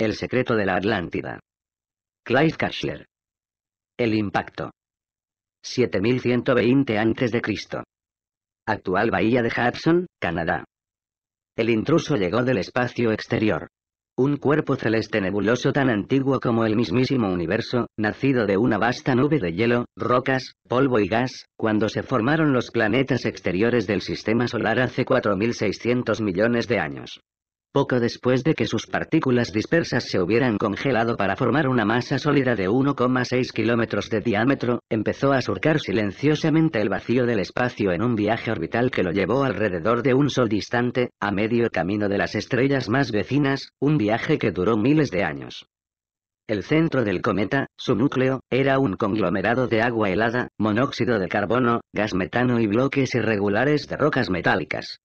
El secreto de la Atlántida. Clive Cashler. El impacto. 7120 a.C. Actual Bahía de Hudson, Canadá. El intruso llegó del espacio exterior. Un cuerpo celeste nebuloso tan antiguo como el mismísimo universo, nacido de una vasta nube de hielo, rocas, polvo y gas, cuando se formaron los planetas exteriores del sistema solar hace 4.600 millones de años poco después de que sus partículas dispersas se hubieran congelado para formar una masa sólida de 1,6 kilómetros de diámetro, empezó a surcar silenciosamente el vacío del espacio en un viaje orbital que lo llevó alrededor de un sol distante, a medio camino de las estrellas más vecinas, un viaje que duró miles de años. El centro del cometa, su núcleo, era un conglomerado de agua helada, monóxido de carbono, gas metano y bloques irregulares de rocas metálicas.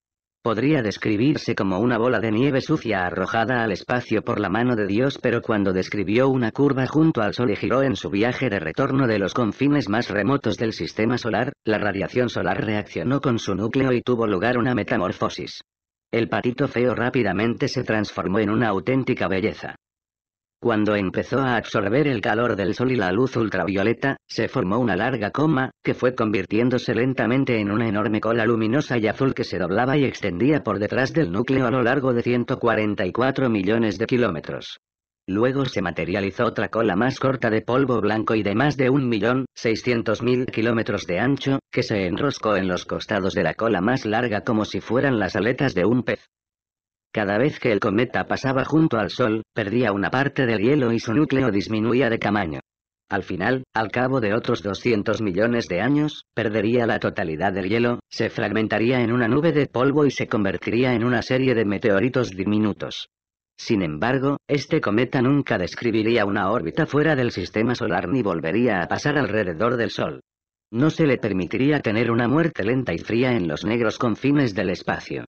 Podría describirse como una bola de nieve sucia arrojada al espacio por la mano de Dios pero cuando describió una curva junto al Sol y giró en su viaje de retorno de los confines más remotos del sistema solar, la radiación solar reaccionó con su núcleo y tuvo lugar una metamorfosis. El patito feo rápidamente se transformó en una auténtica belleza. Cuando empezó a absorber el calor del sol y la luz ultravioleta, se formó una larga coma, que fue convirtiéndose lentamente en una enorme cola luminosa y azul que se doblaba y extendía por detrás del núcleo a lo largo de 144 millones de kilómetros. Luego se materializó otra cola más corta de polvo blanco y de más de 1.600.000 kilómetros de ancho, que se enroscó en los costados de la cola más larga como si fueran las aletas de un pez. Cada vez que el cometa pasaba junto al Sol, perdía una parte del hielo y su núcleo disminuía de tamaño. Al final, al cabo de otros 200 millones de años, perdería la totalidad del hielo, se fragmentaría en una nube de polvo y se convertiría en una serie de meteoritos diminutos. Sin embargo, este cometa nunca describiría una órbita fuera del sistema solar ni volvería a pasar alrededor del Sol. No se le permitiría tener una muerte lenta y fría en los negros confines del espacio.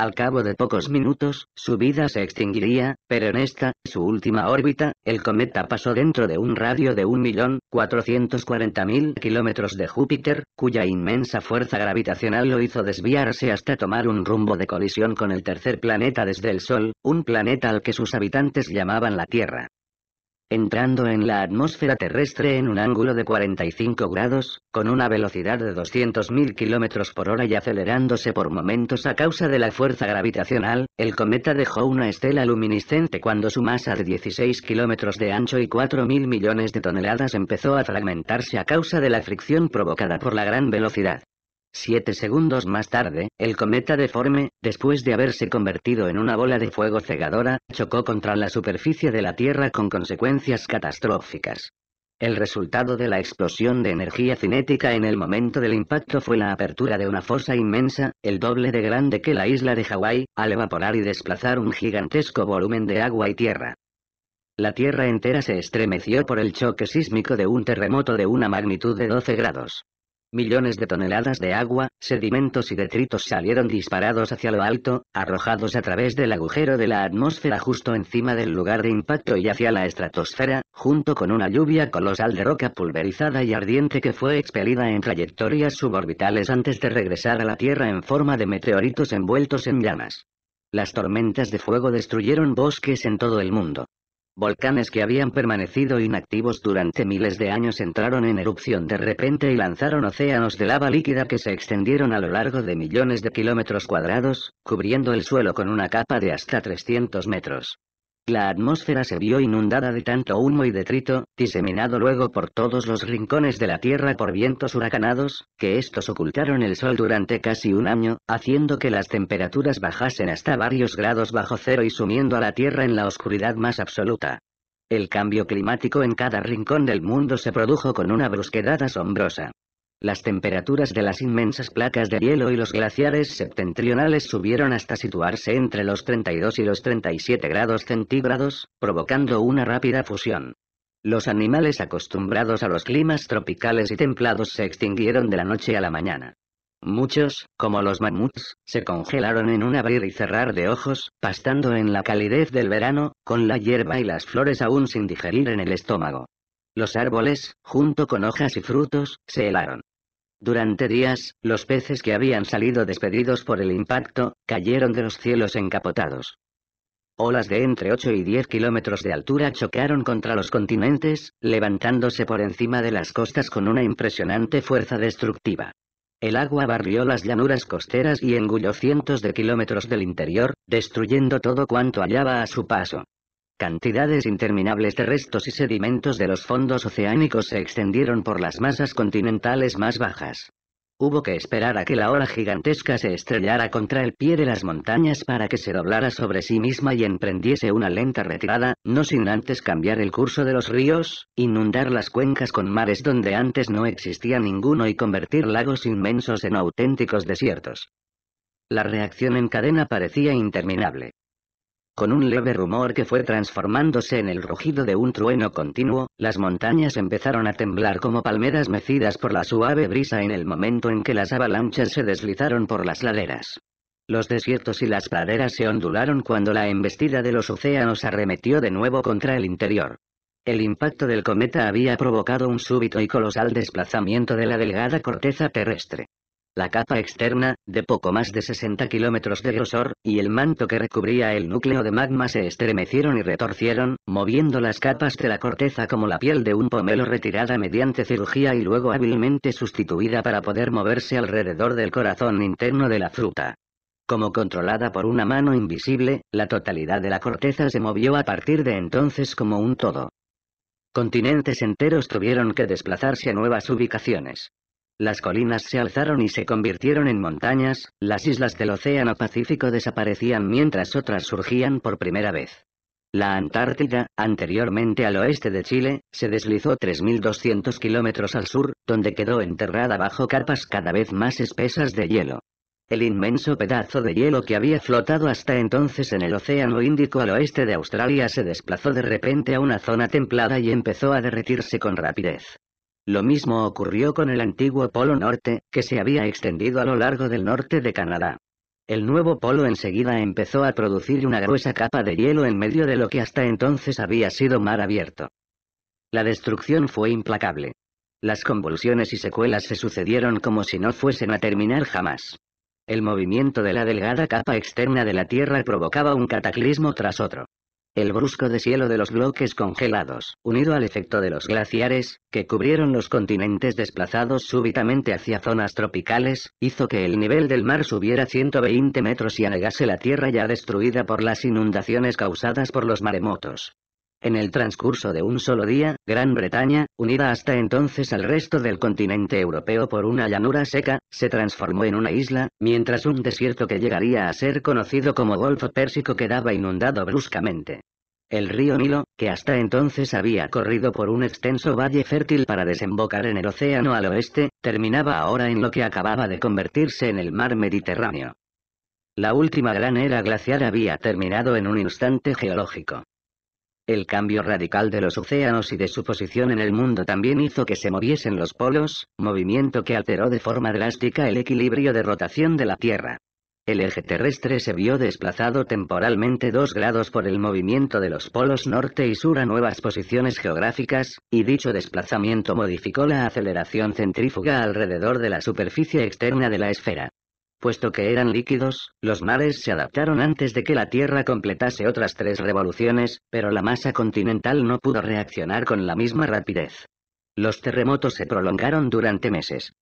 Al cabo de pocos minutos, su vida se extinguiría, pero en esta, su última órbita, el cometa pasó dentro de un radio de 1.440.000 kilómetros de Júpiter, cuya inmensa fuerza gravitacional lo hizo desviarse hasta tomar un rumbo de colisión con el tercer planeta desde el Sol, un planeta al que sus habitantes llamaban la Tierra entrando en la atmósfera terrestre en un ángulo de 45 grados, con una velocidad de 200.000 km por hora y acelerándose por momentos a causa de la fuerza gravitacional, el cometa dejó una estela luminiscente cuando su masa de 16 km de ancho y 4.000 millones de toneladas empezó a fragmentarse a causa de la fricción provocada por la gran velocidad. Siete segundos más tarde, el cometa deforme, después de haberse convertido en una bola de fuego cegadora, chocó contra la superficie de la Tierra con consecuencias catastróficas. El resultado de la explosión de energía cinética en el momento del impacto fue la apertura de una fosa inmensa, el doble de grande que la isla de Hawái, al evaporar y desplazar un gigantesco volumen de agua y tierra. La tierra entera se estremeció por el choque sísmico de un terremoto de una magnitud de 12 grados. Millones de toneladas de agua, sedimentos y detritos salieron disparados hacia lo alto, arrojados a través del agujero de la atmósfera justo encima del lugar de impacto y hacia la estratosfera, junto con una lluvia colosal de roca pulverizada y ardiente que fue expelida en trayectorias suborbitales antes de regresar a la Tierra en forma de meteoritos envueltos en llamas. Las tormentas de fuego destruyeron bosques en todo el mundo. Volcanes que habían permanecido inactivos durante miles de años entraron en erupción de repente y lanzaron océanos de lava líquida que se extendieron a lo largo de millones de kilómetros cuadrados, cubriendo el suelo con una capa de hasta 300 metros. La atmósfera se vio inundada de tanto humo y detrito, diseminado luego por todos los rincones de la Tierra por vientos huracanados, que estos ocultaron el sol durante casi un año, haciendo que las temperaturas bajasen hasta varios grados bajo cero y sumiendo a la Tierra en la oscuridad más absoluta. El cambio climático en cada rincón del mundo se produjo con una brusquedad asombrosa. Las temperaturas de las inmensas placas de hielo y los glaciares septentrionales subieron hasta situarse entre los 32 y los 37 grados centígrados, provocando una rápida fusión. Los animales acostumbrados a los climas tropicales y templados se extinguieron de la noche a la mañana. Muchos, como los mamuts, se congelaron en un abrir y cerrar de ojos, pastando en la calidez del verano, con la hierba y las flores aún sin digerir en el estómago. Los árboles, junto con hojas y frutos, se helaron. Durante días, los peces que habían salido despedidos por el impacto, cayeron de los cielos encapotados. Olas de entre 8 y 10 kilómetros de altura chocaron contra los continentes, levantándose por encima de las costas con una impresionante fuerza destructiva. El agua barrió las llanuras costeras y engulló cientos de kilómetros del interior, destruyendo todo cuanto hallaba a su paso. Cantidades interminables de restos y sedimentos de los fondos oceánicos se extendieron por las masas continentales más bajas. Hubo que esperar a que la ola gigantesca se estrellara contra el pie de las montañas para que se doblara sobre sí misma y emprendiese una lenta retirada, no sin antes cambiar el curso de los ríos, inundar las cuencas con mares donde antes no existía ninguno y convertir lagos inmensos en auténticos desiertos. La reacción en cadena parecía interminable. Con un leve rumor que fue transformándose en el rugido de un trueno continuo, las montañas empezaron a temblar como palmeras mecidas por la suave brisa en el momento en que las avalanchas se deslizaron por las laderas. Los desiertos y las praderas se ondularon cuando la embestida de los océanos arremetió de nuevo contra el interior. El impacto del cometa había provocado un súbito y colosal desplazamiento de la delgada corteza terrestre la capa externa, de poco más de 60 kilómetros de grosor, y el manto que recubría el núcleo de magma se estremecieron y retorcieron, moviendo las capas de la corteza como la piel de un pomelo retirada mediante cirugía y luego hábilmente sustituida para poder moverse alrededor del corazón interno de la fruta. Como controlada por una mano invisible, la totalidad de la corteza se movió a partir de entonces como un todo. Continentes enteros tuvieron que desplazarse a nuevas ubicaciones. Las colinas se alzaron y se convirtieron en montañas, las islas del Océano Pacífico desaparecían mientras otras surgían por primera vez. La Antártida, anteriormente al oeste de Chile, se deslizó 3.200 kilómetros al sur, donde quedó enterrada bajo capas cada vez más espesas de hielo. El inmenso pedazo de hielo que había flotado hasta entonces en el Océano Índico al oeste de Australia se desplazó de repente a una zona templada y empezó a derretirse con rapidez. Lo mismo ocurrió con el antiguo Polo Norte, que se había extendido a lo largo del norte de Canadá. El nuevo polo enseguida empezó a producir una gruesa capa de hielo en medio de lo que hasta entonces había sido mar abierto. La destrucción fue implacable. Las convulsiones y secuelas se sucedieron como si no fuesen a terminar jamás. El movimiento de la delgada capa externa de la Tierra provocaba un cataclismo tras otro el brusco deshielo de los bloques congelados, unido al efecto de los glaciares, que cubrieron los continentes desplazados súbitamente hacia zonas tropicales, hizo que el nivel del mar subiera 120 metros y anegase la tierra ya destruida por las inundaciones causadas por los maremotos. En el transcurso de un solo día, Gran Bretaña, unida hasta entonces al resto del continente europeo por una llanura seca, se transformó en una isla, mientras un desierto que llegaría a ser conocido como Golfo Pérsico quedaba inundado bruscamente. El río Nilo, que hasta entonces había corrido por un extenso valle fértil para desembocar en el océano al oeste, terminaba ahora en lo que acababa de convertirse en el mar Mediterráneo. La última gran era glacial había terminado en un instante geológico. El cambio radical de los océanos y de su posición en el mundo también hizo que se moviesen los polos, movimiento que alteró de forma drástica el equilibrio de rotación de la Tierra. El eje terrestre se vio desplazado temporalmente dos grados por el movimiento de los polos norte y sur a nuevas posiciones geográficas, y dicho desplazamiento modificó la aceleración centrífuga alrededor de la superficie externa de la esfera. Puesto que eran líquidos, los mares se adaptaron antes de que la Tierra completase otras tres revoluciones, pero la masa continental no pudo reaccionar con la misma rapidez. Los terremotos se prolongaron durante meses.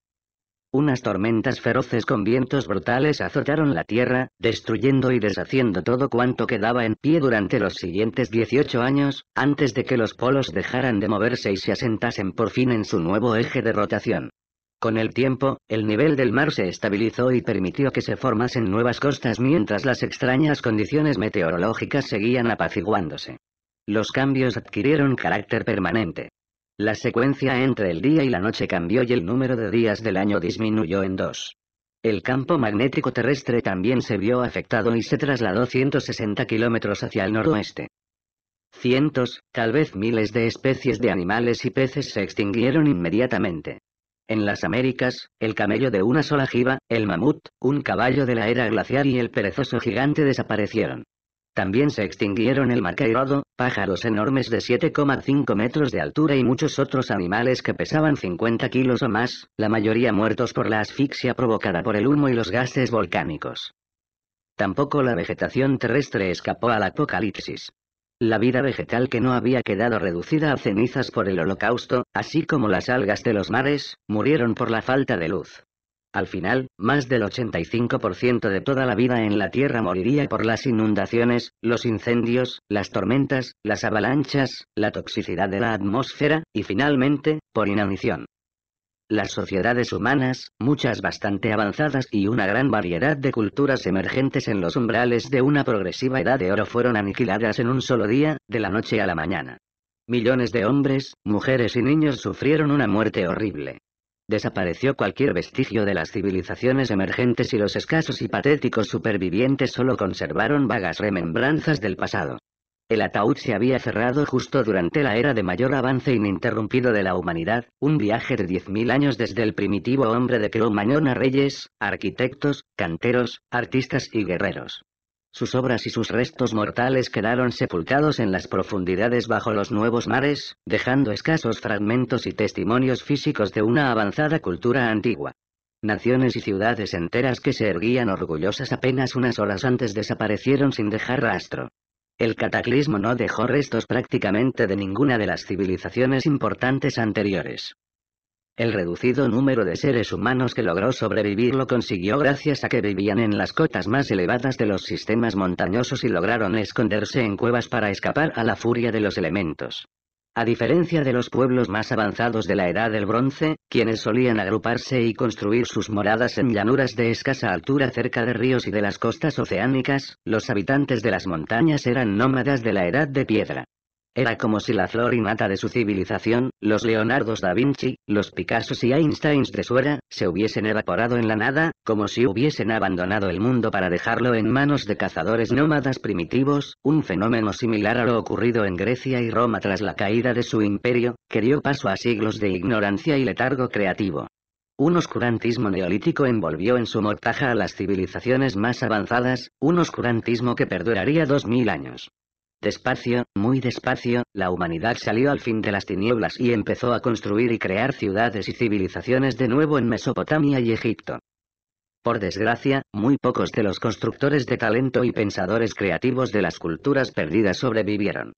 Unas tormentas feroces con vientos brutales azotaron la Tierra, destruyendo y deshaciendo todo cuanto quedaba en pie durante los siguientes 18 años, antes de que los polos dejaran de moverse y se asentasen por fin en su nuevo eje de rotación. Con el tiempo, el nivel del mar se estabilizó y permitió que se formasen nuevas costas mientras las extrañas condiciones meteorológicas seguían apaciguándose. Los cambios adquirieron carácter permanente. La secuencia entre el día y la noche cambió y el número de días del año disminuyó en dos. El campo magnético terrestre también se vio afectado y se trasladó 160 kilómetros hacia el noroeste. Cientos, tal vez miles de especies de animales y peces se extinguieron inmediatamente. En las Américas, el camello de una sola jiba, el mamut, un caballo de la era glacial y el perezoso gigante desaparecieron. También se extinguieron el maqueirodo, pájaros enormes de 7,5 metros de altura y muchos otros animales que pesaban 50 kilos o más, la mayoría muertos por la asfixia provocada por el humo y los gases volcánicos. Tampoco la vegetación terrestre escapó al apocalipsis. La vida vegetal que no había quedado reducida a cenizas por el holocausto, así como las algas de los mares, murieron por la falta de luz. Al final, más del 85% de toda la vida en la Tierra moriría por las inundaciones, los incendios, las tormentas, las avalanchas, la toxicidad de la atmósfera, y finalmente, por inanición. Las sociedades humanas, muchas bastante avanzadas y una gran variedad de culturas emergentes en los umbrales de una progresiva edad de oro fueron aniquiladas en un solo día, de la noche a la mañana. Millones de hombres, mujeres y niños sufrieron una muerte horrible. Desapareció cualquier vestigio de las civilizaciones emergentes y los escasos y patéticos supervivientes solo conservaron vagas remembranzas del pasado. El ataúd se había cerrado justo durante la era de mayor avance ininterrumpido de la humanidad, un viaje de 10.000 años desde el primitivo hombre de Cro-Magnon a reyes, arquitectos, canteros, artistas y guerreros. Sus obras y sus restos mortales quedaron sepultados en las profundidades bajo los nuevos mares, dejando escasos fragmentos y testimonios físicos de una avanzada cultura antigua. Naciones y ciudades enteras que se erguían orgullosas apenas unas horas antes desaparecieron sin dejar rastro. El cataclismo no dejó restos prácticamente de ninguna de las civilizaciones importantes anteriores. El reducido número de seres humanos que logró sobrevivir lo consiguió gracias a que vivían en las cotas más elevadas de los sistemas montañosos y lograron esconderse en cuevas para escapar a la furia de los elementos. A diferencia de los pueblos más avanzados de la Edad del Bronce, quienes solían agruparse y construir sus moradas en llanuras de escasa altura cerca de ríos y de las costas oceánicas, los habitantes de las montañas eran nómadas de la Edad de Piedra. Era como si la flor y nata de su civilización, los Leonardos da Vinci, los Picassos y Einsteins de su se hubiesen evaporado en la nada, como si hubiesen abandonado el mundo para dejarlo en manos de cazadores nómadas primitivos, un fenómeno similar a lo ocurrido en Grecia y Roma tras la caída de su imperio, que dio paso a siglos de ignorancia y letargo creativo. Un oscurantismo neolítico envolvió en su mortaja a las civilizaciones más avanzadas, un oscurantismo que perduraría dos mil años. Despacio, muy despacio, la humanidad salió al fin de las tinieblas y empezó a construir y crear ciudades y civilizaciones de nuevo en Mesopotamia y Egipto. Por desgracia, muy pocos de los constructores de talento y pensadores creativos de las culturas perdidas sobrevivieron.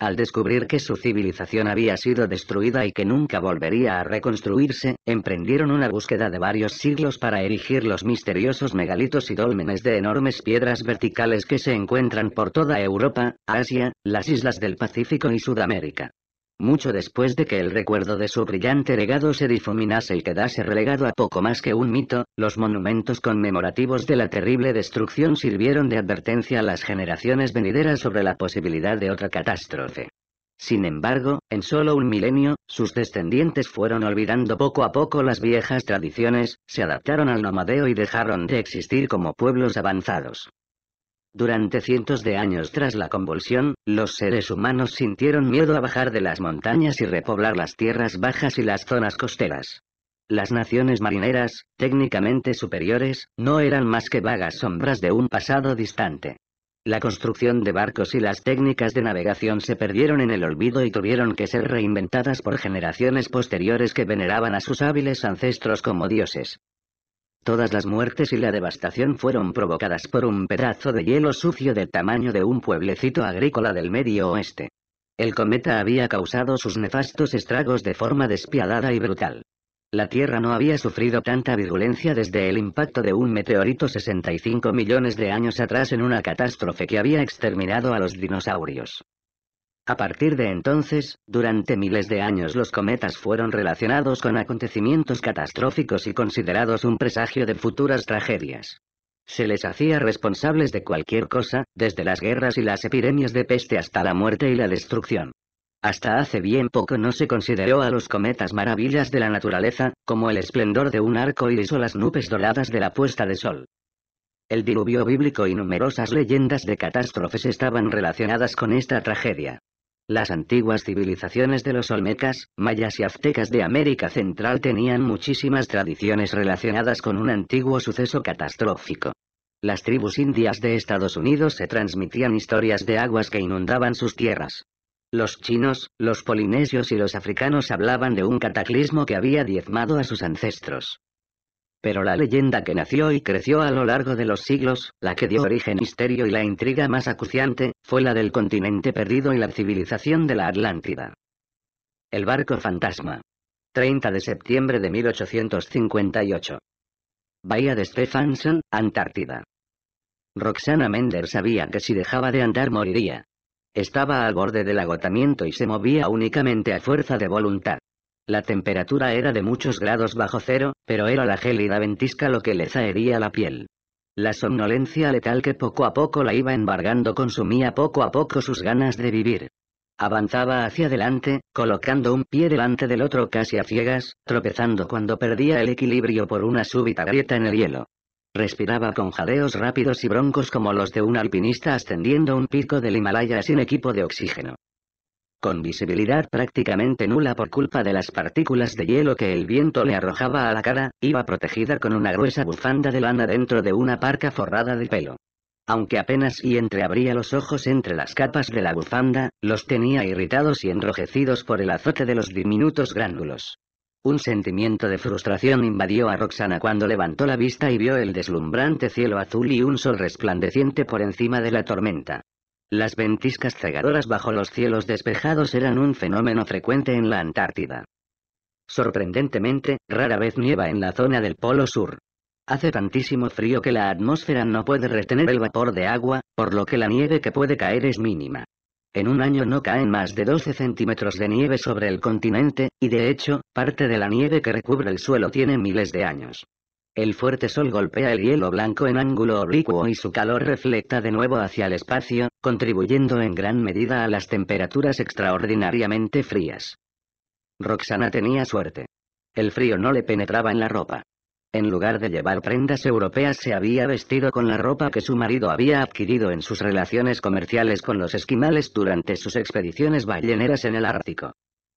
Al descubrir que su civilización había sido destruida y que nunca volvería a reconstruirse, emprendieron una búsqueda de varios siglos para erigir los misteriosos megalitos y dolmenes de enormes piedras verticales que se encuentran por toda Europa, Asia, las islas del Pacífico y Sudamérica mucho después de que el recuerdo de su brillante legado se difuminase y quedase relegado a poco más que un mito, los monumentos conmemorativos de la terrible destrucción sirvieron de advertencia a las generaciones venideras sobre la posibilidad de otra catástrofe. Sin embargo, en solo un milenio, sus descendientes fueron olvidando poco a poco las viejas tradiciones, se adaptaron al nomadeo y dejaron de existir como pueblos avanzados. Durante cientos de años tras la convulsión, los seres humanos sintieron miedo a bajar de las montañas y repoblar las tierras bajas y las zonas costeras. Las naciones marineras, técnicamente superiores, no eran más que vagas sombras de un pasado distante. La construcción de barcos y las técnicas de navegación se perdieron en el olvido y tuvieron que ser reinventadas por generaciones posteriores que veneraban a sus hábiles ancestros como dioses. Todas las muertes y la devastación fueron provocadas por un pedazo de hielo sucio del tamaño de un pueblecito agrícola del medio oeste. El cometa había causado sus nefastos estragos de forma despiadada y brutal. La Tierra no había sufrido tanta virulencia desde el impacto de un meteorito 65 millones de años atrás en una catástrofe que había exterminado a los dinosaurios. A partir de entonces, durante miles de años los cometas fueron relacionados con acontecimientos catastróficos y considerados un presagio de futuras tragedias. Se les hacía responsables de cualquier cosa, desde las guerras y las epidemias de peste hasta la muerte y la destrucción. Hasta hace bien poco no se consideró a los cometas maravillas de la naturaleza, como el esplendor de un arco iris o las nubes doradas de la puesta de sol. El diluvio bíblico y numerosas leyendas de catástrofes estaban relacionadas con esta tragedia. Las antiguas civilizaciones de los olmecas, mayas y aztecas de América Central tenían muchísimas tradiciones relacionadas con un antiguo suceso catastrófico. Las tribus indias de Estados Unidos se transmitían historias de aguas que inundaban sus tierras. Los chinos, los polinesios y los africanos hablaban de un cataclismo que había diezmado a sus ancestros. Pero la leyenda que nació y creció a lo largo de los siglos, la que dio oh. origen misterio y la intriga más acuciante, fue la del continente perdido y la civilización de la Atlántida. El barco fantasma. 30 de septiembre de 1858. Bahía de Stephenson, Antártida. Roxana Mender sabía que si dejaba de andar moriría. Estaba al borde del agotamiento y se movía únicamente a fuerza de voluntad. La temperatura era de muchos grados bajo cero, pero era la gélida ventisca lo que le zahería la piel. La somnolencia letal que poco a poco la iba embargando consumía poco a poco sus ganas de vivir. Avanzaba hacia adelante, colocando un pie delante del otro casi a ciegas, tropezando cuando perdía el equilibrio por una súbita grieta en el hielo. Respiraba con jadeos rápidos y broncos como los de un alpinista ascendiendo un pico del Himalaya sin equipo de oxígeno con visibilidad prácticamente nula por culpa de las partículas de hielo que el viento le arrojaba a la cara, iba protegida con una gruesa bufanda de lana dentro de una parca forrada de pelo. Aunque apenas y entreabría los ojos entre las capas de la bufanda, los tenía irritados y enrojecidos por el azote de los diminutos gránulos. Un sentimiento de frustración invadió a Roxana cuando levantó la vista y vio el deslumbrante cielo azul y un sol resplandeciente por encima de la tormenta. Las ventiscas cegadoras bajo los cielos despejados eran un fenómeno frecuente en la Antártida. Sorprendentemente, rara vez nieva en la zona del Polo Sur. Hace tantísimo frío que la atmósfera no puede retener el vapor de agua, por lo que la nieve que puede caer es mínima. En un año no caen más de 12 centímetros de nieve sobre el continente, y de hecho, parte de la nieve que recubre el suelo tiene miles de años. El fuerte sol golpea el hielo blanco en ángulo oblicuo y su calor reflecta de nuevo hacia el espacio, contribuyendo en gran medida a las temperaturas extraordinariamente frías. Roxana tenía suerte. El frío no le penetraba en la ropa. En lugar de llevar prendas europeas se había vestido con la ropa que su marido había adquirido en sus relaciones comerciales con los esquimales durante sus expediciones balleneras en el Ártico.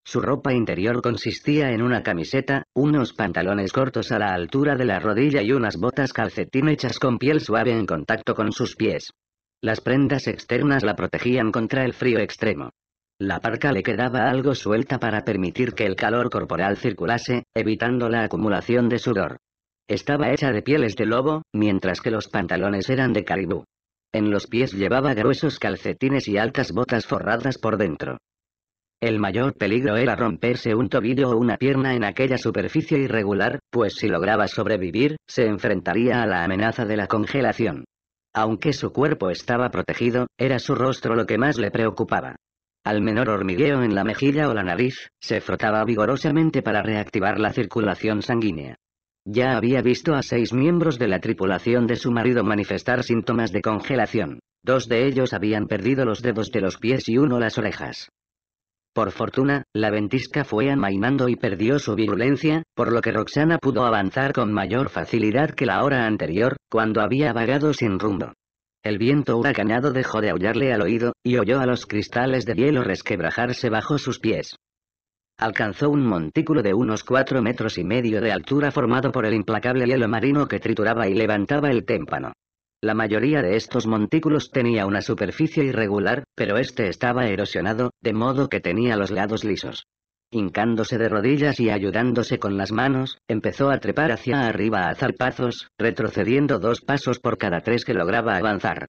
Su ropa interior consistía en una camiseta, unos pantalones cortos a la altura de la rodilla y unas botas calcetín hechas con piel suave en contacto con sus pies. Las prendas externas la protegían contra el frío extremo. La parca le quedaba algo suelta para permitir que el calor corporal circulase, evitando la acumulación de sudor. Estaba hecha de pieles de lobo, mientras que los pantalones eran de caribú. En los pies llevaba gruesos calcetines y altas botas forradas por dentro. El mayor peligro era romperse un tobillo o una pierna en aquella superficie irregular, pues si lograba sobrevivir, se enfrentaría a la amenaza de la congelación. Aunque su cuerpo estaba protegido, era su rostro lo que más le preocupaba. Al menor hormigueo en la mejilla o la nariz, se frotaba vigorosamente para reactivar la circulación sanguínea. Ya había visto a seis miembros de la tripulación de su marido manifestar síntomas de congelación. Dos de ellos habían perdido los dedos de los pies y uno las orejas. Por fortuna, la ventisca fue amainando y perdió su virulencia, por lo que Roxana pudo avanzar con mayor facilidad que la hora anterior, cuando había vagado sin rumbo. El viento huracanado dejó de aullarle al oído, y oyó a los cristales de hielo resquebrajarse bajo sus pies. Alcanzó un montículo de unos cuatro metros y medio de altura formado por el implacable hielo marino que trituraba y levantaba el témpano. La mayoría de estos montículos tenía una superficie irregular, pero este estaba erosionado, de modo que tenía los lados lisos. Hincándose de rodillas y ayudándose con las manos, empezó a trepar hacia arriba a zarpazos, retrocediendo dos pasos por cada tres que lograba avanzar.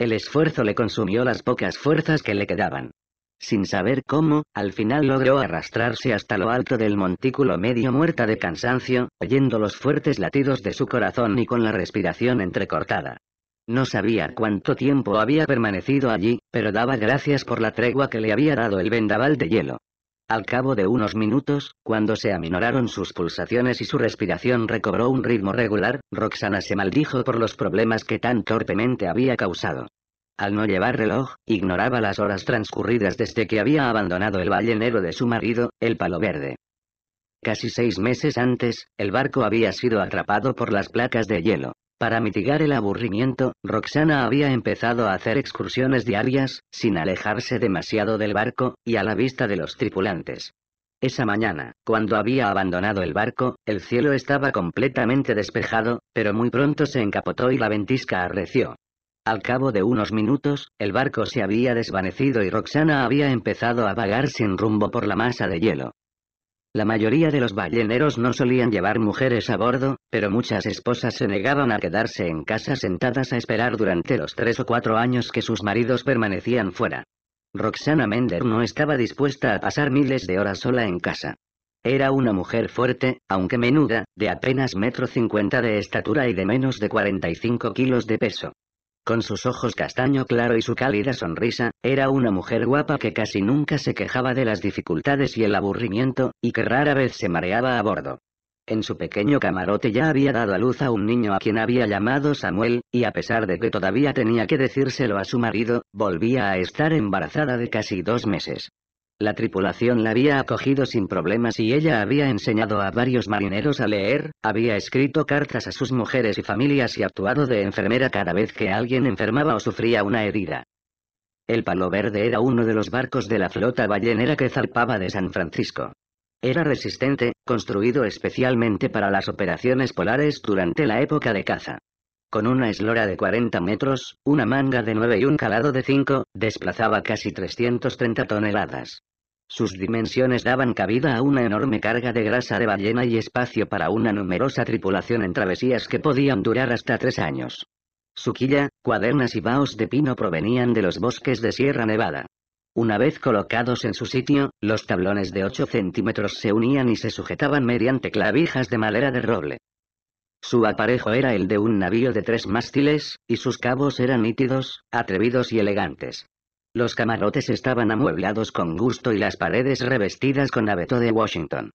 El esfuerzo le consumió las pocas fuerzas que le quedaban. Sin saber cómo, al final logró arrastrarse hasta lo alto del montículo medio muerta de cansancio, oyendo los fuertes latidos de su corazón y con la respiración entrecortada. No sabía cuánto tiempo había permanecido allí, pero daba gracias por la tregua que le había dado el vendaval de hielo. Al cabo de unos minutos, cuando se aminoraron sus pulsaciones y su respiración recobró un ritmo regular, Roxana se maldijo por los problemas que tan torpemente había causado. Al no llevar reloj, ignoraba las horas transcurridas desde que había abandonado el ballenero de su marido, el Palo Verde. Casi seis meses antes, el barco había sido atrapado por las placas de hielo. Para mitigar el aburrimiento, Roxana había empezado a hacer excursiones diarias, sin alejarse demasiado del barco, y a la vista de los tripulantes. Esa mañana, cuando había abandonado el barco, el cielo estaba completamente despejado, pero muy pronto se encapotó y la ventisca arreció. Al cabo de unos minutos, el barco se había desvanecido y Roxana había empezado a vagar sin rumbo por la masa de hielo. La mayoría de los balleneros no solían llevar mujeres a bordo, pero muchas esposas se negaban a quedarse en casa sentadas a esperar durante los tres o cuatro años que sus maridos permanecían fuera. Roxana Mender no estaba dispuesta a pasar miles de horas sola en casa. Era una mujer fuerte, aunque menuda, de apenas metro cincuenta de estatura y de menos de 45 kilos de peso. Con sus ojos castaño claro y su cálida sonrisa, era una mujer guapa que casi nunca se quejaba de las dificultades y el aburrimiento, y que rara vez se mareaba a bordo. En su pequeño camarote ya había dado a luz a un niño a quien había llamado Samuel, y a pesar de que todavía tenía que decírselo a su marido, volvía a estar embarazada de casi dos meses. La tripulación la había acogido sin problemas y ella había enseñado a varios marineros a leer, había escrito cartas a sus mujeres y familias y actuado de enfermera cada vez que alguien enfermaba o sufría una herida. El Palo Verde era uno de los barcos de la flota ballenera que zarpaba de San Francisco. Era resistente, construido especialmente para las operaciones polares durante la época de caza. Con una eslora de 40 metros, una manga de 9 y un calado de 5, desplazaba casi 330 toneladas. Sus dimensiones daban cabida a una enorme carga de grasa de ballena y espacio para una numerosa tripulación en travesías que podían durar hasta tres años. Su quilla, cuadernas y baos de pino provenían de los bosques de Sierra Nevada. Una vez colocados en su sitio, los tablones de 8 centímetros se unían y se sujetaban mediante clavijas de madera de roble. Su aparejo era el de un navío de tres mástiles, y sus cabos eran nítidos, atrevidos y elegantes. Los camarotes estaban amueblados con gusto y las paredes revestidas con abeto de Washington.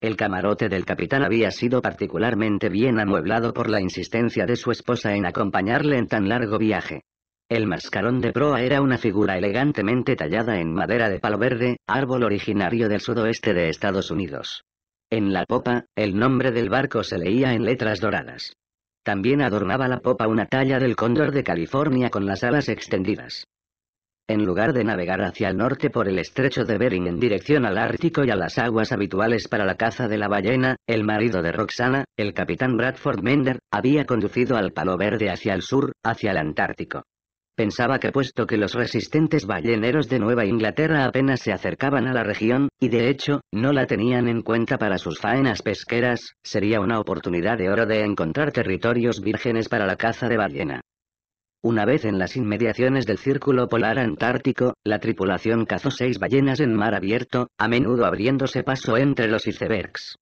El camarote del capitán había sido particularmente bien amueblado por la insistencia de su esposa en acompañarle en tan largo viaje. El mascarón de proa era una figura elegantemente tallada en madera de palo verde, árbol originario del sudoeste de Estados Unidos. En la popa, el nombre del barco se leía en letras doradas. También adornaba la popa una talla del cóndor de California con las alas extendidas. En lugar de navegar hacia el norte por el estrecho de Bering en dirección al Ártico y a las aguas habituales para la caza de la ballena, el marido de Roxana, el capitán Bradford Mender, había conducido al Palo Verde hacia el sur, hacia el Antártico. Pensaba que puesto que los resistentes balleneros de Nueva Inglaterra apenas se acercaban a la región, y de hecho, no la tenían en cuenta para sus faenas pesqueras, sería una oportunidad de oro de encontrar territorios vírgenes para la caza de ballena. Una vez en las inmediaciones del Círculo Polar Antártico, la tripulación cazó seis ballenas en mar abierto, a menudo abriéndose paso entre los icebergs.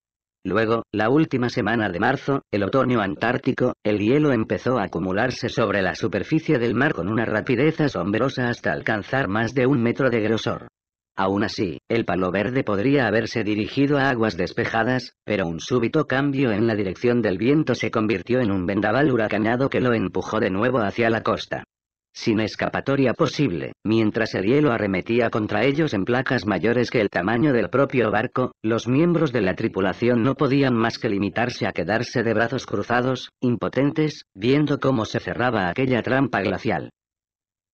Luego, la última semana de marzo, el otoño antártico, el hielo empezó a acumularse sobre la superficie del mar con una rapidez asombrosa hasta alcanzar más de un metro de grosor. Aún así, el palo verde podría haberse dirigido a aguas despejadas, pero un súbito cambio en la dirección del viento se convirtió en un vendaval huracanado que lo empujó de nuevo hacia la costa sin escapatoria posible, mientras el hielo arremetía contra ellos en placas mayores que el tamaño del propio barco, los miembros de la tripulación no podían más que limitarse a quedarse de brazos cruzados, impotentes, viendo cómo se cerraba aquella trampa glacial.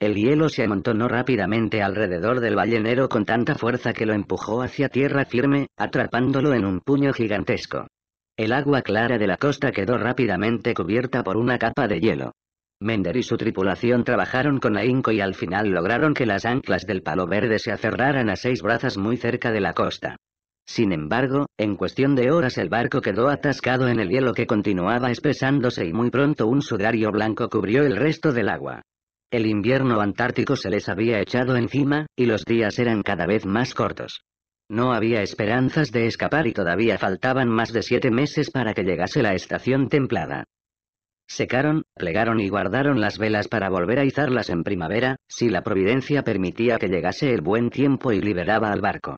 El hielo se amontonó rápidamente alrededor del ballenero con tanta fuerza que lo empujó hacia tierra firme, atrapándolo en un puño gigantesco. El agua clara de la costa quedó rápidamente cubierta por una capa de hielo. Mender y su tripulación trabajaron con ahínco y al final lograron que las anclas del palo verde se aferraran a seis brazas muy cerca de la costa. Sin embargo, en cuestión de horas el barco quedó atascado en el hielo que continuaba espesándose y muy pronto un sudario blanco cubrió el resto del agua. El invierno antártico se les había echado encima, y los días eran cada vez más cortos. No había esperanzas de escapar y todavía faltaban más de siete meses para que llegase la estación templada. Secaron, plegaron y guardaron las velas para volver a izarlas en primavera, si la providencia permitía que llegase el buen tiempo y liberaba al barco.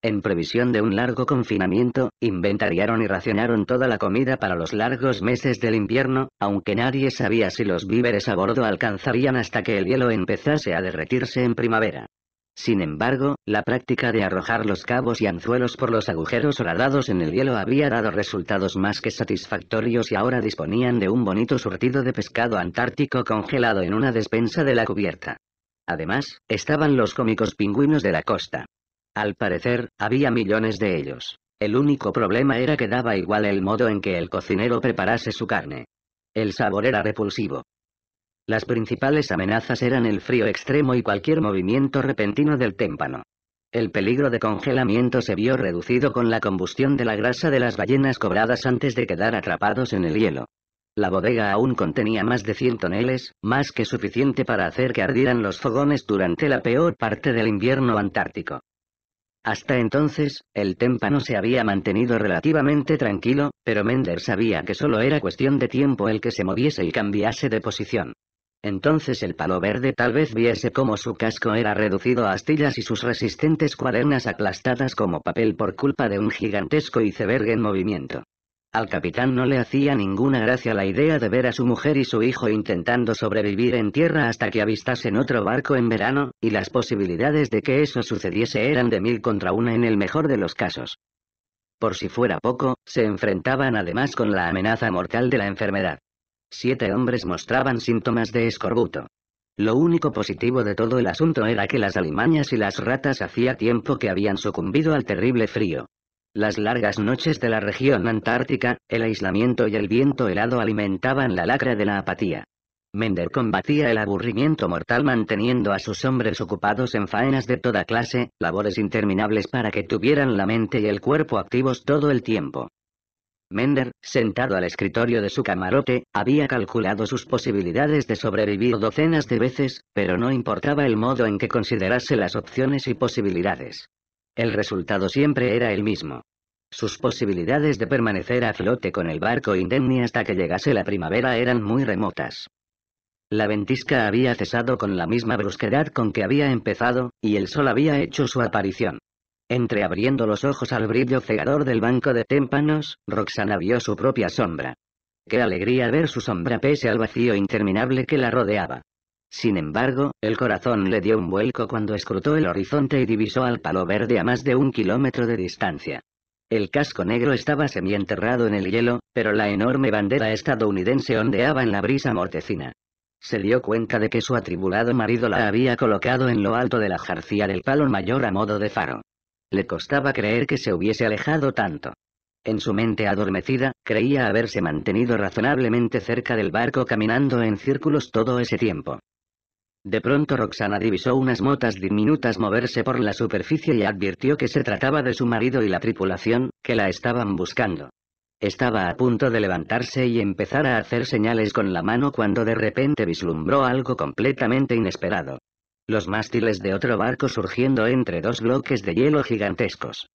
En previsión de un largo confinamiento, inventariaron y racionaron toda la comida para los largos meses del invierno, aunque nadie sabía si los víveres a bordo alcanzarían hasta que el hielo empezase a derretirse en primavera. Sin embargo, la práctica de arrojar los cabos y anzuelos por los agujeros horadados en el hielo había dado resultados más que satisfactorios y ahora disponían de un bonito surtido de pescado antártico congelado en una despensa de la cubierta. Además, estaban los cómicos pingüinos de la costa. Al parecer, había millones de ellos. El único problema era que daba igual el modo en que el cocinero preparase su carne. El sabor era repulsivo. Las principales amenazas eran el frío extremo y cualquier movimiento repentino del témpano. El peligro de congelamiento se vio reducido con la combustión de la grasa de las ballenas cobradas antes de quedar atrapados en el hielo. La bodega aún contenía más de 100 toneles, más que suficiente para hacer que ardieran los fogones durante la peor parte del invierno antártico. Hasta entonces, el témpano se había mantenido relativamente tranquilo, pero Mender sabía que solo era cuestión de tiempo el que se moviese y cambiase de posición. Entonces el palo verde tal vez viese cómo su casco era reducido a astillas y sus resistentes cuadernas aplastadas como papel por culpa de un gigantesco iceberg en movimiento. Al capitán no le hacía ninguna gracia la idea de ver a su mujer y su hijo intentando sobrevivir en tierra hasta que avistasen otro barco en verano, y las posibilidades de que eso sucediese eran de mil contra una en el mejor de los casos. Por si fuera poco, se enfrentaban además con la amenaza mortal de la enfermedad. Siete hombres mostraban síntomas de escorbuto. Lo único positivo de todo el asunto era que las alimañas y las ratas hacía tiempo que habían sucumbido al terrible frío. Las largas noches de la región antártica, el aislamiento y el viento helado alimentaban la lacra de la apatía. Mender combatía el aburrimiento mortal manteniendo a sus hombres ocupados en faenas de toda clase, labores interminables para que tuvieran la mente y el cuerpo activos todo el tiempo. Mender, sentado al escritorio de su camarote, había calculado sus posibilidades de sobrevivir docenas de veces, pero no importaba el modo en que considerase las opciones y posibilidades. El resultado siempre era el mismo. Sus posibilidades de permanecer a flote con el barco Indemni hasta que llegase la primavera eran muy remotas. La ventisca había cesado con la misma brusquedad con que había empezado, y el sol había hecho su aparición abriendo los ojos al brillo cegador del banco de témpanos, Roxana vio su propia sombra. Qué alegría ver su sombra pese al vacío interminable que la rodeaba. Sin embargo, el corazón le dio un vuelco cuando escrutó el horizonte y divisó al palo verde a más de un kilómetro de distancia. El casco negro estaba semienterrado en el hielo, pero la enorme bandera estadounidense ondeaba en la brisa mortecina. Se dio cuenta de que su atribulado marido la había colocado en lo alto de la jarcía del palo mayor a modo de faro. Le costaba creer que se hubiese alejado tanto. En su mente adormecida, creía haberse mantenido razonablemente cerca del barco caminando en círculos todo ese tiempo. De pronto Roxana divisó unas motas diminutas moverse por la superficie y advirtió que se trataba de su marido y la tripulación, que la estaban buscando. Estaba a punto de levantarse y empezar a hacer señales con la mano cuando de repente vislumbró algo completamente inesperado los mástiles de otro barco surgiendo entre dos bloques de hielo gigantescos.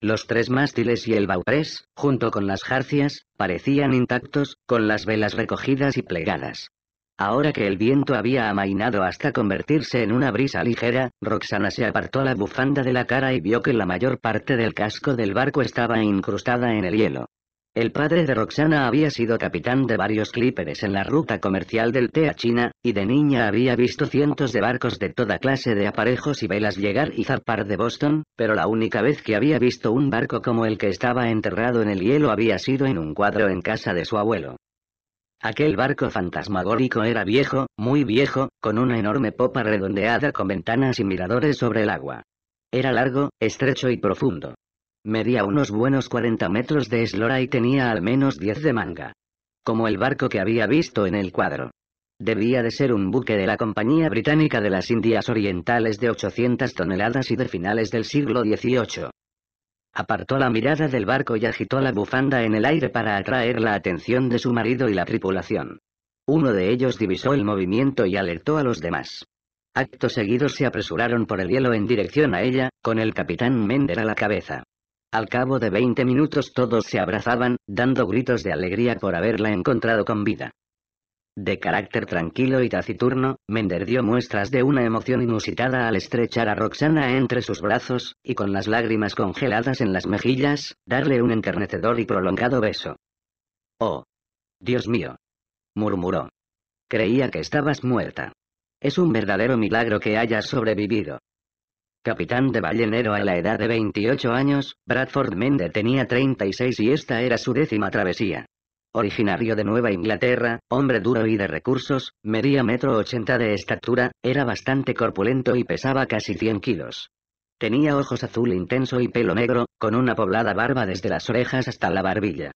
Los tres mástiles y el bauprés, junto con las jarcias, parecían intactos, con las velas recogidas y plegadas. Ahora que el viento había amainado hasta convertirse en una brisa ligera, Roxana se apartó la bufanda de la cara y vio que la mayor parte del casco del barco estaba incrustada en el hielo. El padre de Roxana había sido capitán de varios clíperes en la ruta comercial del té a China, y de niña había visto cientos de barcos de toda clase de aparejos y velas llegar y zarpar de Boston, pero la única vez que había visto un barco como el que estaba enterrado en el hielo había sido en un cuadro en casa de su abuelo. Aquel barco fantasmagórico era viejo, muy viejo, con una enorme popa redondeada con ventanas y miradores sobre el agua. Era largo, estrecho y profundo. Medía unos buenos 40 metros de eslora y tenía al menos 10 de manga. Como el barco que había visto en el cuadro. Debía de ser un buque de la Compañía Británica de las Indias Orientales de 800 toneladas y de finales del siglo XVIII. Apartó la mirada del barco y agitó la bufanda en el aire para atraer la atención de su marido y la tripulación. Uno de ellos divisó el movimiento y alertó a los demás. Acto seguido se apresuraron por el hielo en dirección a ella, con el capitán Mender a la cabeza. Al cabo de 20 minutos todos se abrazaban, dando gritos de alegría por haberla encontrado con vida. De carácter tranquilo y taciturno, Mender dio muestras de una emoción inusitada al estrechar a Roxana entre sus brazos, y con las lágrimas congeladas en las mejillas, darle un enternecedor y prolongado beso. Oh. Dios mío. murmuró. Creía que estabas muerta. Es un verdadero milagro que hayas sobrevivido. Capitán de ballenero a la edad de 28 años, Bradford Mender tenía 36 y esta era su décima travesía. Originario de Nueva Inglaterra, hombre duro y de recursos, medía metro ochenta de estatura, era bastante corpulento y pesaba casi 100 kilos. Tenía ojos azul intenso y pelo negro, con una poblada barba desde las orejas hasta la barbilla.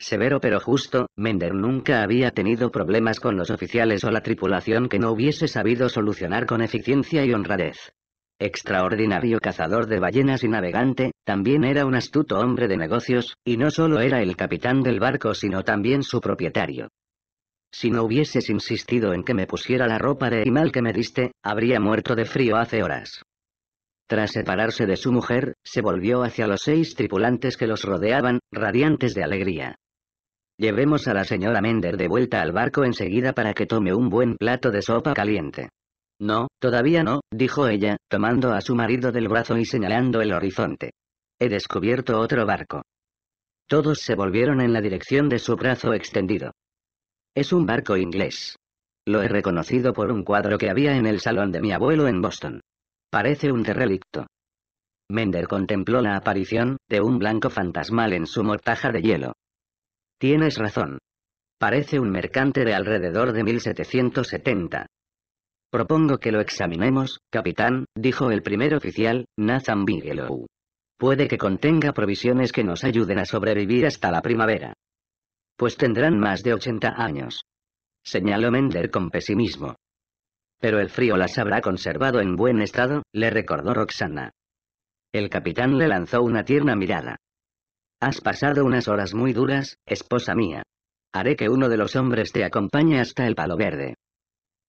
Severo pero justo, Mender nunca había tenido problemas con los oficiales o la tripulación que no hubiese sabido solucionar con eficiencia y honradez. Extraordinario cazador de ballenas y navegante, también era un astuto hombre de negocios, y no solo era el capitán del barco sino también su propietario. Si no hubieses insistido en que me pusiera la ropa de animal que me diste, habría muerto de frío hace horas. Tras separarse de su mujer, se volvió hacia los seis tripulantes que los rodeaban, radiantes de alegría. Llevemos a la señora Mender de vuelta al barco enseguida para que tome un buen plato de sopa caliente. No, todavía no, dijo ella, tomando a su marido del brazo y señalando el horizonte. He descubierto otro barco. Todos se volvieron en la dirección de su brazo extendido. Es un barco inglés. Lo he reconocido por un cuadro que había en el salón de mi abuelo en Boston. Parece un terrelicto». Mender contempló la aparición de un blanco fantasmal en su mortaja de hielo. Tienes razón. Parece un mercante de alrededor de 1770, Propongo que lo examinemos, capitán, dijo el primer oficial, Nathan Bigelow. Puede que contenga provisiones que nos ayuden a sobrevivir hasta la primavera. Pues tendrán más de 80 años. Señaló Mender con pesimismo. Pero el frío las habrá conservado en buen estado, le recordó Roxana. El capitán le lanzó una tierna mirada. Has pasado unas horas muy duras, esposa mía. Haré que uno de los hombres te acompañe hasta el palo verde.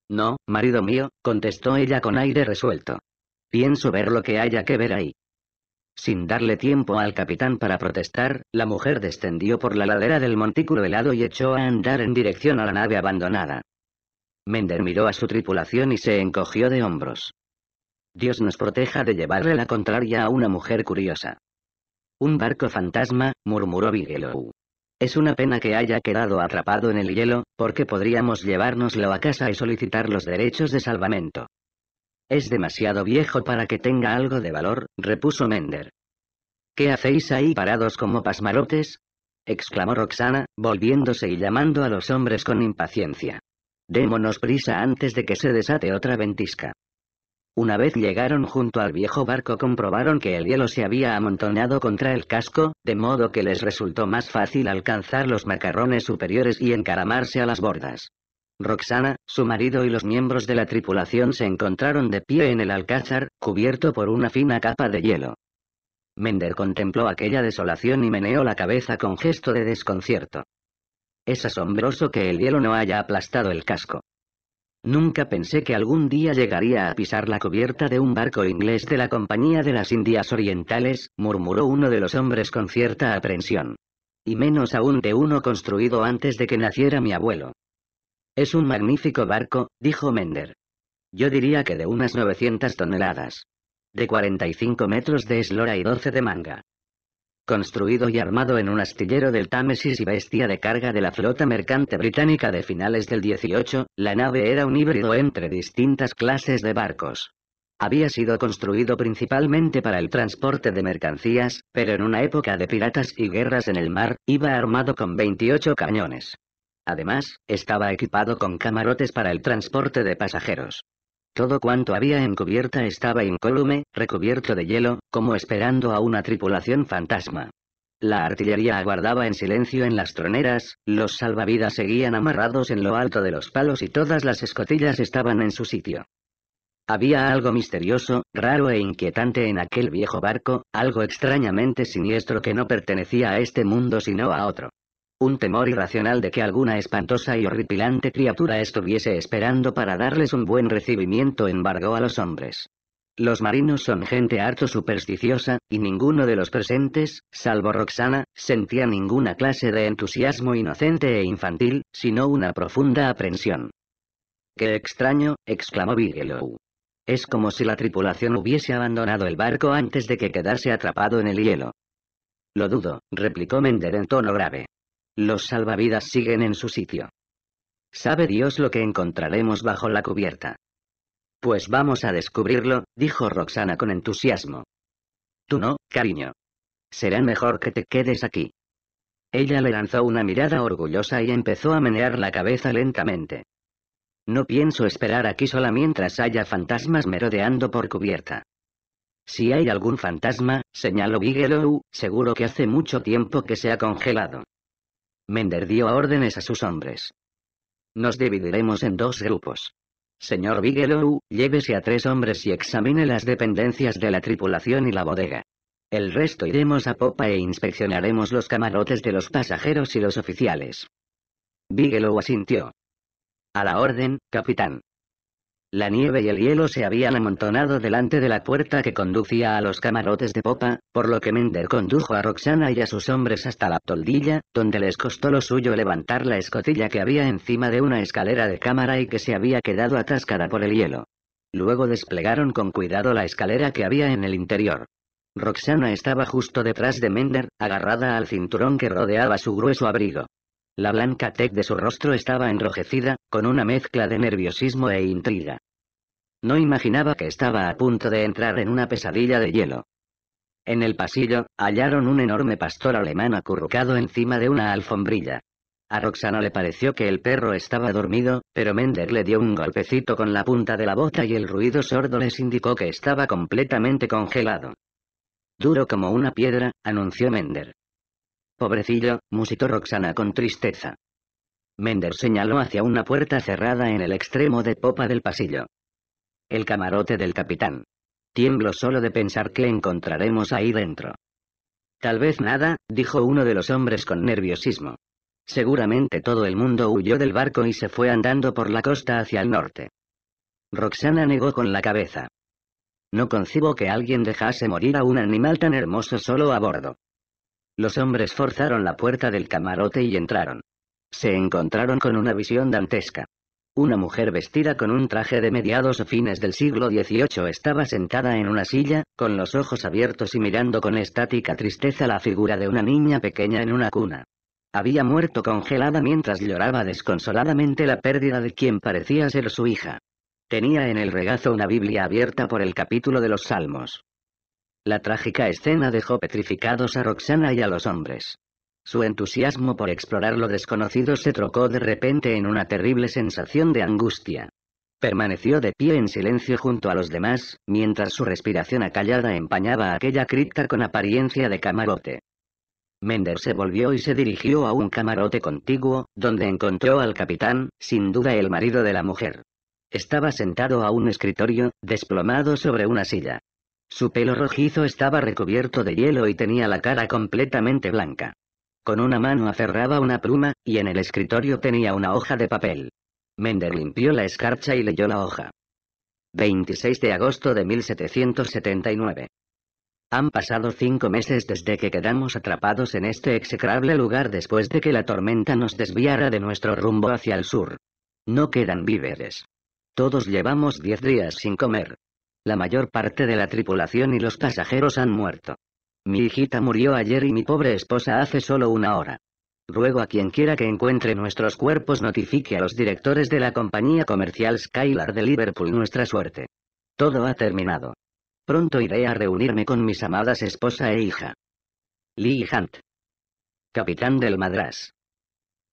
No, marido mío, contestó ella con aire resuelto. Pienso ver lo que haya que ver ahí. Sin darle tiempo al capitán para protestar, la mujer descendió por la ladera del montículo helado y echó a andar en dirección a la nave abandonada. Mender miró a su tripulación y se encogió de hombros. Dios nos proteja de llevarle la contraria a una mujer curiosa. Un barco fantasma, murmuró Bigelow. Es una pena que haya quedado atrapado en el hielo, porque podríamos llevárnoslo a casa y solicitar los derechos de salvamento. Es demasiado viejo para que tenga algo de valor, repuso Mender. ¿Qué hacéis ahí parados como pasmarotes? exclamó Roxana, volviéndose y llamando a los hombres con impaciencia. Démonos prisa antes de que se desate otra ventisca. Una vez llegaron junto al viejo barco comprobaron que el hielo se había amontonado contra el casco, de modo que les resultó más fácil alcanzar los macarrones superiores y encaramarse a las bordas. Roxana, su marido y los miembros de la tripulación se encontraron de pie en el alcázar, cubierto por una fina capa de hielo. Mender contempló aquella desolación y meneó la cabeza con gesto de desconcierto. Es asombroso que el hielo no haya aplastado el casco. Nunca pensé que algún día llegaría a pisar la cubierta de un barco inglés de la Compañía de las Indias Orientales, murmuró uno de los hombres con cierta aprensión. Y menos aún de uno construido antes de que naciera mi abuelo. Es un magnífico barco, dijo Mender. Yo diría que de unas 900 toneladas. De 45 metros de eslora y 12 de manga construido y armado en un astillero del Támesis y bestia de carga de la flota mercante británica de finales del 18, la nave era un híbrido entre distintas clases de barcos. Había sido construido principalmente para el transporte de mercancías, pero en una época de piratas y guerras en el mar, iba armado con 28 cañones. Además, estaba equipado con camarotes para el transporte de pasajeros. Todo cuanto había en cubierta estaba incólume, recubierto de hielo, como esperando a una tripulación fantasma. La artillería aguardaba en silencio en las troneras, los salvavidas seguían amarrados en lo alto de los palos y todas las escotillas estaban en su sitio. Había algo misterioso, raro e inquietante en aquel viejo barco, algo extrañamente siniestro que no pertenecía a este mundo sino a otro. Un temor irracional de que alguna espantosa y horripilante criatura estuviese esperando para darles un buen recibimiento embargó a los hombres. Los marinos son gente harto supersticiosa, y ninguno de los presentes, salvo Roxana, sentía ninguna clase de entusiasmo inocente e infantil, sino una profunda aprensión. ¡Qué extraño! exclamó Bigelow. Es como si la tripulación hubiese abandonado el barco antes de que quedase atrapado en el hielo. Lo dudo, replicó Mender en tono grave. Los salvavidas siguen en su sitio. Sabe Dios lo que encontraremos bajo la cubierta. Pues vamos a descubrirlo, dijo Roxana con entusiasmo. Tú no, cariño. Será mejor que te quedes aquí. Ella le lanzó una mirada orgullosa y empezó a menear la cabeza lentamente. No pienso esperar aquí sola mientras haya fantasmas merodeando por cubierta. Si hay algún fantasma, señaló Bigelow, seguro que hace mucho tiempo que se ha congelado. Mender dio órdenes a sus hombres. Nos dividiremos en dos grupos. Señor Bigelow, llévese a tres hombres y examine las dependencias de la tripulación y la bodega. El resto iremos a popa e inspeccionaremos los camarotes de los pasajeros y los oficiales. Bigelow asintió. A la orden, capitán. La nieve y el hielo se habían amontonado delante de la puerta que conducía a los camarotes de popa, por lo que Mender condujo a Roxana y a sus hombres hasta la toldilla, donde les costó lo suyo levantar la escotilla que había encima de una escalera de cámara y que se había quedado atascada por el hielo. Luego desplegaron con cuidado la escalera que había en el interior. Roxana estaba justo detrás de Mender, agarrada al cinturón que rodeaba su grueso abrigo. La blanca tez de su rostro estaba enrojecida, con una mezcla de nerviosismo e intriga. No imaginaba que estaba a punto de entrar en una pesadilla de hielo. En el pasillo, hallaron un enorme pastor alemán acurrucado encima de una alfombrilla. A Roxana le pareció que el perro estaba dormido, pero Mender le dio un golpecito con la punta de la bota y el ruido sordo les indicó que estaba completamente congelado. Duro como una piedra, anunció Mender. Pobrecillo, musitó Roxana con tristeza. Mender señaló hacia una puerta cerrada en el extremo de popa del pasillo. El camarote del capitán. Tiemblo solo de pensar qué encontraremos ahí dentro. Tal vez nada, dijo uno de los hombres con nerviosismo. Seguramente todo el mundo huyó del barco y se fue andando por la costa hacia el norte. Roxana negó con la cabeza. No concibo que alguien dejase morir a un animal tan hermoso solo a bordo. Los hombres forzaron la puerta del camarote y entraron. Se encontraron con una visión dantesca. Una mujer vestida con un traje de mediados o fines del siglo XVIII estaba sentada en una silla, con los ojos abiertos y mirando con estática tristeza la figura de una niña pequeña en una cuna. Había muerto congelada mientras lloraba desconsoladamente la pérdida de quien parecía ser su hija. Tenía en el regazo una Biblia abierta por el capítulo de los Salmos. La trágica escena dejó petrificados a Roxana y a los hombres. Su entusiasmo por explorar lo desconocido se trocó de repente en una terrible sensación de angustia. Permaneció de pie en silencio junto a los demás, mientras su respiración acallada empañaba aquella cripta con apariencia de camarote. Mender se volvió y se dirigió a un camarote contiguo, donde encontró al capitán, sin duda el marido de la mujer. Estaba sentado a un escritorio, desplomado sobre una silla. Su pelo rojizo estaba recubierto de hielo y tenía la cara completamente blanca. Con una mano aferraba una pluma, y en el escritorio tenía una hoja de papel. Mender limpió la escarcha y leyó la hoja. 26 de agosto de 1779. Han pasado cinco meses desde que quedamos atrapados en este execrable lugar después de que la tormenta nos desviara de nuestro rumbo hacia el sur. No quedan víveres. Todos llevamos diez días sin comer. La mayor parte de la tripulación y los pasajeros han muerto. Mi hijita murió ayer y mi pobre esposa hace solo una hora. Ruego a quien quiera que encuentre nuestros cuerpos notifique a los directores de la compañía comercial Skylar de Liverpool nuestra suerte. Todo ha terminado. Pronto iré a reunirme con mis amadas esposa e hija. Lee Hunt. Capitán del Madras.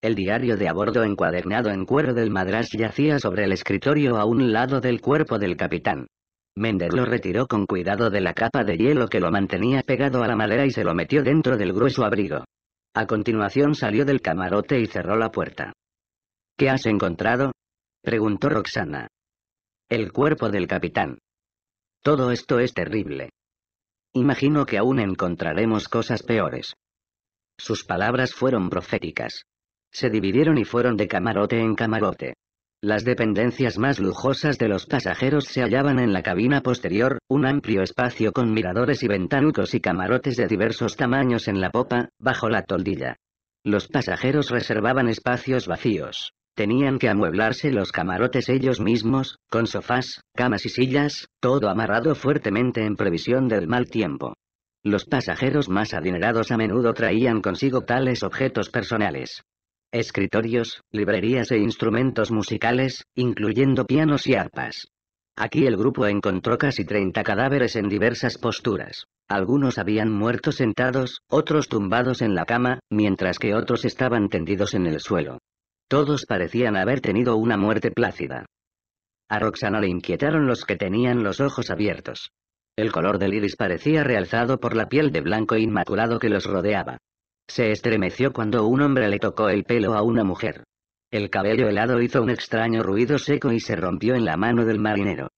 El diario de a bordo encuadernado en cuero del Madras yacía sobre el escritorio a un lado del cuerpo del capitán. Mender lo retiró con cuidado de la capa de hielo que lo mantenía pegado a la madera y se lo metió dentro del grueso abrigo. A continuación salió del camarote y cerró la puerta. ¿Qué has encontrado? preguntó Roxana. El cuerpo del capitán. Todo esto es terrible. Imagino que aún encontraremos cosas peores. Sus palabras fueron proféticas. Se dividieron y fueron de camarote en camarote. Las dependencias más lujosas de los pasajeros se hallaban en la cabina posterior, un amplio espacio con miradores y ventanucos y camarotes de diversos tamaños en la popa, bajo la toldilla. Los pasajeros reservaban espacios vacíos. Tenían que amueblarse los camarotes ellos mismos, con sofás, camas y sillas, todo amarrado fuertemente en previsión del mal tiempo. Los pasajeros más adinerados a menudo traían consigo tales objetos personales escritorios, librerías e instrumentos musicales, incluyendo pianos y arpas. Aquí el grupo encontró casi 30 cadáveres en diversas posturas. Algunos habían muerto sentados, otros tumbados en la cama, mientras que otros estaban tendidos en el suelo. Todos parecían haber tenido una muerte plácida. A Roxana le inquietaron los que tenían los ojos abiertos. El color del iris parecía realzado por la piel de blanco inmaculado que los rodeaba. Se estremeció cuando un hombre le tocó el pelo a una mujer. El cabello helado hizo un extraño ruido seco y se rompió en la mano del marinero.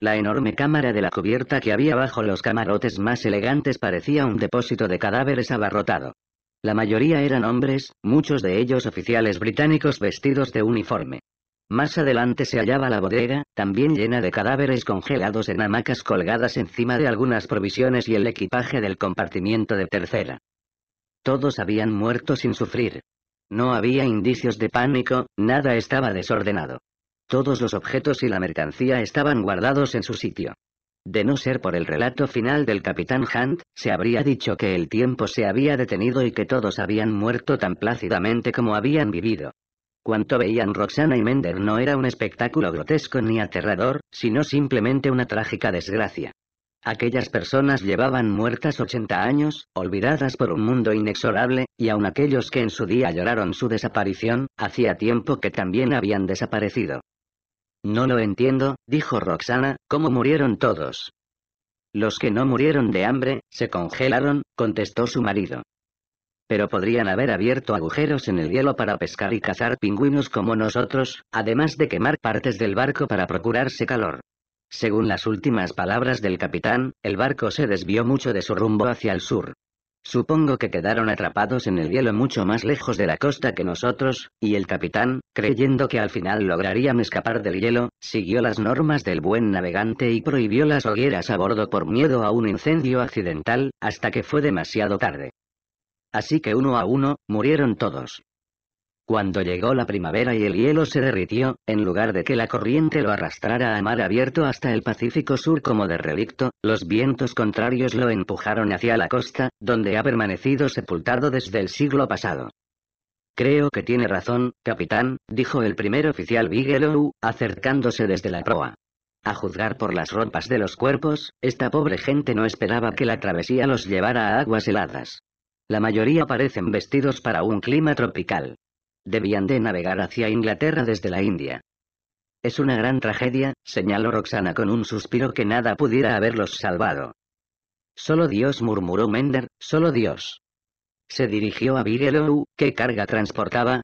La enorme cámara de la cubierta que había bajo los camarotes más elegantes parecía un depósito de cadáveres abarrotado. La mayoría eran hombres, muchos de ellos oficiales británicos vestidos de uniforme. Más adelante se hallaba la bodega, también llena de cadáveres congelados en hamacas colgadas encima de algunas provisiones y el equipaje del compartimiento de tercera. Todos habían muerto sin sufrir. No había indicios de pánico, nada estaba desordenado. Todos los objetos y la mercancía estaban guardados en su sitio. De no ser por el relato final del capitán Hunt, se habría dicho que el tiempo se había detenido y que todos habían muerto tan plácidamente como habían vivido. Cuanto veían Roxana y Mender no era un espectáculo grotesco ni aterrador, sino simplemente una trágica desgracia. Aquellas personas llevaban muertas 80 años, olvidadas por un mundo inexorable, y aun aquellos que en su día lloraron su desaparición, hacía tiempo que también habían desaparecido. No lo entiendo, dijo Roxana, ¿cómo murieron todos? Los que no murieron de hambre, se congelaron, contestó su marido. Pero podrían haber abierto agujeros en el hielo para pescar y cazar pingüinos como nosotros, además de quemar partes del barco para procurarse calor. Según las últimas palabras del capitán, el barco se desvió mucho de su rumbo hacia el sur. Supongo que quedaron atrapados en el hielo mucho más lejos de la costa que nosotros, y el capitán, creyendo que al final lograrían escapar del hielo, siguió las normas del buen navegante y prohibió las hogueras a bordo por miedo a un incendio accidental, hasta que fue demasiado tarde. Así que uno a uno, murieron todos. Cuando llegó la primavera y el hielo se derritió, en lugar de que la corriente lo arrastrara a mar abierto hasta el Pacífico Sur como de relicto, los vientos contrarios lo empujaron hacia la costa, donde ha permanecido sepultado desde el siglo pasado. Creo que tiene razón, capitán, dijo el primer oficial Bigelow, acercándose desde la proa. A juzgar por las ropas de los cuerpos, esta pobre gente no esperaba que la travesía los llevara a aguas heladas. La mayoría parecen vestidos para un clima tropical. Debían de navegar hacia Inglaterra desde la India. Es una gran tragedia, señaló Roxana con un suspiro que nada pudiera haberlos salvado. Solo Dios murmuró Mender, solo Dios. Se dirigió a Bigelow, ¿qué carga transportaba?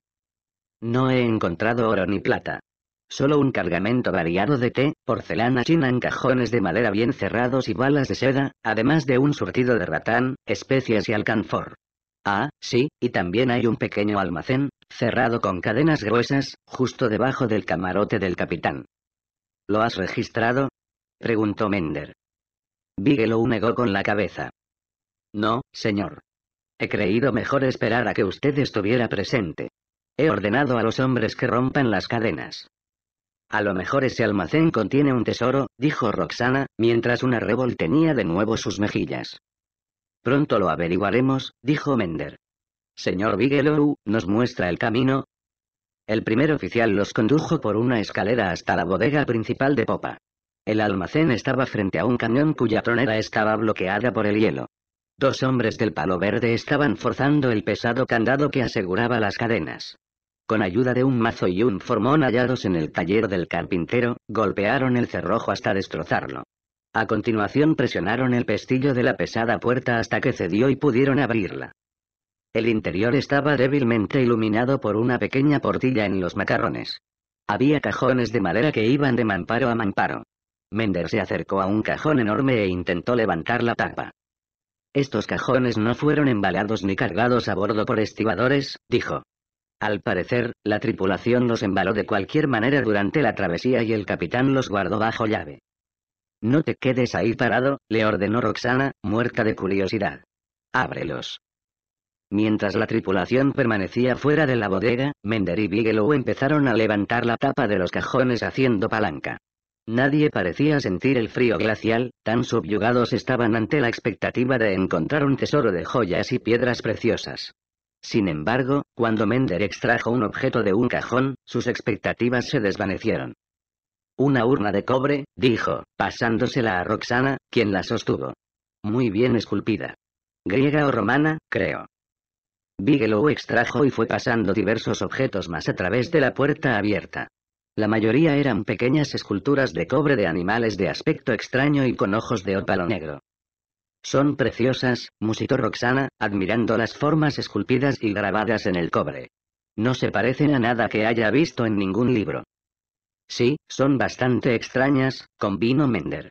No he encontrado oro ni plata. Solo un cargamento variado de té, porcelana china en cajones de madera bien cerrados y balas de seda, además de un surtido de ratán, especias y alcanfor. Ah, sí, y también hay un pequeño almacén, cerrado con cadenas gruesas, justo debajo del camarote del capitán. ¿Lo has registrado? preguntó Mender. Bigelow negó con la cabeza. No, señor. He creído mejor esperar a que usted estuviera presente. He ordenado a los hombres que rompan las cadenas. A lo mejor ese almacén contiene un tesoro, dijo Roxana, mientras una tenía de nuevo sus mejillas. Pronto lo averiguaremos, dijo Mender. Señor Bigelow, ¿nos muestra el camino? El primer oficial los condujo por una escalera hasta la bodega principal de popa. El almacén estaba frente a un cañón cuya tronera estaba bloqueada por el hielo. Dos hombres del palo verde estaban forzando el pesado candado que aseguraba las cadenas. Con ayuda de un mazo y un formón hallados en el taller del carpintero, golpearon el cerrojo hasta destrozarlo. A continuación presionaron el pestillo de la pesada puerta hasta que cedió y pudieron abrirla. El interior estaba débilmente iluminado por una pequeña portilla en los macarrones. Había cajones de madera que iban de mamparo a mamparo. Mender se acercó a un cajón enorme e intentó levantar la tapa. Estos cajones no fueron embalados ni cargados a bordo por estibadores, dijo. Al parecer, la tripulación los embaló de cualquier manera durante la travesía y el capitán los guardó bajo llave. No te quedes ahí parado, le ordenó Roxana, muerta de curiosidad. Ábrelos. Mientras la tripulación permanecía fuera de la bodega, Mender y Bigelow empezaron a levantar la tapa de los cajones haciendo palanca. Nadie parecía sentir el frío glacial, tan subyugados estaban ante la expectativa de encontrar un tesoro de joyas y piedras preciosas. Sin embargo, cuando Mender extrajo un objeto de un cajón, sus expectativas se desvanecieron. Una urna de cobre, dijo, pasándosela a Roxana, quien la sostuvo. Muy bien esculpida. Griega o romana, creo. Bigelow extrajo y fue pasando diversos objetos más a través de la puerta abierta. La mayoría eran pequeñas esculturas de cobre de animales de aspecto extraño y con ojos de ópalo negro. Son preciosas, musitó Roxana, admirando las formas esculpidas y grabadas en el cobre. No se parecen a nada que haya visto en ningún libro. Sí, son bastante extrañas, convino Mender.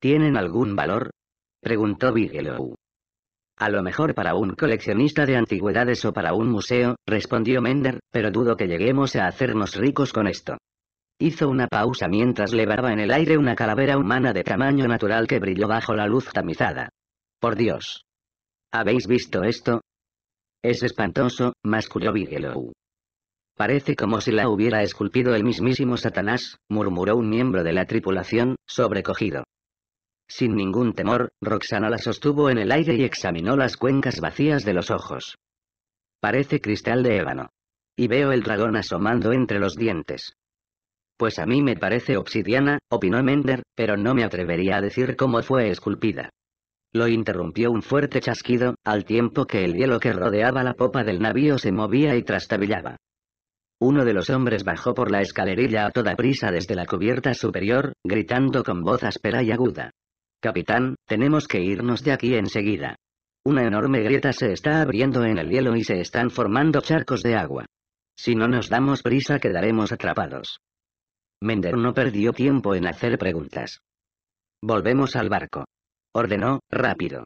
¿Tienen algún valor? preguntó Bigelow. A lo mejor para un coleccionista de antigüedades o para un museo, respondió Mender, pero dudo que lleguemos a hacernos ricos con esto. Hizo una pausa mientras levaba en el aire una calavera humana de tamaño natural que brilló bajo la luz tamizada. Por Dios. ¿Habéis visto esto? Es espantoso, masculló Bigelow. Parece como si la hubiera esculpido el mismísimo Satanás, murmuró un miembro de la tripulación, sobrecogido. Sin ningún temor, Roxana la sostuvo en el aire y examinó las cuencas vacías de los ojos. Parece cristal de ébano. Y veo el dragón asomando entre los dientes. Pues a mí me parece obsidiana, opinó Mender, pero no me atrevería a decir cómo fue esculpida. Lo interrumpió un fuerte chasquido, al tiempo que el hielo que rodeaba la popa del navío se movía y trastabillaba. Uno de los hombres bajó por la escalerilla a toda prisa desde la cubierta superior, gritando con voz áspera y aguda. Capitán, tenemos que irnos de aquí enseguida. Una enorme grieta se está abriendo en el hielo y se están formando charcos de agua. Si no nos damos prisa quedaremos atrapados. Mender no perdió tiempo en hacer preguntas. Volvemos al barco. Ordenó, rápido.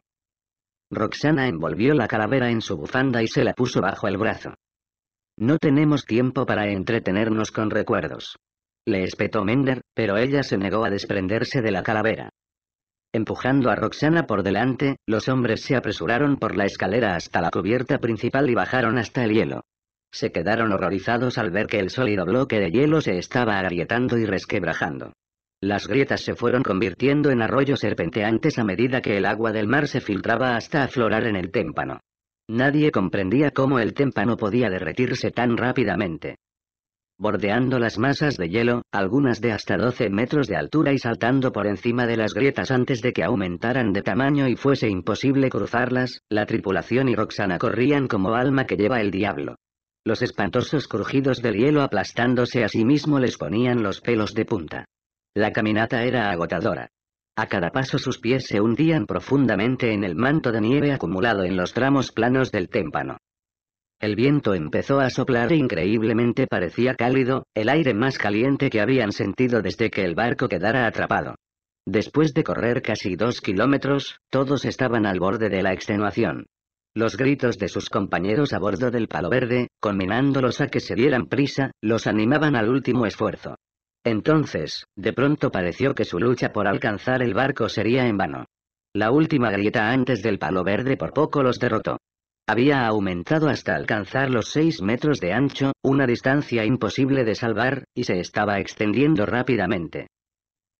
Roxana envolvió la calavera en su bufanda y se la puso bajo el brazo. No tenemos tiempo para entretenernos con recuerdos. Le espetó Mender, pero ella se negó a desprenderse de la calavera. Empujando a Roxana por delante, los hombres se apresuraron por la escalera hasta la cubierta principal y bajaron hasta el hielo. Se quedaron horrorizados al ver que el sólido bloque de hielo se estaba agrietando y resquebrajando. Las grietas se fueron convirtiendo en arroyos serpenteantes a medida que el agua del mar se filtraba hasta aflorar en el témpano. Nadie comprendía cómo el témpano podía derretirse tan rápidamente bordeando las masas de hielo, algunas de hasta 12 metros de altura y saltando por encima de las grietas antes de que aumentaran de tamaño y fuese imposible cruzarlas, la tripulación y Roxana corrían como alma que lleva el diablo. Los espantosos crujidos del hielo aplastándose a sí mismo les ponían los pelos de punta. La caminata era agotadora. A cada paso sus pies se hundían profundamente en el manto de nieve acumulado en los tramos planos del témpano. El viento empezó a soplar e increíblemente parecía cálido, el aire más caliente que habían sentido desde que el barco quedara atrapado. Después de correr casi dos kilómetros, todos estaban al borde de la extenuación. Los gritos de sus compañeros a bordo del palo verde, conminándolos a que se dieran prisa, los animaban al último esfuerzo. Entonces, de pronto pareció que su lucha por alcanzar el barco sería en vano. La última grieta antes del palo verde por poco los derrotó. Había aumentado hasta alcanzar los 6 metros de ancho, una distancia imposible de salvar, y se estaba extendiendo rápidamente.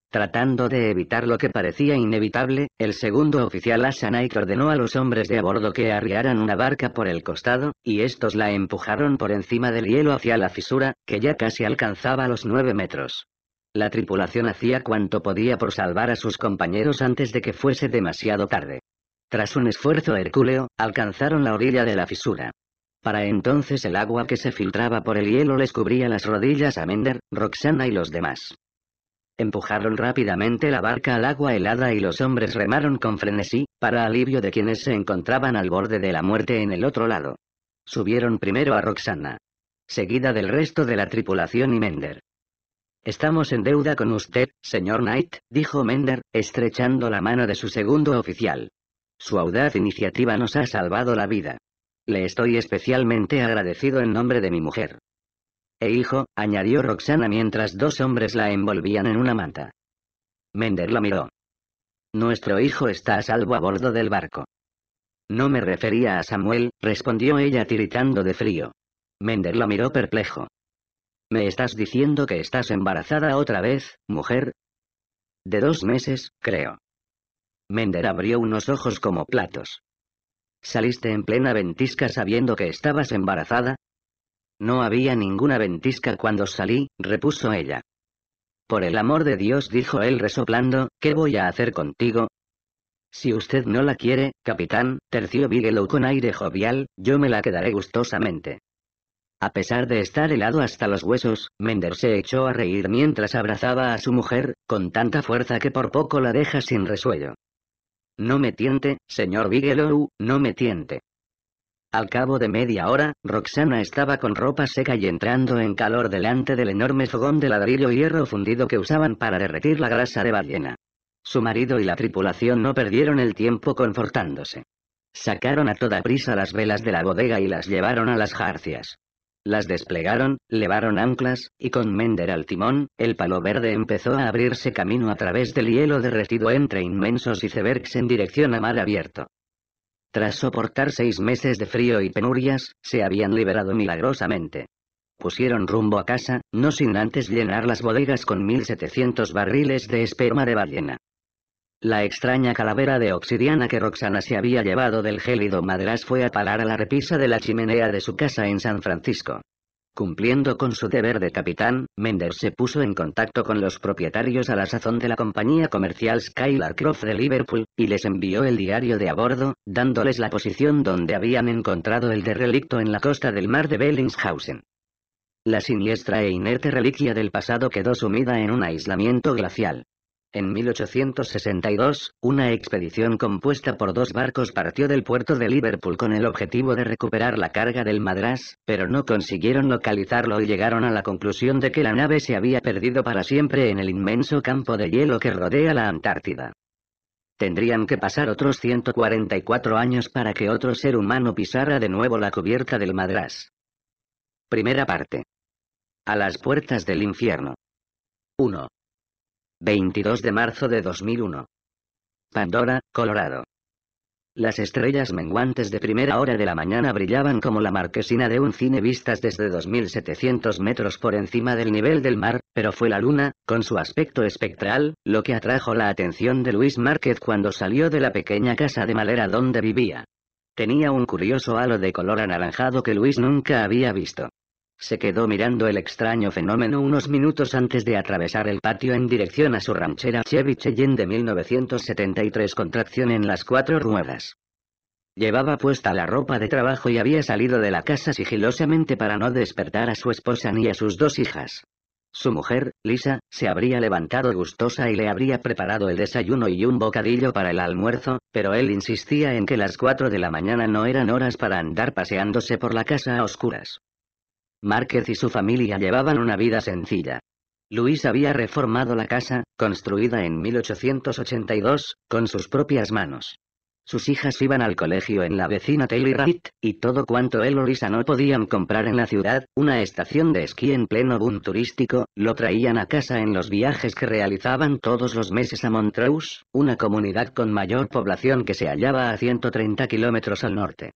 Tratando de evitar lo que parecía inevitable, el segundo oficial Asanike ordenó a los hombres de a bordo que arriaran una barca por el costado, y estos la empujaron por encima del hielo hacia la fisura, que ya casi alcanzaba los 9 metros. La tripulación hacía cuanto podía por salvar a sus compañeros antes de que fuese demasiado tarde. Tras un esfuerzo hercúleo, alcanzaron la orilla de la fisura. Para entonces el agua que se filtraba por el hielo les cubría las rodillas a Mender, Roxana y los demás. Empujaron rápidamente la barca al agua helada y los hombres remaron con frenesí, para alivio de quienes se encontraban al borde de la muerte en el otro lado. Subieron primero a Roxana. Seguida del resto de la tripulación y Mender. Estamos en deuda con usted, señor Knight, dijo Mender, estrechando la mano de su segundo oficial. Su audaz iniciativa nos ha salvado la vida. Le estoy especialmente agradecido en nombre de mi mujer. E hijo, añadió Roxana mientras dos hombres la envolvían en una manta. Mender la miró. Nuestro hijo está a salvo a bordo del barco. No me refería a Samuel, respondió ella tiritando de frío. Mender la miró perplejo. ¿Me estás diciendo que estás embarazada otra vez, mujer? De dos meses, creo. Mender abrió unos ojos como platos. ¿Saliste en plena ventisca sabiendo que estabas embarazada? No había ninguna ventisca cuando salí, repuso ella. Por el amor de Dios, dijo él resoplando, ¿qué voy a hacer contigo? Si usted no la quiere, capitán, terció Bigelow con aire jovial, yo me la quedaré gustosamente. A pesar de estar helado hasta los huesos, Mender se echó a reír mientras abrazaba a su mujer, con tanta fuerza que por poco la deja sin resuello. No me tiente, señor Bigelow, no me tiente. Al cabo de media hora, Roxana estaba con ropa seca y entrando en calor delante del enorme fogón de ladrillo y hierro fundido que usaban para derretir la grasa de ballena. Su marido y la tripulación no perdieron el tiempo confortándose. Sacaron a toda prisa las velas de la bodega y las llevaron a las jarcias. Las desplegaron, levaron anclas, y con Mender al timón, el palo verde empezó a abrirse camino a través del hielo derretido entre inmensos icebergs en dirección a mar abierto. Tras soportar seis meses de frío y penurias, se habían liberado milagrosamente. Pusieron rumbo a casa, no sin antes llenar las bodegas con 1.700 barriles de esperma de ballena. La extraña calavera de obsidiana que Roxana se había llevado del gélido Madras fue a parar a la repisa de la chimenea de su casa en San Francisco. Cumpliendo con su deber de capitán, Mender se puso en contacto con los propietarios a la sazón de la compañía comercial Skylar Croft de Liverpool, y les envió el diario de a bordo, dándoles la posición donde habían encontrado el derrelicto en la costa del mar de Bellingshausen. La siniestra e inerte reliquia del pasado quedó sumida en un aislamiento glacial. En 1862, una expedición compuesta por dos barcos partió del puerto de Liverpool con el objetivo de recuperar la carga del Madras, pero no consiguieron localizarlo y llegaron a la conclusión de que la nave se había perdido para siempre en el inmenso campo de hielo que rodea la Antártida. Tendrían que pasar otros 144 años para que otro ser humano pisara de nuevo la cubierta del Madras. Primera parte. A las puertas del infierno. 1. 22 de marzo de 2001. Pandora, Colorado. Las estrellas menguantes de primera hora de la mañana brillaban como la marquesina de un cine vistas desde 2.700 metros por encima del nivel del mar, pero fue la luna, con su aspecto espectral, lo que atrajo la atención de Luis Márquez cuando salió de la pequeña casa de madera donde vivía. Tenía un curioso halo de color anaranjado que Luis nunca había visto. Se quedó mirando el extraño fenómeno unos minutos antes de atravesar el patio en dirección a su ranchera Chevy de 1973 con tracción en las cuatro ruedas. Llevaba puesta la ropa de trabajo y había salido de la casa sigilosamente para no despertar a su esposa ni a sus dos hijas. Su mujer, Lisa, se habría levantado gustosa y le habría preparado el desayuno y un bocadillo para el almuerzo, pero él insistía en que las cuatro de la mañana no eran horas para andar paseándose por la casa a oscuras. Márquez y su familia llevaban una vida sencilla. Luis había reformado la casa, construida en 1882, con sus propias manos. Sus hijas iban al colegio en la vecina Taylorite, y todo cuanto él o Lisa no podían comprar en la ciudad, una estación de esquí en pleno boom turístico, lo traían a casa en los viajes que realizaban todos los meses a Montreux, una comunidad con mayor población que se hallaba a 130 kilómetros al norte.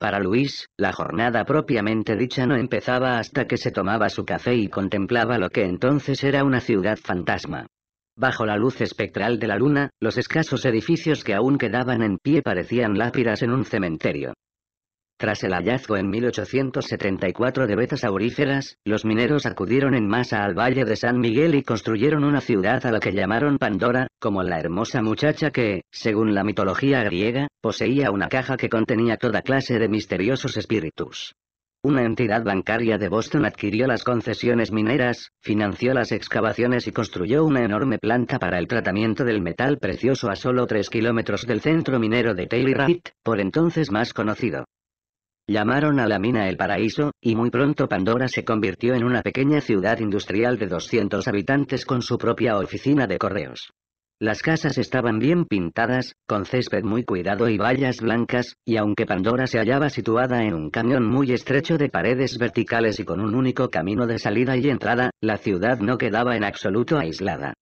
Para Luis, la jornada propiamente dicha no empezaba hasta que se tomaba su café y contemplaba lo que entonces era una ciudad fantasma. Bajo la luz espectral de la luna, los escasos edificios que aún quedaban en pie parecían lápidas en un cementerio. Tras el hallazgo en 1874 de vetas auríferas, los mineros acudieron en masa al Valle de San Miguel y construyeron una ciudad a la que llamaron Pandora, como la hermosa muchacha que, según la mitología griega, poseía una caja que contenía toda clase de misteriosos espíritus. Una entidad bancaria de Boston adquirió las concesiones mineras, financió las excavaciones y construyó una enorme planta para el tratamiento del metal precioso a solo 3 kilómetros del centro minero de Taylor por entonces más conocido. Llamaron a la mina El Paraíso, y muy pronto Pandora se convirtió en una pequeña ciudad industrial de 200 habitantes con su propia oficina de correos. Las casas estaban bien pintadas, con césped muy cuidado y vallas blancas, y aunque Pandora se hallaba situada en un cañón muy estrecho de paredes verticales y con un único camino de salida y entrada, la ciudad no quedaba en absoluto aislada.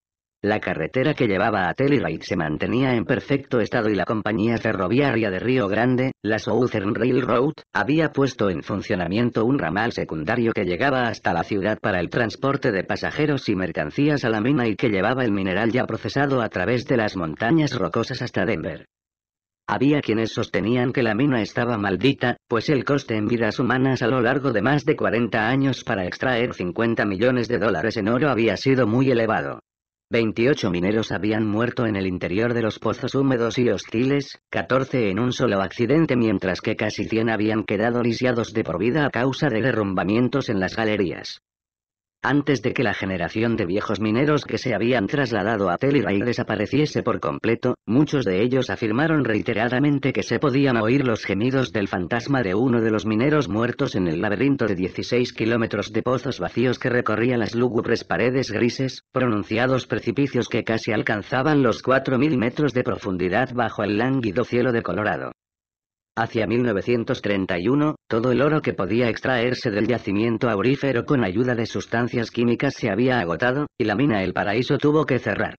La carretera que llevaba a Telluride se mantenía en perfecto estado y la compañía ferroviaria de Río Grande, la Southern Railroad, había puesto en funcionamiento un ramal secundario que llegaba hasta la ciudad para el transporte de pasajeros y mercancías a la mina y que llevaba el mineral ya procesado a través de las montañas rocosas hasta Denver. Había quienes sostenían que la mina estaba maldita, pues el coste en vidas humanas a lo largo de más de 40 años para extraer 50 millones de dólares en oro había sido muy elevado. 28 mineros habían muerto en el interior de los pozos húmedos y hostiles, 14 en un solo accidente mientras que casi 100 habían quedado lisiados de por vida a causa de derrumbamientos en las galerías antes de que la generación de viejos mineros que se habían trasladado a Telluride desapareciese por completo, muchos de ellos afirmaron reiteradamente que se podían oír los gemidos del fantasma de uno de los mineros muertos en el laberinto de 16 kilómetros de pozos vacíos que recorría las lúgubres paredes grises, pronunciados precipicios que casi alcanzaban los 4.000 metros de profundidad bajo el lánguido cielo de Colorado. Hacia 1931, todo el oro que podía extraerse del yacimiento aurífero con ayuda de sustancias químicas se había agotado, y la mina El Paraíso tuvo que cerrar.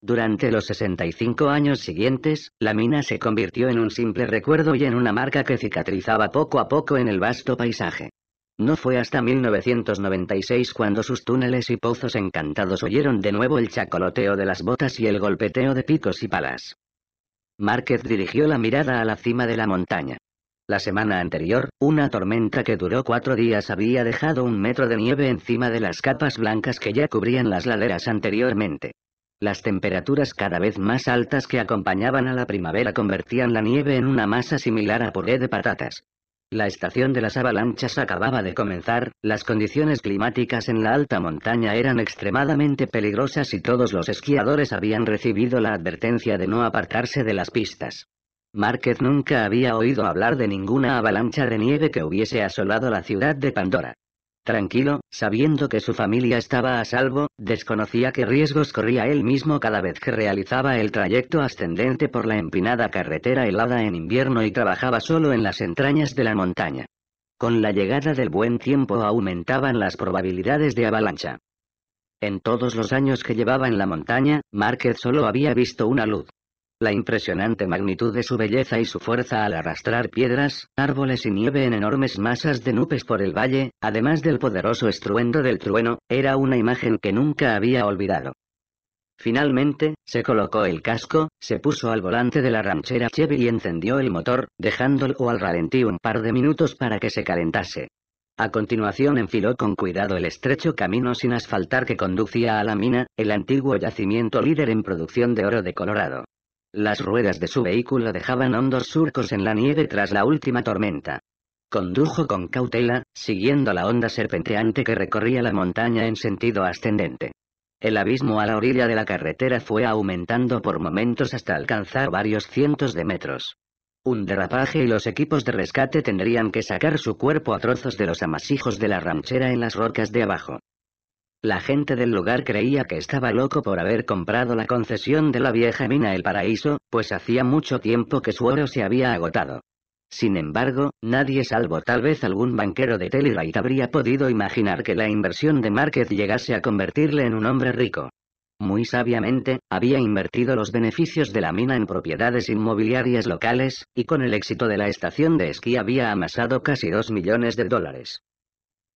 Durante los 65 años siguientes, la mina se convirtió en un simple recuerdo y en una marca que cicatrizaba poco a poco en el vasto paisaje. No fue hasta 1996 cuando sus túneles y pozos encantados oyeron de nuevo el chacoloteo de las botas y el golpeteo de picos y palas. Márquez dirigió la mirada a la cima de la montaña. La semana anterior, una tormenta que duró cuatro días había dejado un metro de nieve encima de las capas blancas que ya cubrían las laderas anteriormente. Las temperaturas cada vez más altas que acompañaban a la primavera convertían la nieve en una masa similar a puré de patatas. La estación de las avalanchas acababa de comenzar, las condiciones climáticas en la alta montaña eran extremadamente peligrosas y todos los esquiadores habían recibido la advertencia de no apartarse de las pistas. Márquez nunca había oído hablar de ninguna avalancha de nieve que hubiese asolado la ciudad de Pandora. Tranquilo, sabiendo que su familia estaba a salvo, desconocía qué riesgos corría él mismo cada vez que realizaba el trayecto ascendente por la empinada carretera helada en invierno y trabajaba solo en las entrañas de la montaña. Con la llegada del buen tiempo aumentaban las probabilidades de avalancha. En todos los años que llevaba en la montaña, Márquez solo había visto una luz. La impresionante magnitud de su belleza y su fuerza al arrastrar piedras, árboles y nieve en enormes masas de nubes por el valle, además del poderoso estruendo del trueno, era una imagen que nunca había olvidado. Finalmente, se colocó el casco, se puso al volante de la ranchera Chevy y encendió el motor, dejándolo al ralentí un par de minutos para que se calentase. A continuación enfiló con cuidado el estrecho camino sin asfaltar que conducía a la mina, el antiguo yacimiento líder en producción de oro de Colorado. Las ruedas de su vehículo dejaban hondos surcos en la nieve tras la última tormenta. Condujo con cautela, siguiendo la onda serpenteante que recorría la montaña en sentido ascendente. El abismo a la orilla de la carretera fue aumentando por momentos hasta alcanzar varios cientos de metros. Un derrapaje y los equipos de rescate tendrían que sacar su cuerpo a trozos de los amasijos de la ranchera en las rocas de abajo. La gente del lugar creía que estaba loco por haber comprado la concesión de la vieja mina El Paraíso, pues hacía mucho tiempo que su oro se había agotado. Sin embargo, nadie salvo tal vez algún banquero de Telluride habría podido imaginar que la inversión de Márquez llegase a convertirle en un hombre rico. Muy sabiamente, había invertido los beneficios de la mina en propiedades inmobiliarias locales, y con el éxito de la estación de esquí había amasado casi dos millones de dólares.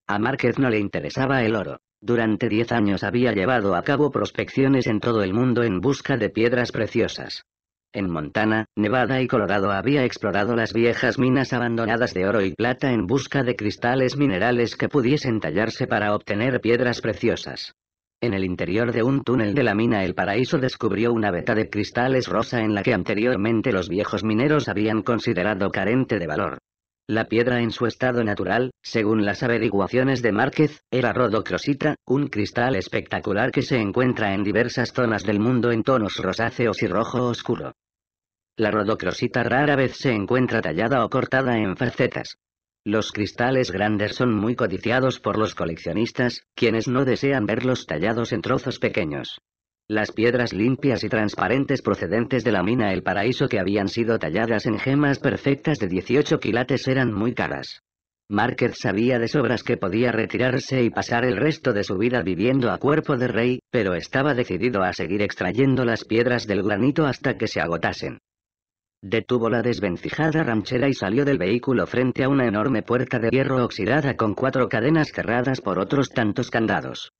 A Márquez no le interesaba el oro. Durante diez años había llevado a cabo prospecciones en todo el mundo en busca de piedras preciosas. En Montana, Nevada y Colorado había explorado las viejas minas abandonadas de oro y plata en busca de cristales minerales que pudiesen tallarse para obtener piedras preciosas. En el interior de un túnel de la mina El Paraíso descubrió una veta de cristales rosa en la que anteriormente los viejos mineros habían considerado carente de valor. La piedra en su estado natural, según las averiguaciones de Márquez, era rodocrosita, un cristal espectacular que se encuentra en diversas zonas del mundo en tonos rosáceos y rojo oscuro. La rodocrosita rara vez se encuentra tallada o cortada en facetas. Los cristales grandes son muy codiciados por los coleccionistas, quienes no desean verlos tallados en trozos pequeños. Las piedras limpias y transparentes procedentes de la mina El Paraíso que habían sido talladas en gemas perfectas de 18 quilates eran muy caras. Márquez sabía de sobras que podía retirarse y pasar el resto de su vida viviendo a cuerpo de rey, pero estaba decidido a seguir extrayendo las piedras del granito hasta que se agotasen. Detuvo la desvencijada ranchera y salió del vehículo frente a una enorme puerta de hierro oxidada con cuatro cadenas cerradas por otros tantos candados.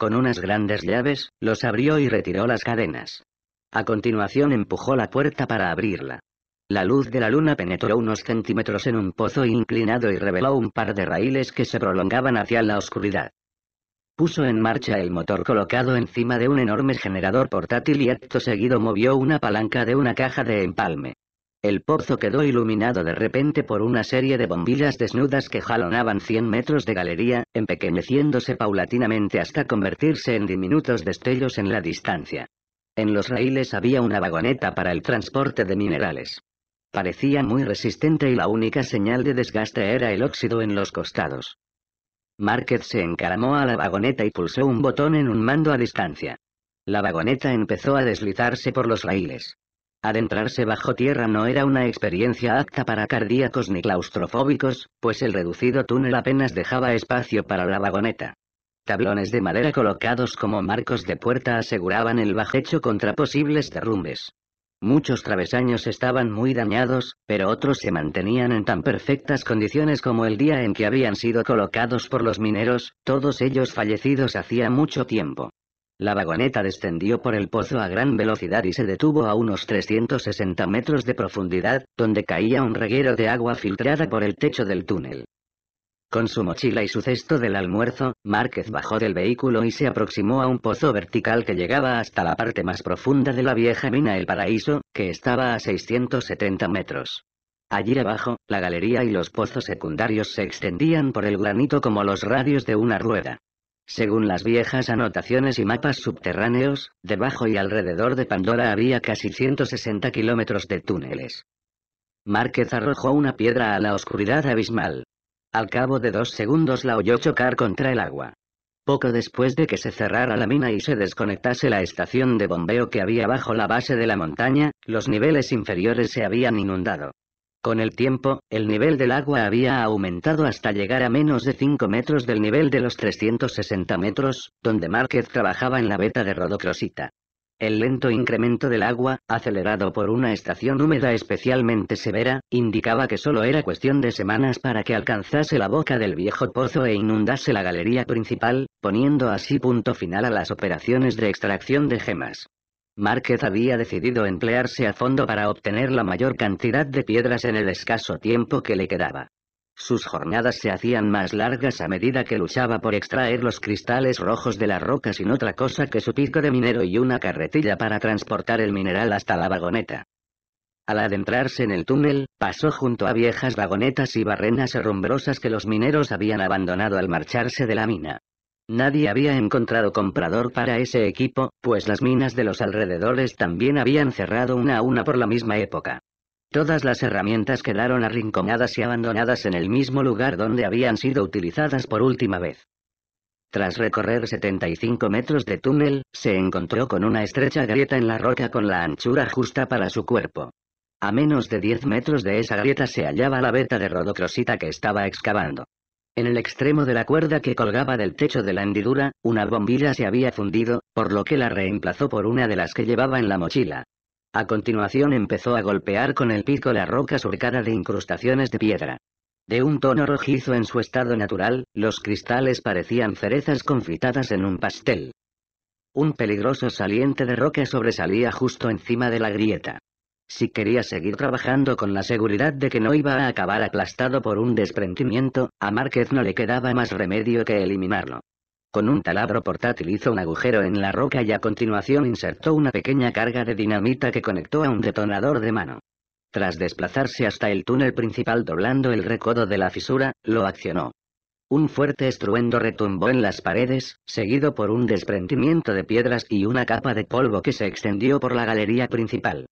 Con unas grandes llaves, los abrió y retiró las cadenas. A continuación empujó la puerta para abrirla. La luz de la luna penetró unos centímetros en un pozo inclinado y reveló un par de raíles que se prolongaban hacia la oscuridad. Puso en marcha el motor colocado encima de un enorme generador portátil y acto seguido movió una palanca de una caja de empalme. El pozo quedó iluminado de repente por una serie de bombillas desnudas que jalonaban 100 metros de galería, empequeñeciéndose paulatinamente hasta convertirse en diminutos destellos en la distancia. En los raíles había una vagoneta para el transporte de minerales. Parecía muy resistente y la única señal de desgaste era el óxido en los costados. Márquez se encaramó a la vagoneta y pulsó un botón en un mando a distancia. La vagoneta empezó a deslizarse por los raíles. Adentrarse bajo tierra no era una experiencia apta para cardíacos ni claustrofóbicos, pues el reducido túnel apenas dejaba espacio para la vagoneta. Tablones de madera colocados como marcos de puerta aseguraban el bajecho contra posibles derrumbes. Muchos travesaños estaban muy dañados, pero otros se mantenían en tan perfectas condiciones como el día en que habían sido colocados por los mineros, todos ellos fallecidos hacía mucho tiempo. La vagoneta descendió por el pozo a gran velocidad y se detuvo a unos 360 metros de profundidad, donde caía un reguero de agua filtrada por el techo del túnel. Con su mochila y su cesto del almuerzo, Márquez bajó del vehículo y se aproximó a un pozo vertical que llegaba hasta la parte más profunda de la vieja mina El Paraíso, que estaba a 670 metros. Allí abajo, la galería y los pozos secundarios se extendían por el granito como los radios de una rueda. Según las viejas anotaciones y mapas subterráneos, debajo y alrededor de Pandora había casi 160 kilómetros de túneles. Márquez arrojó una piedra a la oscuridad abismal. Al cabo de dos segundos la oyó chocar contra el agua. Poco después de que se cerrara la mina y se desconectase la estación de bombeo que había bajo la base de la montaña, los niveles inferiores se habían inundado. Con el tiempo, el nivel del agua había aumentado hasta llegar a menos de 5 metros del nivel de los 360 metros, donde Márquez trabajaba en la beta de Rodocrosita. El lento incremento del agua, acelerado por una estación húmeda especialmente severa, indicaba que solo era cuestión de semanas para que alcanzase la boca del viejo pozo e inundase la galería principal, poniendo así punto final a las operaciones de extracción de gemas. Márquez había decidido emplearse a fondo para obtener la mayor cantidad de piedras en el escaso tiempo que le quedaba. Sus jornadas se hacían más largas a medida que luchaba por extraer los cristales rojos de la roca sin otra cosa que su pico de minero y una carretilla para transportar el mineral hasta la vagoneta. Al adentrarse en el túnel, pasó junto a viejas vagonetas y barrenas herrumbrosas que los mineros habían abandonado al marcharse de la mina. Nadie había encontrado comprador para ese equipo, pues las minas de los alrededores también habían cerrado una a una por la misma época. Todas las herramientas quedaron arrinconadas y abandonadas en el mismo lugar donde habían sido utilizadas por última vez. Tras recorrer 75 metros de túnel, se encontró con una estrecha grieta en la roca con la anchura justa para su cuerpo. A menos de 10 metros de esa grieta se hallaba la veta de rodocrosita que estaba excavando. En el extremo de la cuerda que colgaba del techo de la hendidura, una bombilla se había fundido, por lo que la reemplazó por una de las que llevaba en la mochila. A continuación empezó a golpear con el pico la roca surcada de incrustaciones de piedra. De un tono rojizo en su estado natural, los cristales parecían cerezas confitadas en un pastel. Un peligroso saliente de roca sobresalía justo encima de la grieta si quería seguir trabajando con la seguridad de que no iba a acabar aplastado por un desprendimiento, a Márquez no le quedaba más remedio que eliminarlo. Con un taladro portátil hizo un agujero en la roca y a continuación insertó una pequeña carga de dinamita que conectó a un detonador de mano. Tras desplazarse hasta el túnel principal doblando el recodo de la fisura, lo accionó. Un fuerte estruendo retumbó en las paredes, seguido por un desprendimiento de piedras y una capa de polvo que se extendió por la galería principal.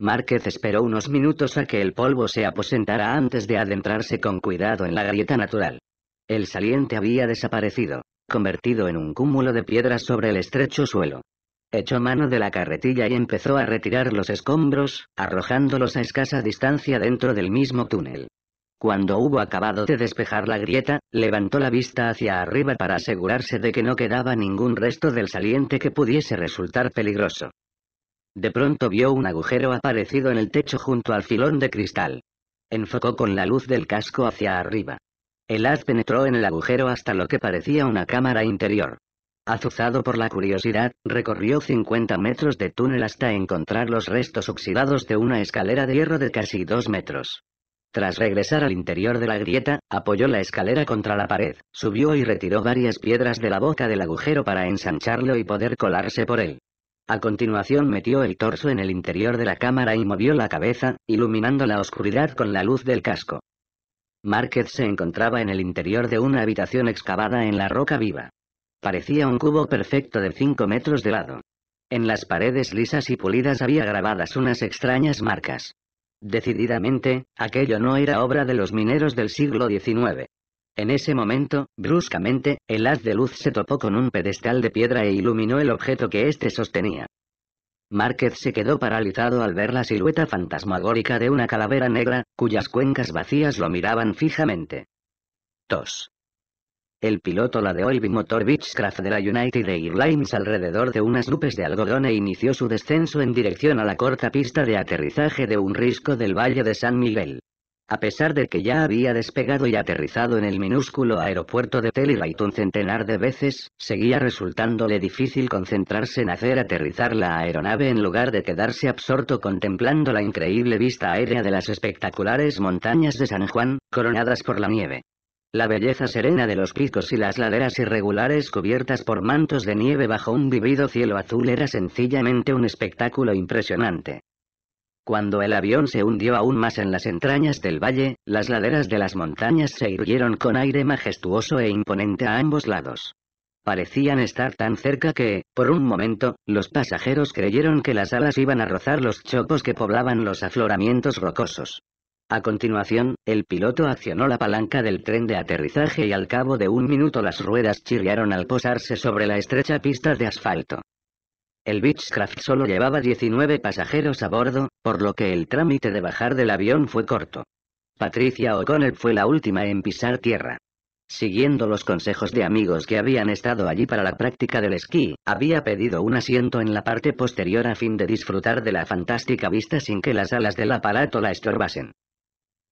Márquez esperó unos minutos a que el polvo se aposentara antes de adentrarse con cuidado en la grieta natural. El saliente había desaparecido, convertido en un cúmulo de piedras sobre el estrecho suelo. Echó mano de la carretilla y empezó a retirar los escombros, arrojándolos a escasa distancia dentro del mismo túnel. Cuando hubo acabado de despejar la grieta, levantó la vista hacia arriba para asegurarse de que no quedaba ningún resto del saliente que pudiese resultar peligroso. De pronto vio un agujero aparecido en el techo junto al filón de cristal. Enfocó con la luz del casco hacia arriba. El haz penetró en el agujero hasta lo que parecía una cámara interior. Azuzado por la curiosidad, recorrió 50 metros de túnel hasta encontrar los restos oxidados de una escalera de hierro de casi dos metros. Tras regresar al interior de la grieta, apoyó la escalera contra la pared, subió y retiró varias piedras de la boca del agujero para ensancharlo y poder colarse por él. A continuación metió el torso en el interior de la cámara y movió la cabeza, iluminando la oscuridad con la luz del casco. Márquez se encontraba en el interior de una habitación excavada en la roca viva. Parecía un cubo perfecto de 5 metros de lado. En las paredes lisas y pulidas había grabadas unas extrañas marcas. Decididamente, aquello no era obra de los mineros del siglo XIX. En ese momento, bruscamente, el haz de luz se topó con un pedestal de piedra e iluminó el objeto que éste sostenía. Márquez se quedó paralizado al ver la silueta fantasmagórica de una calavera negra, cuyas cuencas vacías lo miraban fijamente. 2. El piloto la el Motor Beechcraft de la United Airlines alrededor de unas nubes de algodón e inició su descenso en dirección a la corta pista de aterrizaje de un risco del Valle de San Miguel. A pesar de que ya había despegado y aterrizado en el minúsculo aeropuerto de Telluride un centenar de veces, seguía resultándole difícil concentrarse en hacer aterrizar la aeronave en lugar de quedarse absorto contemplando la increíble vista aérea de las espectaculares montañas de San Juan, coronadas por la nieve. La belleza serena de los picos y las laderas irregulares cubiertas por mantos de nieve bajo un vivido cielo azul era sencillamente un espectáculo impresionante. Cuando el avión se hundió aún más en las entrañas del valle, las laderas de las montañas se irguieron con aire majestuoso e imponente a ambos lados. Parecían estar tan cerca que, por un momento, los pasajeros creyeron que las alas iban a rozar los chopos que poblaban los afloramientos rocosos. A continuación, el piloto accionó la palanca del tren de aterrizaje y al cabo de un minuto las ruedas chirriaron al posarse sobre la estrecha pista de asfalto. El Beechcraft solo llevaba 19 pasajeros a bordo, por lo que el trámite de bajar del avión fue corto. Patricia O'Connell fue la última en pisar tierra. Siguiendo los consejos de amigos que habían estado allí para la práctica del esquí, había pedido un asiento en la parte posterior a fin de disfrutar de la fantástica vista sin que las alas del aparato la estorbasen.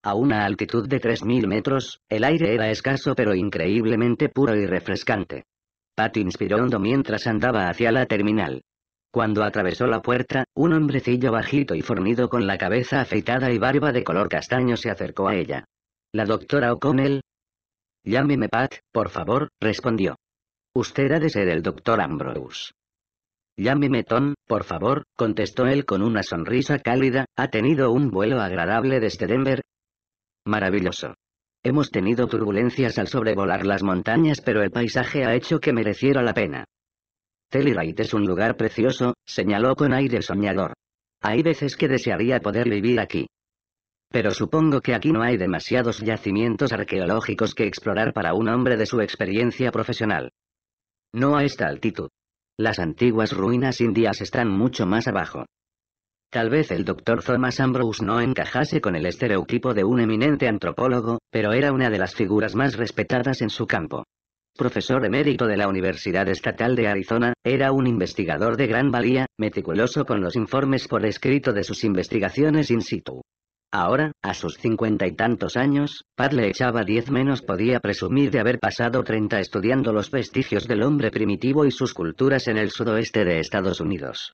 A una altitud de 3.000 metros, el aire era escaso pero increíblemente puro y refrescante. Pat inspiró hondo mientras andaba hacia la terminal. Cuando atravesó la puerta, un hombrecillo bajito y fornido con la cabeza afeitada y barba de color castaño se acercó a ella. La doctora O'Connell. Llámeme Pat, por favor, respondió. Usted ha de ser el doctor Ambrose. Llámeme Tom, por favor, contestó él con una sonrisa cálida, ha tenido un vuelo agradable desde Denver. Maravilloso. Hemos tenido turbulencias al sobrevolar las montañas pero el paisaje ha hecho que mereciera la pena. Telluride es un lugar precioso, señaló con aire soñador. Hay veces que desearía poder vivir aquí. Pero supongo que aquí no hay demasiados yacimientos arqueológicos que explorar para un hombre de su experiencia profesional. No a esta altitud. Las antiguas ruinas indias están mucho más abajo. Tal vez el doctor Thomas Ambrose no encajase con el estereotipo de un eminente antropólogo, pero era una de las figuras más respetadas en su campo profesor emérito de la Universidad Estatal de Arizona, era un investigador de gran valía, meticuloso con los informes por escrito de sus investigaciones in situ. Ahora, a sus cincuenta y tantos años, Pat le echaba diez menos podía presumir de haber pasado treinta estudiando los vestigios del hombre primitivo y sus culturas en el sudoeste de Estados Unidos.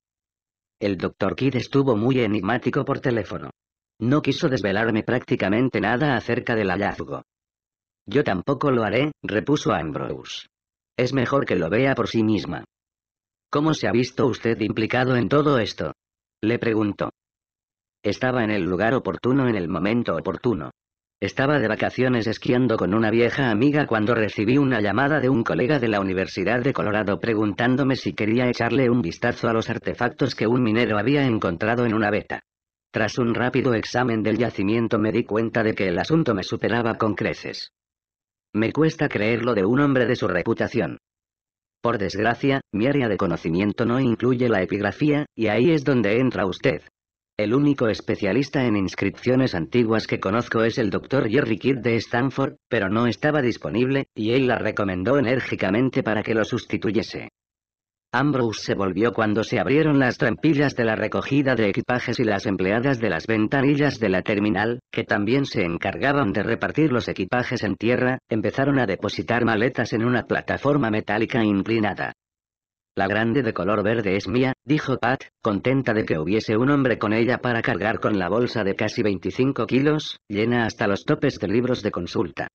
El doctor Kidd estuvo muy enigmático por teléfono. No quiso desvelarme prácticamente nada acerca del hallazgo. Yo tampoco lo haré, repuso Ambrose. Es mejor que lo vea por sí misma. ¿Cómo se ha visto usted implicado en todo esto? Le preguntó. Estaba en el lugar oportuno en el momento oportuno. Estaba de vacaciones esquiando con una vieja amiga cuando recibí una llamada de un colega de la Universidad de Colorado preguntándome si quería echarle un vistazo a los artefactos que un minero había encontrado en una veta. Tras un rápido examen del yacimiento me di cuenta de que el asunto me superaba con creces. Me cuesta creerlo de un hombre de su reputación. Por desgracia, mi área de conocimiento no incluye la epigrafía, y ahí es donde entra usted. El único especialista en inscripciones antiguas que conozco es el doctor Jerry Kidd de Stanford, pero no estaba disponible, y él la recomendó enérgicamente para que lo sustituyese. Ambrose se volvió cuando se abrieron las trampillas de la recogida de equipajes y las empleadas de las ventanillas de la terminal, que también se encargaban de repartir los equipajes en tierra, empezaron a depositar maletas en una plataforma metálica inclinada. La grande de color verde es mía, dijo Pat, contenta de que hubiese un hombre con ella para cargar con la bolsa de casi 25 kilos, llena hasta los topes de libros de consulta.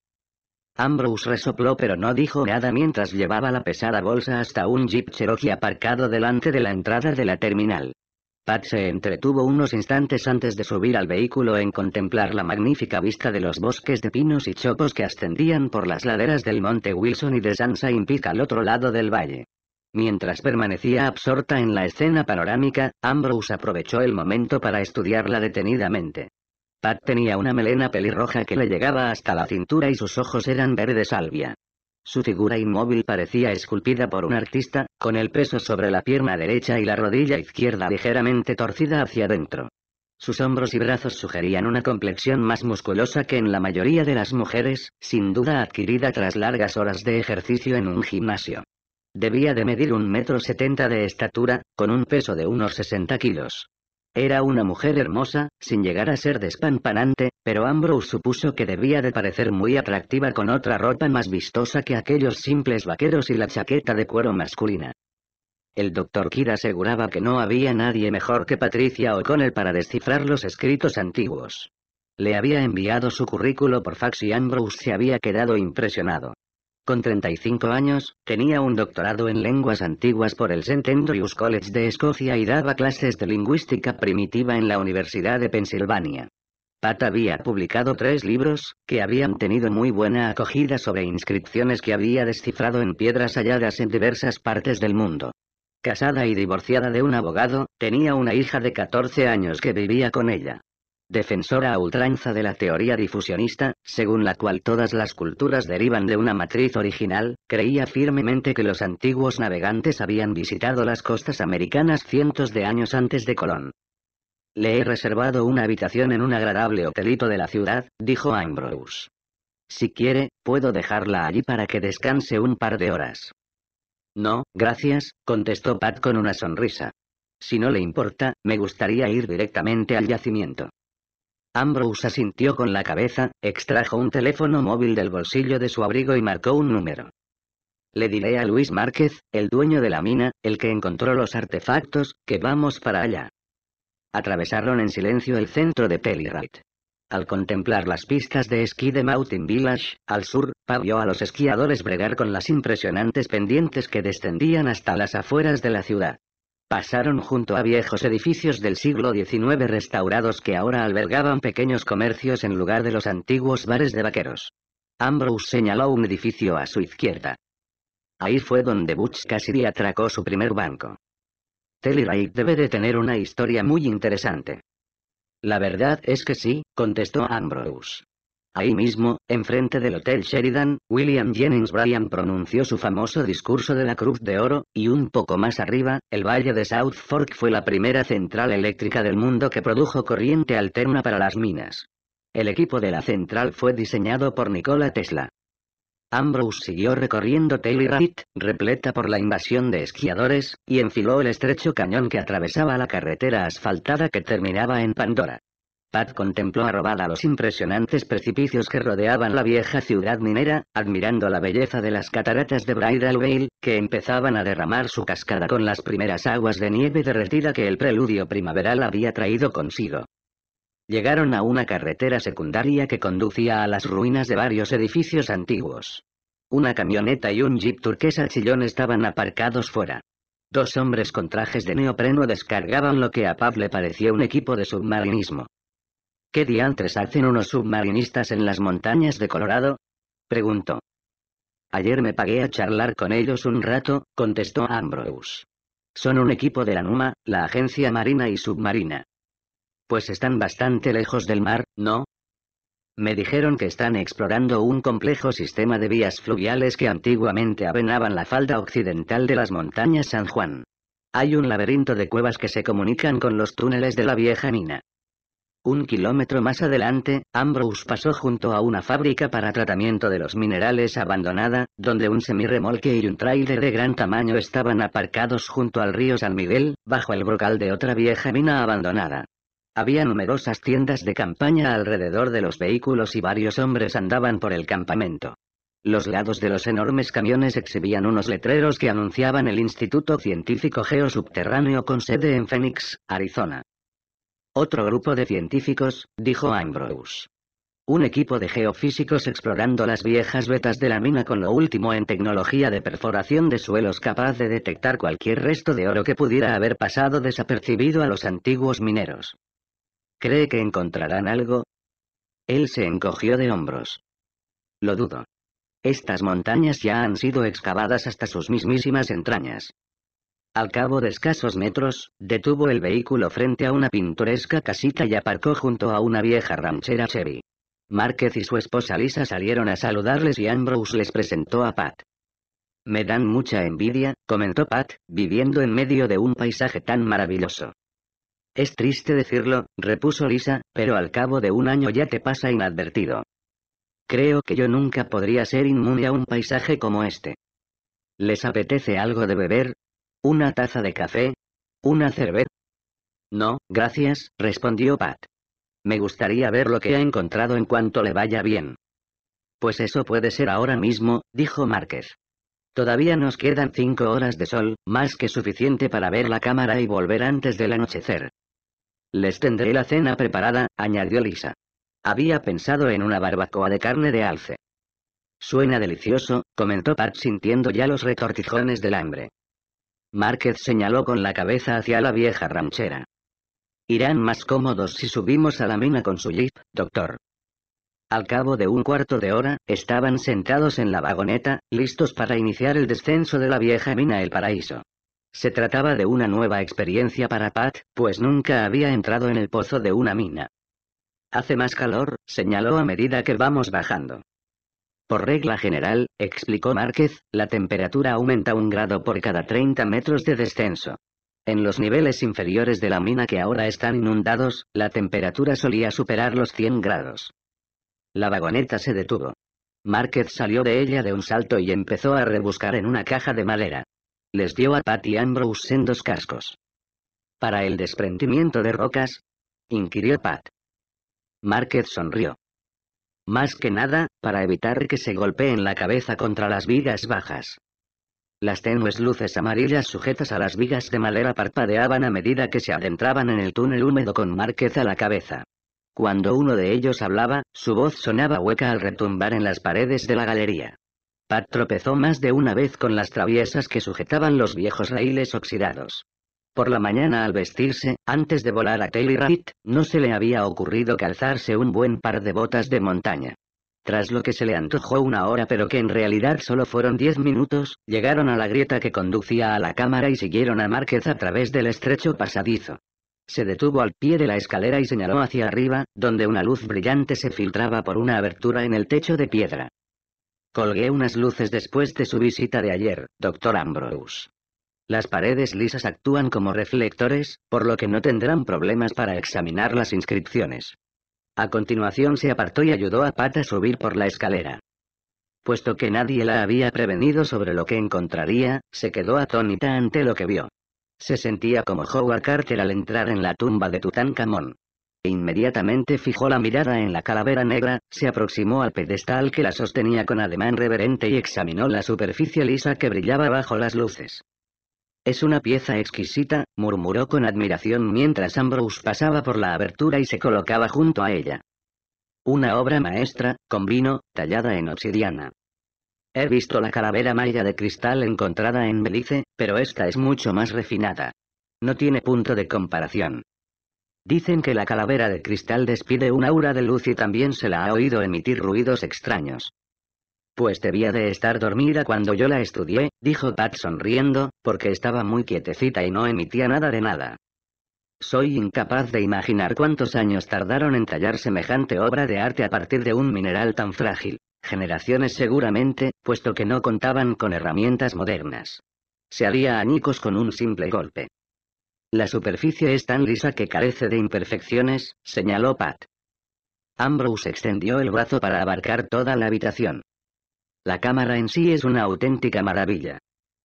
Ambrose resopló pero no dijo nada mientras llevaba la pesada bolsa hasta un Jeep Cherokee aparcado delante de la entrada de la terminal. Pat se entretuvo unos instantes antes de subir al vehículo en contemplar la magnífica vista de los bosques de pinos y chopos que ascendían por las laderas del monte Wilson y de San Peak al otro lado del valle. Mientras permanecía absorta en la escena panorámica, Ambrose aprovechó el momento para estudiarla detenidamente. Pat tenía una melena pelirroja que le llegaba hasta la cintura y sus ojos eran verde salvia. Su figura inmóvil parecía esculpida por un artista, con el peso sobre la pierna derecha y la rodilla izquierda ligeramente torcida hacia adentro. Sus hombros y brazos sugerían una complexión más musculosa que en la mayoría de las mujeres, sin duda adquirida tras largas horas de ejercicio en un gimnasio. Debía de medir un metro setenta de estatura, con un peso de unos 60 kilos. Era una mujer hermosa, sin llegar a ser despampanante, pero Ambrose supuso que debía de parecer muy atractiva con otra ropa más vistosa que aquellos simples vaqueros y la chaqueta de cuero masculina. El doctor Kira aseguraba que no había nadie mejor que Patricia O'Connell para descifrar los escritos antiguos. Le había enviado su currículo por fax y Ambrose se había quedado impresionado. Con 35 años, tenía un doctorado en lenguas antiguas por el St. Andrews College de Escocia y daba clases de lingüística primitiva en la Universidad de Pensilvania. Pat había publicado tres libros, que habían tenido muy buena acogida sobre inscripciones que había descifrado en piedras halladas en diversas partes del mundo. Casada y divorciada de un abogado, tenía una hija de 14 años que vivía con ella defensora a ultranza de la teoría difusionista, según la cual todas las culturas derivan de una matriz original, creía firmemente que los antiguos navegantes habían visitado las costas americanas cientos de años antes de Colón. Le he reservado una habitación en un agradable hotelito de la ciudad, dijo Ambrose. Si quiere, puedo dejarla allí para que descanse un par de horas. No, gracias, contestó Pat con una sonrisa. Si no le importa, me gustaría ir directamente al yacimiento. Ambrose asintió con la cabeza, extrajo un teléfono móvil del bolsillo de su abrigo y marcó un número. Le diré a Luis Márquez, el dueño de la mina, el que encontró los artefactos, que vamos para allá. Atravesaron en silencio el centro de Pellyright. Al contemplar las pistas de esquí de Mountain Village, al sur, Pablo vio a los esquiadores bregar con las impresionantes pendientes que descendían hasta las afueras de la ciudad. Pasaron junto a viejos edificios del siglo XIX restaurados que ahora albergaban pequeños comercios en lugar de los antiguos bares de vaqueros. Ambrose señaló un edificio a su izquierda. Ahí fue donde Butch Cassidy atracó su primer banco. Telluride debe de tener una historia muy interesante. La verdad es que sí, contestó Ambrose. Ahí mismo, enfrente del Hotel Sheridan, William Jennings Bryan pronunció su famoso discurso de la Cruz de Oro, y un poco más arriba, el Valle de South Fork fue la primera central eléctrica del mundo que produjo corriente alterna para las minas. El equipo de la central fue diseñado por Nikola Tesla. Ambrose siguió recorriendo Telluride, repleta por la invasión de esquiadores, y enfiló el estrecho cañón que atravesaba la carretera asfaltada que terminaba en Pandora. Pat contempló arrobada los impresionantes precipicios que rodeaban la vieja ciudad minera, admirando la belleza de las cataratas de Bridal Veil, que empezaban a derramar su cascada con las primeras aguas de nieve derretida que el preludio primaveral había traído consigo. Llegaron a una carretera secundaria que conducía a las ruinas de varios edificios antiguos. Una camioneta y un jeep turquesa chillón estaban aparcados fuera. Dos hombres con trajes de neopreno descargaban lo que a Pab le parecía un equipo de submarinismo. ¿Qué diantres hacen unos submarinistas en las montañas de Colorado? Preguntó. Ayer me pagué a charlar con ellos un rato, contestó Ambrose. Son un equipo de la NUMA, la agencia marina y submarina. Pues están bastante lejos del mar, ¿no? Me dijeron que están explorando un complejo sistema de vías fluviales que antiguamente avenaban la falda occidental de las montañas San Juan. Hay un laberinto de cuevas que se comunican con los túneles de la vieja mina. Un kilómetro más adelante, Ambrose pasó junto a una fábrica para tratamiento de los minerales abandonada, donde un semirremolque y un tráiler de gran tamaño estaban aparcados junto al río San Miguel, bajo el brocal de otra vieja mina abandonada. Había numerosas tiendas de campaña alrededor de los vehículos y varios hombres andaban por el campamento. Los lados de los enormes camiones exhibían unos letreros que anunciaban el Instituto Científico Geosubterráneo con sede en Phoenix, Arizona. Otro grupo de científicos, dijo Ambrose. Un equipo de geofísicos explorando las viejas vetas de la mina con lo último en tecnología de perforación de suelos capaz de detectar cualquier resto de oro que pudiera haber pasado desapercibido a los antiguos mineros. ¿Cree que encontrarán algo? Él se encogió de hombros. Lo dudo. Estas montañas ya han sido excavadas hasta sus mismísimas entrañas. Al cabo de escasos metros, detuvo el vehículo frente a una pintoresca casita y aparcó junto a una vieja ranchera Chevy. Márquez y su esposa Lisa salieron a saludarles y Ambrose les presentó a Pat. Me dan mucha envidia, comentó Pat, viviendo en medio de un paisaje tan maravilloso. Es triste decirlo, repuso Lisa, pero al cabo de un año ya te pasa inadvertido. Creo que yo nunca podría ser inmune a un paisaje como este. ¿Les apetece algo de beber? ¿Una taza de café? ¿Una cerveza? No, gracias, respondió Pat. Me gustaría ver lo que ha encontrado en cuanto le vaya bien. Pues eso puede ser ahora mismo, dijo Márquez. Todavía nos quedan cinco horas de sol, más que suficiente para ver la cámara y volver antes del anochecer. Les tendré la cena preparada, añadió Lisa. Había pensado en una barbacoa de carne de alce. Suena delicioso, comentó Pat sintiendo ya los retortijones del hambre. Márquez señaló con la cabeza hacia la vieja ranchera. Irán más cómodos si subimos a la mina con su jeep, doctor. Al cabo de un cuarto de hora, estaban sentados en la vagoneta, listos para iniciar el descenso de la vieja mina El Paraíso. Se trataba de una nueva experiencia para Pat, pues nunca había entrado en el pozo de una mina. Hace más calor, señaló a medida que vamos bajando. Por regla general, explicó Márquez, la temperatura aumenta un grado por cada 30 metros de descenso. En los niveles inferiores de la mina que ahora están inundados, la temperatura solía superar los 100 grados. La vagoneta se detuvo. Márquez salió de ella de un salto y empezó a rebuscar en una caja de madera. Les dio a Pat y Ambrose dos cascos. ¿Para el desprendimiento de rocas? inquirió Pat. Márquez sonrió más que nada, para evitar que se golpeen la cabeza contra las vigas bajas. Las tenues luces amarillas sujetas a las vigas de madera parpadeaban a medida que se adentraban en el túnel húmedo con Márquez a la cabeza. Cuando uno de ellos hablaba, su voz sonaba hueca al retumbar en las paredes de la galería. Pat tropezó más de una vez con las traviesas que sujetaban los viejos raíles oxidados. Por la mañana al vestirse, antes de volar a Taylor no se le había ocurrido calzarse un buen par de botas de montaña. Tras lo que se le antojó una hora pero que en realidad solo fueron diez minutos, llegaron a la grieta que conducía a la cámara y siguieron a Márquez a través del estrecho pasadizo. Se detuvo al pie de la escalera y señaló hacia arriba, donde una luz brillante se filtraba por una abertura en el techo de piedra. Colgué unas luces después de su visita de ayer, doctor Ambrose. Las paredes lisas actúan como reflectores, por lo que no tendrán problemas para examinar las inscripciones. A continuación se apartó y ayudó a Pat a subir por la escalera. Puesto que nadie la había prevenido sobre lo que encontraría, se quedó atónita ante lo que vio. Se sentía como Howard Carter al entrar en la tumba de Tutankamón. Inmediatamente fijó la mirada en la calavera negra, se aproximó al pedestal que la sostenía con ademán reverente y examinó la superficie lisa que brillaba bajo las luces. Es una pieza exquisita, murmuró con admiración mientras Ambrose pasaba por la abertura y se colocaba junto a ella. Una obra maestra, con vino, tallada en obsidiana. He visto la calavera maya de cristal encontrada en Belice, pero esta es mucho más refinada. No tiene punto de comparación. Dicen que la calavera de cristal despide un aura de luz y también se la ha oído emitir ruidos extraños. Pues debía de estar dormida cuando yo la estudié, dijo Pat sonriendo, porque estaba muy quietecita y no emitía nada de nada. Soy incapaz de imaginar cuántos años tardaron en tallar semejante obra de arte a partir de un mineral tan frágil. Generaciones seguramente, puesto que no contaban con herramientas modernas. Se haría añicos con un simple golpe. La superficie es tan lisa que carece de imperfecciones, señaló Pat. Ambrose extendió el brazo para abarcar toda la habitación. La cámara en sí es una auténtica maravilla.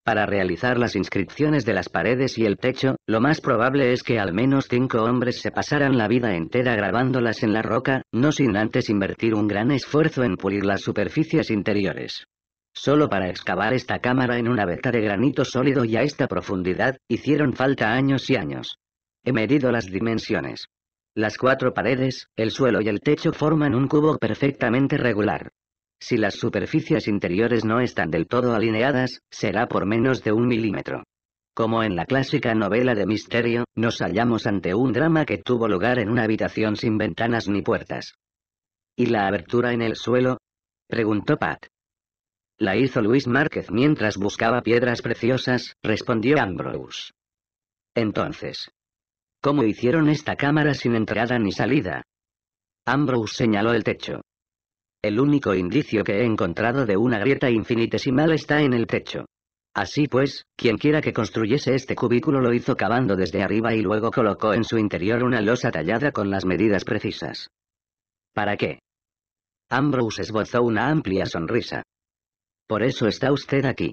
Para realizar las inscripciones de las paredes y el techo, lo más probable es que al menos cinco hombres se pasaran la vida entera grabándolas en la roca, no sin antes invertir un gran esfuerzo en pulir las superficies interiores. Solo para excavar esta cámara en una veta de granito sólido y a esta profundidad, hicieron falta años y años. He medido las dimensiones. Las cuatro paredes, el suelo y el techo forman un cubo perfectamente regular. Si las superficies interiores no están del todo alineadas, será por menos de un milímetro. Como en la clásica novela de misterio, nos hallamos ante un drama que tuvo lugar en una habitación sin ventanas ni puertas. ¿Y la abertura en el suelo? preguntó Pat. La hizo Luis Márquez mientras buscaba piedras preciosas, respondió Ambrose. Entonces, ¿cómo hicieron esta cámara sin entrada ni salida? Ambrose señaló el techo. El único indicio que he encontrado de una grieta infinitesimal está en el techo. Así pues, quienquiera que construyese este cubículo lo hizo cavando desde arriba y luego colocó en su interior una losa tallada con las medidas precisas. ¿Para qué? Ambrose esbozó una amplia sonrisa. Por eso está usted aquí.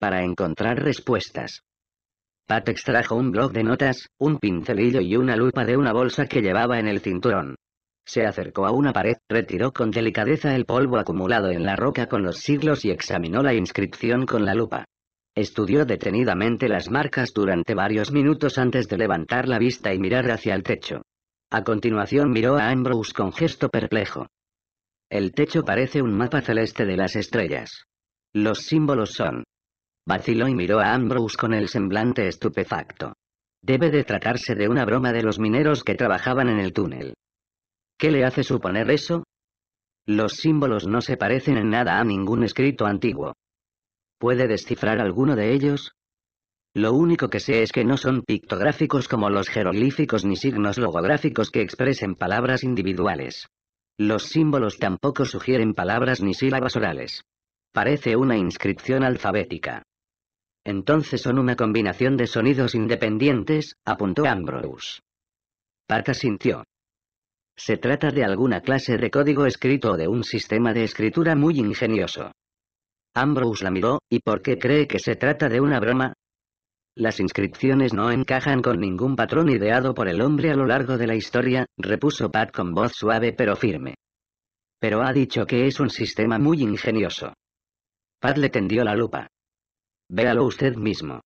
Para encontrar respuestas. Pat extrajo un bloc de notas, un pincelillo y una lupa de una bolsa que llevaba en el cinturón. Se acercó a una pared, retiró con delicadeza el polvo acumulado en la roca con los siglos y examinó la inscripción con la lupa. Estudió detenidamente las marcas durante varios minutos antes de levantar la vista y mirar hacia el techo. A continuación miró a Ambrose con gesto perplejo. El techo parece un mapa celeste de las estrellas. Los símbolos son. Vaciló y miró a Ambrose con el semblante estupefacto. Debe de tratarse de una broma de los mineros que trabajaban en el túnel. ¿Qué le hace suponer eso? Los símbolos no se parecen en nada a ningún escrito antiguo. ¿Puede descifrar alguno de ellos? Lo único que sé es que no son pictográficos como los jeroglíficos ni signos logográficos que expresen palabras individuales. Los símbolos tampoco sugieren palabras ni sílabas orales. Parece una inscripción alfabética. Entonces son una combinación de sonidos independientes, apuntó Ambrose. Parca sintió. Se trata de alguna clase de código escrito o de un sistema de escritura muy ingenioso. Ambrose la miró, ¿y por qué cree que se trata de una broma? Las inscripciones no encajan con ningún patrón ideado por el hombre a lo largo de la historia, repuso Pat con voz suave pero firme. Pero ha dicho que es un sistema muy ingenioso. Pat le tendió la lupa. Véalo usted mismo.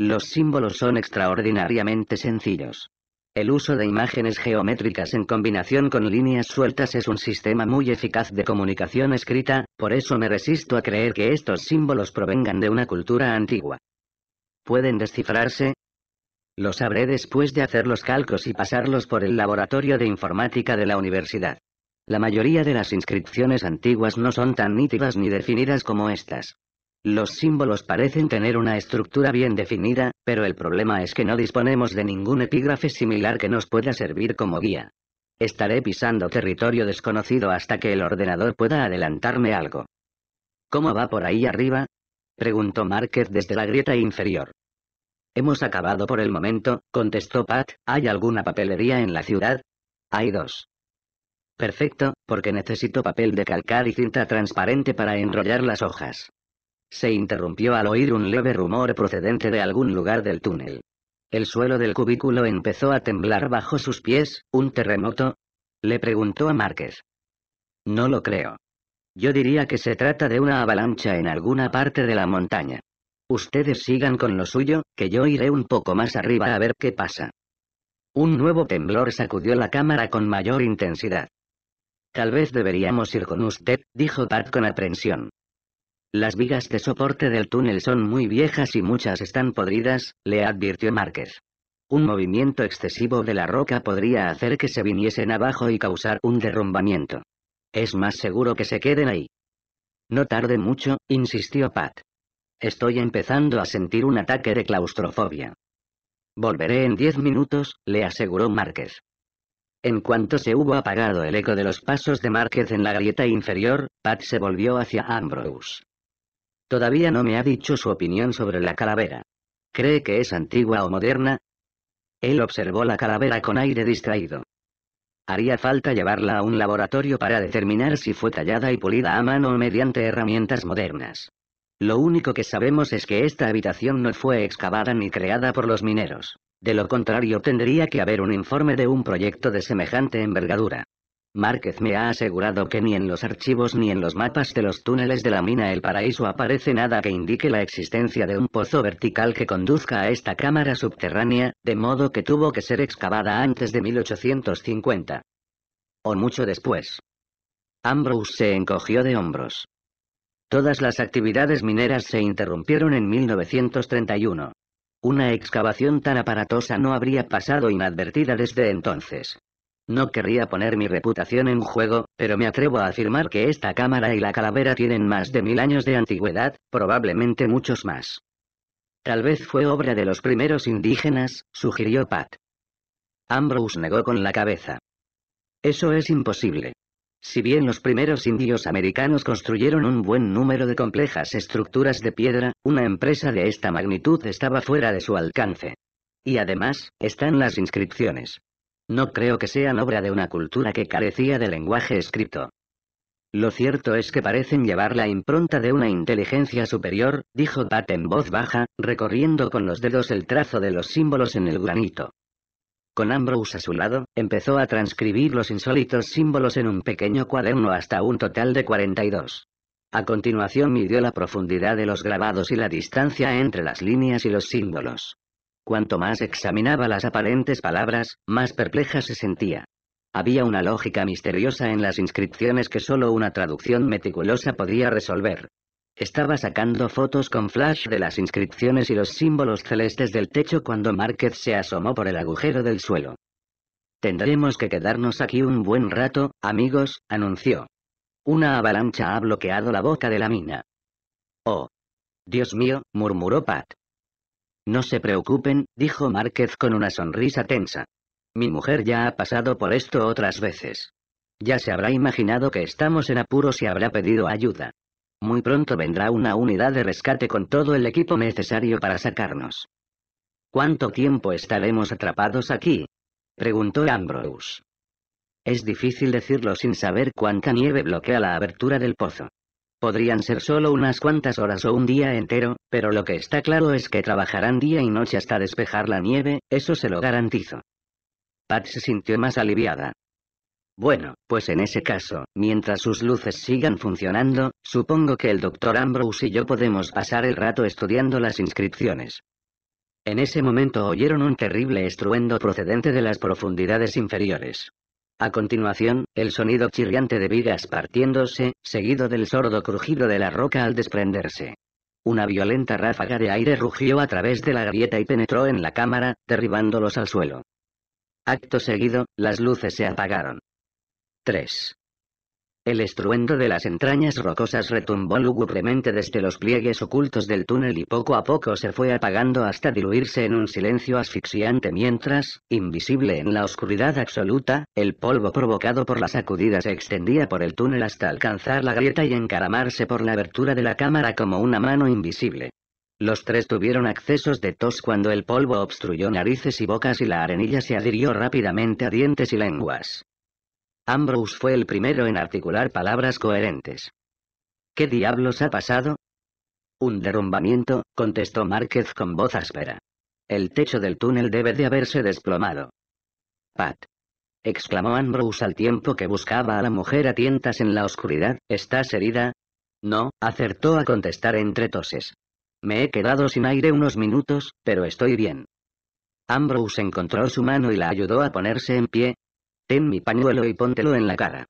Los símbolos son extraordinariamente sencillos. El uso de imágenes geométricas en combinación con líneas sueltas es un sistema muy eficaz de comunicación escrita, por eso me resisto a creer que estos símbolos provengan de una cultura antigua. ¿Pueden descifrarse? Lo sabré después de hacer los calcos y pasarlos por el laboratorio de informática de la universidad. La mayoría de las inscripciones antiguas no son tan nítidas ni definidas como estas. Los símbolos parecen tener una estructura bien definida, pero el problema es que no disponemos de ningún epígrafe similar que nos pueda servir como guía. Estaré pisando territorio desconocido hasta que el ordenador pueda adelantarme algo. ¿Cómo va por ahí arriba? preguntó Márquez desde la grieta inferior. Hemos acabado por el momento, contestó Pat, ¿hay alguna papelería en la ciudad? Hay dos. Perfecto, porque necesito papel de calcar y cinta transparente para enrollar las hojas se interrumpió al oír un leve rumor procedente de algún lugar del túnel. El suelo del cubículo empezó a temblar bajo sus pies, ¿un terremoto? Le preguntó a Márquez. No lo creo. Yo diría que se trata de una avalancha en alguna parte de la montaña. Ustedes sigan con lo suyo, que yo iré un poco más arriba a ver qué pasa. Un nuevo temblor sacudió la cámara con mayor intensidad. Tal vez deberíamos ir con usted, dijo Pat con aprensión. Las vigas de soporte del túnel son muy viejas y muchas están podridas, le advirtió Márquez. Un movimiento excesivo de la roca podría hacer que se viniesen abajo y causar un derrumbamiento. Es más seguro que se queden ahí. No tarde mucho, insistió Pat. Estoy empezando a sentir un ataque de claustrofobia. Volveré en diez minutos, le aseguró Márquez. En cuanto se hubo apagado el eco de los pasos de Márquez en la grieta inferior, Pat se volvió hacia Ambrose. Todavía no me ha dicho su opinión sobre la calavera. ¿Cree que es antigua o moderna? Él observó la calavera con aire distraído. Haría falta llevarla a un laboratorio para determinar si fue tallada y pulida a mano o mediante herramientas modernas. Lo único que sabemos es que esta habitación no fue excavada ni creada por los mineros. De lo contrario tendría que haber un informe de un proyecto de semejante envergadura. Márquez me ha asegurado que ni en los archivos ni en los mapas de los túneles de la mina El Paraíso aparece nada que indique la existencia de un pozo vertical que conduzca a esta cámara subterránea, de modo que tuvo que ser excavada antes de 1850. O mucho después. Ambrose se encogió de hombros. Todas las actividades mineras se interrumpieron en 1931. Una excavación tan aparatosa no habría pasado inadvertida desde entonces. No querría poner mi reputación en juego, pero me atrevo a afirmar que esta cámara y la calavera tienen más de mil años de antigüedad, probablemente muchos más. Tal vez fue obra de los primeros indígenas, sugirió Pat. Ambrose negó con la cabeza. Eso es imposible. Si bien los primeros indios americanos construyeron un buen número de complejas estructuras de piedra, una empresa de esta magnitud estaba fuera de su alcance. Y además, están las inscripciones. No creo que sean obra de una cultura que carecía de lenguaje escrito. Lo cierto es que parecen llevar la impronta de una inteligencia superior, dijo Pat en voz baja, recorriendo con los dedos el trazo de los símbolos en el granito. Con Ambrose a su lado, empezó a transcribir los insólitos símbolos en un pequeño cuaderno hasta un total de 42. A continuación midió la profundidad de los grabados y la distancia entre las líneas y los símbolos. Cuanto más examinaba las aparentes palabras, más perpleja se sentía. Había una lógica misteriosa en las inscripciones que solo una traducción meticulosa podía resolver. Estaba sacando fotos con flash de las inscripciones y los símbolos celestes del techo cuando Márquez se asomó por el agujero del suelo. Tendremos que quedarnos aquí un buen rato, amigos, anunció. Una avalancha ha bloqueado la boca de la mina. Oh. Dios mío, murmuró Pat. No se preocupen, dijo Márquez con una sonrisa tensa. Mi mujer ya ha pasado por esto otras veces. Ya se habrá imaginado que estamos en apuros y habrá pedido ayuda. Muy pronto vendrá una unidad de rescate con todo el equipo necesario para sacarnos. ¿Cuánto tiempo estaremos atrapados aquí? preguntó Ambrose. Es difícil decirlo sin saber cuánta nieve bloquea la abertura del pozo. Podrían ser solo unas cuantas horas o un día entero, pero lo que está claro es que trabajarán día y noche hasta despejar la nieve, eso se lo garantizo. Pat se sintió más aliviada. Bueno, pues en ese caso, mientras sus luces sigan funcionando, supongo que el doctor Ambrose y yo podemos pasar el rato estudiando las inscripciones. En ese momento oyeron un terrible estruendo procedente de las profundidades inferiores. A continuación, el sonido chirriante de vigas partiéndose, seguido del sordo crujido de la roca al desprenderse. Una violenta ráfaga de aire rugió a través de la grieta y penetró en la cámara, derribándolos al suelo. Acto seguido, las luces se apagaron. 3. El estruendo de las entrañas rocosas retumbó lúgubremente desde los pliegues ocultos del túnel y poco a poco se fue apagando hasta diluirse en un silencio asfixiante mientras, invisible en la oscuridad absoluta, el polvo provocado por la sacudida se extendía por el túnel hasta alcanzar la grieta y encaramarse por la abertura de la cámara como una mano invisible. Los tres tuvieron accesos de tos cuando el polvo obstruyó narices y bocas y la arenilla se adhirió rápidamente a dientes y lenguas. Ambrose fue el primero en articular palabras coherentes. ¿Qué diablos ha pasado? Un derrumbamiento, contestó Márquez con voz áspera. El techo del túnel debe de haberse desplomado. Pat. exclamó Ambrose al tiempo que buscaba a la mujer a tientas en la oscuridad, ¿estás herida? No, acertó a contestar entre toses. Me he quedado sin aire unos minutos, pero estoy bien. Ambrose encontró su mano y la ayudó a ponerse en pie, Ten mi pañuelo y póntelo en la cara.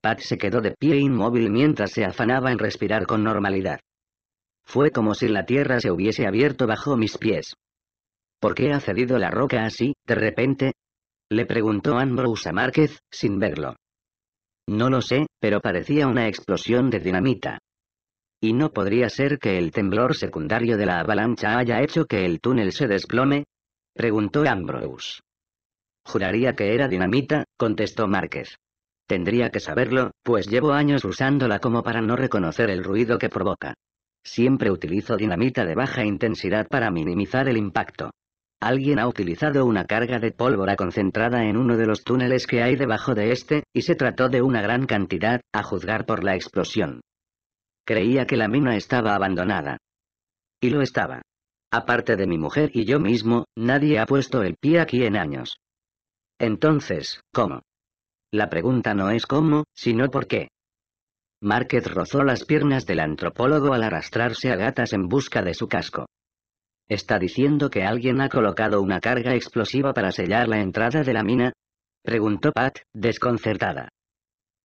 Pat se quedó de pie inmóvil mientras se afanaba en respirar con normalidad. Fue como si la tierra se hubiese abierto bajo mis pies. ¿Por qué ha cedido la roca así, de repente? Le preguntó Ambrose a Márquez, sin verlo. No lo sé, pero parecía una explosión de dinamita. Y no podría ser que el temblor secundario de la avalancha haya hecho que el túnel se desplome, preguntó Ambrose. Juraría que era dinamita, contestó Márquez. Tendría que saberlo, pues llevo años usándola como para no reconocer el ruido que provoca. Siempre utilizo dinamita de baja intensidad para minimizar el impacto. Alguien ha utilizado una carga de pólvora concentrada en uno de los túneles que hay debajo de este, y se trató de una gran cantidad, a juzgar por la explosión. Creía que la mina estaba abandonada. Y lo estaba. Aparte de mi mujer y yo mismo, nadie ha puesto el pie aquí en años. Entonces, ¿cómo? La pregunta no es cómo, sino por qué. Márquez rozó las piernas del antropólogo al arrastrarse a gatas en busca de su casco. ¿Está diciendo que alguien ha colocado una carga explosiva para sellar la entrada de la mina? Preguntó Pat, desconcertada.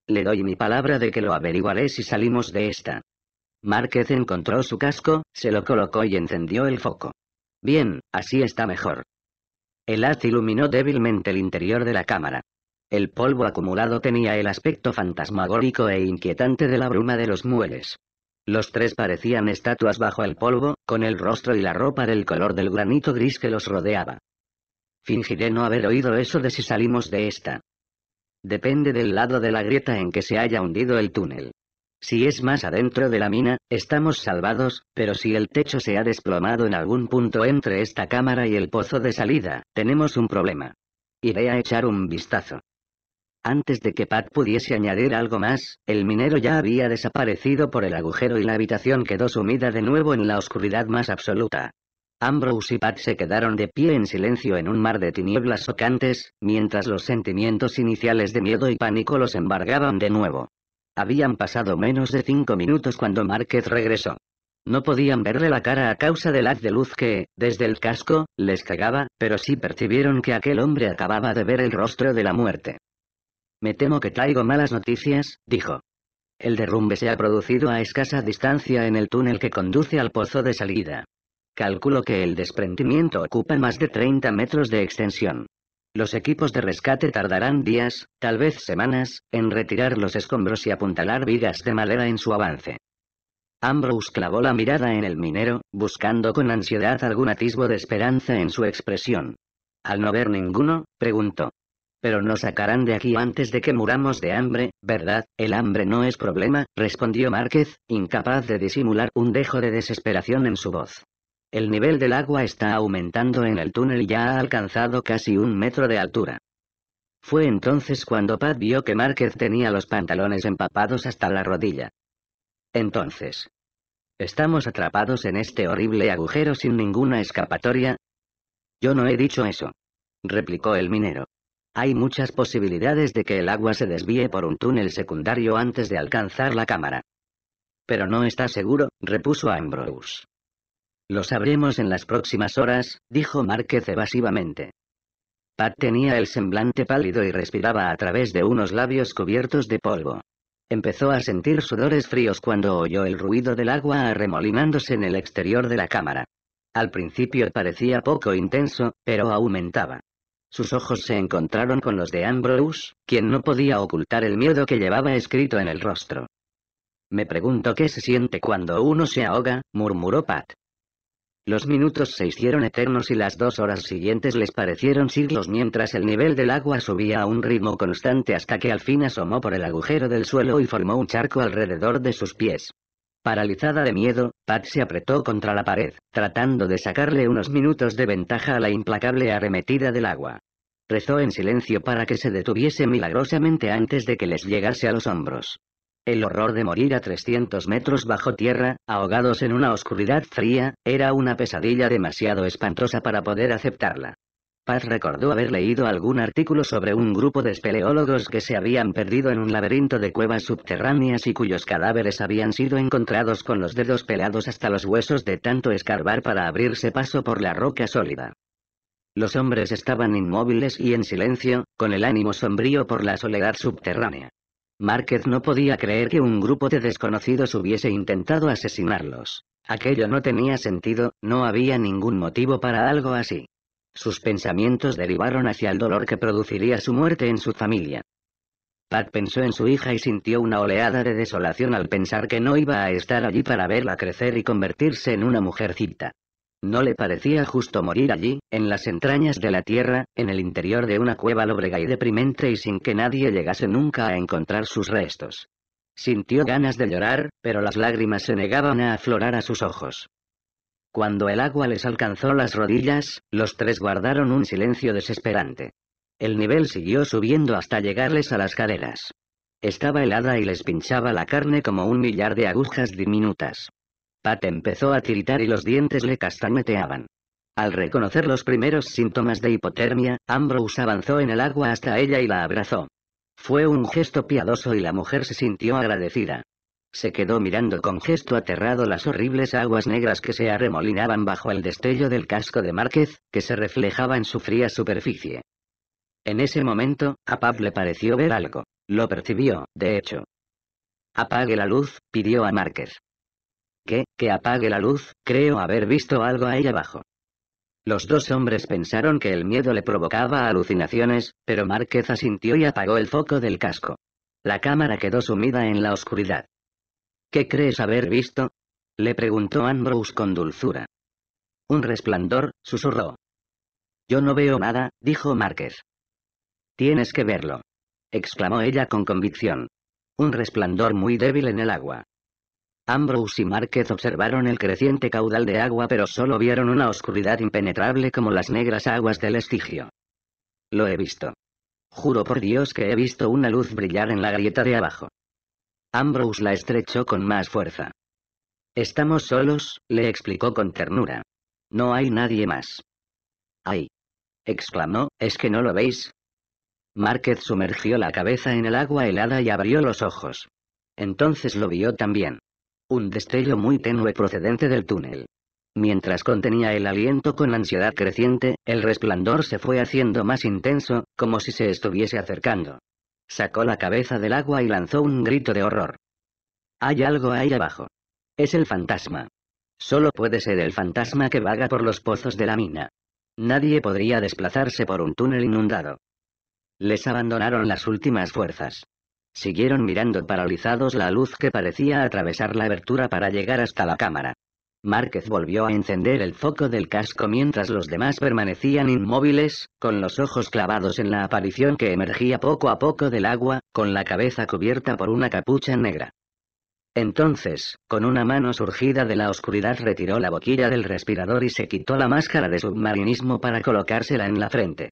Le doy mi palabra de que lo averiguaré si salimos de esta. Márquez encontró su casco, se lo colocó y encendió el foco. Bien, así está mejor. El haz iluminó débilmente el interior de la cámara. El polvo acumulado tenía el aspecto fantasmagórico e inquietante de la bruma de los muelles. Los tres parecían estatuas bajo el polvo, con el rostro y la ropa del color del granito gris que los rodeaba. Fingiré no haber oído eso de si salimos de esta. Depende del lado de la grieta en que se haya hundido el túnel. Si es más adentro de la mina, estamos salvados, pero si el techo se ha desplomado en algún punto entre esta cámara y el pozo de salida, tenemos un problema. Iré a echar un vistazo. Antes de que Pat pudiese añadir algo más, el minero ya había desaparecido por el agujero y la habitación quedó sumida de nuevo en la oscuridad más absoluta. Ambrose y Pat se quedaron de pie en silencio en un mar de tinieblas socantes, mientras los sentimientos iniciales de miedo y pánico los embargaban de nuevo. Habían pasado menos de cinco minutos cuando Márquez regresó. No podían verle la cara a causa del haz de luz que, desde el casco, les cagaba, pero sí percibieron que aquel hombre acababa de ver el rostro de la muerte. Me temo que traigo malas noticias, dijo. El derrumbe se ha producido a escasa distancia en el túnel que conduce al pozo de salida. Calculo que el desprendimiento ocupa más de 30 metros de extensión. Los equipos de rescate tardarán días, tal vez semanas, en retirar los escombros y apuntalar vigas de madera en su avance. Ambrose clavó la mirada en el minero, buscando con ansiedad algún atisbo de esperanza en su expresión. Al no ver ninguno, preguntó. Pero nos sacarán de aquí antes de que muramos de hambre, ¿verdad? El hambre no es problema, respondió Márquez, incapaz de disimular un dejo de desesperación en su voz. El nivel del agua está aumentando en el túnel y ya ha alcanzado casi un metro de altura. Fue entonces cuando Pat vio que Márquez tenía los pantalones empapados hasta la rodilla. Entonces. ¿Estamos atrapados en este horrible agujero sin ninguna escapatoria? Yo no he dicho eso. Replicó el minero. Hay muchas posibilidades de que el agua se desvíe por un túnel secundario antes de alcanzar la cámara. Pero no está seguro, repuso Ambrose. Lo sabremos en las próximas horas, dijo Márquez evasivamente. Pat tenía el semblante pálido y respiraba a través de unos labios cubiertos de polvo. Empezó a sentir sudores fríos cuando oyó el ruido del agua arremolinándose en el exterior de la cámara. Al principio parecía poco intenso, pero aumentaba. Sus ojos se encontraron con los de Ambrose, quien no podía ocultar el miedo que llevaba escrito en el rostro. Me pregunto qué se siente cuando uno se ahoga, murmuró Pat. Los minutos se hicieron eternos y las dos horas siguientes les parecieron siglos mientras el nivel del agua subía a un ritmo constante hasta que al fin asomó por el agujero del suelo y formó un charco alrededor de sus pies. Paralizada de miedo, Pat se apretó contra la pared, tratando de sacarle unos minutos de ventaja a la implacable arremetida del agua. Rezó en silencio para que se detuviese milagrosamente antes de que les llegase a los hombros. El horror de morir a 300 metros bajo tierra, ahogados en una oscuridad fría, era una pesadilla demasiado espantosa para poder aceptarla. Paz recordó haber leído algún artículo sobre un grupo de espeleólogos que se habían perdido en un laberinto de cuevas subterráneas y cuyos cadáveres habían sido encontrados con los dedos pelados hasta los huesos de tanto escarbar para abrirse paso por la roca sólida. Los hombres estaban inmóviles y en silencio, con el ánimo sombrío por la soledad subterránea. Márquez no podía creer que un grupo de desconocidos hubiese intentado asesinarlos. Aquello no tenía sentido, no había ningún motivo para algo así. Sus pensamientos derivaron hacia el dolor que produciría su muerte en su familia. Pat pensó en su hija y sintió una oleada de desolación al pensar que no iba a estar allí para verla crecer y convertirse en una mujercita. No le parecía justo morir allí, en las entrañas de la tierra, en el interior de una cueva lóbrega y deprimente y sin que nadie llegase nunca a encontrar sus restos. Sintió ganas de llorar, pero las lágrimas se negaban a aflorar a sus ojos. Cuando el agua les alcanzó las rodillas, los tres guardaron un silencio desesperante. El nivel siguió subiendo hasta llegarles a las caderas. Estaba helada y les pinchaba la carne como un millar de agujas diminutas. Pat empezó a tiritar y los dientes le castañeteaban. Al reconocer los primeros síntomas de hipotermia, Ambrose avanzó en el agua hasta ella y la abrazó. Fue un gesto piadoso y la mujer se sintió agradecida. Se quedó mirando con gesto aterrado las horribles aguas negras que se arremolinaban bajo el destello del casco de Márquez, que se reflejaba en su fría superficie. En ese momento, a Pab le pareció ver algo. Lo percibió, de hecho. Apague la luz, pidió a Márquez que, apague la luz, creo haber visto algo ahí abajo. Los dos hombres pensaron que el miedo le provocaba alucinaciones, pero Márquez asintió y apagó el foco del casco. La cámara quedó sumida en la oscuridad. ¿Qué crees haber visto? le preguntó Ambrose con dulzura. Un resplandor, susurró. Yo no veo nada, dijo Márquez. Tienes que verlo. exclamó ella con convicción. Un resplandor muy débil en el agua. Ambrose y Márquez observaron el creciente caudal de agua pero solo vieron una oscuridad impenetrable como las negras aguas del estigio. Lo he visto. Juro por Dios que he visto una luz brillar en la grieta de abajo. Ambrose la estrechó con más fuerza. Estamos solos, le explicó con ternura. No hay nadie más. ¡Ay! exclamó, ¿es que no lo veis? Márquez sumergió la cabeza en el agua helada y abrió los ojos. Entonces lo vio también. Un destello muy tenue procedente del túnel. Mientras contenía el aliento con ansiedad creciente, el resplandor se fue haciendo más intenso, como si se estuviese acercando. Sacó la cabeza del agua y lanzó un grito de horror. Hay algo ahí abajo. Es el fantasma. Solo puede ser el fantasma que vaga por los pozos de la mina. Nadie podría desplazarse por un túnel inundado. Les abandonaron las últimas fuerzas. Siguieron mirando paralizados la luz que parecía atravesar la abertura para llegar hasta la cámara. Márquez volvió a encender el foco del casco mientras los demás permanecían inmóviles, con los ojos clavados en la aparición que emergía poco a poco del agua, con la cabeza cubierta por una capucha negra. Entonces, con una mano surgida de la oscuridad retiró la boquilla del respirador y se quitó la máscara de submarinismo para colocársela en la frente.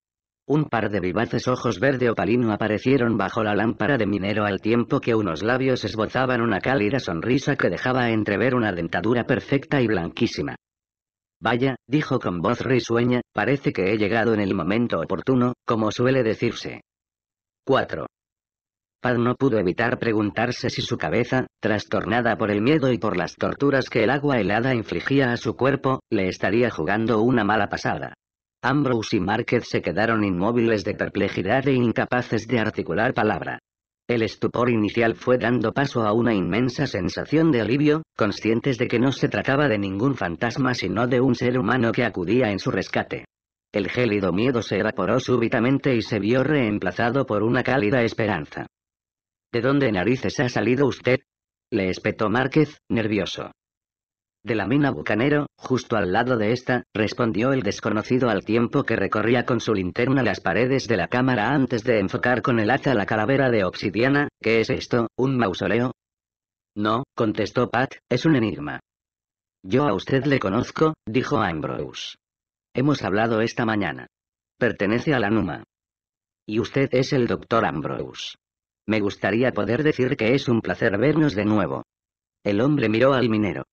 Un par de vivaces ojos verde opalino aparecieron bajo la lámpara de minero al tiempo que unos labios esbozaban una cálida sonrisa que dejaba entrever una dentadura perfecta y blanquísima. Vaya, dijo con voz risueña, parece que he llegado en el momento oportuno, como suele decirse. 4. Pad no pudo evitar preguntarse si su cabeza, trastornada por el miedo y por las torturas que el agua helada infligía a su cuerpo, le estaría jugando una mala pasada. Ambrose y Márquez se quedaron inmóviles de perplejidad e incapaces de articular palabra. El estupor inicial fue dando paso a una inmensa sensación de alivio, conscientes de que no se trataba de ningún fantasma sino de un ser humano que acudía en su rescate. El gélido miedo se evaporó súbitamente y se vio reemplazado por una cálida esperanza. ¿De dónde narices ha salido usted? le espetó Márquez, nervioso de la mina Bucanero, justo al lado de esta, respondió el desconocido al tiempo que recorría con su linterna las paredes de la cámara antes de enfocar con el hacha la calavera de obsidiana, ¿qué es esto, un mausoleo? No, contestó Pat, es un enigma. Yo a usted le conozco, dijo Ambrose. Hemos hablado esta mañana. Pertenece a la Numa. Y usted es el doctor Ambrose. Me gustaría poder decir que es un placer vernos de nuevo. El hombre miró al minero.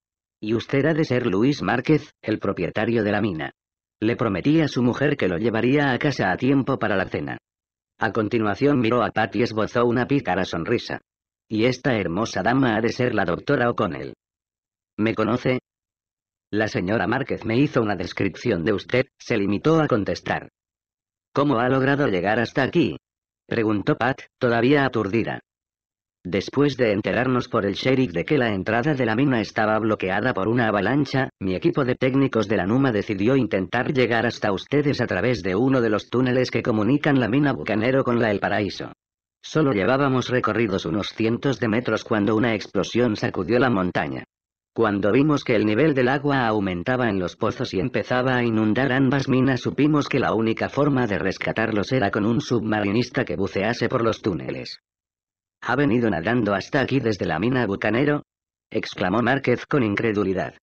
Y usted ha de ser Luis Márquez, el propietario de la mina. Le prometí a su mujer que lo llevaría a casa a tiempo para la cena. A continuación miró a Pat y esbozó una pícara sonrisa. Y esta hermosa dama ha de ser la doctora O'Connell. ¿Me conoce? La señora Márquez me hizo una descripción de usted, se limitó a contestar. ¿Cómo ha logrado llegar hasta aquí? Preguntó Pat, todavía aturdida. Después de enterarnos por el sheriff de que la entrada de la mina estaba bloqueada por una avalancha, mi equipo de técnicos de la NUMA decidió intentar llegar hasta ustedes a través de uno de los túneles que comunican la mina Bucanero con la El Paraíso. Solo llevábamos recorridos unos cientos de metros cuando una explosión sacudió la montaña. Cuando vimos que el nivel del agua aumentaba en los pozos y empezaba a inundar ambas minas supimos que la única forma de rescatarlos era con un submarinista que bucease por los túneles. ¿Ha venido nadando hasta aquí desde la mina Bucanero? exclamó Márquez con incredulidad.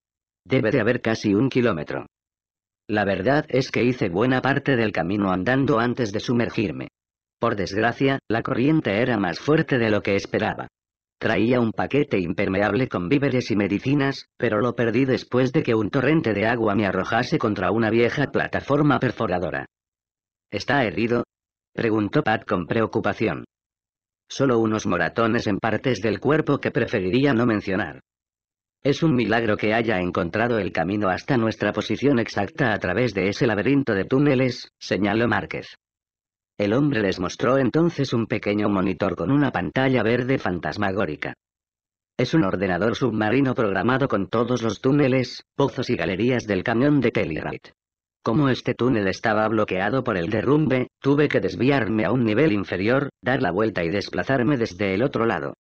Debe de haber casi un kilómetro. La verdad es que hice buena parte del camino andando antes de sumergirme. Por desgracia, la corriente era más fuerte de lo que esperaba. Traía un paquete impermeable con víveres y medicinas, pero lo perdí después de que un torrente de agua me arrojase contra una vieja plataforma perforadora. ¿Está herido? preguntó Pat con preocupación solo unos moratones en partes del cuerpo que preferiría no mencionar. Es un milagro que haya encontrado el camino hasta nuestra posición exacta a través de ese laberinto de túneles, señaló Márquez. El hombre les mostró entonces un pequeño monitor con una pantalla verde fantasmagórica. Es un ordenador submarino programado con todos los túneles, pozos y galerías del camión de Telluride. Como este túnel estaba bloqueado por el derrumbe, tuve que desviarme a un nivel inferior, dar la vuelta y desplazarme desde el otro lado.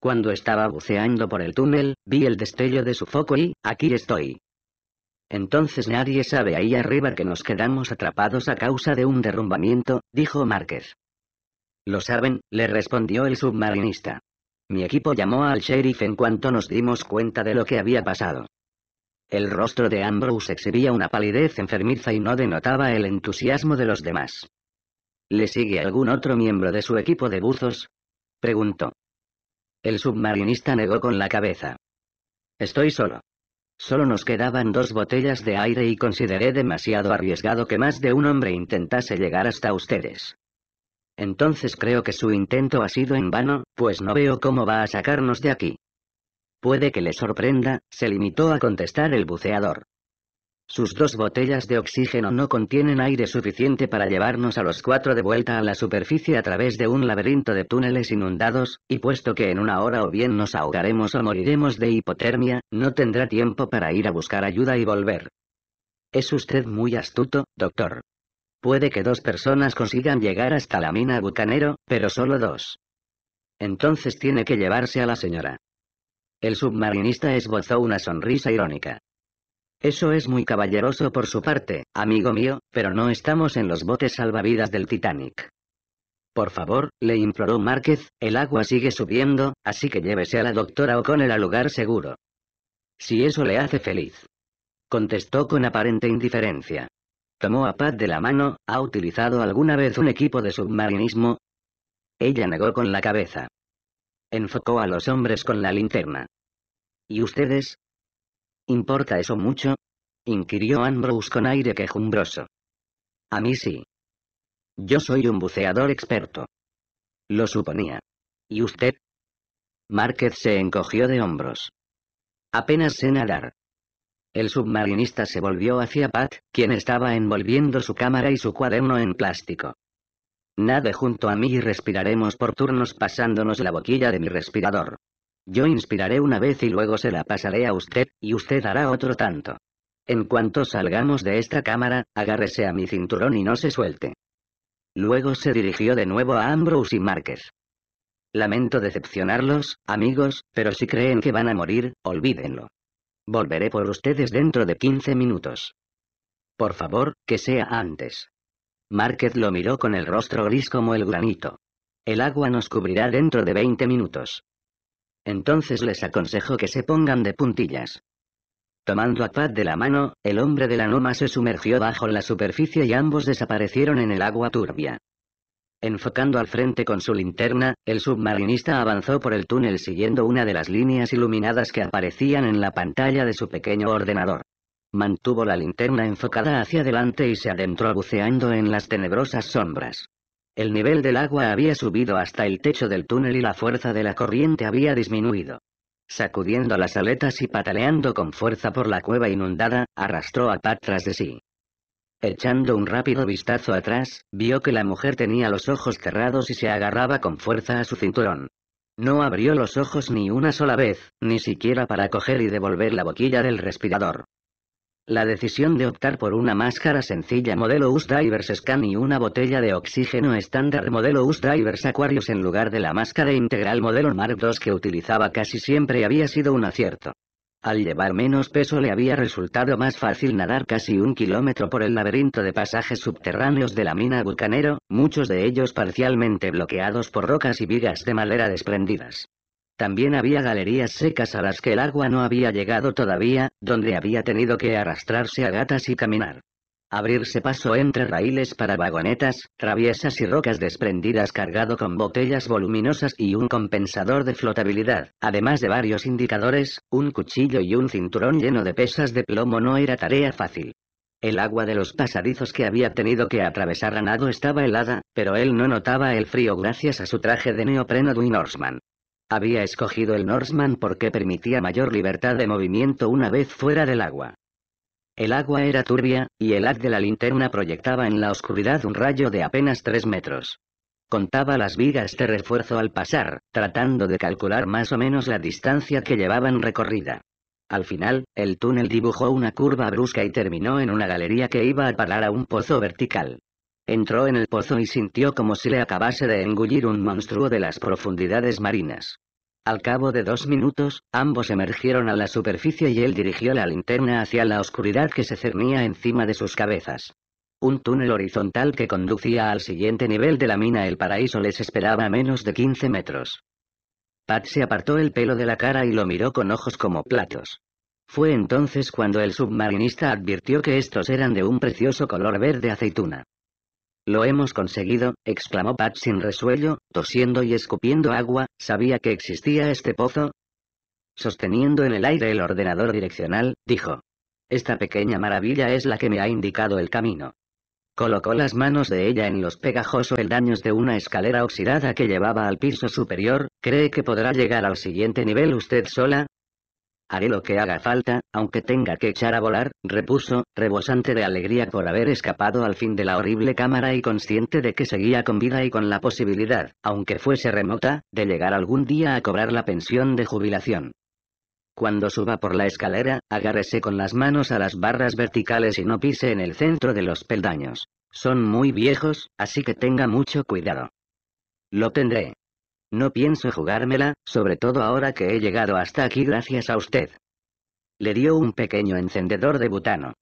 Cuando estaba buceando por el túnel, vi el destello de su foco y, aquí estoy. Entonces nadie sabe ahí arriba que nos quedamos atrapados a causa de un derrumbamiento, dijo Márquez. Lo saben, le respondió el submarinista. Mi equipo llamó al sheriff en cuanto nos dimos cuenta de lo que había pasado. El rostro de Ambrose exhibía una palidez enfermiza y no denotaba el entusiasmo de los demás. ¿Le sigue algún otro miembro de su equipo de buzos? preguntó. El submarinista negó con la cabeza. Estoy solo. Solo nos quedaban dos botellas de aire y consideré demasiado arriesgado que más de un hombre intentase llegar hasta ustedes. Entonces creo que su intento ha sido en vano, pues no veo cómo va a sacarnos de aquí. Puede que le sorprenda, se limitó a contestar el buceador. Sus dos botellas de oxígeno no contienen aire suficiente para llevarnos a los cuatro de vuelta a la superficie a través de un laberinto de túneles inundados, y puesto que en una hora o bien nos ahogaremos o moriremos de hipotermia, no tendrá tiempo para ir a buscar ayuda y volver. Es usted muy astuto, doctor. Puede que dos personas consigan llegar hasta la mina Bucanero, pero solo dos. Entonces tiene que llevarse a la señora. El submarinista esbozó una sonrisa irónica. Eso es muy caballeroso por su parte, amigo mío, pero no estamos en los botes salvavidas del Titanic. Por favor, le imploró Márquez, el agua sigue subiendo, así que llévese a la doctora o O'Connell a lugar seguro. Si eso le hace feliz. Contestó con aparente indiferencia. Tomó a Pat de la mano, ¿ha utilizado alguna vez un equipo de submarinismo? Ella negó con la cabeza. Enfocó a los hombres con la linterna. ¿Y ustedes? ¿Importa eso mucho? inquirió Ambrose con aire quejumbroso. A mí sí. Yo soy un buceador experto. Lo suponía. ¿Y usted? Márquez se encogió de hombros. Apenas sé nadar. El submarinista se volvió hacia Pat, quien estaba envolviendo su cámara y su cuaderno en plástico. Nade junto a mí y respiraremos por turnos pasándonos la boquilla de mi respirador. Yo inspiraré una vez y luego se la pasaré a usted, y usted hará otro tanto. En cuanto salgamos de esta cámara, agárrese a mi cinturón y no se suelte. Luego se dirigió de nuevo a Ambrose y Márquez. Lamento decepcionarlos, amigos, pero si creen que van a morir, olvídenlo. Volveré por ustedes dentro de 15 minutos. Por favor, que sea antes. Márquez lo miró con el rostro gris como el granito. El agua nos cubrirá dentro de 20 minutos. Entonces les aconsejo que se pongan de puntillas. Tomando a Pat de la mano, el hombre de la noma se sumergió bajo la superficie y ambos desaparecieron en el agua turbia. Enfocando al frente con su linterna, el submarinista avanzó por el túnel siguiendo una de las líneas iluminadas que aparecían en la pantalla de su pequeño ordenador. Mantuvo la linterna enfocada hacia adelante y se adentró buceando en las tenebrosas sombras. El nivel del agua había subido hasta el techo del túnel y la fuerza de la corriente había disminuido. Sacudiendo las aletas y pataleando con fuerza por la cueva inundada, arrastró a Pat tras de sí. Echando un rápido vistazo atrás, vio que la mujer tenía los ojos cerrados y se agarraba con fuerza a su cinturón. No abrió los ojos ni una sola vez, ni siquiera para coger y devolver la boquilla del respirador. La decisión de optar por una máscara sencilla modelo US Divers Scan y una botella de oxígeno estándar modelo US Divers Aquarius en lugar de la máscara integral modelo Mark II que utilizaba casi siempre había sido un acierto. Al llevar menos peso le había resultado más fácil nadar casi un kilómetro por el laberinto de pasajes subterráneos de la mina Bucanero, muchos de ellos parcialmente bloqueados por rocas y vigas de madera desprendidas. También había galerías secas a las que el agua no había llegado todavía, donde había tenido que arrastrarse a gatas y caminar. Abrirse paso entre raíles para vagonetas, traviesas y rocas desprendidas cargado con botellas voluminosas y un compensador de flotabilidad, además de varios indicadores, un cuchillo y un cinturón lleno de pesas de plomo no era tarea fácil. El agua de los pasadizos que había tenido que atravesar a nado estaba helada, pero él no notaba el frío gracias a su traje de neopreno de había escogido el Norseman porque permitía mayor libertad de movimiento una vez fuera del agua. El agua era turbia, y el haz de la linterna proyectaba en la oscuridad un rayo de apenas tres metros. Contaba las vigas de refuerzo al pasar, tratando de calcular más o menos la distancia que llevaban recorrida. Al final, el túnel dibujó una curva brusca y terminó en una galería que iba a parar a un pozo vertical. Entró en el pozo y sintió como si le acabase de engullir un monstruo de las profundidades marinas. Al cabo de dos minutos, ambos emergieron a la superficie y él dirigió la linterna hacia la oscuridad que se cernía encima de sus cabezas. Un túnel horizontal que conducía al siguiente nivel de la mina El Paraíso les esperaba a menos de 15 metros. Pat se apartó el pelo de la cara y lo miró con ojos como platos. Fue entonces cuando el submarinista advirtió que estos eran de un precioso color verde aceituna. Lo hemos conseguido, exclamó Pat sin resuello, tosiendo y escupiendo agua, sabía que existía este pozo. Sosteniendo en el aire el ordenador direccional, dijo. Esta pequeña maravilla es la que me ha indicado el camino. Colocó las manos de ella en los pegajosos peldaños de una escalera oxidada que llevaba al piso superior, ¿cree que podrá llegar al siguiente nivel usted sola? Haré lo que haga falta, aunque tenga que echar a volar, repuso, rebosante de alegría por haber escapado al fin de la horrible cámara y consciente de que seguía con vida y con la posibilidad, aunque fuese remota, de llegar algún día a cobrar la pensión de jubilación. Cuando suba por la escalera, agárrese con las manos a las barras verticales y no pise en el centro de los peldaños. Son muy viejos, así que tenga mucho cuidado. Lo tendré, no pienso jugármela, sobre todo ahora que he llegado hasta aquí gracias a usted. Le dio un pequeño encendedor de butano.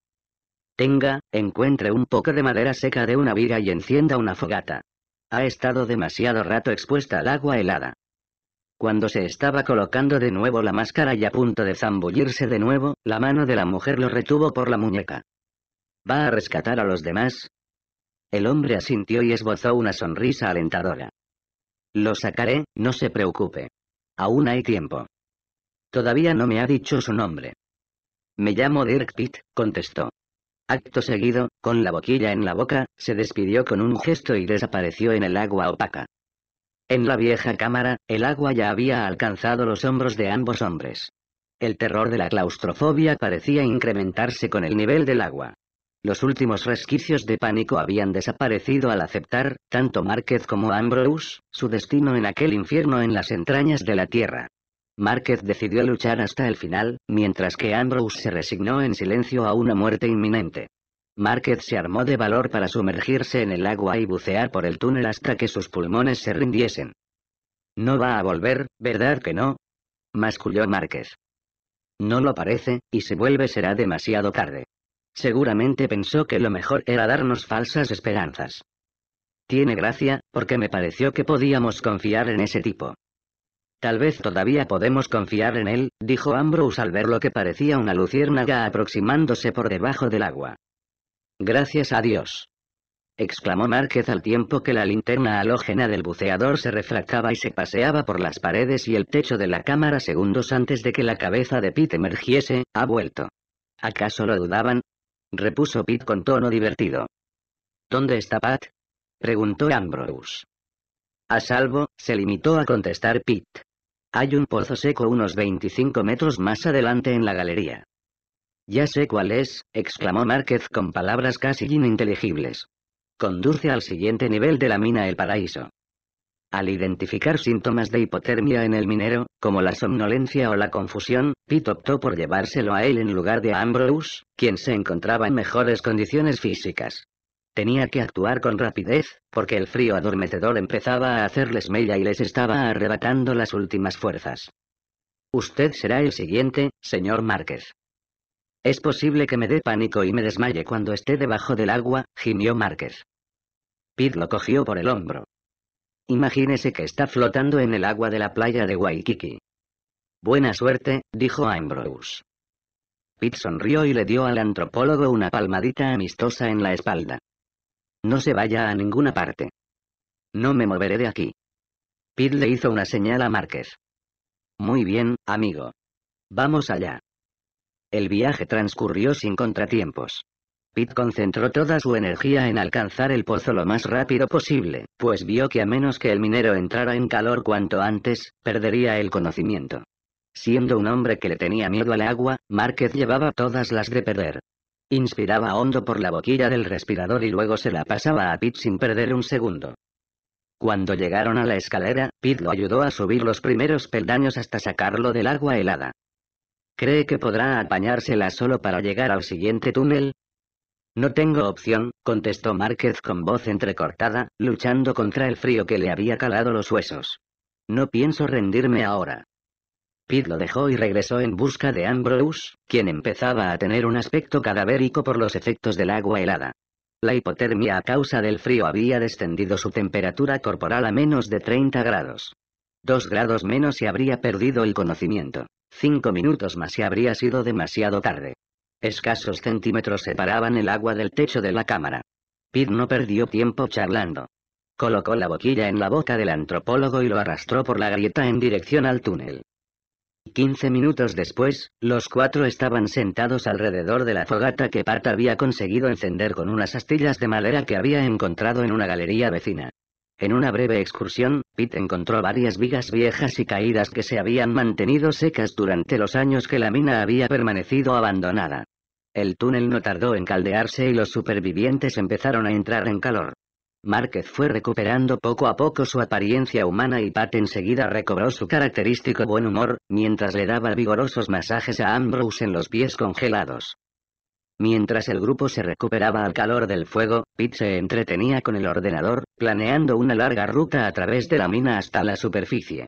Tenga, encuentre un poco de madera seca de una viga y encienda una fogata. Ha estado demasiado rato expuesta al agua helada. Cuando se estaba colocando de nuevo la máscara y a punto de zambullirse de nuevo, la mano de la mujer lo retuvo por la muñeca. ¿Va a rescatar a los demás? El hombre asintió y esbozó una sonrisa alentadora. Lo sacaré, no se preocupe. Aún hay tiempo. Todavía no me ha dicho su nombre. Me llamo Dirk Pitt, contestó. Acto seguido, con la boquilla en la boca, se despidió con un gesto y desapareció en el agua opaca. En la vieja cámara, el agua ya había alcanzado los hombros de ambos hombres. El terror de la claustrofobia parecía incrementarse con el nivel del agua. Los últimos resquicios de pánico habían desaparecido al aceptar, tanto Márquez como Ambrose, su destino en aquel infierno en las entrañas de la Tierra. Márquez decidió luchar hasta el final, mientras que Ambrose se resignó en silencio a una muerte inminente. Márquez se armó de valor para sumergirse en el agua y bucear por el túnel hasta que sus pulmones se rindiesen. No va a volver, ¿verdad que no? masculló Márquez. No lo parece, y si vuelve será demasiado tarde. Seguramente pensó que lo mejor era darnos falsas esperanzas. Tiene gracia, porque me pareció que podíamos confiar en ese tipo. Tal vez todavía podemos confiar en él, dijo Ambrose al ver lo que parecía una luciérnaga aproximándose por debajo del agua. Gracias a Dios. exclamó Márquez al tiempo que la linterna halógena del buceador se refractaba y se paseaba por las paredes y el techo de la cámara segundos antes de que la cabeza de Pete emergiese, ha vuelto. ¿Acaso lo dudaban? repuso Pete con tono divertido. ¿Dónde está Pat? preguntó Ambrose. A salvo, se limitó a contestar Pete. Hay un pozo seco unos 25 metros más adelante en la galería. Ya sé cuál es, exclamó Márquez con palabras casi ininteligibles. Conduce al siguiente nivel de la mina El Paraíso. Al identificar síntomas de hipotermia en el minero, como la somnolencia o la confusión, Pete optó por llevárselo a él en lugar de a Ambrose, quien se encontraba en mejores condiciones físicas. Tenía que actuar con rapidez, porque el frío adormecedor empezaba a hacerles mella y les estaba arrebatando las últimas fuerzas. Usted será el siguiente, señor Márquez. Es posible que me dé pánico y me desmaye cuando esté debajo del agua, gimió Márquez. Pete lo cogió por el hombro. Imagínese que está flotando en el agua de la playa de Waikiki. Buena suerte, dijo Ambrose. Pete sonrió y le dio al antropólogo una palmadita amistosa en la espalda. No se vaya a ninguna parte. No me moveré de aquí. Pitt le hizo una señal a Márquez. Muy bien, amigo. Vamos allá. El viaje transcurrió sin contratiempos. Pete concentró toda su energía en alcanzar el pozo lo más rápido posible, pues vio que a menos que el minero entrara en calor cuanto antes, perdería el conocimiento. Siendo un hombre que le tenía miedo al agua, Márquez llevaba todas las de perder. Inspiraba hondo por la boquilla del respirador y luego se la pasaba a Pit sin perder un segundo. Cuando llegaron a la escalera, Pit lo ayudó a subir los primeros peldaños hasta sacarlo del agua helada. ¿Cree que podrá apañársela solo para llegar al siguiente túnel? No tengo opción, contestó Márquez con voz entrecortada, luchando contra el frío que le había calado los huesos. No pienso rendirme ahora. Pete lo dejó y regresó en busca de Ambrose, quien empezaba a tener un aspecto cadavérico por los efectos del agua helada. La hipotermia a causa del frío había descendido su temperatura corporal a menos de 30 grados. Dos grados menos y habría perdido el conocimiento. Cinco minutos más y habría sido demasiado tarde. Escasos centímetros separaban el agua del techo de la cámara. Pete no perdió tiempo charlando. Colocó la boquilla en la boca del antropólogo y lo arrastró por la grieta en dirección al túnel. Quince minutos después, los cuatro estaban sentados alrededor de la fogata que Pat había conseguido encender con unas astillas de madera que había encontrado en una galería vecina. En una breve excursión, Pete encontró varias vigas viejas y caídas que se habían mantenido secas durante los años que la mina había permanecido abandonada. El túnel no tardó en caldearse y los supervivientes empezaron a entrar en calor. Márquez fue recuperando poco a poco su apariencia humana y Pat enseguida recobró su característico buen humor, mientras le daba vigorosos masajes a Ambrose en los pies congelados. Mientras el grupo se recuperaba al calor del fuego, Pete se entretenía con el ordenador, planeando una larga ruta a través de la mina hasta la superficie.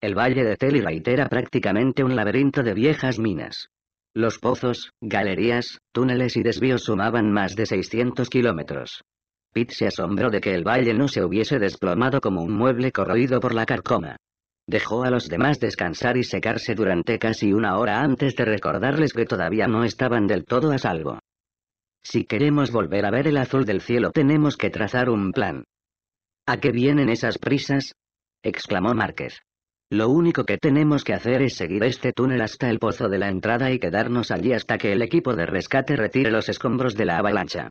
El valle de Telluride era prácticamente un laberinto de viejas minas. Los pozos, galerías, túneles y desvíos sumaban más de 600 kilómetros. Pitt se asombró de que el valle no se hubiese desplomado como un mueble corroído por la carcoma. Dejó a los demás descansar y secarse durante casi una hora antes de recordarles que todavía no estaban del todo a salvo. Si queremos volver a ver el azul del cielo tenemos que trazar un plan. ¿A qué vienen esas prisas? exclamó Márquez. Lo único que tenemos que hacer es seguir este túnel hasta el pozo de la entrada y quedarnos allí hasta que el equipo de rescate retire los escombros de la avalancha.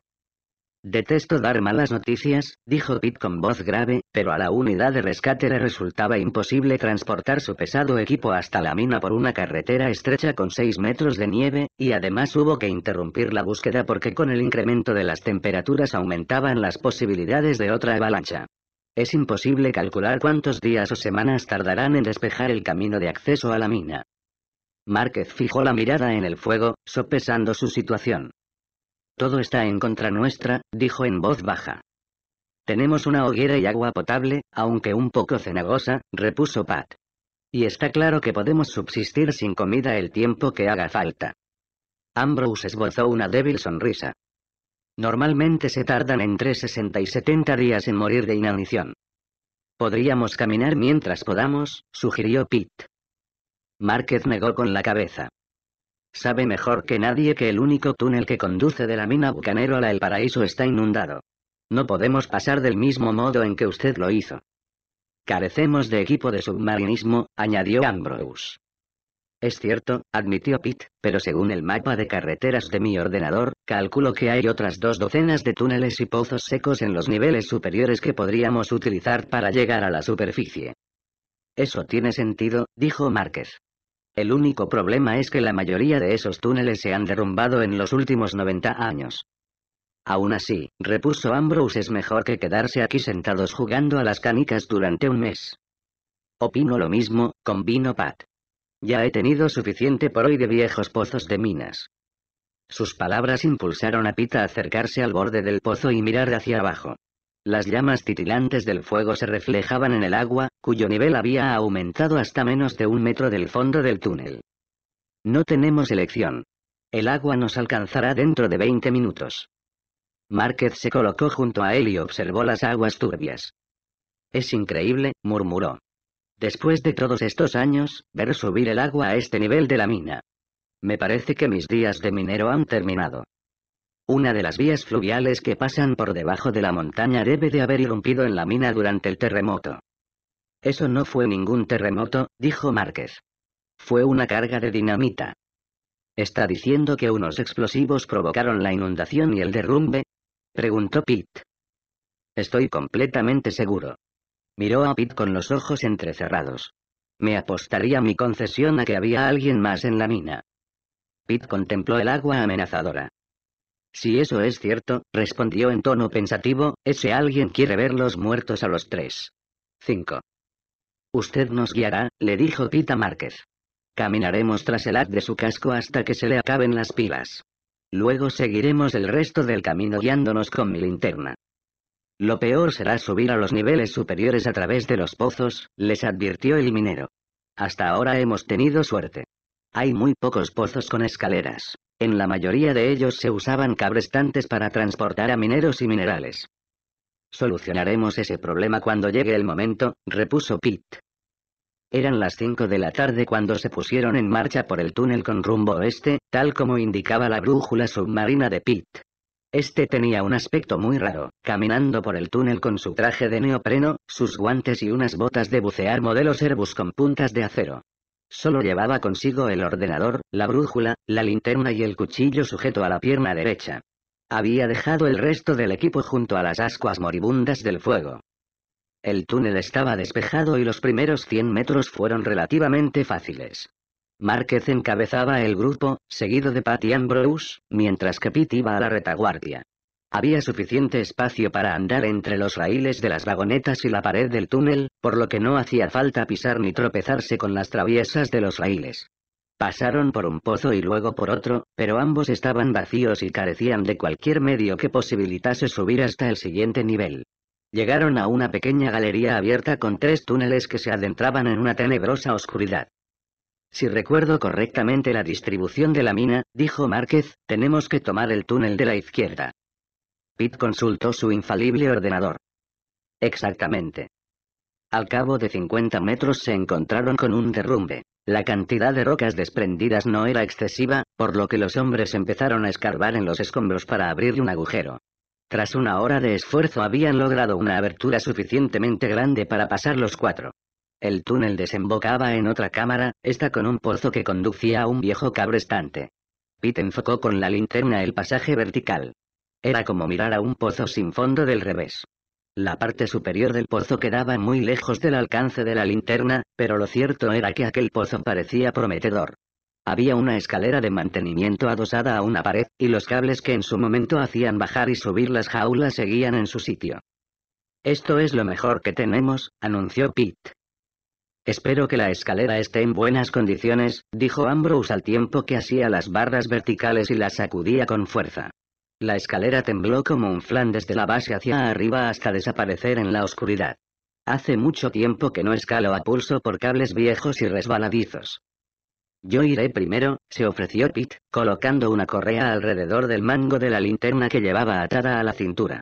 Detesto dar malas noticias, dijo Pit con voz grave, pero a la unidad de rescate le resultaba imposible transportar su pesado equipo hasta la mina por una carretera estrecha con 6 metros de nieve, y además hubo que interrumpir la búsqueda porque con el incremento de las temperaturas aumentaban las posibilidades de otra avalancha. Es imposible calcular cuántos días o semanas tardarán en despejar el camino de acceso a la mina. Márquez fijó la mirada en el fuego, sopesando su situación. Todo está en contra nuestra, dijo en voz baja. Tenemos una hoguera y agua potable, aunque un poco cenagosa, repuso Pat. Y está claro que podemos subsistir sin comida el tiempo que haga falta. Ambrose esbozó una débil sonrisa. Normalmente se tardan entre 60 y 70 días en morir de inanición. Podríamos caminar mientras podamos, sugirió Pete. Márquez negó con la cabeza. Sabe mejor que nadie que el único túnel que conduce de la mina Bucanero a la El Paraíso está inundado. No podemos pasar del mismo modo en que usted lo hizo. Carecemos de equipo de submarinismo, añadió Ambrose. Es cierto, admitió Pitt, pero según el mapa de carreteras de mi ordenador, calculo que hay otras dos docenas de túneles y pozos secos en los niveles superiores que podríamos utilizar para llegar a la superficie. Eso tiene sentido, dijo Márquez. El único problema es que la mayoría de esos túneles se han derrumbado en los últimos 90 años. Aún así, repuso Ambrose, es mejor que quedarse aquí sentados jugando a las canicas durante un mes. Opino lo mismo, convino Pat. Ya he tenido suficiente por hoy de viejos pozos de minas. Sus palabras impulsaron a Pita a acercarse al borde del pozo y mirar hacia abajo. Las llamas titilantes del fuego se reflejaban en el agua, cuyo nivel había aumentado hasta menos de un metro del fondo del túnel. No tenemos elección. El agua nos alcanzará dentro de 20 minutos. Márquez se colocó junto a él y observó las aguas turbias. Es increíble, murmuró. Después de todos estos años, ver subir el agua a este nivel de la mina. Me parece que mis días de minero han terminado. Una de las vías fluviales que pasan por debajo de la montaña debe de haber irrumpido en la mina durante el terremoto. Eso no fue ningún terremoto, dijo Márquez. Fue una carga de dinamita. ¿Está diciendo que unos explosivos provocaron la inundación y el derrumbe? Preguntó Pete. Estoy completamente seguro. Miró a Pete con los ojos entrecerrados. Me apostaría mi concesión a que había alguien más en la mina. Pete contempló el agua amenazadora. Si eso es cierto, respondió en tono pensativo, ese alguien quiere verlos muertos a los tres. 5. Usted nos guiará, le dijo a Márquez. Caminaremos tras el haz de su casco hasta que se le acaben las pilas. Luego seguiremos el resto del camino guiándonos con mi linterna. Lo peor será subir a los niveles superiores a través de los pozos, les advirtió el minero. Hasta ahora hemos tenido suerte. Hay muy pocos pozos con escaleras. En la mayoría de ellos se usaban cabrestantes para transportar a mineros y minerales. Solucionaremos ese problema cuando llegue el momento, repuso Pitt. Eran las 5 de la tarde cuando se pusieron en marcha por el túnel con rumbo oeste, tal como indicaba la brújula submarina de Pitt. Este tenía un aspecto muy raro, caminando por el túnel con su traje de neopreno, sus guantes y unas botas de bucear modelo Airbus con puntas de acero. Solo llevaba consigo el ordenador, la brújula, la linterna y el cuchillo sujeto a la pierna derecha. Había dejado el resto del equipo junto a las ascuas moribundas del fuego. El túnel estaba despejado y los primeros 100 metros fueron relativamente fáciles. Márquez encabezaba el grupo, seguido de Patty Ambrose, mientras que Pete iba a la retaguardia. Había suficiente espacio para andar entre los raíles de las vagonetas y la pared del túnel, por lo que no hacía falta pisar ni tropezarse con las traviesas de los raíles. Pasaron por un pozo y luego por otro, pero ambos estaban vacíos y carecían de cualquier medio que posibilitase subir hasta el siguiente nivel. Llegaron a una pequeña galería abierta con tres túneles que se adentraban en una tenebrosa oscuridad. Si recuerdo correctamente la distribución de la mina, dijo Márquez, tenemos que tomar el túnel de la izquierda. Pitt consultó su infalible ordenador. Exactamente. Al cabo de 50 metros se encontraron con un derrumbe. La cantidad de rocas desprendidas no era excesiva, por lo que los hombres empezaron a escarbar en los escombros para abrir un agujero. Tras una hora de esfuerzo habían logrado una abertura suficientemente grande para pasar los cuatro. El túnel desembocaba en otra cámara, esta con un pozo que conducía a un viejo cabrestante. Pete enfocó con la linterna el pasaje vertical. Era como mirar a un pozo sin fondo del revés. La parte superior del pozo quedaba muy lejos del alcance de la linterna, pero lo cierto era que aquel pozo parecía prometedor. Había una escalera de mantenimiento adosada a una pared, y los cables que en su momento hacían bajar y subir las jaulas seguían en su sitio. Esto es lo mejor que tenemos, anunció Pete. Espero que la escalera esté en buenas condiciones, dijo Ambrose al tiempo que hacía las barras verticales y las sacudía con fuerza. La escalera tembló como un flan desde la base hacia arriba hasta desaparecer en la oscuridad. Hace mucho tiempo que no escalo a pulso por cables viejos y resbaladizos. Yo iré primero, se ofreció Pete, colocando una correa alrededor del mango de la linterna que llevaba atada a la cintura.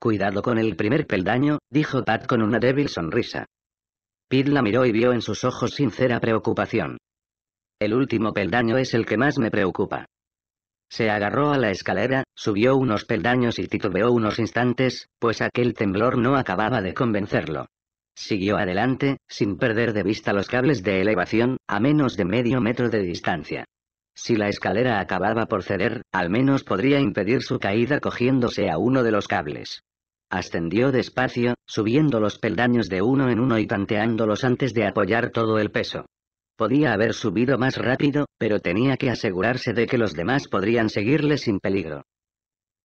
Cuidado con el primer peldaño, dijo Pat con una débil sonrisa. Pete la miró y vio en sus ojos sincera preocupación. El último peldaño es el que más me preocupa. Se agarró a la escalera, subió unos peldaños y titubeó unos instantes, pues aquel temblor no acababa de convencerlo. Siguió adelante, sin perder de vista los cables de elevación, a menos de medio metro de distancia. Si la escalera acababa por ceder, al menos podría impedir su caída cogiéndose a uno de los cables. Ascendió despacio, subiendo los peldaños de uno en uno y tanteándolos antes de apoyar todo el peso. Podía haber subido más rápido, pero tenía que asegurarse de que los demás podrían seguirle sin peligro.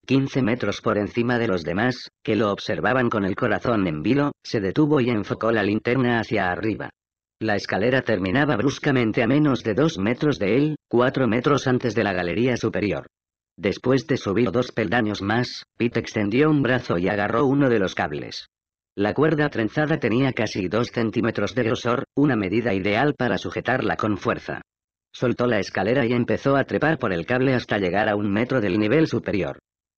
15 metros por encima de los demás, que lo observaban con el corazón en vilo, se detuvo y enfocó la linterna hacia arriba. La escalera terminaba bruscamente a menos de dos metros de él, cuatro metros antes de la galería superior. Después de subir dos peldaños más, Pete extendió un brazo y agarró uno de los cables. La cuerda trenzada tenía casi dos centímetros de grosor, una medida ideal para sujetarla con fuerza. Soltó la escalera y empezó a trepar por el cable hasta llegar a un metro del nivel superior.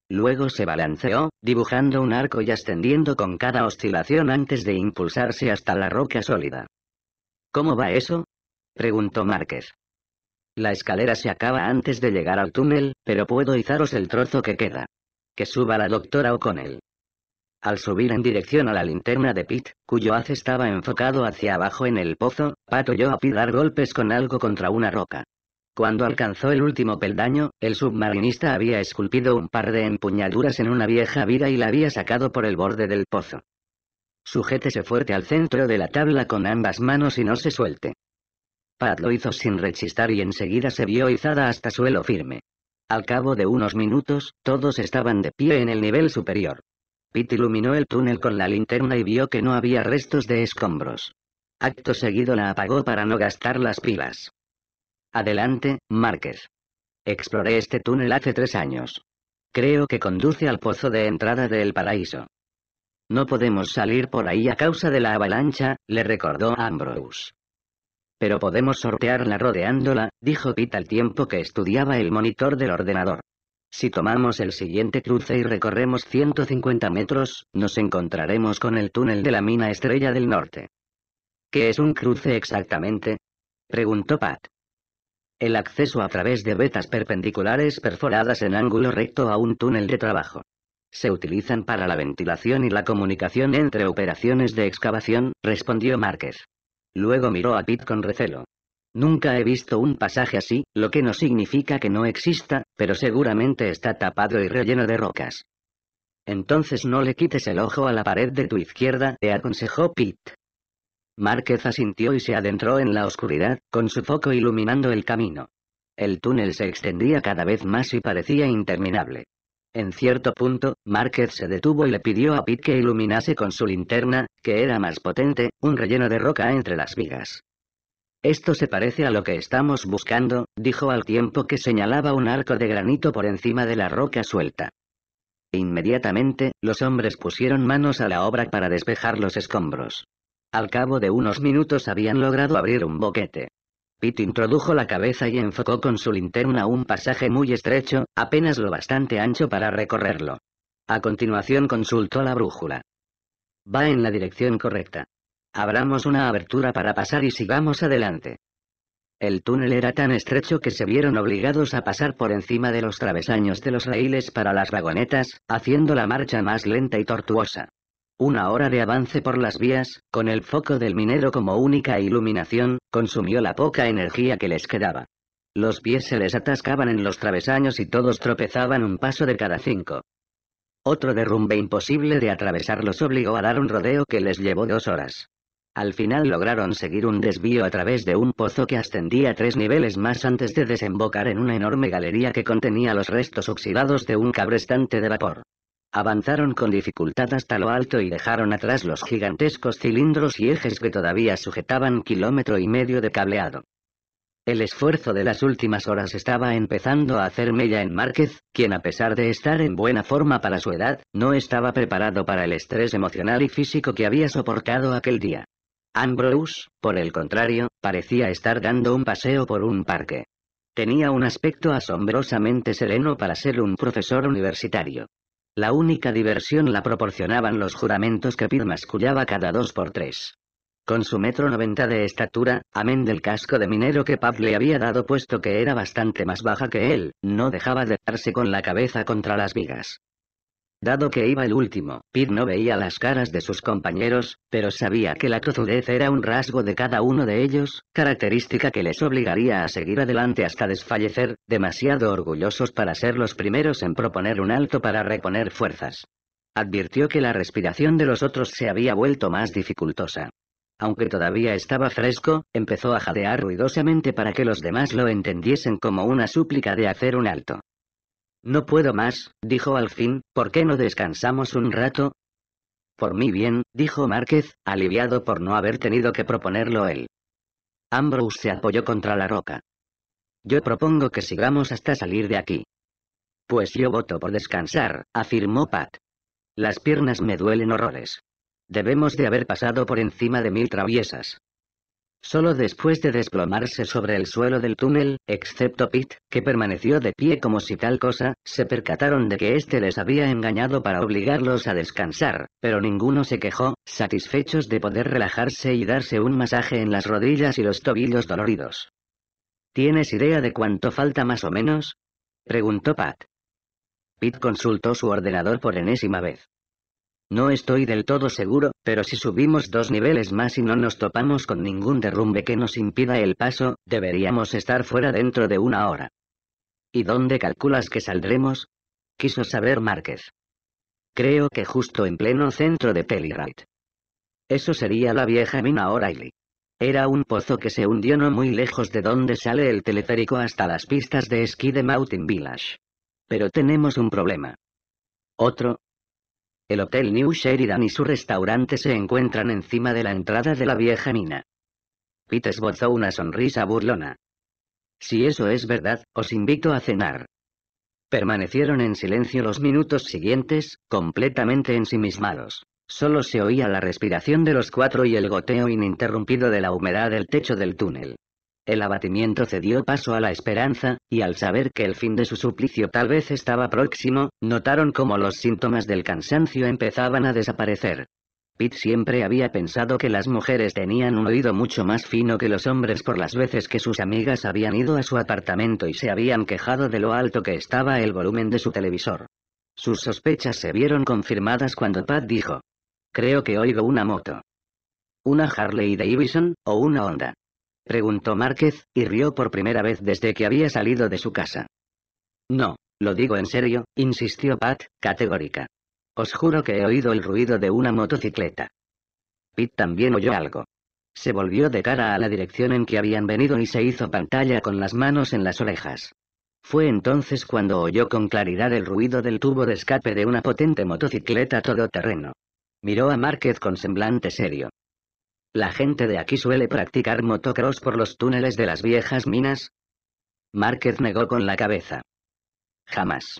Luego se balanceó, dibujando un arco y ascendiendo con cada oscilación antes de impulsarse hasta la roca sólida. ¿Cómo va eso? preguntó Márquez. La escalera se acaba antes de llegar al túnel, pero puedo izaros el trozo que queda. Que suba la doctora o con él. Al subir en dirección a la linterna de Pitt, cuyo haz estaba enfocado hacia abajo en el pozo, pato a Pete golpes con algo contra una roca. Cuando alcanzó el último peldaño, el submarinista había esculpido un par de empuñaduras en una vieja vida y la había sacado por el borde del pozo. Sujétese fuerte al centro de la tabla con ambas manos y no se suelte. Pat lo hizo sin rechistar y enseguida se vio izada hasta suelo firme. Al cabo de unos minutos, todos estaban de pie en el nivel superior. Pete iluminó el túnel con la linterna y vio que no había restos de escombros. Acto seguido la apagó para no gastar las pilas. Adelante, Márquez. Exploré este túnel hace tres años. Creo que conduce al pozo de entrada del paraíso. No podemos salir por ahí a causa de la avalancha, le recordó Ambrose. Pero podemos sortearla rodeándola, dijo Pete al tiempo que estudiaba el monitor del ordenador. Si tomamos el siguiente cruce y recorremos 150 metros, nos encontraremos con el túnel de la mina Estrella del Norte. ¿Qué es un cruce exactamente? preguntó Pat. El acceso a través de vetas perpendiculares perforadas en ángulo recto a un túnel de trabajo. Se utilizan para la ventilación y la comunicación entre operaciones de excavación, respondió Márquez. Luego miró a Pete con recelo. Nunca he visto un pasaje así, lo que no significa que no exista, pero seguramente está tapado y relleno de rocas. Entonces no le quites el ojo a la pared de tu izquierda, le aconsejó Pete. Márquez asintió y se adentró en la oscuridad, con su foco iluminando el camino. El túnel se extendía cada vez más y parecía interminable. En cierto punto, Márquez se detuvo y le pidió a Pitt que iluminase con su linterna, que era más potente, un relleno de roca entre las vigas. Esto se parece a lo que estamos buscando, dijo al tiempo que señalaba un arco de granito por encima de la roca suelta. Inmediatamente, los hombres pusieron manos a la obra para despejar los escombros. Al cabo de unos minutos habían logrado abrir un boquete. Pete introdujo la cabeza y enfocó con su linterna un pasaje muy estrecho, apenas lo bastante ancho para recorrerlo. A continuación consultó la brújula. Va en la dirección correcta. Abramos una abertura para pasar y sigamos adelante. El túnel era tan estrecho que se vieron obligados a pasar por encima de los travesaños de los raíles para las vagonetas, haciendo la marcha más lenta y tortuosa. Una hora de avance por las vías, con el foco del minero como única iluminación, consumió la poca energía que les quedaba. Los pies se les atascaban en los travesaños y todos tropezaban un paso de cada cinco. Otro derrumbe imposible de atravesar los obligó a dar un rodeo que les llevó dos horas. Al final lograron seguir un desvío a través de un pozo que ascendía tres niveles más antes de desembocar en una enorme galería que contenía los restos oxidados de un cabrestante de vapor. Avanzaron con dificultad hasta lo alto y dejaron atrás los gigantescos cilindros y ejes que todavía sujetaban kilómetro y medio de cableado. El esfuerzo de las últimas horas estaba empezando a hacer mella en Márquez, quien a pesar de estar en buena forma para su edad, no estaba preparado para el estrés emocional y físico que había soportado aquel día. Ambrose, por el contrario, parecía estar dando un paseo por un parque. Tenía un aspecto asombrosamente sereno para ser un profesor universitario. La única diversión la proporcionaban los juramentos que Pip mascullaba cada dos por tres. Con su metro noventa de estatura, amén del casco de minero que Pab le había dado puesto que era bastante más baja que él, no dejaba de darse con la cabeza contra las vigas. Dado que iba el último, Pete no veía las caras de sus compañeros, pero sabía que la tozudez era un rasgo de cada uno de ellos, característica que les obligaría a seguir adelante hasta desfallecer, demasiado orgullosos para ser los primeros en proponer un alto para reponer fuerzas. Advirtió que la respiración de los otros se había vuelto más dificultosa. Aunque todavía estaba fresco, empezó a jadear ruidosamente para que los demás lo entendiesen como una súplica de hacer un alto. No puedo más, dijo al fin, ¿por qué no descansamos un rato? Por mi bien, dijo Márquez, aliviado por no haber tenido que proponerlo él. Ambrose se apoyó contra la roca. Yo propongo que sigamos hasta salir de aquí. Pues yo voto por descansar, afirmó Pat. Las piernas me duelen horrores. Debemos de haber pasado por encima de mil traviesas. Solo después de desplomarse sobre el suelo del túnel, excepto Pete, que permaneció de pie como si tal cosa, se percataron de que este les había engañado para obligarlos a descansar, pero ninguno se quejó, satisfechos de poder relajarse y darse un masaje en las rodillas y los tobillos doloridos. ¿Tienes idea de cuánto falta más o menos? preguntó Pat. Pete consultó su ordenador por enésima vez. No estoy del todo seguro, pero si subimos dos niveles más y no nos topamos con ningún derrumbe que nos impida el paso, deberíamos estar fuera dentro de una hora. ¿Y dónde calculas que saldremos? Quiso saber Márquez. Creo que justo en pleno centro de Pelirite. Eso sería la vieja mina O'Reilly. Era un pozo que se hundió no muy lejos de donde sale el teleférico hasta las pistas de esquí de Mountain Village. Pero tenemos un problema. Otro, el Hotel New Sheridan y su restaurante se encuentran encima de la entrada de la vieja mina. Pete esbozó una sonrisa burlona. Si eso es verdad, os invito a cenar. Permanecieron en silencio los minutos siguientes, completamente ensimismados. Solo se oía la respiración de los cuatro y el goteo ininterrumpido de la humedad del techo del túnel. El abatimiento cedió paso a la esperanza, y al saber que el fin de su suplicio tal vez estaba próximo, notaron cómo los síntomas del cansancio empezaban a desaparecer. Pete siempre había pensado que las mujeres tenían un oído mucho más fino que los hombres por las veces que sus amigas habían ido a su apartamento y se habían quejado de lo alto que estaba el volumen de su televisor. Sus sospechas se vieron confirmadas cuando Pat dijo, Creo que oigo una moto. ¿Una Harley Davidson, o una Honda? preguntó Márquez, y rió por primera vez desde que había salido de su casa. No, lo digo en serio, insistió Pat, categórica. Os juro que he oído el ruido de una motocicleta. Pete también oyó algo. Se volvió de cara a la dirección en que habían venido y se hizo pantalla con las manos en las orejas. Fue entonces cuando oyó con claridad el ruido del tubo de escape de una potente motocicleta todoterreno. Miró a Márquez con semblante serio. La gente de aquí suele practicar motocross por los túneles de las viejas minas. Márquez negó con la cabeza. Jamás.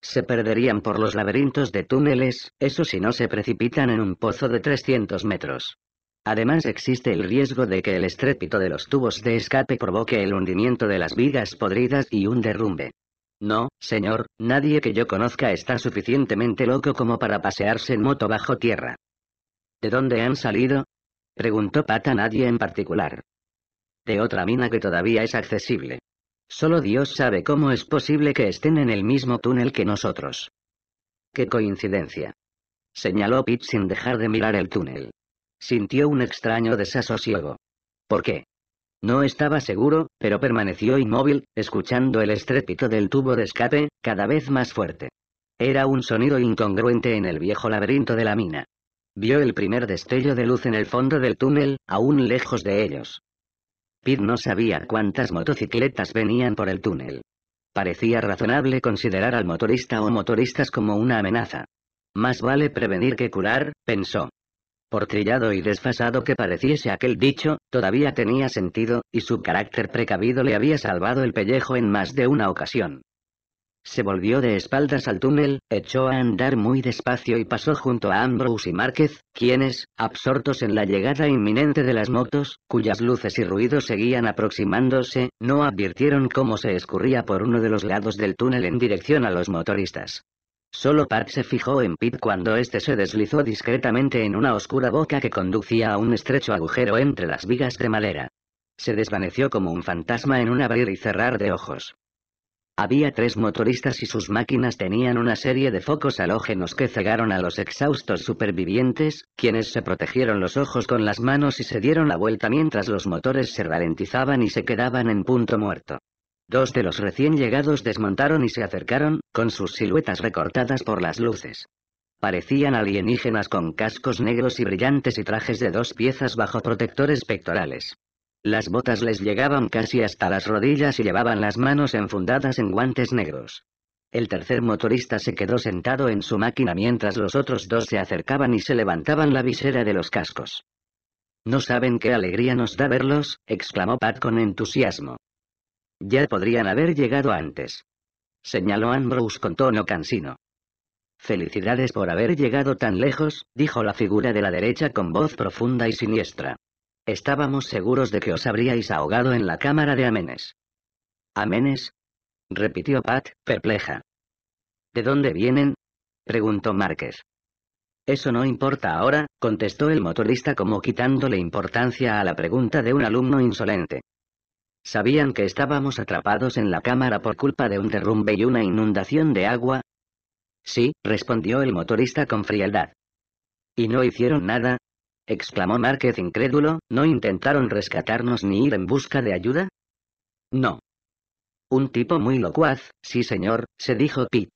Se perderían por los laberintos de túneles, eso si no se precipitan en un pozo de 300 metros. Además existe el riesgo de que el estrépito de los tubos de escape provoque el hundimiento de las vigas podridas y un derrumbe. No, señor, nadie que yo conozca está suficientemente loco como para pasearse en moto bajo tierra. ¿De dónde han salido? Preguntó Pat a nadie en particular. De otra mina que todavía es accesible. Solo Dios sabe cómo es posible que estén en el mismo túnel que nosotros. ¡Qué coincidencia! Señaló Pete sin dejar de mirar el túnel. Sintió un extraño desasosiego. ¿Por qué? No estaba seguro, pero permaneció inmóvil, escuchando el estrépito del tubo de escape, cada vez más fuerte. Era un sonido incongruente en el viejo laberinto de la mina. Vio el primer destello de luz en el fondo del túnel, aún lejos de ellos. Pete no sabía cuántas motocicletas venían por el túnel. Parecía razonable considerar al motorista o motoristas como una amenaza. Más vale prevenir que curar, pensó. Por trillado y desfasado que pareciese aquel dicho, todavía tenía sentido, y su carácter precavido le había salvado el pellejo en más de una ocasión. Se volvió de espaldas al túnel, echó a andar muy despacio y pasó junto a Ambrose y Márquez, quienes, absortos en la llegada inminente de las motos, cuyas luces y ruidos seguían aproximándose, no advirtieron cómo se escurría por uno de los lados del túnel en dirección a los motoristas. Solo Pat se fijó en Pete cuando este se deslizó discretamente en una oscura boca que conducía a un estrecho agujero entre las vigas de madera. Se desvaneció como un fantasma en un abrir y cerrar de ojos. Había tres motoristas y sus máquinas tenían una serie de focos halógenos que cegaron a los exhaustos supervivientes, quienes se protegieron los ojos con las manos y se dieron la vuelta mientras los motores se ralentizaban y se quedaban en punto muerto. Dos de los recién llegados desmontaron y se acercaron, con sus siluetas recortadas por las luces. Parecían alienígenas con cascos negros y brillantes y trajes de dos piezas bajo protectores pectorales. Las botas les llegaban casi hasta las rodillas y llevaban las manos enfundadas en guantes negros. El tercer motorista se quedó sentado en su máquina mientras los otros dos se acercaban y se levantaban la visera de los cascos. No saben qué alegría nos da verlos, exclamó Pat con entusiasmo. Ya podrían haber llegado antes. Señaló Ambrose con tono cansino. Felicidades por haber llegado tan lejos, dijo la figura de la derecha con voz profunda y siniestra. Estábamos seguros de que os habríais ahogado en la cámara de Amenes. ¿Amenes? repitió Pat, perpleja. ¿De dónde vienen? preguntó Márquez. Eso no importa ahora, contestó el motorista como quitándole importancia a la pregunta de un alumno insolente. ¿Sabían que estábamos atrapados en la cámara por culpa de un derrumbe y una inundación de agua? Sí, respondió el motorista con frialdad. ¿Y no hicieron nada? exclamó Márquez incrédulo, ¿no intentaron rescatarnos ni ir en busca de ayuda? No. Un tipo muy locuaz, sí señor, se dijo Pitt.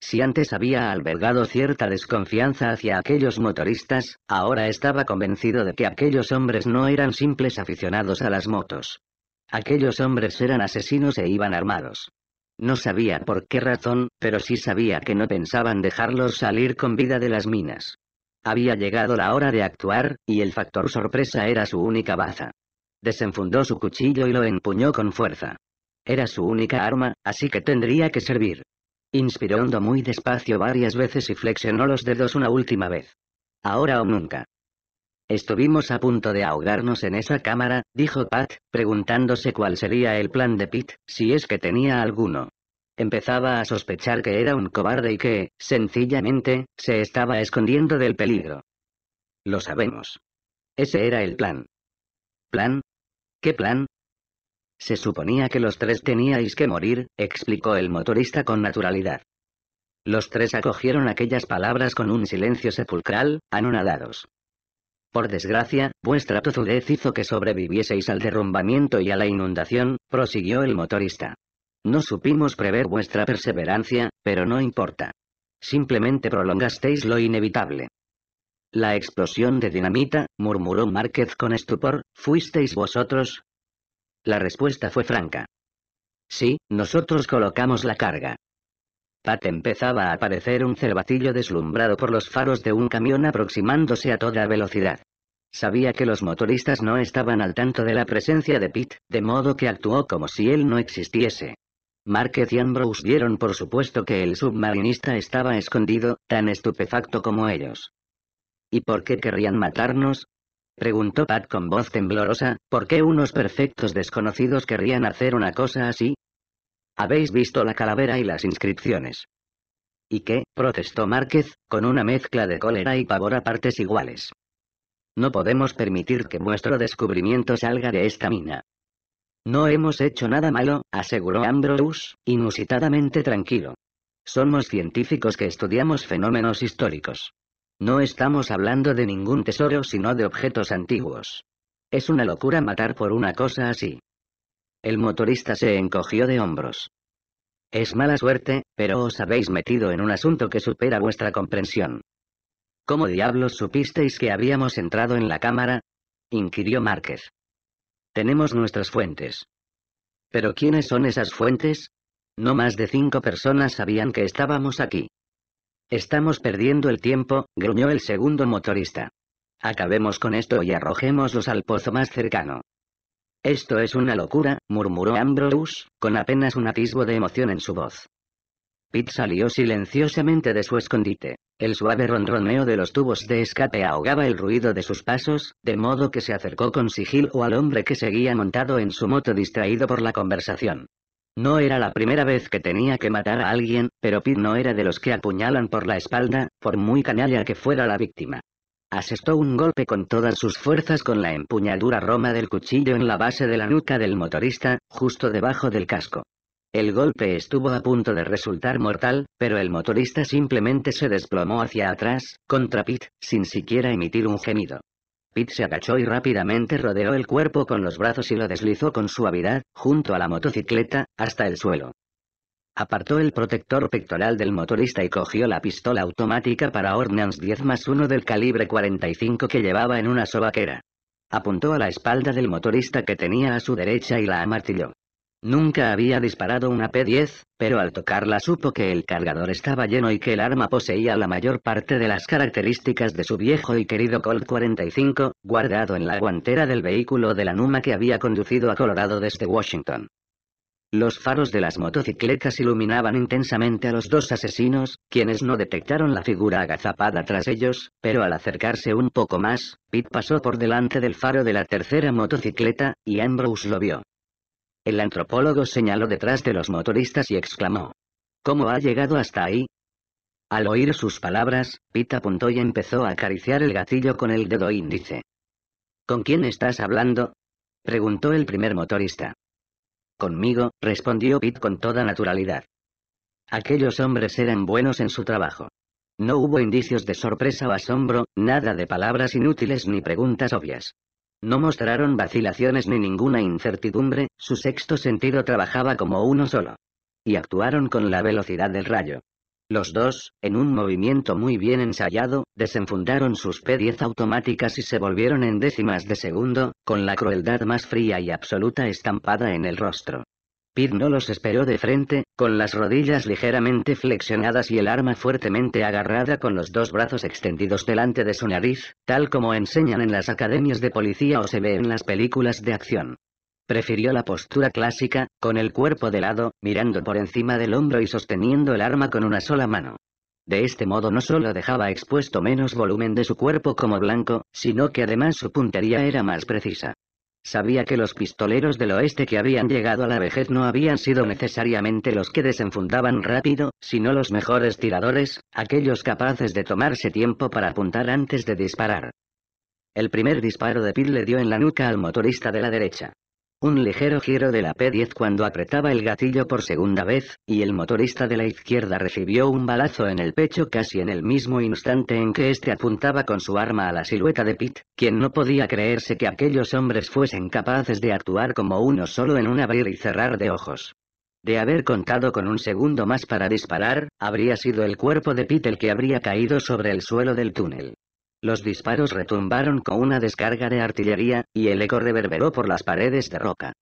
Si antes había albergado cierta desconfianza hacia aquellos motoristas, ahora estaba convencido de que aquellos hombres no eran simples aficionados a las motos. Aquellos hombres eran asesinos e iban armados. No sabía por qué razón, pero sí sabía que no pensaban dejarlos salir con vida de las minas. Había llegado la hora de actuar, y el factor sorpresa era su única baza. Desenfundó su cuchillo y lo empuñó con fuerza. Era su única arma, así que tendría que servir. Inspiró muy despacio varias veces y flexionó los dedos una última vez. Ahora o nunca. Estuvimos a punto de ahogarnos en esa cámara, dijo Pat, preguntándose cuál sería el plan de Pitt, si es que tenía alguno. Empezaba a sospechar que era un cobarde y que, sencillamente, se estaba escondiendo del peligro. Lo sabemos. Ese era el plan. ¿Plan? ¿Qué plan? Se suponía que los tres teníais que morir, explicó el motorista con naturalidad. Los tres acogieron aquellas palabras con un silencio sepulcral, anonadados. Por desgracia, vuestra tozudez hizo que sobrevivieseis al derrumbamiento y a la inundación, prosiguió el motorista. No supimos prever vuestra perseverancia, pero no importa. Simplemente prolongasteis lo inevitable. La explosión de dinamita, murmuró Márquez con estupor, ¿fuisteis vosotros? La respuesta fue franca. Sí, nosotros colocamos la carga. Pat empezaba a aparecer un cervatillo deslumbrado por los faros de un camión aproximándose a toda velocidad. Sabía que los motoristas no estaban al tanto de la presencia de Pitt, de modo que actuó como si él no existiese. Márquez y Ambrose vieron por supuesto que el submarinista estaba escondido, tan estupefacto como ellos. ¿Y por qué querrían matarnos? Preguntó Pat con voz temblorosa, ¿por qué unos perfectos desconocidos querrían hacer una cosa así? Habéis visto la calavera y las inscripciones. ¿Y qué? protestó Márquez, con una mezcla de cólera y pavor a partes iguales. No podemos permitir que vuestro descubrimiento salga de esta mina. No hemos hecho nada malo, aseguró Ambrose, inusitadamente tranquilo. Somos científicos que estudiamos fenómenos históricos. No estamos hablando de ningún tesoro sino de objetos antiguos. Es una locura matar por una cosa así. El motorista se encogió de hombros. Es mala suerte, pero os habéis metido en un asunto que supera vuestra comprensión. ¿Cómo diablos supisteis que habíamos entrado en la cámara? inquirió Márquez. Tenemos nuestras fuentes. ¿Pero quiénes son esas fuentes? No más de cinco personas sabían que estábamos aquí. Estamos perdiendo el tiempo, gruñó el segundo motorista. Acabemos con esto y arrojémoslos al pozo más cercano. Esto es una locura, murmuró Ambrose, con apenas un atisbo de emoción en su voz. Pete salió silenciosamente de su escondite. El suave ronroneo de los tubos de escape ahogaba el ruido de sus pasos, de modo que se acercó con o al hombre que seguía montado en su moto distraído por la conversación. No era la primera vez que tenía que matar a alguien, pero Pete no era de los que apuñalan por la espalda, por muy canalla que fuera la víctima. Asestó un golpe con todas sus fuerzas con la empuñadura roma del cuchillo en la base de la nuca del motorista, justo debajo del casco. El golpe estuvo a punto de resultar mortal, pero el motorista simplemente se desplomó hacia atrás, contra Pete, sin siquiera emitir un gemido. Pete se agachó y rápidamente rodeó el cuerpo con los brazos y lo deslizó con suavidad, junto a la motocicleta, hasta el suelo. Apartó el protector pectoral del motorista y cogió la pistola automática para Ordnance 10 más 1 del calibre 45 que llevaba en una sobaquera. Apuntó a la espalda del motorista que tenía a su derecha y la amartilló. Nunca había disparado una P-10, pero al tocarla supo que el cargador estaba lleno y que el arma poseía la mayor parte de las características de su viejo y querido Colt 45, guardado en la guantera del vehículo de la Numa que había conducido a Colorado desde Washington. Los faros de las motocicletas iluminaban intensamente a los dos asesinos, quienes no detectaron la figura agazapada tras ellos, pero al acercarse un poco más, Pitt pasó por delante del faro de la tercera motocicleta, y Ambrose lo vio. El antropólogo señaló detrás de los motoristas y exclamó. ¿Cómo ha llegado hasta ahí? Al oír sus palabras, Pete apuntó y empezó a acariciar el gatillo con el dedo índice. ¿Con quién estás hablando? preguntó el primer motorista. Conmigo, respondió Pete con toda naturalidad. Aquellos hombres eran buenos en su trabajo. No hubo indicios de sorpresa o asombro, nada de palabras inútiles ni preguntas obvias. No mostraron vacilaciones ni ninguna incertidumbre, su sexto sentido trabajaba como uno solo. Y actuaron con la velocidad del rayo. Los dos, en un movimiento muy bien ensayado, desenfundaron sus P-10 automáticas y se volvieron en décimas de segundo, con la crueldad más fría y absoluta estampada en el rostro. Pete no los esperó de frente, con las rodillas ligeramente flexionadas y el arma fuertemente agarrada con los dos brazos extendidos delante de su nariz, tal como enseñan en las academias de policía o se ve en las películas de acción. Prefirió la postura clásica, con el cuerpo de lado, mirando por encima del hombro y sosteniendo el arma con una sola mano. De este modo no solo dejaba expuesto menos volumen de su cuerpo como blanco, sino que además su puntería era más precisa. Sabía que los pistoleros del oeste que habían llegado a la vejez no habían sido necesariamente los que desenfundaban rápido, sino los mejores tiradores, aquellos capaces de tomarse tiempo para apuntar antes de disparar. El primer disparo de Pitt le dio en la nuca al motorista de la derecha. Un ligero giro de la P-10 cuando apretaba el gatillo por segunda vez, y el motorista de la izquierda recibió un balazo en el pecho casi en el mismo instante en que éste apuntaba con su arma a la silueta de Pitt, quien no podía creerse que aquellos hombres fuesen capaces de actuar como uno solo en un abrir y cerrar de ojos. De haber contado con un segundo más para disparar, habría sido el cuerpo de Pete el que habría caído sobre el suelo del túnel. Los disparos retumbaron con una descarga de artillería, y el eco reverberó por las paredes de roca.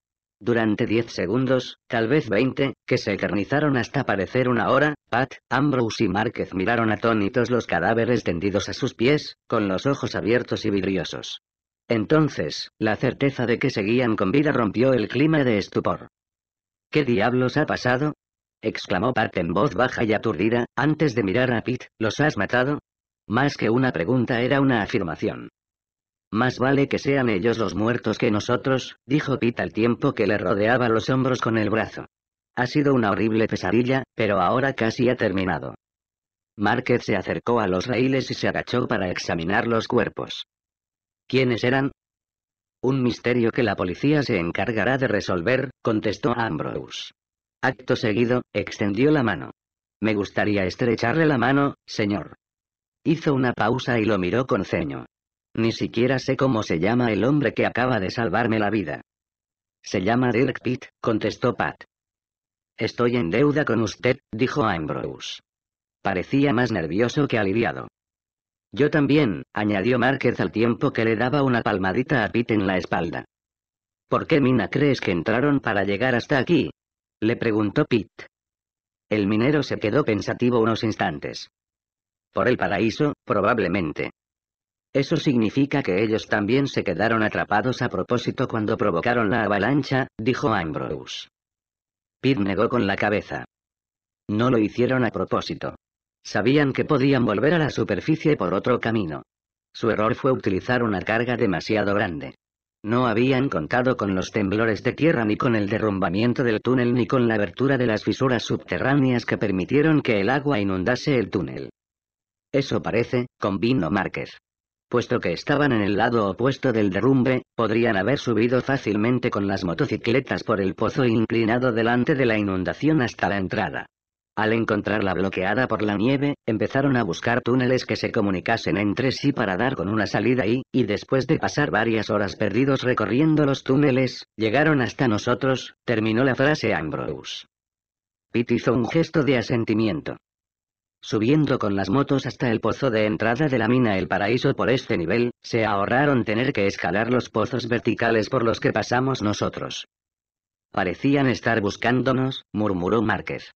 Durante diez segundos, tal vez veinte, que se eternizaron hasta parecer una hora, Pat, Ambrose y Márquez miraron atónitos los cadáveres tendidos a sus pies, con los ojos abiertos y vidriosos. Entonces, la certeza de que seguían con vida rompió el clima de estupor. ¿Qué diablos ha pasado? exclamó Pat en voz baja y aturdida, antes de mirar a Pete, ¿los has matado? Más que una pregunta era una afirmación. Más vale que sean ellos los muertos que nosotros, dijo Pete al tiempo que le rodeaba los hombros con el brazo. Ha sido una horrible pesadilla, pero ahora casi ha terminado. Márquez se acercó a los raíles y se agachó para examinar los cuerpos. ¿Quiénes eran? Un misterio que la policía se encargará de resolver, contestó Ambrose. Acto seguido, extendió la mano. Me gustaría estrecharle la mano, señor. Hizo una pausa y lo miró con ceño. Ni siquiera sé cómo se llama el hombre que acaba de salvarme la vida. Se llama Dirk Pitt, contestó Pat. Estoy en deuda con usted, dijo Ambrose. Parecía más nervioso que aliviado. Yo también, añadió Márquez al tiempo que le daba una palmadita a Pitt en la espalda. ¿Por qué mina crees que entraron para llegar hasta aquí? le preguntó Pitt. El minero se quedó pensativo unos instantes por el paraíso, probablemente. Eso significa que ellos también se quedaron atrapados a propósito cuando provocaron la avalancha, dijo Ambrose. Pete negó con la cabeza. No lo hicieron a propósito. Sabían que podían volver a la superficie por otro camino. Su error fue utilizar una carga demasiado grande. No habían contado con los temblores de tierra ni con el derrumbamiento del túnel ni con la abertura de las fisuras subterráneas que permitieron que el agua inundase el túnel. Eso parece, convino Márquez. Puesto que estaban en el lado opuesto del derrumbe, podrían haber subido fácilmente con las motocicletas por el pozo inclinado delante de la inundación hasta la entrada. Al encontrarla bloqueada por la nieve, empezaron a buscar túneles que se comunicasen entre sí para dar con una salida y, y después de pasar varias horas perdidos recorriendo los túneles, llegaron hasta nosotros, terminó la frase Ambrose. Pitt hizo un gesto de asentimiento subiendo con las motos hasta el pozo de entrada de la mina El Paraíso por este nivel, se ahorraron tener que escalar los pozos verticales por los que pasamos nosotros. Parecían estar buscándonos, murmuró Márquez.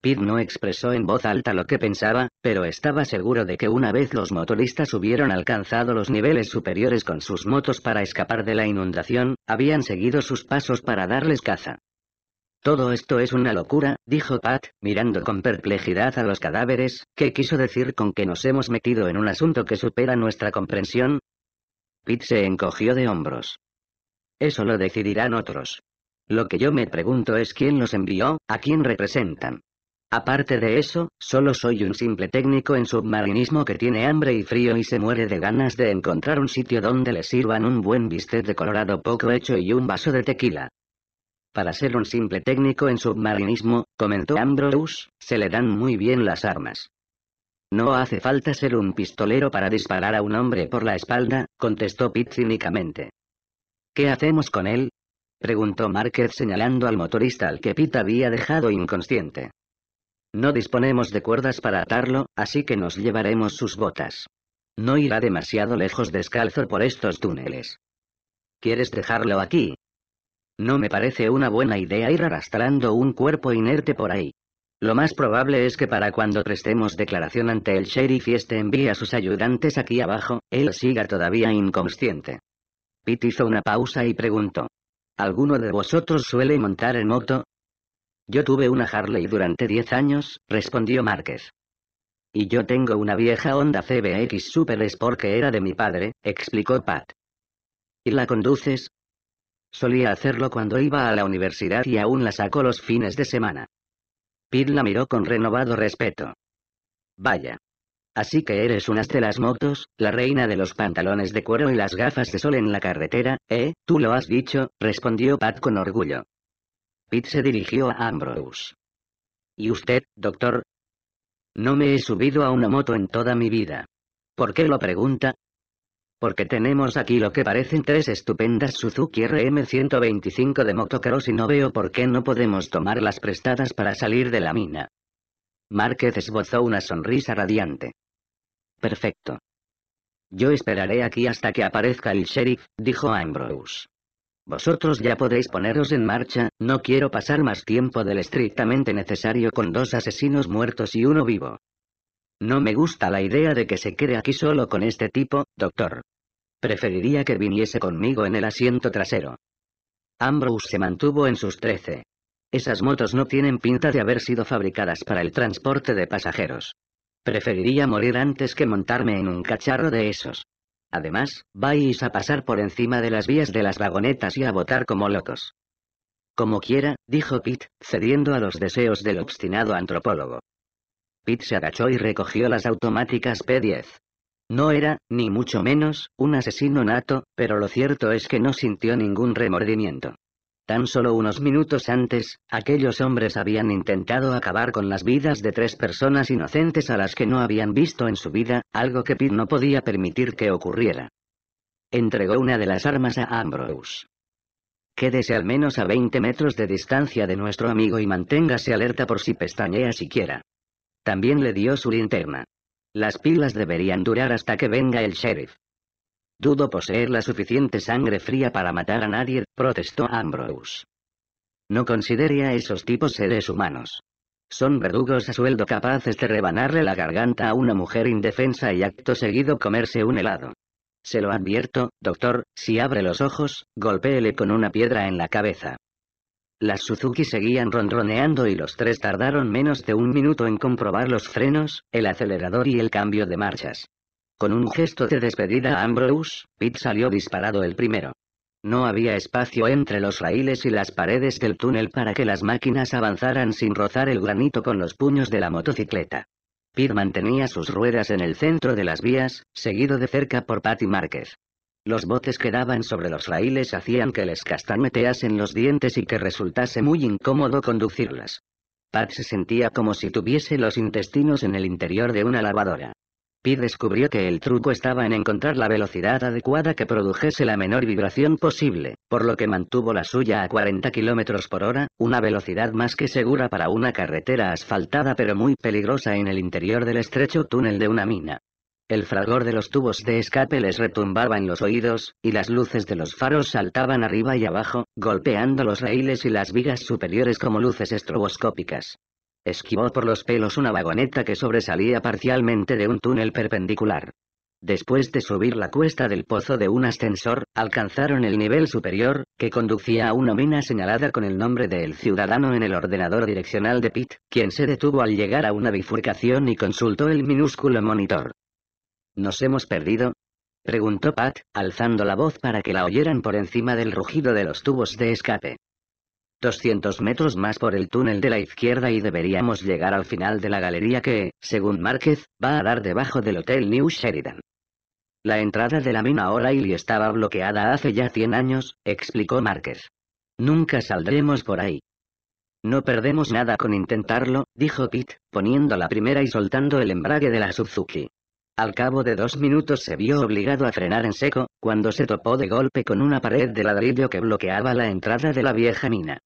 Pitt no expresó en voz alta lo que pensaba, pero estaba seguro de que una vez los motoristas hubieron alcanzado los niveles superiores con sus motos para escapar de la inundación, habían seguido sus pasos para darles caza. Todo esto es una locura, dijo Pat, mirando con perplejidad a los cadáveres, ¿qué quiso decir con que nos hemos metido en un asunto que supera nuestra comprensión? Pete se encogió de hombros. Eso lo decidirán otros. Lo que yo me pregunto es quién los envió, a quién representan. Aparte de eso, solo soy un simple técnico en submarinismo que tiene hambre y frío y se muere de ganas de encontrar un sitio donde le sirvan un buen bistec de colorado poco hecho y un vaso de tequila. Para ser un simple técnico en submarinismo, comentó Ambrose, se le dan muy bien las armas. No hace falta ser un pistolero para disparar a un hombre por la espalda, contestó Pitt cínicamente. ¿Qué hacemos con él? preguntó Márquez señalando al motorista al que Pitt había dejado inconsciente. No disponemos de cuerdas para atarlo, así que nos llevaremos sus botas. No irá demasiado lejos descalzo por estos túneles. ¿Quieres dejarlo aquí? No me parece una buena idea ir arrastrando un cuerpo inerte por ahí. Lo más probable es que para cuando prestemos declaración ante el sheriff y este envíe a sus ayudantes aquí abajo, él siga todavía inconsciente. Pete hizo una pausa y preguntó. ¿Alguno de vosotros suele montar en moto? Yo tuve una Harley durante 10 años, respondió Márquez. Y yo tengo una vieja Honda CBX Super Sport que era de mi padre, explicó Pat. ¿Y la conduces? Solía hacerlo cuando iba a la universidad y aún la sacó los fines de semana. Pete la miró con renovado respeto. Vaya. Así que eres una de las motos, la reina de los pantalones de cuero y las gafas de sol en la carretera, ¿eh? Tú lo has dicho, respondió Pat con orgullo. Pete se dirigió a Ambrose. ¿Y usted, doctor? No me he subido a una moto en toda mi vida. ¿Por qué lo pregunta? Porque tenemos aquí lo que parecen tres estupendas Suzuki RM125 de motocross y no veo por qué no podemos tomar las prestadas para salir de la mina. Márquez esbozó una sonrisa radiante. Perfecto. Yo esperaré aquí hasta que aparezca el sheriff, dijo Ambrose. Vosotros ya podéis poneros en marcha, no quiero pasar más tiempo del estrictamente necesario con dos asesinos muertos y uno vivo. No me gusta la idea de que se quede aquí solo con este tipo, doctor. Preferiría que viniese conmigo en el asiento trasero. Ambrose se mantuvo en sus trece. Esas motos no tienen pinta de haber sido fabricadas para el transporte de pasajeros. Preferiría morir antes que montarme en un cacharro de esos. Además, vais a pasar por encima de las vías de las vagonetas y a votar como locos. Como quiera, dijo Pete, cediendo a los deseos del obstinado antropólogo. Pete se agachó y recogió las automáticas P10. No era, ni mucho menos, un asesino nato, pero lo cierto es que no sintió ningún remordimiento. Tan solo unos minutos antes, aquellos hombres habían intentado acabar con las vidas de tres personas inocentes a las que no habían visto en su vida, algo que Pitt no podía permitir que ocurriera. Entregó una de las armas a Ambrose. Quédese al menos a 20 metros de distancia de nuestro amigo y manténgase alerta por si pestañea siquiera. También le dio su linterna. Las pilas deberían durar hasta que venga el sheriff. Dudo poseer la suficiente sangre fría para matar a nadie, protestó Ambrose. No considere a esos tipos seres humanos. Son verdugos a sueldo capaces de rebanarle la garganta a una mujer indefensa y acto seguido comerse un helado. Se lo advierto, doctor, si abre los ojos, golpéele con una piedra en la cabeza. Las Suzuki seguían ronroneando y los tres tardaron menos de un minuto en comprobar los frenos, el acelerador y el cambio de marchas. Con un gesto de despedida a Ambrose, Pete salió disparado el primero. No había espacio entre los raíles y las paredes del túnel para que las máquinas avanzaran sin rozar el granito con los puños de la motocicleta. Pete mantenía sus ruedas en el centro de las vías, seguido de cerca por Patty Márquez. Los botes que daban sobre los raíles hacían que les castañeteasen los dientes y que resultase muy incómodo conducirlas. Pat se sentía como si tuviese los intestinos en el interior de una lavadora. Pete descubrió que el truco estaba en encontrar la velocidad adecuada que produjese la menor vibración posible, por lo que mantuvo la suya a 40 km por hora, una velocidad más que segura para una carretera asfaltada pero muy peligrosa en el interior del estrecho túnel de una mina. El fragor de los tubos de escape les retumbaba en los oídos, y las luces de los faros saltaban arriba y abajo, golpeando los raíles y las vigas superiores como luces estroboscópicas. Esquivó por los pelos una vagoneta que sobresalía parcialmente de un túnel perpendicular. Después de subir la cuesta del pozo de un ascensor, alcanzaron el nivel superior, que conducía a una mina señalada con el nombre de El Ciudadano en el ordenador direccional de Pitt, quien se detuvo al llegar a una bifurcación y consultó el minúsculo monitor. ¿Nos hemos perdido? Preguntó Pat, alzando la voz para que la oyeran por encima del rugido de los tubos de escape. 200 metros más por el túnel de la izquierda y deberíamos llegar al final de la galería que, según Márquez, va a dar debajo del Hotel New Sheridan. La entrada de la mina O'Reilly estaba bloqueada hace ya 100 años, explicó Márquez. Nunca saldremos por ahí. No perdemos nada con intentarlo, dijo Pete, poniendo la primera y soltando el embrague de la Suzuki. Al cabo de dos minutos se vio obligado a frenar en seco, cuando se topó de golpe con una pared de ladrillo que bloqueaba la entrada de la vieja mina.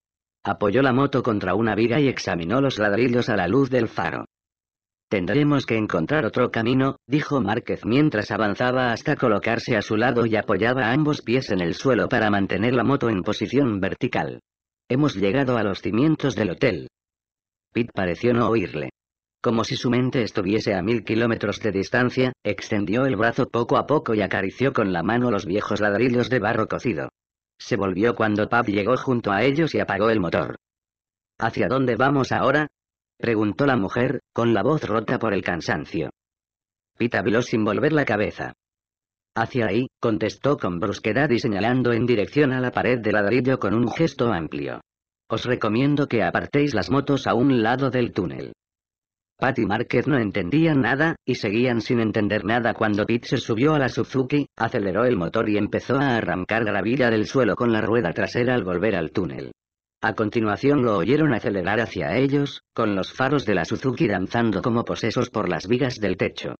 Apoyó la moto contra una viga y examinó los ladrillos a la luz del faro. Tendremos que encontrar otro camino, dijo Márquez mientras avanzaba hasta colocarse a su lado y apoyaba ambos pies en el suelo para mantener la moto en posición vertical. Hemos llegado a los cimientos del hotel. Pitt pareció no oírle como si su mente estuviese a mil kilómetros de distancia, extendió el brazo poco a poco y acarició con la mano los viejos ladrillos de barro cocido. Se volvió cuando Pab llegó junto a ellos y apagó el motor. ¿Hacia dónde vamos ahora? preguntó la mujer, con la voz rota por el cansancio. Pita habló sin volver la cabeza. Hacia ahí, contestó con brusquedad y señalando en dirección a la pared de ladrillo con un gesto amplio. Os recomiendo que apartéis las motos a un lado del túnel. Pat y Márquez no entendían nada, y seguían sin entender nada cuando Pete se subió a la Suzuki, aceleró el motor y empezó a arrancar gravilla del suelo con la rueda trasera al volver al túnel. A continuación lo oyeron acelerar hacia ellos, con los faros de la Suzuki danzando como posesos por las vigas del techo.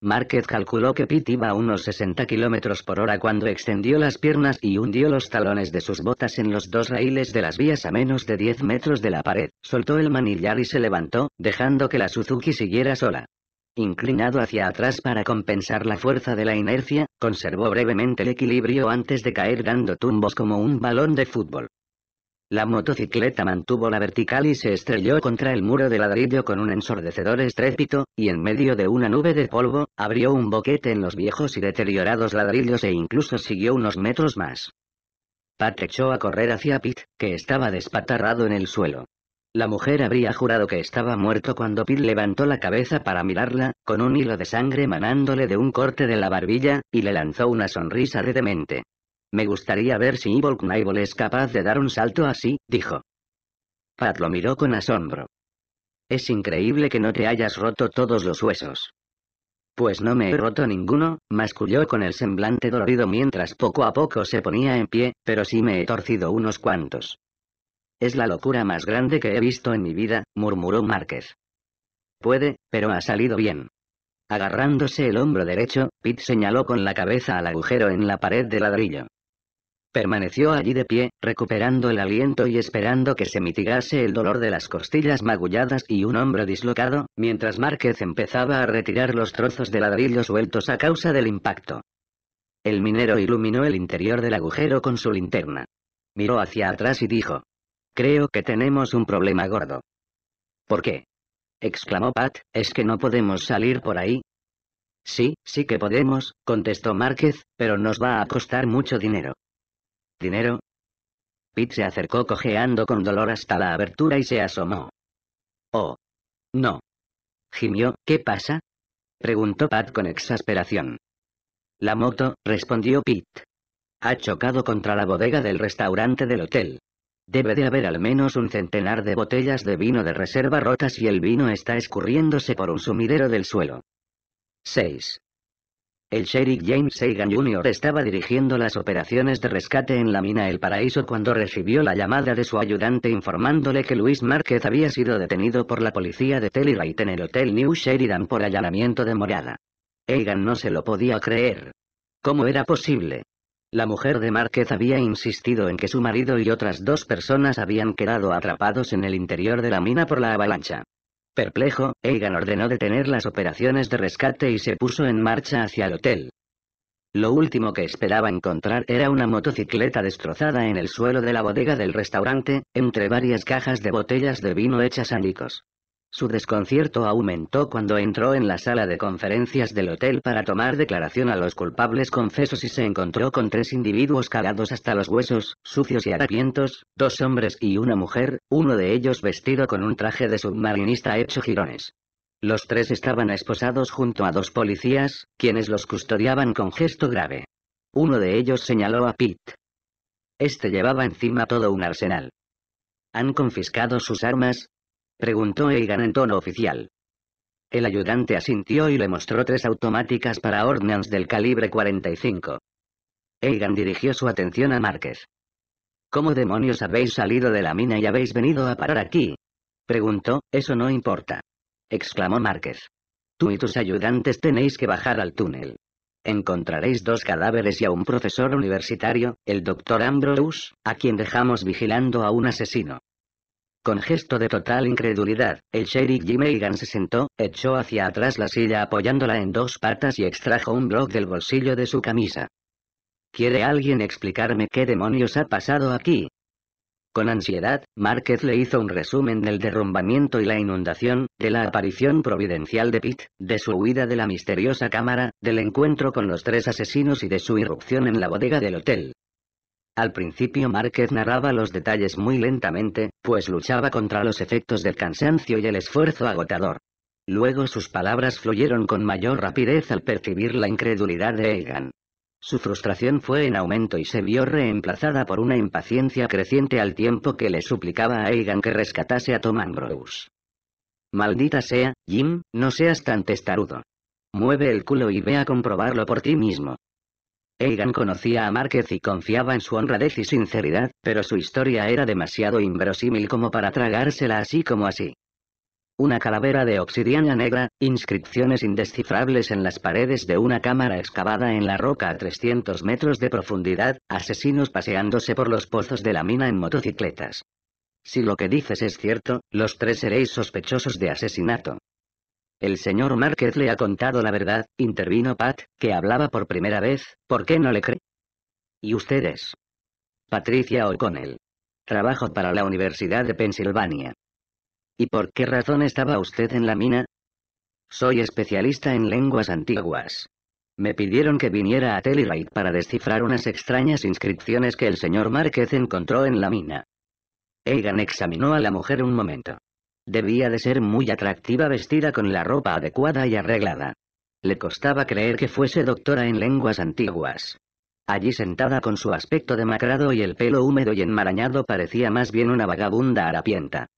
Márquez calculó que Pitt iba a unos 60 kilómetros por hora cuando extendió las piernas y hundió los talones de sus botas en los dos raíles de las vías a menos de 10 metros de la pared, soltó el manillar y se levantó, dejando que la Suzuki siguiera sola. Inclinado hacia atrás para compensar la fuerza de la inercia, conservó brevemente el equilibrio antes de caer dando tumbos como un balón de fútbol. La motocicleta mantuvo la vertical y se estrelló contra el muro de ladrillo con un ensordecedor estrépito, y en medio de una nube de polvo, abrió un boquete en los viejos y deteriorados ladrillos e incluso siguió unos metros más. Pat echó a correr hacia Pete, que estaba despatarrado en el suelo. La mujer habría jurado que estaba muerto cuando Pete levantó la cabeza para mirarla, con un hilo de sangre manándole de un corte de la barbilla, y le lanzó una sonrisa de demente. Me gustaría ver si Evil Knievel es capaz de dar un salto así, dijo. Pat lo miró con asombro. Es increíble que no te hayas roto todos los huesos. Pues no me he roto ninguno, masculló con el semblante dolorido mientras poco a poco se ponía en pie, pero sí me he torcido unos cuantos. Es la locura más grande que he visto en mi vida, murmuró Márquez. Puede, pero ha salido bien. Agarrándose el hombro derecho, Pete señaló con la cabeza al agujero en la pared de ladrillo. Permaneció allí de pie, recuperando el aliento y esperando que se mitigase el dolor de las costillas magulladas y un hombro dislocado, mientras Márquez empezaba a retirar los trozos de ladrillo sueltos a causa del impacto. El minero iluminó el interior del agujero con su linterna. Miró hacia atrás y dijo. Creo que tenemos un problema gordo. ¿Por qué? exclamó Pat, ¿es que no podemos salir por ahí? Sí, sí que podemos, contestó Márquez, pero nos va a costar mucho dinero. ¿Dinero? Pete se acercó cojeando con dolor hasta la abertura y se asomó. Oh. No. Gimió, ¿qué pasa? Preguntó Pat con exasperación. La moto, respondió Pete. Ha chocado contra la bodega del restaurante del hotel. Debe de haber al menos un centenar de botellas de vino de reserva rotas y el vino está escurriéndose por un sumidero del suelo. 6. El sheriff James Sagan Jr. estaba dirigiendo las operaciones de rescate en la mina El Paraíso cuando recibió la llamada de su ayudante informándole que Luis Márquez había sido detenido por la policía de Telluride en el Hotel New Sheridan por allanamiento de morada. Egan no se lo podía creer. ¿Cómo era posible? La mujer de Márquez había insistido en que su marido y otras dos personas habían quedado atrapados en el interior de la mina por la avalancha. Perplejo, Egan ordenó detener las operaciones de rescate y se puso en marcha hacia el hotel. Lo último que esperaba encontrar era una motocicleta destrozada en el suelo de la bodega del restaurante, entre varias cajas de botellas de vino hechas Nicos. Su desconcierto aumentó cuando entró en la sala de conferencias del hotel para tomar declaración a los culpables confesos y se encontró con tres individuos cagados hasta los huesos, sucios y harapientos, dos hombres y una mujer, uno de ellos vestido con un traje de submarinista hecho jirones. Los tres estaban esposados junto a dos policías, quienes los custodiaban con gesto grave. Uno de ellos señaló a Pete. Este llevaba encima todo un arsenal. Han confiscado sus armas, Preguntó Egan en tono oficial. El ayudante asintió y le mostró tres automáticas para Ordnance del calibre 45. Egan dirigió su atención a Márquez. ¿Cómo demonios habéis salido de la mina y habéis venido a parar aquí? Preguntó, eso no importa. Exclamó Márquez. Tú y tus ayudantes tenéis que bajar al túnel. Encontraréis dos cadáveres y a un profesor universitario, el doctor Ambrose, a quien dejamos vigilando a un asesino. Con gesto de total incredulidad, el sheriff Jim Egan se sentó, echó hacia atrás la silla apoyándola en dos patas y extrajo un blog del bolsillo de su camisa. ¿Quiere alguien explicarme qué demonios ha pasado aquí? Con ansiedad, Márquez le hizo un resumen del derrumbamiento y la inundación, de la aparición providencial de Pitt, de su huida de la misteriosa cámara, del encuentro con los tres asesinos y de su irrupción en la bodega del hotel. Al principio Márquez narraba los detalles muy lentamente, pues luchaba contra los efectos del cansancio y el esfuerzo agotador. Luego sus palabras fluyeron con mayor rapidez al percibir la incredulidad de Egan. Su frustración fue en aumento y se vio reemplazada por una impaciencia creciente al tiempo que le suplicaba a Egan que rescatase a Tom Ambrose. Maldita sea, Jim, no seas tan testarudo. Mueve el culo y ve a comprobarlo por ti mismo. Egan conocía a Márquez y confiaba en su honradez y sinceridad, pero su historia era demasiado inverosímil como para tragársela así como así. Una calavera de obsidiana negra, inscripciones indescifrables en las paredes de una cámara excavada en la roca a 300 metros de profundidad, asesinos paseándose por los pozos de la mina en motocicletas. Si lo que dices es cierto, los tres seréis sospechosos de asesinato. El señor Márquez le ha contado la verdad, intervino Pat, que hablaba por primera vez, ¿por qué no le cree? ¿Y ustedes? Patricia O'Connell. Trabajo para la Universidad de Pensilvania. ¿Y por qué razón estaba usted en la mina? Soy especialista en lenguas antiguas. Me pidieron que viniera a Telluride para descifrar unas extrañas inscripciones que el señor Márquez encontró en la mina. Egan examinó a la mujer un momento. Debía de ser muy atractiva vestida con la ropa adecuada y arreglada. Le costaba creer que fuese doctora en lenguas antiguas. Allí sentada con su aspecto demacrado y el pelo húmedo y enmarañado parecía más bien una vagabunda harapienta.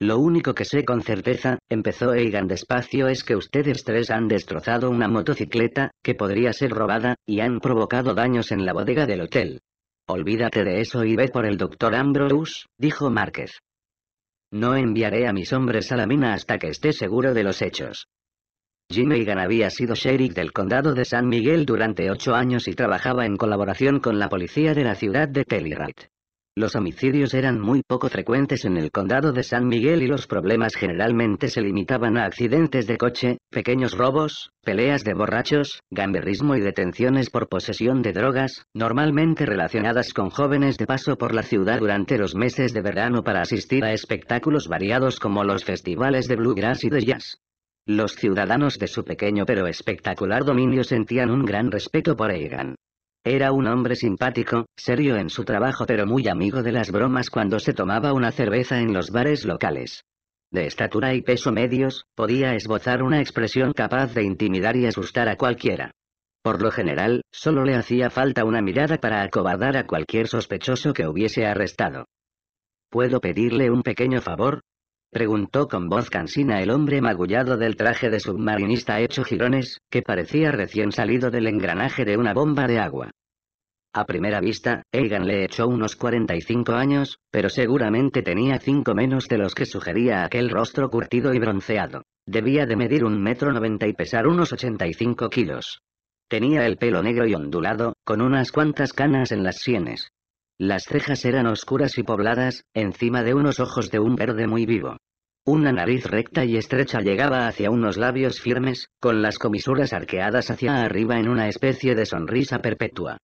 Lo único que sé con certeza, empezó Egan despacio, es que ustedes tres han destrozado una motocicleta, que podría ser robada, y han provocado daños en la bodega del hotel. Olvídate de eso y ve por el doctor Ambrose, dijo Márquez. No enviaré a mis hombres a la mina hasta que esté seguro de los hechos. Jimmy Egan había sido sheriff del condado de San Miguel durante ocho años y trabajaba en colaboración con la policía de la ciudad de Telluride. Los homicidios eran muy poco frecuentes en el condado de San Miguel y los problemas generalmente se limitaban a accidentes de coche, pequeños robos, peleas de borrachos, gamberrismo y detenciones por posesión de drogas, normalmente relacionadas con jóvenes de paso por la ciudad durante los meses de verano para asistir a espectáculos variados como los festivales de bluegrass y de jazz. Los ciudadanos de su pequeño pero espectacular dominio sentían un gran respeto por Egan, era un hombre simpático, serio en su trabajo pero muy amigo de las bromas cuando se tomaba una cerveza en los bares locales. De estatura y peso medios, podía esbozar una expresión capaz de intimidar y asustar a cualquiera. Por lo general, solo le hacía falta una mirada para acobardar a cualquier sospechoso que hubiese arrestado. ¿Puedo pedirle un pequeño favor? preguntó con voz cansina el hombre magullado del traje de submarinista hecho jirones, que parecía recién salido del engranaje de una bomba de agua. A primera vista, Egan le echó unos 45 años, pero seguramente tenía cinco menos de los que sugería aquel rostro curtido y bronceado. Debía de medir un metro noventa y pesar unos 85 kilos. Tenía el pelo negro y ondulado, con unas cuantas canas en las sienes. Las cejas eran oscuras y pobladas, encima de unos ojos de un verde muy vivo. Una nariz recta y estrecha llegaba hacia unos labios firmes, con las comisuras arqueadas hacia arriba en una especie de sonrisa perpetua.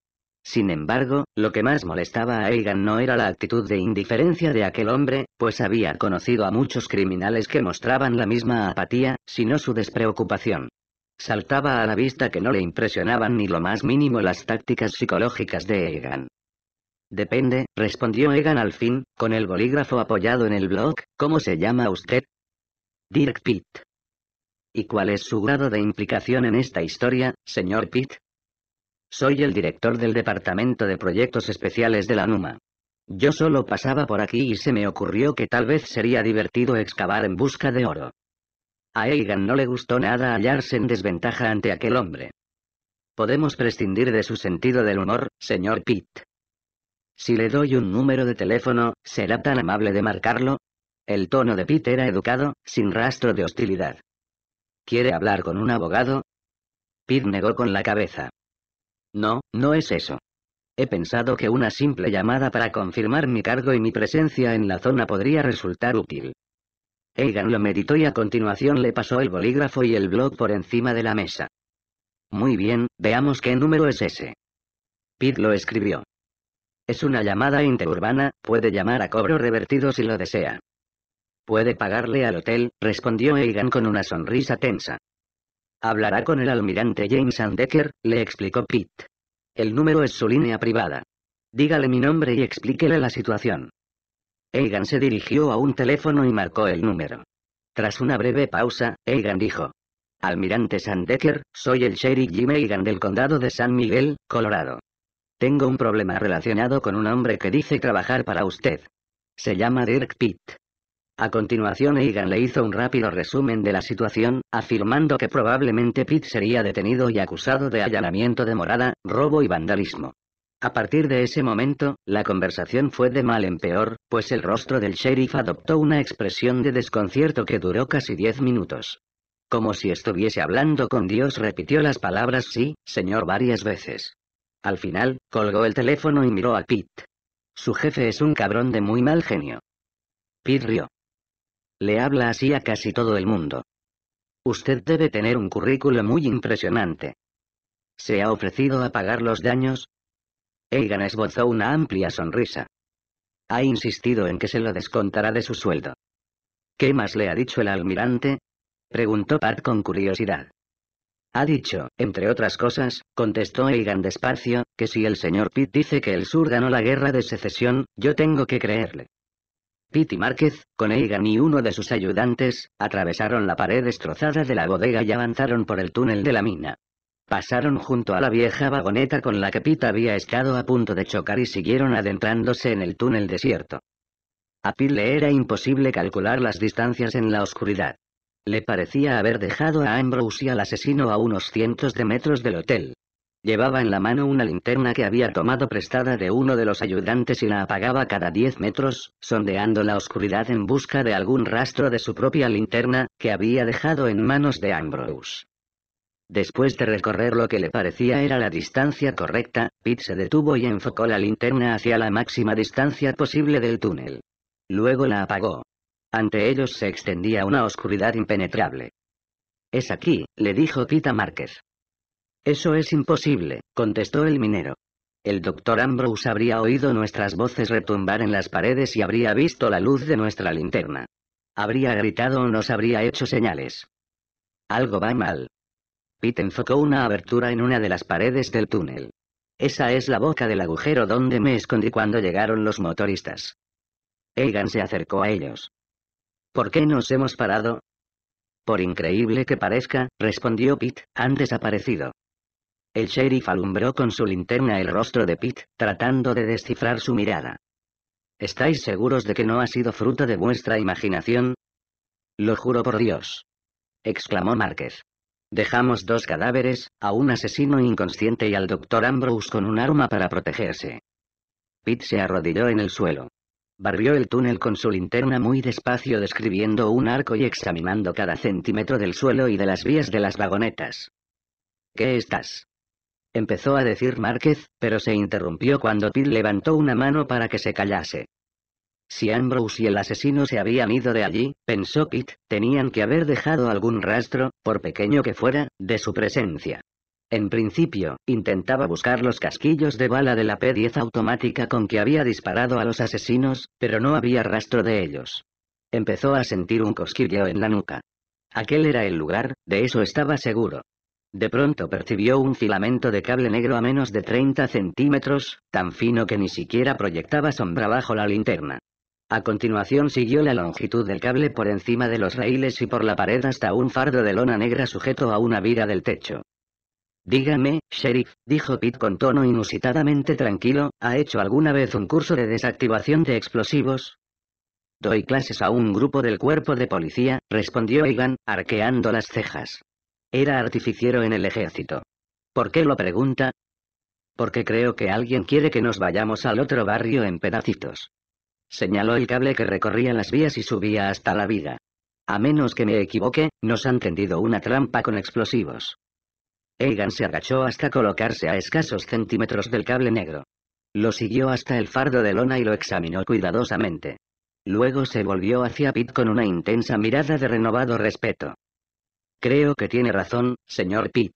Sin embargo, lo que más molestaba a Egan no era la actitud de indiferencia de aquel hombre, pues había conocido a muchos criminales que mostraban la misma apatía, sino su despreocupación. Saltaba a la vista que no le impresionaban ni lo más mínimo las tácticas psicológicas de Egan. Depende, respondió Egan al fin, con el bolígrafo apoyado en el blog. ¿cómo se llama usted? Dirk Pitt. ¿Y cuál es su grado de implicación en esta historia, señor Pitt? Soy el director del Departamento de Proyectos Especiales de la NUMA. Yo solo pasaba por aquí y se me ocurrió que tal vez sería divertido excavar en busca de oro. A Egan no le gustó nada hallarse en desventaja ante aquel hombre. Podemos prescindir de su sentido del humor, señor Pitt. Si le doy un número de teléfono, ¿será tan amable de marcarlo? El tono de Pete era educado, sin rastro de hostilidad. ¿Quiere hablar con un abogado? Pete negó con la cabeza. No, no es eso. He pensado que una simple llamada para confirmar mi cargo y mi presencia en la zona podría resultar útil. Egan lo meditó y a continuación le pasó el bolígrafo y el blog por encima de la mesa. Muy bien, veamos qué número es ese. Pete lo escribió. Es una llamada interurbana, puede llamar a cobro revertido si lo desea. Puede pagarle al hotel, respondió Egan con una sonrisa tensa. Hablará con el almirante James Sandecker», le explicó Pete. El número es su línea privada. Dígale mi nombre y explíquele la situación. Egan se dirigió a un teléfono y marcó el número. Tras una breve pausa, Egan dijo. Almirante Sandecker, soy el sheriff Jim Egan del condado de San Miguel, Colorado. Tengo un problema relacionado con un hombre que dice trabajar para usted. Se llama Dirk Pitt. A continuación Egan le hizo un rápido resumen de la situación, afirmando que probablemente Pitt sería detenido y acusado de allanamiento de morada, robo y vandalismo. A partir de ese momento, la conversación fue de mal en peor, pues el rostro del sheriff adoptó una expresión de desconcierto que duró casi diez minutos. Como si estuviese hablando con Dios repitió las palabras sí, señor varias veces. Al final, colgó el teléfono y miró a Pete. Su jefe es un cabrón de muy mal genio. Pete rió. Le habla así a casi todo el mundo. Usted debe tener un currículo muy impresionante. ¿Se ha ofrecido a pagar los daños? Egan esbozó una amplia sonrisa. Ha insistido en que se lo descontará de su sueldo. ¿Qué más le ha dicho el almirante? Preguntó Pat con curiosidad. Ha dicho, entre otras cosas, contestó Egan despacio, que si el señor Pitt dice que el sur ganó la guerra de secesión, yo tengo que creerle. Pitt y Márquez, con Egan y uno de sus ayudantes, atravesaron la pared destrozada de la bodega y avanzaron por el túnel de la mina. Pasaron junto a la vieja vagoneta con la que Pitt había estado a punto de chocar y siguieron adentrándose en el túnel desierto. A Pitt le era imposible calcular las distancias en la oscuridad. Le parecía haber dejado a Ambrose y al asesino a unos cientos de metros del hotel. Llevaba en la mano una linterna que había tomado prestada de uno de los ayudantes y la apagaba cada diez metros, sondeando la oscuridad en busca de algún rastro de su propia linterna, que había dejado en manos de Ambrose. Después de recorrer lo que le parecía era la distancia correcta, Pete se detuvo y enfocó la linterna hacia la máxima distancia posible del túnel. Luego la apagó. Ante ellos se extendía una oscuridad impenetrable. Es aquí, le dijo Tita Márquez. Eso es imposible, contestó el minero. El doctor Ambrose habría oído nuestras voces retumbar en las paredes y habría visto la luz de nuestra linterna. Habría gritado o nos habría hecho señales. Algo va mal. Pete enfocó una abertura en una de las paredes del túnel. Esa es la boca del agujero donde me escondí cuando llegaron los motoristas. Egan se acercó a ellos. ¿Por qué nos hemos parado? Por increíble que parezca, respondió Pete, han desaparecido. El sheriff alumbró con su linterna el rostro de Pete, tratando de descifrar su mirada. ¿Estáis seguros de que no ha sido fruto de vuestra imaginación? Lo juro por Dios. exclamó Márquez. Dejamos dos cadáveres, a un asesino inconsciente y al doctor Ambrose con un arma para protegerse. Pete se arrodilló en el suelo. Barrió el túnel con su linterna muy despacio describiendo un arco y examinando cada centímetro del suelo y de las vías de las vagonetas. ¿Qué estás? Empezó a decir Márquez, pero se interrumpió cuando Pitt levantó una mano para que se callase. Si Ambrose y el asesino se habían ido de allí, pensó Pitt, tenían que haber dejado algún rastro, por pequeño que fuera, de su presencia. En principio, intentaba buscar los casquillos de bala de la P-10 automática con que había disparado a los asesinos, pero no había rastro de ellos. Empezó a sentir un cosquilleo en la nuca. Aquel era el lugar, de eso estaba seguro. De pronto percibió un filamento de cable negro a menos de 30 centímetros, tan fino que ni siquiera proyectaba sombra bajo la linterna. A continuación siguió la longitud del cable por encima de los raíles y por la pared hasta un fardo de lona negra sujeto a una vira del techo. Dígame, sheriff, dijo Pete con tono inusitadamente tranquilo, ¿ha hecho alguna vez un curso de desactivación de explosivos? Doy clases a un grupo del cuerpo de policía, respondió Egan, arqueando las cejas. Era artificiero en el ejército. ¿Por qué lo pregunta? Porque creo que alguien quiere que nos vayamos al otro barrio en pedacitos. Señaló el cable que recorría las vías y subía hasta la vida. A menos que me equivoque, nos han tendido una trampa con explosivos. Egan se agachó hasta colocarse a escasos centímetros del cable negro. Lo siguió hasta el fardo de lona y lo examinó cuidadosamente. Luego se volvió hacia Pitt con una intensa mirada de renovado respeto. Creo que tiene razón, señor Pitt.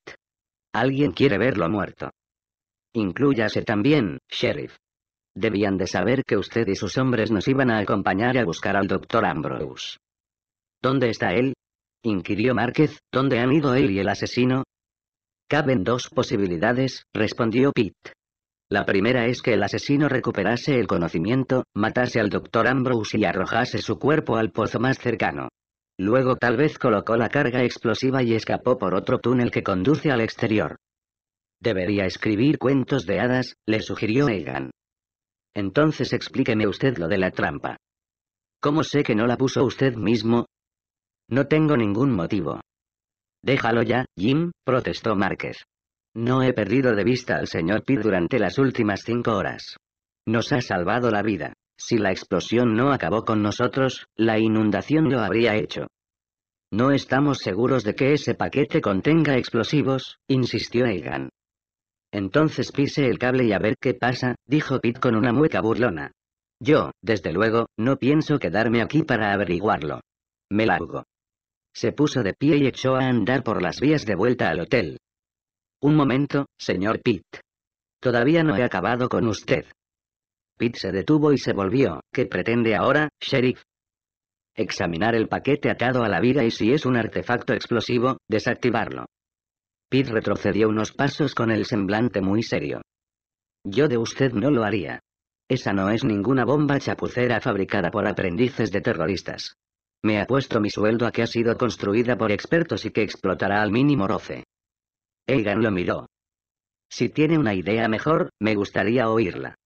Alguien quiere verlo muerto. Inclúyase también, sheriff. Debían de saber que usted y sus hombres nos iban a acompañar a buscar al doctor Ambrose. ¿Dónde está él? inquirió Márquez, ¿dónde han ido él y el asesino? Caben dos posibilidades, respondió Pete. La primera es que el asesino recuperase el conocimiento, matase al doctor Ambrose y arrojase su cuerpo al pozo más cercano. Luego tal vez colocó la carga explosiva y escapó por otro túnel que conduce al exterior. Debería escribir cuentos de hadas, le sugirió Egan. Entonces explíqueme usted lo de la trampa. ¿Cómo sé que no la puso usted mismo? No tengo ningún motivo. Déjalo ya, Jim, protestó Márquez. No he perdido de vista al señor Pitt durante las últimas cinco horas. Nos ha salvado la vida. Si la explosión no acabó con nosotros, la inundación lo habría hecho. No estamos seguros de que ese paquete contenga explosivos, insistió Egan. Entonces pise el cable y a ver qué pasa, dijo Pitt con una mueca burlona. Yo, desde luego, no pienso quedarme aquí para averiguarlo. Me largo. Se puso de pie y echó a andar por las vías de vuelta al hotel. Un momento, señor Pitt. Todavía no he acabado con usted. Pitt se detuvo y se volvió. ¿Qué pretende ahora, sheriff? Examinar el paquete atado a la vida y si es un artefacto explosivo, desactivarlo. Pitt retrocedió unos pasos con el semblante muy serio. Yo de usted no lo haría. Esa no es ninguna bomba chapucera fabricada por aprendices de terroristas. Me apuesto mi sueldo a que ha sido construida por expertos y que explotará al mínimo roce. Egan lo miró. Si tiene una idea mejor, me gustaría oírla.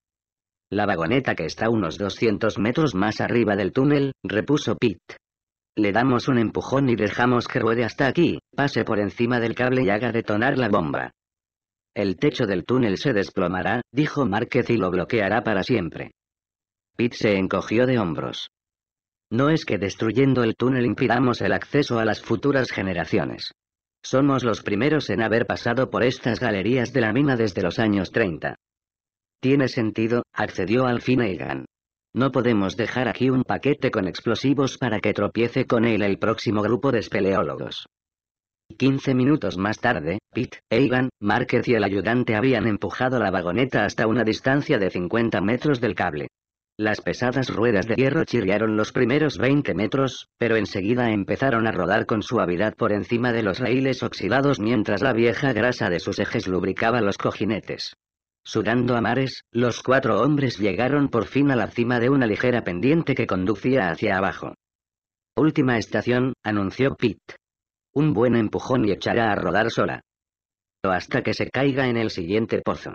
La vagoneta que está unos 200 metros más arriba del túnel, repuso Pete. Le damos un empujón y dejamos que ruede hasta aquí, pase por encima del cable y haga detonar la bomba. El techo del túnel se desplomará, dijo Márquez y lo bloqueará para siempre. Pete se encogió de hombros. No es que destruyendo el túnel impidamos el acceso a las futuras generaciones. Somos los primeros en haber pasado por estas galerías de la mina desde los años 30. Tiene sentido, accedió al fin Egan. No podemos dejar aquí un paquete con explosivos para que tropiece con él el próximo grupo de espeleólogos. 15 minutos más tarde, Pete, Egan, Márquez y el ayudante habían empujado la vagoneta hasta una distancia de 50 metros del cable. Las pesadas ruedas de hierro chirriaron los primeros 20 metros, pero enseguida empezaron a rodar con suavidad por encima de los raíles oxidados mientras la vieja grasa de sus ejes lubricaba los cojinetes. Sudando a mares, los cuatro hombres llegaron por fin a la cima de una ligera pendiente que conducía hacia abajo. Última estación, anunció Pitt. Un buen empujón y echará a rodar sola. O hasta que se caiga en el siguiente pozo.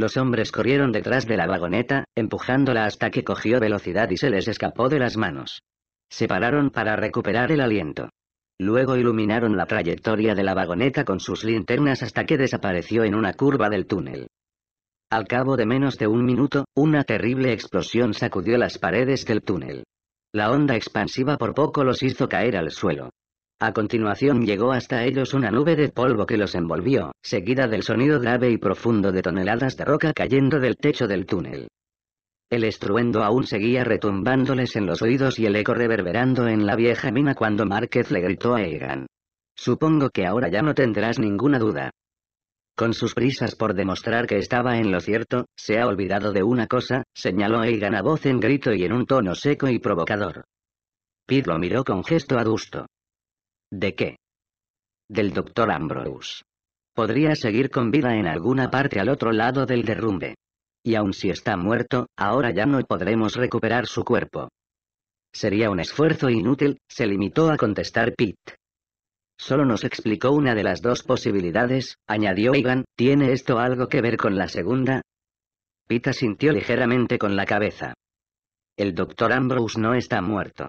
Los hombres corrieron detrás de la vagoneta, empujándola hasta que cogió velocidad y se les escapó de las manos. Se pararon para recuperar el aliento. Luego iluminaron la trayectoria de la vagoneta con sus linternas hasta que desapareció en una curva del túnel. Al cabo de menos de un minuto, una terrible explosión sacudió las paredes del túnel. La onda expansiva por poco los hizo caer al suelo. A continuación llegó hasta ellos una nube de polvo que los envolvió, seguida del sonido grave y profundo de toneladas de roca cayendo del techo del túnel. El estruendo aún seguía retumbándoles en los oídos y el eco reverberando en la vieja mina cuando Márquez le gritó a Egan. Supongo que ahora ya no tendrás ninguna duda. Con sus prisas por demostrar que estaba en lo cierto, se ha olvidado de una cosa, señaló Egan a voz en grito y en un tono seco y provocador. Pete lo miró con gesto adusto. ¿De qué? Del doctor Ambrose. Podría seguir con vida en alguna parte al otro lado del derrumbe. Y aun si está muerto, ahora ya no podremos recuperar su cuerpo. Sería un esfuerzo inútil, se limitó a contestar Pete. Solo nos explicó una de las dos posibilidades, añadió Egan, ¿tiene esto algo que ver con la segunda? Pita sintió ligeramente con la cabeza. El doctor Ambrose no está muerto.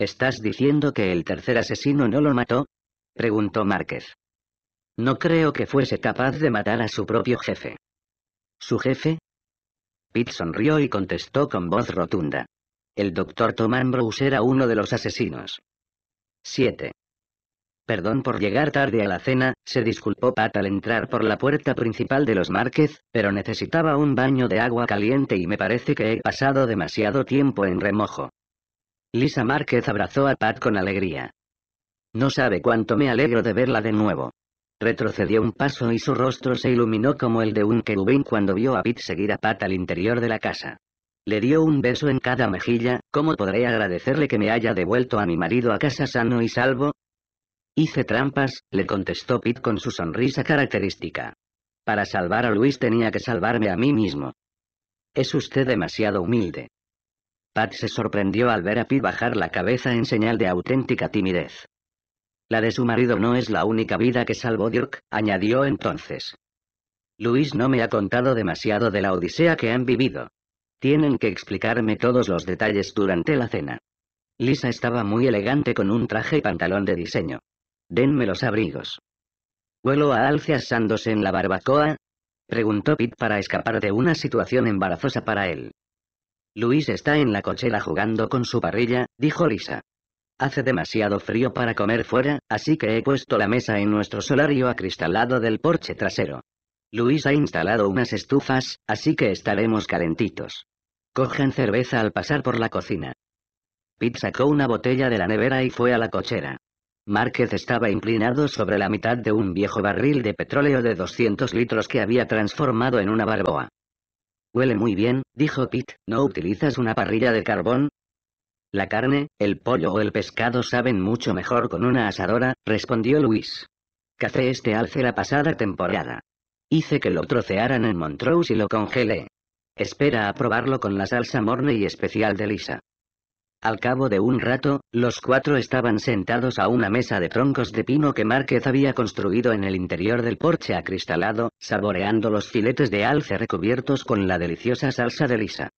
¿Estás diciendo que el tercer asesino no lo mató? preguntó Márquez. No creo que fuese capaz de matar a su propio jefe. ¿Su jefe? Pitt sonrió y contestó con voz rotunda. El doctor Tom Ambrose era uno de los asesinos. 7. Perdón por llegar tarde a la cena, se disculpó Pat al entrar por la puerta principal de los Márquez, pero necesitaba un baño de agua caliente y me parece que he pasado demasiado tiempo en remojo. Lisa Márquez abrazó a Pat con alegría. No sabe cuánto me alegro de verla de nuevo. Retrocedió un paso y su rostro se iluminó como el de un querubín cuando vio a Pete seguir a Pat al interior de la casa. Le dio un beso en cada mejilla, ¿cómo podré agradecerle que me haya devuelto a mi marido a casa sano y salvo? Hice trampas, le contestó Pete con su sonrisa característica. Para salvar a Luis tenía que salvarme a mí mismo. Es usted demasiado humilde. Pat se sorprendió al ver a Pete bajar la cabeza en señal de auténtica timidez. La de su marido no es la única vida que salvó Dirk, añadió entonces. Luis no me ha contado demasiado de la odisea que han vivido. Tienen que explicarme todos los detalles durante la cena. Lisa estaba muy elegante con un traje y pantalón de diseño. Denme los abrigos. ¿Vuelo a alce asándose en la barbacoa? Preguntó Pete para escapar de una situación embarazosa para él. Luis está en la cochera jugando con su parrilla, dijo Lisa. Hace demasiado frío para comer fuera, así que he puesto la mesa en nuestro solario acristalado del porche trasero. Luis ha instalado unas estufas, así que estaremos calentitos. Cogen cerveza al pasar por la cocina. Pete sacó una botella de la nevera y fue a la cochera. Márquez estaba inclinado sobre la mitad de un viejo barril de petróleo de 200 litros que había transformado en una barboa. Huele muy bien, dijo Pete, ¿no utilizas una parrilla de carbón? La carne, el pollo o el pescado saben mucho mejor con una asadora, respondió Luis. Cacé este alce la pasada temporada. Hice que lo trocearan en Montrose y lo congelé. Espera a probarlo con la salsa morna y especial de Lisa. Al cabo de un rato, los cuatro estaban sentados a una mesa de troncos de pino que Márquez había construido en el interior del porche acristalado, saboreando los filetes de alce recubiertos con la deliciosa salsa de lisa.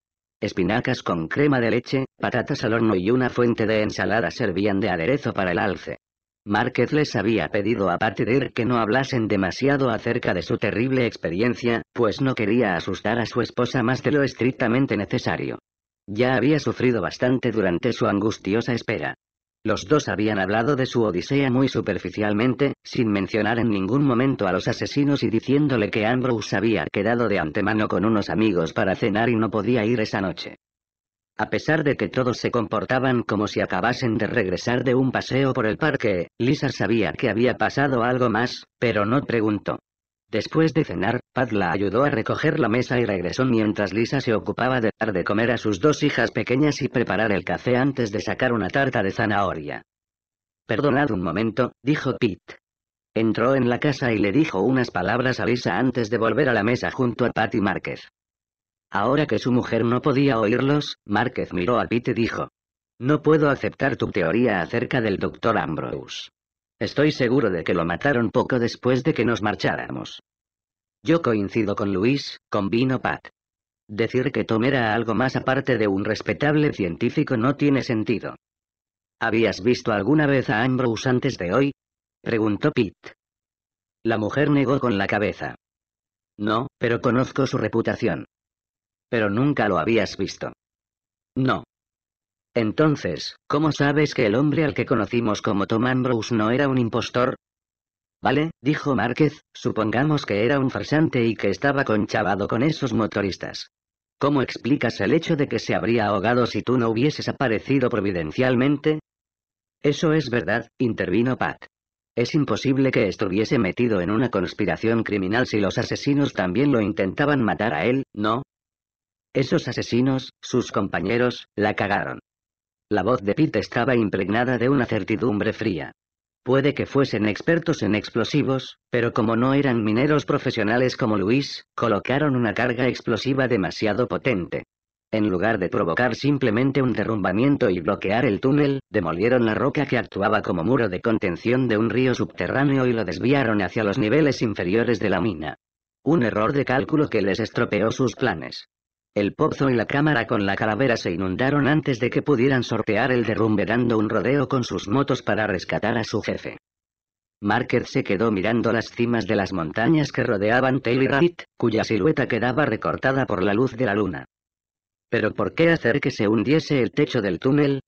Espinacas con crema de leche, patatas al horno y una fuente de ensalada servían de aderezo para el alce. Márquez les había pedido a Ir que no hablasen demasiado acerca de su terrible experiencia, pues no quería asustar a su esposa más de lo estrictamente necesario. Ya había sufrido bastante durante su angustiosa espera. Los dos habían hablado de su odisea muy superficialmente, sin mencionar en ningún momento a los asesinos y diciéndole que Ambrose había quedado de antemano con unos amigos para cenar y no podía ir esa noche. A pesar de que todos se comportaban como si acabasen de regresar de un paseo por el parque, Lisa sabía que había pasado algo más, pero no preguntó. Después de cenar, Pat la ayudó a recoger la mesa y regresó mientras Lisa se ocupaba de dar de comer a sus dos hijas pequeñas y preparar el café antes de sacar una tarta de zanahoria. Perdonad un momento, dijo Pete. Entró en la casa y le dijo unas palabras a Lisa antes de volver a la mesa junto a Pat y Márquez. Ahora que su mujer no podía oírlos, Márquez miró a Pete y dijo. No puedo aceptar tu teoría acerca del doctor Ambrose. Estoy seguro de que lo mataron poco después de que nos marcháramos. Yo coincido con Luis, vino Pat. Decir que Tom era algo más aparte de un respetable científico no tiene sentido. ¿Habías visto alguna vez a Ambrose antes de hoy? preguntó Pete. La mujer negó con la cabeza. No, pero conozco su reputación. Pero nunca lo habías visto. No. Entonces, ¿cómo sabes que el hombre al que conocimos como Tom Ambrose no era un impostor? Vale, dijo Márquez, supongamos que era un farsante y que estaba conchabado con esos motoristas. ¿Cómo explicas el hecho de que se habría ahogado si tú no hubieses aparecido providencialmente? Eso es verdad, intervino Pat. Es imposible que estuviese metido en una conspiración criminal si los asesinos también lo intentaban matar a él, ¿no? Esos asesinos, sus compañeros, la cagaron. La voz de Pete estaba impregnada de una certidumbre fría. Puede que fuesen expertos en explosivos, pero como no eran mineros profesionales como Luis, colocaron una carga explosiva demasiado potente. En lugar de provocar simplemente un derrumbamiento y bloquear el túnel, demolieron la roca que actuaba como muro de contención de un río subterráneo y lo desviaron hacia los niveles inferiores de la mina. Un error de cálculo que les estropeó sus planes. El pozo y la cámara con la calavera se inundaron antes de que pudieran sortear el derrumbe dando un rodeo con sus motos para rescatar a su jefe. Marker se quedó mirando las cimas de las montañas que rodeaban Taylor cuya silueta quedaba recortada por la luz de la luna. ¿Pero por qué hacer que se hundiese el techo del túnel?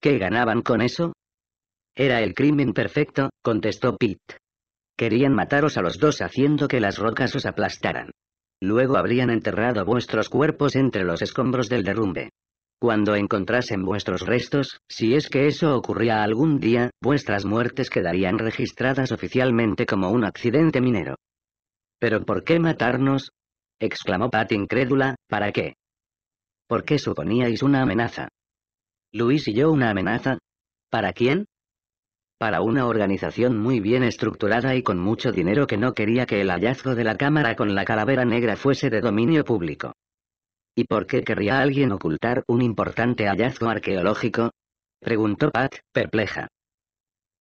¿Qué ganaban con eso? Era el crimen perfecto, contestó Pete. Querían mataros a los dos haciendo que las rocas os aplastaran. Luego habrían enterrado vuestros cuerpos entre los escombros del derrumbe. Cuando encontrasen vuestros restos, si es que eso ocurría algún día, vuestras muertes quedarían registradas oficialmente como un accidente minero. ¿Pero por qué matarnos? exclamó Pat incrédula, ¿para qué? ¿Por qué suponíais una amenaza? Luis y yo una amenaza. ¿Para quién? Para una organización muy bien estructurada y con mucho dinero que no quería que el hallazgo de la cámara con la calavera negra fuese de dominio público. ¿Y por qué querría alguien ocultar un importante hallazgo arqueológico? Preguntó Pat, perpleja.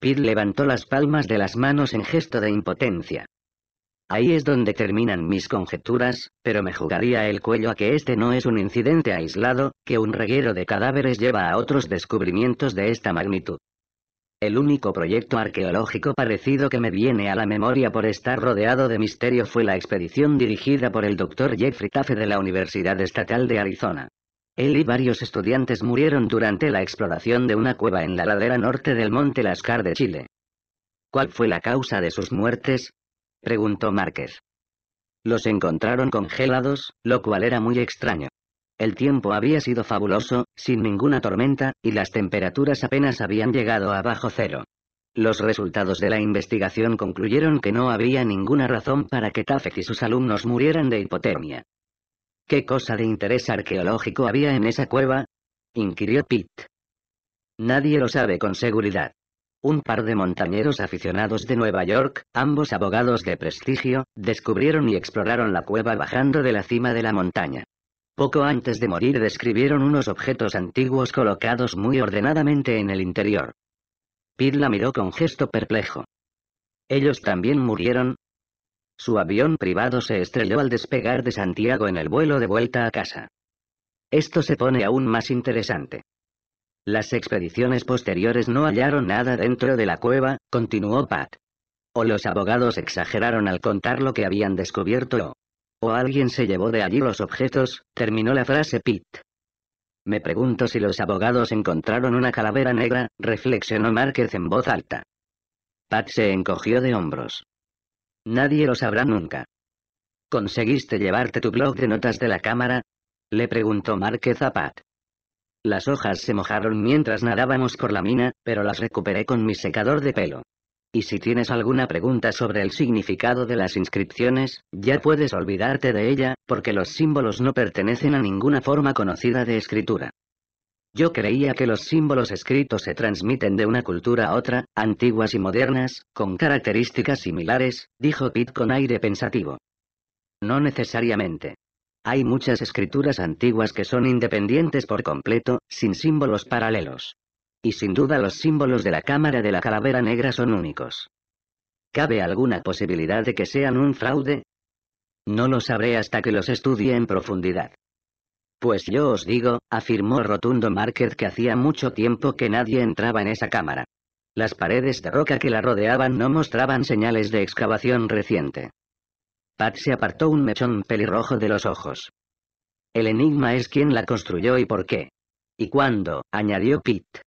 Pete levantó las palmas de las manos en gesto de impotencia. Ahí es donde terminan mis conjeturas, pero me jugaría el cuello a que este no es un incidente aislado, que un reguero de cadáveres lleva a otros descubrimientos de esta magnitud. El único proyecto arqueológico parecido que me viene a la memoria por estar rodeado de misterio fue la expedición dirigida por el doctor Jeffrey Taffe de la Universidad Estatal de Arizona. Él y varios estudiantes murieron durante la exploración de una cueva en la ladera norte del Monte Lascar de Chile. ¿Cuál fue la causa de sus muertes? preguntó Márquez. Los encontraron congelados, lo cual era muy extraño. El tiempo había sido fabuloso, sin ninguna tormenta, y las temperaturas apenas habían llegado a bajo cero. Los resultados de la investigación concluyeron que no había ninguna razón para que Taffet y sus alumnos murieran de hipotermia. ¿Qué cosa de interés arqueológico había en esa cueva? inquirió Pitt. Nadie lo sabe con seguridad. Un par de montañeros aficionados de Nueva York, ambos abogados de prestigio, descubrieron y exploraron la cueva bajando de la cima de la montaña. Poco antes de morir describieron unos objetos antiguos colocados muy ordenadamente en el interior. Pitt la miró con gesto perplejo. ¿Ellos también murieron? Su avión privado se estrelló al despegar de Santiago en el vuelo de vuelta a casa. Esto se pone aún más interesante. Las expediciones posteriores no hallaron nada dentro de la cueva, continuó Pat. O los abogados exageraron al contar lo que habían descubierto o o alguien se llevó de allí los objetos, terminó la frase Pitt. Me pregunto si los abogados encontraron una calavera negra, reflexionó Márquez en voz alta. Pat se encogió de hombros. Nadie lo sabrá nunca. ¿Conseguiste llevarte tu blog de notas de la cámara? Le preguntó Márquez a Pat. Las hojas se mojaron mientras nadábamos por la mina, pero las recuperé con mi secador de pelo. Y si tienes alguna pregunta sobre el significado de las inscripciones, ya puedes olvidarte de ella, porque los símbolos no pertenecen a ninguna forma conocida de escritura. Yo creía que los símbolos escritos se transmiten de una cultura a otra, antiguas y modernas, con características similares, dijo Pitt con aire pensativo. No necesariamente. Hay muchas escrituras antiguas que son independientes por completo, sin símbolos paralelos. Y sin duda los símbolos de la cámara de la calavera negra son únicos. ¿Cabe alguna posibilidad de que sean un fraude? No lo sabré hasta que los estudie en profundidad. Pues yo os digo, afirmó Rotundo Márquez que hacía mucho tiempo que nadie entraba en esa cámara. Las paredes de roca que la rodeaban no mostraban señales de excavación reciente. Pat se apartó un mechón pelirrojo de los ojos. El enigma es quién la construyó y por qué. ¿Y cuándo? añadió Pete.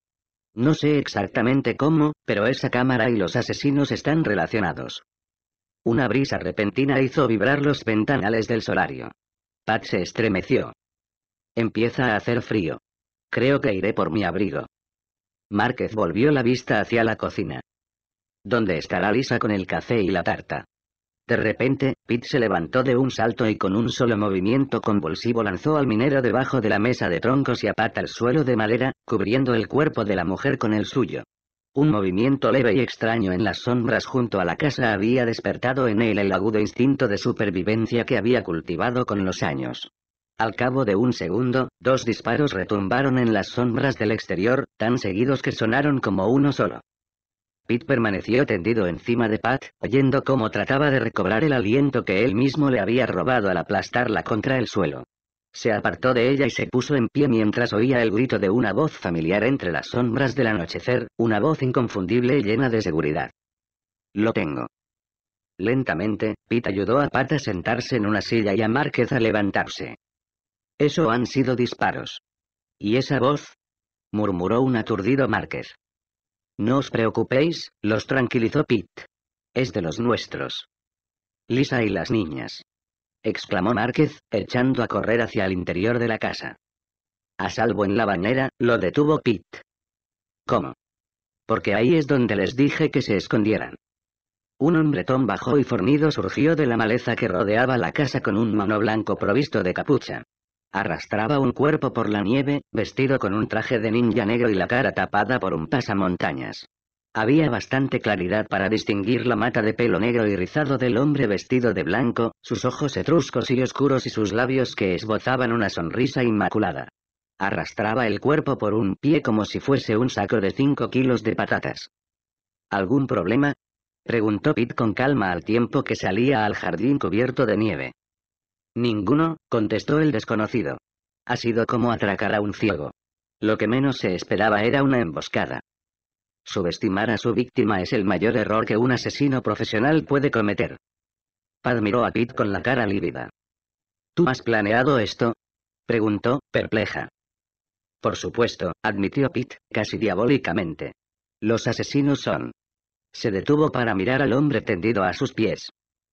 No sé exactamente cómo, pero esa cámara y los asesinos están relacionados. Una brisa repentina hizo vibrar los ventanales del solario. Pat se estremeció. Empieza a hacer frío. Creo que iré por mi abrigo. Márquez volvió la vista hacia la cocina. ¿Dónde estará Lisa con el café y la tarta? De repente, Pete se levantó de un salto y con un solo movimiento convulsivo lanzó al minero debajo de la mesa de troncos y a pata al suelo de madera, cubriendo el cuerpo de la mujer con el suyo. Un movimiento leve y extraño en las sombras junto a la casa había despertado en él el agudo instinto de supervivencia que había cultivado con los años. Al cabo de un segundo, dos disparos retumbaron en las sombras del exterior, tan seguidos que sonaron como uno solo. Pete permaneció tendido encima de Pat, oyendo cómo trataba de recobrar el aliento que él mismo le había robado al aplastarla contra el suelo. Se apartó de ella y se puso en pie mientras oía el grito de una voz familiar entre las sombras del anochecer, una voz inconfundible y llena de seguridad. Lo tengo. Lentamente, Pete ayudó a Pat a sentarse en una silla y a Márquez a levantarse. Eso han sido disparos. ¿Y esa voz? murmuró un aturdido Márquez. No os preocupéis, los tranquilizó Pete. Es de los nuestros. Lisa y las niñas. exclamó Márquez, echando a correr hacia el interior de la casa. A salvo en la bañera, lo detuvo Pete. ¿Cómo? Porque ahí es donde les dije que se escondieran. Un hombretón bajo y fornido surgió de la maleza que rodeaba la casa con un mano blanco provisto de capucha. Arrastraba un cuerpo por la nieve, vestido con un traje de ninja negro y la cara tapada por un pasamontañas. Había bastante claridad para distinguir la mata de pelo negro y rizado del hombre vestido de blanco, sus ojos etruscos y oscuros y sus labios que esbozaban una sonrisa inmaculada. Arrastraba el cuerpo por un pie como si fuese un saco de 5 kilos de patatas. ¿Algún problema? Preguntó Pete con calma al tiempo que salía al jardín cubierto de nieve. Ninguno, contestó el desconocido. Ha sido como atracar a un ciego. Lo que menos se esperaba era una emboscada. Subestimar a su víctima es el mayor error que un asesino profesional puede cometer. Pad miró a Pete con la cara lívida. ¿Tú has planeado esto? preguntó, perpleja. Por supuesto, admitió Pitt, casi diabólicamente. Los asesinos son. Se detuvo para mirar al hombre tendido a sus pies.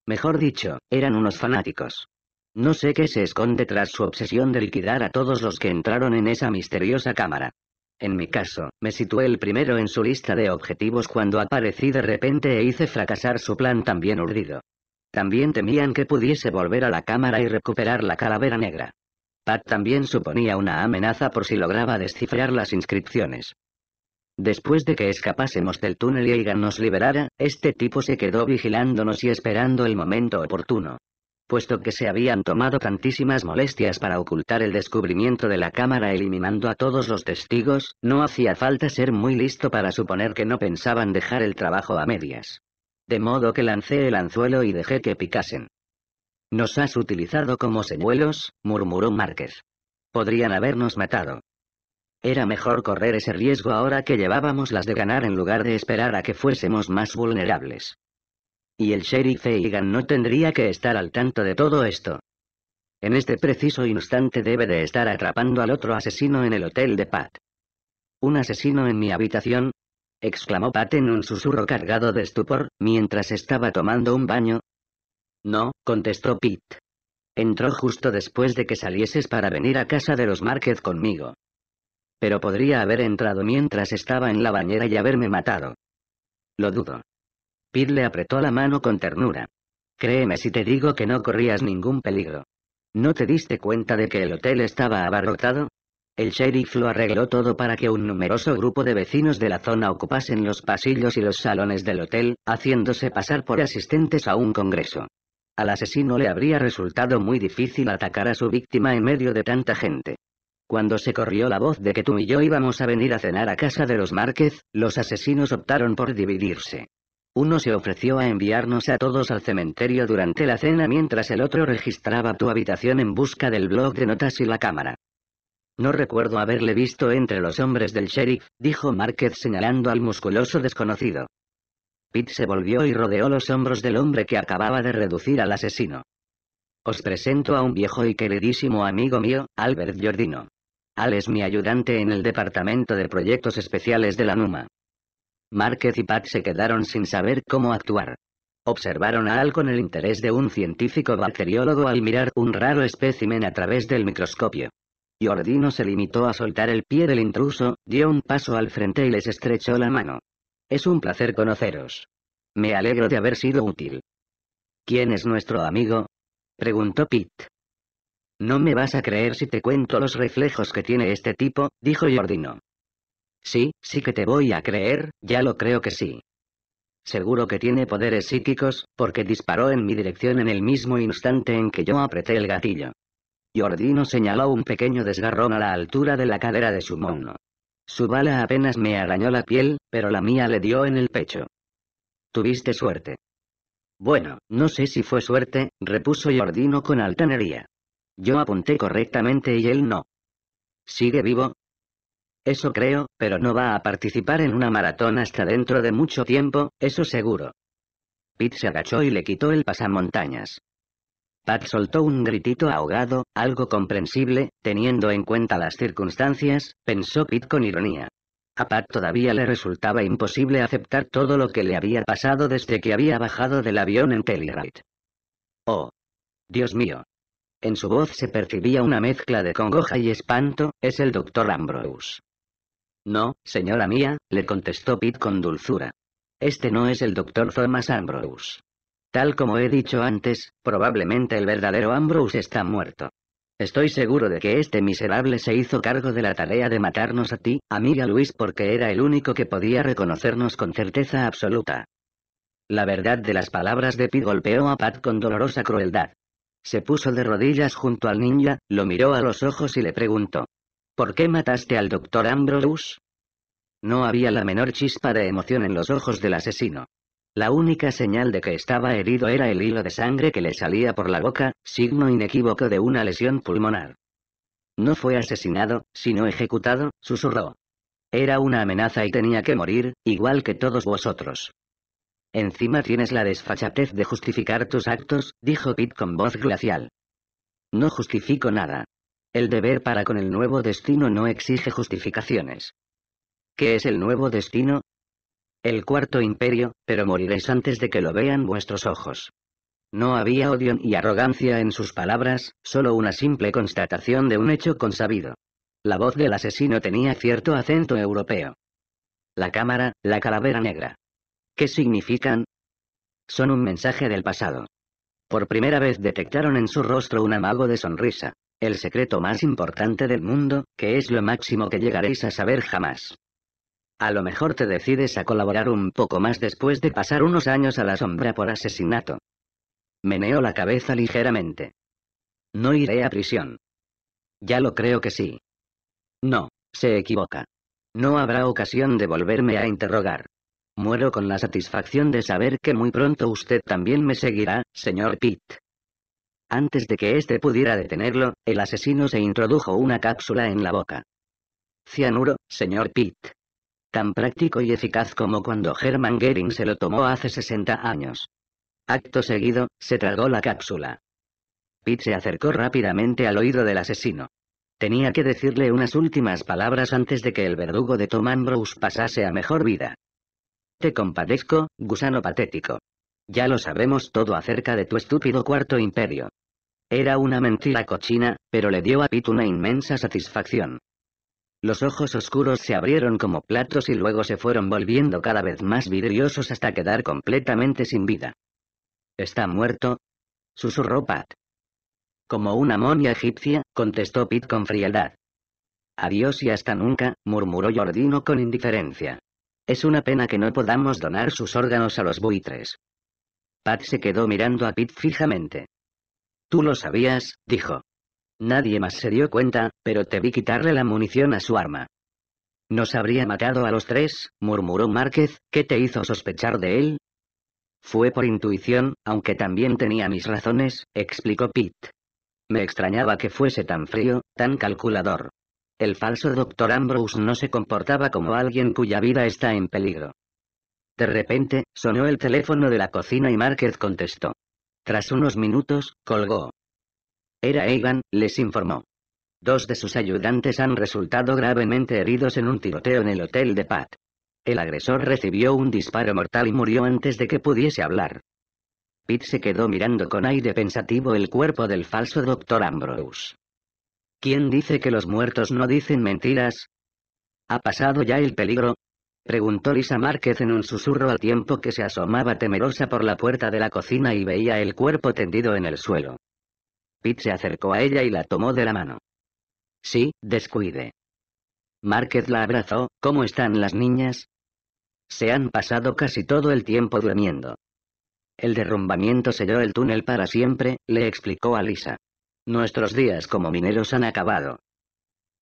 Mejor dicho, eran unos fanáticos. No sé qué se esconde tras su obsesión de liquidar a todos los que entraron en esa misteriosa cámara. En mi caso, me situé el primero en su lista de objetivos cuando aparecí de repente e hice fracasar su plan tan bien urdido. También temían que pudiese volver a la cámara y recuperar la calavera negra. Pat también suponía una amenaza por si lograba descifrar las inscripciones. Después de que escapásemos del túnel y Egan nos liberara, este tipo se quedó vigilándonos y esperando el momento oportuno puesto que se habían tomado tantísimas molestias para ocultar el descubrimiento de la cámara eliminando a todos los testigos, no hacía falta ser muy listo para suponer que no pensaban dejar el trabajo a medias. De modo que lancé el anzuelo y dejé que picasen. Nos has utilizado como señuelos, murmuró Márquez. Podrían habernos matado. Era mejor correr ese riesgo ahora que llevábamos las de ganar en lugar de esperar a que fuésemos más vulnerables. Y el sheriff Egan no tendría que estar al tanto de todo esto. En este preciso instante debe de estar atrapando al otro asesino en el hotel de Pat. ¿Un asesino en mi habitación? exclamó Pat en un susurro cargado de estupor, mientras estaba tomando un baño. No, contestó Pete. Entró justo después de que salieses para venir a casa de los Márquez conmigo. Pero podría haber entrado mientras estaba en la bañera y haberme matado. Lo dudo. Pete le apretó la mano con ternura. Créeme si te digo que no corrías ningún peligro. ¿No te diste cuenta de que el hotel estaba abarrotado? El sheriff lo arregló todo para que un numeroso grupo de vecinos de la zona ocupasen los pasillos y los salones del hotel, haciéndose pasar por asistentes a un congreso. Al asesino le habría resultado muy difícil atacar a su víctima en medio de tanta gente. Cuando se corrió la voz de que tú y yo íbamos a venir a cenar a casa de los Márquez, los asesinos optaron por dividirse. Uno se ofreció a enviarnos a todos al cementerio durante la cena mientras el otro registraba tu habitación en busca del blog de notas y la cámara. No recuerdo haberle visto entre los hombres del sheriff, dijo Márquez señalando al musculoso desconocido. Pete se volvió y rodeó los hombros del hombre que acababa de reducir al asesino. Os presento a un viejo y queridísimo amigo mío, Albert Giordino. Al es mi ayudante en el Departamento de Proyectos Especiales de la NUMA. Márquez y Pat se quedaron sin saber cómo actuar. Observaron a Al con el interés de un científico bacteriólogo al mirar un raro espécimen a través del microscopio. Jordino se limitó a soltar el pie del intruso, dio un paso al frente y les estrechó la mano. Es un placer conoceros. Me alegro de haber sido útil. ¿Quién es nuestro amigo? preguntó Pete. No me vas a creer si te cuento los reflejos que tiene este tipo, dijo Jordino. Sí, sí que te voy a creer, ya lo creo que sí. Seguro que tiene poderes psíquicos, porque disparó en mi dirección en el mismo instante en que yo apreté el gatillo. Jordino señaló un pequeño desgarrón a la altura de la cadera de su mono. Su bala apenas me arañó la piel, pero la mía le dio en el pecho. Tuviste suerte. Bueno, no sé si fue suerte, repuso Jordino con altanería. Yo apunté correctamente y él no. Sigue vivo, eso creo, pero no va a participar en una maratón hasta dentro de mucho tiempo, eso seguro. Pitt se agachó y le quitó el pasamontañas. Pat soltó un gritito ahogado, algo comprensible, teniendo en cuenta las circunstancias, pensó Pitt con ironía. A Pat todavía le resultaba imposible aceptar todo lo que le había pasado desde que había bajado del avión en Telluride. Oh. Dios mío. En su voz se percibía una mezcla de congoja y espanto, es el doctor Ambrose. No, señora mía, le contestó Pitt con dulzura. Este no es el doctor Thomas Ambrose. Tal como he dicho antes, probablemente el verdadero Ambrose está muerto. Estoy seguro de que este miserable se hizo cargo de la tarea de matarnos a ti, amiga Luis, porque era el único que podía reconocernos con certeza absoluta. La verdad de las palabras de Pete golpeó a Pat con dolorosa crueldad. Se puso de rodillas junto al ninja, lo miró a los ojos y le preguntó, ¿Por qué mataste al doctor Ambrose? No había la menor chispa de emoción en los ojos del asesino. La única señal de que estaba herido era el hilo de sangre que le salía por la boca, signo inequívoco de una lesión pulmonar. No fue asesinado, sino ejecutado, susurró. Era una amenaza y tenía que morir, igual que todos vosotros. Encima tienes la desfachatez de justificar tus actos, dijo Pete con voz glacial. No justifico nada. El deber para con el nuevo destino no exige justificaciones. ¿Qué es el nuevo destino? El cuarto imperio, pero moriréis antes de que lo vean vuestros ojos. No había odio ni arrogancia en sus palabras, solo una simple constatación de un hecho consabido. La voz del asesino tenía cierto acento europeo. La cámara, la calavera negra. ¿Qué significan? Son un mensaje del pasado. Por primera vez detectaron en su rostro un amago de sonrisa. El secreto más importante del mundo, que es lo máximo que llegaréis a saber jamás. A lo mejor te decides a colaborar un poco más después de pasar unos años a la sombra por asesinato. Meneo la cabeza ligeramente. No iré a prisión. Ya lo creo que sí. No, se equivoca. No habrá ocasión de volverme a interrogar. Muero con la satisfacción de saber que muy pronto usted también me seguirá, señor Pitt. Antes de que éste pudiera detenerlo, el asesino se introdujo una cápsula en la boca. Cianuro, señor Pitt. Tan práctico y eficaz como cuando Hermann Goering se lo tomó hace 60 años. Acto seguido, se tragó la cápsula. Pitt se acercó rápidamente al oído del asesino. Tenía que decirle unas últimas palabras antes de que el verdugo de Tom Ambrose pasase a mejor vida. Te compadezco, gusano patético. Ya lo sabemos todo acerca de tu estúpido cuarto imperio. Era una mentira cochina, pero le dio a Pete una inmensa satisfacción. Los ojos oscuros se abrieron como platos y luego se fueron volviendo cada vez más vidriosos hasta quedar completamente sin vida. ¿Está muerto? susurró Pat. Como una momia egipcia, contestó Pete con frialdad. Adiós y hasta nunca, murmuró Jordino con indiferencia. Es una pena que no podamos donar sus órganos a los buitres. Pat se quedó mirando a Pete fijamente. Tú lo sabías, dijo. Nadie más se dio cuenta, pero te vi quitarle la munición a su arma. Nos habría matado a los tres, murmuró Márquez, ¿qué te hizo sospechar de él? Fue por intuición, aunque también tenía mis razones, explicó Pete. Me extrañaba que fuese tan frío, tan calculador. El falso doctor Ambrose no se comportaba como alguien cuya vida está en peligro. De repente, sonó el teléfono de la cocina y Márquez contestó. Tras unos minutos, colgó. Era Egan, les informó. Dos de sus ayudantes han resultado gravemente heridos en un tiroteo en el hotel de Pat. El agresor recibió un disparo mortal y murió antes de que pudiese hablar. Pete se quedó mirando con aire pensativo el cuerpo del falso doctor Ambrose. ¿Quién dice que los muertos no dicen mentiras? ¿Ha pasado ya el peligro? Preguntó Lisa Márquez en un susurro al tiempo que se asomaba temerosa por la puerta de la cocina y veía el cuerpo tendido en el suelo. Pete se acercó a ella y la tomó de la mano. Sí, descuide. Márquez la abrazó, ¿cómo están las niñas? Se han pasado casi todo el tiempo durmiendo. El derrumbamiento selló el túnel para siempre, le explicó a Lisa. Nuestros días como mineros han acabado.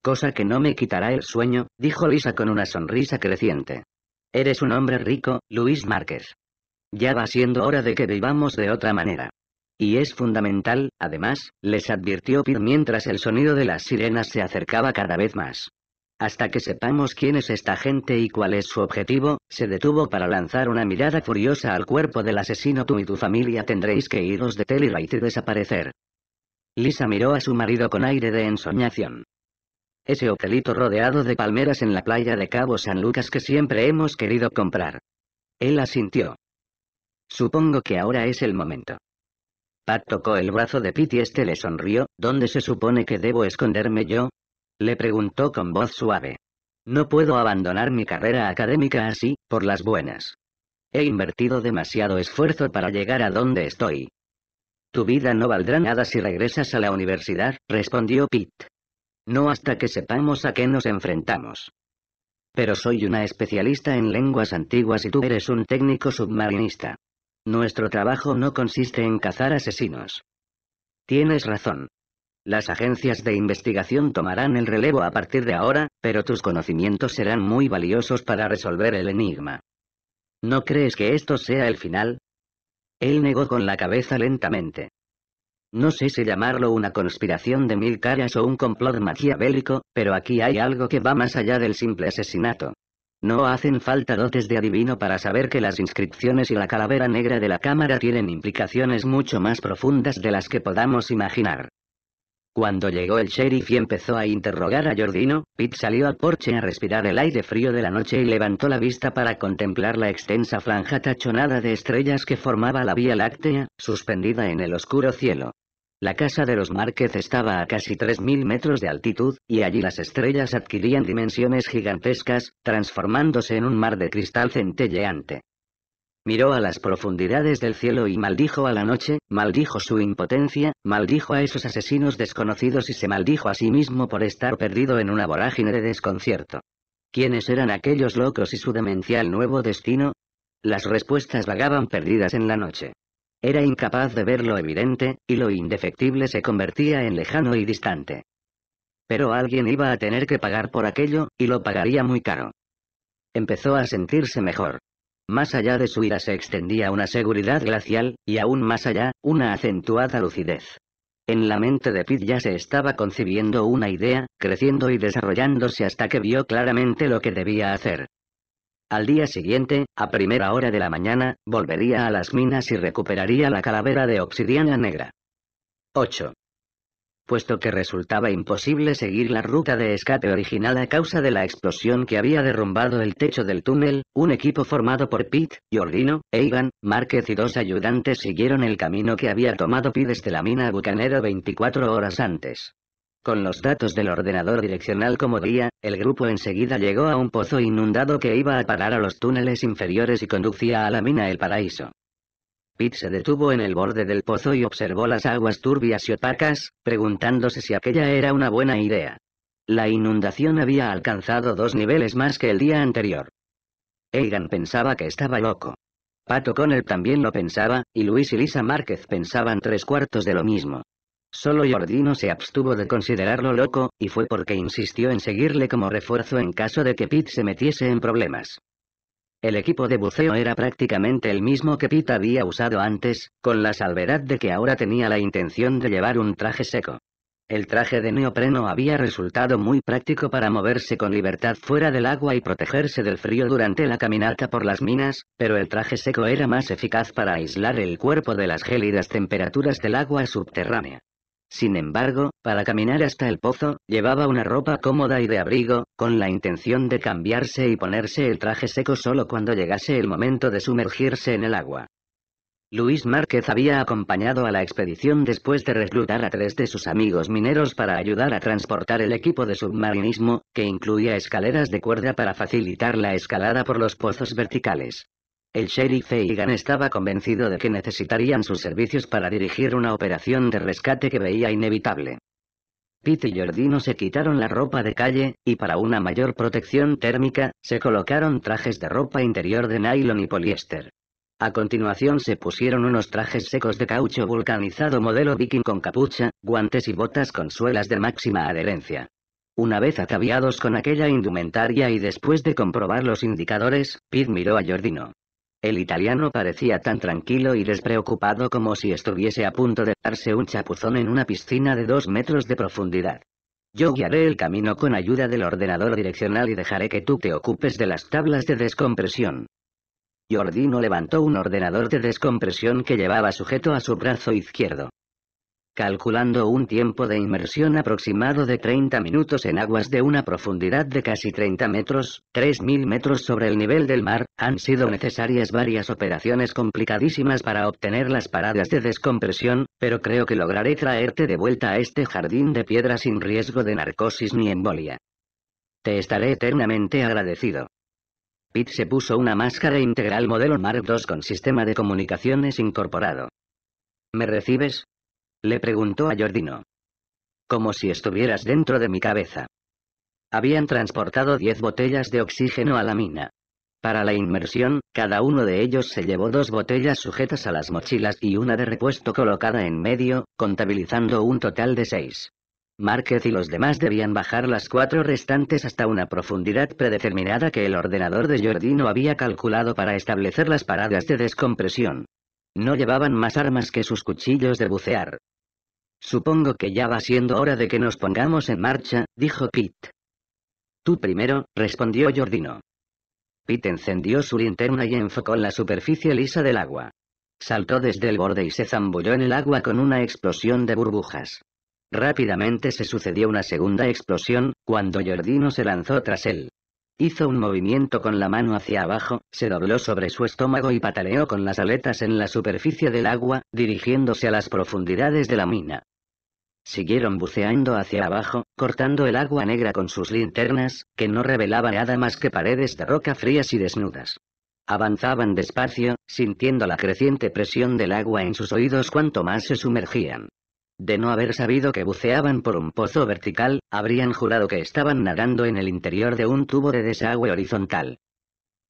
Cosa que no me quitará el sueño, dijo Lisa con una sonrisa creciente. Eres un hombre rico, Luis Márquez. Ya va siendo hora de que vivamos de otra manera. Y es fundamental, además, les advirtió Pir mientras el sonido de las sirenas se acercaba cada vez más. Hasta que sepamos quién es esta gente y cuál es su objetivo, se detuvo para lanzar una mirada furiosa al cuerpo del asesino. Tú y tu familia tendréis que iros de Telly y desaparecer. Lisa miró a su marido con aire de ensoñación ese hotelito rodeado de palmeras en la playa de Cabo San Lucas que siempre hemos querido comprar. Él asintió. Supongo que ahora es el momento. Pat tocó el brazo de Pete y este le sonrió, ¿dónde se supone que debo esconderme yo? Le preguntó con voz suave. No puedo abandonar mi carrera académica así, por las buenas. He invertido demasiado esfuerzo para llegar a donde estoy. Tu vida no valdrá nada si regresas a la universidad, respondió Pete. No hasta que sepamos a qué nos enfrentamos. Pero soy una especialista en lenguas antiguas y tú eres un técnico submarinista. Nuestro trabajo no consiste en cazar asesinos. Tienes razón. Las agencias de investigación tomarán el relevo a partir de ahora, pero tus conocimientos serán muy valiosos para resolver el enigma. ¿No crees que esto sea el final? Él negó con la cabeza lentamente. No sé si llamarlo una conspiración de mil caras o un complot maquiavélico, pero aquí hay algo que va más allá del simple asesinato. No hacen falta dotes de adivino para saber que las inscripciones y la calavera negra de la cámara tienen implicaciones mucho más profundas de las que podamos imaginar. Cuando llegó el sheriff y empezó a interrogar a Jordino, Pete salió al porche a respirar el aire frío de la noche y levantó la vista para contemplar la extensa franja tachonada de estrellas que formaba la Vía Láctea, suspendida en el oscuro cielo. La casa de los Márquez estaba a casi 3.000 metros de altitud, y allí las estrellas adquirían dimensiones gigantescas, transformándose en un mar de cristal centelleante miró a las profundidades del cielo y maldijo a la noche, maldijo su impotencia, maldijo a esos asesinos desconocidos y se maldijo a sí mismo por estar perdido en una vorágine de desconcierto. ¿Quiénes eran aquellos locos y su demencial nuevo destino? Las respuestas vagaban perdidas en la noche. Era incapaz de ver lo evidente, y lo indefectible se convertía en lejano y distante. Pero alguien iba a tener que pagar por aquello, y lo pagaría muy caro. Empezó a sentirse mejor. Más allá de su ira se extendía una seguridad glacial, y aún más allá, una acentuada lucidez. En la mente de Pete ya se estaba concibiendo una idea, creciendo y desarrollándose hasta que vio claramente lo que debía hacer. Al día siguiente, a primera hora de la mañana, volvería a las minas y recuperaría la calavera de obsidiana negra. 8 puesto que resultaba imposible seguir la ruta de escape original a causa de la explosión que había derrumbado el techo del túnel, un equipo formado por Pete, Jordino, Egan, Márquez y dos ayudantes siguieron el camino que había tomado Pete desde la mina Bucanero 24 horas antes. Con los datos del ordenador direccional como guía, el grupo enseguida llegó a un pozo inundado que iba a parar a los túneles inferiores y conducía a la mina El Paraíso. Pete se detuvo en el borde del pozo y observó las aguas turbias y opacas, preguntándose si aquella era una buena idea. La inundación había alcanzado dos niveles más que el día anterior. Egan pensaba que estaba loco. Pato Connell también lo pensaba, y Luis y Lisa Márquez pensaban tres cuartos de lo mismo. Solo Jordino se abstuvo de considerarlo loco, y fue porque insistió en seguirle como refuerzo en caso de que Pitt se metiese en problemas. El equipo de buceo era prácticamente el mismo que Pete había usado antes, con la salvedad de que ahora tenía la intención de llevar un traje seco. El traje de neopreno había resultado muy práctico para moverse con libertad fuera del agua y protegerse del frío durante la caminata por las minas, pero el traje seco era más eficaz para aislar el cuerpo de las gélidas temperaturas del agua subterránea. Sin embargo, para caminar hasta el pozo, llevaba una ropa cómoda y de abrigo, con la intención de cambiarse y ponerse el traje seco solo cuando llegase el momento de sumergirse en el agua. Luis Márquez había acompañado a la expedición después de reclutar a tres de sus amigos mineros para ayudar a transportar el equipo de submarinismo, que incluía escaleras de cuerda para facilitar la escalada por los pozos verticales. El sheriff Egan estaba convencido de que necesitarían sus servicios para dirigir una operación de rescate que veía inevitable. Pete y Jordino se quitaron la ropa de calle, y para una mayor protección térmica, se colocaron trajes de ropa interior de nylon y poliéster. A continuación se pusieron unos trajes secos de caucho vulcanizado modelo viking con capucha, guantes y botas con suelas de máxima adherencia. Una vez ataviados con aquella indumentaria y después de comprobar los indicadores, Pete miró a Jordino. El italiano parecía tan tranquilo y despreocupado como si estuviese a punto de darse un chapuzón en una piscina de dos metros de profundidad. Yo guiaré el camino con ayuda del ordenador direccional y dejaré que tú te ocupes de las tablas de descompresión. Giordino levantó un ordenador de descompresión que llevaba sujeto a su brazo izquierdo calculando un tiempo de inmersión aproximado de 30 minutos en aguas de una profundidad de casi 30 metros, 3.000 metros sobre el nivel del mar, han sido necesarias varias operaciones complicadísimas para obtener las paradas de descompresión, pero creo que lograré traerte de vuelta a este jardín de piedra sin riesgo de narcosis ni embolia. Te estaré eternamente agradecido. Pitt se puso una máscara integral modelo Mark II con sistema de comunicaciones incorporado. ¿Me recibes? Le preguntó a Jordino. Como si estuvieras dentro de mi cabeza. Habían transportado diez botellas de oxígeno a la mina. Para la inmersión, cada uno de ellos se llevó dos botellas sujetas a las mochilas y una de repuesto colocada en medio, contabilizando un total de seis. Márquez y los demás debían bajar las cuatro restantes hasta una profundidad predeterminada que el ordenador de Jordino había calculado para establecer las paradas de descompresión. No llevaban más armas que sus cuchillos de bucear. Supongo que ya va siendo hora de que nos pongamos en marcha, dijo Pete. Tú primero, respondió Jordino. Pete encendió su linterna y enfocó la superficie lisa del agua. Saltó desde el borde y se zambulló en el agua con una explosión de burbujas. Rápidamente se sucedió una segunda explosión, cuando Jordino se lanzó tras él. Hizo un movimiento con la mano hacia abajo, se dobló sobre su estómago y pataleó con las aletas en la superficie del agua, dirigiéndose a las profundidades de la mina. Siguieron buceando hacia abajo, cortando el agua negra con sus linternas, que no revelaban nada más que paredes de roca frías y desnudas. Avanzaban despacio, sintiendo la creciente presión del agua en sus oídos cuanto más se sumergían. De no haber sabido que buceaban por un pozo vertical, habrían jurado que estaban nadando en el interior de un tubo de desagüe horizontal.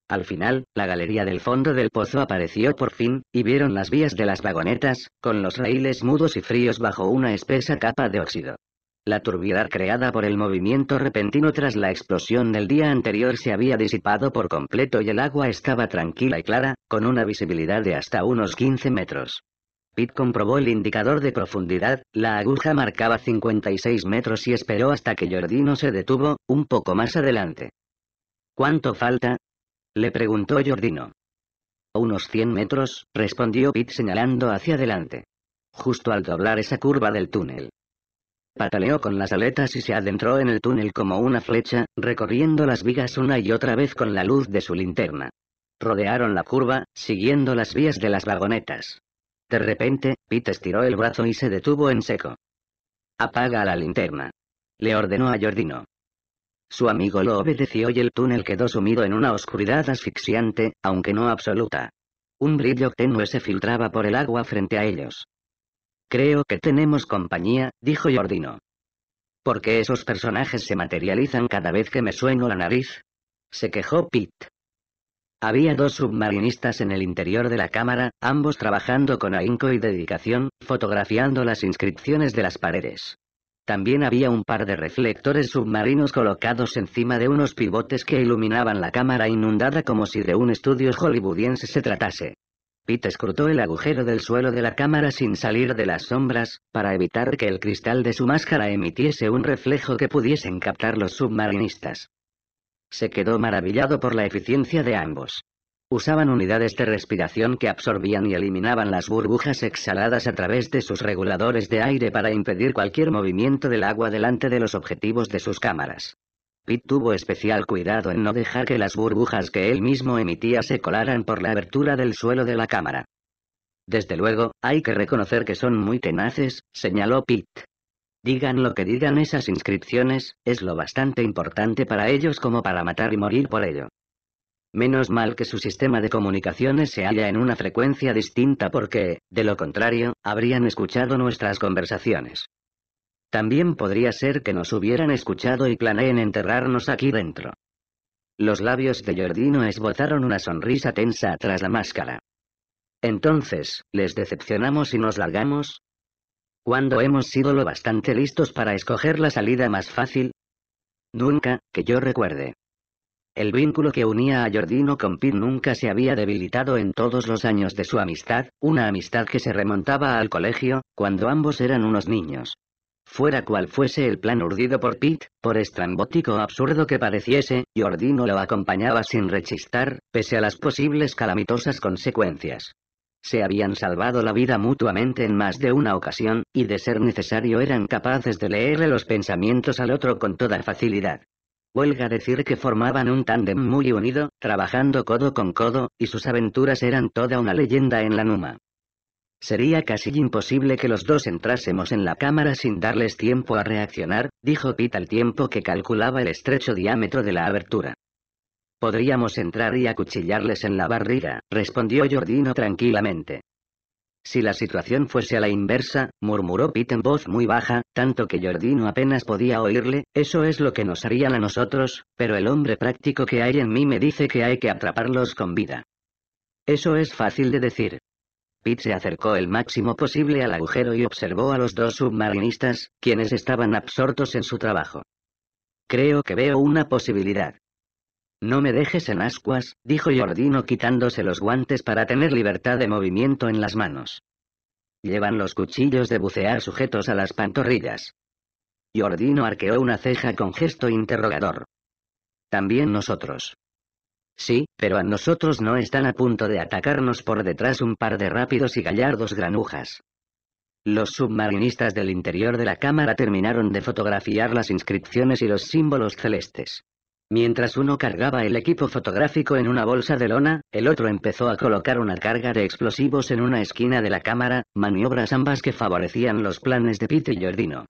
Al final, la galería del fondo del pozo apareció por fin, y vieron las vías de las vagonetas, con los raíles mudos y fríos bajo una espesa capa de óxido. La turbiedad creada por el movimiento repentino tras la explosión del día anterior se había disipado por completo y el agua estaba tranquila y clara, con una visibilidad de hasta unos 15 metros. Pitt comprobó el indicador de profundidad, la aguja marcaba 56 metros y esperó hasta que Jordino se detuvo, un poco más adelante. ¿Cuánto falta? Le preguntó Jordino. Unos 100 metros, respondió Pitt señalando hacia adelante. Justo al doblar esa curva del túnel. Pataleó con las aletas y se adentró en el túnel como una flecha, recorriendo las vigas una y otra vez con la luz de su linterna. Rodearon la curva, siguiendo las vías de las vagonetas. De repente, Pete estiró el brazo y se detuvo en seco. Apaga la linterna. Le ordenó a Jordino. Su amigo lo obedeció y el túnel quedó sumido en una oscuridad asfixiante, aunque no absoluta. Un brillo tenue se filtraba por el agua frente a ellos. Creo que tenemos compañía, dijo Jordino. ¿Por qué esos personajes se materializan cada vez que me sueno la nariz? Se quejó Pete. Había dos submarinistas en el interior de la cámara, ambos trabajando con ahínco y dedicación, fotografiando las inscripciones de las paredes. También había un par de reflectores submarinos colocados encima de unos pivotes que iluminaban la cámara inundada como si de un estudio hollywoodiense se tratase. Pete escrutó el agujero del suelo de la cámara sin salir de las sombras, para evitar que el cristal de su máscara emitiese un reflejo que pudiesen captar los submarinistas se quedó maravillado por la eficiencia de ambos. Usaban unidades de respiración que absorbían y eliminaban las burbujas exhaladas a través de sus reguladores de aire para impedir cualquier movimiento del agua delante de los objetivos de sus cámaras. Pitt tuvo especial cuidado en no dejar que las burbujas que él mismo emitía se colaran por la abertura del suelo de la cámara. Desde luego, hay que reconocer que son muy tenaces, señaló Pitt. Digan lo que digan esas inscripciones, es lo bastante importante para ellos como para matar y morir por ello. Menos mal que su sistema de comunicaciones se halla en una frecuencia distinta porque, de lo contrario, habrían escuchado nuestras conversaciones. También podría ser que nos hubieran escuchado y planeen enterrarnos aquí dentro. Los labios de Jordino esbozaron una sonrisa tensa tras la máscara. Entonces, ¿les decepcionamos y nos largamos? cuando hemos sido lo bastante listos para escoger la salida más fácil? Nunca, que yo recuerde. El vínculo que unía a Jordino con Pete nunca se había debilitado en todos los años de su amistad, una amistad que se remontaba al colegio, cuando ambos eran unos niños. Fuera cual fuese el plan urdido por Pete, por estrambótico absurdo que pareciese, Jordino lo acompañaba sin rechistar, pese a las posibles calamitosas consecuencias. Se habían salvado la vida mutuamente en más de una ocasión, y de ser necesario eran capaces de leerle los pensamientos al otro con toda facilidad. a decir que formaban un tándem muy unido, trabajando codo con codo, y sus aventuras eran toda una leyenda en la Numa. Sería casi imposible que los dos entrásemos en la cámara sin darles tiempo a reaccionar, dijo Pete al tiempo que calculaba el estrecho diámetro de la abertura. Podríamos entrar y acuchillarles en la barriga, respondió Jordino tranquilamente. Si la situación fuese a la inversa, murmuró Pete en voz muy baja, tanto que Jordino apenas podía oírle, eso es lo que nos harían a nosotros, pero el hombre práctico que hay en mí me dice que hay que atraparlos con vida. Eso es fácil de decir. Pete se acercó el máximo posible al agujero y observó a los dos submarinistas, quienes estaban absortos en su trabajo. Creo que veo una posibilidad. No me dejes en ascuas, dijo Jordino quitándose los guantes para tener libertad de movimiento en las manos. Llevan los cuchillos de bucear sujetos a las pantorrillas. Jordino arqueó una ceja con gesto interrogador. También nosotros. Sí, pero a nosotros no están a punto de atacarnos por detrás un par de rápidos y gallardos granujas. Los submarinistas del interior de la cámara terminaron de fotografiar las inscripciones y los símbolos celestes. Mientras uno cargaba el equipo fotográfico en una bolsa de lona, el otro empezó a colocar una carga de explosivos en una esquina de la cámara, maniobras ambas que favorecían los planes de Pete y Jordino.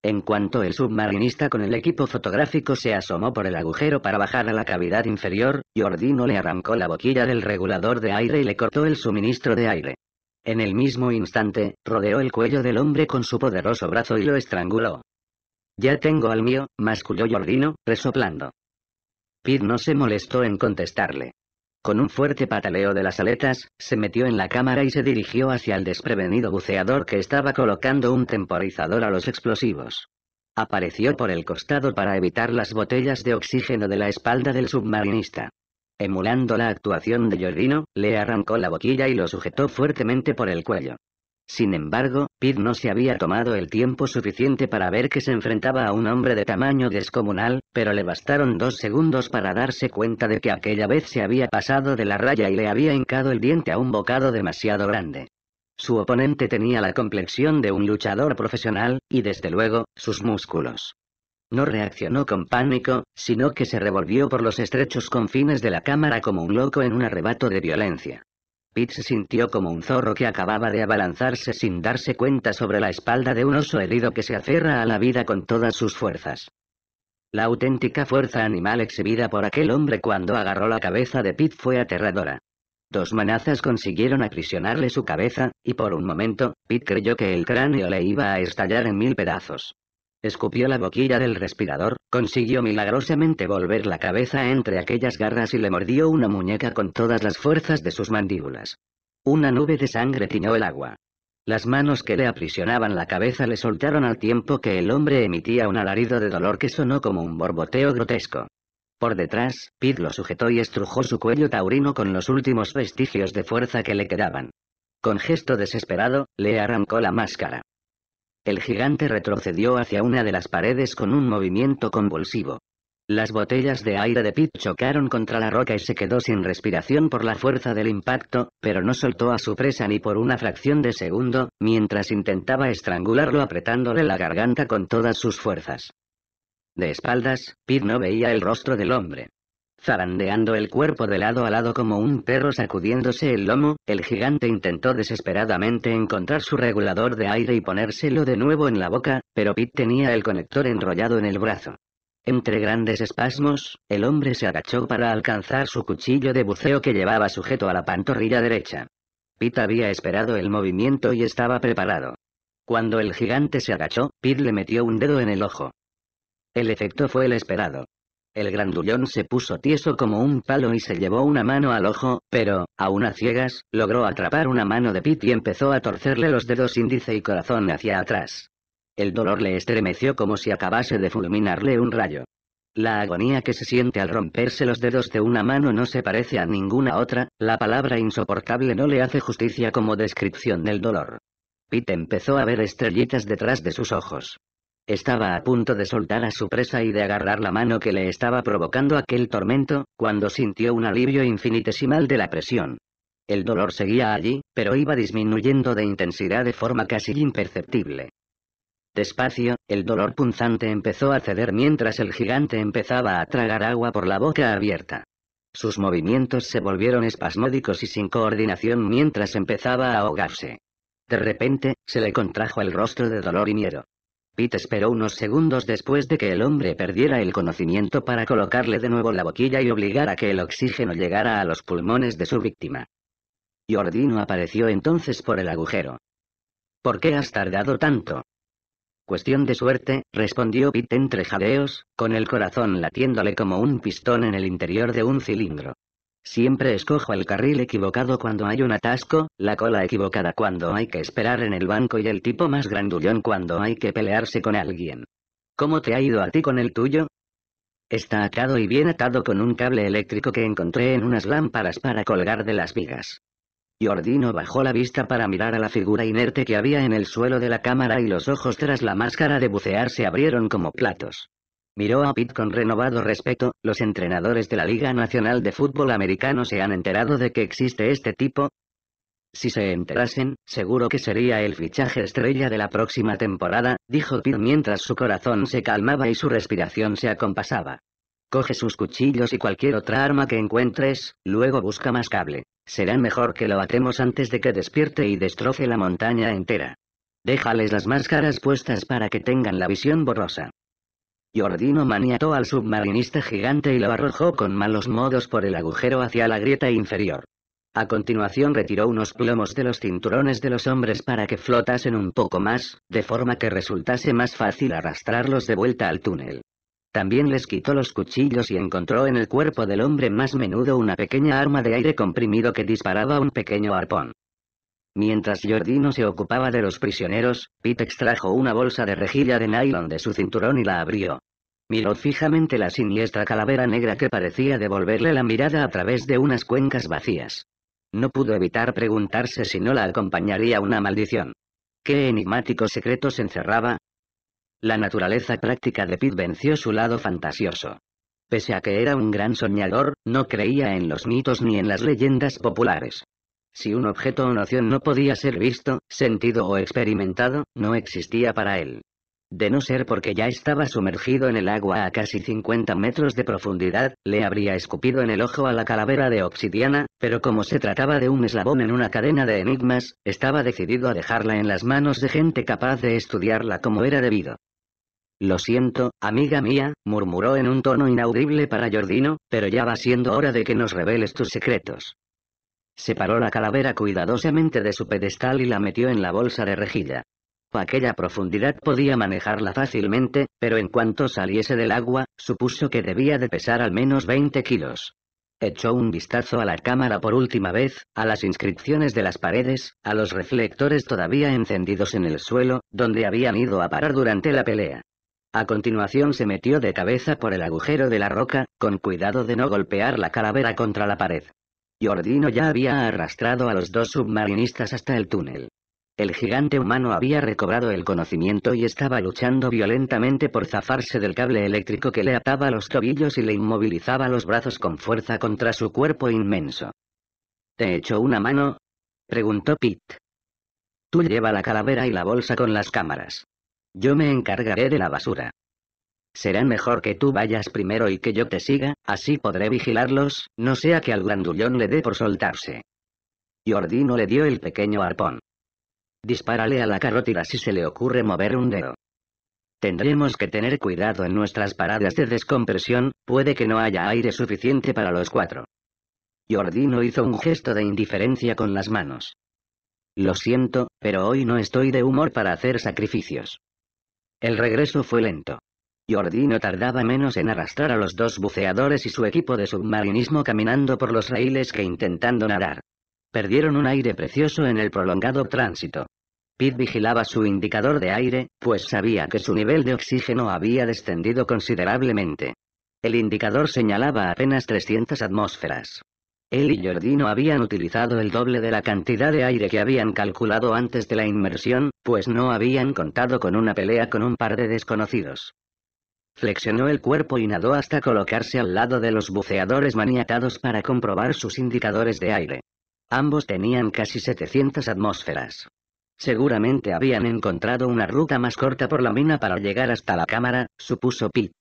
En cuanto el submarinista con el equipo fotográfico se asomó por el agujero para bajar a la cavidad inferior, Jordino le arrancó la boquilla del regulador de aire y le cortó el suministro de aire. En el mismo instante, rodeó el cuello del hombre con su poderoso brazo y lo estranguló. Ya tengo al mío, masculló Jordino, resoplando. Pitt no se molestó en contestarle. Con un fuerte pataleo de las aletas, se metió en la cámara y se dirigió hacia el desprevenido buceador que estaba colocando un temporizador a los explosivos. Apareció por el costado para evitar las botellas de oxígeno de la espalda del submarinista. Emulando la actuación de Jordino, le arrancó la boquilla y lo sujetó fuertemente por el cuello. Sin embargo, Pitt no se había tomado el tiempo suficiente para ver que se enfrentaba a un hombre de tamaño descomunal, pero le bastaron dos segundos para darse cuenta de que aquella vez se había pasado de la raya y le había hincado el diente a un bocado demasiado grande. Su oponente tenía la complexión de un luchador profesional, y desde luego, sus músculos. No reaccionó con pánico, sino que se revolvió por los estrechos confines de la cámara como un loco en un arrebato de violencia. Pete se sintió como un zorro que acababa de abalanzarse sin darse cuenta sobre la espalda de un oso herido que se aferra a la vida con todas sus fuerzas. La auténtica fuerza animal exhibida por aquel hombre cuando agarró la cabeza de Pete fue aterradora. Dos manazas consiguieron aprisionarle su cabeza, y por un momento, Pete creyó que el cráneo le iba a estallar en mil pedazos. Escupió la boquilla del respirador, consiguió milagrosamente volver la cabeza entre aquellas garras y le mordió una muñeca con todas las fuerzas de sus mandíbulas. Una nube de sangre tiñó el agua. Las manos que le aprisionaban la cabeza le soltaron al tiempo que el hombre emitía un alarido de dolor que sonó como un borboteo grotesco. Por detrás, Pid lo sujetó y estrujó su cuello taurino con los últimos vestigios de fuerza que le quedaban. Con gesto desesperado, le arrancó la máscara. El gigante retrocedió hacia una de las paredes con un movimiento convulsivo. Las botellas de aire de Pete chocaron contra la roca y se quedó sin respiración por la fuerza del impacto, pero no soltó a su presa ni por una fracción de segundo, mientras intentaba estrangularlo apretándole la garganta con todas sus fuerzas. De espaldas, Pete no veía el rostro del hombre. Zarandeando el cuerpo de lado a lado como un perro sacudiéndose el lomo, el gigante intentó desesperadamente encontrar su regulador de aire y ponérselo de nuevo en la boca, pero Pete tenía el conector enrollado en el brazo. Entre grandes espasmos, el hombre se agachó para alcanzar su cuchillo de buceo que llevaba sujeto a la pantorrilla derecha. Pete había esperado el movimiento y estaba preparado. Cuando el gigante se agachó, Pete le metió un dedo en el ojo. El efecto fue el esperado. El grandullón se puso tieso como un palo y se llevó una mano al ojo, pero, aún a ciegas, logró atrapar una mano de Pete y empezó a torcerle los dedos índice y corazón hacia atrás. El dolor le estremeció como si acabase de fulminarle un rayo. La agonía que se siente al romperse los dedos de una mano no se parece a ninguna otra, la palabra insoportable no le hace justicia como descripción del dolor. Pete empezó a ver estrellitas detrás de sus ojos. Estaba a punto de soltar a su presa y de agarrar la mano que le estaba provocando aquel tormento, cuando sintió un alivio infinitesimal de la presión. El dolor seguía allí, pero iba disminuyendo de intensidad de forma casi imperceptible. Despacio, el dolor punzante empezó a ceder mientras el gigante empezaba a tragar agua por la boca abierta. Sus movimientos se volvieron espasmódicos y sin coordinación mientras empezaba a ahogarse. De repente, se le contrajo el rostro de dolor y miedo. Pete esperó unos segundos después de que el hombre perdiera el conocimiento para colocarle de nuevo la boquilla y obligar a que el oxígeno llegara a los pulmones de su víctima. Jordino apareció entonces por el agujero. ¿Por qué has tardado tanto? Cuestión de suerte, respondió Pete entre jadeos, con el corazón latiéndole como un pistón en el interior de un cilindro. Siempre escojo el carril equivocado cuando hay un atasco, la cola equivocada cuando hay que esperar en el banco y el tipo más grandullón cuando hay que pelearse con alguien. ¿Cómo te ha ido a ti con el tuyo? Está atado y bien atado con un cable eléctrico que encontré en unas lámparas para colgar de las vigas. Jordino bajó la vista para mirar a la figura inerte que había en el suelo de la cámara y los ojos tras la máscara de bucear se abrieron como platos. Miró a Pitt con renovado respeto, los entrenadores de la Liga Nacional de Fútbol Americano se han enterado de que existe este tipo. Si se enterasen, seguro que sería el fichaje estrella de la próxima temporada, dijo Pitt mientras su corazón se calmaba y su respiración se acompasaba. Coge sus cuchillos y cualquier otra arma que encuentres, luego busca más cable. Será mejor que lo atemos antes de que despierte y destroce la montaña entera. Déjales las máscaras puestas para que tengan la visión borrosa. Jordino maniató al submarinista gigante y lo arrojó con malos modos por el agujero hacia la grieta inferior. A continuación retiró unos plomos de los cinturones de los hombres para que flotasen un poco más, de forma que resultase más fácil arrastrarlos de vuelta al túnel. También les quitó los cuchillos y encontró en el cuerpo del hombre más menudo una pequeña arma de aire comprimido que disparaba un pequeño arpón. Mientras no se ocupaba de los prisioneros, Pete extrajo una bolsa de rejilla de nylon de su cinturón y la abrió. Miró fijamente la siniestra calavera negra que parecía devolverle la mirada a través de unas cuencas vacías. No pudo evitar preguntarse si no la acompañaría una maldición. ¿Qué enigmático secreto se encerraba? La naturaleza práctica de Pete venció su lado fantasioso. Pese a que era un gran soñador, no creía en los mitos ni en las leyendas populares. Si un objeto o noción no podía ser visto, sentido o experimentado, no existía para él. De no ser porque ya estaba sumergido en el agua a casi 50 metros de profundidad, le habría escupido en el ojo a la calavera de obsidiana, pero como se trataba de un eslabón en una cadena de enigmas, estaba decidido a dejarla en las manos de gente capaz de estudiarla como era debido. Lo siento, amiga mía, murmuró en un tono inaudible para Jordino, pero ya va siendo hora de que nos reveles tus secretos. Separó la calavera cuidadosamente de su pedestal y la metió en la bolsa de rejilla. aquella profundidad podía manejarla fácilmente, pero en cuanto saliese del agua, supuso que debía de pesar al menos 20 kilos. Echó un vistazo a la cámara por última vez, a las inscripciones de las paredes, a los reflectores todavía encendidos en el suelo, donde habían ido a parar durante la pelea. A continuación se metió de cabeza por el agujero de la roca, con cuidado de no golpear la calavera contra la pared. Jordino ya había arrastrado a los dos submarinistas hasta el túnel. El gigante humano había recobrado el conocimiento y estaba luchando violentamente por zafarse del cable eléctrico que le ataba los tobillos y le inmovilizaba los brazos con fuerza contra su cuerpo inmenso. ¿Te echó una mano? preguntó Pete. Tú lleva la calavera y la bolsa con las cámaras. Yo me encargaré de la basura. Será mejor que tú vayas primero y que yo te siga, así podré vigilarlos, no sea que al grandullón le dé por soltarse. Jordino le dio el pequeño arpón. Dispárale a la carótida si se le ocurre mover un dedo. Tendremos que tener cuidado en nuestras paradas de descompresión, puede que no haya aire suficiente para los cuatro. Jordino hizo un gesto de indiferencia con las manos. Lo siento, pero hoy no estoy de humor para hacer sacrificios. El regreso fue lento. Jordino tardaba menos en arrastrar a los dos buceadores y su equipo de submarinismo caminando por los raíles que intentando nadar. Perdieron un aire precioso en el prolongado tránsito. Pete vigilaba su indicador de aire, pues sabía que su nivel de oxígeno había descendido considerablemente. El indicador señalaba apenas 300 atmósferas. Él y Jordino habían utilizado el doble de la cantidad de aire que habían calculado antes de la inmersión, pues no habían contado con una pelea con un par de desconocidos. Flexionó el cuerpo y nadó hasta colocarse al lado de los buceadores maniatados para comprobar sus indicadores de aire. Ambos tenían casi 700 atmósferas. Seguramente habían encontrado una ruta más corta por la mina para llegar hasta la cámara, supuso Pitt.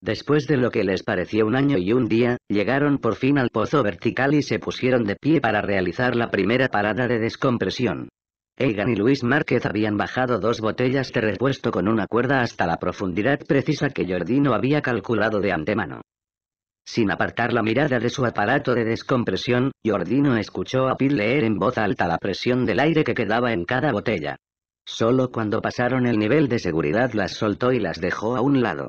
Después de lo que les pareció un año y un día, llegaron por fin al pozo vertical y se pusieron de pie para realizar la primera parada de descompresión. Egan y Luis Márquez habían bajado dos botellas de repuesto con una cuerda hasta la profundidad precisa que Jordino había calculado de antemano. Sin apartar la mirada de su aparato de descompresión, Jordino escuchó a Pil leer en voz alta la presión del aire que quedaba en cada botella. Solo cuando pasaron el nivel de seguridad las soltó y las dejó a un lado.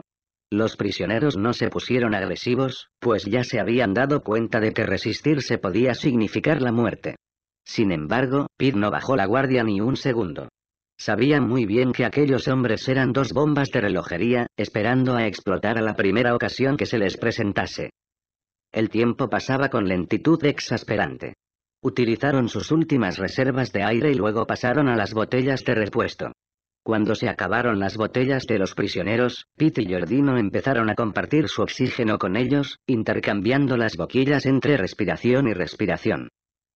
Los prisioneros no se pusieron agresivos, pues ya se habían dado cuenta de que resistirse podía significar la muerte. Sin embargo, Pete no bajó la guardia ni un segundo. Sabía muy bien que aquellos hombres eran dos bombas de relojería, esperando a explotar a la primera ocasión que se les presentase. El tiempo pasaba con lentitud exasperante. Utilizaron sus últimas reservas de aire y luego pasaron a las botellas de repuesto. Cuando se acabaron las botellas de los prisioneros, Pete y Jordino empezaron a compartir su oxígeno con ellos, intercambiando las boquillas entre respiración y respiración.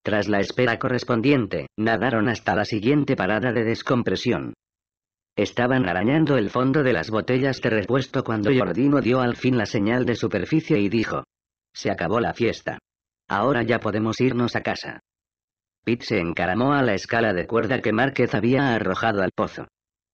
Tras la espera correspondiente, nadaron hasta la siguiente parada de descompresión. Estaban arañando el fondo de las botellas de repuesto cuando Jordino dio al fin la señal de superficie y dijo. Se acabó la fiesta. Ahora ya podemos irnos a casa. Pete se encaramó a la escala de cuerda que Márquez había arrojado al pozo.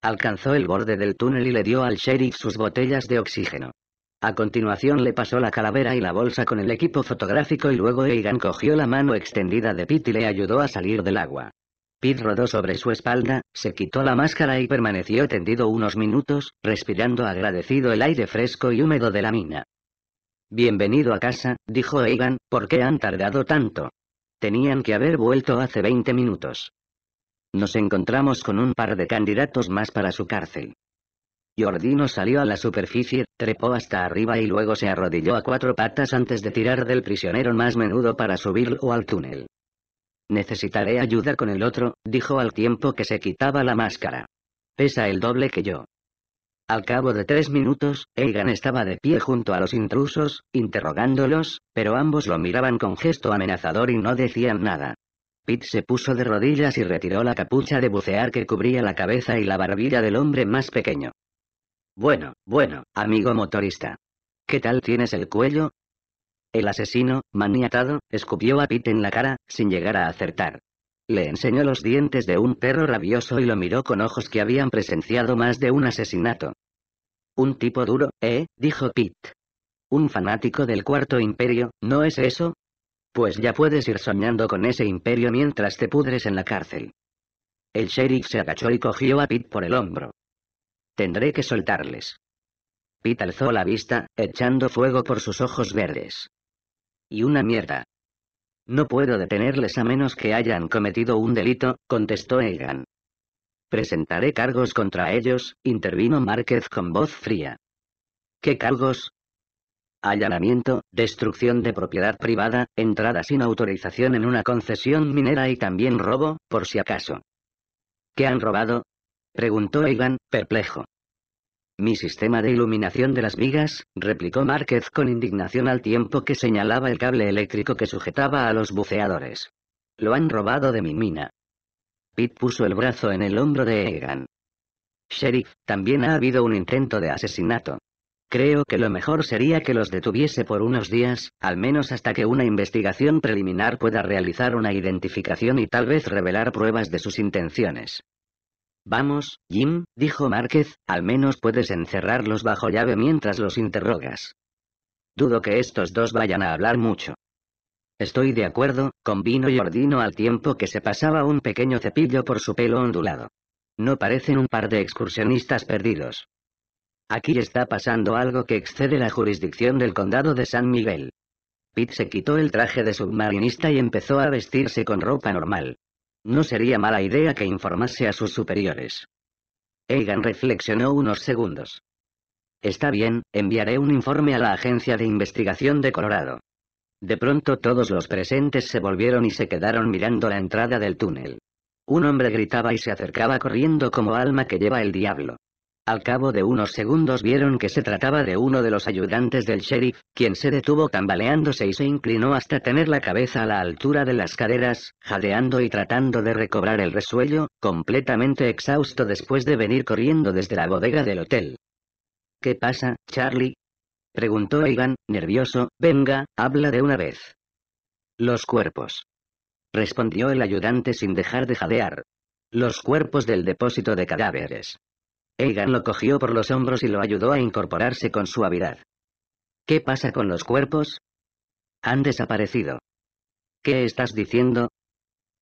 Alcanzó el borde del túnel y le dio al sheriff sus botellas de oxígeno. A continuación le pasó la calavera y la bolsa con el equipo fotográfico y luego Egan cogió la mano extendida de Pete y le ayudó a salir del agua. Pete rodó sobre su espalda, se quitó la máscara y permaneció tendido unos minutos, respirando agradecido el aire fresco y húmedo de la mina. Bienvenido a casa, dijo Egan, ¿por qué han tardado tanto? Tenían que haber vuelto hace 20 minutos. Nos encontramos con un par de candidatos más para su cárcel. Jordino salió a la superficie, trepó hasta arriba y luego se arrodilló a cuatro patas antes de tirar del prisionero más menudo para subirlo al túnel. Necesitaré ayuda con el otro, dijo al tiempo que se quitaba la máscara. Pesa el doble que yo. Al cabo de tres minutos, Egan estaba de pie junto a los intrusos, interrogándolos, pero ambos lo miraban con gesto amenazador y no decían nada. Pitt se puso de rodillas y retiró la capucha de bucear que cubría la cabeza y la barbilla del hombre más pequeño. Bueno, bueno, amigo motorista. ¿Qué tal tienes el cuello? El asesino, maniatado, escupió a Pete en la cara, sin llegar a acertar. Le enseñó los dientes de un perro rabioso y lo miró con ojos que habían presenciado más de un asesinato. Un tipo duro, ¿eh? dijo Pete. Un fanático del cuarto imperio, ¿no es eso? Pues ya puedes ir soñando con ese imperio mientras te pudres en la cárcel. El sheriff se agachó y cogió a Pete por el hombro. Tendré que soltarles. Pete alzó la vista, echando fuego por sus ojos verdes. Y una mierda. No puedo detenerles a menos que hayan cometido un delito, contestó Egan. Presentaré cargos contra ellos, intervino Márquez con voz fría. ¿Qué cargos? Allanamiento, destrucción de propiedad privada, entrada sin autorización en una concesión minera y también robo, por si acaso. ¿Qué han robado? preguntó Egan, perplejo. Mi sistema de iluminación de las vigas, replicó Márquez con indignación al tiempo que señalaba el cable eléctrico que sujetaba a los buceadores. Lo han robado de mi mina. Pitt puso el brazo en el hombro de Egan. Sheriff, también ha habido un intento de asesinato. Creo que lo mejor sería que los detuviese por unos días, al menos hasta que una investigación preliminar pueda realizar una identificación y tal vez revelar pruebas de sus intenciones. Vamos, Jim, dijo Márquez, al menos puedes encerrarlos bajo llave mientras los interrogas. Dudo que estos dos vayan a hablar mucho. Estoy de acuerdo, convino y al tiempo que se pasaba un pequeño cepillo por su pelo ondulado. No parecen un par de excursionistas perdidos. Aquí está pasando algo que excede la jurisdicción del condado de San Miguel. Pete se quitó el traje de submarinista y empezó a vestirse con ropa normal. No sería mala idea que informase a sus superiores. Egan reflexionó unos segundos. Está bien, enviaré un informe a la Agencia de Investigación de Colorado. De pronto todos los presentes se volvieron y se quedaron mirando la entrada del túnel. Un hombre gritaba y se acercaba corriendo como alma que lleva el diablo. Al cabo de unos segundos vieron que se trataba de uno de los ayudantes del sheriff, quien se detuvo tambaleándose y se inclinó hasta tener la cabeza a la altura de las caderas, jadeando y tratando de recobrar el resuello, completamente exhausto después de venir corriendo desde la bodega del hotel. ¿Qué pasa, Charlie? preguntó Ivan, nervioso, venga, habla de una vez. Los cuerpos. respondió el ayudante sin dejar de jadear. Los cuerpos del depósito de cadáveres. Egan lo cogió por los hombros y lo ayudó a incorporarse con suavidad. ¿Qué pasa con los cuerpos? Han desaparecido. ¿Qué estás diciendo?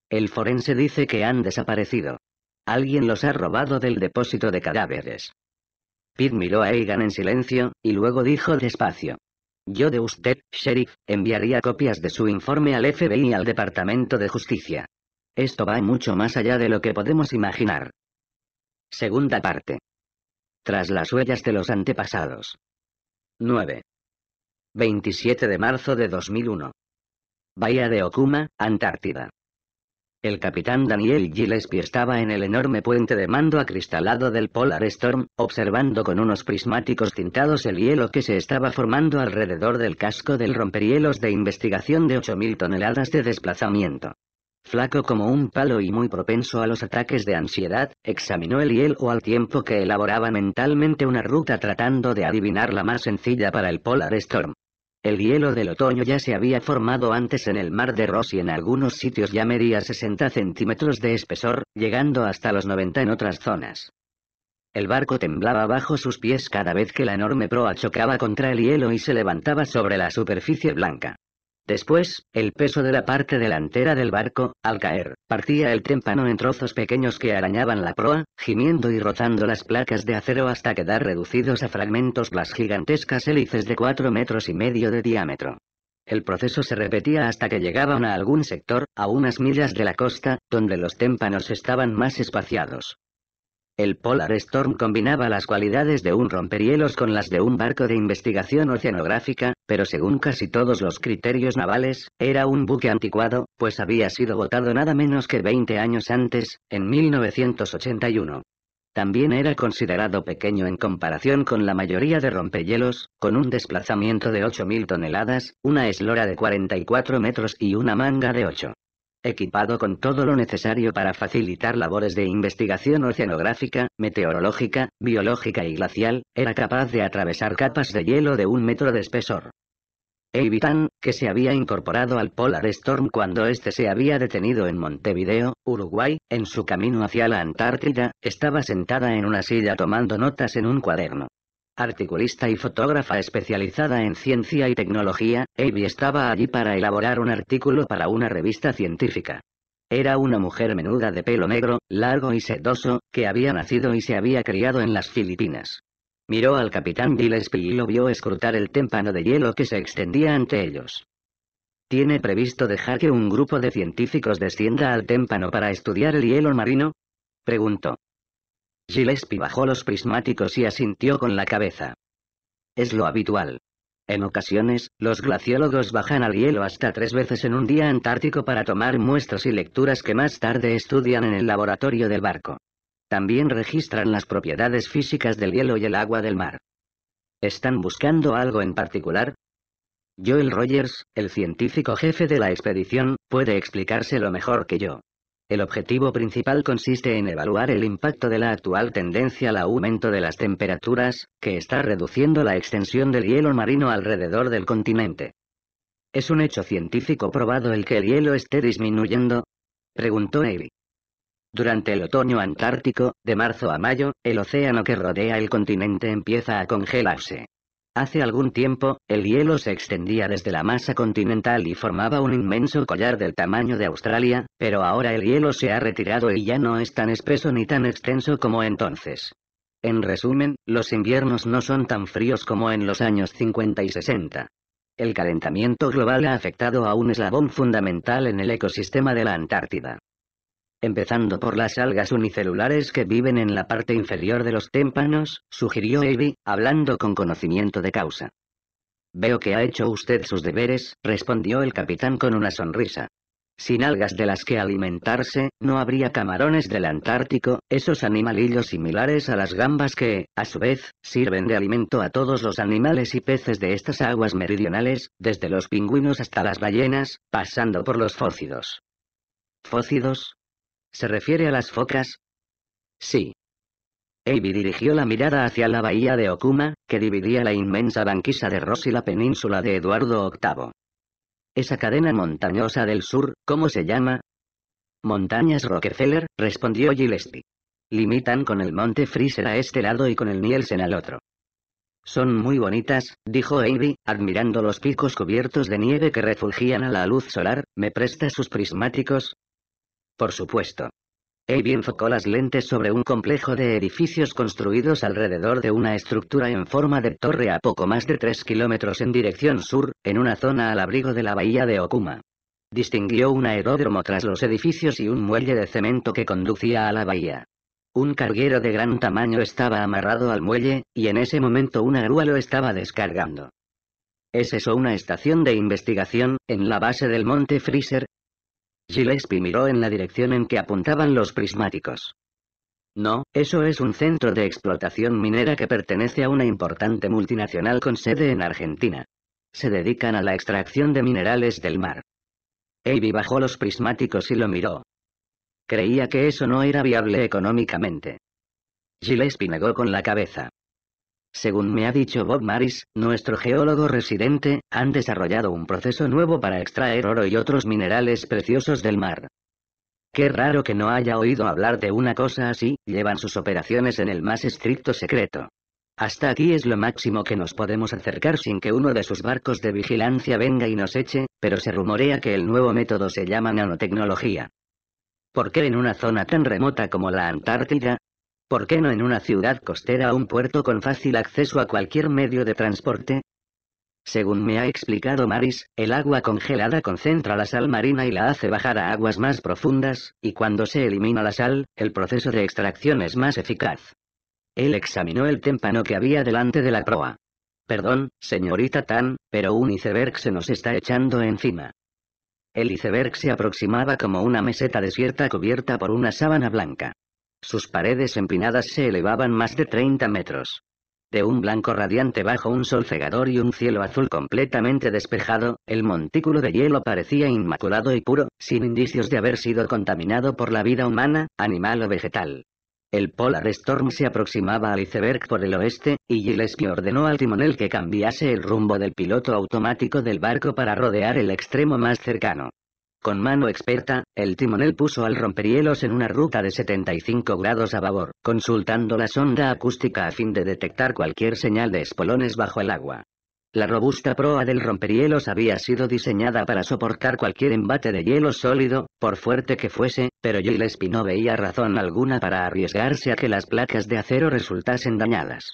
El forense dice que han desaparecido. Alguien los ha robado del depósito de cadáveres. Pitt miró a Egan en silencio, y luego dijo despacio. Yo de usted, sheriff, enviaría copias de su informe al FBI y al Departamento de Justicia. Esto va mucho más allá de lo que podemos imaginar. Segunda parte. Tras las huellas de los antepasados. 9. 27 de marzo de 2001. Bahía de Okuma, Antártida. El capitán Daniel Gillespie estaba en el enorme puente de mando acristalado del Polar Storm, observando con unos prismáticos tintados el hielo que se estaba formando alrededor del casco del romperielos de investigación de 8.000 toneladas de desplazamiento flaco como un palo y muy propenso a los ataques de ansiedad, examinó el hielo al tiempo que elaboraba mentalmente una ruta tratando de adivinar la más sencilla para el Polar Storm. El hielo del otoño ya se había formado antes en el mar de Ross y en algunos sitios ya medía 60 centímetros de espesor, llegando hasta los 90 en otras zonas. El barco temblaba bajo sus pies cada vez que la enorme proa chocaba contra el hielo y se levantaba sobre la superficie blanca. Después, el peso de la parte delantera del barco, al caer, partía el témpano en trozos pequeños que arañaban la proa, gimiendo y rozando las placas de acero hasta quedar reducidos a fragmentos las gigantescas hélices de cuatro metros y medio de diámetro. El proceso se repetía hasta que llegaban a algún sector, a unas millas de la costa, donde los témpanos estaban más espaciados. El Polar Storm combinaba las cualidades de un rompehielos con las de un barco de investigación oceanográfica, pero según casi todos los criterios navales, era un buque anticuado, pues había sido votado nada menos que 20 años antes, en 1981. También era considerado pequeño en comparación con la mayoría de rompehielos, con un desplazamiento de 8.000 toneladas, una eslora de 44 metros y una manga de 8 equipado con todo lo necesario para facilitar labores de investigación oceanográfica, meteorológica, biológica y glacial, era capaz de atravesar capas de hielo de un metro de espesor. Eivitan, que se había incorporado al Polar Storm cuando este se había detenido en Montevideo, Uruguay, en su camino hacia la Antártida, estaba sentada en una silla tomando notas en un cuaderno. Articulista y fotógrafa especializada en ciencia y tecnología, Abby estaba allí para elaborar un artículo para una revista científica. Era una mujer menuda de pelo negro, largo y sedoso, que había nacido y se había criado en las Filipinas. Miró al capitán Gillespie y lo vio escrutar el témpano de hielo que se extendía ante ellos. ¿Tiene previsto dejar que un grupo de científicos descienda al témpano para estudiar el hielo marino? Preguntó. Gillespie bajó los prismáticos y asintió con la cabeza. Es lo habitual. En ocasiones, los glaciólogos bajan al hielo hasta tres veces en un día antártico para tomar muestras y lecturas que más tarde estudian en el laboratorio del barco. También registran las propiedades físicas del hielo y el agua del mar. ¿Están buscando algo en particular? Joel Rogers, el científico jefe de la expedición, puede explicárselo mejor que yo. El objetivo principal consiste en evaluar el impacto de la actual tendencia al aumento de las temperaturas, que está reduciendo la extensión del hielo marino alrededor del continente. ¿Es un hecho científico probado el que el hielo esté disminuyendo? preguntó Eri. Durante el otoño antártico, de marzo a mayo, el océano que rodea el continente empieza a congelarse. Hace algún tiempo, el hielo se extendía desde la masa continental y formaba un inmenso collar del tamaño de Australia, pero ahora el hielo se ha retirado y ya no es tan espeso ni tan extenso como entonces. En resumen, los inviernos no son tan fríos como en los años 50 y 60. El calentamiento global ha afectado a un eslabón fundamental en el ecosistema de la Antártida empezando por las algas unicelulares que viven en la parte inferior de los témpanos, sugirió Evie, hablando con conocimiento de causa. Veo que ha hecho usted sus deberes, respondió el capitán con una sonrisa. Sin algas de las que alimentarse, no habría camarones del Antártico, esos animalillos similares a las gambas que, a su vez, sirven de alimento a todos los animales y peces de estas aguas meridionales, desde los pingüinos hasta las ballenas, pasando por los fócidos. ¿Fócidos? ¿Se refiere a las focas? Sí. Avi dirigió la mirada hacia la bahía de Okuma, que dividía la inmensa banquisa de Ross y la península de Eduardo VIII. Esa cadena montañosa del sur, ¿cómo se llama? Montañas Rockefeller, respondió Gillespie. Limitan con el monte Freezer a este lado y con el Nielsen al otro. Son muy bonitas, dijo Avery, admirando los picos cubiertos de nieve que refugían a la luz solar, ¿me presta sus prismáticos? Por supuesto. Abe enfocó las lentes sobre un complejo de edificios construidos alrededor de una estructura en forma de torre a poco más de 3 kilómetros en dirección sur, en una zona al abrigo de la bahía de Okuma. Distinguió un aeródromo tras los edificios y un muelle de cemento que conducía a la bahía. Un carguero de gran tamaño estaba amarrado al muelle, y en ese momento una grúa lo estaba descargando. ¿Es eso una estación de investigación, en la base del monte Freezer, Gillespie miró en la dirección en que apuntaban los prismáticos. No, eso es un centro de explotación minera que pertenece a una importante multinacional con sede en Argentina. Se dedican a la extracción de minerales del mar. Avi bajó los prismáticos y lo miró. Creía que eso no era viable económicamente. Gillespie negó con la cabeza. Según me ha dicho Bob Maris, nuestro geólogo residente, han desarrollado un proceso nuevo para extraer oro y otros minerales preciosos del mar. Qué raro que no haya oído hablar de una cosa así, llevan sus operaciones en el más estricto secreto. Hasta aquí es lo máximo que nos podemos acercar sin que uno de sus barcos de vigilancia venga y nos eche, pero se rumorea que el nuevo método se llama nanotecnología. ¿Por qué en una zona tan remota como la Antártida? ¿Por qué no en una ciudad costera un puerto con fácil acceso a cualquier medio de transporte? Según me ha explicado Maris, el agua congelada concentra la sal marina y la hace bajar a aguas más profundas, y cuando se elimina la sal, el proceso de extracción es más eficaz. Él examinó el témpano que había delante de la proa. Perdón, señorita Tan, pero un iceberg se nos está echando encima. El iceberg se aproximaba como una meseta desierta cubierta por una sábana blanca. Sus paredes empinadas se elevaban más de 30 metros. De un blanco radiante bajo un sol cegador y un cielo azul completamente despejado, el montículo de hielo parecía inmaculado y puro, sin indicios de haber sido contaminado por la vida humana, animal o vegetal. El Polar Storm se aproximaba al iceberg por el oeste, y Gillespie ordenó al timonel que cambiase el rumbo del piloto automático del barco para rodear el extremo más cercano. Con mano experta, el timonel puso al romperielos en una ruta de 75 grados a babor, consultando la sonda acústica a fin de detectar cualquier señal de espolones bajo el agua. La robusta proa del romperielos había sido diseñada para soportar cualquier embate de hielo sólido, por fuerte que fuese, pero Gillespie no veía razón alguna para arriesgarse a que las placas de acero resultasen dañadas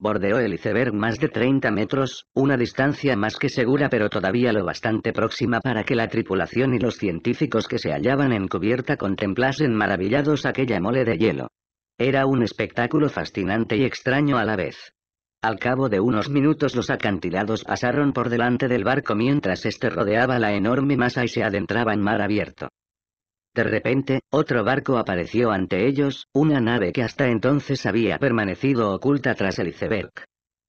bordeó el iceberg más de 30 metros, una distancia más que segura pero todavía lo bastante próxima para que la tripulación y los científicos que se hallaban en cubierta contemplasen maravillados aquella mole de hielo. Era un espectáculo fascinante y extraño a la vez. Al cabo de unos minutos los acantilados pasaron por delante del barco mientras éste rodeaba la enorme masa y se adentraba en mar abierto. De repente, otro barco apareció ante ellos, una nave que hasta entonces había permanecido oculta tras el iceberg.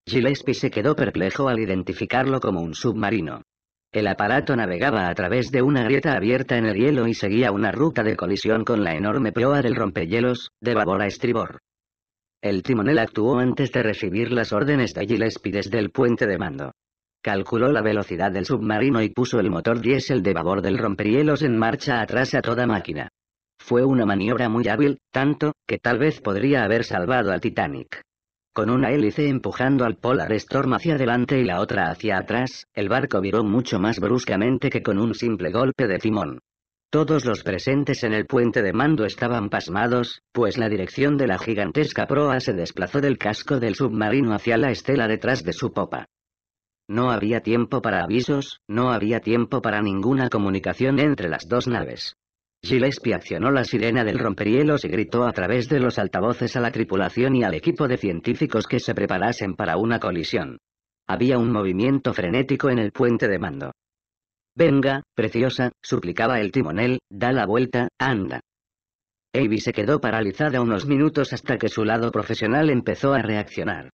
Gillespie se quedó perplejo al identificarlo como un submarino. El aparato navegaba a través de una grieta abierta en el hielo y seguía una ruta de colisión con la enorme proa del rompehielos, de babor a estribor. El timonel actuó antes de recibir las órdenes de Gillespie desde el puente de mando. Calculó la velocidad del submarino y puso el motor diésel de babor del romperielos en marcha atrás a toda máquina. Fue una maniobra muy hábil, tanto, que tal vez podría haber salvado al Titanic. Con una hélice empujando al Polar Storm hacia adelante y la otra hacia atrás, el barco viró mucho más bruscamente que con un simple golpe de timón. Todos los presentes en el puente de mando estaban pasmados, pues la dirección de la gigantesca proa se desplazó del casco del submarino hacia la estela detrás de su popa. No había tiempo para avisos, no había tiempo para ninguna comunicación entre las dos naves. Gillespie accionó la sirena del romperielos y gritó a través de los altavoces a la tripulación y al equipo de científicos que se preparasen para una colisión. Había un movimiento frenético en el puente de mando. Venga, preciosa, suplicaba el timonel, da la vuelta, anda. Avi se quedó paralizada unos minutos hasta que su lado profesional empezó a reaccionar.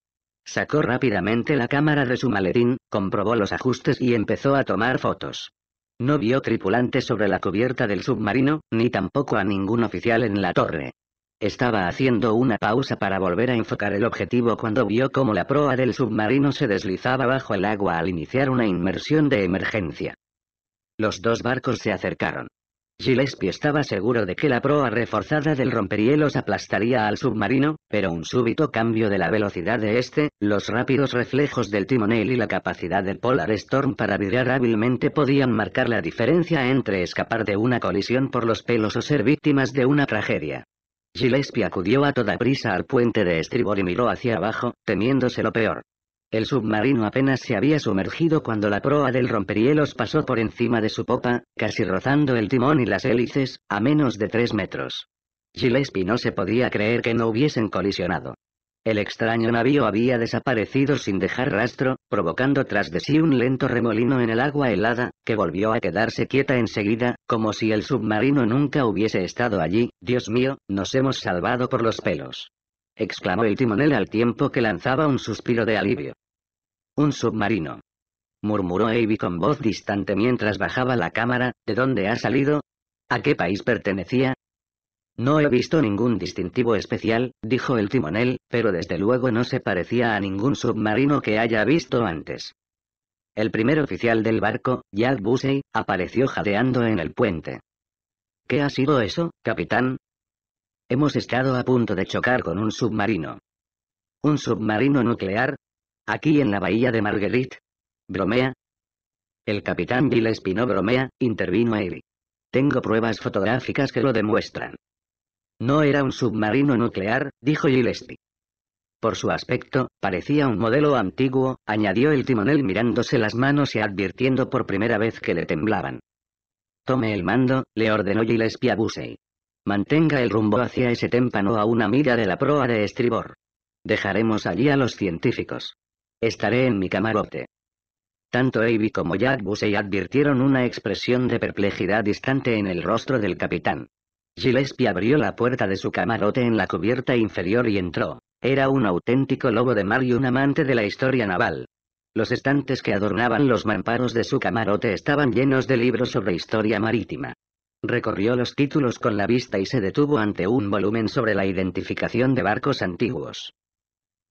Sacó rápidamente la cámara de su maletín, comprobó los ajustes y empezó a tomar fotos. No vio tripulantes sobre la cubierta del submarino, ni tampoco a ningún oficial en la torre. Estaba haciendo una pausa para volver a enfocar el objetivo cuando vio cómo la proa del submarino se deslizaba bajo el agua al iniciar una inmersión de emergencia. Los dos barcos se acercaron. Gillespie estaba seguro de que la proa reforzada del romperielos aplastaría al submarino, pero un súbito cambio de la velocidad de este, los rápidos reflejos del timonel y la capacidad del Polar Storm para virar hábilmente podían marcar la diferencia entre escapar de una colisión por los pelos o ser víctimas de una tragedia. Gillespie acudió a toda prisa al puente de estribor y miró hacia abajo, temiéndose lo peor. El submarino apenas se había sumergido cuando la proa del romperielos pasó por encima de su popa, casi rozando el timón y las hélices, a menos de tres metros. Gillespie no se podía creer que no hubiesen colisionado. El extraño navío había desaparecido sin dejar rastro, provocando tras de sí un lento remolino en el agua helada, que volvió a quedarse quieta enseguida, como si el submarino nunca hubiese estado allí. Dios mío, nos hemos salvado por los pelos exclamó el timonel al tiempo que lanzaba un suspiro de alivio. Un submarino. murmuró Avi con voz distante mientras bajaba la cámara, ¿de dónde ha salido? ¿A qué país pertenecía? No he visto ningún distintivo especial, dijo el timonel, pero desde luego no se parecía a ningún submarino que haya visto antes. El primer oficial del barco, Jack Busey, apareció jadeando en el puente. ¿Qué ha sido eso, capitán? Hemos estado a punto de chocar con un submarino. ¿Un submarino nuclear? ¿Aquí en la bahía de Marguerite? ¿Bromea? El capitán Gillespie no bromea, intervino Eri. Tengo pruebas fotográficas que lo demuestran. No era un submarino nuclear, dijo Gillespie. Por su aspecto, parecía un modelo antiguo, añadió el timonel mirándose las manos y advirtiendo por primera vez que le temblaban. Tome el mando, le ordenó Gillespie a Busey. Mantenga el rumbo hacia ese témpano a una mira de la proa de estribor. Dejaremos allí a los científicos. Estaré en mi camarote. Tanto Avi como Jack Busey advirtieron una expresión de perplejidad distante en el rostro del capitán. Gillespie abrió la puerta de su camarote en la cubierta inferior y entró. Era un auténtico lobo de mar y un amante de la historia naval. Los estantes que adornaban los mamparos de su camarote estaban llenos de libros sobre historia marítima. Recorrió los títulos con la vista y se detuvo ante un volumen sobre la identificación de barcos antiguos.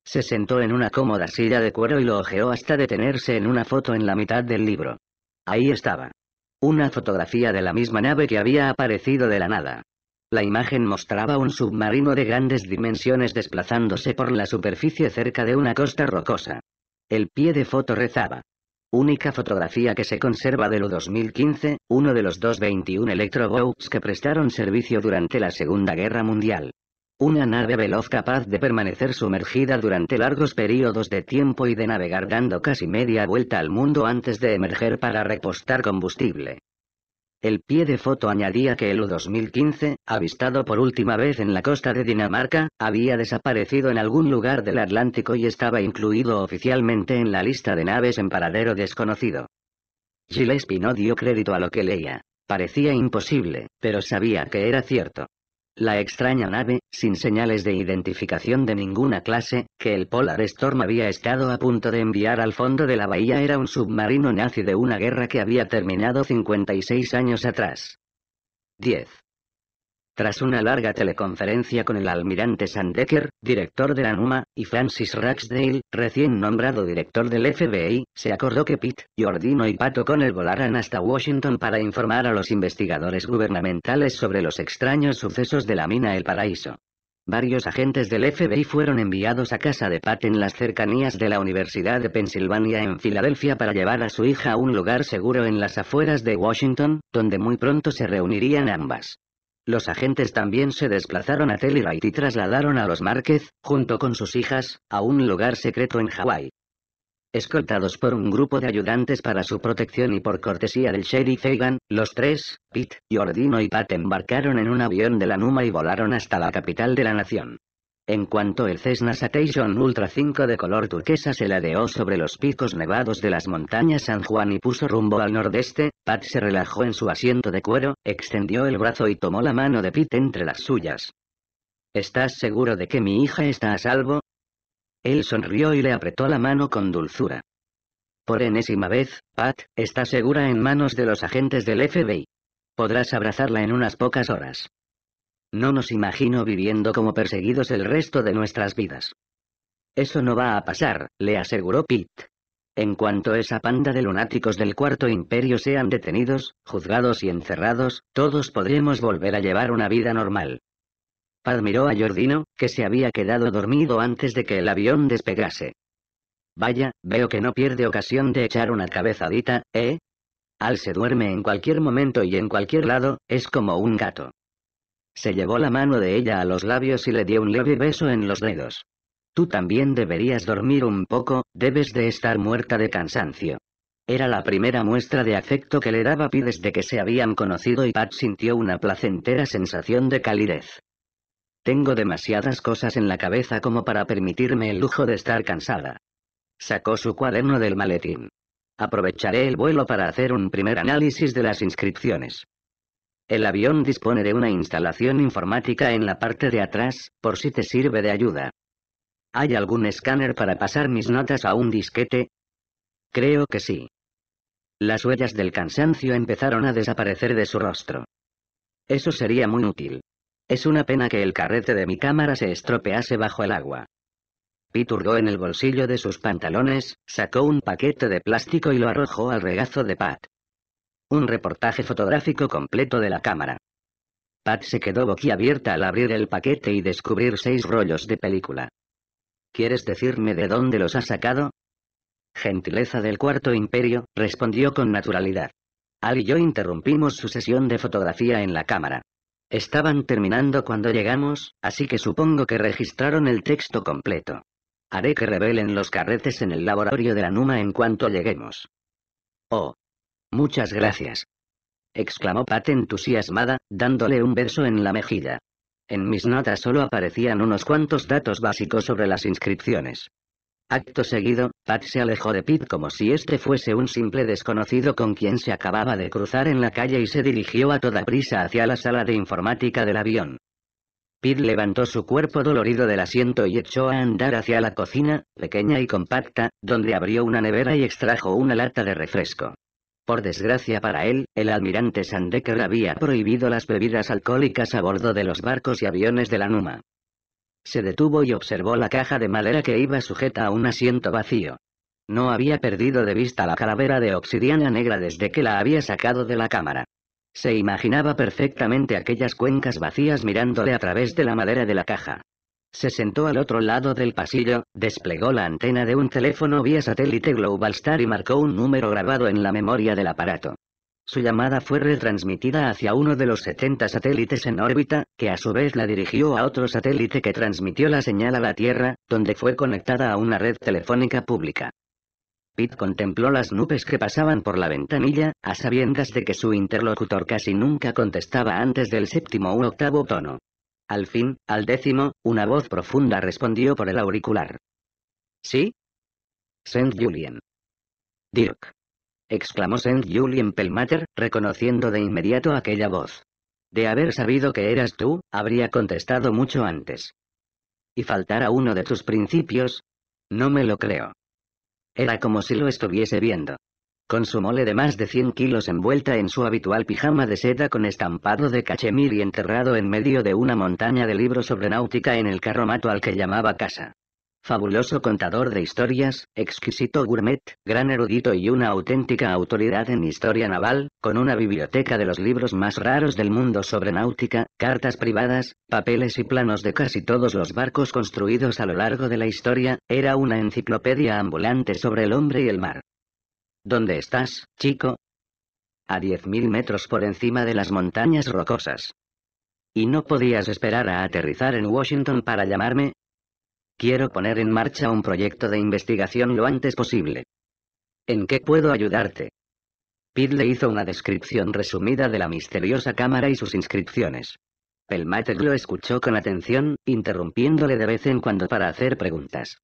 Se sentó en una cómoda silla de cuero y lo ojeó hasta detenerse en una foto en la mitad del libro. Ahí estaba. Una fotografía de la misma nave que había aparecido de la nada. La imagen mostraba un submarino de grandes dimensiones desplazándose por la superficie cerca de una costa rocosa. El pie de foto rezaba, Única fotografía que se conserva de lo 2015, uno de los 221 electroboats que prestaron servicio durante la Segunda Guerra Mundial. Una nave veloz capaz de permanecer sumergida durante largos periodos de tiempo y de navegar dando casi media vuelta al mundo antes de emerger para repostar combustible. El pie de foto añadía que el U-2015, avistado por última vez en la costa de Dinamarca, había desaparecido en algún lugar del Atlántico y estaba incluido oficialmente en la lista de naves en paradero desconocido. Gillespie no dio crédito a lo que leía. Parecía imposible, pero sabía que era cierto la extraña nave, sin señales de identificación de ninguna clase, que el Polar Storm había estado a punto de enviar al fondo de la bahía era un submarino nazi de una guerra que había terminado 56 años atrás. 10. Tras una larga teleconferencia con el almirante Sandecker, director de la NUMA, y Francis Raxdale, recién nombrado director del FBI, se acordó que Pitt, Jordino y Pato Connell volaran hasta Washington para informar a los investigadores gubernamentales sobre los extraños sucesos de la mina El Paraíso. Varios agentes del FBI fueron enviados a casa de Pat en las cercanías de la Universidad de Pensilvania en Filadelfia para llevar a su hija a un lugar seguro en las afueras de Washington, donde muy pronto se reunirían ambas. Los agentes también se desplazaron a Telluride y trasladaron a los Márquez, junto con sus hijas, a un lugar secreto en Hawái. Escoltados por un grupo de ayudantes para su protección y por cortesía del sheriff Egan, los tres, Pete, Jordino y Pat embarcaron en un avión de la Numa y volaron hasta la capital de la nación. En cuanto el Cessna Citation Ultra 5 de color turquesa se ladeó sobre los picos nevados de las montañas San Juan y puso rumbo al nordeste, Pat se relajó en su asiento de cuero, extendió el brazo y tomó la mano de Pete entre las suyas. ¿Estás seguro de que mi hija está a salvo? Él sonrió y le apretó la mano con dulzura. Por enésima vez, Pat, está segura en manos de los agentes del FBI. Podrás abrazarla en unas pocas horas. No nos imagino viviendo como perseguidos el resto de nuestras vidas. Eso no va a pasar, le aseguró Pete. En cuanto esa panda de lunáticos del Cuarto Imperio sean detenidos, juzgados y encerrados, todos podremos volver a llevar una vida normal. Pad miró a Jordino, que se había quedado dormido antes de que el avión despegase. Vaya, veo que no pierde ocasión de echar una cabezadita, ¿eh? Al se duerme en cualquier momento y en cualquier lado, es como un gato. Se llevó la mano de ella a los labios y le dio un leve beso en los dedos. Tú también deberías dormir un poco, debes de estar muerta de cansancio. Era la primera muestra de afecto que le daba Pi desde que se habían conocido y Pat sintió una placentera sensación de calidez. Tengo demasiadas cosas en la cabeza como para permitirme el lujo de estar cansada. Sacó su cuaderno del maletín. Aprovecharé el vuelo para hacer un primer análisis de las inscripciones. El avión dispone de una instalación informática en la parte de atrás, por si te sirve de ayuda. ¿Hay algún escáner para pasar mis notas a un disquete? Creo que sí. Las huellas del cansancio empezaron a desaparecer de su rostro. Eso sería muy útil. Es una pena que el carrete de mi cámara se estropease bajo el agua. Piturgó en el bolsillo de sus pantalones, sacó un paquete de plástico y lo arrojó al regazo de Pat. Un reportaje fotográfico completo de la cámara. Pat se quedó boquiabierta al abrir el paquete y descubrir seis rollos de película. ¿Quieres decirme de dónde los ha sacado? Gentileza del Cuarto Imperio, respondió con naturalidad. Al y yo interrumpimos su sesión de fotografía en la cámara. Estaban terminando cuando llegamos, así que supongo que registraron el texto completo. Haré que revelen los carretes en el laboratorio de la Numa en cuanto lleguemos. Oh, Muchas gracias. exclamó Pat entusiasmada, dándole un beso en la mejilla. En mis notas solo aparecían unos cuantos datos básicos sobre las inscripciones. Acto seguido, Pat se alejó de Pete como si este fuese un simple desconocido con quien se acababa de cruzar en la calle y se dirigió a toda prisa hacia la sala de informática del avión. Pete levantó su cuerpo dolorido del asiento y echó a andar hacia la cocina, pequeña y compacta, donde abrió una nevera y extrajo una lata de refresco. Por desgracia para él, el almirante Sandecker había prohibido las bebidas alcohólicas a bordo de los barcos y aviones de la Numa. Se detuvo y observó la caja de madera que iba sujeta a un asiento vacío. No había perdido de vista la calavera de obsidiana negra desde que la había sacado de la cámara. Se imaginaba perfectamente aquellas cuencas vacías mirándole a través de la madera de la caja. Se sentó al otro lado del pasillo, desplegó la antena de un teléfono vía satélite Globalstar y marcó un número grabado en la memoria del aparato. Su llamada fue retransmitida hacia uno de los 70 satélites en órbita, que a su vez la dirigió a otro satélite que transmitió la señal a la Tierra, donde fue conectada a una red telefónica pública. Pete contempló las nubes que pasaban por la ventanilla, a sabiendas de que su interlocutor casi nunca contestaba antes del séptimo u octavo tono. Al fin, al décimo, una voz profunda respondió por el auricular. ¿Sí? Saint Julien. Dirk. exclamó Saint Julien Pelmater, reconociendo de inmediato aquella voz. De haber sabido que eras tú, habría contestado mucho antes. ¿Y faltar uno de tus principios? No me lo creo. Era como si lo estuviese viendo con de más de 100 kilos envuelta en su habitual pijama de seda con estampado de cachemir y enterrado en medio de una montaña de libros sobre náutica en el carromato al que llamaba casa. Fabuloso contador de historias, exquisito gourmet, gran erudito y una auténtica autoridad en historia naval, con una biblioteca de los libros más raros del mundo sobre náutica, cartas privadas, papeles y planos de casi todos los barcos construidos a lo largo de la historia, era una enciclopedia ambulante sobre el hombre y el mar. ¿Dónde estás, chico? A 10.000 metros por encima de las montañas rocosas. ¿Y no podías esperar a aterrizar en Washington para llamarme? Quiero poner en marcha un proyecto de investigación lo antes posible. ¿En qué puedo ayudarte? Pete le hizo una descripción resumida de la misteriosa cámara y sus inscripciones. El lo escuchó con atención, interrumpiéndole de vez en cuando para hacer preguntas.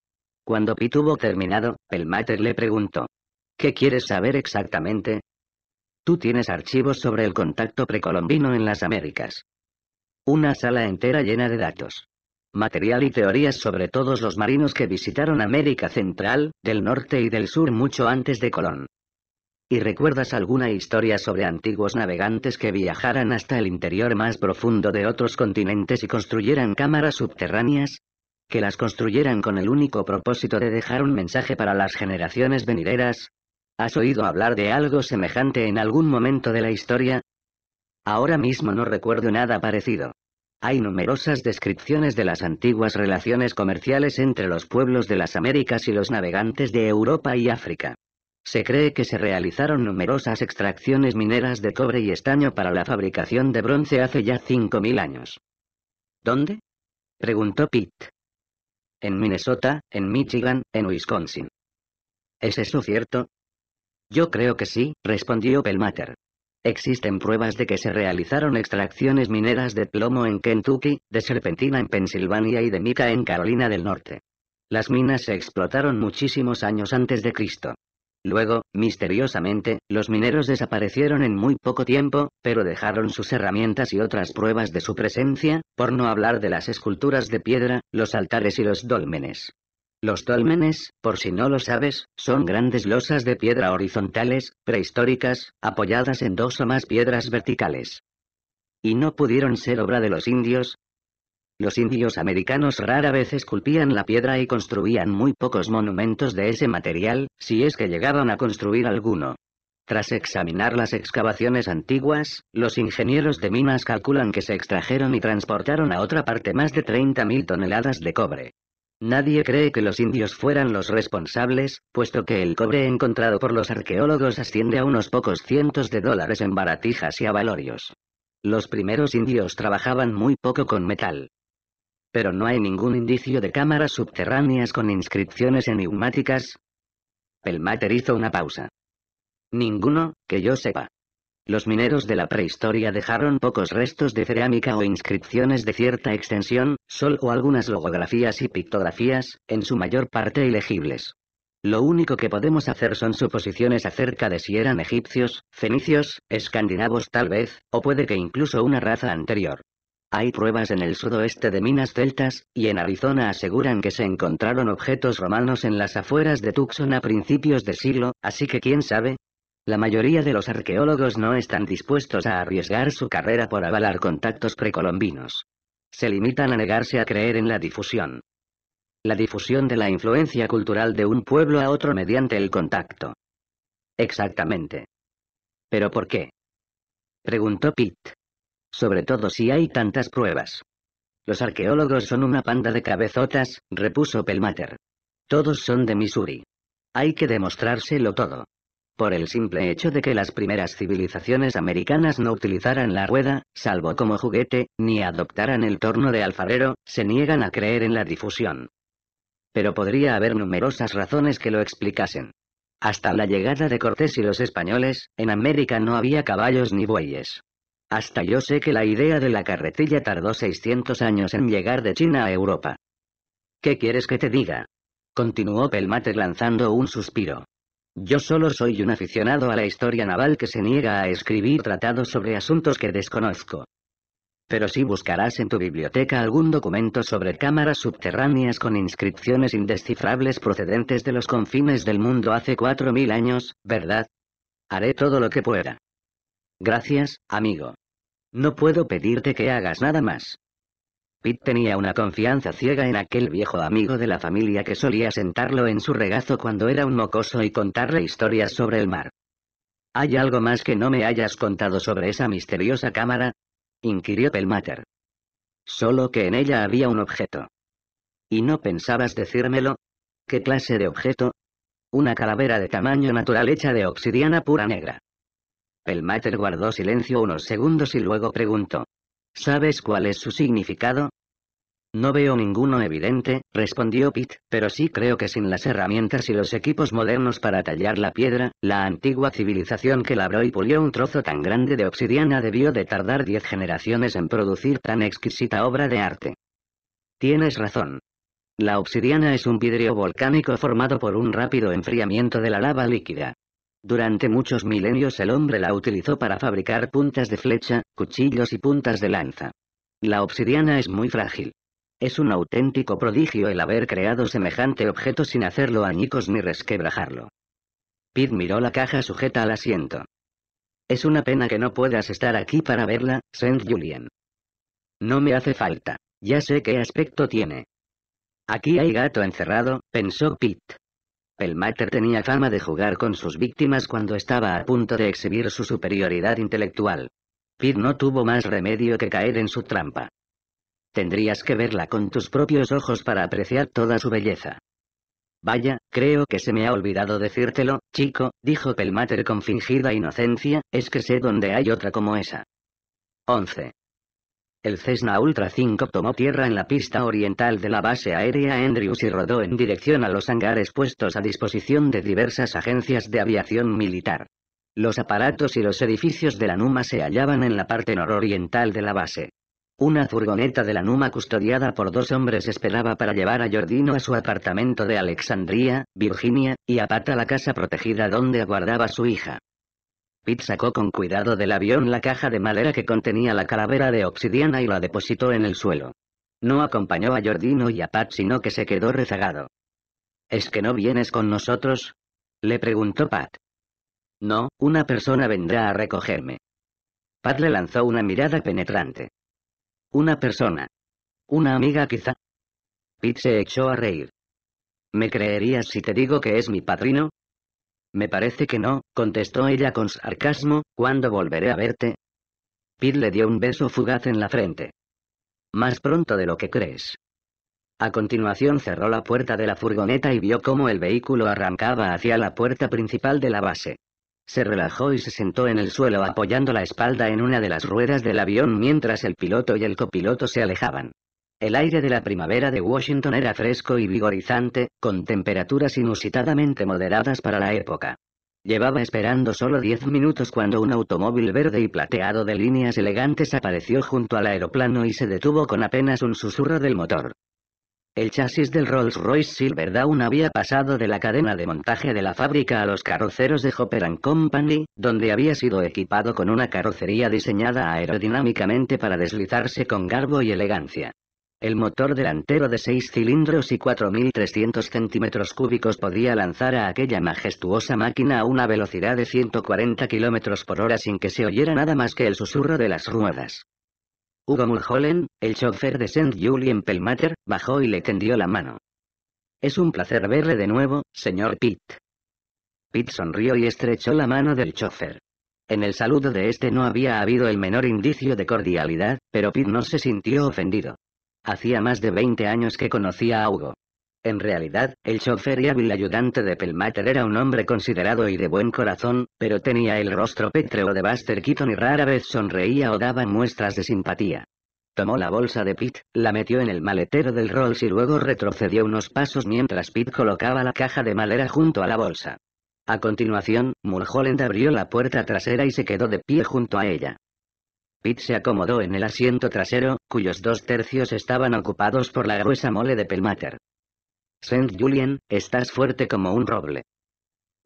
Cuando Pete hubo terminado, el le preguntó, ¿Qué quieres saber exactamente? Tú tienes archivos sobre el contacto precolombino en las Américas. Una sala entera llena de datos. Material y teorías sobre todos los marinos que visitaron América Central, del norte y del sur mucho antes de Colón. ¿Y recuerdas alguna historia sobre antiguos navegantes que viajaran hasta el interior más profundo de otros continentes y construyeran cámaras subterráneas? Que las construyeran con el único propósito de dejar un mensaje para las generaciones venideras, ¿Has oído hablar de algo semejante en algún momento de la historia? Ahora mismo no recuerdo nada parecido. Hay numerosas descripciones de las antiguas relaciones comerciales entre los pueblos de las Américas y los navegantes de Europa y África. Se cree que se realizaron numerosas extracciones mineras de cobre y estaño para la fabricación de bronce hace ya 5.000 años. ¿Dónde? preguntó Pete. En Minnesota, en Michigan, en Wisconsin. ¿Es eso cierto? Yo creo que sí, respondió Pelmater. Existen pruebas de que se realizaron extracciones mineras de plomo en Kentucky, de serpentina en Pensilvania y de mica en Carolina del Norte. Las minas se explotaron muchísimos años antes de Cristo. Luego, misteriosamente, los mineros desaparecieron en muy poco tiempo, pero dejaron sus herramientas y otras pruebas de su presencia, por no hablar de las esculturas de piedra, los altares y los dólmenes. Los tolmenes, por si no lo sabes, son grandes losas de piedra horizontales, prehistóricas, apoyadas en dos o más piedras verticales. Y no pudieron ser obra de los indios. Los indios americanos rara vez esculpían la piedra y construían muy pocos monumentos de ese material, si es que llegaron a construir alguno. Tras examinar las excavaciones antiguas, los ingenieros de minas calculan que se extrajeron y transportaron a otra parte más de 30.000 toneladas de cobre. Nadie cree que los indios fueran los responsables, puesto que el cobre encontrado por los arqueólogos asciende a unos pocos cientos de dólares en baratijas y avalorios. Los primeros indios trabajaban muy poco con metal. Pero no hay ningún indicio de cámaras subterráneas con inscripciones enigmáticas. El Mater hizo una pausa. Ninguno, que yo sepa. Los mineros de la prehistoria dejaron pocos restos de cerámica o inscripciones de cierta extensión, solo algunas logografías y pictografías, en su mayor parte ilegibles. Lo único que podemos hacer son suposiciones acerca de si eran egipcios, fenicios, escandinavos tal vez, o puede que incluso una raza anterior. Hay pruebas en el sudoeste de minas celtas, y en Arizona aseguran que se encontraron objetos romanos en las afueras de Tucson a principios de siglo, así que quién sabe, la mayoría de los arqueólogos no están dispuestos a arriesgar su carrera por avalar contactos precolombinos. Se limitan a negarse a creer en la difusión. La difusión de la influencia cultural de un pueblo a otro mediante el contacto. Exactamente. ¿Pero por qué? Preguntó Pitt. Sobre todo si hay tantas pruebas. Los arqueólogos son una panda de cabezotas, repuso Pelmater. Todos son de Missouri. Hay que demostrárselo todo por el simple hecho de que las primeras civilizaciones americanas no utilizaran la rueda, salvo como juguete, ni adoptaran el torno de alfarero, se niegan a creer en la difusión. Pero podría haber numerosas razones que lo explicasen. Hasta la llegada de Cortés y los españoles, en América no había caballos ni bueyes. Hasta yo sé que la idea de la carretilla tardó 600 años en llegar de China a Europa. ¿Qué quieres que te diga? Continuó Pelmate lanzando un suspiro. Yo solo soy un aficionado a la historia naval que se niega a escribir tratados sobre asuntos que desconozco. Pero si buscarás en tu biblioteca algún documento sobre cámaras subterráneas con inscripciones indescifrables procedentes de los confines del mundo hace cuatro mil años, ¿verdad? Haré todo lo que pueda. Gracias, amigo. No puedo pedirte que hagas nada más. Pete tenía una confianza ciega en aquel viejo amigo de la familia que solía sentarlo en su regazo cuando era un mocoso y contarle historias sobre el mar. ¿Hay algo más que no me hayas contado sobre esa misteriosa cámara? inquirió Pelmater. Solo que en ella había un objeto. ¿Y no pensabas decírmelo? ¿Qué clase de objeto? Una calavera de tamaño natural hecha de obsidiana pura negra. Pelmater guardó silencio unos segundos y luego preguntó. ¿Sabes cuál es su significado? No veo ninguno evidente, respondió Pitt, pero sí creo que sin las herramientas y los equipos modernos para tallar la piedra, la antigua civilización que labró y pulió un trozo tan grande de obsidiana debió de tardar diez generaciones en producir tan exquisita obra de arte. Tienes razón. La obsidiana es un vidrio volcánico formado por un rápido enfriamiento de la lava líquida. Durante muchos milenios el hombre la utilizó para fabricar puntas de flecha, cuchillos y puntas de lanza. La obsidiana es muy frágil. Es un auténtico prodigio el haber creado semejante objeto sin hacerlo añicos ni resquebrajarlo. Pete miró la caja sujeta al asiento. Es una pena que no puedas estar aquí para verla, Saint Julian. No me hace falta. Ya sé qué aspecto tiene. Aquí hay gato encerrado, pensó Pete. Pelmater tenía fama de jugar con sus víctimas cuando estaba a punto de exhibir su superioridad intelectual. Pitt no tuvo más remedio que caer en su trampa. Tendrías que verla con tus propios ojos para apreciar toda su belleza. Vaya, creo que se me ha olvidado decírtelo, chico, dijo Pelmater con fingida inocencia, es que sé dónde hay otra como esa. 11. El Cessna Ultra 5 tomó tierra en la pista oriental de la base aérea Andrews y rodó en dirección a los hangares puestos a disposición de diversas agencias de aviación militar. Los aparatos y los edificios de la NUMA se hallaban en la parte nororiental de la base. Una furgoneta de la Numa custodiada por dos hombres esperaba para llevar a Jordino a su apartamento de Alexandria, Virginia, y a Pata a la casa protegida donde aguardaba su hija. Pete sacó con cuidado del avión la caja de madera que contenía la calavera de obsidiana y la depositó en el suelo. No acompañó a Jordino y a Pat, sino que se quedó rezagado. ¿Es que no vienes con nosotros? le preguntó Pat. No, una persona vendrá a recogerme. Pat le lanzó una mirada penetrante. Una persona. Una amiga quizá. Pete se echó a reír. ¿Me creerías si te digo que es mi padrino? Me parece que no, contestó ella con sarcasmo, ¿cuándo volveré a verte? Pete le dio un beso fugaz en la frente. Más pronto de lo que crees. A continuación cerró la puerta de la furgoneta y vio cómo el vehículo arrancaba hacia la puerta principal de la base. Se relajó y se sentó en el suelo apoyando la espalda en una de las ruedas del avión mientras el piloto y el copiloto se alejaban. El aire de la primavera de Washington era fresco y vigorizante, con temperaturas inusitadamente moderadas para la época. Llevaba esperando solo diez minutos cuando un automóvil verde y plateado de líneas elegantes apareció junto al aeroplano y se detuvo con apenas un susurro del motor. El chasis del Rolls-Royce Silver Dawn había pasado de la cadena de montaje de la fábrica a los carroceros de Hopper Company, donde había sido equipado con una carrocería diseñada aerodinámicamente para deslizarse con garbo y elegancia. El motor delantero de 6 cilindros y 4.300 centímetros cúbicos podía lanzar a aquella majestuosa máquina a una velocidad de 140 kilómetros por hora sin que se oyera nada más que el susurro de las ruedas. Hugo Mulholland, el chofer de St. Julian Pelmater, bajó y le tendió la mano. Es un placer verle de nuevo, señor Pitt. Pitt sonrió y estrechó la mano del chofer. En el saludo de este no había habido el menor indicio de cordialidad, pero Pitt no se sintió ofendido. Hacía más de 20 años que conocía a Hugo. En realidad, el chofer y hábil ayudante de Pelmater era un hombre considerado y de buen corazón, pero tenía el rostro pétreo de Buster Keaton y rara vez sonreía o daba muestras de simpatía. Tomó la bolsa de Pitt, la metió en el maletero del Rolls y luego retrocedió unos pasos mientras Pitt colocaba la caja de madera junto a la bolsa. A continuación, Mulholland abrió la puerta trasera y se quedó de pie junto a ella. Pete se acomodó en el asiento trasero, cuyos dos tercios estaban ocupados por la gruesa mole de Pelmater. Saint Julien, estás fuerte como un roble.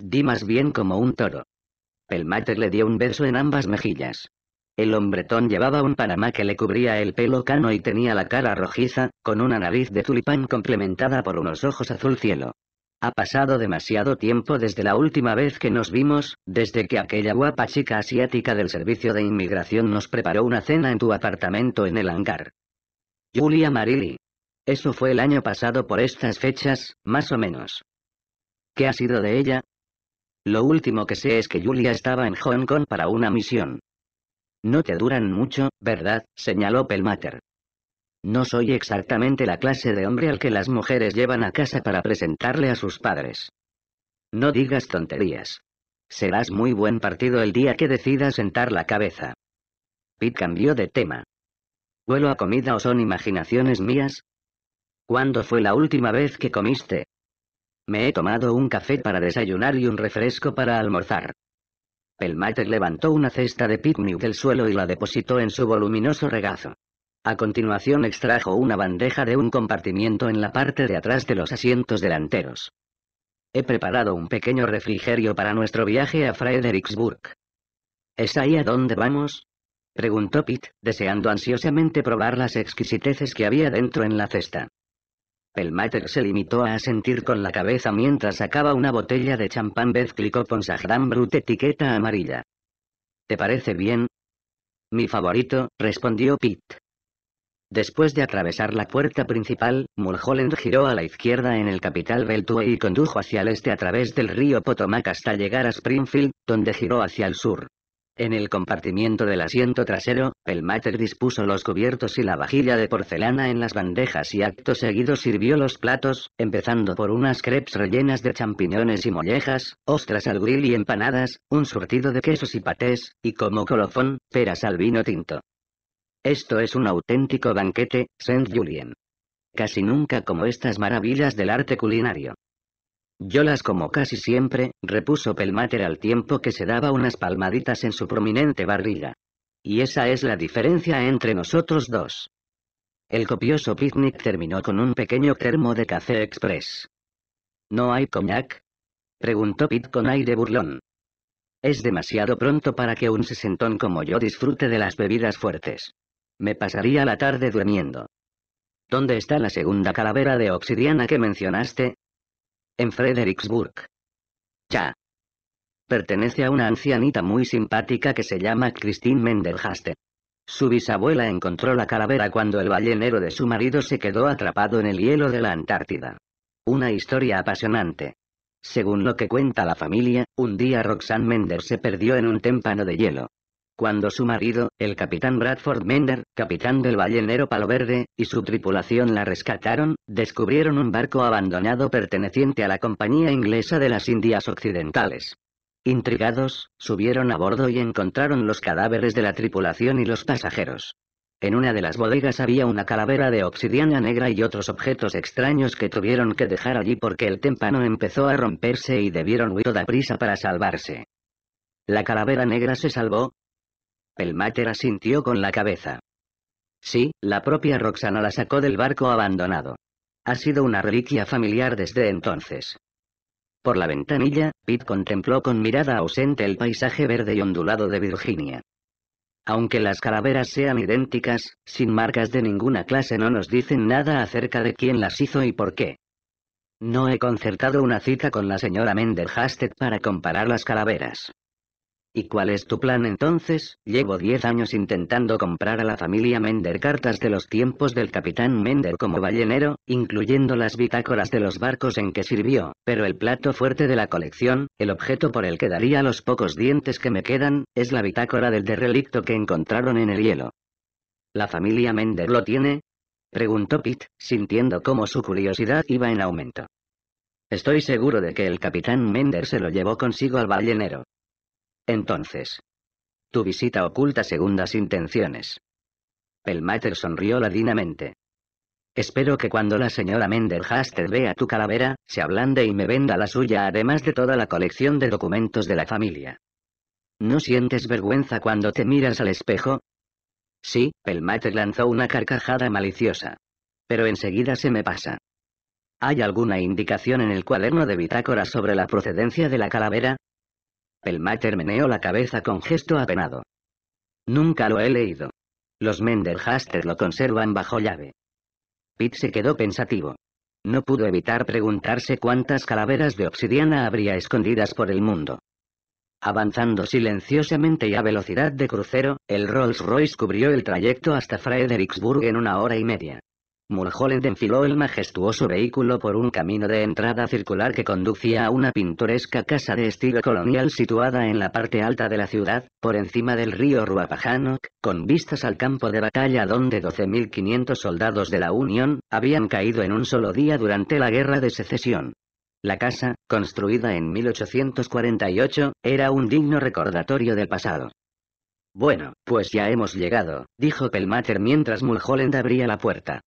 Di más bien como un toro. Pelmater le dio un beso en ambas mejillas. El hombretón llevaba un panamá que le cubría el pelo cano y tenía la cara rojiza, con una nariz de tulipán complementada por unos ojos azul cielo. Ha pasado demasiado tiempo desde la última vez que nos vimos, desde que aquella guapa chica asiática del servicio de inmigración nos preparó una cena en tu apartamento en el hangar. Julia Marili. Eso fue el año pasado por estas fechas, más o menos. ¿Qué ha sido de ella? Lo último que sé es que Julia estaba en Hong Kong para una misión. No te duran mucho, ¿verdad? señaló Pelmater. No soy exactamente la clase de hombre al que las mujeres llevan a casa para presentarle a sus padres. No digas tonterías. Serás muy buen partido el día que decidas sentar la cabeza. Pitt cambió de tema. ¿Huelo a comida o son imaginaciones mías? ¿Cuándo fue la última vez que comiste? Me he tomado un café para desayunar y un refresco para almorzar. El Pelmater levantó una cesta de picnic del suelo y la depositó en su voluminoso regazo. A continuación extrajo una bandeja de un compartimiento en la parte de atrás de los asientos delanteros. He preparado un pequeño refrigerio para nuestro viaje a Fredericksburg. ¿Es ahí a dónde vamos? preguntó Pete, deseando ansiosamente probar las exquisiteces que había dentro en la cesta. Pelmater se limitó a asentir con la cabeza mientras sacaba una botella de champán clicó con Sajdan Brut etiqueta amarilla. ¿Te parece bien? Mi favorito, respondió Pete. Después de atravesar la puerta principal, Mulholland giró a la izquierda en el Capital Beltway y condujo hacia el este a través del río Potomac hasta llegar a Springfield, donde giró hacia el sur. En el compartimiento del asiento trasero, el mater dispuso los cubiertos y la vajilla de porcelana en las bandejas y acto seguido sirvió los platos, empezando por unas crepes rellenas de champiñones y mollejas, ostras al grill y empanadas, un surtido de quesos y patés, y como colofón, peras al vino tinto. Esto es un auténtico banquete, Saint-Julien. Casi nunca como estas maravillas del arte culinario. Yo las como casi siempre, repuso Pelmater al tiempo que se daba unas palmaditas en su prominente barriga. Y esa es la diferencia entre nosotros dos. El copioso picnic terminó con un pequeño termo de café express. ¿No hay coñac? preguntó Pete con aire burlón. Es demasiado pronto para que un sesentón como yo disfrute de las bebidas fuertes. Me pasaría la tarde durmiendo. ¿Dónde está la segunda calavera de obsidiana que mencionaste? En Fredericksburg. Ya. Pertenece a una ancianita muy simpática que se llama Christine Mendelhaste. Su bisabuela encontró la calavera cuando el ballenero de su marido se quedó atrapado en el hielo de la Antártida. Una historia apasionante. Según lo que cuenta la familia, un día Roxanne Mender se perdió en un témpano de hielo cuando su marido, el capitán Bradford Mender, capitán del ballenero Palo Verde, y su tripulación la rescataron, descubrieron un barco abandonado perteneciente a la Compañía Inglesa de las Indias Occidentales. Intrigados, subieron a bordo y encontraron los cadáveres de la tripulación y los pasajeros. En una de las bodegas había una calavera de obsidiana negra y otros objetos extraños que tuvieron que dejar allí porque el témpano empezó a romperse y debieron huir toda prisa para salvarse. La calavera negra se salvó, Pelmater asintió con la cabeza. Sí, la propia Roxana la sacó del barco abandonado. Ha sido una reliquia familiar desde entonces. Por la ventanilla, Pete contempló con mirada ausente el paisaje verde y ondulado de Virginia. Aunque las calaveras sean idénticas, sin marcas de ninguna clase no nos dicen nada acerca de quién las hizo y por qué. No he concertado una cita con la señora Mendelhastet para comparar las calaveras. ¿Y cuál es tu plan entonces? Llevo diez años intentando comprar a la familia Mender cartas de los tiempos del capitán Mender como ballenero, incluyendo las bitácoras de los barcos en que sirvió, pero el plato fuerte de la colección, el objeto por el que daría los pocos dientes que me quedan, es la bitácora del derrelicto que encontraron en el hielo. ¿La familia Mender lo tiene? preguntó Pete, sintiendo cómo su curiosidad iba en aumento. Estoy seguro de que el capitán Mender se lo llevó consigo al ballenero. Entonces. Tu visita oculta segundas intenciones. Pelmater sonrió ladinamente. Espero que cuando la señora Menderhaster vea tu calavera, se ablande y me venda la suya además de toda la colección de documentos de la familia. ¿No sientes vergüenza cuando te miras al espejo? Sí, Pelmater lanzó una carcajada maliciosa. Pero enseguida se me pasa. ¿Hay alguna indicación en el cuaderno de bitácora sobre la procedencia de la calavera? mater meneó la cabeza con gesto apenado. Nunca lo he leído. Los Menderhaster lo conservan bajo llave. Pitt se quedó pensativo. No pudo evitar preguntarse cuántas calaveras de obsidiana habría escondidas por el mundo. Avanzando silenciosamente y a velocidad de crucero, el Rolls-Royce cubrió el trayecto hasta Fredericksburg en una hora y media. Mulholland enfiló el majestuoso vehículo por un camino de entrada circular que conducía a una pintoresca casa de estilo colonial situada en la parte alta de la ciudad, por encima del río Ruapahannock, con vistas al campo de batalla donde 12.500 soldados de la Unión habían caído en un solo día durante la Guerra de Secesión. La casa, construida en 1848, era un digno recordatorio del pasado. Bueno, pues ya hemos llegado, dijo Pelmacher mientras Mulholland abría la puerta.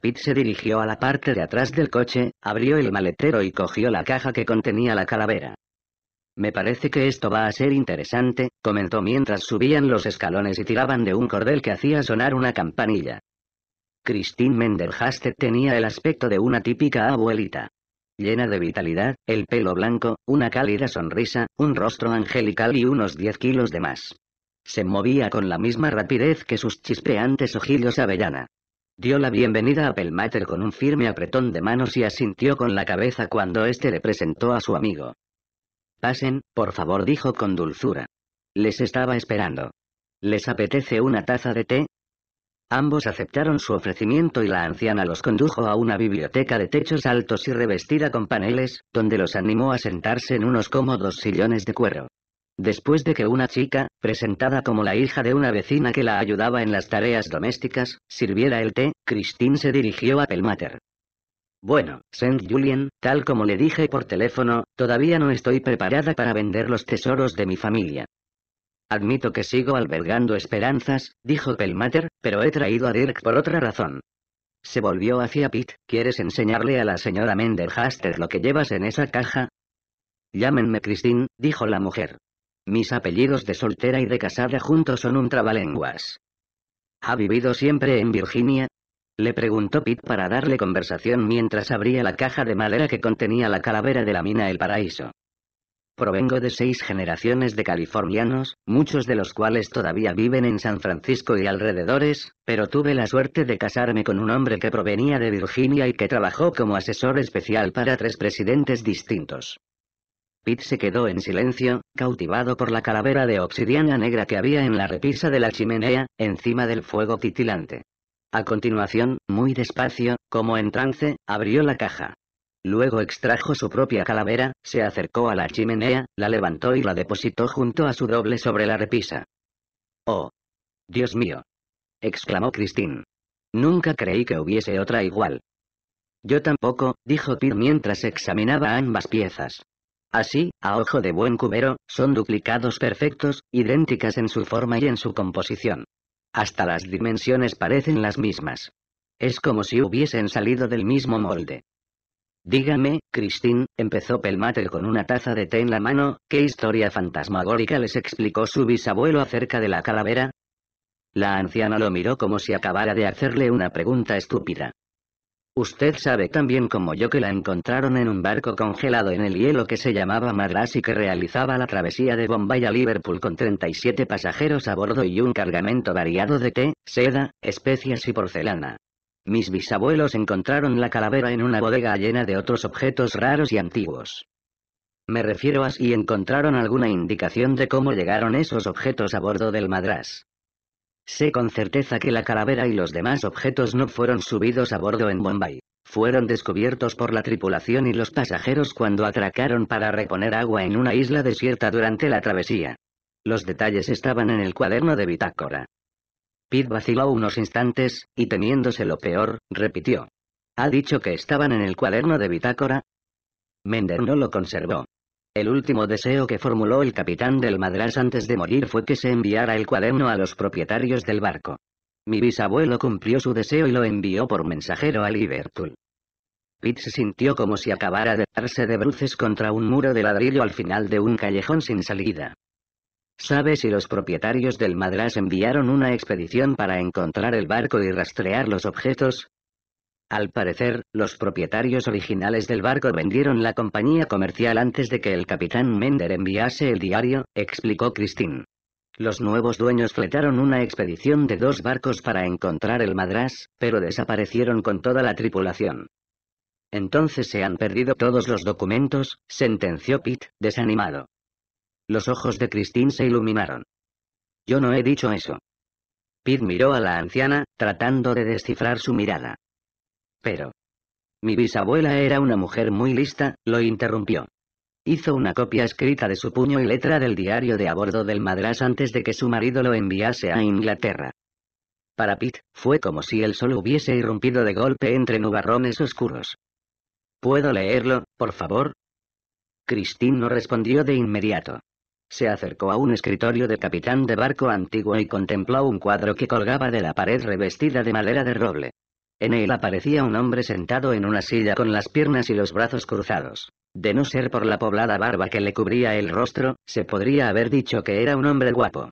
Pete se dirigió a la parte de atrás del coche, abrió el maletero y cogió la caja que contenía la calavera. Me parece que esto va a ser interesante, comentó mientras subían los escalones y tiraban de un cordel que hacía sonar una campanilla. Christine Menderhaste tenía el aspecto de una típica abuelita. Llena de vitalidad, el pelo blanco, una cálida sonrisa, un rostro angelical y unos 10 kilos de más. Se movía con la misma rapidez que sus chispeantes ojillos avellana. Dio la bienvenida a Pelmater con un firme apretón de manos y asintió con la cabeza cuando éste le presentó a su amigo. Pasen, por favor, dijo con dulzura. Les estaba esperando. ¿Les apetece una taza de té? Ambos aceptaron su ofrecimiento y la anciana los condujo a una biblioteca de techos altos y revestida con paneles, donde los animó a sentarse en unos cómodos sillones de cuero. Después de que una chica, presentada como la hija de una vecina que la ayudaba en las tareas domésticas, sirviera el té, Christine se dirigió a Pelmater. Bueno, Saint Julien, tal como le dije por teléfono, todavía no estoy preparada para vender los tesoros de mi familia. Admito que sigo albergando esperanzas, dijo Pelmater, pero he traído a Dirk por otra razón. Se volvió hacia Pitt, ¿quieres enseñarle a la señora Menderhaster lo que llevas en esa caja? Llámenme Christine, dijo la mujer. Mis apellidos de soltera y de casada juntos son un trabalenguas. ¿Ha vivido siempre en Virginia? Le preguntó Pete para darle conversación mientras abría la caja de madera que contenía la calavera de la mina El Paraíso. Provengo de seis generaciones de californianos, muchos de los cuales todavía viven en San Francisco y alrededores, pero tuve la suerte de casarme con un hombre que provenía de Virginia y que trabajó como asesor especial para tres presidentes distintos. Pete se quedó en silencio, cautivado por la calavera de obsidiana negra que había en la repisa de la chimenea, encima del fuego titilante. A continuación, muy despacio, como en trance, abrió la caja. Luego extrajo su propia calavera, se acercó a la chimenea, la levantó y la depositó junto a su doble sobre la repisa. ¡Oh! Dios mío! exclamó Christine. Nunca creí que hubiese otra igual. Yo tampoco, dijo Pitt mientras examinaba ambas piezas. Así, a ojo de buen cubero, son duplicados perfectos, idénticas en su forma y en su composición. Hasta las dimensiones parecen las mismas. Es como si hubiesen salido del mismo molde. Dígame, Christine, empezó Pelmater con una taza de té en la mano, ¿qué historia fantasmagórica les explicó su bisabuelo acerca de la calavera? La anciana lo miró como si acabara de hacerle una pregunta estúpida. Usted sabe tan bien como yo que la encontraron en un barco congelado en el hielo que se llamaba Madras y que realizaba la travesía de Bombay a Liverpool con 37 pasajeros a bordo y un cargamento variado de té, seda, especias y porcelana. Mis bisabuelos encontraron la calavera en una bodega llena de otros objetos raros y antiguos. Me refiero a si encontraron alguna indicación de cómo llegaron esos objetos a bordo del Madras. Sé con certeza que la calavera y los demás objetos no fueron subidos a bordo en Bombay. Fueron descubiertos por la tripulación y los pasajeros cuando atracaron para reponer agua en una isla desierta durante la travesía. Los detalles estaban en el cuaderno de bitácora. Pete vaciló unos instantes, y teniéndose lo peor, repitió. ¿Ha dicho que estaban en el cuaderno de bitácora? Mender no lo conservó. El último deseo que formuló el capitán del Madras antes de morir fue que se enviara el cuaderno a los propietarios del barco. Mi bisabuelo cumplió su deseo y lo envió por mensajero a Liverpool. Pitt se sintió como si acabara de darse de bruces contra un muro de ladrillo al final de un callejón sin salida. ¿Sabe si los propietarios del Madras enviaron una expedición para encontrar el barco y rastrear los objetos? Al parecer, los propietarios originales del barco vendieron la compañía comercial antes de que el capitán Mender enviase el diario, explicó Christine. Los nuevos dueños fletaron una expedición de dos barcos para encontrar el madras, pero desaparecieron con toda la tripulación. Entonces se han perdido todos los documentos, sentenció Pete, desanimado. Los ojos de Christine se iluminaron. Yo no he dicho eso. Pete miró a la anciana, tratando de descifrar su mirada. Pero... Mi bisabuela era una mujer muy lista, lo interrumpió. Hizo una copia escrita de su puño y letra del diario de a bordo del Madras antes de que su marido lo enviase a Inglaterra. Para Pitt, fue como si el sol hubiese irrumpido de golpe entre nubarrones oscuros. ¿Puedo leerlo, por favor? Christine no respondió de inmediato. Se acercó a un escritorio de capitán de barco antiguo y contempló un cuadro que colgaba de la pared revestida de madera de roble. En él aparecía un hombre sentado en una silla con las piernas y los brazos cruzados. De no ser por la poblada barba que le cubría el rostro, se podría haber dicho que era un hombre guapo.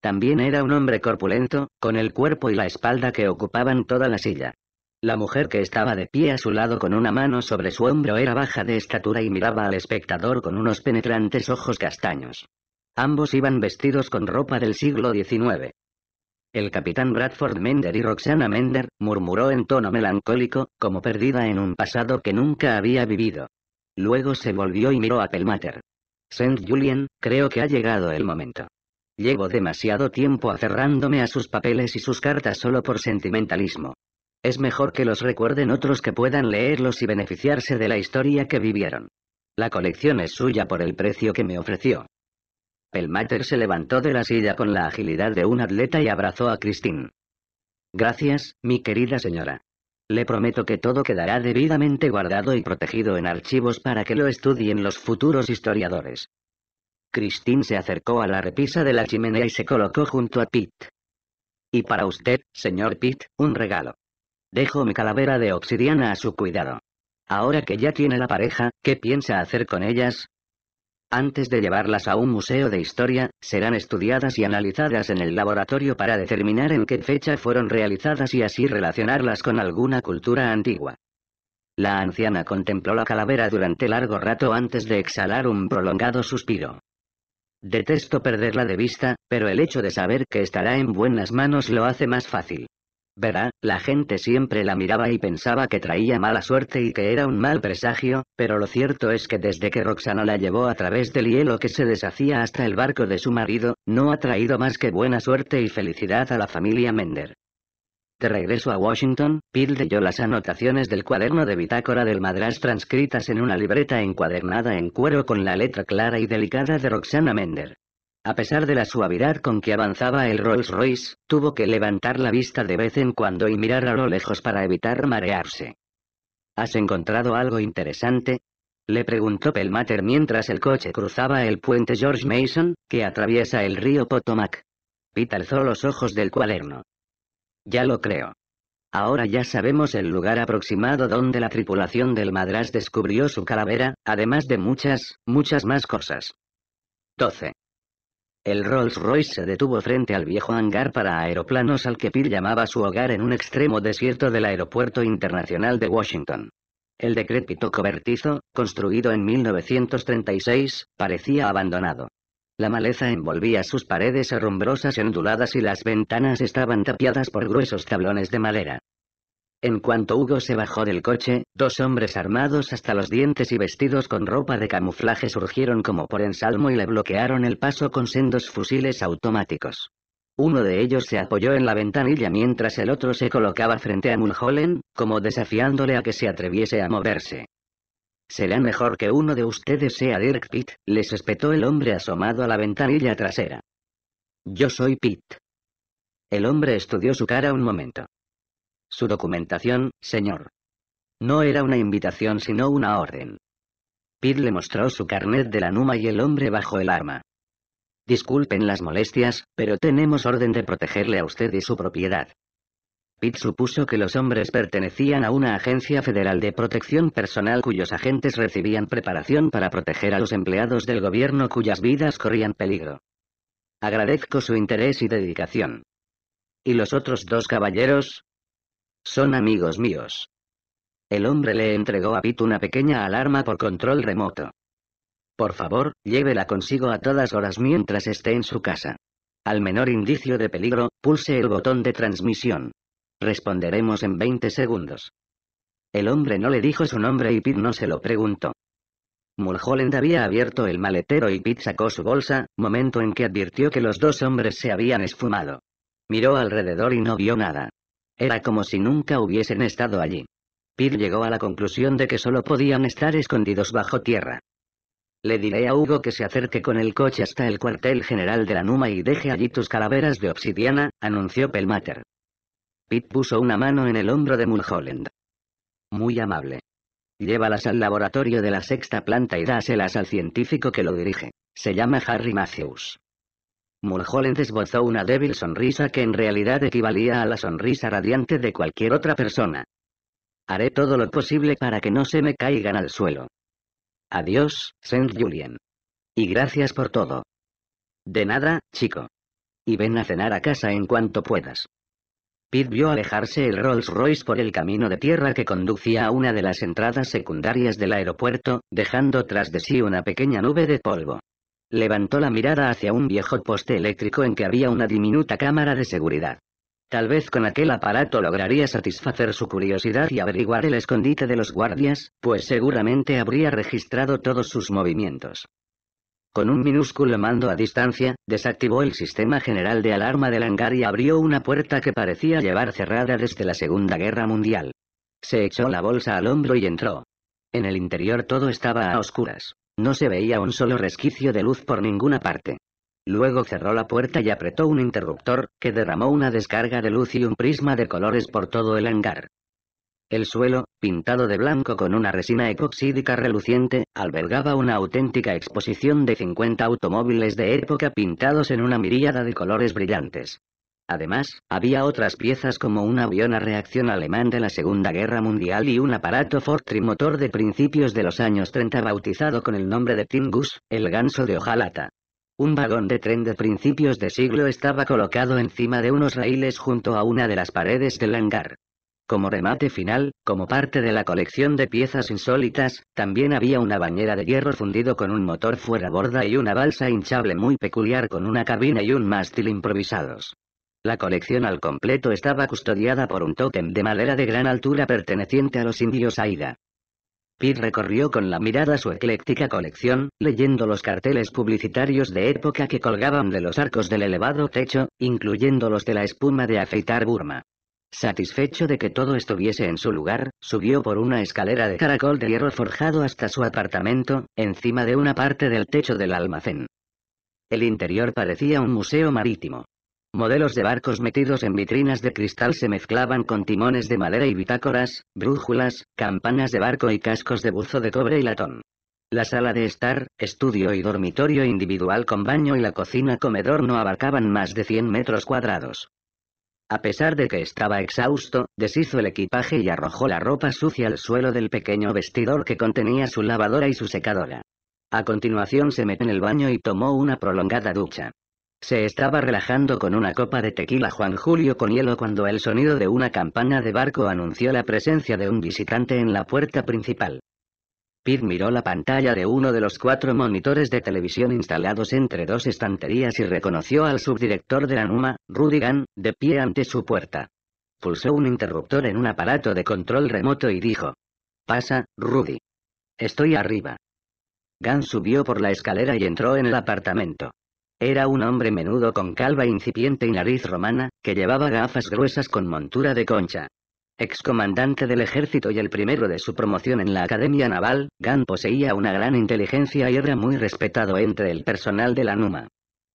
También era un hombre corpulento, con el cuerpo y la espalda que ocupaban toda la silla. La mujer que estaba de pie a su lado con una mano sobre su hombro era baja de estatura y miraba al espectador con unos penetrantes ojos castaños. Ambos iban vestidos con ropa del siglo XIX. El capitán Bradford Mender y Roxana Mender, murmuró en tono melancólico, como perdida en un pasado que nunca había vivido. Luego se volvió y miró a Pelmater. Saint Julian, creo que ha llegado el momento. Llevo demasiado tiempo aferrándome a sus papeles y sus cartas solo por sentimentalismo. Es mejor que los recuerden otros que puedan leerlos y beneficiarse de la historia que vivieron. La colección es suya por el precio que me ofreció. El se levantó de la silla con la agilidad de un atleta y abrazó a Christine. Gracias, mi querida señora. Le prometo que todo quedará debidamente guardado y protegido en archivos para que lo estudien los futuros historiadores. Christine se acercó a la repisa de la chimenea y se colocó junto a Pete. Y para usted, señor Pitt, un regalo. Dejo mi calavera de obsidiana a su cuidado. Ahora que ya tiene la pareja, ¿qué piensa hacer con ellas? Antes de llevarlas a un museo de historia, serán estudiadas y analizadas en el laboratorio para determinar en qué fecha fueron realizadas y así relacionarlas con alguna cultura antigua. La anciana contempló la calavera durante largo rato antes de exhalar un prolongado suspiro. Detesto perderla de vista, pero el hecho de saber que estará en buenas manos lo hace más fácil. Verá, la gente siempre la miraba y pensaba que traía mala suerte y que era un mal presagio, pero lo cierto es que desde que Roxana la llevó a través del hielo que se deshacía hasta el barco de su marido, no ha traído más que buena suerte y felicidad a la familia Mender. De regreso a Washington, pide leyó las anotaciones del cuaderno de bitácora del madras transcritas en una libreta encuadernada en cuero con la letra clara y delicada de Roxana Mender. A pesar de la suavidad con que avanzaba el Rolls Royce, tuvo que levantar la vista de vez en cuando y mirar a lo lejos para evitar marearse. ¿Has encontrado algo interesante? Le preguntó Pelmater mientras el coche cruzaba el puente George Mason, que atraviesa el río Potomac. Vitalzó alzó los ojos del cuaderno. Ya lo creo. Ahora ya sabemos el lugar aproximado donde la tripulación del Madras descubrió su calavera, además de muchas, muchas más cosas. 12. El Rolls-Royce se detuvo frente al viejo hangar para aeroplanos al que Peel llamaba su hogar en un extremo desierto del Aeropuerto Internacional de Washington. El decrépito cobertizo, construido en 1936, parecía abandonado. La maleza envolvía sus paredes herrumbrosas y onduladas y las ventanas estaban tapiadas por gruesos tablones de madera. En cuanto Hugo se bajó del coche, dos hombres armados hasta los dientes y vestidos con ropa de camuflaje surgieron como por ensalmo y le bloquearon el paso con sendos fusiles automáticos. Uno de ellos se apoyó en la ventanilla mientras el otro se colocaba frente a Mulholland, como desafiándole a que se atreviese a moverse. Será mejor que uno de ustedes sea Dirk Pitt, les espetó el hombre asomado a la ventanilla trasera. Yo soy Pitt. El hombre estudió su cara un momento. Su documentación, señor. No era una invitación sino una orden. Pitt le mostró su carnet de la Numa y el hombre bajo el arma. Disculpen las molestias, pero tenemos orden de protegerle a usted y su propiedad. Pitt supuso que los hombres pertenecían a una agencia federal de protección personal cuyos agentes recibían preparación para proteger a los empleados del gobierno cuyas vidas corrían peligro. Agradezco su interés y dedicación. ¿Y los otros dos caballeros? Son amigos míos. El hombre le entregó a Pete una pequeña alarma por control remoto. Por favor, llévela consigo a todas horas mientras esté en su casa. Al menor indicio de peligro, pulse el botón de transmisión. Responderemos en 20 segundos. El hombre no le dijo su nombre y Pete no se lo preguntó. Mulholland había abierto el maletero y Pete sacó su bolsa, momento en que advirtió que los dos hombres se habían esfumado. Miró alrededor y no vio nada. Era como si nunca hubiesen estado allí. Pete llegó a la conclusión de que solo podían estar escondidos bajo tierra. Le diré a Hugo que se acerque con el coche hasta el cuartel general de la Numa y deje allí tus calaveras de obsidiana, anunció Pelmater. Pete puso una mano en el hombro de Mulholland. Muy amable. Llévalas al laboratorio de la sexta planta y dáselas al científico que lo dirige. Se llama Harry Matthews. Mulholland esbozó una débil sonrisa que en realidad equivalía a la sonrisa radiante de cualquier otra persona. Haré todo lo posible para que no se me caigan al suelo. Adiós, Saint Julien. Y gracias por todo. De nada, chico. Y ven a cenar a casa en cuanto puedas. Pete vio alejarse el Rolls Royce por el camino de tierra que conducía a una de las entradas secundarias del aeropuerto, dejando tras de sí una pequeña nube de polvo. Levantó la mirada hacia un viejo poste eléctrico en que había una diminuta cámara de seguridad. Tal vez con aquel aparato lograría satisfacer su curiosidad y averiguar el escondite de los guardias, pues seguramente habría registrado todos sus movimientos. Con un minúsculo mando a distancia, desactivó el sistema general de alarma del hangar y abrió una puerta que parecía llevar cerrada desde la Segunda Guerra Mundial. Se echó la bolsa al hombro y entró. En el interior todo estaba a oscuras. No se veía un solo resquicio de luz por ninguna parte. Luego cerró la puerta y apretó un interruptor, que derramó una descarga de luz y un prisma de colores por todo el hangar. El suelo, pintado de blanco con una resina epoxídica reluciente, albergaba una auténtica exposición de 50 automóviles de época pintados en una miríada de colores brillantes. Además, había otras piezas como un avión a reacción alemán de la Segunda Guerra Mundial y un aparato Ford trimotor de principios de los años 30 bautizado con el nombre de Tingus, el ganso de hojalata. Un vagón de tren de principios de siglo estaba colocado encima de unos raíles junto a una de las paredes del hangar. Como remate final, como parte de la colección de piezas insólitas, también había una bañera de hierro fundido con un motor fuera borda y una balsa hinchable muy peculiar con una cabina y un mástil improvisados. La colección al completo estaba custodiada por un tótem de madera de gran altura perteneciente a los indios Aida. Pete recorrió con la mirada su ecléctica colección, leyendo los carteles publicitarios de época que colgaban de los arcos del elevado techo, incluyendo los de la espuma de afeitar Burma. Satisfecho de que todo estuviese en su lugar, subió por una escalera de caracol de hierro forjado hasta su apartamento, encima de una parte del techo del almacén. El interior parecía un museo marítimo. Modelos de barcos metidos en vitrinas de cristal se mezclaban con timones de madera y bitácoras, brújulas, campanas de barco y cascos de buzo de cobre y latón. La sala de estar, estudio y dormitorio individual con baño y la cocina-comedor no abarcaban más de 100 metros cuadrados. A pesar de que estaba exhausto, deshizo el equipaje y arrojó la ropa sucia al suelo del pequeño vestidor que contenía su lavadora y su secadora. A continuación se metió en el baño y tomó una prolongada ducha. Se estaba relajando con una copa de tequila Juan Julio con hielo cuando el sonido de una campana de barco anunció la presencia de un visitante en la puerta principal. Pete miró la pantalla de uno de los cuatro monitores de televisión instalados entre dos estanterías y reconoció al subdirector de la NUMA, Rudy Gann, de pie ante su puerta. Pulsó un interruptor en un aparato de control remoto y dijo. Pasa, Rudy. Estoy arriba. Gann subió por la escalera y entró en el apartamento. Era un hombre menudo con calva incipiente y nariz romana, que llevaba gafas gruesas con montura de concha. Excomandante del ejército y el primero de su promoción en la Academia Naval, Gan poseía una gran inteligencia y era muy respetado entre el personal de la NUMA.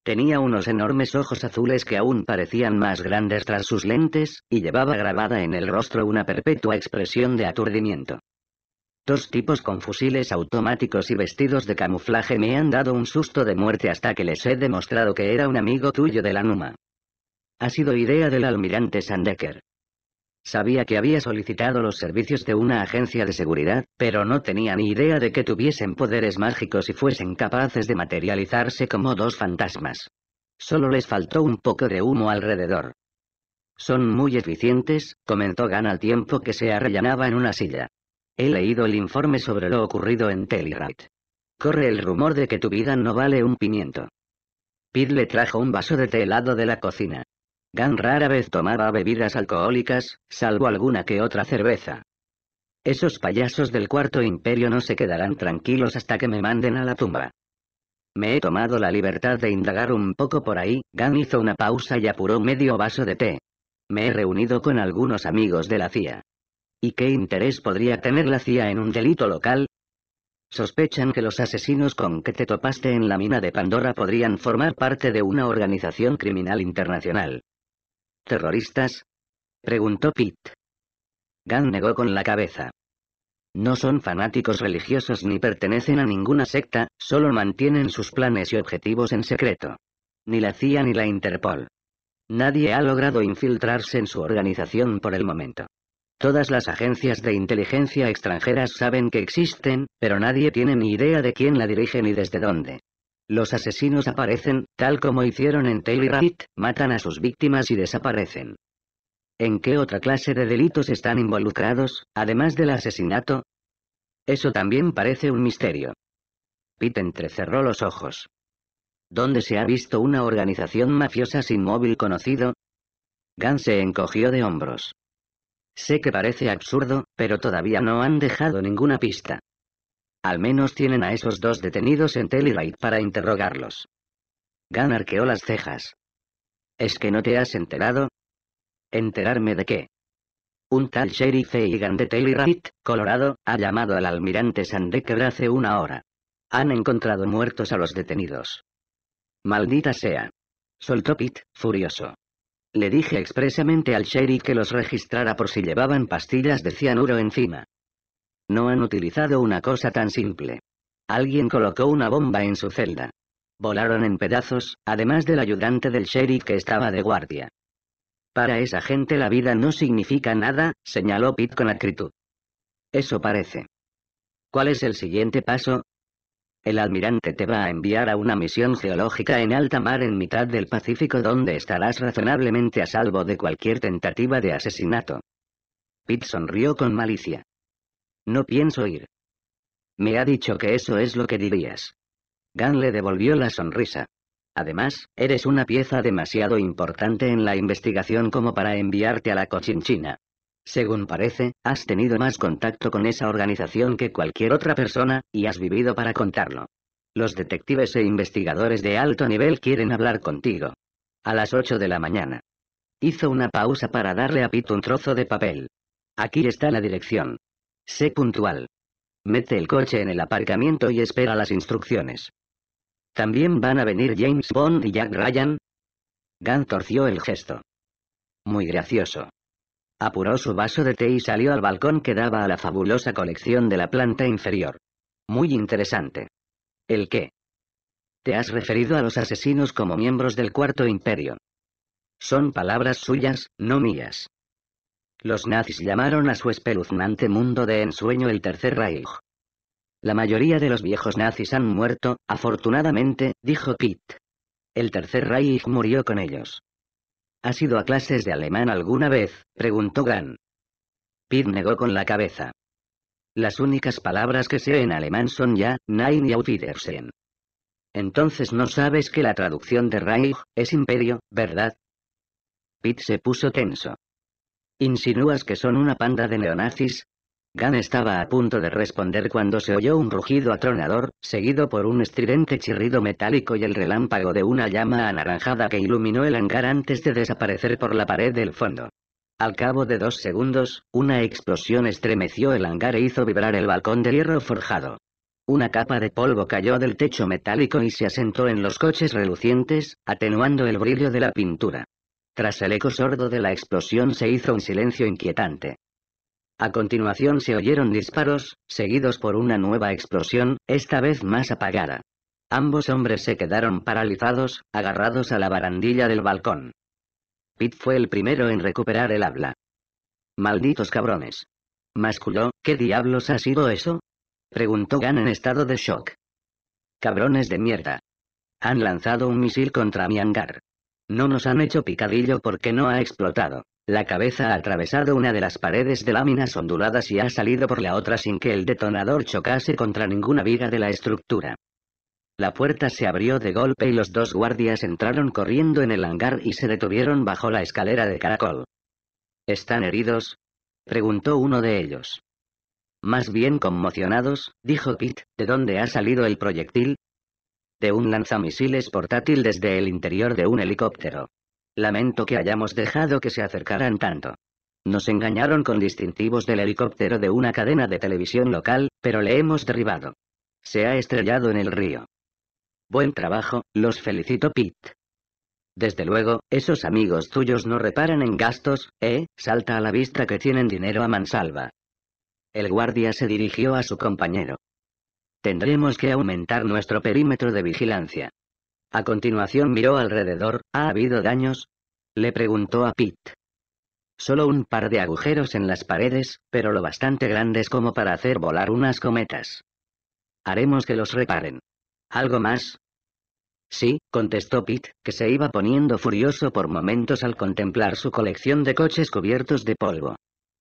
Tenía unos enormes ojos azules que aún parecían más grandes tras sus lentes, y llevaba grabada en el rostro una perpetua expresión de aturdimiento. Dos tipos con fusiles automáticos y vestidos de camuflaje me han dado un susto de muerte hasta que les he demostrado que era un amigo tuyo de la Numa. Ha sido idea del almirante Sandecker. Sabía que había solicitado los servicios de una agencia de seguridad, pero no tenía ni idea de que tuviesen poderes mágicos y fuesen capaces de materializarse como dos fantasmas. Solo les faltó un poco de humo alrededor. Son muy eficientes, comentó Gan al tiempo que se arrellanaba en una silla. He leído el informe sobre lo ocurrido en Telluride. Corre el rumor de que tu vida no vale un pimiento. Pete le trajo un vaso de té helado de la cocina. Gan rara vez tomaba bebidas alcohólicas, salvo alguna que otra cerveza. Esos payasos del Cuarto Imperio no se quedarán tranquilos hasta que me manden a la tumba. Me he tomado la libertad de indagar un poco por ahí, Gan hizo una pausa y apuró medio vaso de té. Me he reunido con algunos amigos de la CIA. ¿Y qué interés podría tener la CIA en un delito local? Sospechan que los asesinos con que te topaste en la mina de Pandora podrían formar parte de una organización criminal internacional. ¿Terroristas? Preguntó Pete. Gan negó con la cabeza. No son fanáticos religiosos ni pertenecen a ninguna secta, solo mantienen sus planes y objetivos en secreto. Ni la CIA ni la Interpol. Nadie ha logrado infiltrarse en su organización por el momento. Todas las agencias de inteligencia extranjeras saben que existen, pero nadie tiene ni idea de quién la dirige ni desde dónde. Los asesinos aparecen, tal como hicieron en Taylor matan a sus víctimas y desaparecen. ¿En qué otra clase de delitos están involucrados, además del asesinato? Eso también parece un misterio. Pete entrecerró los ojos. ¿Dónde se ha visto una organización mafiosa sin móvil conocido? Gant se encogió de hombros. Sé que parece absurdo, pero todavía no han dejado ninguna pista. Al menos tienen a esos dos detenidos en Telluride para interrogarlos. Gan arqueó las cejas. ¿Es que no te has enterado? ¿Enterarme de qué? Un tal Sheriff Egan de Telluride, Colorado, ha llamado al almirante Sandecker hace una hora. Han encontrado muertos a los detenidos. Maldita sea. Soltó Pete, furioso. Le dije expresamente al Sherry que los registrara por si llevaban pastillas de cianuro encima. No han utilizado una cosa tan simple. Alguien colocó una bomba en su celda. Volaron en pedazos, además del ayudante del sheriff que estaba de guardia. Para esa gente la vida no significa nada, señaló Pitt con acritud. Eso parece. ¿Cuál es el siguiente paso? El almirante te va a enviar a una misión geológica en alta mar en mitad del Pacífico donde estarás razonablemente a salvo de cualquier tentativa de asesinato. Pitt sonrió con malicia. No pienso ir. Me ha dicho que eso es lo que dirías. Gan le devolvió la sonrisa. Además, eres una pieza demasiado importante en la investigación como para enviarte a la cochinchina. Según parece, has tenido más contacto con esa organización que cualquier otra persona, y has vivido para contarlo. Los detectives e investigadores de alto nivel quieren hablar contigo. A las 8 de la mañana. Hizo una pausa para darle a Pete un trozo de papel. Aquí está la dirección. Sé puntual. Mete el coche en el aparcamiento y espera las instrucciones. ¿También van a venir James Bond y Jack Ryan? Gant torció el gesto. Muy gracioso. Apuró su vaso de té y salió al balcón que daba a la fabulosa colección de la planta inferior. Muy interesante. ¿El qué? Te has referido a los asesinos como miembros del Cuarto Imperio. Son palabras suyas, no mías. Los nazis llamaron a su espeluznante mundo de ensueño el Tercer Reich. La mayoría de los viejos nazis han muerto, afortunadamente, dijo Pitt. El Tercer Reich murió con ellos. ¿Has ido a clases de alemán alguna vez? preguntó Gan. Pitt negó con la cabeza. Las únicas palabras que sé en alemán son ya, nein y auf Entonces no sabes que la traducción de Reich es imperio, ¿verdad? Pitt se puso tenso. ¿Insinúas que son una panda de neonazis? Gan estaba a punto de responder cuando se oyó un rugido atronador, seguido por un estridente chirrido metálico y el relámpago de una llama anaranjada que iluminó el hangar antes de desaparecer por la pared del fondo. Al cabo de dos segundos, una explosión estremeció el hangar e hizo vibrar el balcón de hierro forjado. Una capa de polvo cayó del techo metálico y se asentó en los coches relucientes, atenuando el brillo de la pintura. Tras el eco sordo de la explosión se hizo un silencio inquietante. A continuación se oyeron disparos, seguidos por una nueva explosión, esta vez más apagada. Ambos hombres se quedaron paralizados, agarrados a la barandilla del balcón. Pete fue el primero en recuperar el habla. Malditos cabrones. Masculó, ¿qué diablos ha sido eso? Preguntó Gan en estado de shock. Cabrones de mierda. Han lanzado un misil contra mi hangar. No nos han hecho picadillo porque no ha explotado. La cabeza ha atravesado una de las paredes de láminas onduladas y ha salido por la otra sin que el detonador chocase contra ninguna viga de la estructura. La puerta se abrió de golpe y los dos guardias entraron corriendo en el hangar y se detuvieron bajo la escalera de caracol. ¿Están heridos? preguntó uno de ellos. Más bien conmocionados, dijo Pete, ¿de dónde ha salido el proyectil? De un lanzamisiles portátil desde el interior de un helicóptero. Lamento que hayamos dejado que se acercaran tanto. Nos engañaron con distintivos del helicóptero de una cadena de televisión local, pero le hemos derribado. Se ha estrellado en el río. Buen trabajo, los felicito Pete. Desde luego, esos amigos tuyos no reparan en gastos, ¿eh? Salta a la vista que tienen dinero a mansalva. El guardia se dirigió a su compañero. Tendremos que aumentar nuestro perímetro de vigilancia. A continuación miró alrededor, ¿ha habido daños? Le preguntó a Pete. Solo un par de agujeros en las paredes, pero lo bastante grandes como para hacer volar unas cometas. Haremos que los reparen. ¿Algo más? Sí, contestó Pete, que se iba poniendo furioso por momentos al contemplar su colección de coches cubiertos de polvo.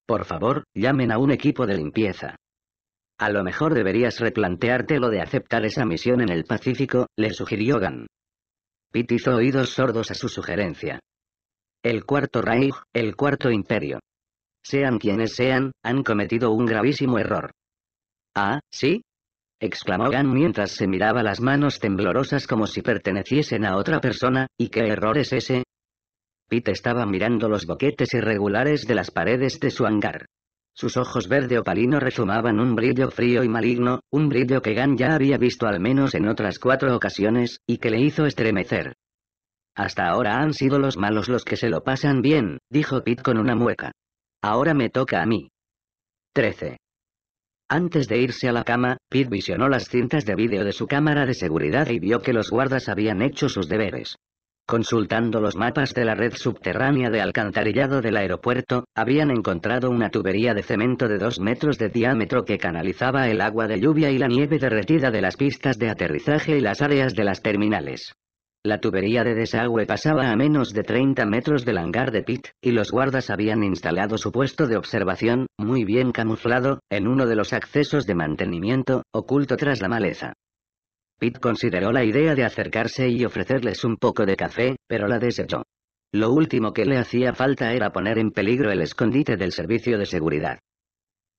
Por favor, llamen a un equipo de limpieza. A lo mejor deberías replantearte lo de aceptar esa misión en el Pacífico, le sugirió Gan. Pitt hizo oídos sordos a su sugerencia. El cuarto Reich, el cuarto imperio. Sean quienes sean, han cometido un gravísimo error. Ah, ¿sí? exclamó Gan mientras se miraba las manos temblorosas como si perteneciesen a otra persona, ¿y qué error es ese? Pete estaba mirando los boquetes irregulares de las paredes de su hangar. Sus ojos verde opalino rezumaban un brillo frío y maligno, un brillo que Gan ya había visto al menos en otras cuatro ocasiones, y que le hizo estremecer. Hasta ahora han sido los malos los que se lo pasan bien, dijo Pete con una mueca. Ahora me toca a mí. 13. Antes de irse a la cama, Pete visionó las cintas de vídeo de su cámara de seguridad y vio que los guardas habían hecho sus deberes. Consultando los mapas de la red subterránea de alcantarillado del aeropuerto, habían encontrado una tubería de cemento de 2 metros de diámetro que canalizaba el agua de lluvia y la nieve derretida de las pistas de aterrizaje y las áreas de las terminales. La tubería de desagüe pasaba a menos de 30 metros del hangar de Pitt, y los guardas habían instalado su puesto de observación, muy bien camuflado, en uno de los accesos de mantenimiento, oculto tras la maleza. Pete consideró la idea de acercarse y ofrecerles un poco de café, pero la desechó. Lo último que le hacía falta era poner en peligro el escondite del servicio de seguridad.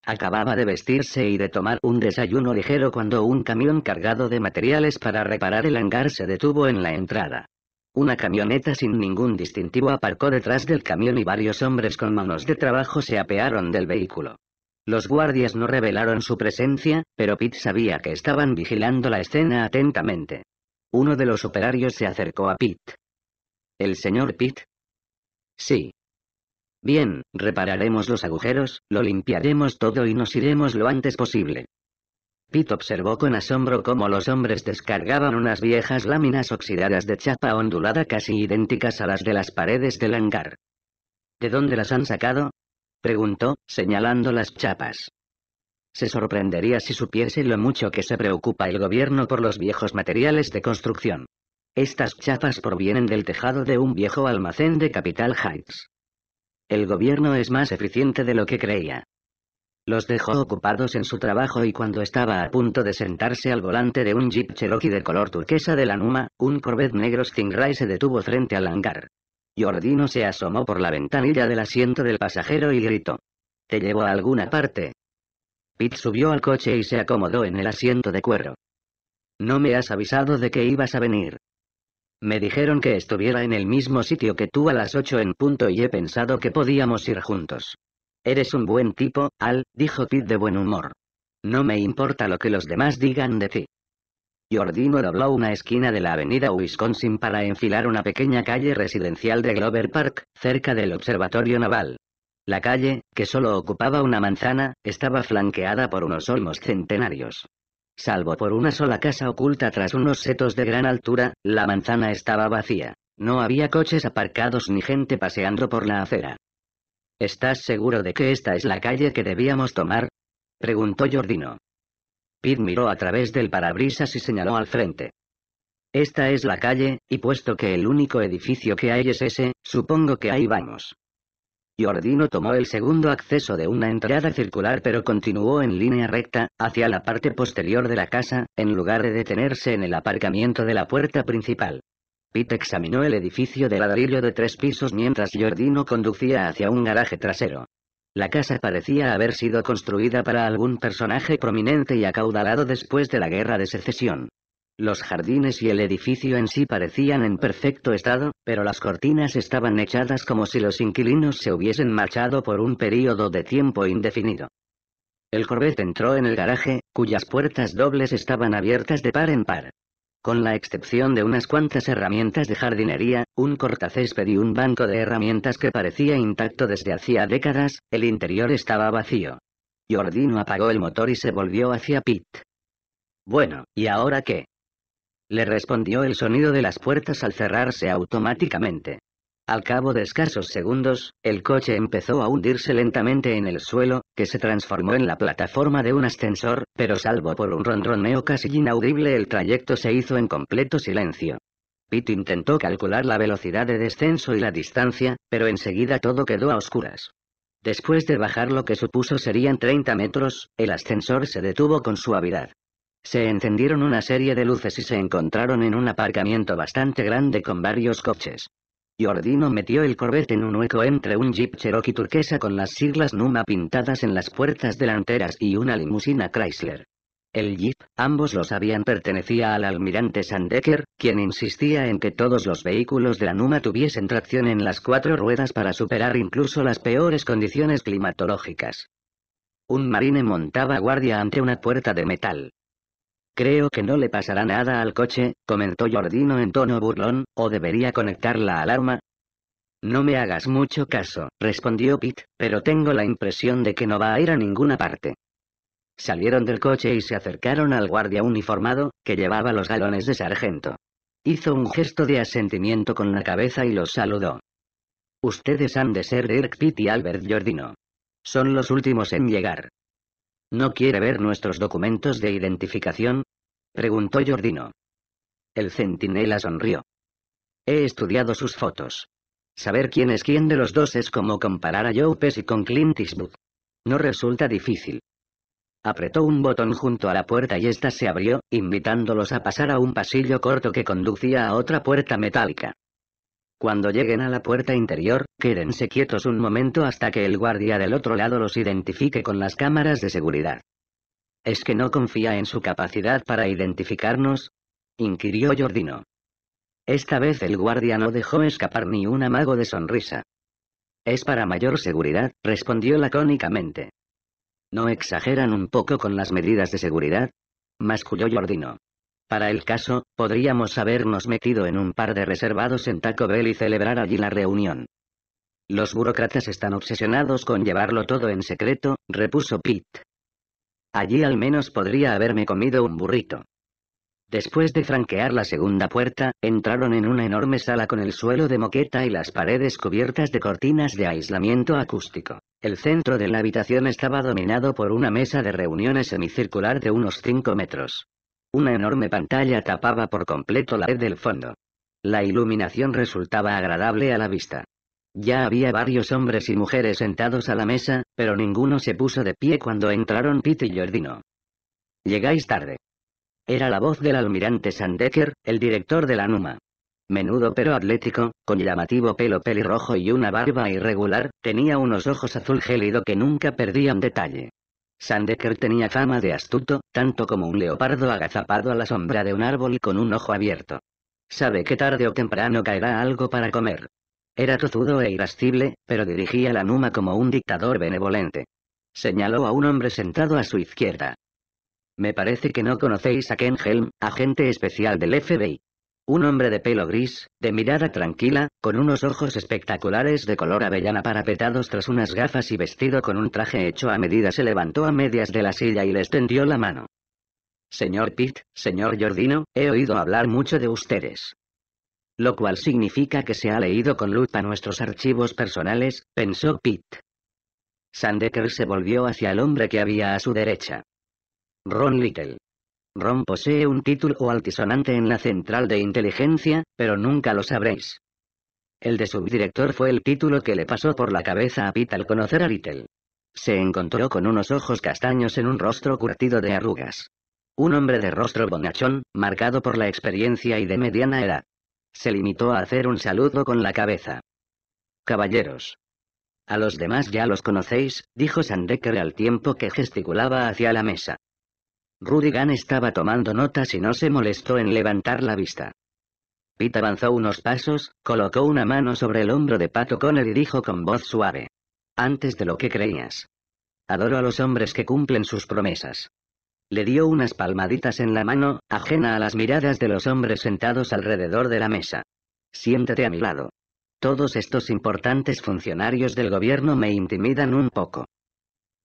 Acababa de vestirse y de tomar un desayuno ligero cuando un camión cargado de materiales para reparar el hangar se detuvo en la entrada. Una camioneta sin ningún distintivo aparcó detrás del camión y varios hombres con manos de trabajo se apearon del vehículo. Los guardias no revelaron su presencia, pero Pete sabía que estaban vigilando la escena atentamente. Uno de los operarios se acercó a Pete. ¿El señor Pete? Sí. Bien, repararemos los agujeros, lo limpiaremos todo y nos iremos lo antes posible. Pete observó con asombro cómo los hombres descargaban unas viejas láminas oxidadas de chapa ondulada casi idénticas a las de las paredes del hangar. ¿De dónde las han sacado? Preguntó, señalando las chapas. Se sorprendería si supiese lo mucho que se preocupa el gobierno por los viejos materiales de construcción. Estas chapas provienen del tejado de un viejo almacén de Capital Heights. El gobierno es más eficiente de lo que creía. Los dejó ocupados en su trabajo y cuando estaba a punto de sentarse al volante de un Jeep Cherokee de color turquesa de la Numa, un Corvette negro Stingray se detuvo frente al hangar no se asomó por la ventanilla del asiento del pasajero y gritó. ¿Te llevo a alguna parte? Pete subió al coche y se acomodó en el asiento de cuero. No me has avisado de que ibas a venir. Me dijeron que estuviera en el mismo sitio que tú a las ocho en punto y he pensado que podíamos ir juntos. Eres un buen tipo, Al, dijo Pete de buen humor. No me importa lo que los demás digan de ti. Jordino dobló una esquina de la avenida Wisconsin para enfilar una pequeña calle residencial de Glover Park, cerca del Observatorio Naval. La calle, que solo ocupaba una manzana, estaba flanqueada por unos olmos centenarios. Salvo por una sola casa oculta tras unos setos de gran altura, la manzana estaba vacía. No había coches aparcados ni gente paseando por la acera. ¿Estás seguro de que esta es la calle que debíamos tomar? preguntó Jordino. Pete miró a través del parabrisas y señaló al frente. Esta es la calle, y puesto que el único edificio que hay es ese, supongo que ahí vamos. Jordino tomó el segundo acceso de una entrada circular pero continuó en línea recta, hacia la parte posterior de la casa, en lugar de detenerse en el aparcamiento de la puerta principal. Pete examinó el edificio de ladrillo de tres pisos mientras Jordino conducía hacia un garaje trasero. La casa parecía haber sido construida para algún personaje prominente y acaudalado después de la guerra de secesión. Los jardines y el edificio en sí parecían en perfecto estado, pero las cortinas estaban echadas como si los inquilinos se hubiesen marchado por un período de tiempo indefinido. El Corvette entró en el garaje, cuyas puertas dobles estaban abiertas de par en par. Con la excepción de unas cuantas herramientas de jardinería, un cortacésped y un banco de herramientas que parecía intacto desde hacía décadas, el interior estaba vacío. Jordino apagó el motor y se volvió hacia Pitt. Bueno, ¿y ahora qué? Le respondió el sonido de las puertas al cerrarse automáticamente. Al cabo de escasos segundos, el coche empezó a hundirse lentamente en el suelo, que se transformó en la plataforma de un ascensor, pero salvo por un ronroneo casi inaudible el trayecto se hizo en completo silencio. Pete intentó calcular la velocidad de descenso y la distancia, pero enseguida todo quedó a oscuras. Después de bajar lo que supuso serían 30 metros, el ascensor se detuvo con suavidad. Se encendieron una serie de luces y se encontraron en un aparcamiento bastante grande con varios coches. Jordino metió el Corvette en un hueco entre un Jeep Cherokee turquesa con las siglas NUMA pintadas en las puertas delanteras y una limusina Chrysler. El Jeep, ambos lo sabían, pertenecía al almirante Sandecker, quien insistía en que todos los vehículos de la NUMA tuviesen tracción en las cuatro ruedas para superar incluso las peores condiciones climatológicas. Un marine montaba guardia ante una puerta de metal. Creo que no le pasará nada al coche, comentó Jordino en tono burlón, o debería conectar la alarma. No me hagas mucho caso, respondió Pete, pero tengo la impresión de que no va a ir a ninguna parte. Salieron del coche y se acercaron al guardia uniformado, que llevaba los galones de sargento. Hizo un gesto de asentimiento con la cabeza y los saludó. Ustedes han de ser Dirk Pitt y Albert Jordino. Son los últimos en llegar. ¿No quiere ver nuestros documentos de identificación? preguntó Jordino. El centinela sonrió. He estudiado sus fotos. Saber quién es quién de los dos es como comparar a Joe Pesci con Clint Eastwood. No resulta difícil. Apretó un botón junto a la puerta y ésta se abrió, invitándolos a pasar a un pasillo corto que conducía a otra puerta metálica. Cuando lleguen a la puerta interior, quédense quietos un momento hasta que el guardia del otro lado los identifique con las cámaras de seguridad. ¿Es que no confía en su capacidad para identificarnos? inquirió Jordino. Esta vez el guardia no dejó escapar ni un amago de sonrisa. Es para mayor seguridad, respondió lacónicamente. ¿No exageran un poco con las medidas de seguridad? masculló Jordino. Para el caso, podríamos habernos metido en un par de reservados en Taco Bell y celebrar allí la reunión. Los burócratas están obsesionados con llevarlo todo en secreto, repuso Pete. Allí al menos podría haberme comido un burrito. Después de franquear la segunda puerta, entraron en una enorme sala con el suelo de moqueta y las paredes cubiertas de cortinas de aislamiento acústico. El centro de la habitación estaba dominado por una mesa de reuniones semicircular de unos 5 metros. Una enorme pantalla tapaba por completo la red del fondo. La iluminación resultaba agradable a la vista. Ya había varios hombres y mujeres sentados a la mesa, pero ninguno se puso de pie cuando entraron Pete y Jordino. Llegáis tarde. Era la voz del almirante Sandecker, el director de la NUMA. Menudo pero atlético, con llamativo pelo pelirrojo y una barba irregular, tenía unos ojos azul gélido que nunca perdían detalle. Sandeker tenía fama de astuto, tanto como un leopardo agazapado a la sombra de un árbol y con un ojo abierto. Sabe que tarde o temprano caerá algo para comer. Era tozudo e irascible, pero dirigía la Numa como un dictador benevolente. Señaló a un hombre sentado a su izquierda. Me parece que no conocéis a Ken Helm, agente especial del FBI. Un hombre de pelo gris, de mirada tranquila, con unos ojos espectaculares de color avellana parapetados tras unas gafas y vestido con un traje hecho a medida se levantó a medias de la silla y le extendió la mano. Señor Pitt, señor Jordino, he oído hablar mucho de ustedes. Lo cual significa que se ha leído con luz lupa nuestros archivos personales, pensó Pitt. Sandecker se volvió hacia el hombre que había a su derecha. Ron Little, Ron posee un título altisonante en la central de inteligencia, pero nunca lo sabréis. El de subdirector fue el título que le pasó por la cabeza a Pete al conocer a Rittel. Se encontró con unos ojos castaños en un rostro curtido de arrugas. Un hombre de rostro bonachón, marcado por la experiencia y de mediana edad. Se limitó a hacer un saludo con la cabeza. Caballeros. A los demás ya los conocéis, dijo Sandecker al tiempo que gesticulaba hacia la mesa. Rudigan estaba tomando notas y no se molestó en levantar la vista. Pete avanzó unos pasos, colocó una mano sobre el hombro de Pato O'Connor y dijo con voz suave. Antes de lo que creías. Adoro a los hombres que cumplen sus promesas. Le dio unas palmaditas en la mano, ajena a las miradas de los hombres sentados alrededor de la mesa. Siéntate a mi lado. Todos estos importantes funcionarios del gobierno me intimidan un poco.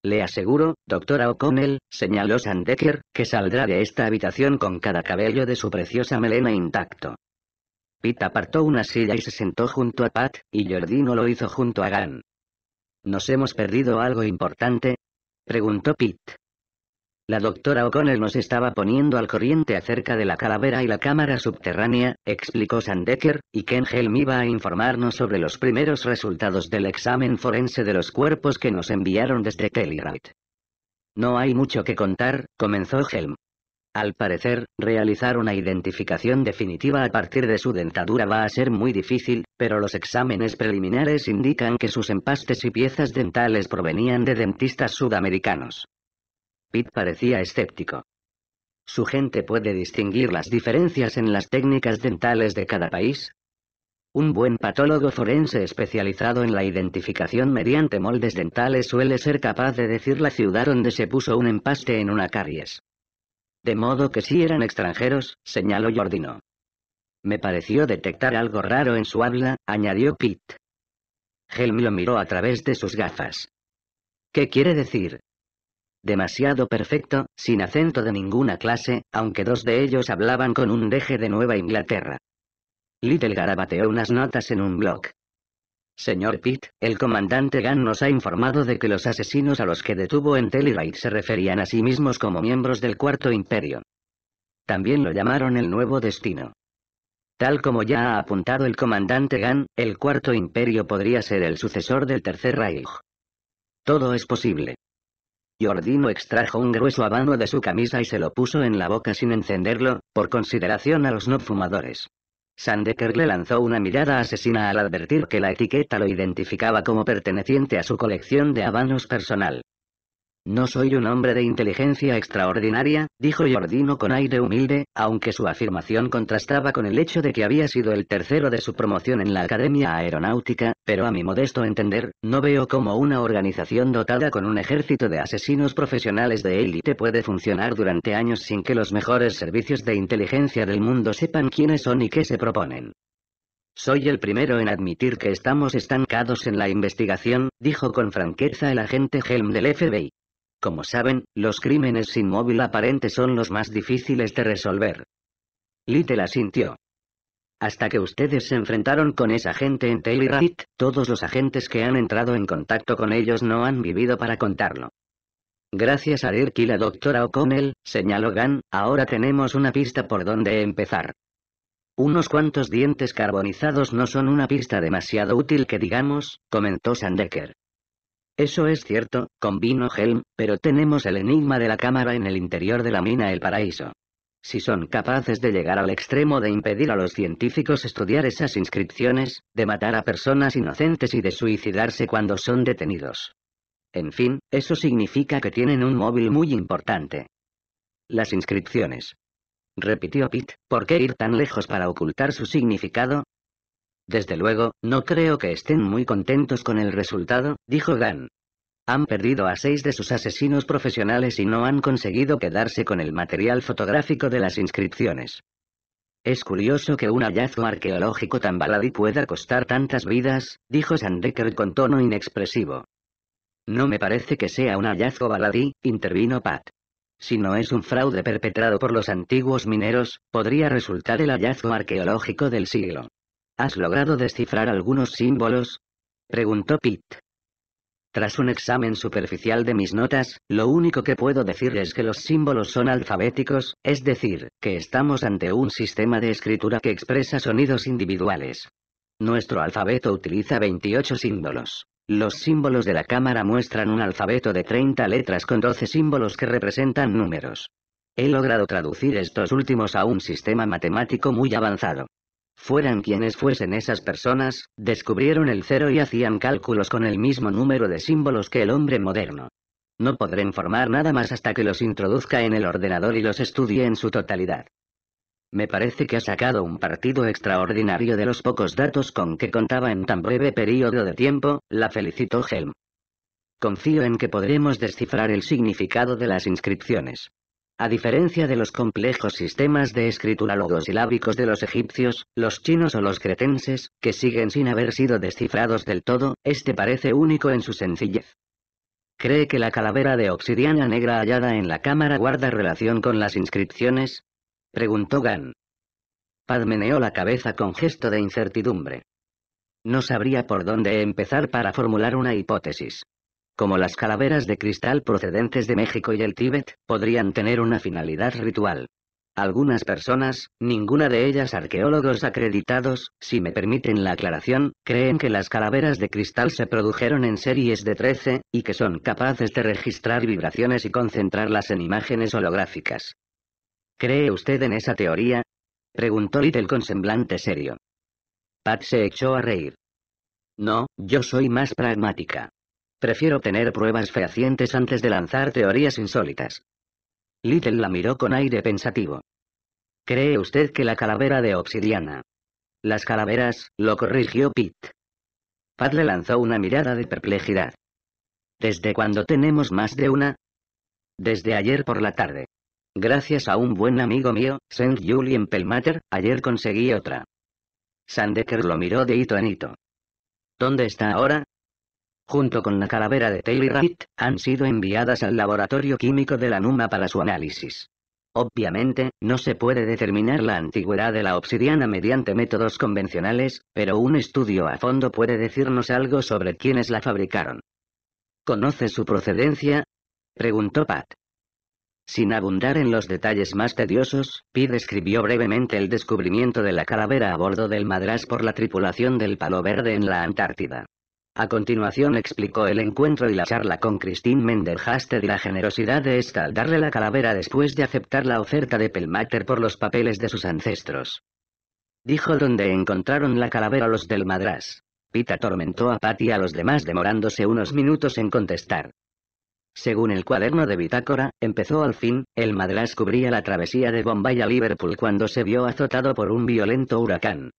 Le aseguro, doctora O'Connell, señaló Sandecker, que saldrá de esta habitación con cada cabello de su preciosa melena intacto. Pete apartó una silla y se sentó junto a Pat, y Jordino lo hizo junto a Gan. ¿Nos hemos perdido algo importante? preguntó Pete. La doctora O'Connell nos estaba poniendo al corriente acerca de la calavera y la cámara subterránea, explicó Sandecker, y Ken Helm iba a informarnos sobre los primeros resultados del examen forense de los cuerpos que nos enviaron desde Wright. No hay mucho que contar, comenzó Helm. Al parecer, realizar una identificación definitiva a partir de su dentadura va a ser muy difícil, pero los exámenes preliminares indican que sus empastes y piezas dentales provenían de dentistas sudamericanos. Pitt parecía escéptico. ¿Su gente puede distinguir las diferencias en las técnicas dentales de cada país? Un buen patólogo forense especializado en la identificación mediante moldes dentales suele ser capaz de decir la ciudad donde se puso un empaste en una caries. De modo que si eran extranjeros, señaló Jordino. Me pareció detectar algo raro en su habla, añadió Pitt. Helm lo miró a través de sus gafas. ¿Qué quiere decir? demasiado perfecto, sin acento de ninguna clase, aunque dos de ellos hablaban con un deje de Nueva Inglaterra. Little garabateó unas notas en un blog. Señor Pitt, el comandante Gunn nos ha informado de que los asesinos a los que detuvo en Telluride se referían a sí mismos como miembros del Cuarto Imperio. También lo llamaron el Nuevo Destino. Tal como ya ha apuntado el comandante Gunn, el Cuarto Imperio podría ser el sucesor del Tercer Reich. Todo es posible. Jordino extrajo un grueso habano de su camisa y se lo puso en la boca sin encenderlo, por consideración a los no fumadores. Sandecker le lanzó una mirada asesina al advertir que la etiqueta lo identificaba como perteneciente a su colección de habanos personal. No soy un hombre de inteligencia extraordinaria, dijo Jordino con aire humilde, aunque su afirmación contrastaba con el hecho de que había sido el tercero de su promoción en la Academia Aeronáutica, pero a mi modesto entender, no veo cómo una organización dotada con un ejército de asesinos profesionales de élite puede funcionar durante años sin que los mejores servicios de inteligencia del mundo sepan quiénes son y qué se proponen. Soy el primero en admitir que estamos estancados en la investigación, dijo con franqueza el agente Helm del FBI. Como saben, los crímenes sin móvil aparente son los más difíciles de resolver. Little asintió. Hasta que ustedes se enfrentaron con esa gente en Telluride, todos los agentes que han entrado en contacto con ellos no han vivido para contarlo. Gracias a Dirk y la doctora O'Connell, señaló Gan, ahora tenemos una pista por donde empezar. Unos cuantos dientes carbonizados no son una pista demasiado útil que digamos, comentó Sandecker. Eso es cierto, convino Helm, pero tenemos el enigma de la cámara en el interior de la mina El Paraíso. Si son capaces de llegar al extremo de impedir a los científicos estudiar esas inscripciones, de matar a personas inocentes y de suicidarse cuando son detenidos. En fin, eso significa que tienen un móvil muy importante. Las inscripciones. Repitió Pitt, ¿por qué ir tan lejos para ocultar su significado? Desde luego, no creo que estén muy contentos con el resultado, dijo gan Han perdido a seis de sus asesinos profesionales y no han conseguido quedarse con el material fotográfico de las inscripciones. Es curioso que un hallazgo arqueológico tan baladí pueda costar tantas vidas, dijo Sandecker con tono inexpresivo. No me parece que sea un hallazgo baladí, intervino Pat. Si no es un fraude perpetrado por los antiguos mineros, podría resultar el hallazgo arqueológico del siglo. ¿Has logrado descifrar algunos símbolos? preguntó Pete. Tras un examen superficial de mis notas, lo único que puedo decir es que los símbolos son alfabéticos, es decir, que estamos ante un sistema de escritura que expresa sonidos individuales. Nuestro alfabeto utiliza 28 símbolos. Los símbolos de la cámara muestran un alfabeto de 30 letras con 12 símbolos que representan números. He logrado traducir estos últimos a un sistema matemático muy avanzado fueran quienes fuesen esas personas, descubrieron el cero y hacían cálculos con el mismo número de símbolos que el hombre moderno. No podré formar nada más hasta que los introduzca en el ordenador y los estudie en su totalidad. Me parece que ha sacado un partido extraordinario de los pocos datos con que contaba en tan breve periodo de tiempo, la felicitó Helm. Confío en que podremos descifrar el significado de las inscripciones. A diferencia de los complejos sistemas de escritura logosilábicos de los egipcios, los chinos o los cretenses, que siguen sin haber sido descifrados del todo, este parece único en su sencillez. ¿Cree que la calavera de obsidiana negra hallada en la cámara guarda relación con las inscripciones? preguntó Gan. Padmeneó la cabeza con gesto de incertidumbre. No sabría por dónde empezar para formular una hipótesis como las calaveras de cristal procedentes de México y el Tíbet, podrían tener una finalidad ritual. Algunas personas, ninguna de ellas arqueólogos acreditados, si me permiten la aclaración, creen que las calaveras de cristal se produjeron en series de 13, y que son capaces de registrar vibraciones y concentrarlas en imágenes holográficas. ¿Cree usted en esa teoría? preguntó Little con semblante serio. Pat se echó a reír. No, yo soy más pragmática. Prefiero tener pruebas fehacientes antes de lanzar teorías insólitas. Little la miró con aire pensativo. ¿Cree usted que la calavera de obsidiana? Las calaveras, lo corrigió Pete. Pat le lanzó una mirada de perplejidad. ¿Desde cuándo tenemos más de una? Desde ayer por la tarde. Gracias a un buen amigo mío, Saint Julian Pelmater, ayer conseguí otra. Sandecker lo miró de hito en hito. ¿Dónde está ahora? junto con la calavera de Taylor Rabbit, han sido enviadas al laboratorio químico de la NUMA para su análisis. Obviamente, no se puede determinar la antigüedad de la obsidiana mediante métodos convencionales, pero un estudio a fondo puede decirnos algo sobre quiénes la fabricaron. ¿Conoce su procedencia? preguntó Pat. Sin abundar en los detalles más tediosos, Pi describió brevemente el descubrimiento de la calavera a bordo del Madras por la tripulación del Palo Verde en la Antártida. A continuación explicó el encuentro y la charla con Christine Menderhaster y la generosidad de esta al darle la calavera después de aceptar la oferta de Pellmatter por los papeles de sus ancestros. Dijo donde encontraron la calavera los del Madras. Pita atormentó a Patty y a los demás demorándose unos minutos en contestar. Según el cuaderno de bitácora, empezó al fin, el Madras cubría la travesía de Bombay a Liverpool cuando se vio azotado por un violento huracán.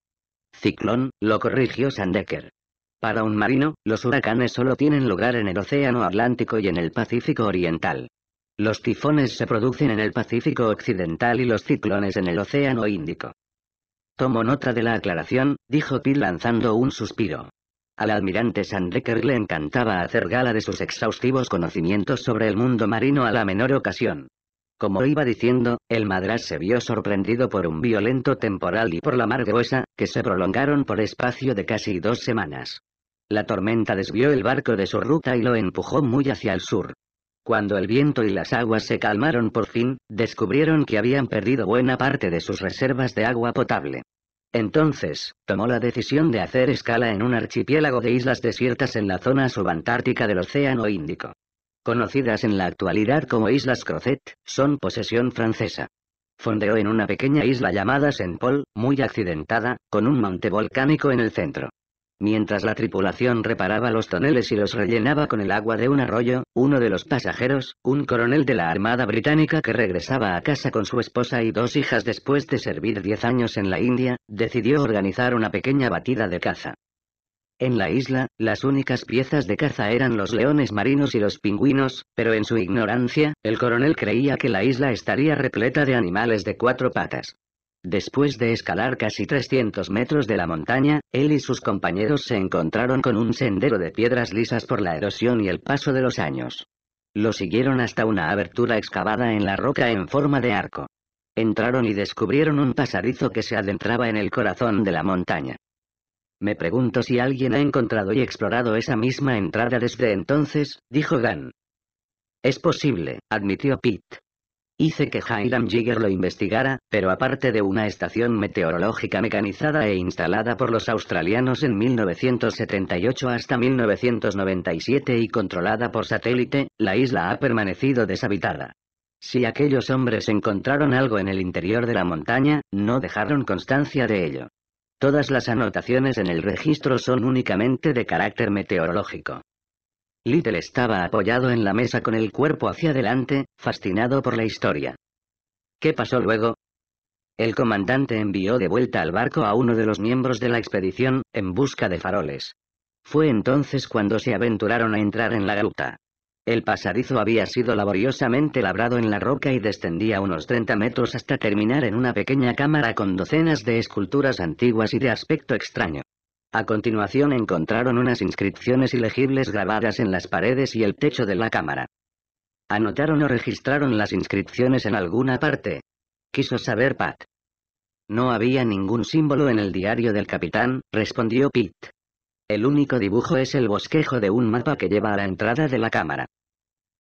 Ciclón, lo corrigió Sandecker. Para un marino, los huracanes solo tienen lugar en el Océano Atlántico y en el Pacífico Oriental. Los tifones se producen en el Pacífico Occidental y los ciclones en el Océano Índico. Tomo nota de la aclaración, dijo Pete lanzando un suspiro. Al almirante Sandeker le encantaba hacer gala de sus exhaustivos conocimientos sobre el mundo marino a la menor ocasión. Como iba diciendo, el madras se vio sorprendido por un violento temporal y por la mar gruesa, que se prolongaron por espacio de casi dos semanas. La tormenta desvió el barco de su ruta y lo empujó muy hacia el sur. Cuando el viento y las aguas se calmaron por fin, descubrieron que habían perdido buena parte de sus reservas de agua potable. Entonces, tomó la decisión de hacer escala en un archipiélago de islas desiertas en la zona subantártica del Océano Índico conocidas en la actualidad como Islas Crozet, son posesión francesa. Fondeó en una pequeña isla llamada Saint Paul, muy accidentada, con un monte volcánico en el centro. Mientras la tripulación reparaba los toneles y los rellenaba con el agua de un arroyo, uno de los pasajeros, un coronel de la Armada Británica que regresaba a casa con su esposa y dos hijas después de servir diez años en la India, decidió organizar una pequeña batida de caza. En la isla, las únicas piezas de caza eran los leones marinos y los pingüinos, pero en su ignorancia, el coronel creía que la isla estaría repleta de animales de cuatro patas. Después de escalar casi 300 metros de la montaña, él y sus compañeros se encontraron con un sendero de piedras lisas por la erosión y el paso de los años. Lo siguieron hasta una abertura excavada en la roca en forma de arco. Entraron y descubrieron un pasadizo que se adentraba en el corazón de la montaña. Me pregunto si alguien ha encontrado y explorado esa misma entrada desde entonces, dijo Gann. Es posible, admitió Pitt. Hice que Hiram Jigger lo investigara, pero aparte de una estación meteorológica mecanizada e instalada por los australianos en 1978 hasta 1997 y controlada por satélite, la isla ha permanecido deshabitada. Si aquellos hombres encontraron algo en el interior de la montaña, no dejaron constancia de ello. Todas las anotaciones en el registro son únicamente de carácter meteorológico. Little estaba apoyado en la mesa con el cuerpo hacia adelante, fascinado por la historia. ¿Qué pasó luego? El comandante envió de vuelta al barco a uno de los miembros de la expedición, en busca de faroles. Fue entonces cuando se aventuraron a entrar en la gruta. El pasadizo había sido laboriosamente labrado en la roca y descendía unos 30 metros hasta terminar en una pequeña cámara con docenas de esculturas antiguas y de aspecto extraño. A continuación encontraron unas inscripciones ilegibles grabadas en las paredes y el techo de la cámara. Anotaron o registraron las inscripciones en alguna parte. Quiso saber Pat. No había ningún símbolo en el diario del capitán, respondió Pete. El único dibujo es el bosquejo de un mapa que lleva a la entrada de la cámara.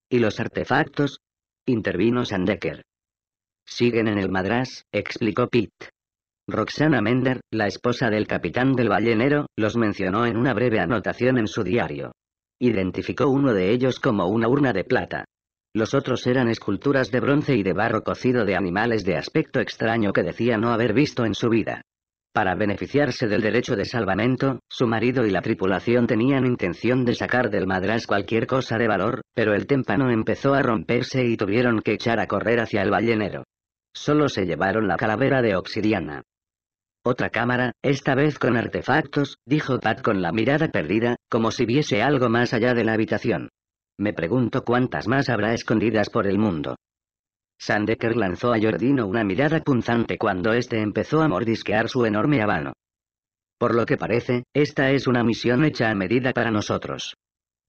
¿Y los artefactos? intervino Sandecker. Siguen en el madrás, explicó Pitt. Roxana Mender, la esposa del capitán del ballenero, los mencionó en una breve anotación en su diario. Identificó uno de ellos como una urna de plata. Los otros eran esculturas de bronce y de barro cocido de animales de aspecto extraño que decía no haber visto en su vida. Para beneficiarse del derecho de salvamento, su marido y la tripulación tenían intención de sacar del madras cualquier cosa de valor, pero el témpano empezó a romperse y tuvieron que echar a correr hacia el ballenero. Solo se llevaron la calavera de obsidiana. Otra cámara, esta vez con artefactos, dijo Pat con la mirada perdida, como si viese algo más allá de la habitación. Me pregunto cuántas más habrá escondidas por el mundo. Sandecker lanzó a Jordino una mirada punzante cuando este empezó a mordisquear su enorme habano. Por lo que parece, esta es una misión hecha a medida para nosotros.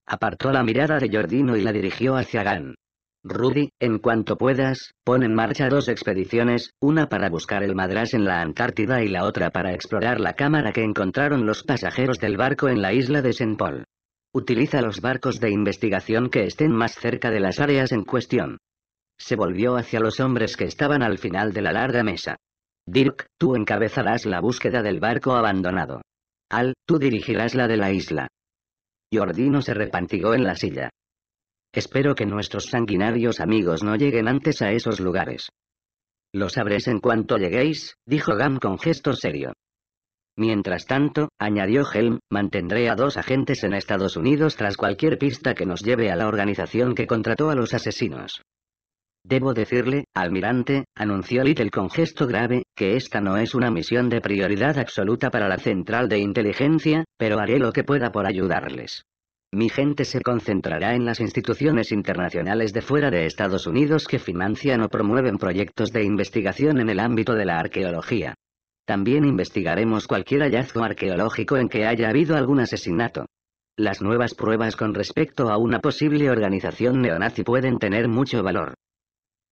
Apartó la mirada de Jordino y la dirigió hacia Gan. Rudy, en cuanto puedas, pon en marcha dos expediciones, una para buscar el madras en la Antártida y la otra para explorar la cámara que encontraron los pasajeros del barco en la isla de Saint Paul. Utiliza los barcos de investigación que estén más cerca de las áreas en cuestión se volvió hacia los hombres que estaban al final de la larga mesa. Dirk, tú encabezarás la búsqueda del barco abandonado. Al, tú dirigirás la de la isla. Jordino se repantigó en la silla. Espero que nuestros sanguinarios amigos no lleguen antes a esos lugares. Lo sabréis en cuanto lleguéis, dijo Gam con gesto serio. Mientras tanto, añadió Helm, mantendré a dos agentes en Estados Unidos tras cualquier pista que nos lleve a la organización que contrató a los asesinos. Debo decirle, almirante, anunció Little con gesto grave, que esta no es una misión de prioridad absoluta para la central de inteligencia, pero haré lo que pueda por ayudarles. Mi gente se concentrará en las instituciones internacionales de fuera de Estados Unidos que financian o promueven proyectos de investigación en el ámbito de la arqueología. También investigaremos cualquier hallazgo arqueológico en que haya habido algún asesinato. Las nuevas pruebas con respecto a una posible organización neonazi pueden tener mucho valor.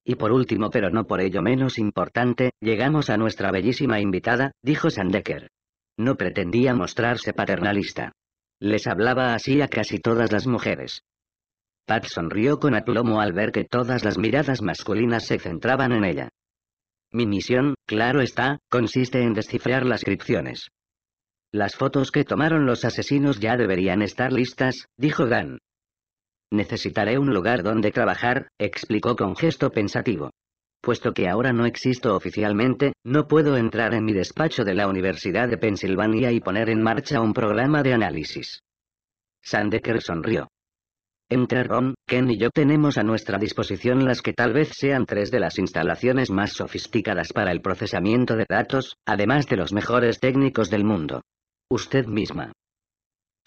Y por último, pero no por ello menos importante, llegamos a nuestra bellísima invitada, dijo Sandecker. No pretendía mostrarse paternalista. Les hablaba así a casi todas las mujeres. Pat sonrió con aplomo al ver que todas las miradas masculinas se centraban en ella. Mi misión, claro está, consiste en descifrar las inscripciones. Las fotos que tomaron los asesinos ya deberían estar listas, dijo Dan. Necesitaré un lugar donde trabajar, explicó con gesto pensativo. Puesto que ahora no existo oficialmente, no puedo entrar en mi despacho de la Universidad de Pensilvania y poner en marcha un programa de análisis. Sandecker sonrió. Entre Ron, Ken y yo tenemos a nuestra disposición las que tal vez sean tres de las instalaciones más sofisticadas para el procesamiento de datos, además de los mejores técnicos del mundo. Usted misma.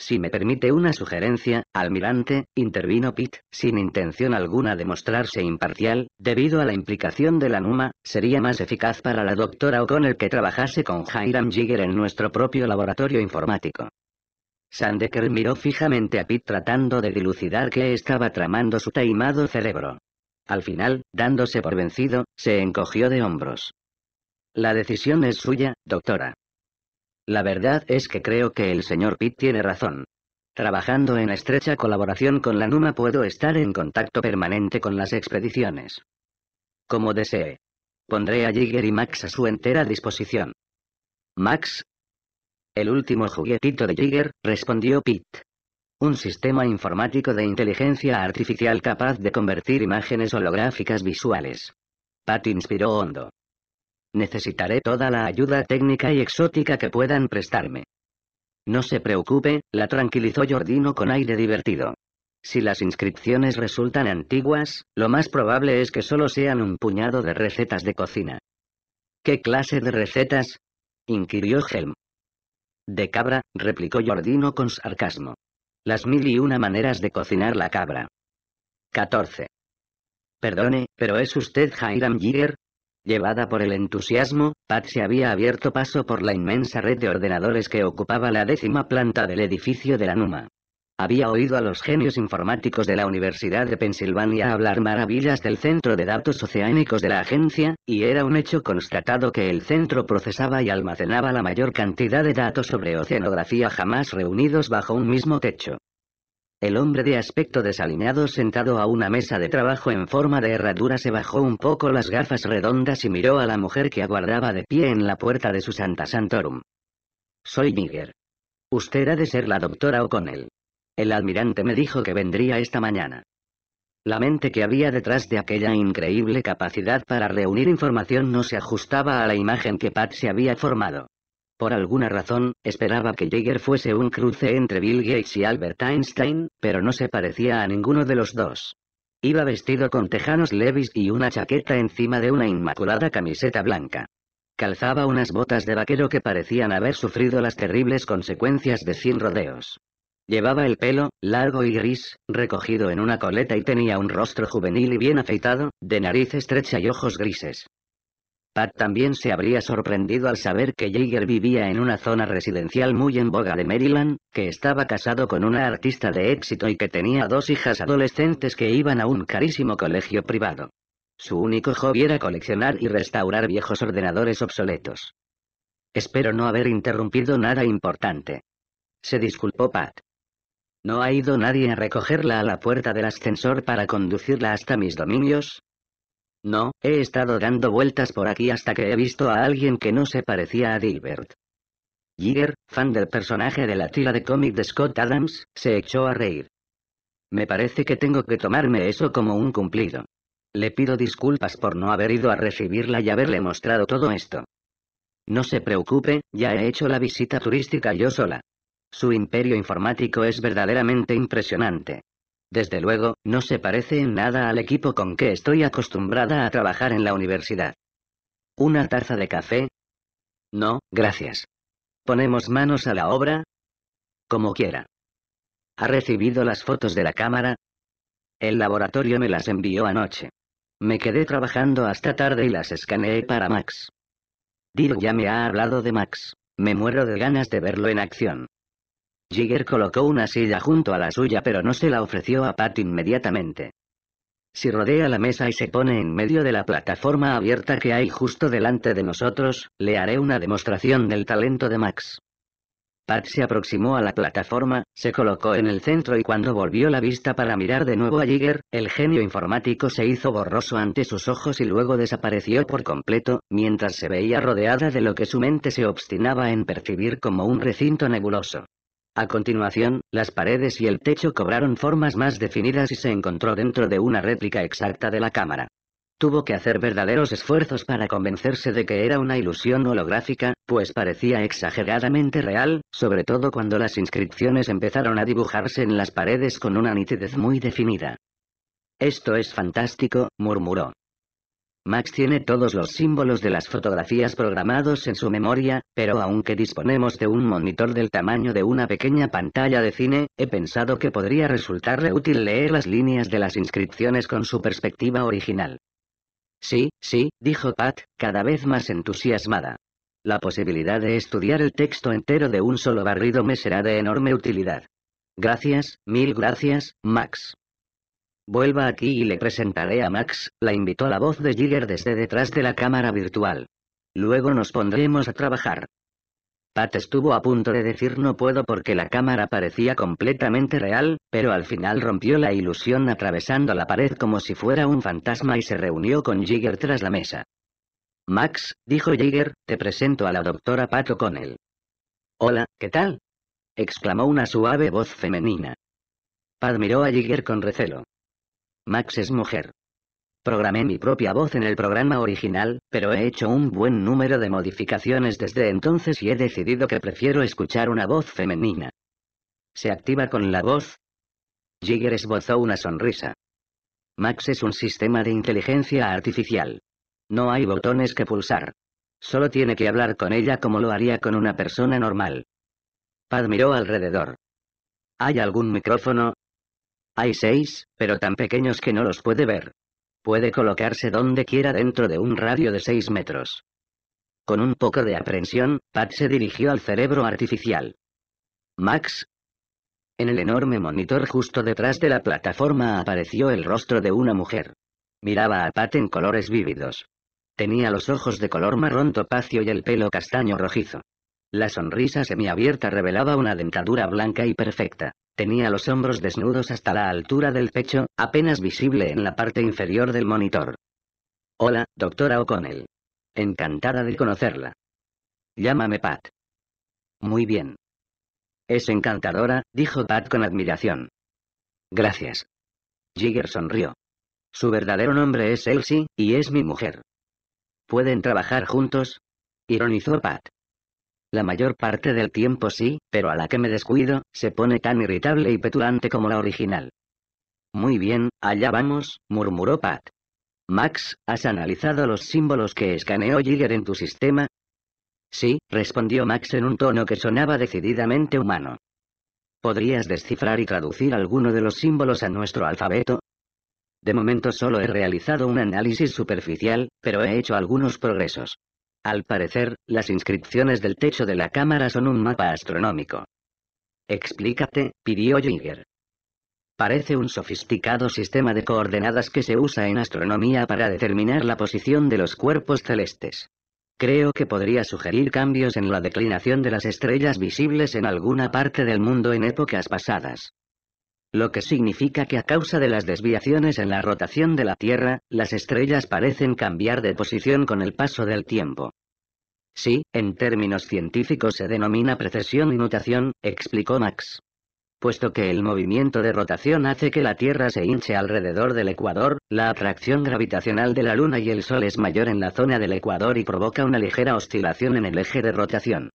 Si me permite una sugerencia, almirante, intervino Pitt, sin intención alguna de mostrarse imparcial, debido a la implicación de la NUMA, sería más eficaz para la doctora el que trabajase con Hiram Jigger en nuestro propio laboratorio informático. Sandecker miró fijamente a Pitt tratando de dilucidar qué estaba tramando su taimado cerebro. Al final, dándose por vencido, se encogió de hombros. La decisión es suya, doctora. La verdad es que creo que el señor Pitt tiene razón. Trabajando en estrecha colaboración con la NUMA puedo estar en contacto permanente con las expediciones. Como desee. Pondré a Jigger y Max a su entera disposición. Max. El último juguetito de Jigger, respondió Pitt. Un sistema informático de inteligencia artificial capaz de convertir imágenes holográficas visuales. Pat inspiró hondo. Necesitaré toda la ayuda técnica y exótica que puedan prestarme. No se preocupe, la tranquilizó Jordino con aire divertido. Si las inscripciones resultan antiguas, lo más probable es que solo sean un puñado de recetas de cocina. ¿Qué clase de recetas? inquirió Helm. De cabra, replicó Jordino con sarcasmo. Las mil y una maneras de cocinar la cabra. 14. Perdone, pero ¿es usted Hiram Gier? Llevada por el entusiasmo, Pat se había abierto paso por la inmensa red de ordenadores que ocupaba la décima planta del edificio de la NUMA. Había oído a los genios informáticos de la Universidad de Pensilvania hablar maravillas del centro de datos oceánicos de la agencia, y era un hecho constatado que el centro procesaba y almacenaba la mayor cantidad de datos sobre oceanografía jamás reunidos bajo un mismo techo. El hombre de aspecto desalineado sentado a una mesa de trabajo en forma de herradura se bajó un poco las gafas redondas y miró a la mujer que aguardaba de pie en la puerta de su Santa Santorum. Soy Niger. Usted ha de ser la doctora O'Connell. El almirante me dijo que vendría esta mañana. La mente que había detrás de aquella increíble capacidad para reunir información no se ajustaba a la imagen que Pat se había formado. Por alguna razón, esperaba que Jager fuese un cruce entre Bill Gates y Albert Einstein, pero no se parecía a ninguno de los dos. Iba vestido con tejanos levis y una chaqueta encima de una inmaculada camiseta blanca. Calzaba unas botas de vaquero que parecían haber sufrido las terribles consecuencias de cien rodeos. Llevaba el pelo, largo y gris, recogido en una coleta y tenía un rostro juvenil y bien afeitado, de nariz estrecha y ojos grises. Pat también se habría sorprendido al saber que Jaeger vivía en una zona residencial muy en boga de Maryland, que estaba casado con una artista de éxito y que tenía dos hijas adolescentes que iban a un carísimo colegio privado. Su único hobby era coleccionar y restaurar viejos ordenadores obsoletos. Espero no haber interrumpido nada importante. Se disculpó Pat. ¿No ha ido nadie a recogerla a la puerta del ascensor para conducirla hasta mis dominios? No, he estado dando vueltas por aquí hasta que he visto a alguien que no se parecía a Dilbert. Jigger, fan del personaje de la tira de cómic de Scott Adams, se echó a reír. Me parece que tengo que tomarme eso como un cumplido. Le pido disculpas por no haber ido a recibirla y haberle mostrado todo esto. No se preocupe, ya he hecho la visita turística yo sola. Su imperio informático es verdaderamente impresionante. Desde luego, no se parece en nada al equipo con que estoy acostumbrada a trabajar en la universidad. ¿Una taza de café? No, gracias. ¿Ponemos manos a la obra? Como quiera. ¿Ha recibido las fotos de la cámara? El laboratorio me las envió anoche. Me quedé trabajando hasta tarde y las escaneé para Max. Dirk ya me ha hablado de Max. Me muero de ganas de verlo en acción. Jigger colocó una silla junto a la suya pero no se la ofreció a Pat inmediatamente. Si rodea la mesa y se pone en medio de la plataforma abierta que hay justo delante de nosotros, le haré una demostración del talento de Max. Pat se aproximó a la plataforma, se colocó en el centro y cuando volvió la vista para mirar de nuevo a Jigger, el genio informático se hizo borroso ante sus ojos y luego desapareció por completo, mientras se veía rodeada de lo que su mente se obstinaba en percibir como un recinto nebuloso. A continuación, las paredes y el techo cobraron formas más definidas y se encontró dentro de una réplica exacta de la cámara. Tuvo que hacer verdaderos esfuerzos para convencerse de que era una ilusión holográfica, pues parecía exageradamente real, sobre todo cuando las inscripciones empezaron a dibujarse en las paredes con una nitidez muy definida. Esto es fantástico, murmuró. Max tiene todos los símbolos de las fotografías programados en su memoria, pero aunque disponemos de un monitor del tamaño de una pequeña pantalla de cine, he pensado que podría resultarle útil leer las líneas de las inscripciones con su perspectiva original. Sí, sí, dijo Pat, cada vez más entusiasmada. La posibilidad de estudiar el texto entero de un solo barrido me será de enorme utilidad. Gracias, mil gracias, Max. Vuelva aquí y le presentaré a Max, la invitó la voz de Jigger desde detrás de la cámara virtual. Luego nos pondremos a trabajar. Pat estuvo a punto de decir no puedo porque la cámara parecía completamente real, pero al final rompió la ilusión atravesando la pared como si fuera un fantasma y se reunió con Jigger tras la mesa. Max, dijo Jigger, te presento a la doctora Pat O'Connell. Hola, ¿qué tal? exclamó una suave voz femenina. Pat miró a Jigger con recelo. Max es mujer. Programé mi propia voz en el programa original, pero he hecho un buen número de modificaciones desde entonces y he decidido que prefiero escuchar una voz femenina. ¿Se activa con la voz? Jigger esbozó una sonrisa. Max es un sistema de inteligencia artificial. No hay botones que pulsar. Solo tiene que hablar con ella como lo haría con una persona normal. Pad miró alrededor. ¿Hay algún micrófono? Hay seis, pero tan pequeños que no los puede ver. Puede colocarse donde quiera dentro de un radio de seis metros. Con un poco de aprensión, Pat se dirigió al cerebro artificial. Max. En el enorme monitor justo detrás de la plataforma apareció el rostro de una mujer. Miraba a Pat en colores vívidos. Tenía los ojos de color marrón topacio y el pelo castaño rojizo. La sonrisa semiabierta revelaba una dentadura blanca y perfecta. Tenía los hombros desnudos hasta la altura del pecho, apenas visible en la parte inferior del monitor. Hola, doctora O'Connell. Encantada de conocerla. Llámame Pat. Muy bien. Es encantadora, dijo Pat con admiración. Gracias. Jigger sonrió. Su verdadero nombre es Elsie, y es mi mujer. ¿Pueden trabajar juntos? Ironizó Pat. La mayor parte del tiempo sí, pero a la que me descuido, se pone tan irritable y petulante como la original. Muy bien, allá vamos, murmuró Pat. Max, ¿has analizado los símbolos que escaneó Jigger en tu sistema? Sí, respondió Max en un tono que sonaba decididamente humano. ¿Podrías descifrar y traducir alguno de los símbolos a nuestro alfabeto? De momento solo he realizado un análisis superficial, pero he hecho algunos progresos. Al parecer, las inscripciones del techo de la cámara son un mapa astronómico. Explícate, pidió Jünger. Parece un sofisticado sistema de coordenadas que se usa en astronomía para determinar la posición de los cuerpos celestes. Creo que podría sugerir cambios en la declinación de las estrellas visibles en alguna parte del mundo en épocas pasadas lo que significa que a causa de las desviaciones en la rotación de la Tierra, las estrellas parecen cambiar de posición con el paso del tiempo. Sí, en términos científicos se denomina precesión y mutación, explicó Max. Puesto que el movimiento de rotación hace que la Tierra se hinche alrededor del ecuador, la atracción gravitacional de la Luna y el Sol es mayor en la zona del ecuador y provoca una ligera oscilación en el eje de rotación.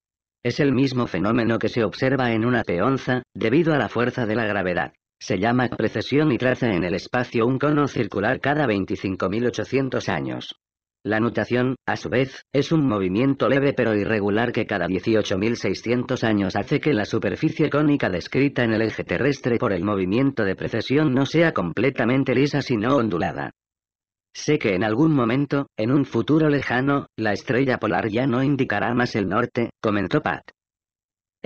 Es el mismo fenómeno que se observa en una peonza, debido a la fuerza de la gravedad. Se llama precesión y traza en el espacio un cono circular cada 25.800 años. La nutación, a su vez, es un movimiento leve pero irregular que cada 18.600 años hace que la superficie cónica descrita en el eje terrestre por el movimiento de precesión no sea completamente lisa sino ondulada. Sé que en algún momento, en un futuro lejano, la estrella polar ya no indicará más el norte, comentó Pat.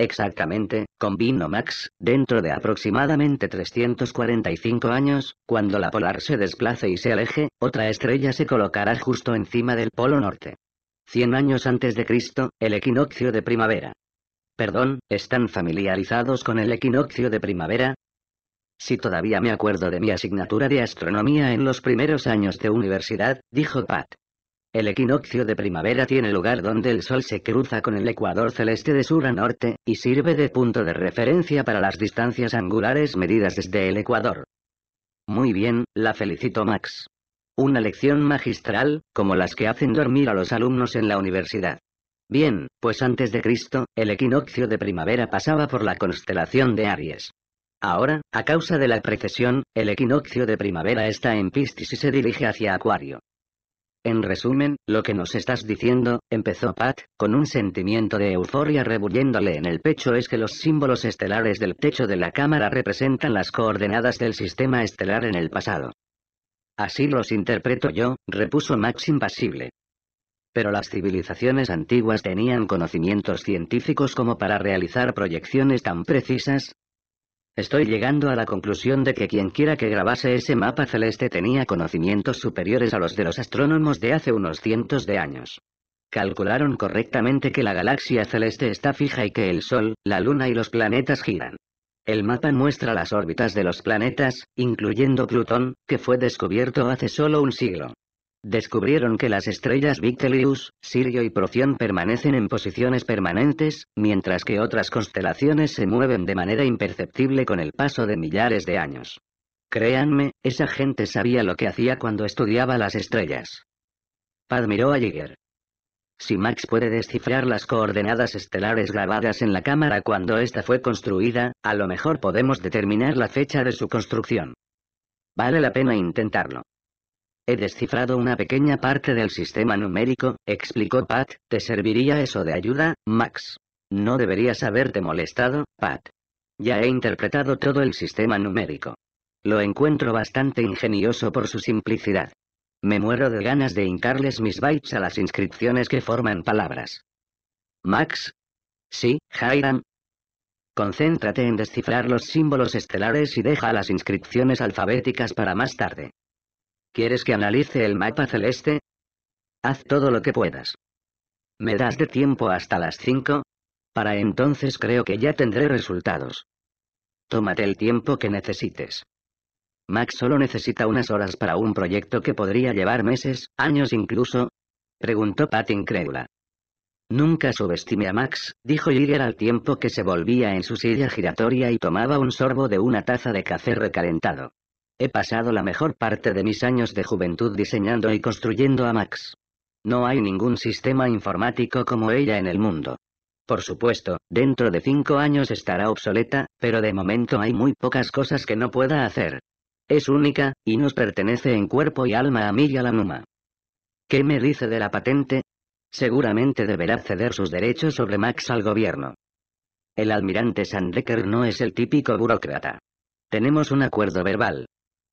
Exactamente, convino Max, dentro de aproximadamente 345 años, cuando la polar se desplace y se aleje, otra estrella se colocará justo encima del polo norte. 100 años antes de Cristo, el equinoccio de primavera. Perdón, ¿están familiarizados con el equinoccio de primavera? Si todavía me acuerdo de mi asignatura de astronomía en los primeros años de universidad, dijo Pat. El equinoccio de primavera tiene lugar donde el Sol se cruza con el ecuador celeste de sur a norte, y sirve de punto de referencia para las distancias angulares medidas desde el ecuador. Muy bien, la felicito Max. Una lección magistral, como las que hacen dormir a los alumnos en la universidad. Bien, pues antes de Cristo, el equinoccio de primavera pasaba por la constelación de Aries. Ahora, a causa de la precesión, el equinoccio de primavera está en Piscis y se dirige hacia Acuario. En resumen, lo que nos estás diciendo, empezó Pat, con un sentimiento de euforia rebulléndole en el pecho, es que los símbolos estelares del techo de la cámara representan las coordenadas del sistema estelar en el pasado. Así los interpreto yo, repuso Max impasible. Pero las civilizaciones antiguas tenían conocimientos científicos como para realizar proyecciones tan precisas, Estoy llegando a la conclusión de que quienquiera que grabase ese mapa celeste tenía conocimientos superiores a los de los astrónomos de hace unos cientos de años. Calcularon correctamente que la galaxia celeste está fija y que el Sol, la Luna y los planetas giran. El mapa muestra las órbitas de los planetas, incluyendo Plutón, que fue descubierto hace solo un siglo. Descubrieron que las estrellas Victelius, Sirio y Procyon permanecen en posiciones permanentes, mientras que otras constelaciones se mueven de manera imperceptible con el paso de millares de años. Créanme, esa gente sabía lo que hacía cuando estudiaba las estrellas. Pad miró a Jigger. Si Max puede descifrar las coordenadas estelares grabadas en la cámara cuando esta fue construida, a lo mejor podemos determinar la fecha de su construcción. Vale la pena intentarlo. He descifrado una pequeña parte del sistema numérico, explicó Pat, ¿te serviría eso de ayuda, Max? No deberías haberte molestado, Pat. Ya he interpretado todo el sistema numérico. Lo encuentro bastante ingenioso por su simplicidad. Me muero de ganas de hincarles mis bytes a las inscripciones que forman palabras. Max? Sí, Hiram. Concéntrate en descifrar los símbolos estelares y deja las inscripciones alfabéticas para más tarde. ¿Quieres que analice el mapa celeste? Haz todo lo que puedas. ¿Me das de tiempo hasta las 5? Para entonces creo que ya tendré resultados. Tómate el tiempo que necesites. Max solo necesita unas horas para un proyecto que podría llevar meses, años incluso. Preguntó Pat incrédula. Nunca subestime a Max, dijo Giger al tiempo que se volvía en su silla giratoria y tomaba un sorbo de una taza de café recalentado. He pasado la mejor parte de mis años de juventud diseñando y construyendo a Max. No hay ningún sistema informático como ella en el mundo. Por supuesto, dentro de cinco años estará obsoleta, pero de momento hay muy pocas cosas que no pueda hacer. Es única, y nos pertenece en cuerpo y alma a mí y a la Numa. ¿Qué me dice de la patente? Seguramente deberá ceder sus derechos sobre Max al gobierno. El almirante Sandecker no es el típico burócrata. Tenemos un acuerdo verbal.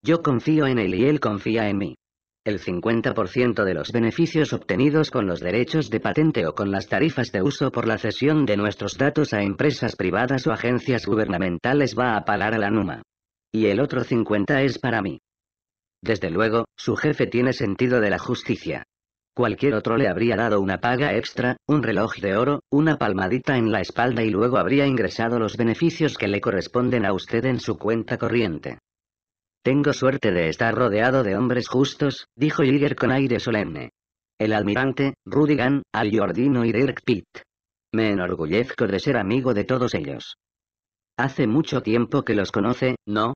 Yo confío en él y él confía en mí. El 50% de los beneficios obtenidos con los derechos de patente o con las tarifas de uso por la cesión de nuestros datos a empresas privadas o agencias gubernamentales va a parar a la NUMA. Y el otro 50% es para mí. Desde luego, su jefe tiene sentido de la justicia. Cualquier otro le habría dado una paga extra, un reloj de oro, una palmadita en la espalda y luego habría ingresado los beneficios que le corresponden a usted en su cuenta corriente. Tengo suerte de estar rodeado de hombres justos, dijo Yeager con aire solemne. El almirante, Rudigan, Al Jordino y Dirk Pitt. Me enorgullezco de ser amigo de todos ellos. Hace mucho tiempo que los conoce, ¿no?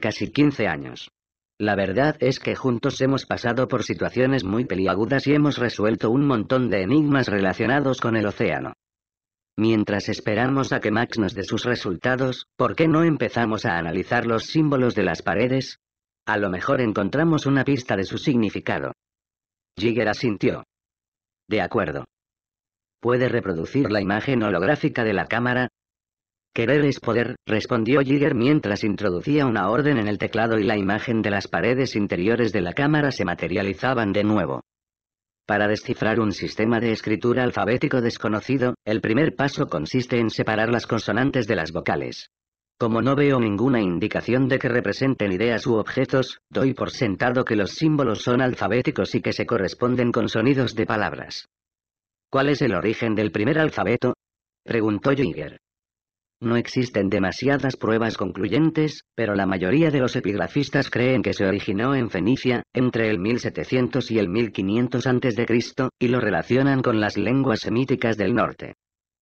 Casi 15 años. La verdad es que juntos hemos pasado por situaciones muy peliagudas y hemos resuelto un montón de enigmas relacionados con el océano. Mientras esperamos a que Max nos dé sus resultados, ¿por qué no empezamos a analizar los símbolos de las paredes? A lo mejor encontramos una pista de su significado. Jigger asintió. De acuerdo. ¿Puede reproducir la imagen holográfica de la cámara? Querer es poder, respondió Jigger mientras introducía una orden en el teclado y la imagen de las paredes interiores de la cámara se materializaban de nuevo. Para descifrar un sistema de escritura alfabético desconocido, el primer paso consiste en separar las consonantes de las vocales. Como no veo ninguna indicación de que representen ideas u objetos, doy por sentado que los símbolos son alfabéticos y que se corresponden con sonidos de palabras. ¿Cuál es el origen del primer alfabeto? preguntó Jünger. No existen demasiadas pruebas concluyentes, pero la mayoría de los epigrafistas creen que se originó en Fenicia, entre el 1700 y el 1500 a.C., y lo relacionan con las lenguas semíticas del norte.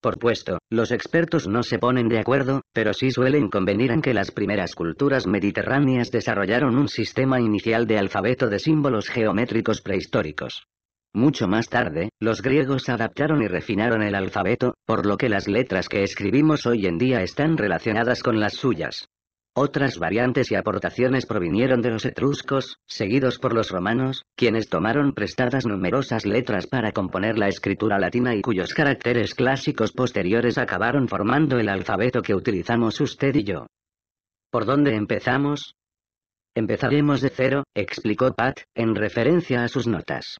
Por puesto, los expertos no se ponen de acuerdo, pero sí suelen convenir en que las primeras culturas mediterráneas desarrollaron un sistema inicial de alfabeto de símbolos geométricos prehistóricos. Mucho más tarde, los griegos adaptaron y refinaron el alfabeto, por lo que las letras que escribimos hoy en día están relacionadas con las suyas. Otras variantes y aportaciones provinieron de los etruscos, seguidos por los romanos, quienes tomaron prestadas numerosas letras para componer la escritura latina y cuyos caracteres clásicos posteriores acabaron formando el alfabeto que utilizamos usted y yo. ¿Por dónde empezamos? Empezaremos de cero, explicó Pat, en referencia a sus notas.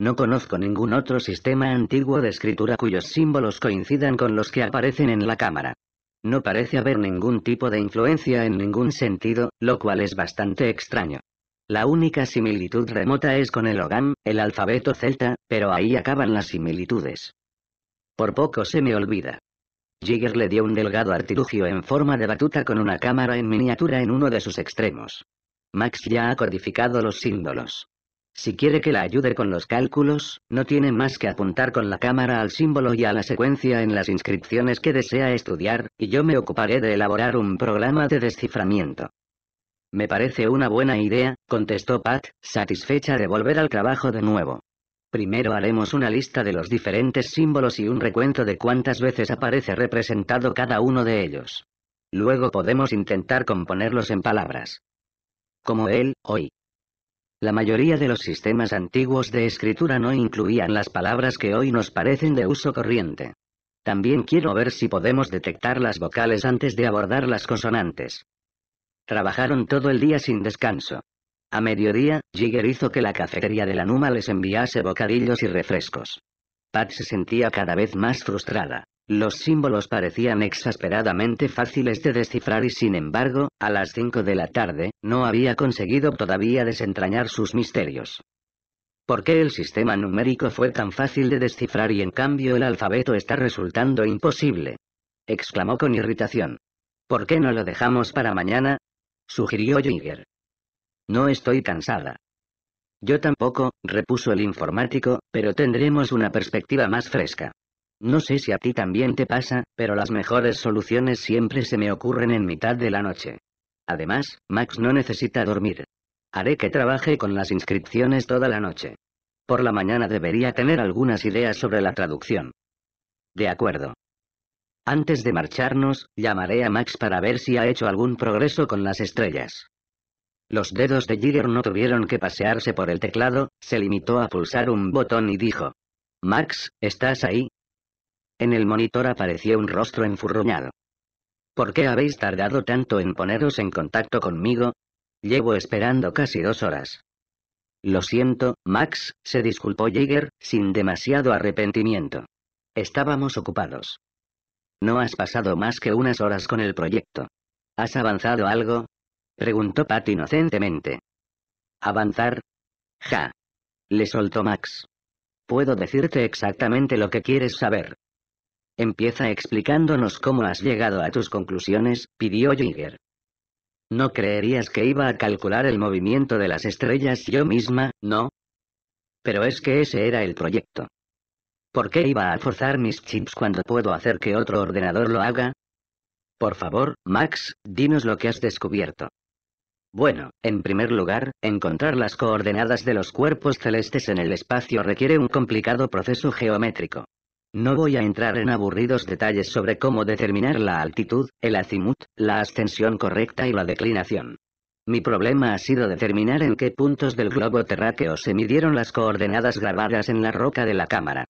No conozco ningún otro sistema antiguo de escritura cuyos símbolos coincidan con los que aparecen en la cámara. No parece haber ningún tipo de influencia en ningún sentido, lo cual es bastante extraño. La única similitud remota es con el Ogam, el alfabeto celta, pero ahí acaban las similitudes. Por poco se me olvida. Jigger le dio un delgado artilugio en forma de batuta con una cámara en miniatura en uno de sus extremos. Max ya ha codificado los símbolos. Si quiere que la ayude con los cálculos, no tiene más que apuntar con la cámara al símbolo y a la secuencia en las inscripciones que desea estudiar, y yo me ocuparé de elaborar un programa de desciframiento. Me parece una buena idea, contestó Pat, satisfecha de volver al trabajo de nuevo. Primero haremos una lista de los diferentes símbolos y un recuento de cuántas veces aparece representado cada uno de ellos. Luego podemos intentar componerlos en palabras. Como él, hoy. La mayoría de los sistemas antiguos de escritura no incluían las palabras que hoy nos parecen de uso corriente. También quiero ver si podemos detectar las vocales antes de abordar las consonantes. Trabajaron todo el día sin descanso. A mediodía, Jigger hizo que la cafetería de la Numa les enviase bocadillos y refrescos. Pat se sentía cada vez más frustrada. Los símbolos parecían exasperadamente fáciles de descifrar y sin embargo, a las 5 de la tarde, no había conseguido todavía desentrañar sus misterios. ¿Por qué el sistema numérico fue tan fácil de descifrar y en cambio el alfabeto está resultando imposible? exclamó con irritación. ¿Por qué no lo dejamos para mañana? sugirió Jigger. No estoy cansada. Yo tampoco, repuso el informático, pero tendremos una perspectiva más fresca. No sé si a ti también te pasa, pero las mejores soluciones siempre se me ocurren en mitad de la noche. Además, Max no necesita dormir. Haré que trabaje con las inscripciones toda la noche. Por la mañana debería tener algunas ideas sobre la traducción. De acuerdo. Antes de marcharnos, llamaré a Max para ver si ha hecho algún progreso con las estrellas. Los dedos de Jigger no tuvieron que pasearse por el teclado, se limitó a pulsar un botón y dijo. Max, ¿estás ahí? En el monitor apareció un rostro enfurruñado. ¿Por qué habéis tardado tanto en poneros en contacto conmigo? Llevo esperando casi dos horas. Lo siento, Max, se disculpó Jaeger, sin demasiado arrepentimiento. Estábamos ocupados. No has pasado más que unas horas con el proyecto. ¿Has avanzado algo? Preguntó Pat inocentemente. ¿Avanzar? Ja. Le soltó Max. Puedo decirte exactamente lo que quieres saber. Empieza explicándonos cómo has llegado a tus conclusiones, pidió Jünger. No creerías que iba a calcular el movimiento de las estrellas yo misma, ¿no? Pero es que ese era el proyecto. ¿Por qué iba a forzar mis chips cuando puedo hacer que otro ordenador lo haga? Por favor, Max, dinos lo que has descubierto. Bueno, en primer lugar, encontrar las coordenadas de los cuerpos celestes en el espacio requiere un complicado proceso geométrico. No voy a entrar en aburridos detalles sobre cómo determinar la altitud, el azimut, la ascensión correcta y la declinación. Mi problema ha sido determinar en qué puntos del globo terráqueo se midieron las coordenadas grabadas en la roca de la cámara.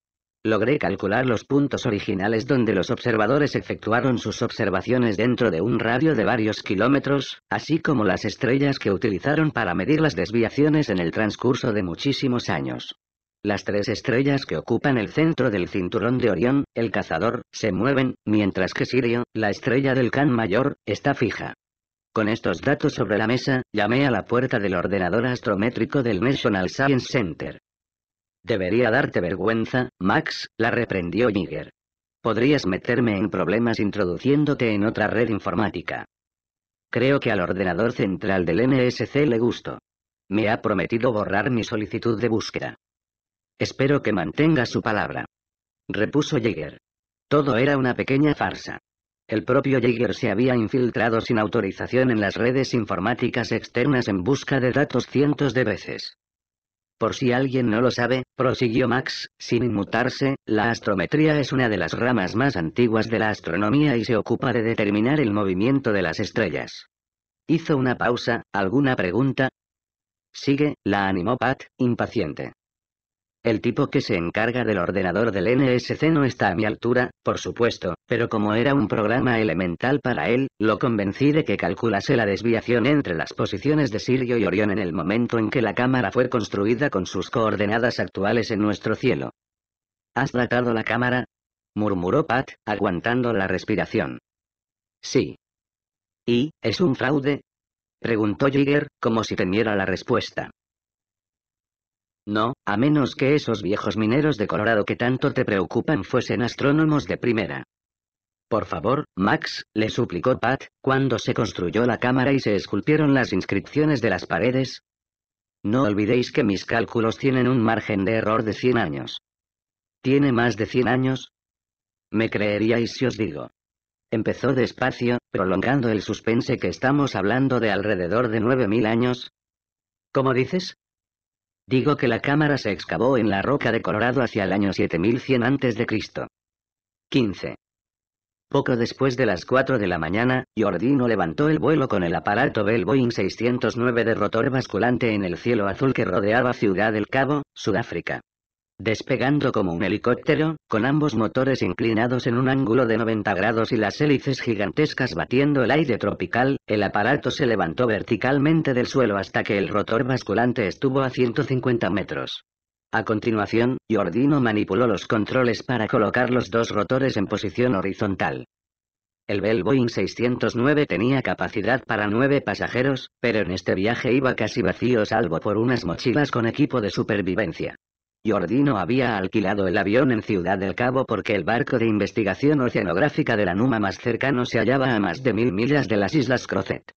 Logré calcular los puntos originales donde los observadores efectuaron sus observaciones dentro de un radio de varios kilómetros, así como las estrellas que utilizaron para medir las desviaciones en el transcurso de muchísimos años. Las tres estrellas que ocupan el centro del cinturón de Orión, el cazador, se mueven, mientras que Sirio, la estrella del Can Mayor, está fija. Con estos datos sobre la mesa, llamé a la puerta del ordenador astrométrico del National Science Center. Debería darte vergüenza, Max, la reprendió Jigger. Podrías meterme en problemas introduciéndote en otra red informática. Creo que al ordenador central del NSC le gusto. Me ha prometido borrar mi solicitud de búsqueda. Espero que mantenga su palabra. Repuso Jaeger. Todo era una pequeña farsa. El propio Jaeger se había infiltrado sin autorización en las redes informáticas externas en busca de datos cientos de veces. Por si alguien no lo sabe, prosiguió Max, sin inmutarse, la astrometría es una de las ramas más antiguas de la astronomía y se ocupa de determinar el movimiento de las estrellas. Hizo una pausa, ¿alguna pregunta? Sigue, la animó Pat, impaciente. El tipo que se encarga del ordenador del NSC no está a mi altura, por supuesto, pero como era un programa elemental para él, lo convencí de que calculase la desviación entre las posiciones de Sirio y Orión en el momento en que la cámara fue construida con sus coordenadas actuales en nuestro cielo. ¿Has datado la cámara? murmuró Pat, aguantando la respiración. Sí. ¿Y, es un fraude? preguntó Jigger, como si temiera la respuesta. No, a menos que esos viejos mineros de Colorado que tanto te preocupan fuesen astrónomos de primera. Por favor, Max, le suplicó Pat, cuando se construyó la cámara y se esculpieron las inscripciones de las paredes. No olvidéis que mis cálculos tienen un margen de error de 100 años. ¿Tiene más de 100 años? Me creeríais si os digo. Empezó despacio, prolongando el suspense que estamos hablando de alrededor de 9.000 años. ¿Cómo dices? Digo que la cámara se excavó en la roca de Colorado hacia el año 7100 a.C. 15. Poco después de las 4 de la mañana, Jordino levantó el vuelo con el aparato Bell Boeing 609 de rotor basculante en el cielo azul que rodeaba Ciudad del Cabo, Sudáfrica despegando como un helicóptero, con ambos motores inclinados en un ángulo de 90 grados y las hélices gigantescas batiendo el aire tropical, el aparato se levantó verticalmente del suelo hasta que el rotor basculante estuvo a 150 metros. A continuación, Jordino manipuló los controles para colocar los dos rotores en posición horizontal. El Bell Boeing 609 tenía capacidad para nueve pasajeros, pero en este viaje iba casi vacío salvo por unas mochilas con equipo de supervivencia. Giordino había alquilado el avión en Ciudad del Cabo porque el barco de investigación oceanográfica de la NUMA más cercano se hallaba a más de mil millas de las Islas Crozet.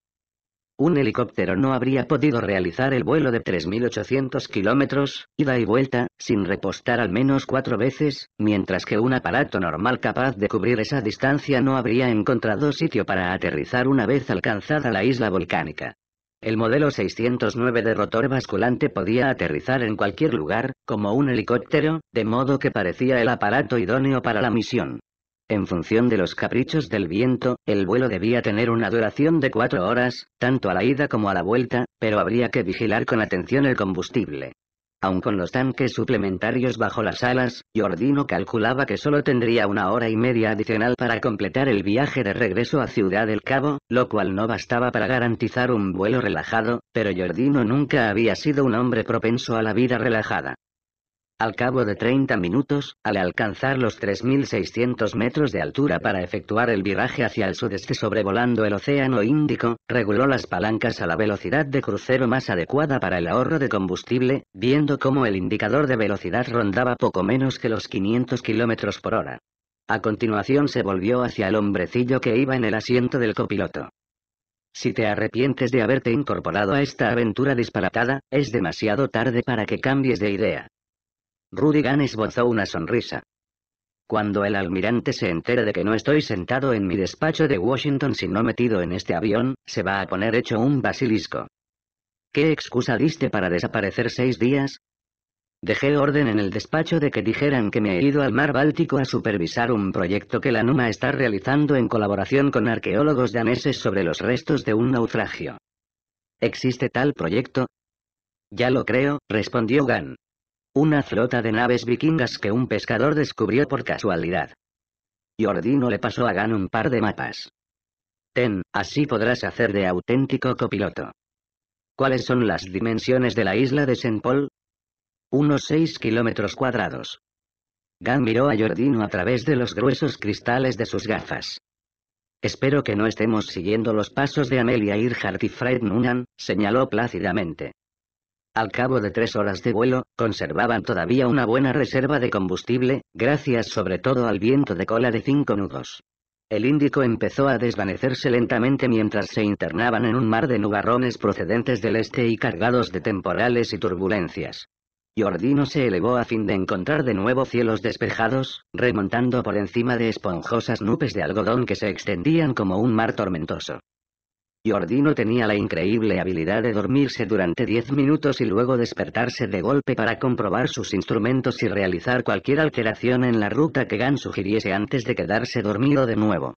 Un helicóptero no habría podido realizar el vuelo de 3.800 kilómetros, ida y vuelta, sin repostar al menos cuatro veces, mientras que un aparato normal capaz de cubrir esa distancia no habría encontrado sitio para aterrizar una vez alcanzada la isla volcánica. El modelo 609 de rotor basculante podía aterrizar en cualquier lugar, como un helicóptero, de modo que parecía el aparato idóneo para la misión. En función de los caprichos del viento, el vuelo debía tener una duración de cuatro horas, tanto a la ida como a la vuelta, pero habría que vigilar con atención el combustible. Aun con los tanques suplementarios bajo las alas, Giordino calculaba que solo tendría una hora y media adicional para completar el viaje de regreso a Ciudad del Cabo, lo cual no bastaba para garantizar un vuelo relajado, pero Giordino nunca había sido un hombre propenso a la vida relajada. Al cabo de 30 minutos, al alcanzar los 3.600 metros de altura para efectuar el viraje hacia el sudeste sobrevolando el Océano Índico, reguló las palancas a la velocidad de crucero más adecuada para el ahorro de combustible, viendo cómo el indicador de velocidad rondaba poco menos que los 500 kilómetros por hora. A continuación se volvió hacia el hombrecillo que iba en el asiento del copiloto. Si te arrepientes de haberte incorporado a esta aventura disparatada, es demasiado tarde para que cambies de idea. Rudy Gunn esbozó una sonrisa. Cuando el almirante se entere de que no estoy sentado en mi despacho de Washington sino metido en este avión, se va a poner hecho un basilisco. ¿Qué excusa diste para desaparecer seis días? Dejé orden en el despacho de que dijeran que me he ido al mar Báltico a supervisar un proyecto que la NUMA está realizando en colaboración con arqueólogos daneses sobre los restos de un naufragio. ¿Existe tal proyecto? Ya lo creo, respondió Gann. Una flota de naves vikingas que un pescador descubrió por casualidad. Jordino le pasó a Gan un par de mapas. Ten, así podrás hacer de auténtico copiloto. ¿Cuáles son las dimensiones de la isla de Saint Paul? Unos 6 kilómetros cuadrados. Gan miró a Jordino a través de los gruesos cristales de sus gafas. Espero que no estemos siguiendo los pasos de Amelia Earhart y Fred Noonan, señaló plácidamente. Al cabo de tres horas de vuelo, conservaban todavía una buena reserva de combustible, gracias sobre todo al viento de cola de cinco nudos. El Índico empezó a desvanecerse lentamente mientras se internaban en un mar de nubarrones procedentes del este y cargados de temporales y turbulencias. Giordino se elevó a fin de encontrar de nuevo cielos despejados, remontando por encima de esponjosas nubes de algodón que se extendían como un mar tormentoso. Giordino tenía la increíble habilidad de dormirse durante diez minutos y luego despertarse de golpe para comprobar sus instrumentos y realizar cualquier alteración en la ruta que Gan sugiriese antes de quedarse dormido de nuevo.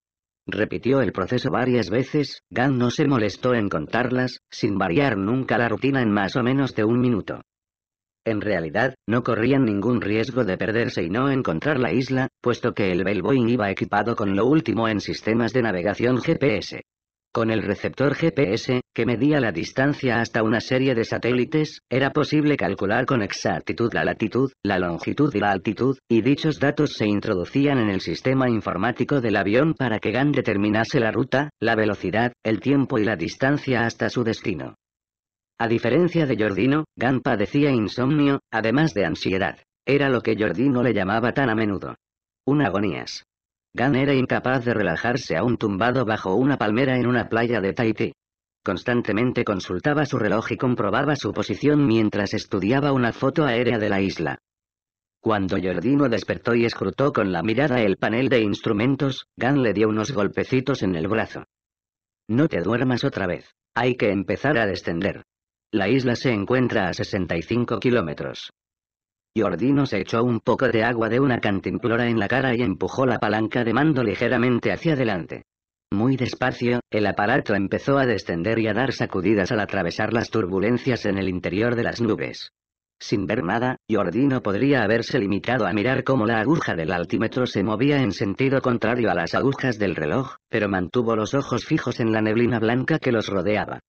Repitió el proceso varias veces, Gan no se molestó en contarlas, sin variar nunca la rutina en más o menos de un minuto. En realidad, no corrían ningún riesgo de perderse y no encontrar la isla, puesto que el Bellboy iba equipado con lo último en sistemas de navegación GPS. Con el receptor GPS, que medía la distancia hasta una serie de satélites, era posible calcular con exactitud la latitud, la longitud y la altitud, y dichos datos se introducían en el sistema informático del avión para que GAN determinase la ruta, la velocidad, el tiempo y la distancia hasta su destino. A diferencia de Jordino, Gant padecía insomnio, además de ansiedad. Era lo que Jordino le llamaba tan a menudo. Una agonías. Gan era incapaz de relajarse aún tumbado bajo una palmera en una playa de Tahití. Constantemente consultaba su reloj y comprobaba su posición mientras estudiaba una foto aérea de la isla. Cuando Jordino despertó y escrutó con la mirada el panel de instrumentos, Gan le dio unos golpecitos en el brazo. No te duermas otra vez. Hay que empezar a descender. La isla se encuentra a 65 kilómetros. Giordino se echó un poco de agua de una cantimplora en la cara y empujó la palanca de mando ligeramente hacia adelante. Muy despacio, el aparato empezó a descender y a dar sacudidas al atravesar las turbulencias en el interior de las nubes. Sin ver nada, Giordino podría haberse limitado a mirar cómo la aguja del altímetro se movía en sentido contrario a las agujas del reloj, pero mantuvo los ojos fijos en la neblina blanca que los rodeaba.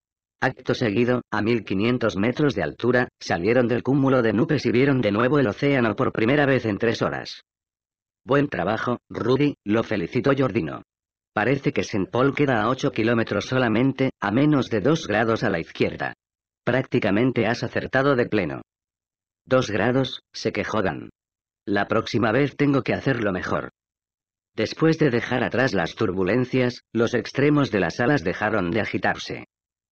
Acto seguido, a 1500 metros de altura, salieron del cúmulo de nubes y vieron de nuevo el océano por primera vez en tres horas. Buen trabajo, Rudy, lo felicitó Jordino. Parece que St. Paul queda a 8 kilómetros solamente, a menos de 2 grados a la izquierda. Prácticamente has acertado de pleno. 2 grados, se que jodan. La próxima vez tengo que hacerlo mejor. Después de dejar atrás las turbulencias, los extremos de las alas dejaron de agitarse.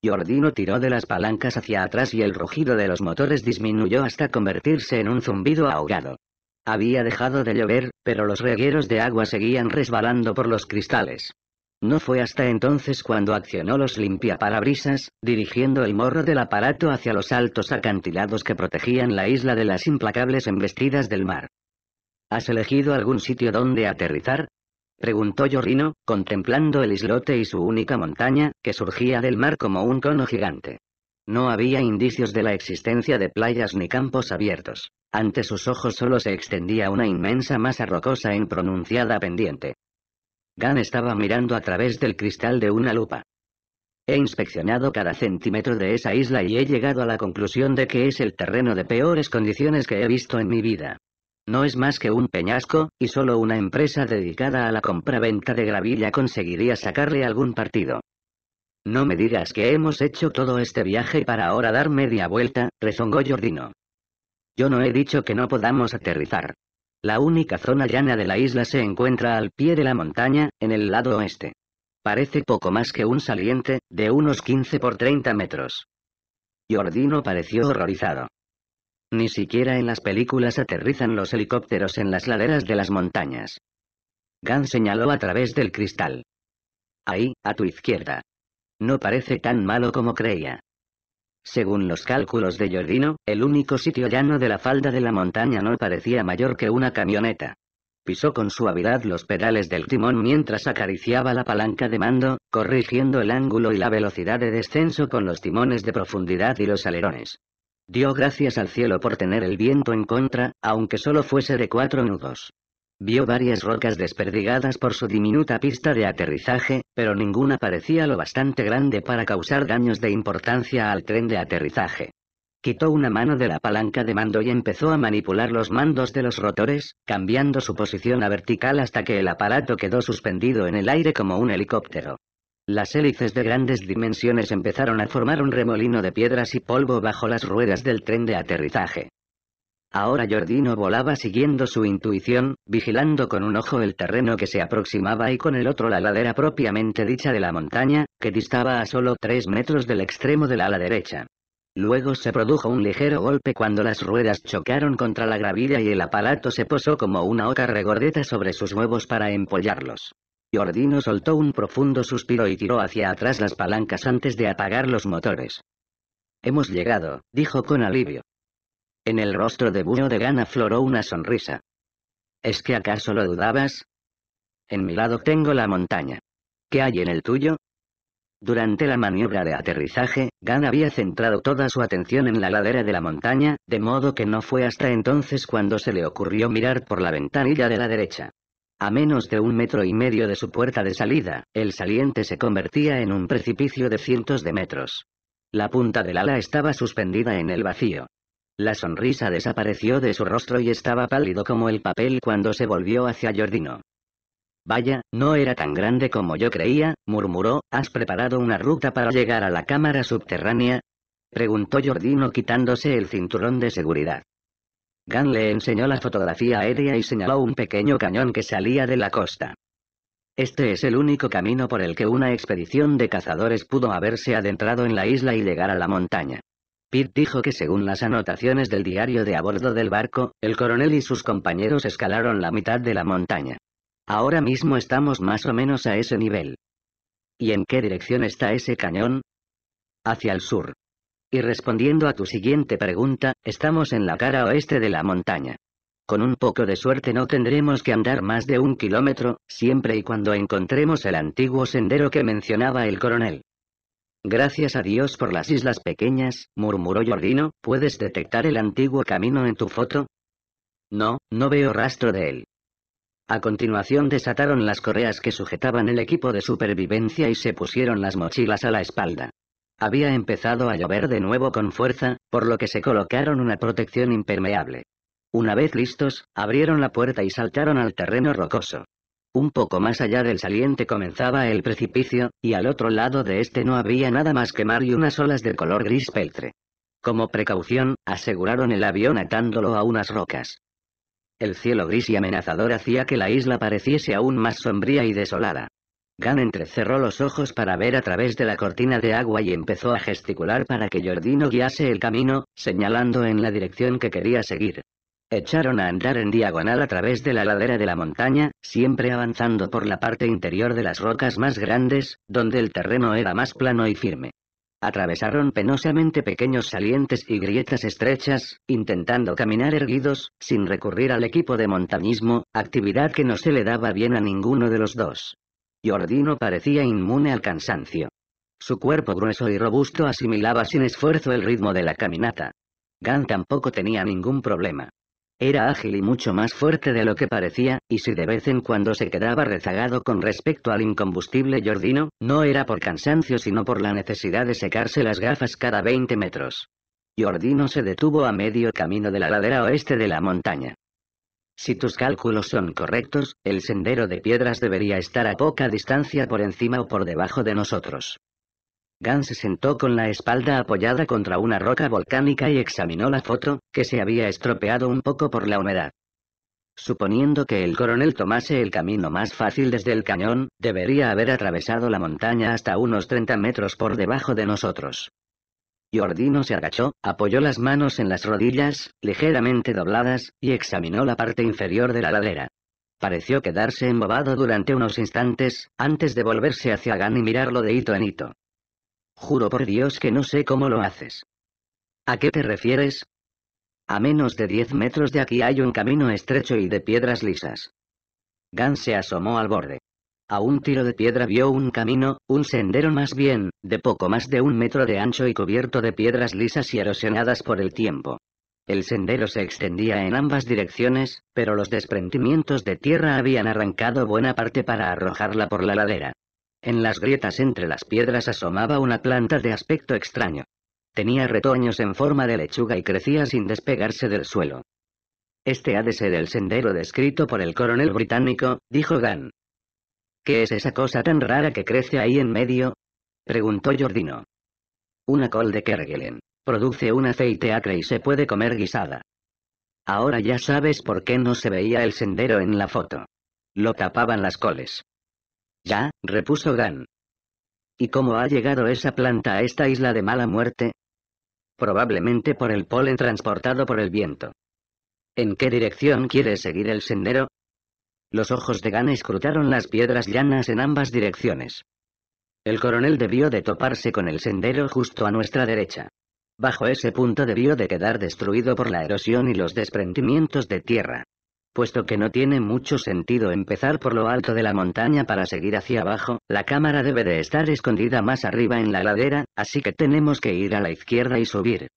Giordino tiró de las palancas hacia atrás y el rugido de los motores disminuyó hasta convertirse en un zumbido ahogado. Había dejado de llover, pero los regueros de agua seguían resbalando por los cristales. No fue hasta entonces cuando accionó los limpiaparabrisas, dirigiendo el morro del aparato hacia los altos acantilados que protegían la isla de las implacables embestidas del mar. ¿Has elegido algún sitio donde aterrizar? Preguntó Yorino, contemplando el islote y su única montaña, que surgía del mar como un cono gigante. No había indicios de la existencia de playas ni campos abiertos. Ante sus ojos solo se extendía una inmensa masa rocosa en pronunciada pendiente. Gan estaba mirando a través del cristal de una lupa. He inspeccionado cada centímetro de esa isla y he llegado a la conclusión de que es el terreno de peores condiciones que he visto en mi vida. No es más que un peñasco, y solo una empresa dedicada a la compraventa de gravilla conseguiría sacarle algún partido. No me digas que hemos hecho todo este viaje para ahora dar media vuelta, rezongó Jordino. Yo no he dicho que no podamos aterrizar. La única zona llana de la isla se encuentra al pie de la montaña, en el lado oeste. Parece poco más que un saliente, de unos 15 por 30 metros. Jordino pareció horrorizado. Ni siquiera en las películas aterrizan los helicópteros en las laderas de las montañas. Gan señaló a través del cristal. Ahí, a tu izquierda. No parece tan malo como creía. Según los cálculos de Jordino, el único sitio llano de la falda de la montaña no parecía mayor que una camioneta. Pisó con suavidad los pedales del timón mientras acariciaba la palanca de mando, corrigiendo el ángulo y la velocidad de descenso con los timones de profundidad y los alerones. Dio gracias al cielo por tener el viento en contra, aunque solo fuese de cuatro nudos. Vio varias rocas desperdigadas por su diminuta pista de aterrizaje, pero ninguna parecía lo bastante grande para causar daños de importancia al tren de aterrizaje. Quitó una mano de la palanca de mando y empezó a manipular los mandos de los rotores, cambiando su posición a vertical hasta que el aparato quedó suspendido en el aire como un helicóptero. Las hélices de grandes dimensiones empezaron a formar un remolino de piedras y polvo bajo las ruedas del tren de aterrizaje. Ahora Jordino volaba siguiendo su intuición, vigilando con un ojo el terreno que se aproximaba y con el otro la ladera propiamente dicha de la montaña, que distaba a solo tres metros del extremo del ala derecha. Luego se produjo un ligero golpe cuando las ruedas chocaron contra la gravilla y el aparato se posó como una oca regordeta sobre sus huevos para empollarlos. Giordino soltó un profundo suspiro y tiró hacia atrás las palancas antes de apagar los motores. Hemos llegado, dijo con alivio. En el rostro de Buño de Gana floró una sonrisa. ¿Es que acaso lo dudabas? En mi lado tengo la montaña. ¿Qué hay en el tuyo? Durante la maniobra de aterrizaje, Gana había centrado toda su atención en la ladera de la montaña, de modo que no fue hasta entonces cuando se le ocurrió mirar por la ventanilla de la derecha. A menos de un metro y medio de su puerta de salida, el saliente se convertía en un precipicio de cientos de metros. La punta del ala estaba suspendida en el vacío. La sonrisa desapareció de su rostro y estaba pálido como el papel cuando se volvió hacia Jordino. Vaya, no era tan grande como yo creía, murmuró, ¿has preparado una ruta para llegar a la cámara subterránea? Preguntó Jordino quitándose el cinturón de seguridad. Gunn le enseñó la fotografía aérea y señaló un pequeño cañón que salía de la costa. Este es el único camino por el que una expedición de cazadores pudo haberse adentrado en la isla y llegar a la montaña. Pitt dijo que según las anotaciones del diario de a bordo del barco, el coronel y sus compañeros escalaron la mitad de la montaña. Ahora mismo estamos más o menos a ese nivel. ¿Y en qué dirección está ese cañón? Hacia el sur. Y respondiendo a tu siguiente pregunta, estamos en la cara oeste de la montaña. Con un poco de suerte no tendremos que andar más de un kilómetro, siempre y cuando encontremos el antiguo sendero que mencionaba el coronel. Gracias a Dios por las islas pequeñas, murmuró Jordino, ¿puedes detectar el antiguo camino en tu foto? No, no veo rastro de él. A continuación desataron las correas que sujetaban el equipo de supervivencia y se pusieron las mochilas a la espalda. Había empezado a llover de nuevo con fuerza, por lo que se colocaron una protección impermeable. Una vez listos, abrieron la puerta y saltaron al terreno rocoso. Un poco más allá del saliente comenzaba el precipicio, y al otro lado de este no había nada más que mar y unas olas de color gris peltre. Como precaución, aseguraron el avión atándolo a unas rocas. El cielo gris y amenazador hacía que la isla pareciese aún más sombría y desolada. Gan entrecerró los ojos para ver a través de la cortina de agua y empezó a gesticular para que Jordino guiase el camino, señalando en la dirección que quería seguir. Echaron a andar en diagonal a través de la ladera de la montaña, siempre avanzando por la parte interior de las rocas más grandes, donde el terreno era más plano y firme. Atravesaron penosamente pequeños salientes y grietas estrechas, intentando caminar erguidos, sin recurrir al equipo de montañismo, actividad que no se le daba bien a ninguno de los dos. Jordino parecía inmune al cansancio. Su cuerpo grueso y robusto asimilaba sin esfuerzo el ritmo de la caminata. Gan tampoco tenía ningún problema. Era ágil y mucho más fuerte de lo que parecía, y si de vez en cuando se quedaba rezagado con respecto al incombustible Jordino, no era por cansancio sino por la necesidad de secarse las gafas cada 20 metros. Jordino se detuvo a medio camino de la ladera oeste de la montaña. Si tus cálculos son correctos, el sendero de piedras debería estar a poca distancia por encima o por debajo de nosotros. Gan se sentó con la espalda apoyada contra una roca volcánica y examinó la foto, que se había estropeado un poco por la humedad. Suponiendo que el coronel tomase el camino más fácil desde el cañón, debería haber atravesado la montaña hasta unos 30 metros por debajo de nosotros. Giordino se agachó, apoyó las manos en las rodillas, ligeramente dobladas, y examinó la parte inferior de la ladera. Pareció quedarse embobado durante unos instantes, antes de volverse hacia Gan y mirarlo de hito en hito. Juro por Dios que no sé cómo lo haces. ¿A qué te refieres? A menos de diez metros de aquí hay un camino estrecho y de piedras lisas. Gan se asomó al borde. A un tiro de piedra vio un camino, un sendero más bien, de poco más de un metro de ancho y cubierto de piedras lisas y erosionadas por el tiempo. El sendero se extendía en ambas direcciones, pero los desprendimientos de tierra habían arrancado buena parte para arrojarla por la ladera. En las grietas entre las piedras asomaba una planta de aspecto extraño. Tenía retoños en forma de lechuga y crecía sin despegarse del suelo. Este ha de ser el sendero descrito por el coronel británico, dijo Gann. ¿Qué es esa cosa tan rara que crece ahí en medio? Preguntó Jordino. Una col de Kerguelen. Produce un aceite acre y se puede comer guisada. Ahora ya sabes por qué no se veía el sendero en la foto. Lo tapaban las coles. Ya, repuso Gan. ¿Y cómo ha llegado esa planta a esta isla de mala muerte? Probablemente por el polen transportado por el viento. ¿En qué dirección quiere seguir el sendero? Los ojos de gana escrutaron las piedras llanas en ambas direcciones. El coronel debió de toparse con el sendero justo a nuestra derecha. Bajo ese punto debió de quedar destruido por la erosión y los desprendimientos de tierra. Puesto que no tiene mucho sentido empezar por lo alto de la montaña para seguir hacia abajo, la cámara debe de estar escondida más arriba en la ladera, así que tenemos que ir a la izquierda y subir.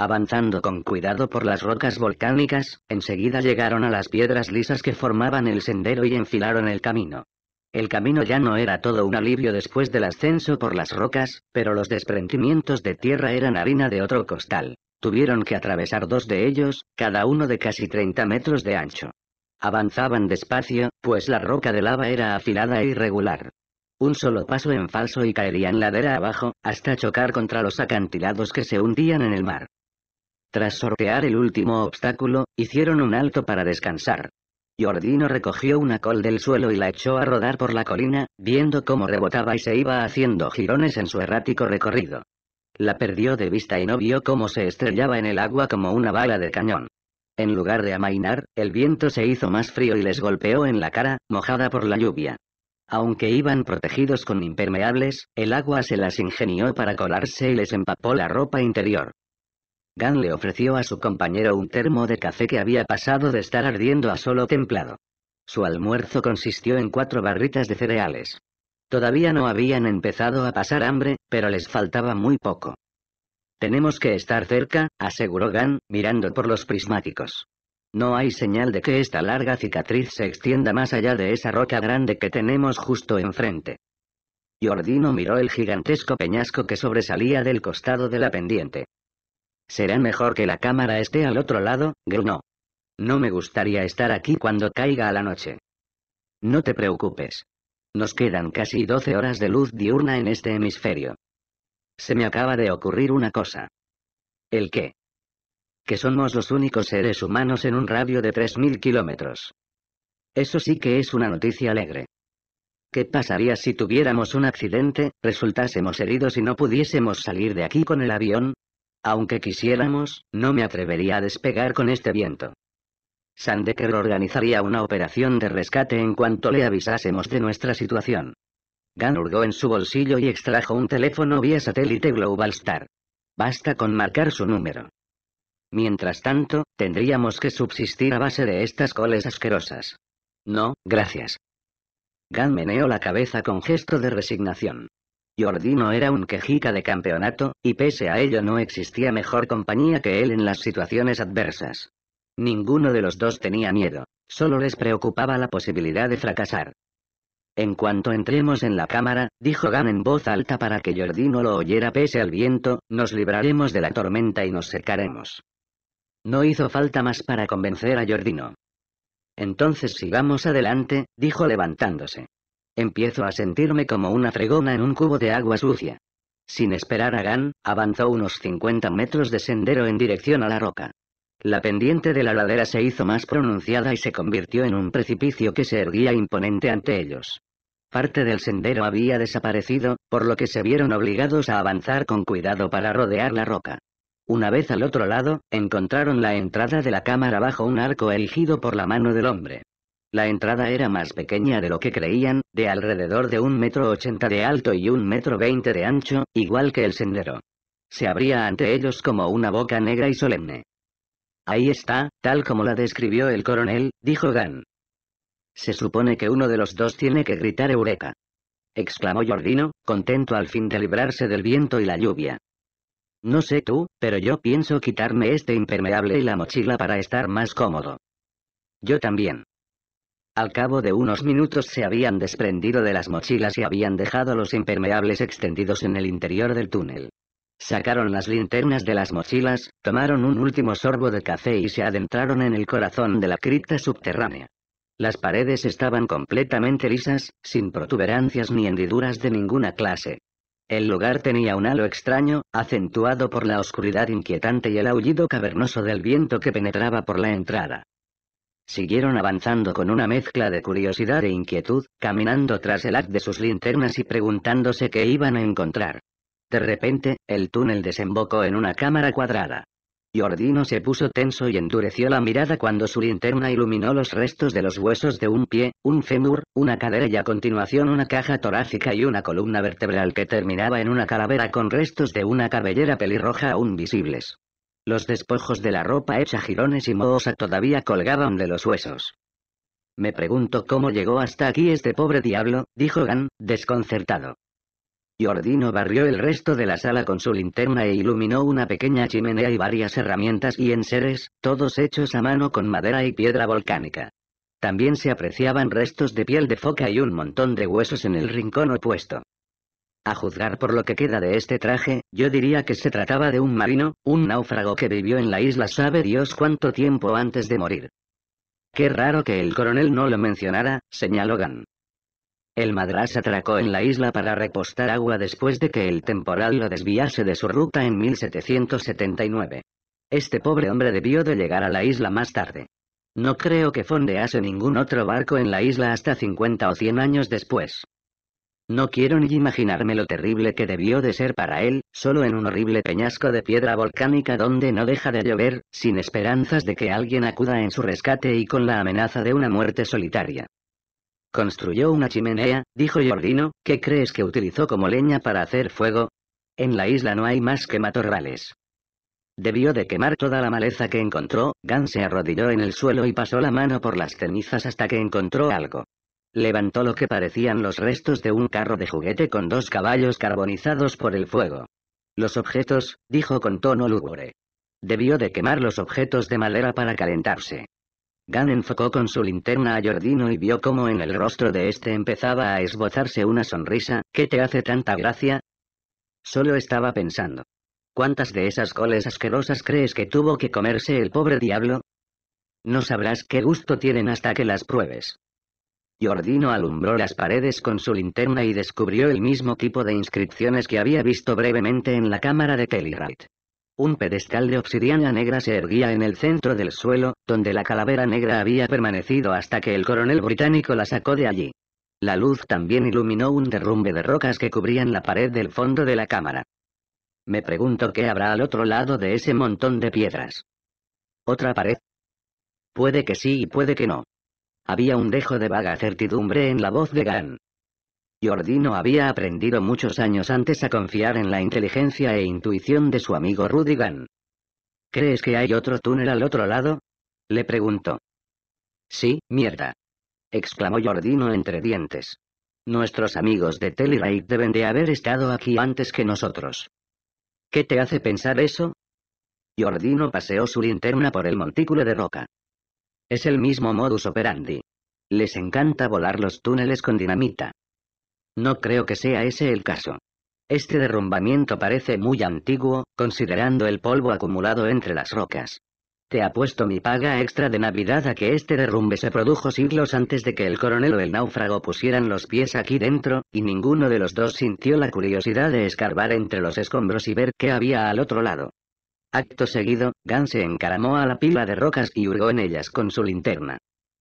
Avanzando con cuidado por las rocas volcánicas, enseguida llegaron a las piedras lisas que formaban el sendero y enfilaron el camino. El camino ya no era todo un alivio después del ascenso por las rocas, pero los desprendimientos de tierra eran harina de otro costal. Tuvieron que atravesar dos de ellos, cada uno de casi 30 metros de ancho. Avanzaban despacio, pues la roca de lava era afilada e irregular. Un solo paso en falso y caerían ladera abajo, hasta chocar contra los acantilados que se hundían en el mar. Tras sortear el último obstáculo, hicieron un alto para descansar. Jordino recogió una col del suelo y la echó a rodar por la colina, viendo cómo rebotaba y se iba haciendo girones en su errático recorrido. La perdió de vista y no vio cómo se estrellaba en el agua como una bala de cañón. En lugar de amainar, el viento se hizo más frío y les golpeó en la cara, mojada por la lluvia. Aunque iban protegidos con impermeables, el agua se las ingenió para colarse y les empapó la ropa interior. Gan le ofreció a su compañero un termo de café que había pasado de estar ardiendo a solo templado. Su almuerzo consistió en cuatro barritas de cereales. Todavía no habían empezado a pasar hambre, pero les faltaba muy poco. Tenemos que estar cerca, aseguró Gan, mirando por los prismáticos. No hay señal de que esta larga cicatriz se extienda más allá de esa roca grande que tenemos justo enfrente. Jordino miró el gigantesco peñasco que sobresalía del costado de la pendiente. Será mejor que la cámara esté al otro lado, Gruno. No me gustaría estar aquí cuando caiga a la noche. No te preocupes. Nos quedan casi 12 horas de luz diurna en este hemisferio. Se me acaba de ocurrir una cosa. ¿El qué? Que somos los únicos seres humanos en un radio de 3.000 kilómetros. Eso sí que es una noticia alegre. ¿Qué pasaría si tuviéramos un accidente, resultásemos heridos y no pudiésemos salir de aquí con el avión? Aunque quisiéramos, no me atrevería a despegar con este viento. Sandecker organizaría una operación de rescate en cuanto le avisásemos de nuestra situación. Gan hurgó en su bolsillo y extrajo un teléfono vía satélite Global Star. Basta con marcar su número. Mientras tanto, tendríamos que subsistir a base de estas coles asquerosas. No, gracias. Gan meneó la cabeza con gesto de resignación. Jordino era un quejica de campeonato, y pese a ello no existía mejor compañía que él en las situaciones adversas. Ninguno de los dos tenía miedo, solo les preocupaba la posibilidad de fracasar. En cuanto entremos en la cámara, dijo Gan en voz alta para que Jordino lo oyera pese al viento, nos libraremos de la tormenta y nos cercaremos. No hizo falta más para convencer a Jordino. Entonces sigamos adelante, dijo levantándose. Empiezo a sentirme como una fregona en un cubo de agua sucia. Sin esperar a Gan, avanzó unos 50 metros de sendero en dirección a la roca. La pendiente de la ladera se hizo más pronunciada y se convirtió en un precipicio que se erguía imponente ante ellos. Parte del sendero había desaparecido, por lo que se vieron obligados a avanzar con cuidado para rodear la roca. Una vez al otro lado, encontraron la entrada de la cámara bajo un arco erigido por la mano del hombre. La entrada era más pequeña de lo que creían, de alrededor de un metro ochenta de alto y un metro veinte de ancho, igual que el sendero. Se abría ante ellos como una boca negra y solemne. Ahí está, tal como la describió el coronel, dijo Gan. Se supone que uno de los dos tiene que gritar Eureka. exclamó Jordino, contento al fin de librarse del viento y la lluvia. No sé tú, pero yo pienso quitarme este impermeable y la mochila para estar más cómodo. Yo también. Al cabo de unos minutos se habían desprendido de las mochilas y habían dejado los impermeables extendidos en el interior del túnel. Sacaron las linternas de las mochilas, tomaron un último sorbo de café y se adentraron en el corazón de la cripta subterránea. Las paredes estaban completamente lisas, sin protuberancias ni hendiduras de ninguna clase. El lugar tenía un halo extraño, acentuado por la oscuridad inquietante y el aullido cavernoso del viento que penetraba por la entrada. Siguieron avanzando con una mezcla de curiosidad e inquietud, caminando tras el haz de sus linternas y preguntándose qué iban a encontrar. De repente, el túnel desembocó en una cámara cuadrada. Jordino se puso tenso y endureció la mirada cuando su linterna iluminó los restos de los huesos de un pie, un fémur, una cadera y a continuación una caja torácica y una columna vertebral que terminaba en una calavera con restos de una cabellera pelirroja aún visibles. Los despojos de la ropa hecha jirones y mohosa todavía colgaban de los huesos. Me pregunto cómo llegó hasta aquí este pobre diablo, dijo Gan, desconcertado. Jordino barrió el resto de la sala con su linterna e iluminó una pequeña chimenea y varias herramientas y enseres, todos hechos a mano con madera y piedra volcánica. También se apreciaban restos de piel de foca y un montón de huesos en el rincón opuesto. A juzgar por lo que queda de este traje, yo diría que se trataba de un marino, un náufrago que vivió en la isla sabe Dios cuánto tiempo antes de morir. Qué raro que el coronel no lo mencionara, señaló Gan. El madras atracó en la isla para repostar agua después de que el temporal lo desviase de su ruta en 1779. Este pobre hombre debió de llegar a la isla más tarde. No creo que fondease ningún otro barco en la isla hasta 50 o 100 años después. No quiero ni imaginarme lo terrible que debió de ser para él, solo en un horrible peñasco de piedra volcánica donde no deja de llover, sin esperanzas de que alguien acuda en su rescate y con la amenaza de una muerte solitaria. Construyó una chimenea, dijo Jordino, ¿qué crees que utilizó como leña para hacer fuego? En la isla no hay más que matorrales. Debió de quemar toda la maleza que encontró, Gan se arrodilló en el suelo y pasó la mano por las cenizas hasta que encontró algo levantó lo que parecían los restos de un carro de juguete con dos caballos carbonizados por el fuego. Los objetos, dijo con tono lúgubre. Debió de quemar los objetos de madera para calentarse. Gan enfocó con su linterna a Jordino y vio cómo en el rostro de este empezaba a esbozarse una sonrisa, ¿qué te hace tanta gracia? Solo estaba pensando. ¿Cuántas de esas coles asquerosas crees que tuvo que comerse el pobre diablo? No sabrás qué gusto tienen hasta que las pruebes. Jordino alumbró las paredes con su linterna y descubrió el mismo tipo de inscripciones que había visto brevemente en la cámara de Wright. Un pedestal de obsidiana negra se erguía en el centro del suelo, donde la calavera negra había permanecido hasta que el coronel británico la sacó de allí. La luz también iluminó un derrumbe de rocas que cubrían la pared del fondo de la cámara. Me pregunto qué habrá al otro lado de ese montón de piedras. ¿Otra pared? Puede que sí y puede que no. Había un dejo de vaga certidumbre en la voz de Gan. Jordino había aprendido muchos años antes a confiar en la inteligencia e intuición de su amigo Rudy Gan. ¿Crees que hay otro túnel al otro lado? Le preguntó. Sí, mierda. Exclamó Jordino entre dientes. Nuestros amigos de Telluride deben de haber estado aquí antes que nosotros. ¿Qué te hace pensar eso? Jordino paseó su linterna por el montículo de roca. Es el mismo modus operandi. Les encanta volar los túneles con dinamita. No creo que sea ese el caso. Este derrumbamiento parece muy antiguo, considerando el polvo acumulado entre las rocas. Te apuesto mi paga extra de Navidad a que este derrumbe se produjo siglos antes de que el coronel o el náufrago pusieran los pies aquí dentro, y ninguno de los dos sintió la curiosidad de escarbar entre los escombros y ver qué había al otro lado. Acto seguido, Gan se encaramó a la pila de rocas y hurgó en ellas con su linterna.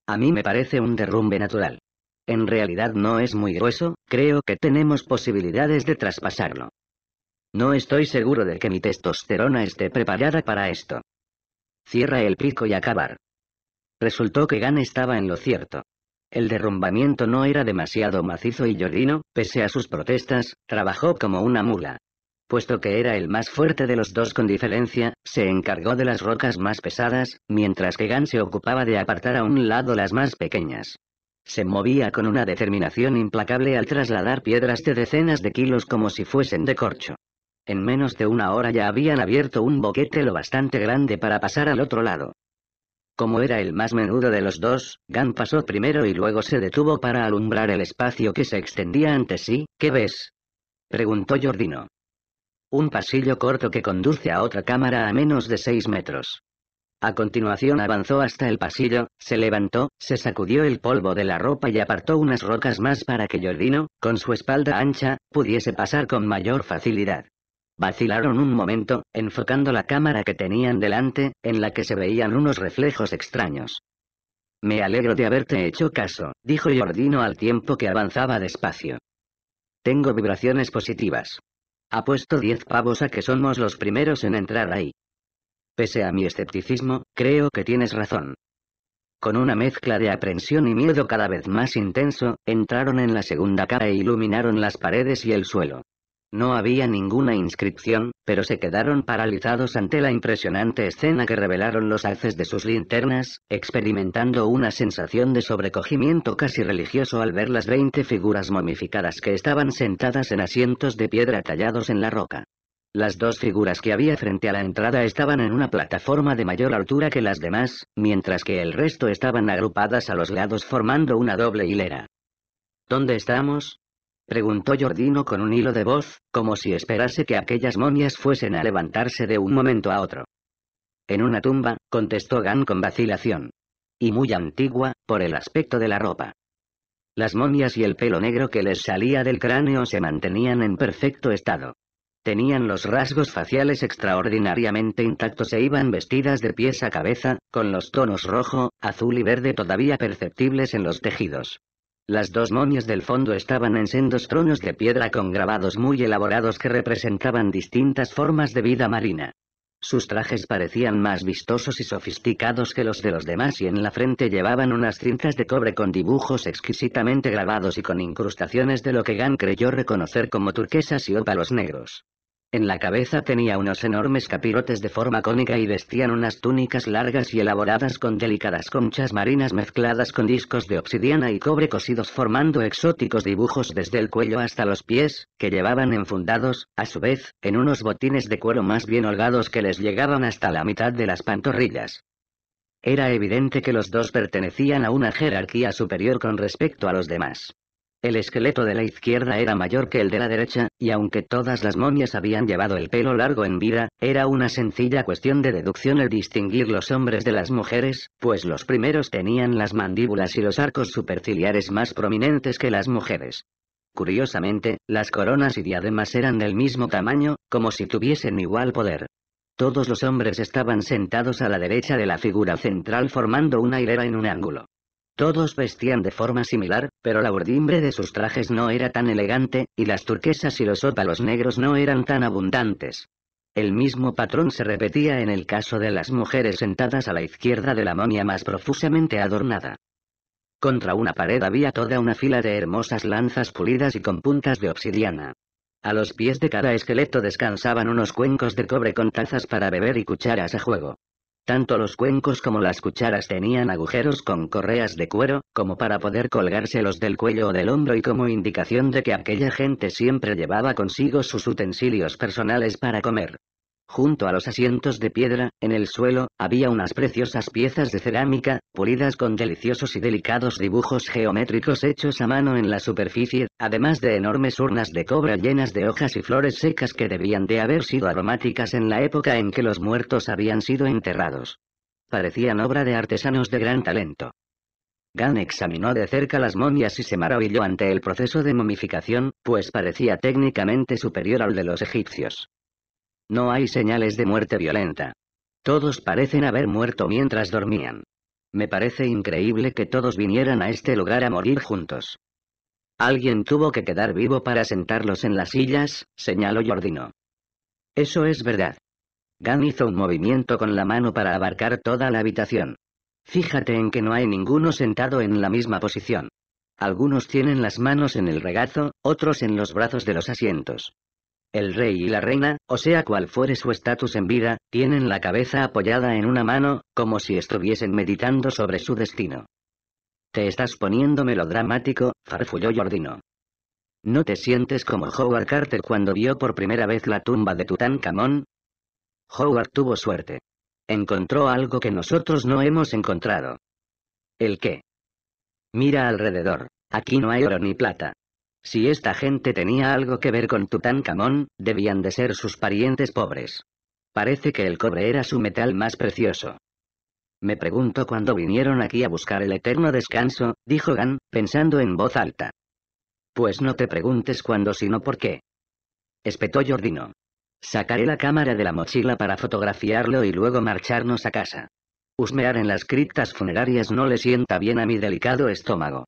A mí me parece un derrumbe natural. En realidad no es muy grueso, creo que tenemos posibilidades de traspasarlo. No estoy seguro de que mi testosterona esté preparada para esto. Cierra el pico y acabar. Resultó que Gan estaba en lo cierto. El derrumbamiento no era demasiado macizo y Jordino, pese a sus protestas, trabajó como una mula puesto que era el más fuerte de los dos con diferencia, se encargó de las rocas más pesadas, mientras que Gan se ocupaba de apartar a un lado las más pequeñas. Se movía con una determinación implacable al trasladar piedras de decenas de kilos como si fuesen de corcho. En menos de una hora ya habían abierto un boquete lo bastante grande para pasar al otro lado. Como era el más menudo de los dos, Gan pasó primero y luego se detuvo para alumbrar el espacio que se extendía ante sí. ¿Qué ves? preguntó Jordino. Un pasillo corto que conduce a otra cámara a menos de seis metros. A continuación avanzó hasta el pasillo, se levantó, se sacudió el polvo de la ropa y apartó unas rocas más para que Jordino, con su espalda ancha, pudiese pasar con mayor facilidad. Vacilaron un momento, enfocando la cámara que tenían delante, en la que se veían unos reflejos extraños. Me alegro de haberte hecho caso, dijo Jordino al tiempo que avanzaba despacio. Tengo vibraciones positivas. Apuesto diez pavos a que somos los primeros en entrar ahí. Pese a mi escepticismo, creo que tienes razón. Con una mezcla de aprensión y miedo cada vez más intenso, entraron en la segunda cara e iluminaron las paredes y el suelo. No había ninguna inscripción, pero se quedaron paralizados ante la impresionante escena que revelaron los haces de sus linternas, experimentando una sensación de sobrecogimiento casi religioso al ver las 20 figuras momificadas que estaban sentadas en asientos de piedra tallados en la roca. Las dos figuras que había frente a la entrada estaban en una plataforma de mayor altura que las demás, mientras que el resto estaban agrupadas a los lados formando una doble hilera. ¿Dónde estamos? Preguntó Jordino con un hilo de voz, como si esperase que aquellas momias fuesen a levantarse de un momento a otro. En una tumba, contestó Gan con vacilación. Y muy antigua, por el aspecto de la ropa. Las momias y el pelo negro que les salía del cráneo se mantenían en perfecto estado. Tenían los rasgos faciales extraordinariamente intactos e iban vestidas de pies a cabeza, con los tonos rojo, azul y verde todavía perceptibles en los tejidos. Las dos momias del fondo estaban en sendos tronos de piedra con grabados muy elaborados que representaban distintas formas de vida marina. Sus trajes parecían más vistosos y sofisticados que los de los demás y en la frente llevaban unas cintas de cobre con dibujos exquisitamente grabados y con incrustaciones de lo que Gan creyó reconocer como turquesas y ópalos negros. En la cabeza tenía unos enormes capirotes de forma cónica y vestían unas túnicas largas y elaboradas con delicadas conchas marinas mezcladas con discos de obsidiana y cobre cosidos formando exóticos dibujos desde el cuello hasta los pies, que llevaban enfundados, a su vez, en unos botines de cuero más bien holgados que les llegaban hasta la mitad de las pantorrillas. Era evidente que los dos pertenecían a una jerarquía superior con respecto a los demás. El esqueleto de la izquierda era mayor que el de la derecha, y aunque todas las momias habían llevado el pelo largo en vida, era una sencilla cuestión de deducción el distinguir los hombres de las mujeres, pues los primeros tenían las mandíbulas y los arcos superciliares más prominentes que las mujeres. Curiosamente, las coronas y diademas eran del mismo tamaño, como si tuviesen igual poder. Todos los hombres estaban sentados a la derecha de la figura central formando una hilera en un ángulo. Todos vestían de forma similar, pero la urdimbre de sus trajes no era tan elegante, y las turquesas y los ópalos negros no eran tan abundantes. El mismo patrón se repetía en el caso de las mujeres sentadas a la izquierda de la momia más profusamente adornada. Contra una pared había toda una fila de hermosas lanzas pulidas y con puntas de obsidiana. A los pies de cada esqueleto descansaban unos cuencos de cobre con tazas para beber y cucharas a juego. Tanto los cuencos como las cucharas tenían agujeros con correas de cuero, como para poder colgárselos del cuello o del hombro y como indicación de que aquella gente siempre llevaba consigo sus utensilios personales para comer. Junto a los asientos de piedra, en el suelo, había unas preciosas piezas de cerámica, pulidas con deliciosos y delicados dibujos geométricos hechos a mano en la superficie, además de enormes urnas de cobra llenas de hojas y flores secas que debían de haber sido aromáticas en la época en que los muertos habían sido enterrados. Parecían obra de artesanos de gran talento. Gan examinó de cerca las momias y se maravilló ante el proceso de momificación, pues parecía técnicamente superior al de los egipcios. No hay señales de muerte violenta. Todos parecen haber muerto mientras dormían. Me parece increíble que todos vinieran a este lugar a morir juntos. Alguien tuvo que quedar vivo para sentarlos en las sillas, señaló Jordino. Eso es verdad. Gan hizo un movimiento con la mano para abarcar toda la habitación. Fíjate en que no hay ninguno sentado en la misma posición. Algunos tienen las manos en el regazo, otros en los brazos de los asientos. El rey y la reina, o sea cual fuere su estatus en vida, tienen la cabeza apoyada en una mano, como si estuviesen meditando sobre su destino. Te estás poniendo melodramático, farfulló Jordino. ¿No te sientes como Howard Carter cuando vio por primera vez la tumba de Tutankamón? Howard tuvo suerte. Encontró algo que nosotros no hemos encontrado. ¿El qué? Mira alrededor. Aquí no hay oro ni plata. Si esta gente tenía algo que ver con Tutankamón, debían de ser sus parientes pobres. Parece que el cobre era su metal más precioso. Me pregunto cuándo vinieron aquí a buscar el eterno descanso, dijo Gan, pensando en voz alta. Pues no te preguntes cuándo sino por qué. Espetó Jordino. Sacaré la cámara de la mochila para fotografiarlo y luego marcharnos a casa. Husmear en las criptas funerarias no le sienta bien a mi delicado estómago.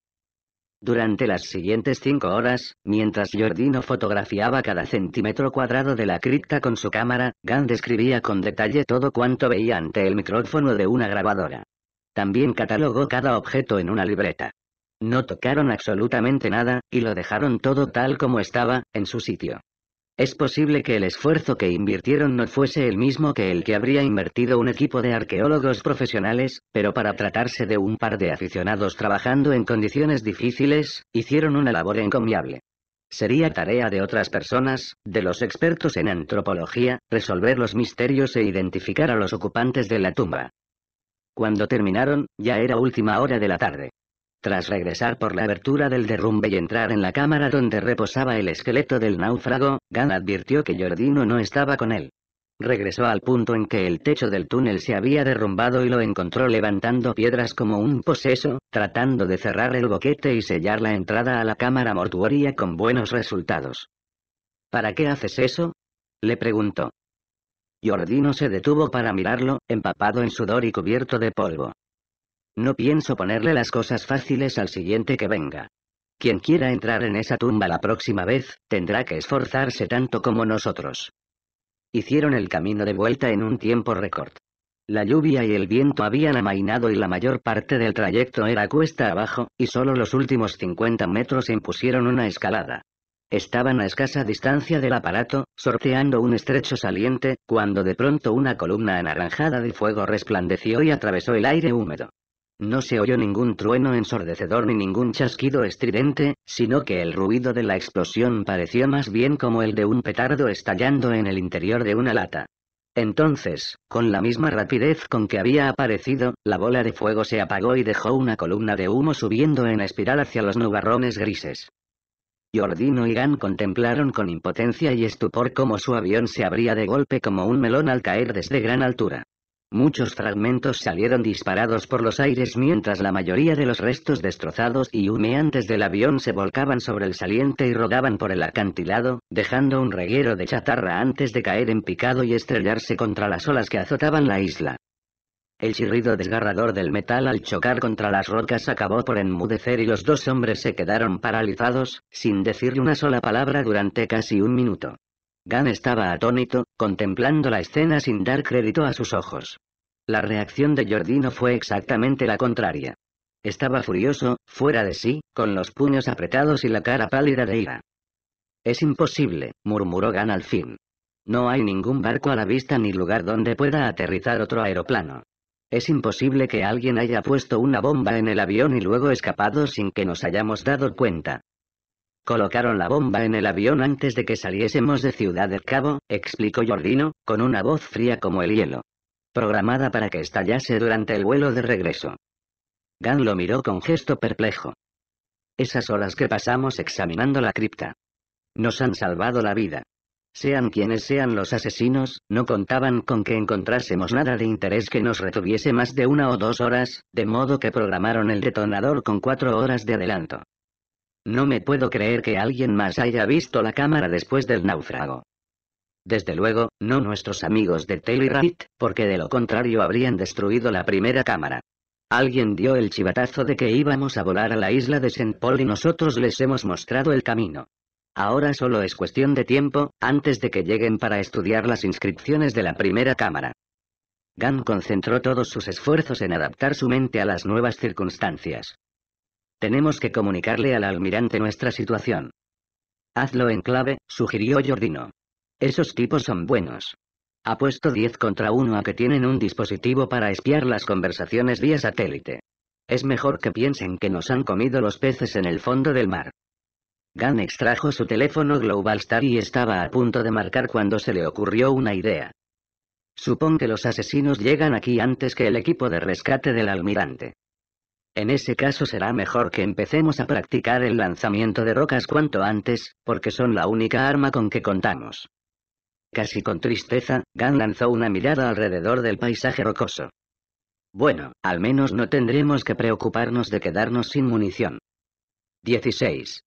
Durante las siguientes cinco horas, mientras Giordino fotografiaba cada centímetro cuadrado de la cripta con su cámara, Gant describía con detalle todo cuanto veía ante el micrófono de una grabadora. También catalogó cada objeto en una libreta. No tocaron absolutamente nada, y lo dejaron todo tal como estaba, en su sitio. Es posible que el esfuerzo que invirtieron no fuese el mismo que el que habría invertido un equipo de arqueólogos profesionales, pero para tratarse de un par de aficionados trabajando en condiciones difíciles, hicieron una labor encomiable. Sería tarea de otras personas, de los expertos en antropología, resolver los misterios e identificar a los ocupantes de la tumba. Cuando terminaron, ya era última hora de la tarde. Tras regresar por la abertura del derrumbe y entrar en la cámara donde reposaba el esqueleto del náufrago, Gan advirtió que Jordino no estaba con él. Regresó al punto en que el techo del túnel se había derrumbado y lo encontró levantando piedras como un poseso, tratando de cerrar el boquete y sellar la entrada a la cámara mortuoria con buenos resultados. ¿Para qué haces eso? le preguntó. Jordino se detuvo para mirarlo, empapado en sudor y cubierto de polvo. No pienso ponerle las cosas fáciles al siguiente que venga. Quien quiera entrar en esa tumba la próxima vez, tendrá que esforzarse tanto como nosotros. Hicieron el camino de vuelta en un tiempo récord. La lluvia y el viento habían amainado y la mayor parte del trayecto era cuesta abajo, y solo los últimos 50 metros impusieron una escalada. Estaban a escasa distancia del aparato, sorteando un estrecho saliente, cuando de pronto una columna anaranjada de fuego resplandeció y atravesó el aire húmedo. No se oyó ningún trueno ensordecedor ni ningún chasquido estridente, sino que el ruido de la explosión pareció más bien como el de un petardo estallando en el interior de una lata. Entonces, con la misma rapidez con que había aparecido, la bola de fuego se apagó y dejó una columna de humo subiendo en espiral hacia los nubarrones grises. Jordino y Gan contemplaron con impotencia y estupor cómo su avión se abría de golpe como un melón al caer desde gran altura. Muchos fragmentos salieron disparados por los aires mientras la mayoría de los restos destrozados y humeantes del avión se volcaban sobre el saliente y rodaban por el acantilado, dejando un reguero de chatarra antes de caer en picado y estrellarse contra las olas que azotaban la isla. El chirrido desgarrador del metal al chocar contra las rocas acabó por enmudecer y los dos hombres se quedaron paralizados, sin decir una sola palabra durante casi un minuto. Gan estaba atónito, contemplando la escena sin dar crédito a sus ojos. La reacción de Jordino fue exactamente la contraria. Estaba furioso, fuera de sí, con los puños apretados y la cara pálida de ira. Es imposible, murmuró Gan al fin. No hay ningún barco a la vista ni lugar donde pueda aterrizar otro aeroplano. Es imposible que alguien haya puesto una bomba en el avión y luego escapado sin que nos hayamos dado cuenta. Colocaron la bomba en el avión antes de que saliésemos de Ciudad del Cabo, explicó Jordino, con una voz fría como el hielo. Programada para que estallase durante el vuelo de regreso. Gan lo miró con gesto perplejo. Esas horas que pasamos examinando la cripta. Nos han salvado la vida. Sean quienes sean los asesinos, no contaban con que encontrásemos nada de interés que nos retuviese más de una o dos horas, de modo que programaron el detonador con cuatro horas de adelanto. No me puedo creer que alguien más haya visto la cámara después del náufrago. Desde luego, no nuestros amigos de Rabbit, porque de lo contrario habrían destruido la primera cámara. Alguien dio el chivatazo de que íbamos a volar a la isla de St. Paul y nosotros les hemos mostrado el camino. Ahora solo es cuestión de tiempo, antes de que lleguen para estudiar las inscripciones de la primera cámara. Gunn concentró todos sus esfuerzos en adaptar su mente a las nuevas circunstancias. Tenemos que comunicarle al almirante nuestra situación. Hazlo en clave, sugirió Jordino. Esos tipos son buenos. Apuesto 10 contra 1 a que tienen un dispositivo para espiar las conversaciones vía satélite. Es mejor que piensen que nos han comido los peces en el fondo del mar. Gunn extrajo su teléfono Global Star y estaba a punto de marcar cuando se le ocurrió una idea. Supón que los asesinos llegan aquí antes que el equipo de rescate del almirante. En ese caso será mejor que empecemos a practicar el lanzamiento de rocas cuanto antes, porque son la única arma con que contamos. Casi con tristeza, Gan lanzó una mirada alrededor del paisaje rocoso. Bueno, al menos no tendremos que preocuparnos de quedarnos sin munición. 16.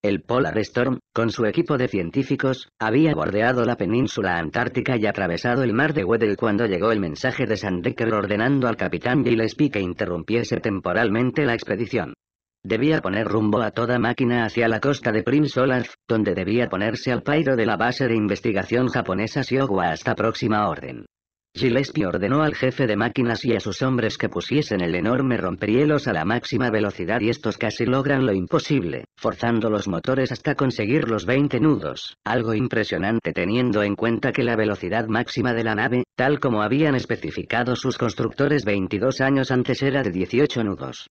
El Polar Storm, con su equipo de científicos, había bordeado la península antártica y atravesado el mar de Weddell cuando llegó el mensaje de Sandecker ordenando al capitán Gillespie que interrumpiese temporalmente la expedición. Debía poner rumbo a toda máquina hacia la costa de Prince Olaf, donde debía ponerse al pairo de la base de investigación japonesa Siogua hasta próxima orden. Gillespie ordenó al jefe de máquinas y a sus hombres que pusiesen el enorme romperielos a la máxima velocidad y estos casi logran lo imposible, forzando los motores hasta conseguir los 20 nudos, algo impresionante teniendo en cuenta que la velocidad máxima de la nave, tal como habían especificado sus constructores 22 años antes era de 18 nudos.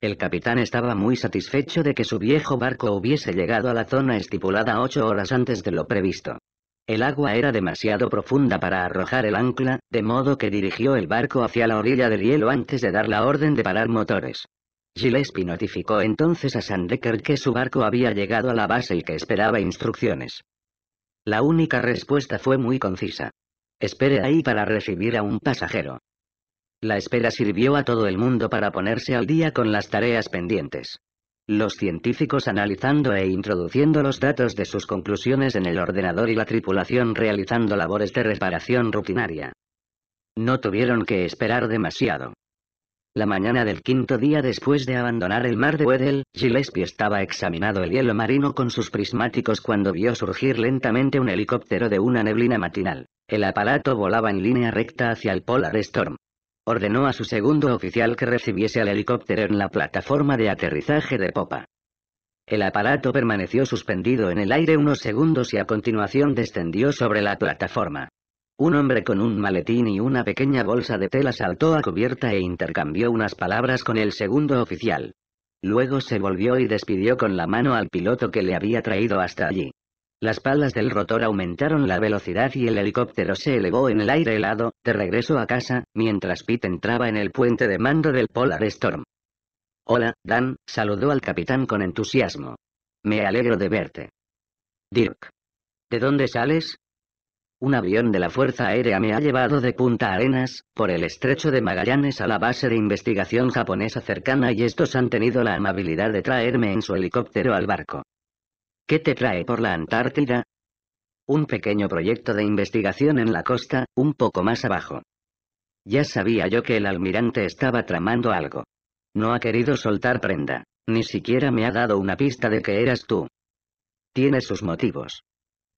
El capitán estaba muy satisfecho de que su viejo barco hubiese llegado a la zona estipulada 8 horas antes de lo previsto. El agua era demasiado profunda para arrojar el ancla, de modo que dirigió el barco hacia la orilla del hielo antes de dar la orden de parar motores. Gillespie notificó entonces a Sandecker que su barco había llegado a la base y que esperaba instrucciones. La única respuesta fue muy concisa. Espere ahí para recibir a un pasajero. La espera sirvió a todo el mundo para ponerse al día con las tareas pendientes. Los científicos analizando e introduciendo los datos de sus conclusiones en el ordenador y la tripulación realizando labores de reparación rutinaria. No tuvieron que esperar demasiado. La mañana del quinto día después de abandonar el mar de Weddell, Gillespie estaba examinando el hielo marino con sus prismáticos cuando vio surgir lentamente un helicóptero de una neblina matinal. El aparato volaba en línea recta hacia el Polar Storm ordenó a su segundo oficial que recibiese al helicóptero en la plataforma de aterrizaje de popa. El aparato permaneció suspendido en el aire unos segundos y a continuación descendió sobre la plataforma. Un hombre con un maletín y una pequeña bolsa de tela saltó a cubierta e intercambió unas palabras con el segundo oficial. Luego se volvió y despidió con la mano al piloto que le había traído hasta allí. Las palas del rotor aumentaron la velocidad y el helicóptero se elevó en el aire helado, de regreso a casa, mientras Pete entraba en el puente de mando del Polar Storm. Hola, Dan, saludó al capitán con entusiasmo. Me alegro de verte. Dirk. ¿De dónde sales? Un avión de la Fuerza Aérea me ha llevado de Punta Arenas, por el estrecho de Magallanes a la base de investigación japonesa cercana y estos han tenido la amabilidad de traerme en su helicóptero al barco. ¿Qué te trae por la Antártida? Un pequeño proyecto de investigación en la costa, un poco más abajo. Ya sabía yo que el almirante estaba tramando algo. No ha querido soltar prenda. Ni siquiera me ha dado una pista de que eras tú. Tiene sus motivos.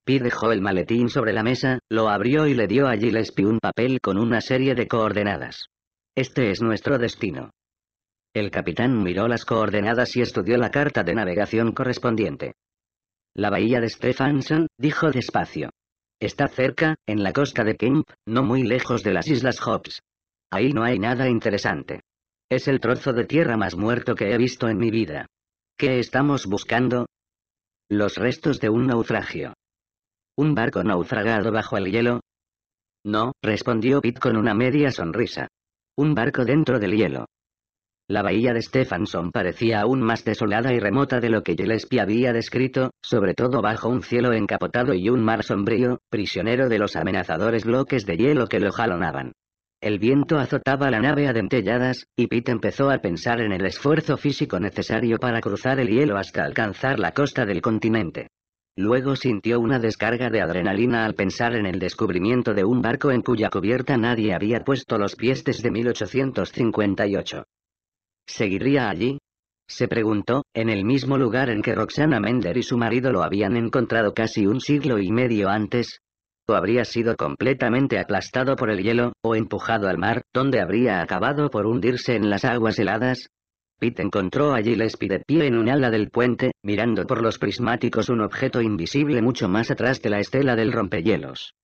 Pi dejó el maletín sobre la mesa, lo abrió y le dio a Gillespie un papel con una serie de coordenadas. Este es nuestro destino. El capitán miró las coordenadas y estudió la carta de navegación correspondiente. La bahía de Stephanson, dijo despacio. Está cerca, en la costa de Kemp, no muy lejos de las Islas Hobbs. Ahí no hay nada interesante. Es el trozo de tierra más muerto que he visto en mi vida. ¿Qué estamos buscando? Los restos de un naufragio. ¿Un barco naufragado bajo el hielo? No, respondió Pitt con una media sonrisa. Un barco dentro del hielo. La bahía de Stephenson parecía aún más desolada y remota de lo que Gillespie había descrito, sobre todo bajo un cielo encapotado y un mar sombrío, prisionero de los amenazadores bloques de hielo que lo jalonaban. El viento azotaba la nave a dentelladas, y Pete empezó a pensar en el esfuerzo físico necesario para cruzar el hielo hasta alcanzar la costa del continente. Luego sintió una descarga de adrenalina al pensar en el descubrimiento de un barco en cuya cubierta nadie había puesto los pies desde 1858. ¿Seguiría allí? Se preguntó, en el mismo lugar en que Roxana Mender y su marido lo habían encontrado casi un siglo y medio antes. O habría sido completamente aplastado por el hielo, o empujado al mar, donde habría acabado por hundirse en las aguas heladas, Pete encontró allí el de pie en un ala del puente, mirando por los prismáticos un objeto invisible mucho más atrás de la estela del rompehielos.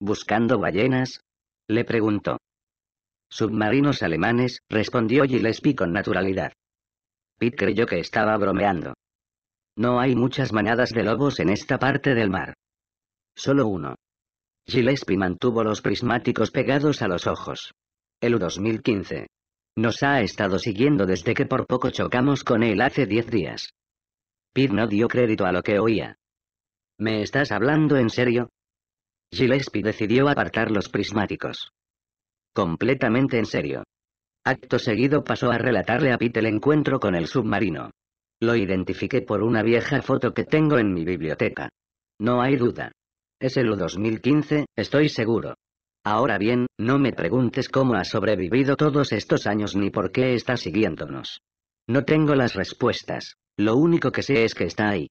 ¿Buscando ballenas? Le preguntó submarinos alemanes, respondió Gillespie con naturalidad. Pitt creyó que estaba bromeando. No hay muchas manadas de lobos en esta parte del mar. Solo uno. Gillespie mantuvo los prismáticos pegados a los ojos. El 2015. Nos ha estado siguiendo desde que por poco chocamos con él hace diez días. Pitt no dio crédito a lo que oía. ¿Me estás hablando en serio? Gillespie decidió apartar los prismáticos. Completamente en serio. Acto seguido pasó a relatarle a Pete el encuentro con el submarino. Lo identifiqué por una vieja foto que tengo en mi biblioteca. No hay duda. Es el 2015, estoy seguro. Ahora bien, no me preguntes cómo ha sobrevivido todos estos años ni por qué está siguiéndonos. No tengo las respuestas. Lo único que sé es que está ahí.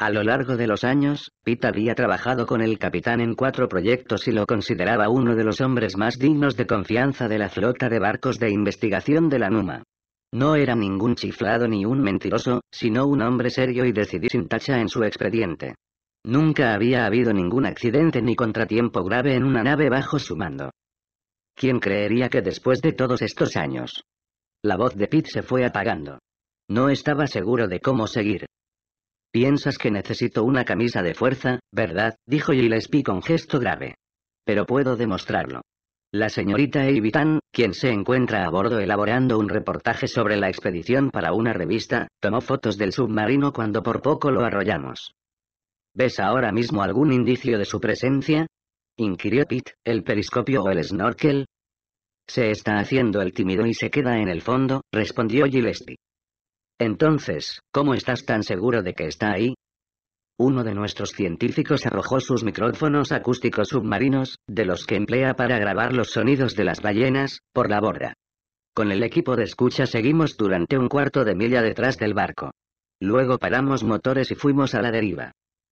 A lo largo de los años, Pitt había trabajado con el capitán en cuatro proyectos y lo consideraba uno de los hombres más dignos de confianza de la flota de barcos de investigación de la NUMA. No era ningún chiflado ni un mentiroso, sino un hombre serio y decidido sin tacha en su expediente. Nunca había habido ningún accidente ni contratiempo grave en una nave bajo su mando. ¿Quién creería que después de todos estos años? La voz de Pitt se fue apagando. No estaba seguro de cómo seguir. Piensas que necesito una camisa de fuerza, ¿verdad? dijo Gillespie con gesto grave. Pero puedo demostrarlo. La señorita Eivitan, quien se encuentra a bordo elaborando un reportaje sobre la expedición para una revista, tomó fotos del submarino cuando por poco lo arrollamos. ¿Ves ahora mismo algún indicio de su presencia? inquirió Pete, el periscopio o el snorkel. Se está haciendo el tímido y se queda en el fondo, respondió Gillespie. Entonces, ¿cómo estás tan seguro de que está ahí? Uno de nuestros científicos arrojó sus micrófonos acústicos submarinos, de los que emplea para grabar los sonidos de las ballenas, por la borda. Con el equipo de escucha seguimos durante un cuarto de milla detrás del barco. Luego paramos motores y fuimos a la deriva.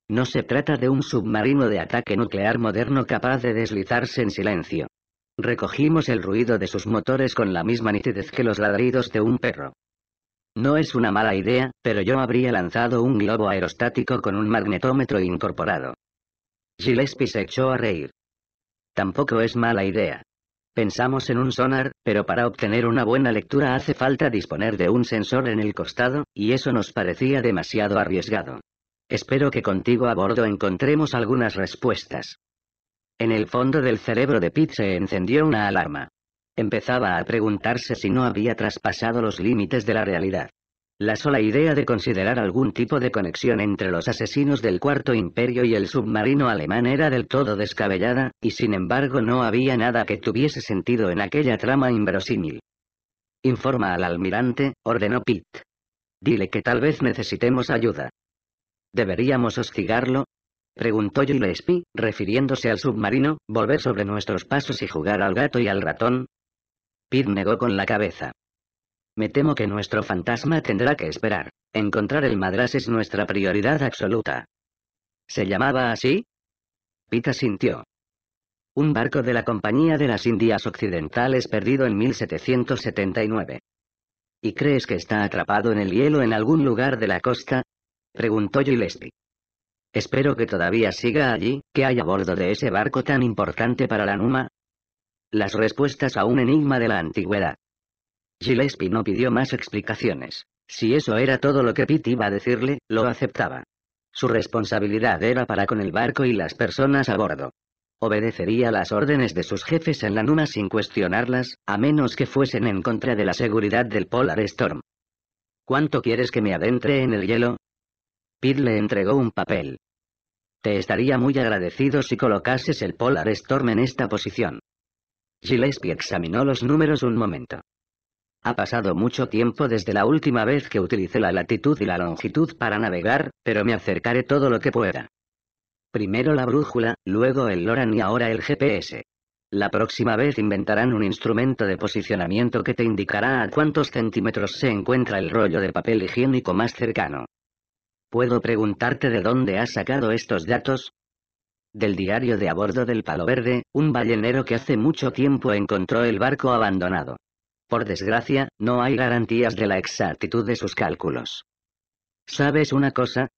No se trata de un submarino de ataque nuclear moderno capaz de deslizarse en silencio. Recogimos el ruido de sus motores con la misma nitidez que los ladridos de un perro. No es una mala idea, pero yo habría lanzado un globo aerostático con un magnetómetro incorporado. Gillespie se echó a reír. Tampoco es mala idea. Pensamos en un sonar, pero para obtener una buena lectura hace falta disponer de un sensor en el costado, y eso nos parecía demasiado arriesgado. Espero que contigo a bordo encontremos algunas respuestas. En el fondo del cerebro de Pete se encendió una alarma. Empezaba a preguntarse si no había traspasado los límites de la realidad. La sola idea de considerar algún tipo de conexión entre los asesinos del Cuarto Imperio y el submarino alemán era del todo descabellada, y sin embargo no había nada que tuviese sentido en aquella trama inverosímil. Informa al almirante, ordenó Pitt. Dile que tal vez necesitemos ayuda. ¿Deberíamos hostigarlo? Preguntó Gillespie, refiriéndose al submarino, volver sobre nuestros pasos y jugar al gato y al ratón, Pete negó con la cabeza. Me temo que nuestro fantasma tendrá que esperar. Encontrar el madras es nuestra prioridad absoluta. ¿Se llamaba así? Pita sintió. Un barco de la Compañía de las Indias Occidentales perdido en 1779. ¿Y crees que está atrapado en el hielo en algún lugar de la costa? Preguntó Gillespie. Espero que todavía siga allí, que hay a bordo de ese barco tan importante para la Numa, las respuestas a un enigma de la antigüedad. Gillespie no pidió más explicaciones. Si eso era todo lo que Pitt iba a decirle, lo aceptaba. Su responsabilidad era para con el barco y las personas a bordo. Obedecería las órdenes de sus jefes en la luna sin cuestionarlas, a menos que fuesen en contra de la seguridad del Polar Storm. ¿Cuánto quieres que me adentre en el hielo? Pitt le entregó un papel. Te estaría muy agradecido si colocases el Polar Storm en esta posición. Gillespie examinó los números un momento. Ha pasado mucho tiempo desde la última vez que utilicé la latitud y la longitud para navegar, pero me acercaré todo lo que pueda. Primero la brújula, luego el LORAN y ahora el GPS. La próxima vez inventarán un instrumento de posicionamiento que te indicará a cuántos centímetros se encuentra el rollo de papel higiénico más cercano. ¿Puedo preguntarte de dónde has sacado estos datos? Del diario de a bordo del Palo Verde, un ballenero que hace mucho tiempo encontró el barco abandonado. Por desgracia, no hay garantías de la exactitud de sus cálculos. ¿Sabes una cosa?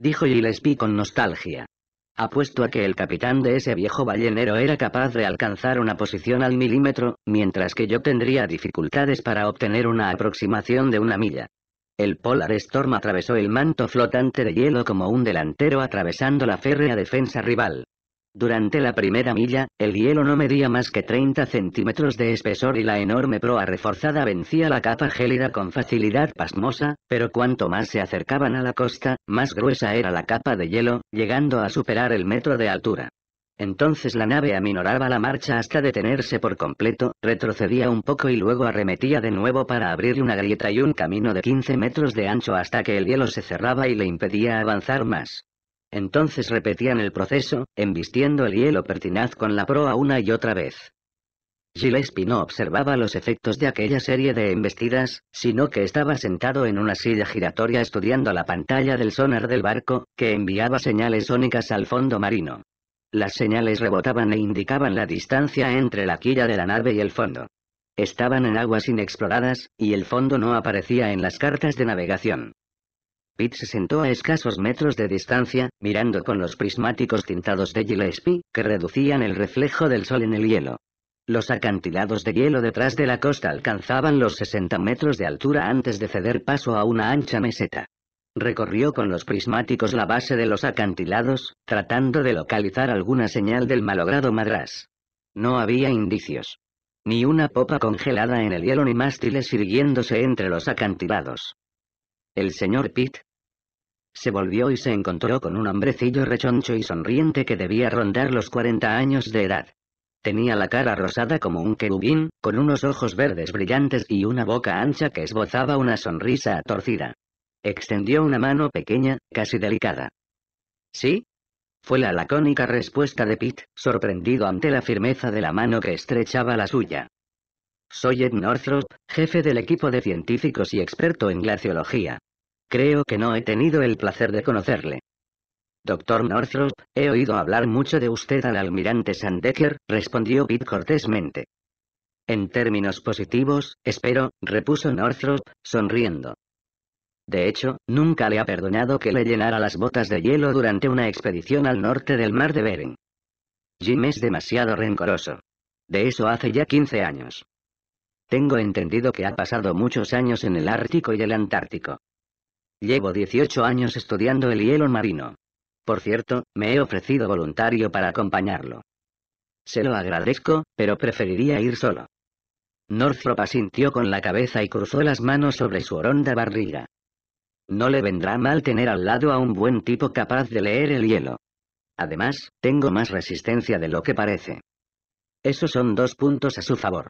Dijo Gillespie con nostalgia. Apuesto a que el capitán de ese viejo ballenero era capaz de alcanzar una posición al milímetro, mientras que yo tendría dificultades para obtener una aproximación de una milla. El Polar Storm atravesó el manto flotante de hielo como un delantero atravesando la férrea defensa rival. Durante la primera milla, el hielo no medía más que 30 centímetros de espesor y la enorme proa reforzada vencía la capa gélida con facilidad pasmosa, pero cuanto más se acercaban a la costa, más gruesa era la capa de hielo, llegando a superar el metro de altura. Entonces la nave aminoraba la marcha hasta detenerse por completo, retrocedía un poco y luego arremetía de nuevo para abrir una grieta y un camino de 15 metros de ancho hasta que el hielo se cerraba y le impedía avanzar más. Entonces repetían el proceso, embistiendo el hielo pertinaz con la proa una y otra vez. Gillespie no observaba los efectos de aquella serie de embestidas, sino que estaba sentado en una silla giratoria estudiando la pantalla del sonar del barco, que enviaba señales sónicas al fondo marino. Las señales rebotaban e indicaban la distancia entre la quilla de la nave y el fondo. Estaban en aguas inexploradas, y el fondo no aparecía en las cartas de navegación. Pitt se sentó a escasos metros de distancia, mirando con los prismáticos tintados de Gillespie, que reducían el reflejo del sol en el hielo. Los acantilados de hielo detrás de la costa alcanzaban los 60 metros de altura antes de ceder paso a una ancha meseta. Recorrió con los prismáticos la base de los acantilados, tratando de localizar alguna señal del malogrado madrás. No había indicios. Ni una popa congelada en el hielo ni mástiles irguiéndose entre los acantilados. El señor Pitt. Se volvió y se encontró con un hombrecillo rechoncho y sonriente que debía rondar los 40 años de edad. Tenía la cara rosada como un querubín, con unos ojos verdes brillantes y una boca ancha que esbozaba una sonrisa torcida. Extendió una mano pequeña, casi delicada. ¿Sí? Fue la lacónica respuesta de Pete, sorprendido ante la firmeza de la mano que estrechaba la suya. Soy Ed Northrop, jefe del equipo de científicos y experto en glaciología. Creo que no he tenido el placer de conocerle. Doctor Northrop, he oído hablar mucho de usted al almirante Sandecker, respondió Pete cortésmente. En términos positivos, espero, repuso Northrop, sonriendo. De hecho, nunca le ha perdonado que le llenara las botas de hielo durante una expedición al norte del mar de Beren. Jim es demasiado rencoroso. De eso hace ya 15 años. Tengo entendido que ha pasado muchos años en el Ártico y el Antártico. Llevo 18 años estudiando el hielo marino. Por cierto, me he ofrecido voluntario para acompañarlo. Se lo agradezco, pero preferiría ir solo. Northrop asintió con la cabeza y cruzó las manos sobre su horonda barriga. No le vendrá mal tener al lado a un buen tipo capaz de leer el hielo. Además, tengo más resistencia de lo que parece. Esos son dos puntos a su favor.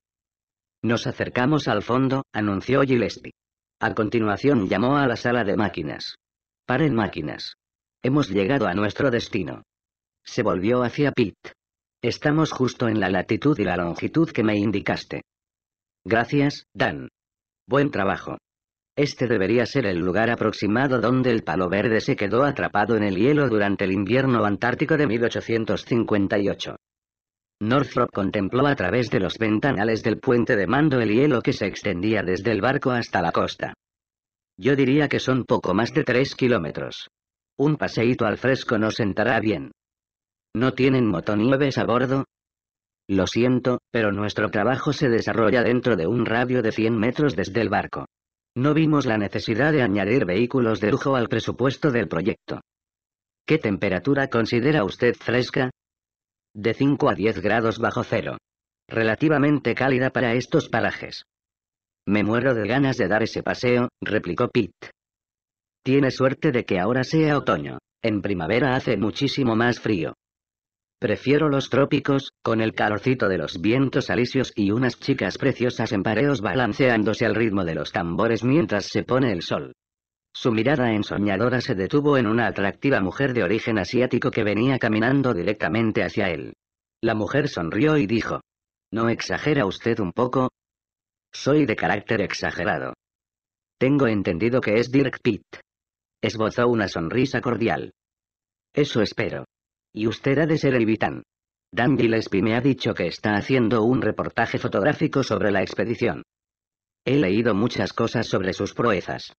Nos acercamos al fondo, anunció Gillespie. A continuación llamó a la sala de máquinas. Paren máquinas. Hemos llegado a nuestro destino. Se volvió hacia Pitt. Estamos justo en la latitud y la longitud que me indicaste. Gracias, Dan. Buen trabajo. Este debería ser el lugar aproximado donde el palo verde se quedó atrapado en el hielo durante el invierno antártico de 1858. Northrop contempló a través de los ventanales del puente de mando el hielo que se extendía desde el barco hasta la costa. Yo diría que son poco más de 3 kilómetros. Un paseíto al fresco nos sentará bien. ¿No tienen motonieves a bordo? Lo siento, pero nuestro trabajo se desarrolla dentro de un radio de 100 metros desde el barco. No vimos la necesidad de añadir vehículos de lujo al presupuesto del proyecto. ¿Qué temperatura considera usted fresca? De 5 a 10 grados bajo cero. Relativamente cálida para estos parajes. Me muero de ganas de dar ese paseo, replicó Pete. Tiene suerte de que ahora sea otoño. En primavera hace muchísimo más frío. Prefiero los trópicos, con el calorcito de los vientos alisios y unas chicas preciosas en pareos balanceándose al ritmo de los tambores mientras se pone el sol. Su mirada ensoñadora se detuvo en una atractiva mujer de origen asiático que venía caminando directamente hacia él. La mujer sonrió y dijo. ¿No exagera usted un poco? Soy de carácter exagerado. Tengo entendido que es Dirk Pitt. Esbozó una sonrisa cordial. Eso espero. Y usted ha de ser el Vitán. Dan Gillespie me ha dicho que está haciendo un reportaje fotográfico sobre la expedición. He leído muchas cosas sobre sus proezas.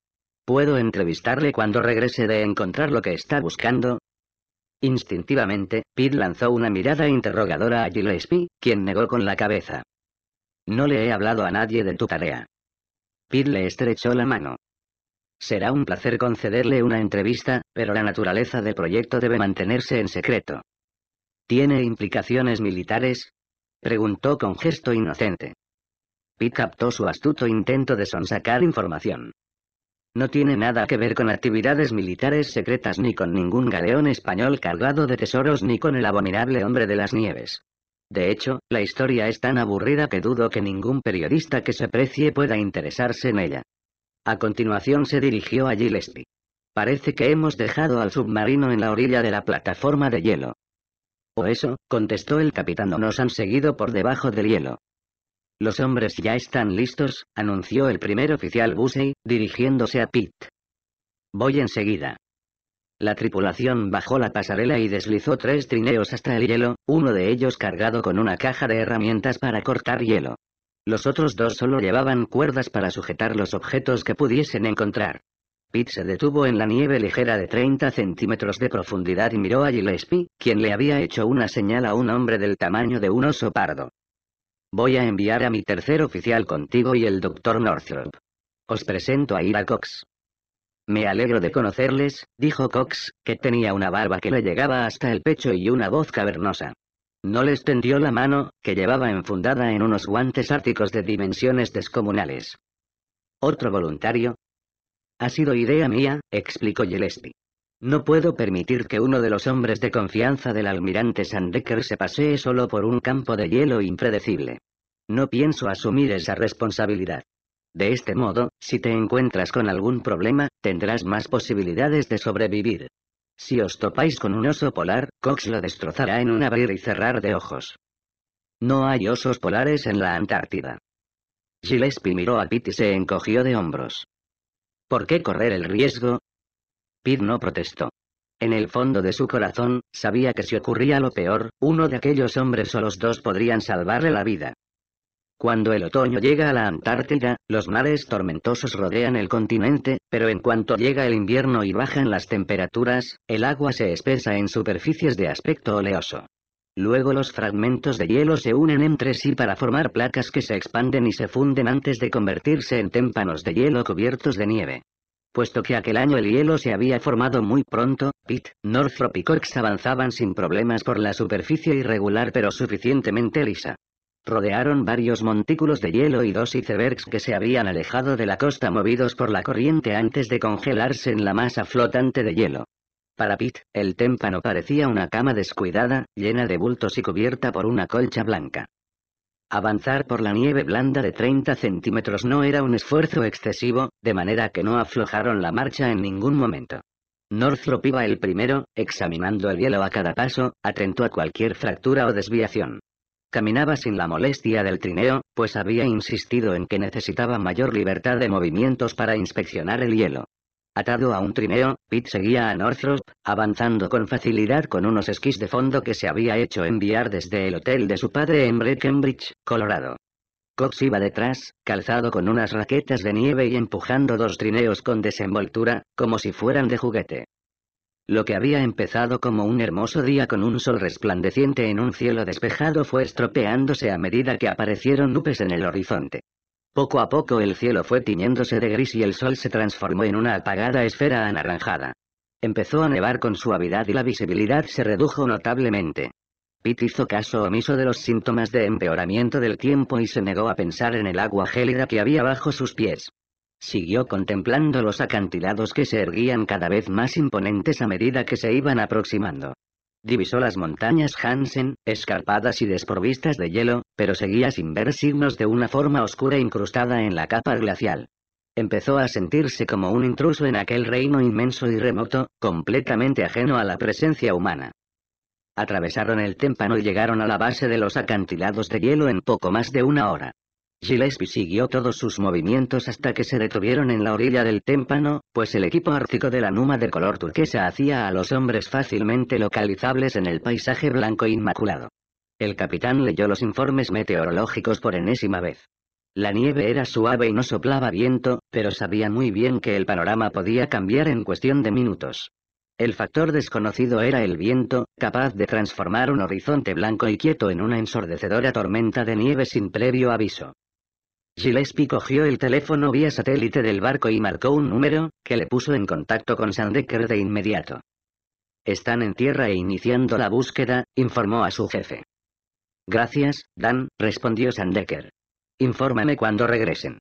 ¿Puedo entrevistarle cuando regrese de encontrar lo que está buscando? Instintivamente, Pete lanzó una mirada interrogadora a Gillespie, quien negó con la cabeza. No le he hablado a nadie de tu tarea. Pete le estrechó la mano. Será un placer concederle una entrevista, pero la naturaleza del proyecto debe mantenerse en secreto. ¿Tiene implicaciones militares? Preguntó con gesto inocente. Pitt captó su astuto intento de sonsacar información. No tiene nada que ver con actividades militares secretas ni con ningún galeón español cargado de tesoros ni con el abominable hombre de las nieves. De hecho, la historia es tan aburrida que dudo que ningún periodista que se precie pueda interesarse en ella. A continuación se dirigió a Gillespie. Parece que hemos dejado al submarino en la orilla de la plataforma de hielo. O eso, contestó el capitán, nos han seguido por debajo del hielo. Los hombres ya están listos, anunció el primer oficial Busey, dirigiéndose a Pitt. Voy enseguida. La tripulación bajó la pasarela y deslizó tres trineos hasta el hielo, uno de ellos cargado con una caja de herramientas para cortar hielo. Los otros dos solo llevaban cuerdas para sujetar los objetos que pudiesen encontrar. Pete se detuvo en la nieve ligera de 30 centímetros de profundidad y miró a Gillespie, quien le había hecho una señal a un hombre del tamaño de un oso pardo. Voy a enviar a mi tercer oficial contigo y el doctor Northrop. Os presento a Ira Cox. Me alegro de conocerles, dijo Cox, que tenía una barba que le llegaba hasta el pecho y una voz cavernosa. No le tendió la mano, que llevaba enfundada en unos guantes árticos de dimensiones descomunales. ¿Otro voluntario? Ha sido idea mía, explicó Gillespie. No puedo permitir que uno de los hombres de confianza del almirante Sandecker se pasee solo por un campo de hielo impredecible. No pienso asumir esa responsabilidad. De este modo, si te encuentras con algún problema, tendrás más posibilidades de sobrevivir. Si os topáis con un oso polar, Cox lo destrozará en un abrir y cerrar de ojos. No hay osos polares en la Antártida. Gillespie miró a Pitt y se encogió de hombros. ¿Por qué correr el riesgo? Pitt no protestó. En el fondo de su corazón, sabía que si ocurría lo peor, uno de aquellos hombres o los dos podrían salvarle la vida. Cuando el otoño llega a la Antártida, los mares tormentosos rodean el continente, pero en cuanto llega el invierno y bajan las temperaturas, el agua se espesa en superficies de aspecto oleoso. Luego los fragmentos de hielo se unen entre sí para formar placas que se expanden y se funden antes de convertirse en témpanos de hielo cubiertos de nieve. Puesto que aquel año el hielo se había formado muy pronto, Pitt, Northrop y Corks avanzaban sin problemas por la superficie irregular pero suficientemente lisa rodearon varios montículos de hielo y dos icebergs que se habían alejado de la costa movidos por la corriente antes de congelarse en la masa flotante de hielo. Para Pitt, el témpano parecía una cama descuidada, llena de bultos y cubierta por una colcha blanca. Avanzar por la nieve blanda de 30 centímetros no era un esfuerzo excesivo, de manera que no aflojaron la marcha en ningún momento. Northrop iba el primero, examinando el hielo a cada paso, atento a cualquier fractura o desviación. Caminaba sin la molestia del trineo, pues había insistido en que necesitaba mayor libertad de movimientos para inspeccionar el hielo. Atado a un trineo, Pete seguía a Northrop, avanzando con facilidad con unos esquís de fondo que se había hecho enviar desde el hotel de su padre en Breckenridge, Colorado. Cox iba detrás, calzado con unas raquetas de nieve y empujando dos trineos con desenvoltura, como si fueran de juguete. Lo que había empezado como un hermoso día con un sol resplandeciente en un cielo despejado fue estropeándose a medida que aparecieron nubes en el horizonte. Poco a poco el cielo fue tiñéndose de gris y el sol se transformó en una apagada esfera anaranjada. Empezó a nevar con suavidad y la visibilidad se redujo notablemente. Pete hizo caso omiso de los síntomas de empeoramiento del tiempo y se negó a pensar en el agua gélida que había bajo sus pies. Siguió contemplando los acantilados que se erguían cada vez más imponentes a medida que se iban aproximando. Divisó las montañas Hansen, escarpadas y desprovistas de hielo, pero seguía sin ver signos de una forma oscura incrustada en la capa glacial. Empezó a sentirse como un intruso en aquel reino inmenso y remoto, completamente ajeno a la presencia humana. Atravesaron el témpano y llegaron a la base de los acantilados de hielo en poco más de una hora. Gillespie siguió todos sus movimientos hasta que se detuvieron en la orilla del témpano, pues el equipo ártico de la Numa de color turquesa hacía a los hombres fácilmente localizables en el paisaje blanco inmaculado. El capitán leyó los informes meteorológicos por enésima vez. La nieve era suave y no soplaba viento, pero sabía muy bien que el panorama podía cambiar en cuestión de minutos. El factor desconocido era el viento, capaz de transformar un horizonte blanco y quieto en una ensordecedora tormenta de nieve sin previo aviso. Gillespie cogió el teléfono vía satélite del barco y marcó un número, que le puso en contacto con Sandecker de inmediato. Están en tierra e iniciando la búsqueda, informó a su jefe. Gracias, Dan, respondió Sandecker. Infórmame cuando regresen.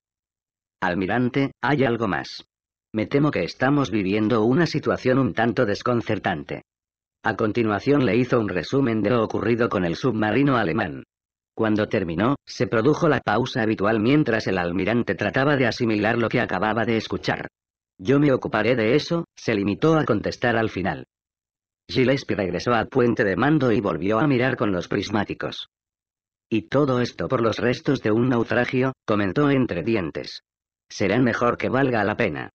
Almirante, hay algo más. Me temo que estamos viviendo una situación un tanto desconcertante. A continuación le hizo un resumen de lo ocurrido con el submarino alemán. Cuando terminó, se produjo la pausa habitual mientras el almirante trataba de asimilar lo que acababa de escuchar. Yo me ocuparé de eso, se limitó a contestar al final. Gillespie regresó al puente de mando y volvió a mirar con los prismáticos. Y todo esto por los restos de un naufragio, comentó entre dientes. Será mejor que valga la pena.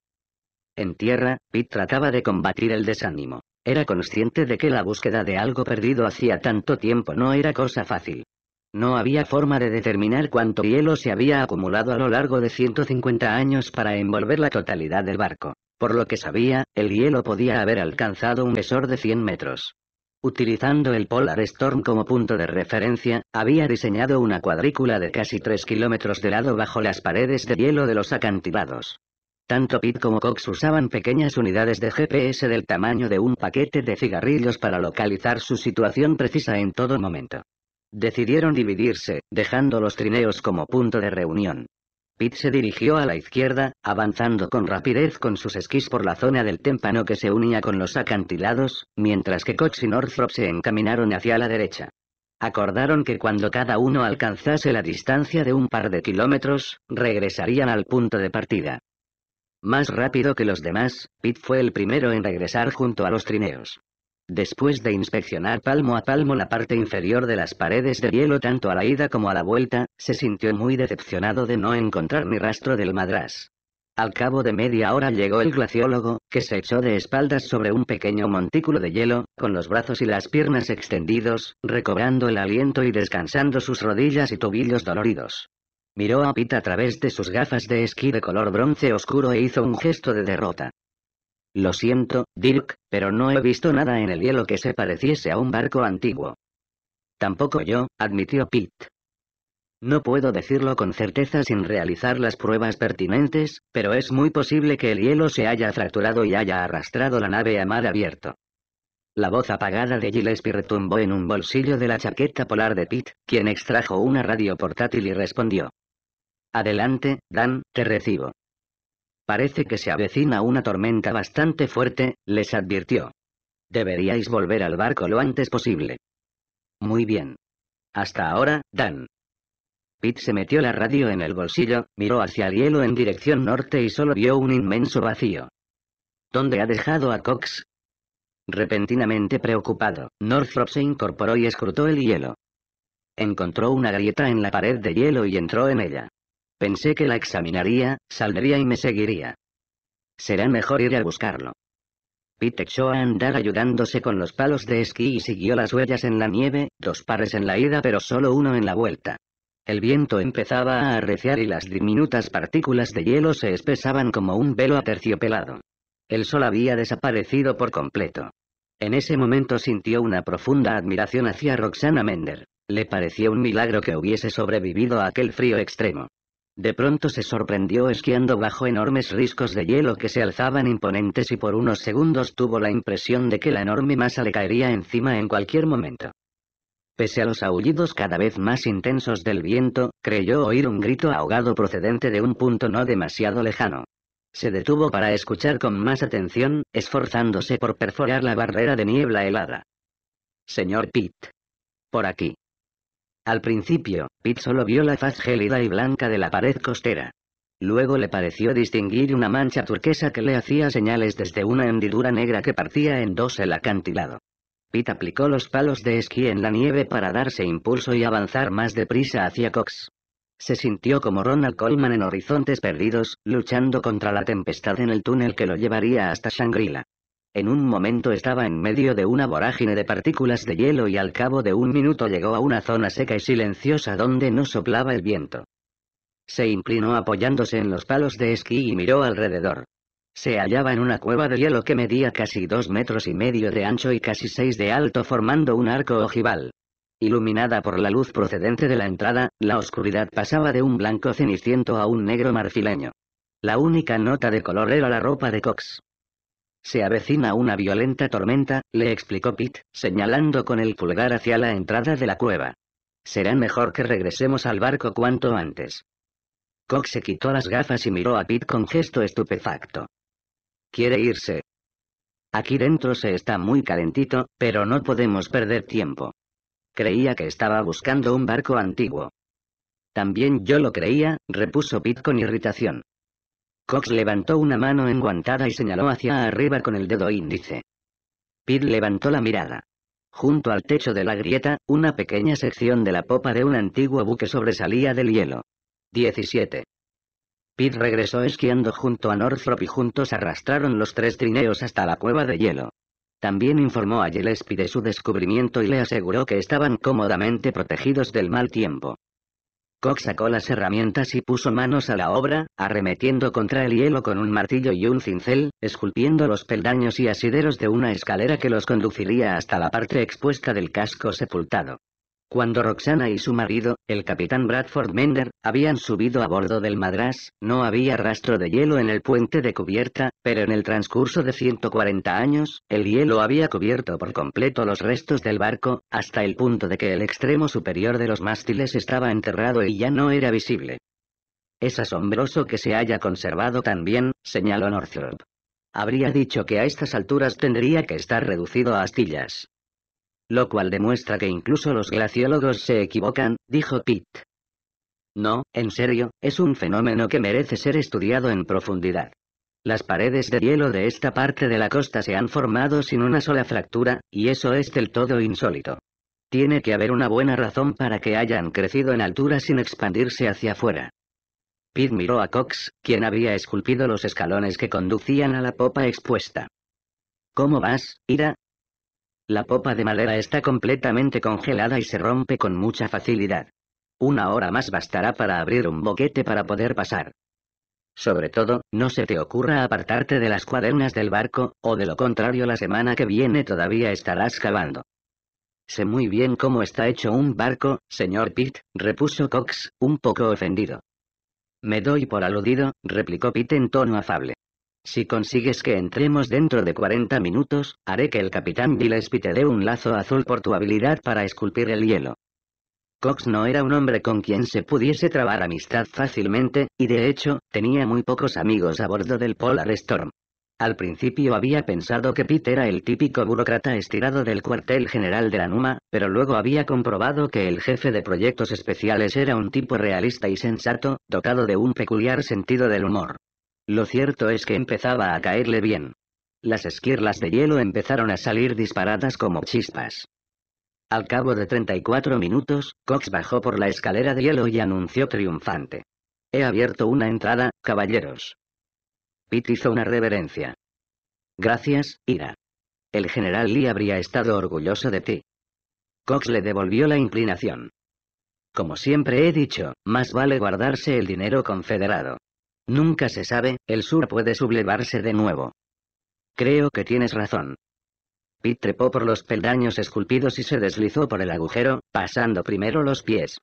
En tierra, Pete trataba de combatir el desánimo. Era consciente de que la búsqueda de algo perdido hacía tanto tiempo no era cosa fácil. No había forma de determinar cuánto hielo se había acumulado a lo largo de 150 años para envolver la totalidad del barco. Por lo que sabía, el hielo podía haber alcanzado un mesor de 100 metros. Utilizando el Polar Storm como punto de referencia, había diseñado una cuadrícula de casi 3 kilómetros de lado bajo las paredes de hielo de los acantilados. Tanto Pitt como Cox usaban pequeñas unidades de GPS del tamaño de un paquete de cigarrillos para localizar su situación precisa en todo momento. Decidieron dividirse, dejando los trineos como punto de reunión. Pitt se dirigió a la izquierda, avanzando con rapidez con sus esquís por la zona del témpano que se unía con los acantilados, mientras que Cox y Northrop se encaminaron hacia la derecha. Acordaron que cuando cada uno alcanzase la distancia de un par de kilómetros, regresarían al punto de partida. Más rápido que los demás, Pitt fue el primero en regresar junto a los trineos. Después de inspeccionar palmo a palmo la parte inferior de las paredes de hielo tanto a la ida como a la vuelta, se sintió muy decepcionado de no encontrar ni rastro del madrás. Al cabo de media hora llegó el glaciólogo, que se echó de espaldas sobre un pequeño montículo de hielo, con los brazos y las piernas extendidos, recobrando el aliento y descansando sus rodillas y tobillos doloridos. Miró a Pita a través de sus gafas de esquí de color bronce oscuro e hizo un gesto de derrota. Lo siento, Dirk, pero no he visto nada en el hielo que se pareciese a un barco antiguo. Tampoco yo, admitió Pete. No puedo decirlo con certeza sin realizar las pruebas pertinentes, pero es muy posible que el hielo se haya fracturado y haya arrastrado la nave a mar abierto. La voz apagada de Gillespie retumbó en un bolsillo de la chaqueta polar de Pete, quien extrajo una radio portátil y respondió. Adelante, Dan, te recibo. Parece que se avecina una tormenta bastante fuerte, les advirtió. Deberíais volver al barco lo antes posible. Muy bien. Hasta ahora, Dan. Pete se metió la radio en el bolsillo, miró hacia el hielo en dirección norte y solo vio un inmenso vacío. ¿Dónde ha dejado a Cox? Repentinamente preocupado, Northrop se incorporó y escrutó el hielo. Encontró una grieta en la pared de hielo y entró en ella. Pensé que la examinaría, saldría y me seguiría. Será mejor ir a buscarlo. Pete echó a andar ayudándose con los palos de esquí y siguió las huellas en la nieve, dos pares en la ida pero solo uno en la vuelta. El viento empezaba a arreciar y las diminutas partículas de hielo se espesaban como un velo aterciopelado. El sol había desaparecido por completo. En ese momento sintió una profunda admiración hacia Roxana Mender. Le pareció un milagro que hubiese sobrevivido a aquel frío extremo. De pronto se sorprendió esquiando bajo enormes riscos de hielo que se alzaban imponentes y por unos segundos tuvo la impresión de que la enorme masa le caería encima en cualquier momento. Pese a los aullidos cada vez más intensos del viento, creyó oír un grito ahogado procedente de un punto no demasiado lejano. Se detuvo para escuchar con más atención, esforzándose por perforar la barrera de niebla helada. Señor Pitt. Por aquí. Al principio, Pete solo vio la faz gélida y blanca de la pared costera. Luego le pareció distinguir una mancha turquesa que le hacía señales desde una hendidura negra que partía en dos el acantilado. Pete aplicó los palos de esquí en la nieve para darse impulso y avanzar más deprisa hacia Cox. Se sintió como Ronald Coleman en Horizontes Perdidos, luchando contra la tempestad en el túnel que lo llevaría hasta Shangri-La. En un momento estaba en medio de una vorágine de partículas de hielo y al cabo de un minuto llegó a una zona seca y silenciosa donde no soplaba el viento. Se inclinó apoyándose en los palos de esquí y miró alrededor. Se hallaba en una cueva de hielo que medía casi dos metros y medio de ancho y casi seis de alto formando un arco ojival. Iluminada por la luz procedente de la entrada, la oscuridad pasaba de un blanco ceniciento a un negro marfileño. La única nota de color era la ropa de Cox. Se avecina una violenta tormenta, le explicó Pete, señalando con el pulgar hacia la entrada de la cueva. Será mejor que regresemos al barco cuanto antes. Cox se quitó las gafas y miró a Pete con gesto estupefacto. ¿Quiere irse? Aquí dentro se está muy calentito, pero no podemos perder tiempo. Creía que estaba buscando un barco antiguo. También yo lo creía, repuso Pete con irritación. Cox levantó una mano enguantada y señaló hacia arriba con el dedo índice. Pete levantó la mirada. Junto al techo de la grieta, una pequeña sección de la popa de un antiguo buque sobresalía del hielo. 17. Pete regresó esquiando junto a Northrop y juntos arrastraron los tres trineos hasta la cueva de hielo. También informó a Gillespie de su descubrimiento y le aseguró que estaban cómodamente protegidos del mal tiempo. Cox sacó las herramientas y puso manos a la obra, arremetiendo contra el hielo con un martillo y un cincel, esculpiendo los peldaños y asideros de una escalera que los conduciría hasta la parte expuesta del casco sepultado. Cuando Roxana y su marido, el capitán Bradford Mender, habían subido a bordo del Madras, no había rastro de hielo en el puente de cubierta, pero en el transcurso de 140 años, el hielo había cubierto por completo los restos del barco, hasta el punto de que el extremo superior de los mástiles estaba enterrado y ya no era visible. Es asombroso que se haya conservado tan bien, señaló Northrop. Habría dicho que a estas alturas tendría que estar reducido a astillas. Lo cual demuestra que incluso los glaciólogos se equivocan, dijo Pitt. No, en serio, es un fenómeno que merece ser estudiado en profundidad. Las paredes de hielo de esta parte de la costa se han formado sin una sola fractura, y eso es del todo insólito. Tiene que haber una buena razón para que hayan crecido en altura sin expandirse hacia afuera. Pitt miró a Cox, quien había esculpido los escalones que conducían a la popa expuesta. ¿Cómo vas, Ira? La popa de madera está completamente congelada y se rompe con mucha facilidad. Una hora más bastará para abrir un boquete para poder pasar. Sobre todo, no se te ocurra apartarte de las cuadernas del barco, o de lo contrario la semana que viene todavía estarás cavando. Sé muy bien cómo está hecho un barco, señor Pitt, repuso Cox, un poco ofendido. Me doy por aludido, replicó Pitt en tono afable. Si consigues que entremos dentro de 40 minutos, haré que el capitán Gillespie te dé un lazo azul por tu habilidad para esculpir el hielo. Cox no era un hombre con quien se pudiese trabar amistad fácilmente, y de hecho, tenía muy pocos amigos a bordo del Polar Storm. Al principio había pensado que Pete era el típico burócrata estirado del cuartel general de la NUMA, pero luego había comprobado que el jefe de proyectos especiales era un tipo realista y sensato, dotado de un peculiar sentido del humor. Lo cierto es que empezaba a caerle bien. Las esquirlas de hielo empezaron a salir disparadas como chispas. Al cabo de 34 minutos, Cox bajó por la escalera de hielo y anunció triunfante. He abierto una entrada, caballeros. Pitt hizo una reverencia. Gracias, Ira. El general Lee habría estado orgulloso de ti. Cox le devolvió la inclinación. Como siempre he dicho, más vale guardarse el dinero confederado. Nunca se sabe, el sur puede sublevarse de nuevo. Creo que tienes razón. Pete trepó por los peldaños esculpidos y se deslizó por el agujero, pasando primero los pies.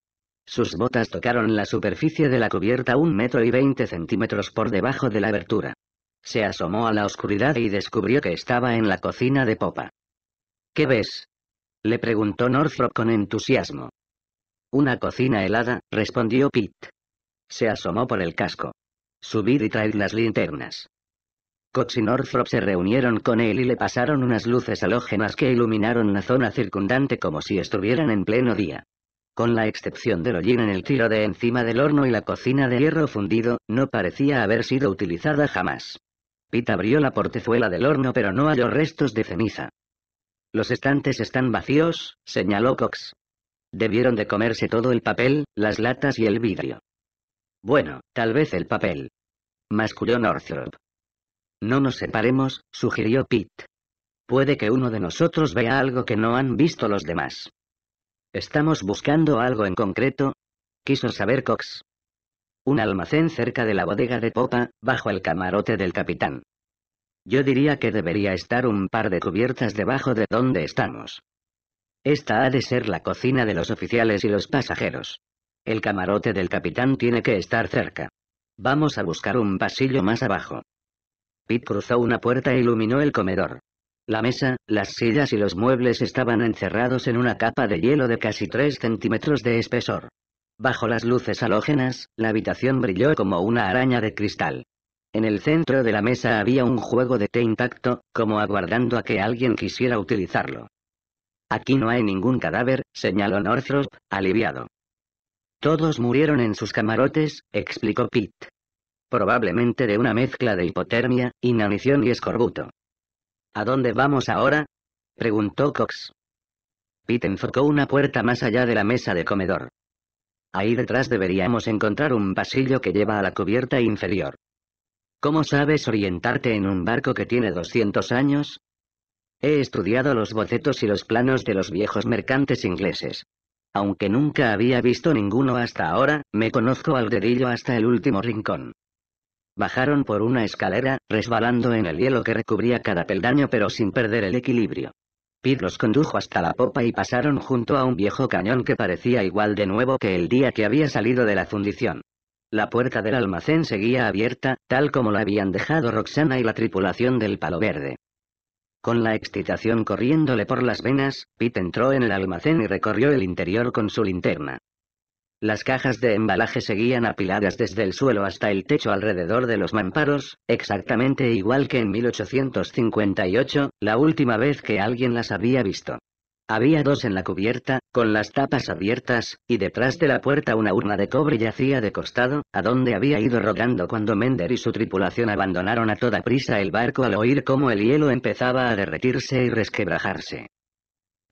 Sus botas tocaron la superficie de la cubierta un metro y veinte centímetros por debajo de la abertura. Se asomó a la oscuridad y descubrió que estaba en la cocina de popa. ¿Qué ves? le preguntó Northrop con entusiasmo. Una cocina helada, respondió Pete. Se asomó por el casco. Subid y traed las linternas. Cox y Northrop se reunieron con él y le pasaron unas luces halógenas que iluminaron la zona circundante como si estuvieran en pleno día. Con la excepción del hollín en el tiro de encima del horno y la cocina de hierro fundido, no parecía haber sido utilizada jamás. Pete abrió la portezuela del horno pero no halló restos de ceniza. Los estantes están vacíos, señaló Cox. Debieron de comerse todo el papel, las latas y el vidrio. Bueno, tal vez el papel, masculló Northrop. No nos separemos, sugirió Pete. Puede que uno de nosotros vea algo que no han visto los demás. ¿Estamos buscando algo en concreto? Quiso saber Cox. Un almacén cerca de la bodega de popa, bajo el camarote del capitán. Yo diría que debería estar un par de cubiertas debajo de donde estamos. Esta ha de ser la cocina de los oficiales y los pasajeros. El camarote del capitán tiene que estar cerca. Vamos a buscar un pasillo más abajo. Pete cruzó una puerta e iluminó el comedor. La mesa, las sillas y los muebles estaban encerrados en una capa de hielo de casi 3 centímetros de espesor. Bajo las luces halógenas, la habitación brilló como una araña de cristal. En el centro de la mesa había un juego de té intacto, como aguardando a que alguien quisiera utilizarlo. Aquí no hay ningún cadáver, señaló Northrop, aliviado. Todos murieron en sus camarotes, explicó Pete. Probablemente de una mezcla de hipotermia, inanición y escorbuto. ¿A dónde vamos ahora? preguntó Cox. Pete enfocó una puerta más allá de la mesa de comedor. Ahí detrás deberíamos encontrar un pasillo que lleva a la cubierta inferior. ¿Cómo sabes orientarte en un barco que tiene 200 años? He estudiado los bocetos y los planos de los viejos mercantes ingleses. Aunque nunca había visto ninguno hasta ahora, me conozco al dedillo hasta el último rincón. Bajaron por una escalera, resbalando en el hielo que recubría cada peldaño pero sin perder el equilibrio. Pete los condujo hasta la popa y pasaron junto a un viejo cañón que parecía igual de nuevo que el día que había salido de la fundición. La puerta del almacén seguía abierta, tal como la habían dejado Roxana y la tripulación del Palo Verde. Con la excitación corriéndole por las venas, Pete entró en el almacén y recorrió el interior con su linterna. Las cajas de embalaje seguían apiladas desde el suelo hasta el techo alrededor de los mamparos, exactamente igual que en 1858, la última vez que alguien las había visto. Había dos en la cubierta, con las tapas abiertas, y detrás de la puerta una urna de cobre yacía de costado, a donde había ido rodando cuando Mender y su tripulación abandonaron a toda prisa el barco al oír cómo el hielo empezaba a derretirse y resquebrajarse.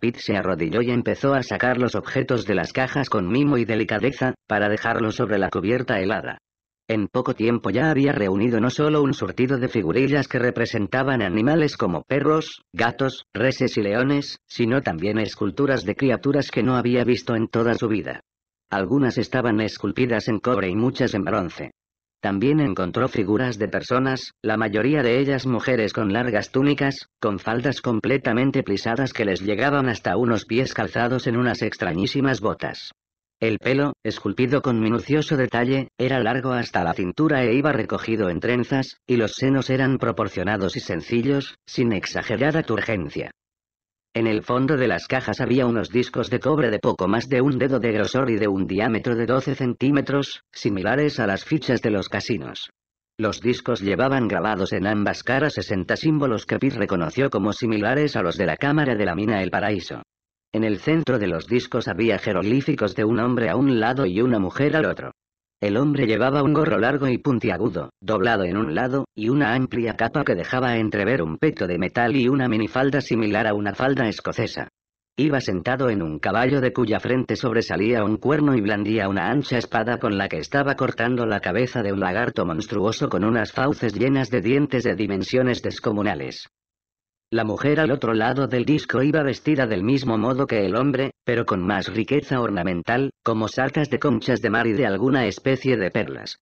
Pete se arrodilló y empezó a sacar los objetos de las cajas con mimo y delicadeza, para dejarlos sobre la cubierta helada. En poco tiempo ya había reunido no solo un surtido de figurillas que representaban animales como perros, gatos, reses y leones, sino también esculturas de criaturas que no había visto en toda su vida. Algunas estaban esculpidas en cobre y muchas en bronce. También encontró figuras de personas, la mayoría de ellas mujeres con largas túnicas, con faldas completamente plisadas que les llegaban hasta unos pies calzados en unas extrañísimas botas. El pelo, esculpido con minucioso detalle, era largo hasta la cintura e iba recogido en trenzas, y los senos eran proporcionados y sencillos, sin exagerada turgencia. En el fondo de las cajas había unos discos de cobre de poco más de un dedo de grosor y de un diámetro de 12 centímetros, similares a las fichas de los casinos. Los discos llevaban grabados en ambas caras 60 símbolos que Pitt reconoció como similares a los de la Cámara de la Mina El Paraíso. En el centro de los discos había jeroglíficos de un hombre a un lado y una mujer al otro. El hombre llevaba un gorro largo y puntiagudo, doblado en un lado, y una amplia capa que dejaba entrever un peto de metal y una minifalda similar a una falda escocesa. Iba sentado en un caballo de cuya frente sobresalía un cuerno y blandía una ancha espada con la que estaba cortando la cabeza de un lagarto monstruoso con unas fauces llenas de dientes de dimensiones descomunales. La mujer al otro lado del disco iba vestida del mismo modo que el hombre, pero con más riqueza ornamental, como saltas de conchas de mar y de alguna especie de perlas.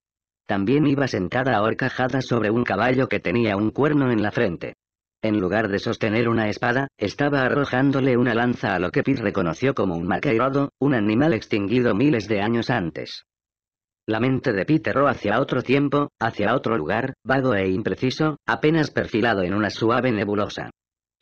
También iba sentada ahorcajada sobre un caballo que tenía un cuerno en la frente. En lugar de sostener una espada, estaba arrojándole una lanza a lo que Pete reconoció como un maqueirodo, un animal extinguido miles de años antes. La mente de Pete erró hacia otro tiempo, hacia otro lugar, vago e impreciso, apenas perfilado en una suave nebulosa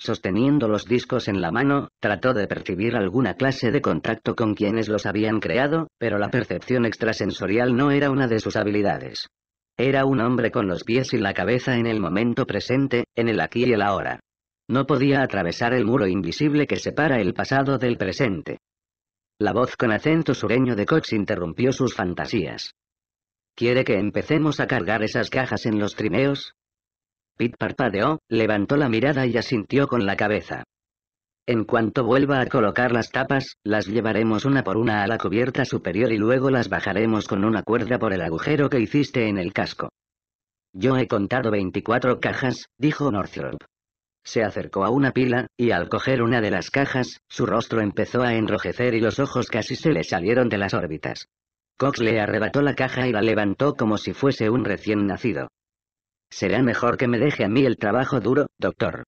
sosteniendo los discos en la mano, trató de percibir alguna clase de contacto con quienes los habían creado, pero la percepción extrasensorial no era una de sus habilidades. Era un hombre con los pies y la cabeza en el momento presente, en el aquí y el ahora. No podía atravesar el muro invisible que separa el pasado del presente. La voz con acento sureño de Cox interrumpió sus fantasías. ¿Quiere que empecemos a cargar esas cajas en los trineos? Pete parpadeó, levantó la mirada y asintió con la cabeza. En cuanto vuelva a colocar las tapas, las llevaremos una por una a la cubierta superior y luego las bajaremos con una cuerda por el agujero que hiciste en el casco. Yo he contado 24 cajas, dijo Northrop. Se acercó a una pila, y al coger una de las cajas, su rostro empezó a enrojecer y los ojos casi se le salieron de las órbitas. Cox le arrebató la caja y la levantó como si fuese un recién nacido. Será mejor que me deje a mí el trabajo duro, doctor.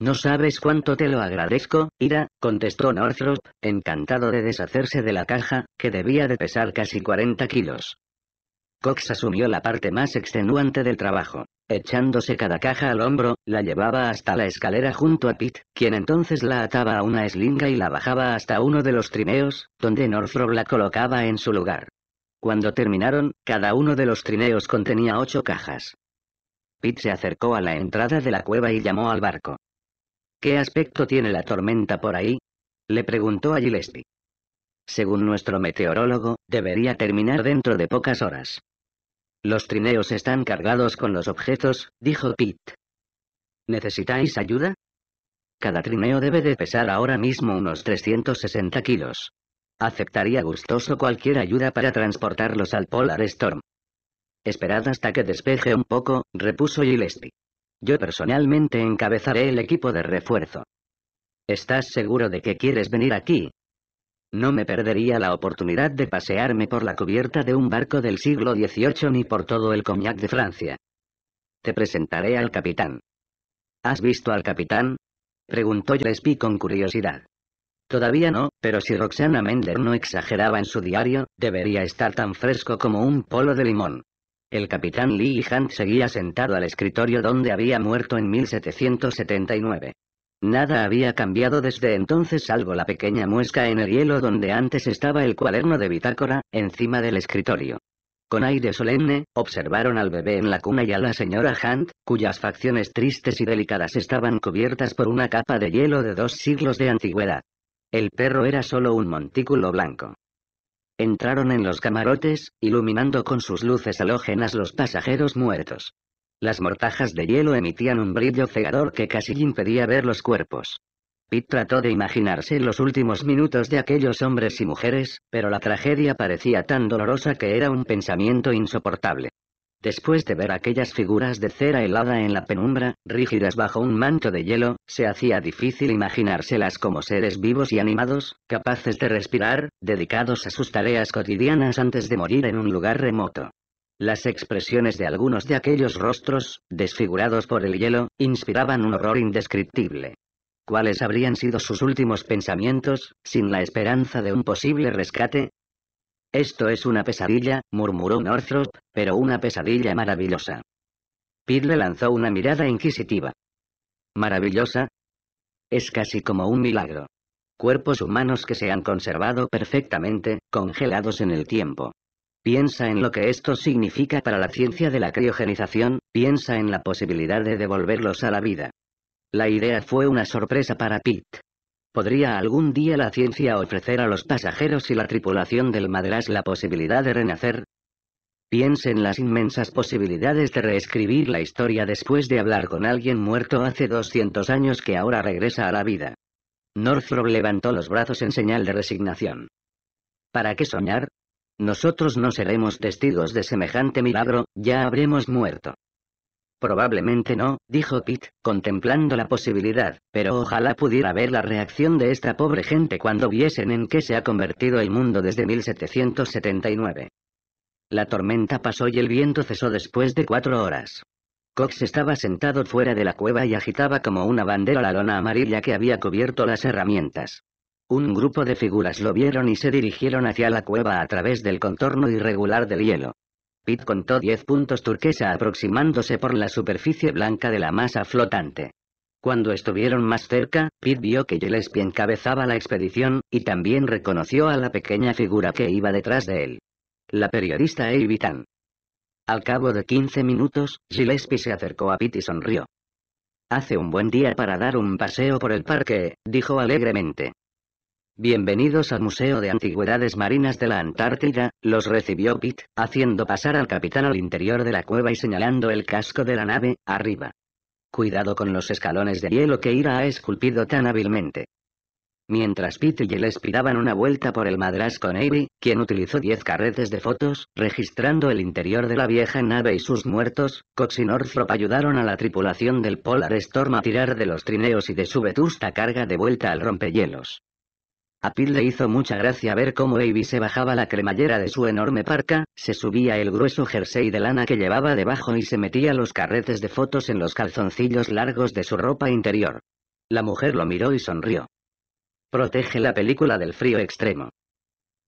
No sabes cuánto te lo agradezco, Ira, contestó Northrop, encantado de deshacerse de la caja, que debía de pesar casi 40 kilos. Cox asumió la parte más extenuante del trabajo. Echándose cada caja al hombro, la llevaba hasta la escalera junto a Pete, quien entonces la ataba a una eslinga y la bajaba hasta uno de los trineos, donde Northrop la colocaba en su lugar. Cuando terminaron, cada uno de los trineos contenía ocho cajas. Pete se acercó a la entrada de la cueva y llamó al barco. ¿Qué aspecto tiene la tormenta por ahí? Le preguntó a Gillespie. Según nuestro meteorólogo, debería terminar dentro de pocas horas. Los trineos están cargados con los objetos, dijo Pete. ¿Necesitáis ayuda? Cada trineo debe de pesar ahora mismo unos 360 kilos. Aceptaría gustoso cualquier ayuda para transportarlos al Polar Storm. Esperad hasta que despeje un poco, repuso Gillespie. Yo personalmente encabezaré el equipo de refuerzo. ¿Estás seguro de que quieres venir aquí? No me perdería la oportunidad de pasearme por la cubierta de un barco del siglo XVIII ni por todo el cognac de Francia. Te presentaré al capitán. ¿Has visto al capitán? Preguntó Gillespie con curiosidad. Todavía no, pero si Roxana Mender no exageraba en su diario, debería estar tan fresco como un polo de limón. El capitán Lee Hunt seguía sentado al escritorio donde había muerto en 1779. Nada había cambiado desde entonces salvo la pequeña muesca en el hielo donde antes estaba el cuaderno de bitácora, encima del escritorio. Con aire solemne, observaron al bebé en la cuna y a la señora Hunt, cuyas facciones tristes y delicadas estaban cubiertas por una capa de hielo de dos siglos de antigüedad. El perro era solo un montículo blanco. Entraron en los camarotes, iluminando con sus luces halógenas los pasajeros muertos. Las mortajas de hielo emitían un brillo cegador que casi impedía ver los cuerpos. Pitt trató de imaginarse los últimos minutos de aquellos hombres y mujeres, pero la tragedia parecía tan dolorosa que era un pensamiento insoportable. Después de ver aquellas figuras de cera helada en la penumbra, rígidas bajo un manto de hielo, se hacía difícil imaginárselas como seres vivos y animados, capaces de respirar, dedicados a sus tareas cotidianas antes de morir en un lugar remoto. Las expresiones de algunos de aquellos rostros, desfigurados por el hielo, inspiraban un horror indescriptible. ¿Cuáles habrían sido sus últimos pensamientos, sin la esperanza de un posible rescate? Esto es una pesadilla, murmuró Northrop, pero una pesadilla maravillosa. Pete le lanzó una mirada inquisitiva. ¿Maravillosa? Es casi como un milagro. Cuerpos humanos que se han conservado perfectamente, congelados en el tiempo. Piensa en lo que esto significa para la ciencia de la criogenización, piensa en la posibilidad de devolverlos a la vida. La idea fue una sorpresa para Pete. ¿Podría algún día la ciencia ofrecer a los pasajeros y la tripulación del Madras la posibilidad de renacer? Piensen las inmensas posibilidades de reescribir la historia después de hablar con alguien muerto hace 200 años que ahora regresa a la vida. Northrop levantó los brazos en señal de resignación. ¿Para qué soñar? Nosotros no seremos testigos de semejante milagro, ya habremos muerto. Probablemente no, dijo Pete, contemplando la posibilidad, pero ojalá pudiera ver la reacción de esta pobre gente cuando viesen en qué se ha convertido el mundo desde 1779. La tormenta pasó y el viento cesó después de cuatro horas. Cox estaba sentado fuera de la cueva y agitaba como una bandera la lona amarilla que había cubierto las herramientas. Un grupo de figuras lo vieron y se dirigieron hacia la cueva a través del contorno irregular del hielo. Pit contó 10 puntos turquesa aproximándose por la superficie blanca de la masa flotante. Cuando estuvieron más cerca, Pitt vio que Gillespie encabezaba la expedición, y también reconoció a la pequeña figura que iba detrás de él. La periodista Avi Al cabo de 15 minutos, Gillespie se acercó a Pitt y sonrió. Hace un buen día para dar un paseo por el parque, dijo alegremente. Bienvenidos al Museo de Antigüedades Marinas de la Antártida, los recibió Pete, haciendo pasar al capitán al interior de la cueva y señalando el casco de la nave, arriba. Cuidado con los escalones de hielo que Ira ha esculpido tan hábilmente. Mientras Pete y él pidaban una vuelta por el madrasco Navy, quien utilizó 10 carretes de fotos, registrando el interior de la vieja nave y sus muertos, Cox y Northrop ayudaron a la tripulación del Polar Storm a tirar de los trineos y de su vetusta carga de vuelta al rompehielos. A Pil le hizo mucha gracia ver cómo Amy se bajaba la cremallera de su enorme parca, se subía el grueso jersey de lana que llevaba debajo y se metía los carretes de fotos en los calzoncillos largos de su ropa interior. La mujer lo miró y sonrió. Protege la película del frío extremo.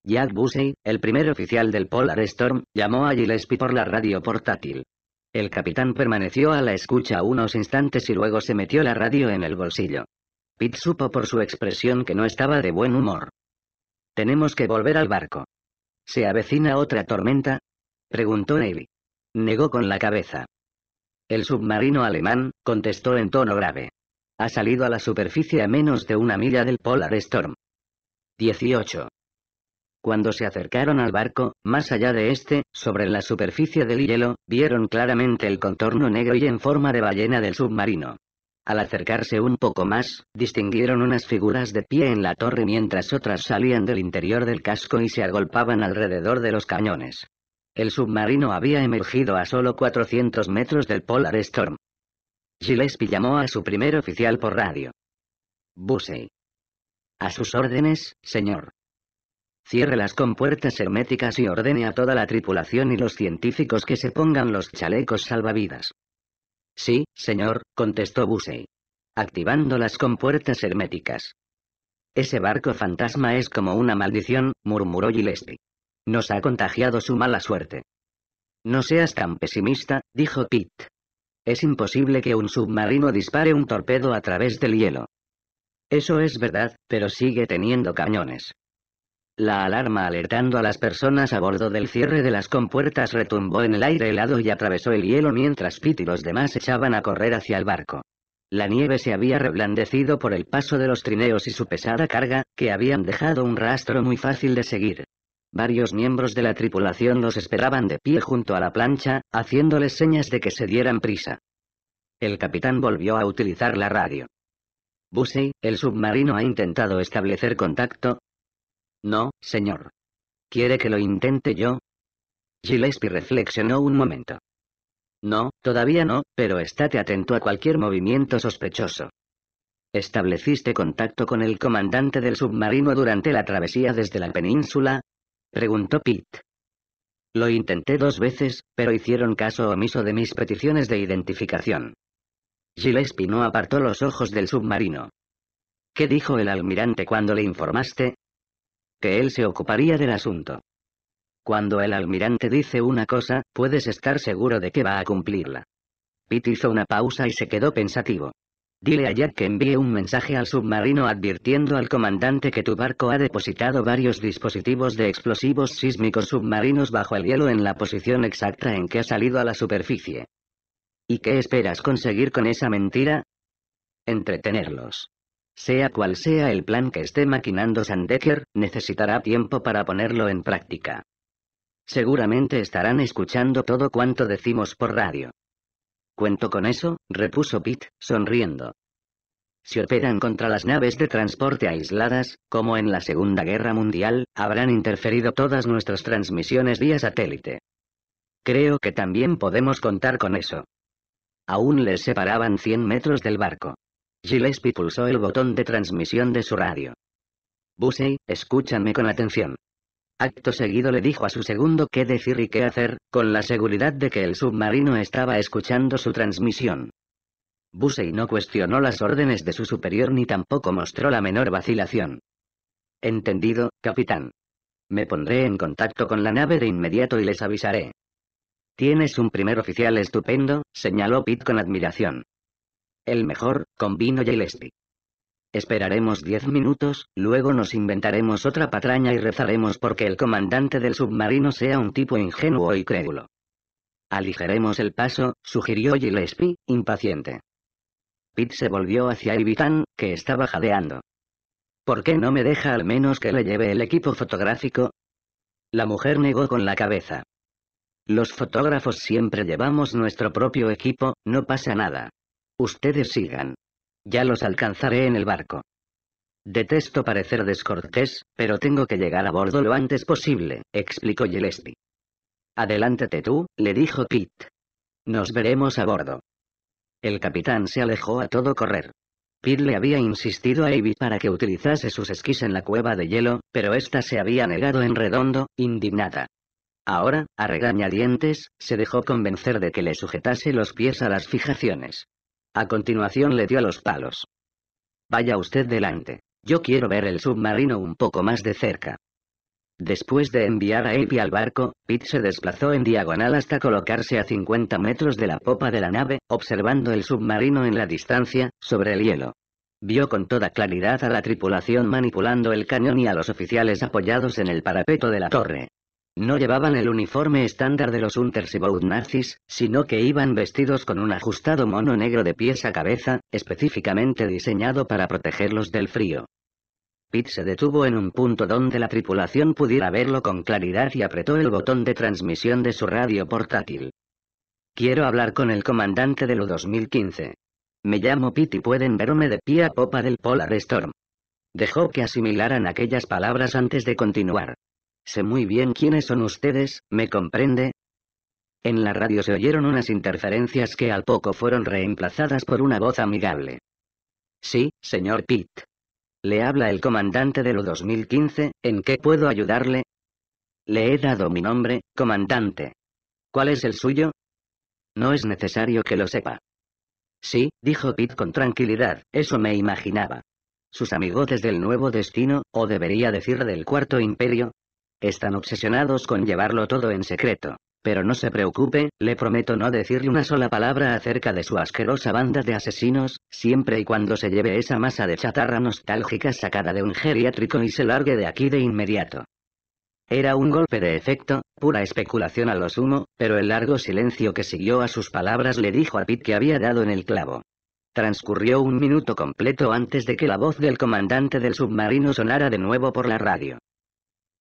Jack Busey, el primer oficial del Polar Storm, llamó a Gillespie por la radio portátil. El capitán permaneció a la escucha unos instantes y luego se metió la radio en el bolsillo. Pitt supo por su expresión que no estaba de buen humor. Tenemos que volver al barco. ¿Se avecina otra tormenta? preguntó Navy. Negó con la cabeza. El submarino alemán, contestó en tono grave. Ha salido a la superficie a menos de una milla del Polar Storm. 18. Cuando se acercaron al barco, más allá de este, sobre la superficie del hielo, vieron claramente el contorno negro y en forma de ballena del submarino. Al acercarse un poco más, distinguieron unas figuras de pie en la torre mientras otras salían del interior del casco y se agolpaban alrededor de los cañones. El submarino había emergido a solo 400 metros del Polar Storm. Gillespie llamó a su primer oficial por radio. Busey. A sus órdenes, señor. Cierre las compuertas herméticas y ordene a toda la tripulación y los científicos que se pongan los chalecos salvavidas. Sí, señor, contestó Busey. Activando las compuertas herméticas. Ese barco fantasma es como una maldición, murmuró Gillespie. Nos ha contagiado su mala suerte. No seas tan pesimista, dijo Pitt. Es imposible que un submarino dispare un torpedo a través del hielo. Eso es verdad, pero sigue teniendo cañones. La alarma alertando a las personas a bordo del cierre de las compuertas retumbó en el aire helado y atravesó el hielo mientras Pete y los demás echaban a correr hacia el barco. La nieve se había reblandecido por el paso de los trineos y su pesada carga, que habían dejado un rastro muy fácil de seguir. Varios miembros de la tripulación los esperaban de pie junto a la plancha, haciéndoles señas de que se dieran prisa. El capitán volvió a utilizar la radio. Busey, el submarino ha intentado establecer contacto, no, señor. ¿Quiere que lo intente yo? Gillespie reflexionó un momento. No, todavía no, pero estate atento a cualquier movimiento sospechoso. ¿Estableciste contacto con el comandante del submarino durante la travesía desde la península? preguntó Pitt. Lo intenté dos veces, pero hicieron caso omiso de mis peticiones de identificación. Gillespie no apartó los ojos del submarino. ¿Qué dijo el almirante cuando le informaste? que él se ocuparía del asunto. Cuando el almirante dice una cosa, puedes estar seguro de que va a cumplirla. Pete hizo una pausa y se quedó pensativo. Dile a Jack que envíe un mensaje al submarino advirtiendo al comandante que tu barco ha depositado varios dispositivos de explosivos sísmicos submarinos bajo el hielo en la posición exacta en que ha salido a la superficie. ¿Y qué esperas conseguir con esa mentira? Entretenerlos. Sea cual sea el plan que esté maquinando Sandecker, necesitará tiempo para ponerlo en práctica. Seguramente estarán escuchando todo cuanto decimos por radio. Cuento con eso, repuso Pitt, sonriendo. Si operan contra las naves de transporte aisladas, como en la Segunda Guerra Mundial, habrán interferido todas nuestras transmisiones vía satélite. Creo que también podemos contar con eso. Aún les separaban 100 metros del barco. Gillespie pulsó el botón de transmisión de su radio. Busey, escúchame con atención. Acto seguido le dijo a su segundo qué decir y qué hacer, con la seguridad de que el submarino estaba escuchando su transmisión. Busey no cuestionó las órdenes de su superior ni tampoco mostró la menor vacilación. Entendido, capitán. Me pondré en contacto con la nave de inmediato y les avisaré. Tienes un primer oficial estupendo, señaló Pitt con admiración. El mejor, con Gillespie. Esperaremos diez minutos, luego nos inventaremos otra patraña y rezaremos porque el comandante del submarino sea un tipo ingenuo y crédulo. Aligeremos el paso, sugirió Gillespie, impaciente. Pitt se volvió hacia Ivitan, que estaba jadeando. ¿Por qué no me deja al menos que le lleve el equipo fotográfico? La mujer negó con la cabeza. Los fotógrafos siempre llevamos nuestro propio equipo, no pasa nada. Ustedes sigan. Ya los alcanzaré en el barco. Detesto parecer descortés, pero tengo que llegar a bordo lo antes posible, explicó Gillespie. Adelántate tú, le dijo Pete. Nos veremos a bordo. El capitán se alejó a todo correr. Pete le había insistido a Ivy para que utilizase sus esquís en la cueva de hielo, pero ésta se había negado en redondo, indignada. Ahora, a regañadientes, se dejó convencer de que le sujetase los pies a las fijaciones. A continuación le dio a los palos. Vaya usted delante. Yo quiero ver el submarino un poco más de cerca. Después de enviar a Epi al barco, Pitt se desplazó en diagonal hasta colocarse a 50 metros de la popa de la nave, observando el submarino en la distancia, sobre el hielo. Vio con toda claridad a la tripulación manipulando el cañón y a los oficiales apoyados en el parapeto de la torre. No llevaban el uniforme estándar de los y nazis, sino que iban vestidos con un ajustado mono negro de pies a cabeza, específicamente diseñado para protegerlos del frío. Pete se detuvo en un punto donde la tripulación pudiera verlo con claridad y apretó el botón de transmisión de su radio portátil. Quiero hablar con el comandante de lo 2015. Me llamo Pete y pueden verme de pie a popa del Polar Storm. Dejó que asimilaran aquellas palabras antes de continuar. Sé muy bien quiénes son ustedes, ¿me comprende? En la radio se oyeron unas interferencias que al poco fueron reemplazadas por una voz amigable. Sí, señor Pitt. Le habla el comandante de lo 2015, ¿en qué puedo ayudarle? Le he dado mi nombre, comandante. ¿Cuál es el suyo? No es necesario que lo sepa. Sí, dijo Pitt con tranquilidad, eso me imaginaba. Sus amigotes del nuevo destino, o debería decir del cuarto imperio, están obsesionados con llevarlo todo en secreto. Pero no se preocupe, le prometo no decirle una sola palabra acerca de su asquerosa banda de asesinos, siempre y cuando se lleve esa masa de chatarra nostálgica sacada de un geriátrico y se largue de aquí de inmediato. Era un golpe de efecto, pura especulación a lo sumo, pero el largo silencio que siguió a sus palabras le dijo a Pete que había dado en el clavo. Transcurrió un minuto completo antes de que la voz del comandante del submarino sonara de nuevo por la radio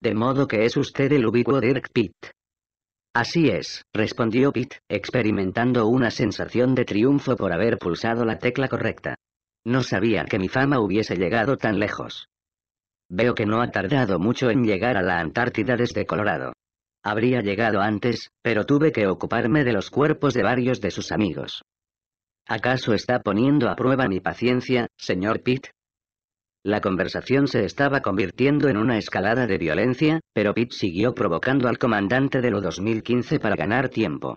de modo que es usted el ubicuo Dirk Pitt. Así es, respondió Pitt, experimentando una sensación de triunfo por haber pulsado la tecla correcta. No sabía que mi fama hubiese llegado tan lejos. Veo que no ha tardado mucho en llegar a la Antártida desde Colorado. Habría llegado antes, pero tuve que ocuparme de los cuerpos de varios de sus amigos. ¿Acaso está poniendo a prueba mi paciencia, señor Pitt? La conversación se estaba convirtiendo en una escalada de violencia, pero Pitt siguió provocando al comandante de lo 2015 para ganar tiempo.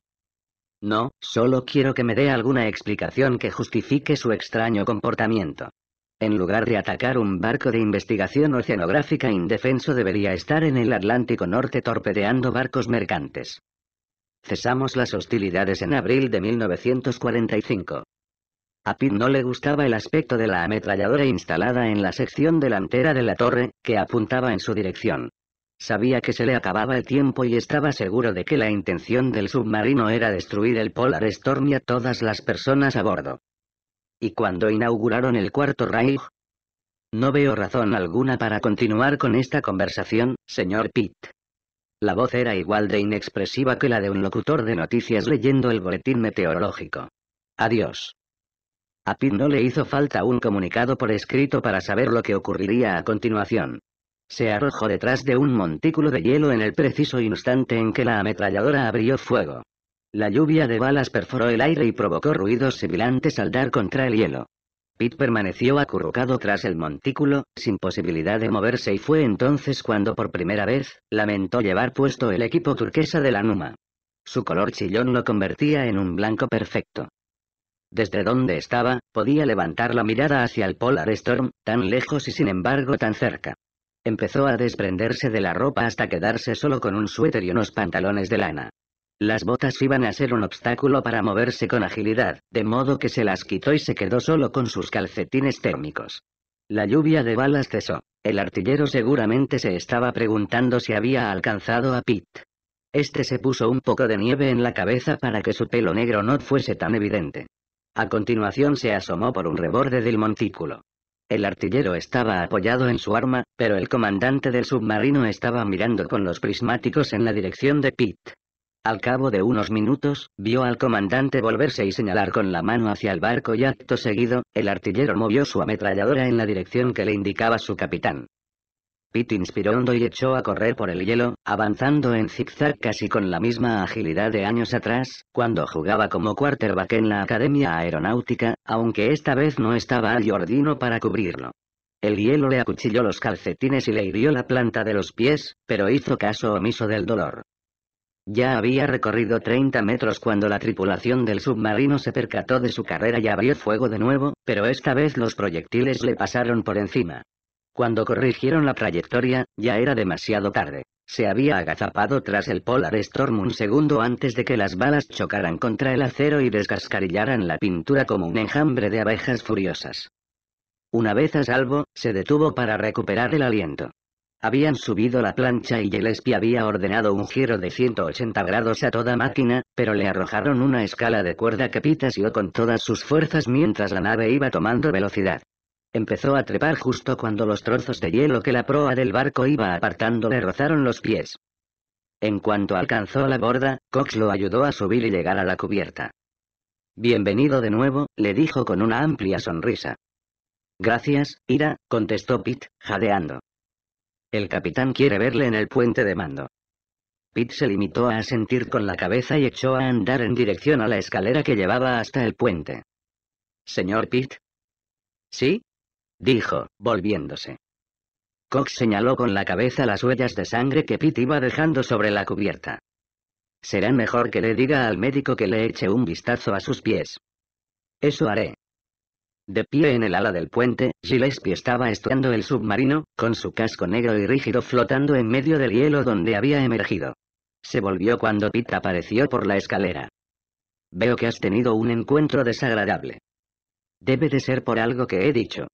No, solo quiero que me dé alguna explicación que justifique su extraño comportamiento. En lugar de atacar un barco de investigación oceanográfica indefenso debería estar en el Atlántico Norte torpedeando barcos mercantes. Cesamos las hostilidades en abril de 1945. A Pitt no le gustaba el aspecto de la ametralladora instalada en la sección delantera de la torre, que apuntaba en su dirección. Sabía que se le acababa el tiempo y estaba seguro de que la intención del submarino era destruir el Polar Storm y a todas las personas a bordo. ¿Y cuando inauguraron el cuarto Reich? No veo razón alguna para continuar con esta conversación, señor Pitt. La voz era igual de inexpresiva que la de un locutor de noticias leyendo el boletín meteorológico. Adiós. A Pitt no le hizo falta un comunicado por escrito para saber lo que ocurriría a continuación. Se arrojó detrás de un montículo de hielo en el preciso instante en que la ametralladora abrió fuego. La lluvia de balas perforó el aire y provocó ruidos sibilantes al dar contra el hielo. Pitt permaneció acurrucado tras el montículo, sin posibilidad de moverse y fue entonces cuando por primera vez, lamentó llevar puesto el equipo turquesa de la Numa. Su color chillón lo convertía en un blanco perfecto. Desde donde estaba, podía levantar la mirada hacia el Polar Storm, tan lejos y sin embargo tan cerca. Empezó a desprenderse de la ropa hasta quedarse solo con un suéter y unos pantalones de lana. Las botas iban a ser un obstáculo para moverse con agilidad, de modo que se las quitó y se quedó solo con sus calcetines térmicos. La lluvia de balas cesó. El artillero seguramente se estaba preguntando si había alcanzado a Pete. Este se puso un poco de nieve en la cabeza para que su pelo negro no fuese tan evidente. A continuación se asomó por un reborde del montículo. El artillero estaba apoyado en su arma, pero el comandante del submarino estaba mirando con los prismáticos en la dirección de Pitt. Al cabo de unos minutos, vio al comandante volverse y señalar con la mano hacia el barco y acto seguido, el artillero movió su ametralladora en la dirección que le indicaba su capitán. Pete inspiró hondo y echó a correr por el hielo, avanzando en zigzag casi con la misma agilidad de años atrás, cuando jugaba como quarterback en la Academia Aeronáutica, aunque esta vez no estaba al Jordino para cubrirlo. El hielo le acuchilló los calcetines y le hirió la planta de los pies, pero hizo caso omiso del dolor. Ya había recorrido 30 metros cuando la tripulación del submarino se percató de su carrera y abrió fuego de nuevo, pero esta vez los proyectiles le pasaron por encima. Cuando corrigieron la trayectoria, ya era demasiado tarde. Se había agazapado tras el Polar Storm un segundo antes de que las balas chocaran contra el acero y descascarillaran la pintura como un enjambre de abejas furiosas. Una vez a salvo, se detuvo para recuperar el aliento. Habían subido la plancha y Gillespie había ordenado un giro de 180 grados a toda máquina, pero le arrojaron una escala de cuerda que pitaseó con todas sus fuerzas mientras la nave iba tomando velocidad. Empezó a trepar justo cuando los trozos de hielo que la proa del barco iba apartando le rozaron los pies. En cuanto alcanzó la borda, Cox lo ayudó a subir y llegar a la cubierta. Bienvenido de nuevo, le dijo con una amplia sonrisa. Gracias, Ira, contestó Pitt, jadeando. El capitán quiere verle en el puente de mando. Pitt se limitó a asentir con la cabeza y echó a andar en dirección a la escalera que llevaba hasta el puente. Señor Pitt?» ¿Sí? dijo, volviéndose. Cox señaló con la cabeza las huellas de sangre que Pete iba dejando sobre la cubierta. Será mejor que le diga al médico que le eche un vistazo a sus pies. Eso haré. De pie en el ala del puente, Gillespie estaba estudiando el submarino, con su casco negro y rígido flotando en medio del hielo donde había emergido. Se volvió cuando Pete apareció por la escalera. Veo que has tenido un encuentro desagradable. Debe de ser por algo que he dicho.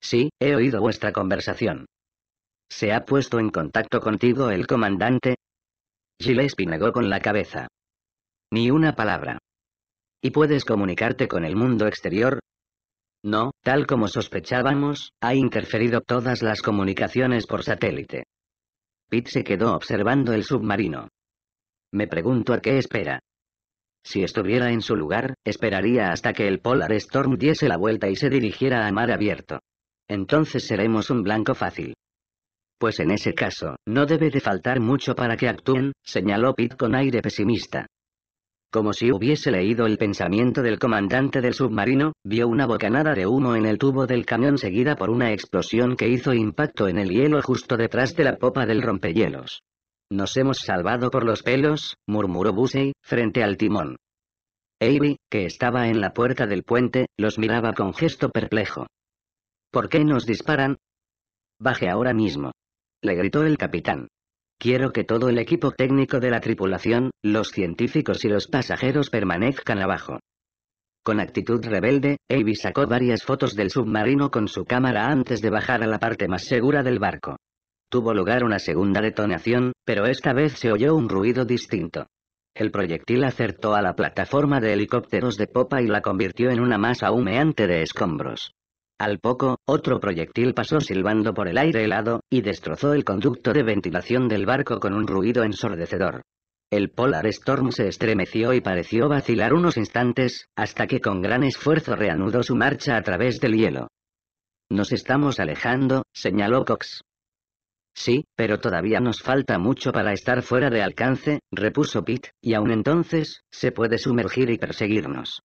Sí, he oído vuestra conversación. ¿Se ha puesto en contacto contigo el comandante? Gillespie negó con la cabeza. Ni una palabra. ¿Y puedes comunicarte con el mundo exterior? No, tal como sospechábamos, ha interferido todas las comunicaciones por satélite. Pitt se quedó observando el submarino. Me pregunto a qué espera. Si estuviera en su lugar, esperaría hasta que el Polar Storm diese la vuelta y se dirigiera a mar abierto entonces seremos un blanco fácil. Pues en ese caso, no debe de faltar mucho para que actúen, señaló Pitt con aire pesimista. Como si hubiese leído el pensamiento del comandante del submarino, vio una bocanada de humo en el tubo del camión seguida por una explosión que hizo impacto en el hielo justo detrás de la popa del rompehielos. Nos hemos salvado por los pelos, murmuró Busey, frente al timón. Avery, que estaba en la puerta del puente, los miraba con gesto perplejo. ¿Por qué nos disparan? Baje ahora mismo. Le gritó el capitán. Quiero que todo el equipo técnico de la tripulación, los científicos y los pasajeros permanezcan abajo. Con actitud rebelde, Avi sacó varias fotos del submarino con su cámara antes de bajar a la parte más segura del barco. Tuvo lugar una segunda detonación, pero esta vez se oyó un ruido distinto. El proyectil acertó a la plataforma de helicópteros de popa y la convirtió en una masa humeante de escombros. Al poco, otro proyectil pasó silbando por el aire helado, y destrozó el conducto de ventilación del barco con un ruido ensordecedor. El Polar Storm se estremeció y pareció vacilar unos instantes, hasta que con gran esfuerzo reanudó su marcha a través del hielo. Nos estamos alejando, señaló Cox. Sí, pero todavía nos falta mucho para estar fuera de alcance, repuso Pitt, y aún entonces, se puede sumergir y perseguirnos.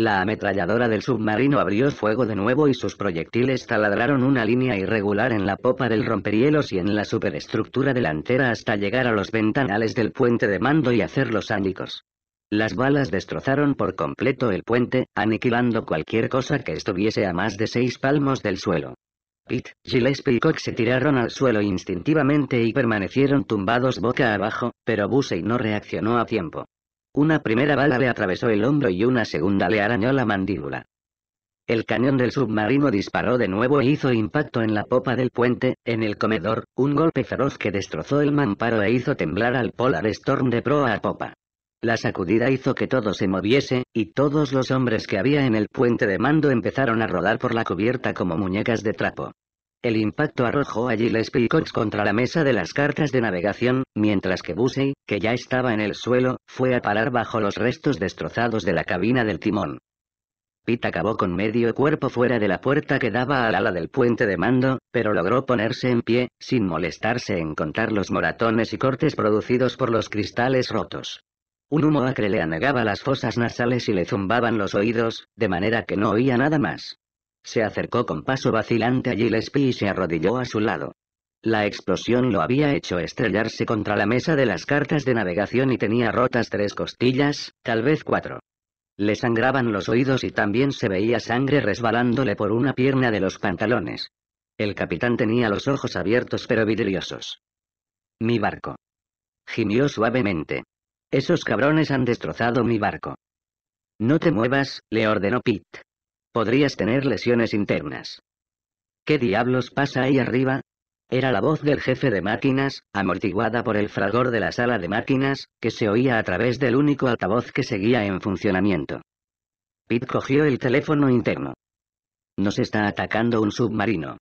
La ametralladora del submarino abrió fuego de nuevo y sus proyectiles taladraron una línea irregular en la popa del romperielos y en la superestructura delantera hasta llegar a los ventanales del puente de mando y hacerlos ánicos. Las balas destrozaron por completo el puente, aniquilando cualquier cosa que estuviese a más de seis palmos del suelo. Pitt, Gillespie y Cox se tiraron al suelo instintivamente y permanecieron tumbados boca abajo, pero Busey no reaccionó a tiempo. Una primera bala le atravesó el hombro y una segunda le arañó la mandíbula. El cañón del submarino disparó de nuevo e hizo impacto en la popa del puente, en el comedor, un golpe feroz que destrozó el mamparo e hizo temblar al Polar Storm de proa a popa. La sacudida hizo que todo se moviese, y todos los hombres que había en el puente de mando empezaron a rodar por la cubierta como muñecas de trapo. El impacto arrojó a Gilles Picots contra la mesa de las cartas de navegación, mientras que Busey, que ya estaba en el suelo, fue a parar bajo los restos destrozados de la cabina del timón. Pete acabó con medio cuerpo fuera de la puerta que daba al ala del puente de mando, pero logró ponerse en pie, sin molestarse en contar los moratones y cortes producidos por los cristales rotos. Un humo acre le anegaba las fosas nasales y le zumbaban los oídos, de manera que no oía nada más. Se acercó con paso vacilante a Gillespie y se arrodilló a su lado. La explosión lo había hecho estrellarse contra la mesa de las cartas de navegación y tenía rotas tres costillas, tal vez cuatro. Le sangraban los oídos y también se veía sangre resbalándole por una pierna de los pantalones. El capitán tenía los ojos abiertos pero vidriosos. Mi barco. Gimió suavemente. Esos cabrones han destrozado mi barco. No te muevas, le ordenó Pitt. Podrías tener lesiones internas. ¿Qué diablos pasa ahí arriba? Era la voz del jefe de máquinas, amortiguada por el fragor de la sala de máquinas, que se oía a través del único altavoz que seguía en funcionamiento. Pete cogió el teléfono interno. Nos está atacando un submarino.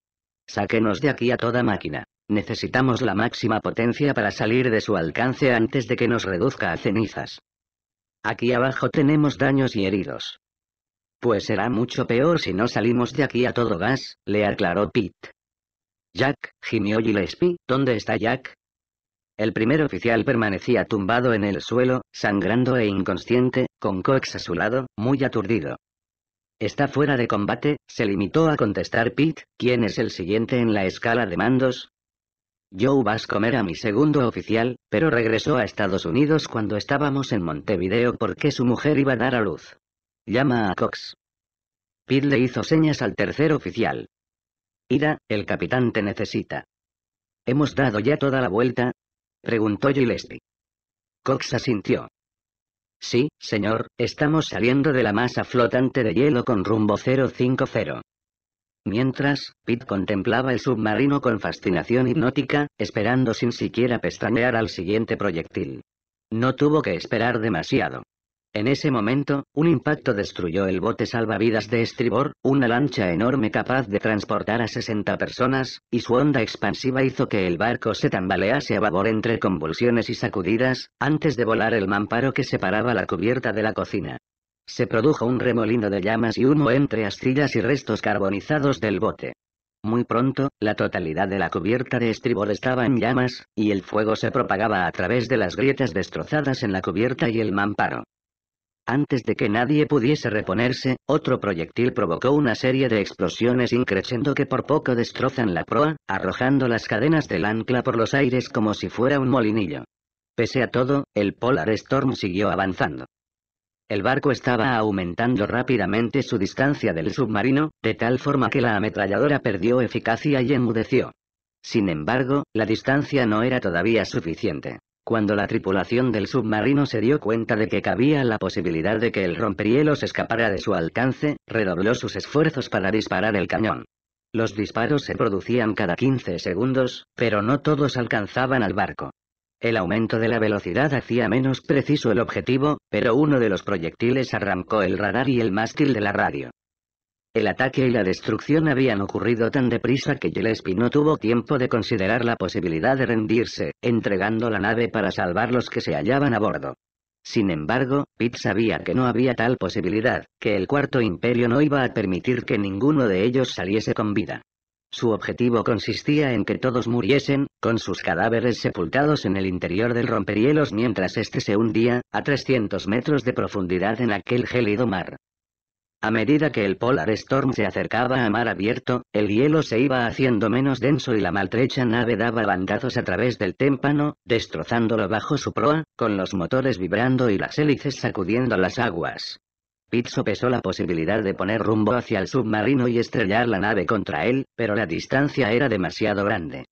Sáquenos de aquí a toda máquina. Necesitamos la máxima potencia para salir de su alcance antes de que nos reduzca a cenizas. Aquí abajo tenemos daños y heridos. Pues será mucho peor si no salimos de aquí a todo gas, le aclaró Pete. Jack, gimió Gillespie, ¿dónde está Jack? El primer oficial permanecía tumbado en el suelo, sangrando e inconsciente, con Cox a su lado, muy aturdido. Está fuera de combate, se limitó a contestar Pete, ¿quién es el siguiente en la escala de mandos? Joe comer a mi segundo oficial, pero regresó a Estados Unidos cuando estábamos en Montevideo porque su mujer iba a dar a luz. Llama a Cox. Pitt le hizo señas al tercer oficial. Ida, el capitán te necesita. ¿Hemos dado ya toda la vuelta? Preguntó Gillespie. Cox asintió. Sí, señor, estamos saliendo de la masa flotante de hielo con rumbo 050. Mientras, Pitt contemplaba el submarino con fascinación hipnótica, esperando sin siquiera pestañear al siguiente proyectil. No tuvo que esperar demasiado. En ese momento, un impacto destruyó el bote salvavidas de estribor, una lancha enorme capaz de transportar a 60 personas, y su onda expansiva hizo que el barco se tambalease a babor entre convulsiones y sacudidas, antes de volar el mamparo que separaba la cubierta de la cocina. Se produjo un remolino de llamas y humo entre astillas y restos carbonizados del bote. Muy pronto, la totalidad de la cubierta de estribor estaba en llamas, y el fuego se propagaba a través de las grietas destrozadas en la cubierta y el mamparo. Antes de que nadie pudiese reponerse, otro proyectil provocó una serie de explosiones increciendo que por poco destrozan la proa, arrojando las cadenas del ancla por los aires como si fuera un molinillo. Pese a todo, el Polar Storm siguió avanzando. El barco estaba aumentando rápidamente su distancia del submarino, de tal forma que la ametralladora perdió eficacia y enmudeció. Sin embargo, la distancia no era todavía suficiente. Cuando la tripulación del submarino se dio cuenta de que cabía la posibilidad de que el romperielos escapara de su alcance, redobló sus esfuerzos para disparar el cañón. Los disparos se producían cada 15 segundos, pero no todos alcanzaban al barco. El aumento de la velocidad hacía menos preciso el objetivo, pero uno de los proyectiles arrancó el radar y el mástil de la radio. El ataque y la destrucción habían ocurrido tan deprisa que Gillespie no tuvo tiempo de considerar la posibilidad de rendirse, entregando la nave para salvar los que se hallaban a bordo. Sin embargo, Pitt sabía que no había tal posibilidad, que el Cuarto Imperio no iba a permitir que ninguno de ellos saliese con vida. Su objetivo consistía en que todos muriesen, con sus cadáveres sepultados en el interior del romperielos mientras éste se hundía, a 300 metros de profundidad en aquel gélido mar. A medida que el Polar Storm se acercaba a mar abierto, el hielo se iba haciendo menos denso y la maltrecha nave daba bandazos a través del témpano, destrozándolo bajo su proa, con los motores vibrando y las hélices sacudiendo las aguas. Pizzo pesó la posibilidad de poner rumbo hacia el submarino y estrellar la nave contra él, pero la distancia era demasiado grande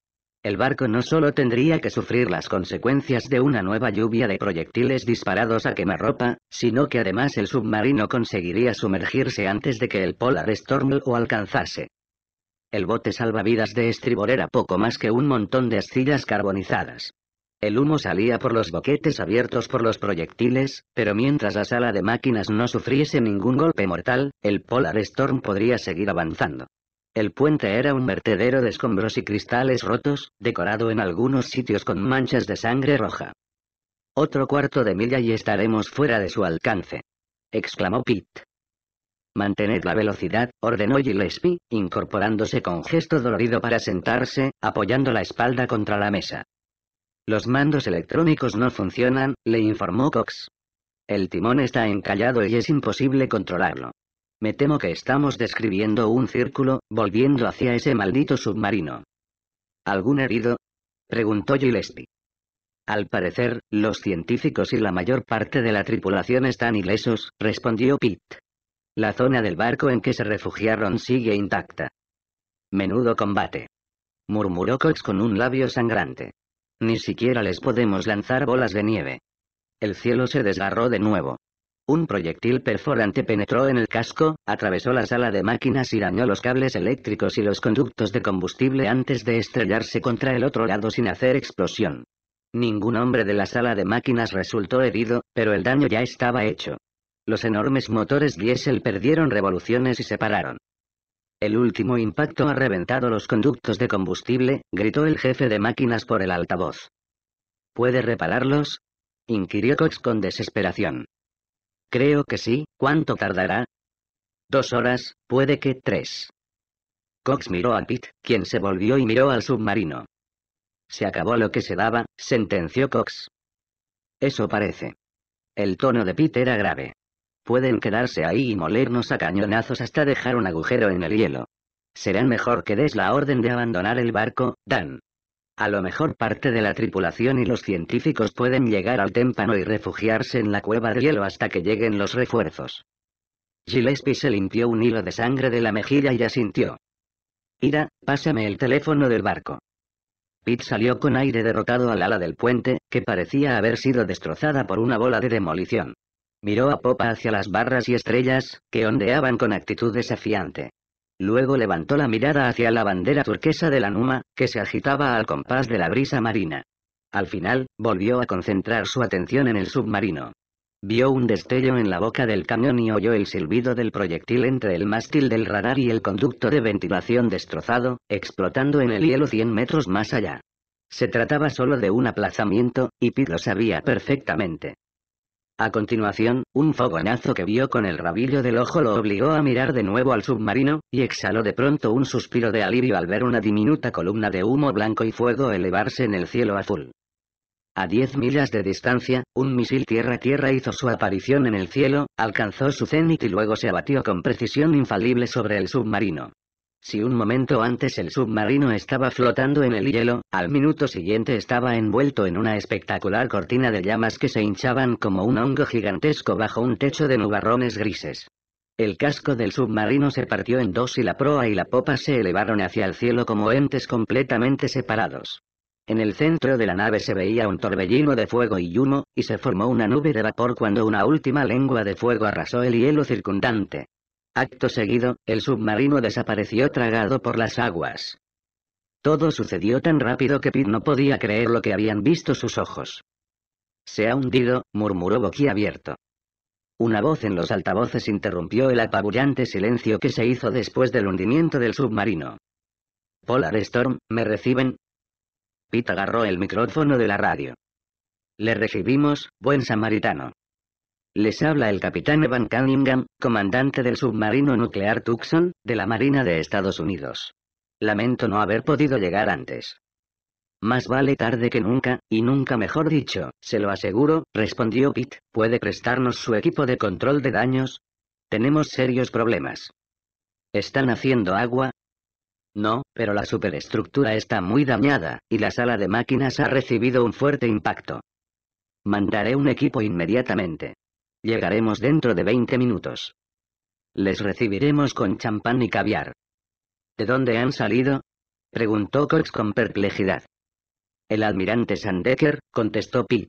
el barco no solo tendría que sufrir las consecuencias de una nueva lluvia de proyectiles disparados a quemarropa, sino que además el submarino conseguiría sumergirse antes de que el Polar Storm lo alcanzase. El bote salvavidas de estribor era poco más que un montón de astillas carbonizadas. El humo salía por los boquetes abiertos por los proyectiles, pero mientras la sala de máquinas no sufriese ningún golpe mortal, el Polar Storm podría seguir avanzando. El puente era un vertedero de escombros y cristales rotos, decorado en algunos sitios con manchas de sangre roja. Otro cuarto de milla y estaremos fuera de su alcance. exclamó Pete. Mantened la velocidad, ordenó Gillespie, incorporándose con gesto dolorido para sentarse, apoyando la espalda contra la mesa. Los mandos electrónicos no funcionan, le informó Cox. El timón está encallado y es imposible controlarlo. Me temo que estamos describiendo un círculo, volviendo hacia ese maldito submarino. ¿Algún herido? Preguntó Gillespie. Al parecer, los científicos y la mayor parte de la tripulación están ilesos, respondió Pitt. La zona del barco en que se refugiaron sigue intacta. Menudo combate. Murmuró Cox con un labio sangrante. Ni siquiera les podemos lanzar bolas de nieve. El cielo se desgarró de nuevo. Un proyectil perforante penetró en el casco, atravesó la sala de máquinas y dañó los cables eléctricos y los conductos de combustible antes de estrellarse contra el otro lado sin hacer explosión. Ningún hombre de la sala de máquinas resultó herido, pero el daño ya estaba hecho. Los enormes motores diésel perdieron revoluciones y se pararon. El último impacto ha reventado los conductos de combustible, gritó el jefe de máquinas por el altavoz. ¿Puede repararlos? inquirió Cox con desesperación. Creo que sí, ¿cuánto tardará? Dos horas, puede que tres. Cox miró a Pitt, quien se volvió y miró al submarino. Se acabó lo que se daba, sentenció Cox. Eso parece. El tono de Pitt era grave. Pueden quedarse ahí y molernos a cañonazos hasta dejar un agujero en el hielo. Serán mejor que des la orden de abandonar el barco, Dan. A lo mejor parte de la tripulación y los científicos pueden llegar al témpano y refugiarse en la cueva de hielo hasta que lleguen los refuerzos. Gillespie se limpió un hilo de sangre de la mejilla y asintió. Ira, pásame el teléfono del barco. Pete salió con aire derrotado al ala del puente, que parecía haber sido destrozada por una bola de demolición. Miró a popa hacia las barras y estrellas, que ondeaban con actitud desafiante. Luego levantó la mirada hacia la bandera turquesa de la Numa, que se agitaba al compás de la brisa marina. Al final, volvió a concentrar su atención en el submarino. Vio un destello en la boca del cañón y oyó el silbido del proyectil entre el mástil del radar y el conducto de ventilación destrozado, explotando en el hielo 100 metros más allá. Se trataba solo de un aplazamiento, y Pete lo sabía perfectamente. A continuación, un fogonazo que vio con el rabillo del ojo lo obligó a mirar de nuevo al submarino, y exhaló de pronto un suspiro de alivio al ver una diminuta columna de humo blanco y fuego elevarse en el cielo azul. A 10 millas de distancia, un misil tierra-tierra hizo su aparición en el cielo, alcanzó su cenit y luego se abatió con precisión infalible sobre el submarino. Si un momento antes el submarino estaba flotando en el hielo, al minuto siguiente estaba envuelto en una espectacular cortina de llamas que se hinchaban como un hongo gigantesco bajo un techo de nubarrones grises. El casco del submarino se partió en dos y la proa y la popa se elevaron hacia el cielo como entes completamente separados. En el centro de la nave se veía un torbellino de fuego y humo, y se formó una nube de vapor cuando una última lengua de fuego arrasó el hielo circundante. Acto seguido, el submarino desapareció tragado por las aguas. Todo sucedió tan rápido que Pete no podía creer lo que habían visto sus ojos. Se ha hundido, murmuró abierto. Una voz en los altavoces interrumpió el apabullante silencio que se hizo después del hundimiento del submarino. Polar Storm, ¿me reciben? Pete agarró el micrófono de la radio. Le recibimos, buen samaritano. Les habla el capitán Evan Cunningham, comandante del submarino nuclear Tucson, de la Marina de Estados Unidos. Lamento no haber podido llegar antes. Más vale tarde que nunca, y nunca mejor dicho, se lo aseguro, respondió Pitt. ¿puede prestarnos su equipo de control de daños? Tenemos serios problemas. ¿Están haciendo agua? No, pero la superestructura está muy dañada, y la sala de máquinas ha recibido un fuerte impacto. Mandaré un equipo inmediatamente. Llegaremos dentro de 20 minutos. Les recibiremos con champán y caviar. ¿De dónde han salido? preguntó Cox con perplejidad. El almirante Sandecker, contestó Pitt.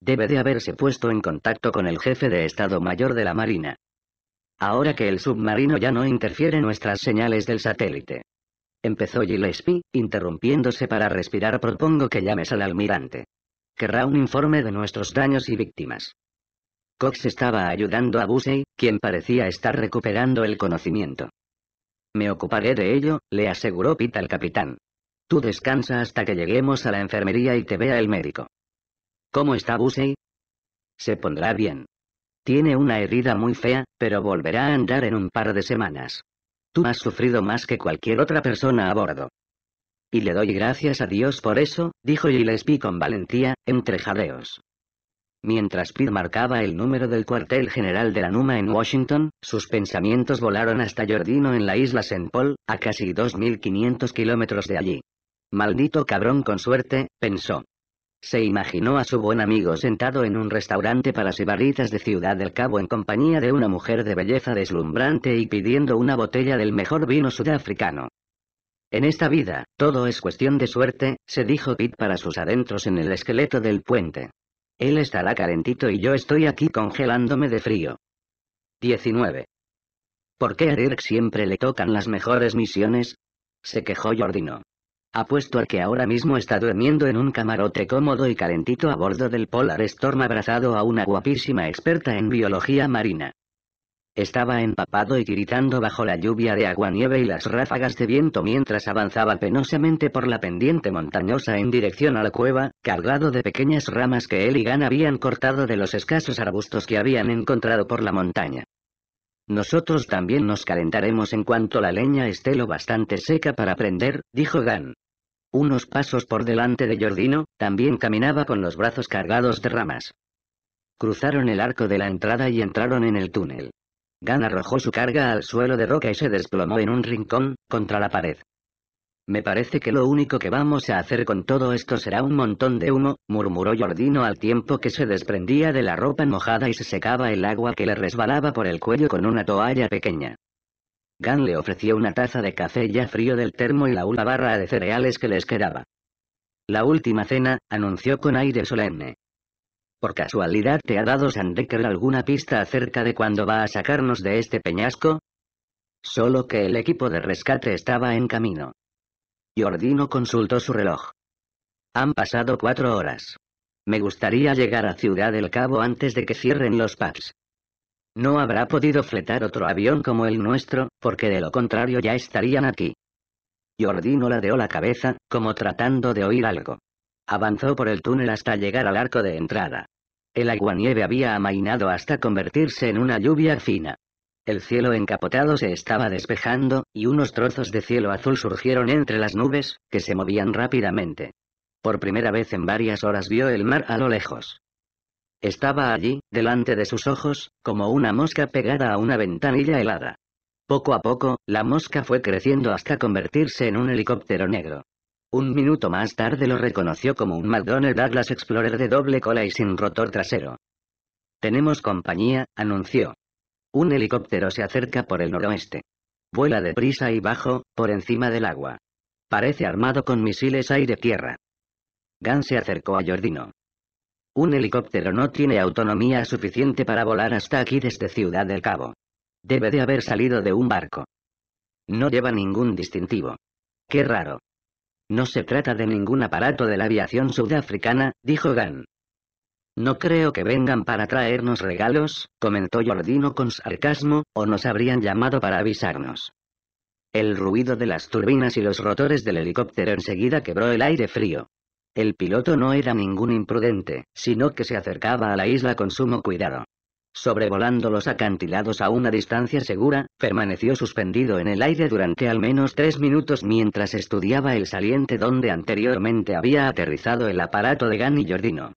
Debe de haberse puesto en contacto con el jefe de Estado Mayor de la Marina. Ahora que el submarino ya no interfiere nuestras señales del satélite. Empezó Gillespie, interrumpiéndose para respirar. Propongo que llames al almirante. Querrá un informe de nuestros daños y víctimas. Cox estaba ayudando a Busey, quien parecía estar recuperando el conocimiento. Me ocuparé de ello, le aseguró Pete al capitán. Tú descansa hasta que lleguemos a la enfermería y te vea el médico. ¿Cómo está Busey? Se pondrá bien. Tiene una herida muy fea, pero volverá a andar en un par de semanas. Tú has sufrido más que cualquier otra persona a bordo. Y le doy gracias a Dios por eso, dijo Gillespie con valentía, entre jadeos. Mientras Pitt marcaba el número del cuartel general de la NUMA en Washington, sus pensamientos volaron hasta Jordino en la isla St. Paul, a casi 2.500 kilómetros de allí. Maldito cabrón con suerte, pensó. Se imaginó a su buen amigo sentado en un restaurante para sibaritas de Ciudad del Cabo en compañía de una mujer de belleza deslumbrante y pidiendo una botella del mejor vino sudafricano. En esta vida, todo es cuestión de suerte, se dijo Pitt para sus adentros en el esqueleto del puente. Él estará calentito y yo estoy aquí congelándome de frío. 19. ¿Por qué a Dirk siempre le tocan las mejores misiones? Se quejó Jordino. Apuesto a que ahora mismo está durmiendo en un camarote cómodo y calentito a bordo del Polar Storm abrazado a una guapísima experta en biología marina. Estaba empapado y gritando bajo la lluvia de agua-nieve y las ráfagas de viento mientras avanzaba penosamente por la pendiente montañosa en dirección a la cueva, cargado de pequeñas ramas que él y Gan habían cortado de los escasos arbustos que habían encontrado por la montaña. Nosotros también nos calentaremos en cuanto la leña esté lo bastante seca para prender, dijo Gan. Unos pasos por delante de Jordino, también caminaba con los brazos cargados de ramas. Cruzaron el arco de la entrada y entraron en el túnel. Gan arrojó su carga al suelo de roca y se desplomó en un rincón, contra la pared. Me parece que lo único que vamos a hacer con todo esto será un montón de humo, murmuró Jordino al tiempo que se desprendía de la ropa mojada y se secaba el agua que le resbalaba por el cuello con una toalla pequeña. Gan le ofreció una taza de café ya frío del termo y la una barra de cereales que les quedaba. La última cena, anunció con aire solemne. ¿Por casualidad te ha dado Sandecker alguna pista acerca de cuándo va a sacarnos de este peñasco? Solo que el equipo de rescate estaba en camino. Jordino consultó su reloj. Han pasado cuatro horas. Me gustaría llegar a Ciudad del Cabo antes de que cierren los pubs. No habrá podido fletar otro avión como el nuestro, porque de lo contrario ya estarían aquí. Jordino ladeó la cabeza, como tratando de oír algo. Avanzó por el túnel hasta llegar al arco de entrada. El aguanieve había amainado hasta convertirse en una lluvia fina. El cielo encapotado se estaba despejando, y unos trozos de cielo azul surgieron entre las nubes, que se movían rápidamente. Por primera vez en varias horas vio el mar a lo lejos. Estaba allí, delante de sus ojos, como una mosca pegada a una ventanilla helada. Poco a poco, la mosca fue creciendo hasta convertirse en un helicóptero negro. Un minuto más tarde lo reconoció como un McDonnell Douglas Explorer de doble cola y sin rotor trasero. Tenemos compañía, anunció. Un helicóptero se acerca por el noroeste. Vuela deprisa y bajo, por encima del agua. Parece armado con misiles aire-tierra. Gant se acercó a Jordino. Un helicóptero no tiene autonomía suficiente para volar hasta aquí desde Ciudad del Cabo. Debe de haber salido de un barco. No lleva ningún distintivo. Qué raro. No se trata de ningún aparato de la aviación sudafricana, dijo Gan. No creo que vengan para traernos regalos, comentó Jordino con sarcasmo, o nos habrían llamado para avisarnos. El ruido de las turbinas y los rotores del helicóptero enseguida quebró el aire frío. El piloto no era ningún imprudente, sino que se acercaba a la isla con sumo cuidado sobrevolando los acantilados a una distancia segura, permaneció suspendido en el aire durante al menos tres minutos mientras estudiaba el saliente donde anteriormente había aterrizado el aparato de Gani y Giordino.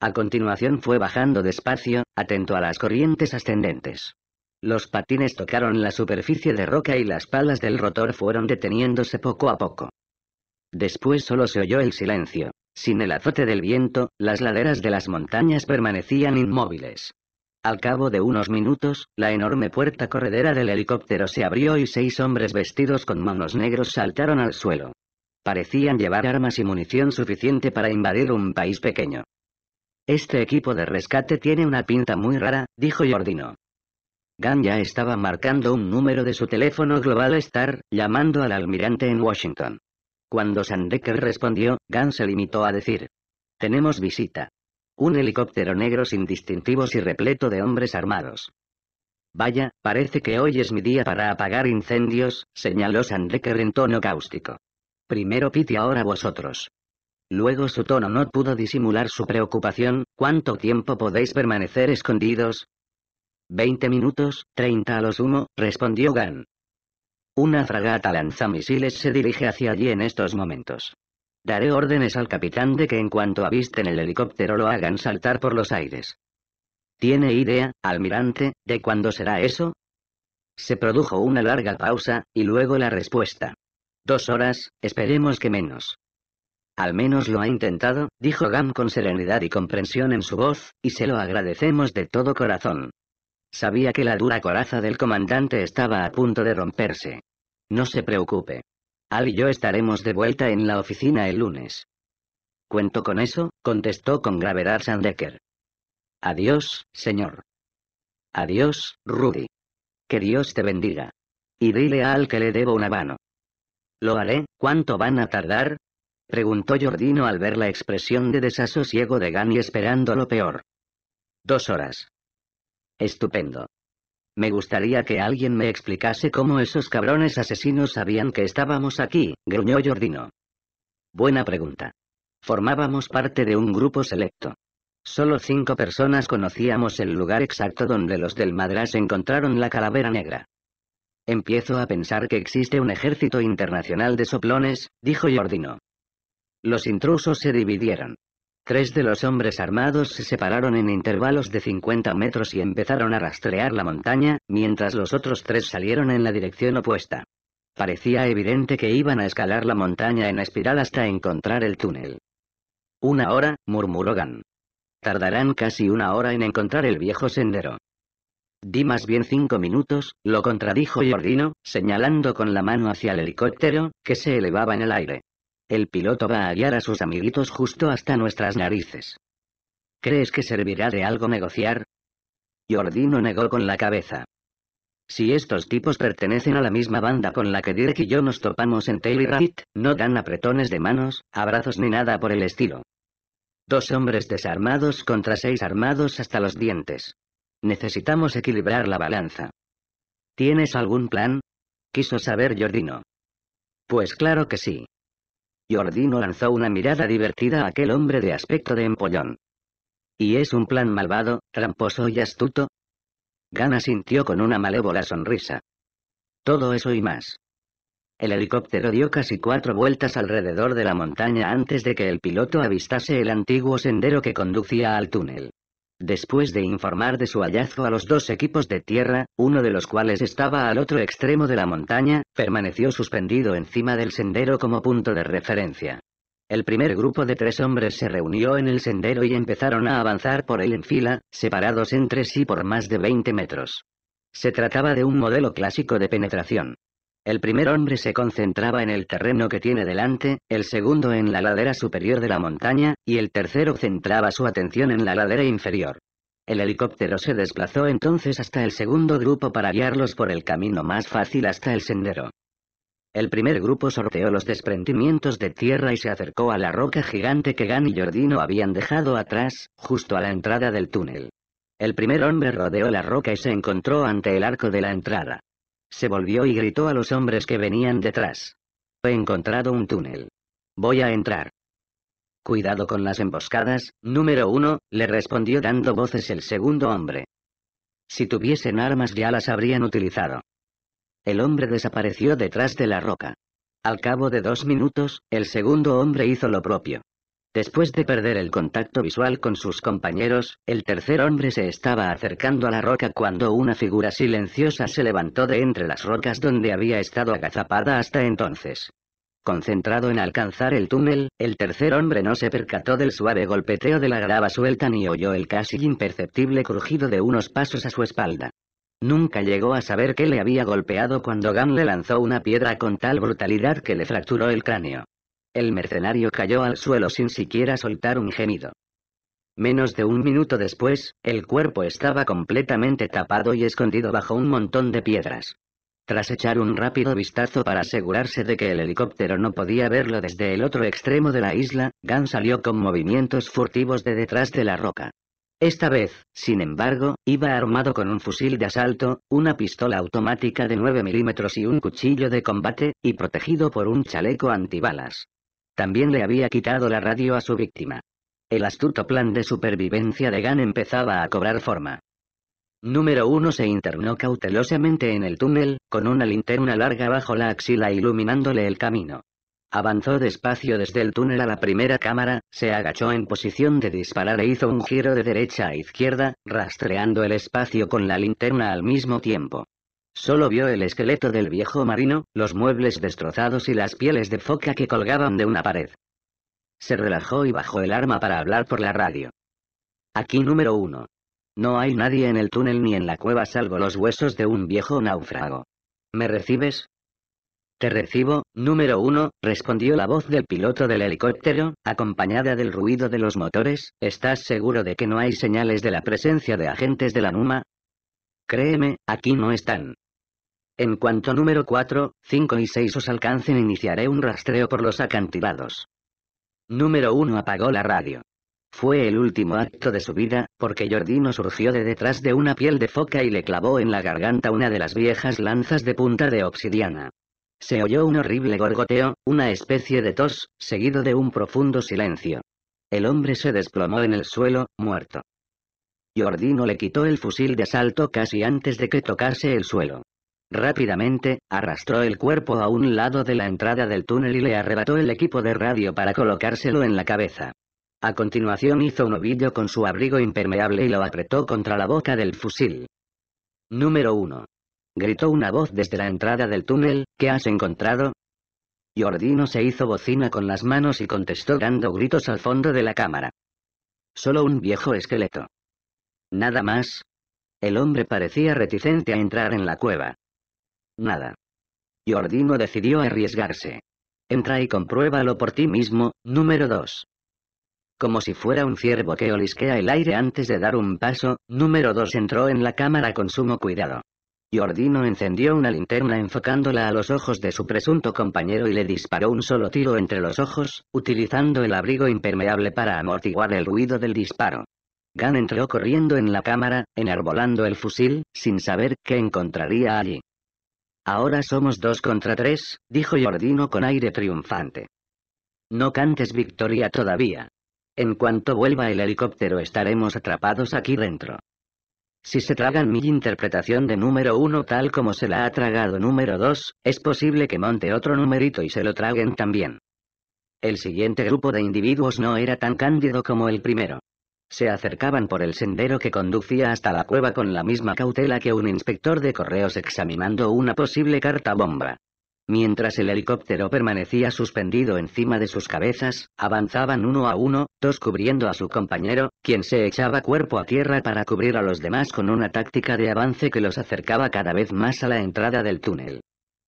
A continuación fue bajando despacio, atento a las corrientes ascendentes. Los patines tocaron la superficie de roca y las palas del rotor fueron deteniéndose poco a poco. Después solo se oyó el silencio. Sin el azote del viento, las laderas de las montañas permanecían inmóviles. Al cabo de unos minutos, la enorme puerta corredera del helicóptero se abrió y seis hombres vestidos con manos negros saltaron al suelo. Parecían llevar armas y munición suficiente para invadir un país pequeño. Este equipo de rescate tiene una pinta muy rara, dijo Jordino. Gunn ya estaba marcando un número de su teléfono Global Star, llamando al almirante en Washington. Cuando Sandecker respondió, Gunn se limitó a decir, tenemos visita. Un helicóptero negro sin distintivos y repleto de hombres armados. Vaya, parece que hoy es mi día para apagar incendios, señaló Sandecker en tono cáustico. Primero pite ahora vosotros. Luego su tono no pudo disimular su preocupación, ¿cuánto tiempo podéis permanecer escondidos? Veinte minutos, treinta a lo sumo, respondió Gan. Una fragata lanzamisiles se dirige hacia allí en estos momentos. Daré órdenes al capitán de que en cuanto avisten el helicóptero lo hagan saltar por los aires. ¿Tiene idea, almirante, de cuándo será eso? Se produjo una larga pausa, y luego la respuesta. Dos horas, esperemos que menos. Al menos lo ha intentado, dijo Gam con serenidad y comprensión en su voz, y se lo agradecemos de todo corazón. Sabía que la dura coraza del comandante estaba a punto de romperse. No se preocupe. Al y yo estaremos de vuelta en la oficina el lunes. Cuento con eso, contestó con gravedad Sandecker. Adiós, señor. Adiós, Rudy. Que Dios te bendiga. Y dile a Al que le debo una mano. Lo haré, ¿cuánto van a tardar? Preguntó Jordino al ver la expresión de desasosiego de Gani esperando lo peor. Dos horas. Estupendo. Me gustaría que alguien me explicase cómo esos cabrones asesinos sabían que estábamos aquí, gruñó Jordino. Buena pregunta. Formábamos parte de un grupo selecto. Solo cinco personas conocíamos el lugar exacto donde los del Madras encontraron la calavera negra. Empiezo a pensar que existe un ejército internacional de soplones, dijo Jordino. Los intrusos se dividieron. Tres de los hombres armados se separaron en intervalos de 50 metros y empezaron a rastrear la montaña, mientras los otros tres salieron en la dirección opuesta. Parecía evidente que iban a escalar la montaña en espiral hasta encontrar el túnel. Una hora, murmuró Gan. Tardarán casi una hora en encontrar el viejo sendero. Di más bien cinco minutos, lo contradijo Jordino, señalando con la mano hacia el helicóptero, que se elevaba en el aire. El piloto va a guiar a sus amiguitos justo hasta nuestras narices. ¿Crees que servirá de algo negociar? Jordino negó con la cabeza. Si estos tipos pertenecen a la misma banda con la que Dirk y yo nos topamos en Taylor Rabbit, no dan apretones de manos, abrazos ni nada por el estilo. Dos hombres desarmados contra seis armados hasta los dientes. Necesitamos equilibrar la balanza. ¿Tienes algún plan? Quiso saber Jordino. Pues claro que sí. Giordino lanzó una mirada divertida a aquel hombre de aspecto de empollón. ¿Y es un plan malvado, tramposo y astuto? Gana sintió con una malévola sonrisa. Todo eso y más. El helicóptero dio casi cuatro vueltas alrededor de la montaña antes de que el piloto avistase el antiguo sendero que conducía al túnel después de informar de su hallazgo a los dos equipos de tierra, uno de los cuales estaba al otro extremo de la montaña, permaneció suspendido encima del sendero como punto de referencia. El primer grupo de tres hombres se reunió en el sendero y empezaron a avanzar por él en fila, separados entre sí por más de 20 metros. Se trataba de un modelo clásico de penetración. El primer hombre se concentraba en el terreno que tiene delante, el segundo en la ladera superior de la montaña, y el tercero centraba su atención en la ladera inferior. El helicóptero se desplazó entonces hasta el segundo grupo para guiarlos por el camino más fácil hasta el sendero. El primer grupo sorteó los desprendimientos de tierra y se acercó a la roca gigante que Gan y Jordino habían dejado atrás, justo a la entrada del túnel. El primer hombre rodeó la roca y se encontró ante el arco de la entrada. Se volvió y gritó a los hombres que venían detrás. He encontrado un túnel. Voy a entrar. Cuidado con las emboscadas, número uno, le respondió dando voces el segundo hombre. Si tuviesen armas ya las habrían utilizado. El hombre desapareció detrás de la roca. Al cabo de dos minutos, el segundo hombre hizo lo propio. Después de perder el contacto visual con sus compañeros, el tercer hombre se estaba acercando a la roca cuando una figura silenciosa se levantó de entre las rocas donde había estado agazapada hasta entonces. Concentrado en alcanzar el túnel, el tercer hombre no se percató del suave golpeteo de la grava suelta ni oyó el casi imperceptible crujido de unos pasos a su espalda. Nunca llegó a saber qué le había golpeado cuando Gan le lanzó una piedra con tal brutalidad que le fracturó el cráneo. El mercenario cayó al suelo sin siquiera soltar un gemido. Menos de un minuto después, el cuerpo estaba completamente tapado y escondido bajo un montón de piedras. Tras echar un rápido vistazo para asegurarse de que el helicóptero no podía verlo desde el otro extremo de la isla, Gan salió con movimientos furtivos de detrás de la roca. Esta vez, sin embargo, iba armado con un fusil de asalto, una pistola automática de 9 milímetros y un cuchillo de combate, y protegido por un chaleco antibalas. También le había quitado la radio a su víctima. El astuto plan de supervivencia de Gan empezaba a cobrar forma. Número 1 se internó cautelosamente en el túnel, con una linterna larga bajo la axila iluminándole el camino. Avanzó despacio desde el túnel a la primera cámara, se agachó en posición de disparar e hizo un giro de derecha a izquierda, rastreando el espacio con la linterna al mismo tiempo. Solo vio el esqueleto del viejo marino, los muebles destrozados y las pieles de foca que colgaban de una pared. Se relajó y bajó el arma para hablar por la radio. Aquí número uno. No hay nadie en el túnel ni en la cueva salvo los huesos de un viejo náufrago. ¿Me recibes? Te recibo, número uno, respondió la voz del piloto del helicóptero, acompañada del ruido de los motores. ¿Estás seguro de que no hay señales de la presencia de agentes de la NUMA? Créeme, aquí no están. En cuanto número 4, 5 y 6 os alcancen iniciaré un rastreo por los acantilados. Número 1 apagó la radio. Fue el último acto de su vida, porque Jordino surgió de detrás de una piel de foca y le clavó en la garganta una de las viejas lanzas de punta de obsidiana. Se oyó un horrible gorgoteo, una especie de tos, seguido de un profundo silencio. El hombre se desplomó en el suelo, muerto. Jordino le quitó el fusil de asalto casi antes de que tocase el suelo. Rápidamente, arrastró el cuerpo a un lado de la entrada del túnel y le arrebató el equipo de radio para colocárselo en la cabeza. A continuación hizo un ovillo con su abrigo impermeable y lo apretó contra la boca del fusil. Número 1. Gritó una voz desde la entrada del túnel, ¿qué has encontrado? Jordino se hizo bocina con las manos y contestó dando gritos al fondo de la cámara. Solo un viejo esqueleto. Nada más. El hombre parecía reticente a entrar en la cueva nada. Jordino decidió arriesgarse. Entra y compruébalo por ti mismo, número 2. Como si fuera un ciervo que olisquea el aire antes de dar un paso, número 2 entró en la cámara con sumo cuidado. Jordino encendió una linterna enfocándola a los ojos de su presunto compañero y le disparó un solo tiro entre los ojos, utilizando el abrigo impermeable para amortiguar el ruido del disparo. Gan entró corriendo en la cámara, enarbolando el fusil, sin saber qué encontraría allí. Ahora somos dos contra tres, dijo Jordino con aire triunfante. No cantes victoria todavía. En cuanto vuelva el helicóptero estaremos atrapados aquí dentro. Si se tragan mi interpretación de número uno tal como se la ha tragado número dos, es posible que monte otro numerito y se lo traguen también. El siguiente grupo de individuos no era tan cándido como el primero. Se acercaban por el sendero que conducía hasta la cueva con la misma cautela que un inspector de correos examinando una posible carta bomba. Mientras el helicóptero permanecía suspendido encima de sus cabezas, avanzaban uno a uno, dos cubriendo a su compañero, quien se echaba cuerpo a tierra para cubrir a los demás con una táctica de avance que los acercaba cada vez más a la entrada del túnel.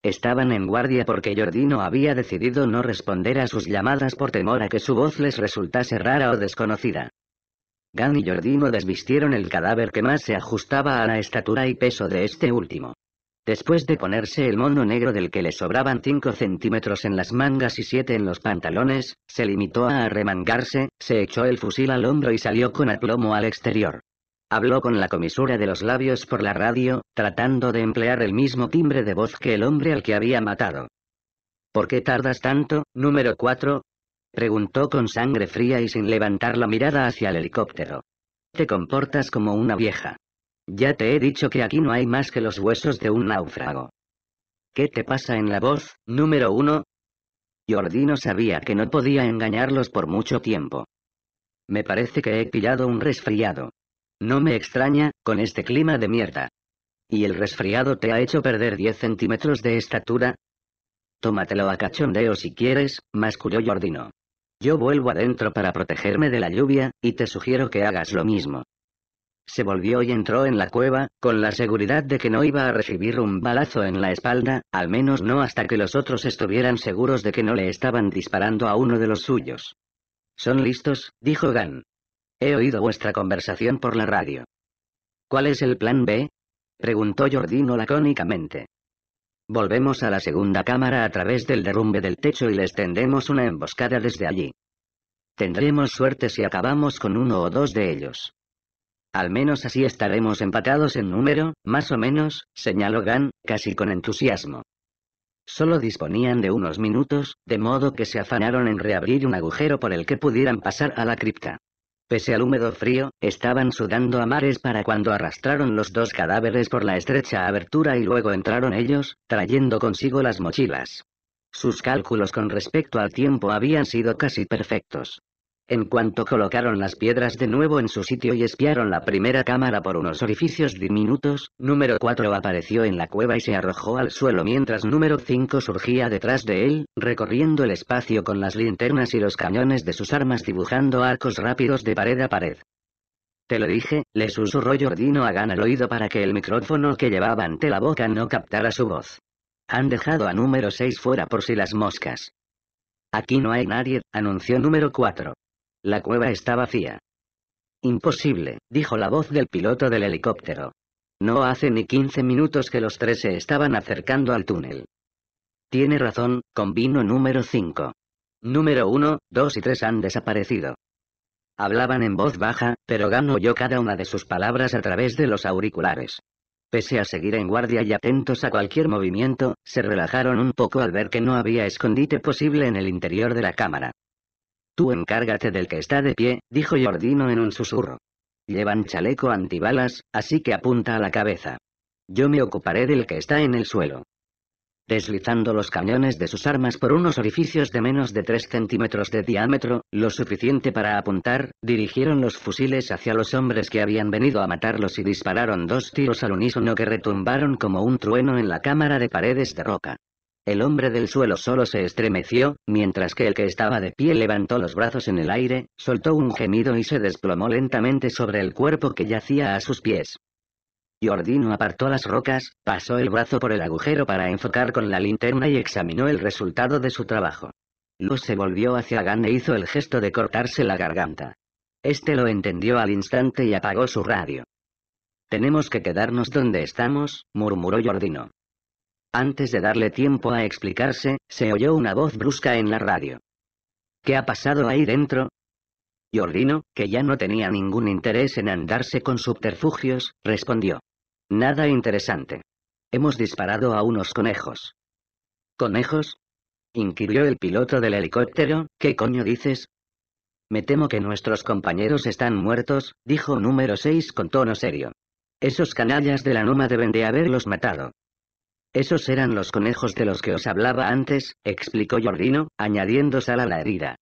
Estaban en guardia porque Jordino había decidido no responder a sus llamadas por temor a que su voz les resultase rara o desconocida. Gan y Jordino desvistieron el cadáver que más se ajustaba a la estatura y peso de este último. Después de ponerse el mono negro del que le sobraban 5 centímetros en las mangas y 7 en los pantalones, se limitó a arremangarse, se echó el fusil al hombro y salió con aplomo al exterior. Habló con la comisura de los labios por la radio, tratando de emplear el mismo timbre de voz que el hombre al que había matado. ¿Por qué tardas tanto, número 4? Preguntó con sangre fría y sin levantar la mirada hacia el helicóptero. Te comportas como una vieja. Ya te he dicho que aquí no hay más que los huesos de un náufrago. ¿Qué te pasa en la voz, número uno? Jordino sabía que no podía engañarlos por mucho tiempo. Me parece que he pillado un resfriado. No me extraña, con este clima de mierda. ¿Y el resfriado te ha hecho perder 10 centímetros de estatura? Tómatelo a cachondeo si quieres, masculló Jordino. Yo vuelvo adentro para protegerme de la lluvia, y te sugiero que hagas lo mismo. Se volvió y entró en la cueva, con la seguridad de que no iba a recibir un balazo en la espalda, al menos no hasta que los otros estuvieran seguros de que no le estaban disparando a uno de los suyos. Son listos, dijo Gan. He oído vuestra conversación por la radio. ¿Cuál es el plan B? preguntó Jordino lacónicamente. Volvemos a la segunda cámara a través del derrumbe del techo y les tendemos una emboscada desde allí. Tendremos suerte si acabamos con uno o dos de ellos. Al menos así estaremos empatados en número, más o menos, señaló Gan, casi con entusiasmo. Solo disponían de unos minutos, de modo que se afanaron en reabrir un agujero por el que pudieran pasar a la cripta. Pese al húmedo frío, estaban sudando a mares para cuando arrastraron los dos cadáveres por la estrecha abertura y luego entraron ellos, trayendo consigo las mochilas. Sus cálculos con respecto al tiempo habían sido casi perfectos. En cuanto colocaron las piedras de nuevo en su sitio y espiaron la primera cámara por unos orificios diminutos, número 4 apareció en la cueva y se arrojó al suelo mientras número 5 surgía detrás de él, recorriendo el espacio con las linternas y los cañones de sus armas dibujando arcos rápidos de pared a pared. Te lo dije, le susurró Jordino Gana al oído para que el micrófono que llevaba ante la boca no captara su voz. Han dejado a número 6 fuera por si las moscas. Aquí no hay nadie, anunció número 4. La cueva está vacía. Imposible, dijo la voz del piloto del helicóptero. No hace ni 15 minutos que los tres se estaban acercando al túnel. Tiene razón, combino número 5. Número 1, 2 y 3 han desaparecido. Hablaban en voz baja, pero Gano oyó cada una de sus palabras a través de los auriculares. Pese a seguir en guardia y atentos a cualquier movimiento, se relajaron un poco al ver que no había escondite posible en el interior de la cámara. Tú encárgate del que está de pie, dijo Jordino en un susurro. Llevan chaleco antibalas, así que apunta a la cabeza. Yo me ocuparé del que está en el suelo. Deslizando los cañones de sus armas por unos orificios de menos de 3 centímetros de diámetro, lo suficiente para apuntar, dirigieron los fusiles hacia los hombres que habían venido a matarlos y dispararon dos tiros al unísono que retumbaron como un trueno en la cámara de paredes de roca. El hombre del suelo solo se estremeció, mientras que el que estaba de pie levantó los brazos en el aire, soltó un gemido y se desplomó lentamente sobre el cuerpo que yacía a sus pies. Jordino apartó las rocas, pasó el brazo por el agujero para enfocar con la linterna y examinó el resultado de su trabajo. Luz se volvió hacia Gan e hizo el gesto de cortarse la garganta. Este lo entendió al instante y apagó su radio. Tenemos que quedarnos donde estamos, murmuró Jordino. Antes de darle tiempo a explicarse, se oyó una voz brusca en la radio. ¿Qué ha pasado ahí dentro? Jordino, que ya no tenía ningún interés en andarse con subterfugios, respondió. Nada interesante. Hemos disparado a unos conejos. ¿Conejos? inquirió el piloto del helicóptero, ¿qué coño dices? Me temo que nuestros compañeros están muertos, dijo número 6 con tono serio. Esos canallas de la Numa deben de haberlos matado. Esos eran los conejos de los que os hablaba antes, explicó Jordino, añadiendo sal a la herida.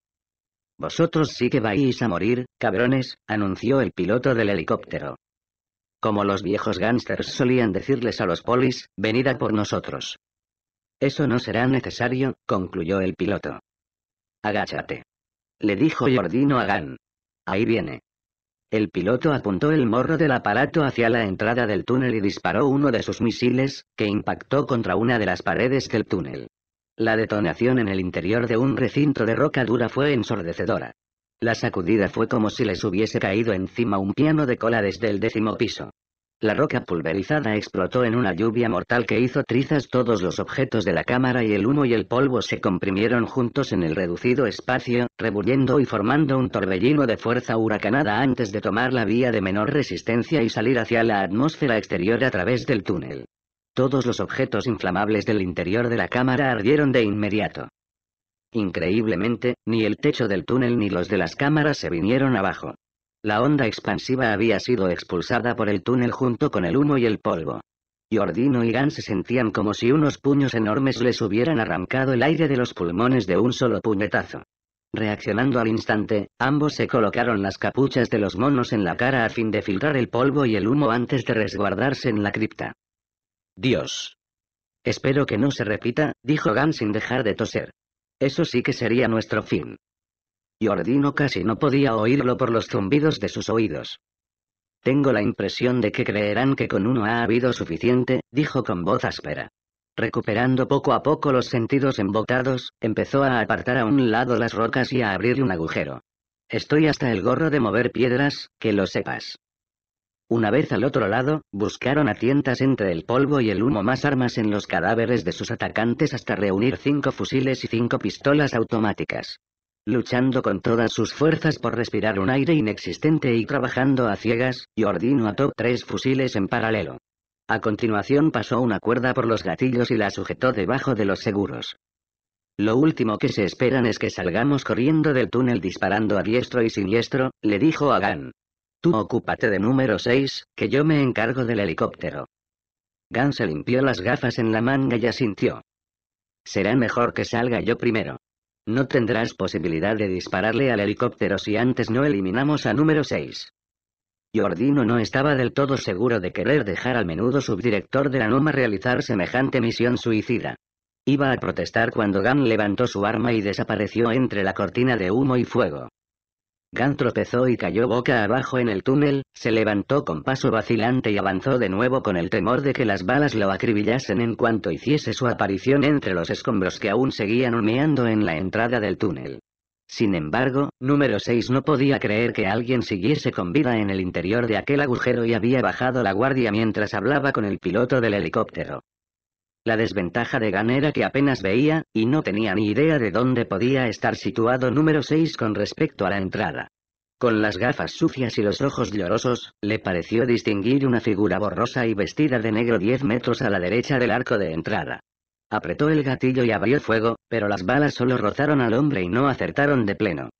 Vosotros sí que vais a morir, cabrones, anunció el piloto del helicóptero. Como los viejos gánsters solían decirles a los polis, venid por nosotros. Eso no será necesario, concluyó el piloto. Agáchate. Le dijo Jordino a Gan. Ahí viene. El piloto apuntó el morro del aparato hacia la entrada del túnel y disparó uno de sus misiles, que impactó contra una de las paredes del túnel. La detonación en el interior de un recinto de roca dura fue ensordecedora. La sacudida fue como si les hubiese caído encima un piano de cola desde el décimo piso. La roca pulverizada explotó en una lluvia mortal que hizo trizas todos los objetos de la cámara y el humo y el polvo se comprimieron juntos en el reducido espacio, rebulliendo y formando un torbellino de fuerza huracanada antes de tomar la vía de menor resistencia y salir hacia la atmósfera exterior a través del túnel. Todos los objetos inflamables del interior de la cámara ardieron de inmediato. Increíblemente, ni el techo del túnel ni los de las cámaras se vinieron abajo. La onda expansiva había sido expulsada por el túnel junto con el humo y el polvo. Jordino y Gan se sentían como si unos puños enormes les hubieran arrancado el aire de los pulmones de un solo puñetazo. Reaccionando al instante, ambos se colocaron las capuchas de los monos en la cara a fin de filtrar el polvo y el humo antes de resguardarse en la cripta. Dios. Espero que no se repita, dijo Gan sin dejar de toser. Eso sí que sería nuestro fin. Y casi no podía oírlo por los zumbidos de sus oídos. Tengo la impresión de que creerán que con uno ha habido suficiente, dijo con voz áspera. Recuperando poco a poco los sentidos embotados, empezó a apartar a un lado las rocas y a abrir un agujero. Estoy hasta el gorro de mover piedras, que lo sepas. Una vez al otro lado, buscaron a tientas entre el polvo y el humo más armas en los cadáveres de sus atacantes hasta reunir cinco fusiles y cinco pistolas automáticas. Luchando con todas sus fuerzas por respirar un aire inexistente y trabajando a ciegas, Jordi ató tres fusiles en paralelo. A continuación pasó una cuerda por los gatillos y la sujetó debajo de los seguros. Lo último que se esperan es que salgamos corriendo del túnel disparando a diestro y siniestro, le dijo a Gan. Tú ocúpate de número 6, que yo me encargo del helicóptero. Gan se limpió las gafas en la manga y asintió. Será mejor que salga yo primero. No tendrás posibilidad de dispararle al helicóptero si antes no eliminamos a número 6. Giordino no estaba del todo seguro de querer dejar al menudo subdirector de la Numa realizar semejante misión suicida. Iba a protestar cuando Gunn levantó su arma y desapareció entre la cortina de humo y fuego. Gan tropezó y cayó boca abajo en el túnel, se levantó con paso vacilante y avanzó de nuevo con el temor de que las balas lo acribillasen en cuanto hiciese su aparición entre los escombros que aún seguían humeando en la entrada del túnel. Sin embargo, número 6 no podía creer que alguien siguiese con vida en el interior de aquel agujero y había bajado la guardia mientras hablaba con el piloto del helicóptero. La desventaja de Gan era que apenas veía, y no tenía ni idea de dónde podía estar situado número 6 con respecto a la entrada. Con las gafas sucias y los ojos llorosos, le pareció distinguir una figura borrosa y vestida de negro 10 metros a la derecha del arco de entrada. Apretó el gatillo y abrió fuego, pero las balas solo rozaron al hombre y no acertaron de pleno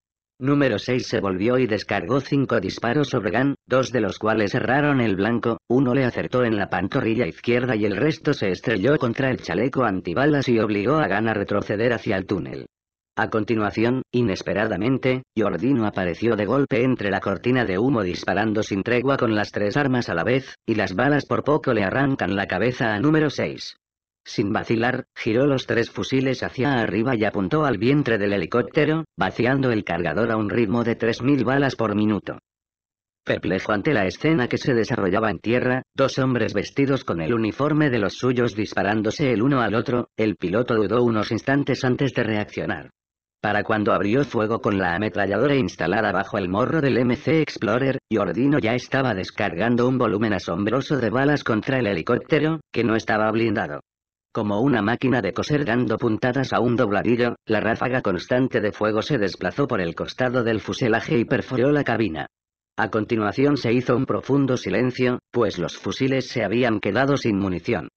número 6 se volvió y descargó cinco disparos sobre Gan, dos de los cuales erraron el blanco, uno le acertó en la pantorrilla izquierda y el resto se estrelló contra el chaleco antibalas y obligó a Gan a retroceder hacia el túnel. A continuación, inesperadamente, Jordino apareció de golpe entre la cortina de humo disparando sin tregua con las tres armas a la vez, y las balas por poco le arrancan la cabeza a número 6. Sin vacilar, giró los tres fusiles hacia arriba y apuntó al vientre del helicóptero, vaciando el cargador a un ritmo de 3.000 balas por minuto. Perplejo ante la escena que se desarrollaba en tierra, dos hombres vestidos con el uniforme de los suyos disparándose el uno al otro, el piloto dudó unos instantes antes de reaccionar. Para cuando abrió fuego con la ametralladora instalada bajo el morro del MC Explorer, Jordino ya estaba descargando un volumen asombroso de balas contra el helicóptero, que no estaba blindado. Como una máquina de coser dando puntadas a un dobladillo, la ráfaga constante de fuego se desplazó por el costado del fuselaje y perforó la cabina. A continuación se hizo un profundo silencio, pues los fusiles se habían quedado sin munición.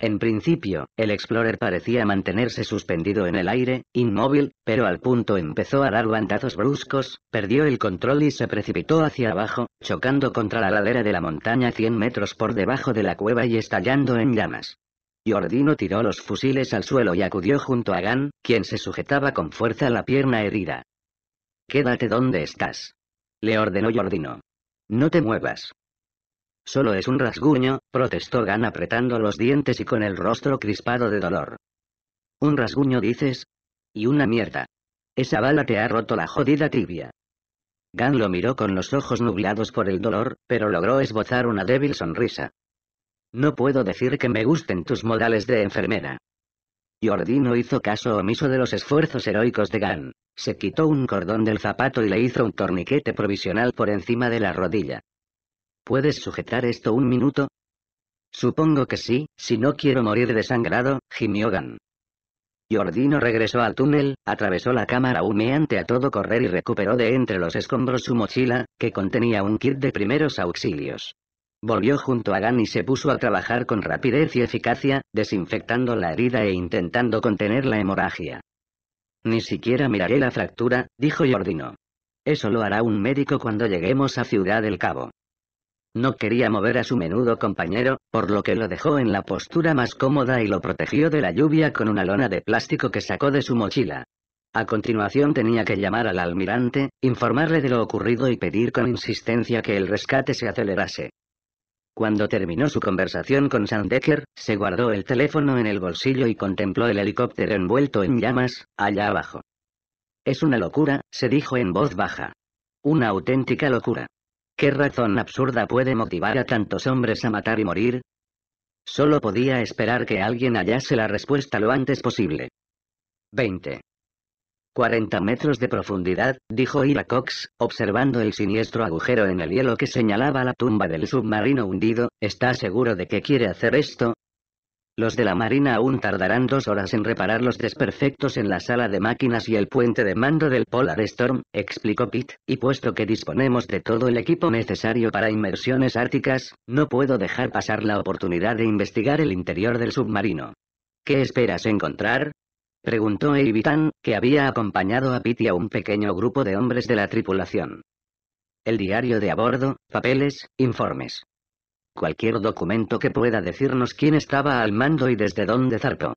En principio, el Explorer parecía mantenerse suspendido en el aire, inmóvil, pero al punto empezó a dar bandazos bruscos, perdió el control y se precipitó hacia abajo, chocando contra la ladera de la montaña 100 metros por debajo de la cueva y estallando en llamas. Yordino tiró los fusiles al suelo y acudió junto a Gan, quien se sujetaba con fuerza la pierna herida. Quédate donde estás. Le ordenó Jordino. No te muevas. Solo es un rasguño, protestó Gan apretando los dientes y con el rostro crispado de dolor. ¿Un rasguño dices? Y una mierda. Esa bala te ha roto la jodida tibia. Gan lo miró con los ojos nublados por el dolor, pero logró esbozar una débil sonrisa. No puedo decir que me gusten tus modales de enfermera. Jordino hizo caso omiso de los esfuerzos heroicos de Gan. Se quitó un cordón del zapato y le hizo un torniquete provisional por encima de la rodilla. ¿Puedes sujetar esto un minuto? Supongo que sí, si no quiero morir desangrado, gimió Gan. Jordino regresó al túnel, atravesó la cámara humeante a todo correr y recuperó de entre los escombros su mochila, que contenía un kit de primeros auxilios. Volvió junto a Gan y se puso a trabajar con rapidez y eficacia, desinfectando la herida e intentando contener la hemorragia. Ni siquiera miraré la fractura, dijo y Eso lo hará un médico cuando lleguemos a Ciudad del Cabo. No quería mover a su menudo compañero, por lo que lo dejó en la postura más cómoda y lo protegió de la lluvia con una lona de plástico que sacó de su mochila. A continuación tenía que llamar al almirante, informarle de lo ocurrido y pedir con insistencia que el rescate se acelerase. Cuando terminó su conversación con Sandecker, se guardó el teléfono en el bolsillo y contempló el helicóptero envuelto en llamas, allá abajo. Es una locura, se dijo en voz baja. Una auténtica locura. ¿Qué razón absurda puede motivar a tantos hombres a matar y morir? Solo podía esperar que alguien hallase la respuesta lo antes posible. 20. 40 metros de profundidad, dijo Ira Cox, observando el siniestro agujero en el hielo que señalaba la tumba del submarino hundido, ¿está seguro de que quiere hacer esto? Los de la Marina aún tardarán dos horas en reparar los desperfectos en la sala de máquinas y el puente de mando del Polar Storm, explicó Pitt, y puesto que disponemos de todo el equipo necesario para inmersiones árticas, no puedo dejar pasar la oportunidad de investigar el interior del submarino. ¿Qué esperas encontrar? Preguntó Eivitan, que había acompañado a y a un pequeño grupo de hombres de la tripulación. El diario de a bordo, papeles, informes. Cualquier documento que pueda decirnos quién estaba al mando y desde dónde zarpó.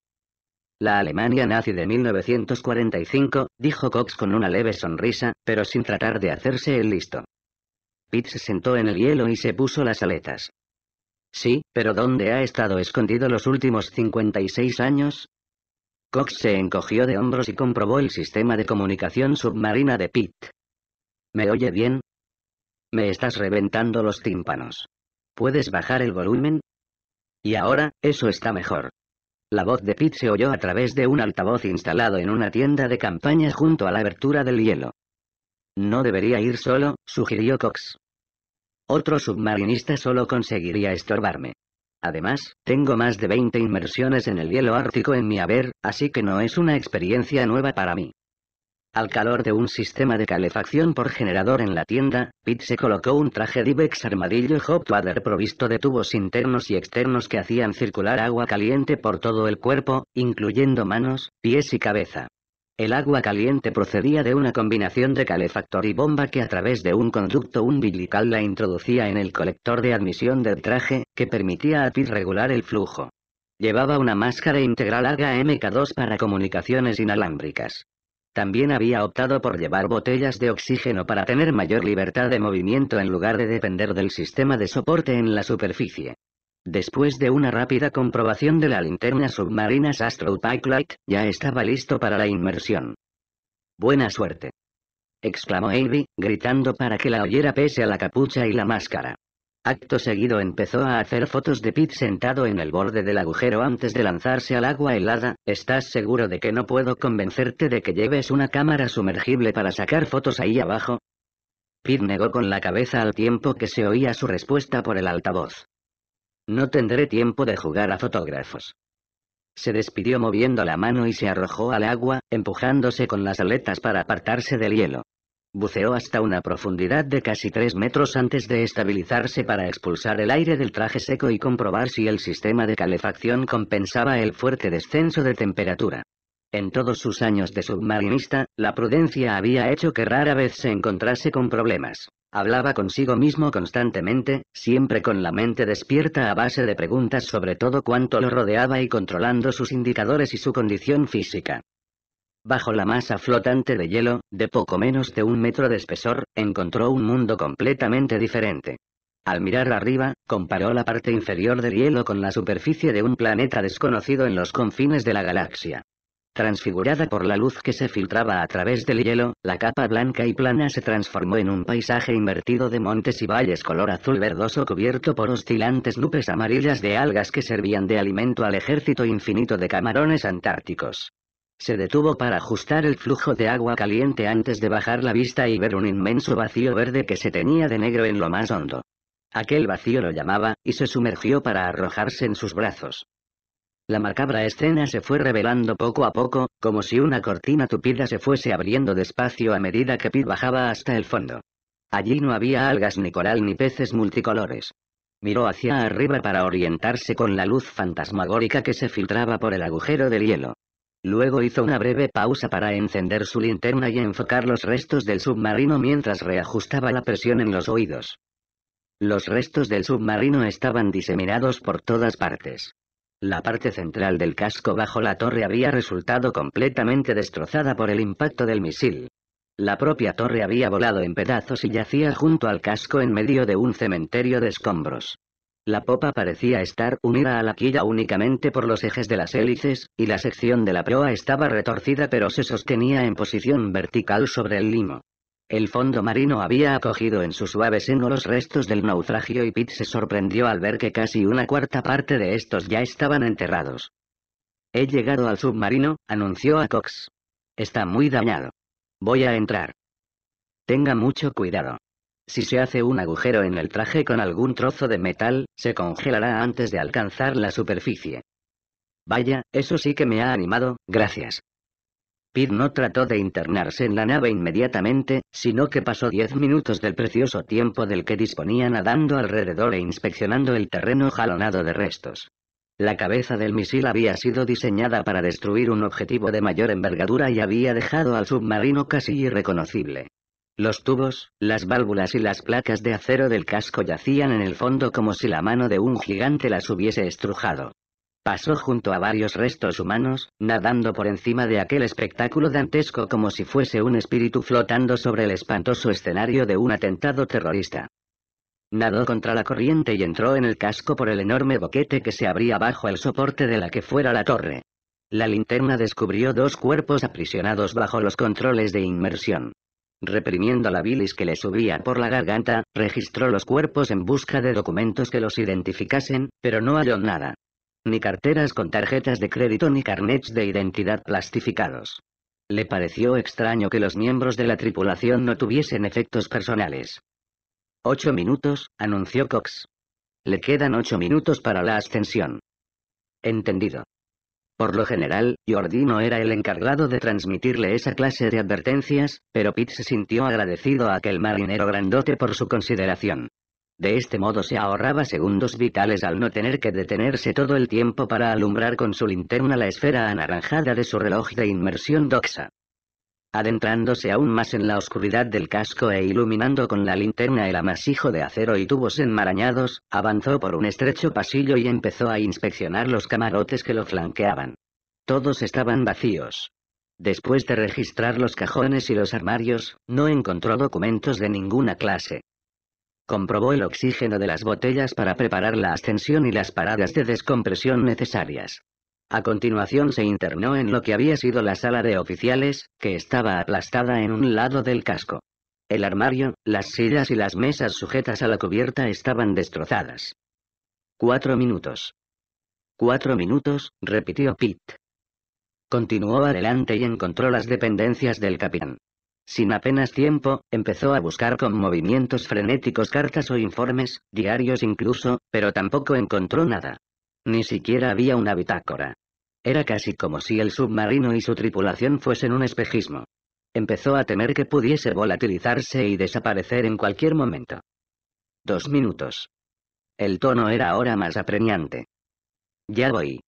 La Alemania nazi de 1945, dijo Cox con una leve sonrisa, pero sin tratar de hacerse el listo. Pitt se sentó en el hielo y se puso las aletas. Sí, pero ¿dónde ha estado escondido los últimos 56 años? Cox se encogió de hombros y comprobó el sistema de comunicación submarina de Pitt. ¿Me oye bien? Me estás reventando los tímpanos. ¿Puedes bajar el volumen? Y ahora, eso está mejor. La voz de Pitt se oyó a través de un altavoz instalado en una tienda de campaña junto a la abertura del hielo. No debería ir solo, sugirió Cox. Otro submarinista solo conseguiría estorbarme. Además, tengo más de 20 inmersiones en el hielo ártico en mi haber, así que no es una experiencia nueva para mí. Al calor de un sistema de calefacción por generador en la tienda, Pete se colocó un traje Divex armadillo Water provisto de tubos internos y externos que hacían circular agua caliente por todo el cuerpo, incluyendo manos, pies y cabeza. El agua caliente procedía de una combinación de calefactor y bomba que a través de un conducto umbilical la introducía en el colector de admisión del traje, que permitía a Pete regular el flujo. Llevaba una máscara integral AGA MK2 para comunicaciones inalámbricas. También había optado por llevar botellas de oxígeno para tener mayor libertad de movimiento en lugar de depender del sistema de soporte en la superficie. Después de una rápida comprobación de la linterna submarina Astro Light, ya estaba listo para la inmersión. Buena suerte. exclamó Avery, gritando para que la oyera pese a la capucha y la máscara. Acto seguido empezó a hacer fotos de Pete sentado en el borde del agujero antes de lanzarse al agua helada. ¿Estás seguro de que no puedo convencerte de que lleves una cámara sumergible para sacar fotos ahí abajo? Pete negó con la cabeza al tiempo que se oía su respuesta por el altavoz. No tendré tiempo de jugar a fotógrafos. Se despidió moviendo la mano y se arrojó al agua, empujándose con las aletas para apartarse del hielo. Buceó hasta una profundidad de casi tres metros antes de estabilizarse para expulsar el aire del traje seco y comprobar si el sistema de calefacción compensaba el fuerte descenso de temperatura. En todos sus años de submarinista, la prudencia había hecho que rara vez se encontrase con problemas. Hablaba consigo mismo constantemente, siempre con la mente despierta a base de preguntas sobre todo cuanto lo rodeaba y controlando sus indicadores y su condición física. Bajo la masa flotante de hielo, de poco menos de un metro de espesor, encontró un mundo completamente diferente. Al mirar arriba, comparó la parte inferior del hielo con la superficie de un planeta desconocido en los confines de la galaxia. Transfigurada por la luz que se filtraba a través del hielo, la capa blanca y plana se transformó en un paisaje invertido de montes y valles color azul verdoso cubierto por oscilantes nubes amarillas de algas que servían de alimento al ejército infinito de camarones antárticos. Se detuvo para ajustar el flujo de agua caliente antes de bajar la vista y ver un inmenso vacío verde que se tenía de negro en lo más hondo. Aquel vacío lo llamaba, y se sumergió para arrojarse en sus brazos. La macabra escena se fue revelando poco a poco, como si una cortina tupida se fuese abriendo despacio a medida que Pete bajaba hasta el fondo. Allí no había algas ni coral ni peces multicolores. Miró hacia arriba para orientarse con la luz fantasmagórica que se filtraba por el agujero del hielo. Luego hizo una breve pausa para encender su linterna y enfocar los restos del submarino mientras reajustaba la presión en los oídos. Los restos del submarino estaban diseminados por todas partes. La parte central del casco bajo la torre había resultado completamente destrozada por el impacto del misil. La propia torre había volado en pedazos y yacía junto al casco en medio de un cementerio de escombros. La popa parecía estar unida a la quilla únicamente por los ejes de las hélices, y la sección de la proa estaba retorcida pero se sostenía en posición vertical sobre el limo. El fondo marino había acogido en su suave seno los restos del naufragio y Pitt se sorprendió al ver que casi una cuarta parte de estos ya estaban enterrados. He llegado al submarino, anunció a Cox. Está muy dañado. Voy a entrar. Tenga mucho cuidado. Si se hace un agujero en el traje con algún trozo de metal, se congelará antes de alcanzar la superficie. Vaya, eso sí que me ha animado, gracias. Pitt no trató de internarse en la nave inmediatamente, sino que pasó diez minutos del precioso tiempo del que disponía nadando alrededor e inspeccionando el terreno jalonado de restos. La cabeza del misil había sido diseñada para destruir un objetivo de mayor envergadura y había dejado al submarino casi irreconocible. Los tubos, las válvulas y las placas de acero del casco yacían en el fondo como si la mano de un gigante las hubiese estrujado. Pasó junto a varios restos humanos, nadando por encima de aquel espectáculo dantesco como si fuese un espíritu flotando sobre el espantoso escenario de un atentado terrorista. Nadó contra la corriente y entró en el casco por el enorme boquete que se abría bajo el soporte de la que fuera la torre. La linterna descubrió dos cuerpos aprisionados bajo los controles de inmersión. Reprimiendo la bilis que le subía por la garganta, registró los cuerpos en busca de documentos que los identificasen, pero no halló nada ni carteras con tarjetas de crédito ni carnets de identidad plastificados. Le pareció extraño que los miembros de la tripulación no tuviesen efectos personales. Ocho minutos, anunció Cox. Le quedan ocho minutos para la ascensión. Entendido. Por lo general, Jordi no era el encargado de transmitirle esa clase de advertencias, pero Pitt se sintió agradecido a aquel marinero grandote por su consideración. De este modo se ahorraba segundos vitales al no tener que detenerse todo el tiempo para alumbrar con su linterna la esfera anaranjada de su reloj de inmersión doxa. Adentrándose aún más en la oscuridad del casco e iluminando con la linterna el amasijo de acero y tubos enmarañados, avanzó por un estrecho pasillo y empezó a inspeccionar los camarotes que lo flanqueaban. Todos estaban vacíos. Después de registrar los cajones y los armarios, no encontró documentos de ninguna clase. Comprobó el oxígeno de las botellas para preparar la ascensión y las paradas de descompresión necesarias. A continuación se internó en lo que había sido la sala de oficiales, que estaba aplastada en un lado del casco. El armario, las sillas y las mesas sujetas a la cubierta estaban destrozadas. Cuatro minutos. Cuatro minutos, repitió Pitt. Continuó adelante y encontró las dependencias del capitán. Sin apenas tiempo, empezó a buscar con movimientos frenéticos cartas o informes, diarios incluso, pero tampoco encontró nada. Ni siquiera había una bitácora. Era casi como si el submarino y su tripulación fuesen un espejismo. Empezó a temer que pudiese volatilizarse y desaparecer en cualquier momento. Dos minutos. El tono era ahora más apreñante. Ya voy.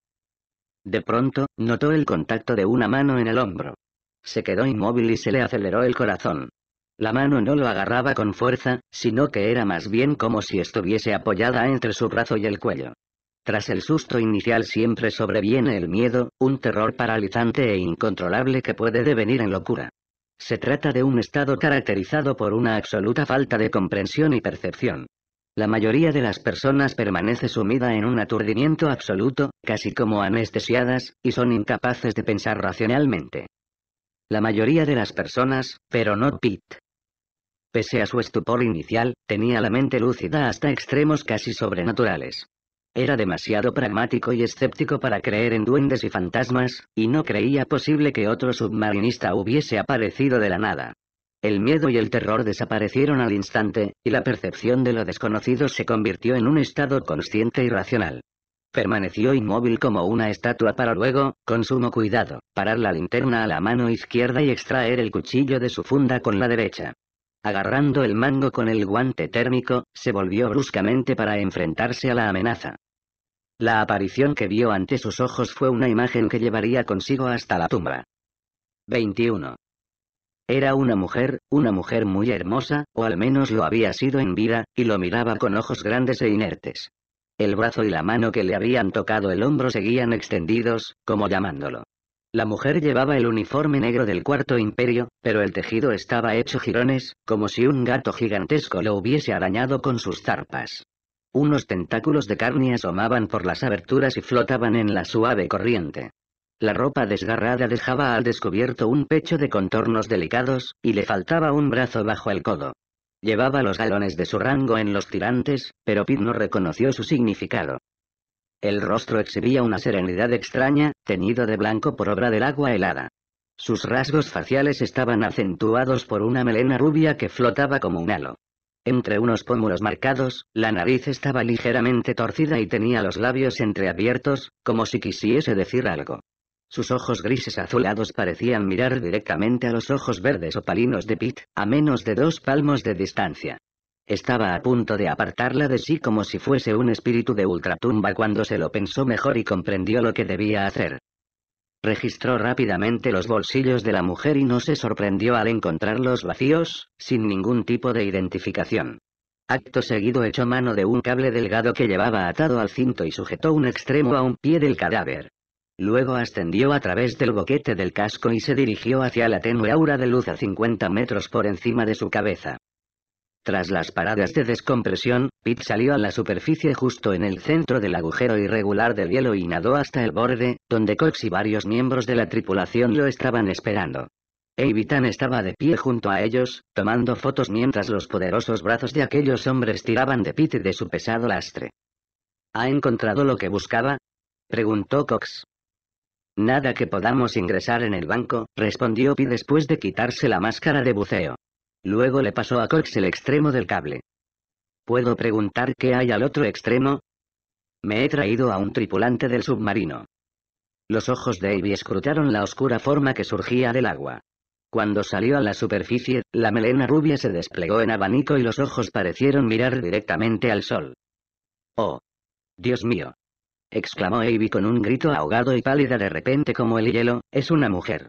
De pronto, notó el contacto de una mano en el hombro se quedó inmóvil y se le aceleró el corazón. La mano no lo agarraba con fuerza, sino que era más bien como si estuviese apoyada entre su brazo y el cuello. Tras el susto inicial siempre sobreviene el miedo, un terror paralizante e incontrolable que puede devenir en locura. Se trata de un estado caracterizado por una absoluta falta de comprensión y percepción. La mayoría de las personas permanece sumida en un aturdimiento absoluto, casi como anestesiadas, y son incapaces de pensar racionalmente la mayoría de las personas, pero no Pete. Pese a su estupor inicial, tenía la mente lúcida hasta extremos casi sobrenaturales. Era demasiado pragmático y escéptico para creer en duendes y fantasmas, y no creía posible que otro submarinista hubiese aparecido de la nada. El miedo y el terror desaparecieron al instante, y la percepción de lo desconocido se convirtió en un estado consciente y racional. Permaneció inmóvil como una estatua para luego, con sumo cuidado, parar la linterna a la mano izquierda y extraer el cuchillo de su funda con la derecha. Agarrando el mango con el guante térmico, se volvió bruscamente para enfrentarse a la amenaza. La aparición que vio ante sus ojos fue una imagen que llevaría consigo hasta la tumba. 21. Era una mujer, una mujer muy hermosa, o al menos lo había sido en vida, y lo miraba con ojos grandes e inertes. El brazo y la mano que le habían tocado el hombro seguían extendidos, como llamándolo. La mujer llevaba el uniforme negro del Cuarto Imperio, pero el tejido estaba hecho jirones, como si un gato gigantesco lo hubiese arañado con sus zarpas. Unos tentáculos de carne asomaban por las aberturas y flotaban en la suave corriente. La ropa desgarrada dejaba al descubierto un pecho de contornos delicados, y le faltaba un brazo bajo el codo. Llevaba los galones de su rango en los tirantes, pero Pitt no reconoció su significado. El rostro exhibía una serenidad extraña, teñido de blanco por obra del agua helada. Sus rasgos faciales estaban acentuados por una melena rubia que flotaba como un halo. Entre unos pómulos marcados, la nariz estaba ligeramente torcida y tenía los labios entreabiertos, como si quisiese decir algo. Sus ojos grises azulados parecían mirar directamente a los ojos verdes opalinos de Pete, a menos de dos palmos de distancia. Estaba a punto de apartarla de sí como si fuese un espíritu de ultratumba cuando se lo pensó mejor y comprendió lo que debía hacer. Registró rápidamente los bolsillos de la mujer y no se sorprendió al encontrarlos vacíos, sin ningún tipo de identificación. Acto seguido echó mano de un cable delgado que llevaba atado al cinto y sujetó un extremo a un pie del cadáver. Luego ascendió a través del boquete del casco y se dirigió hacia la tenue aura de luz a 50 metros por encima de su cabeza. Tras las paradas de descompresión, Pete salió a la superficie justo en el centro del agujero irregular del hielo y nadó hasta el borde, donde Cox y varios miembros de la tripulación lo estaban esperando. Eivitan estaba de pie junto a ellos, tomando fotos mientras los poderosos brazos de aquellos hombres tiraban de Pete de su pesado lastre. ¿Ha encontrado lo que buscaba? preguntó Cox. Nada que podamos ingresar en el banco, respondió Pi después de quitarse la máscara de buceo. Luego le pasó a Cox el extremo del cable. ¿Puedo preguntar qué hay al otro extremo? Me he traído a un tripulante del submarino. Los ojos de Ivy escrutaron la oscura forma que surgía del agua. Cuando salió a la superficie, la melena rubia se desplegó en abanico y los ojos parecieron mirar directamente al sol. Oh. Dios mío exclamó Ivy con un grito ahogado y pálida de repente como el hielo, es una mujer.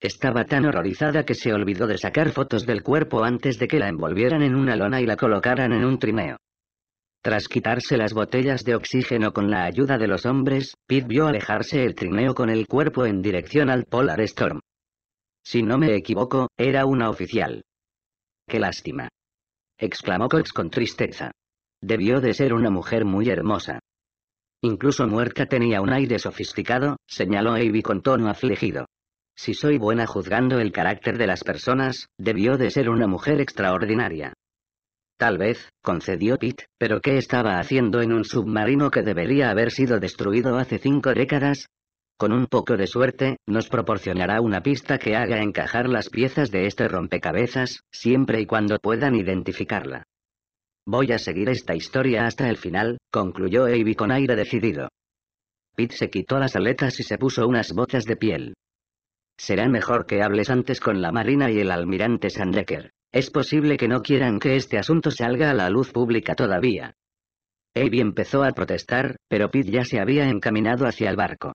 Estaba tan horrorizada que se olvidó de sacar fotos del cuerpo antes de que la envolvieran en una lona y la colocaran en un trineo. Tras quitarse las botellas de oxígeno con la ayuda de los hombres, Pete vio alejarse el trineo con el cuerpo en dirección al Polar Storm. Si no me equivoco, era una oficial. ¡Qué lástima! exclamó Cox con tristeza. Debió de ser una mujer muy hermosa. Incluso muerta tenía un aire sofisticado, señaló Avi con tono afligido. Si soy buena juzgando el carácter de las personas, debió de ser una mujer extraordinaria. Tal vez, concedió Pete, pero ¿qué estaba haciendo en un submarino que debería haber sido destruido hace cinco décadas? Con un poco de suerte, nos proporcionará una pista que haga encajar las piezas de este rompecabezas, siempre y cuando puedan identificarla. Voy a seguir esta historia hasta el final, concluyó Abe con aire decidido. Pete se quitó las aletas y se puso unas botas de piel. Será mejor que hables antes con la Marina y el almirante Sandecker. Es posible que no quieran que este asunto salga a la luz pública todavía. Abe empezó a protestar, pero Pete ya se había encaminado hacia el barco.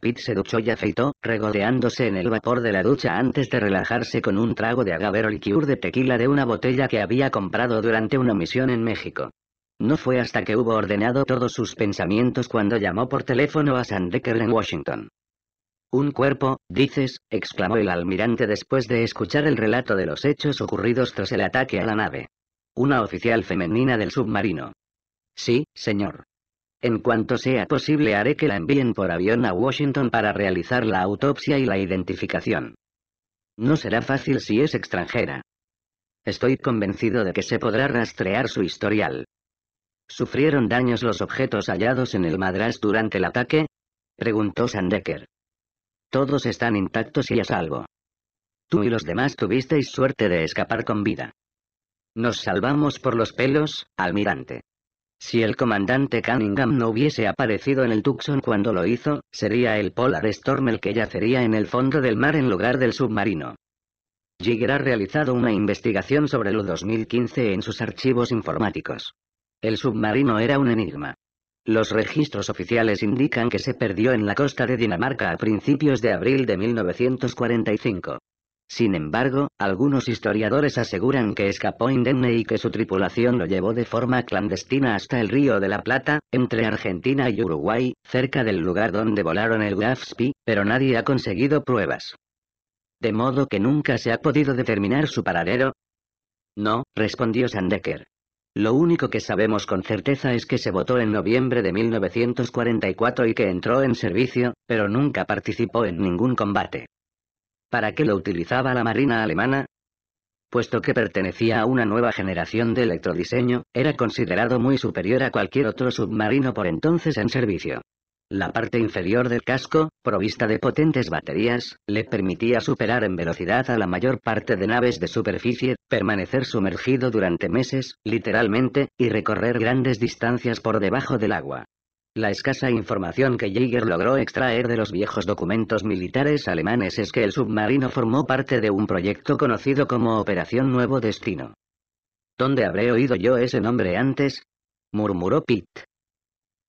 Pete se duchó y afeitó, regodeándose en el vapor de la ducha antes de relajarse con un trago de agave de tequila de una botella que había comprado durante una misión en México. No fue hasta que hubo ordenado todos sus pensamientos cuando llamó por teléfono a Sandecker en Washington. Un cuerpo, dices, exclamó el almirante después de escuchar el relato de los hechos ocurridos tras el ataque a la nave. Una oficial femenina del submarino. Sí, señor. En cuanto sea posible haré que la envíen por avión a Washington para realizar la autopsia y la identificación. No será fácil si es extranjera. Estoy convencido de que se podrá rastrear su historial. ¿Sufrieron daños los objetos hallados en el madras durante el ataque? Preguntó Sandecker. Todos están intactos y a salvo. Tú y los demás tuvisteis suerte de escapar con vida. Nos salvamos por los pelos, almirante. Si el comandante Cunningham no hubiese aparecido en el Tucson cuando lo hizo, sería el Polar Storm el que yacería en el fondo del mar en lugar del submarino. Jigger ha realizado una investigación sobre lo 2015 en sus archivos informáticos. El submarino era un enigma. Los registros oficiales indican que se perdió en la costa de Dinamarca a principios de abril de 1945. Sin embargo, algunos historiadores aseguran que escapó indemne y que su tripulación lo llevó de forma clandestina hasta el río de la Plata, entre Argentina y Uruguay, cerca del lugar donde volaron el Spee, pero nadie ha conseguido pruebas. De modo que nunca se ha podido determinar su paradero. No, respondió Sandecker. Lo único que sabemos con certeza es que se votó en noviembre de 1944 y que entró en servicio, pero nunca participó en ningún combate. ¿Para qué lo utilizaba la Marina alemana? Puesto que pertenecía a una nueva generación de electrodiseño, era considerado muy superior a cualquier otro submarino por entonces en servicio. La parte inferior del casco, provista de potentes baterías, le permitía superar en velocidad a la mayor parte de naves de superficie, permanecer sumergido durante meses, literalmente, y recorrer grandes distancias por debajo del agua. La escasa información que Jaeger logró extraer de los viejos documentos militares alemanes es que el submarino formó parte de un proyecto conocido como Operación Nuevo Destino. ¿Dónde habré oído yo ese nombre antes? murmuró Pitt.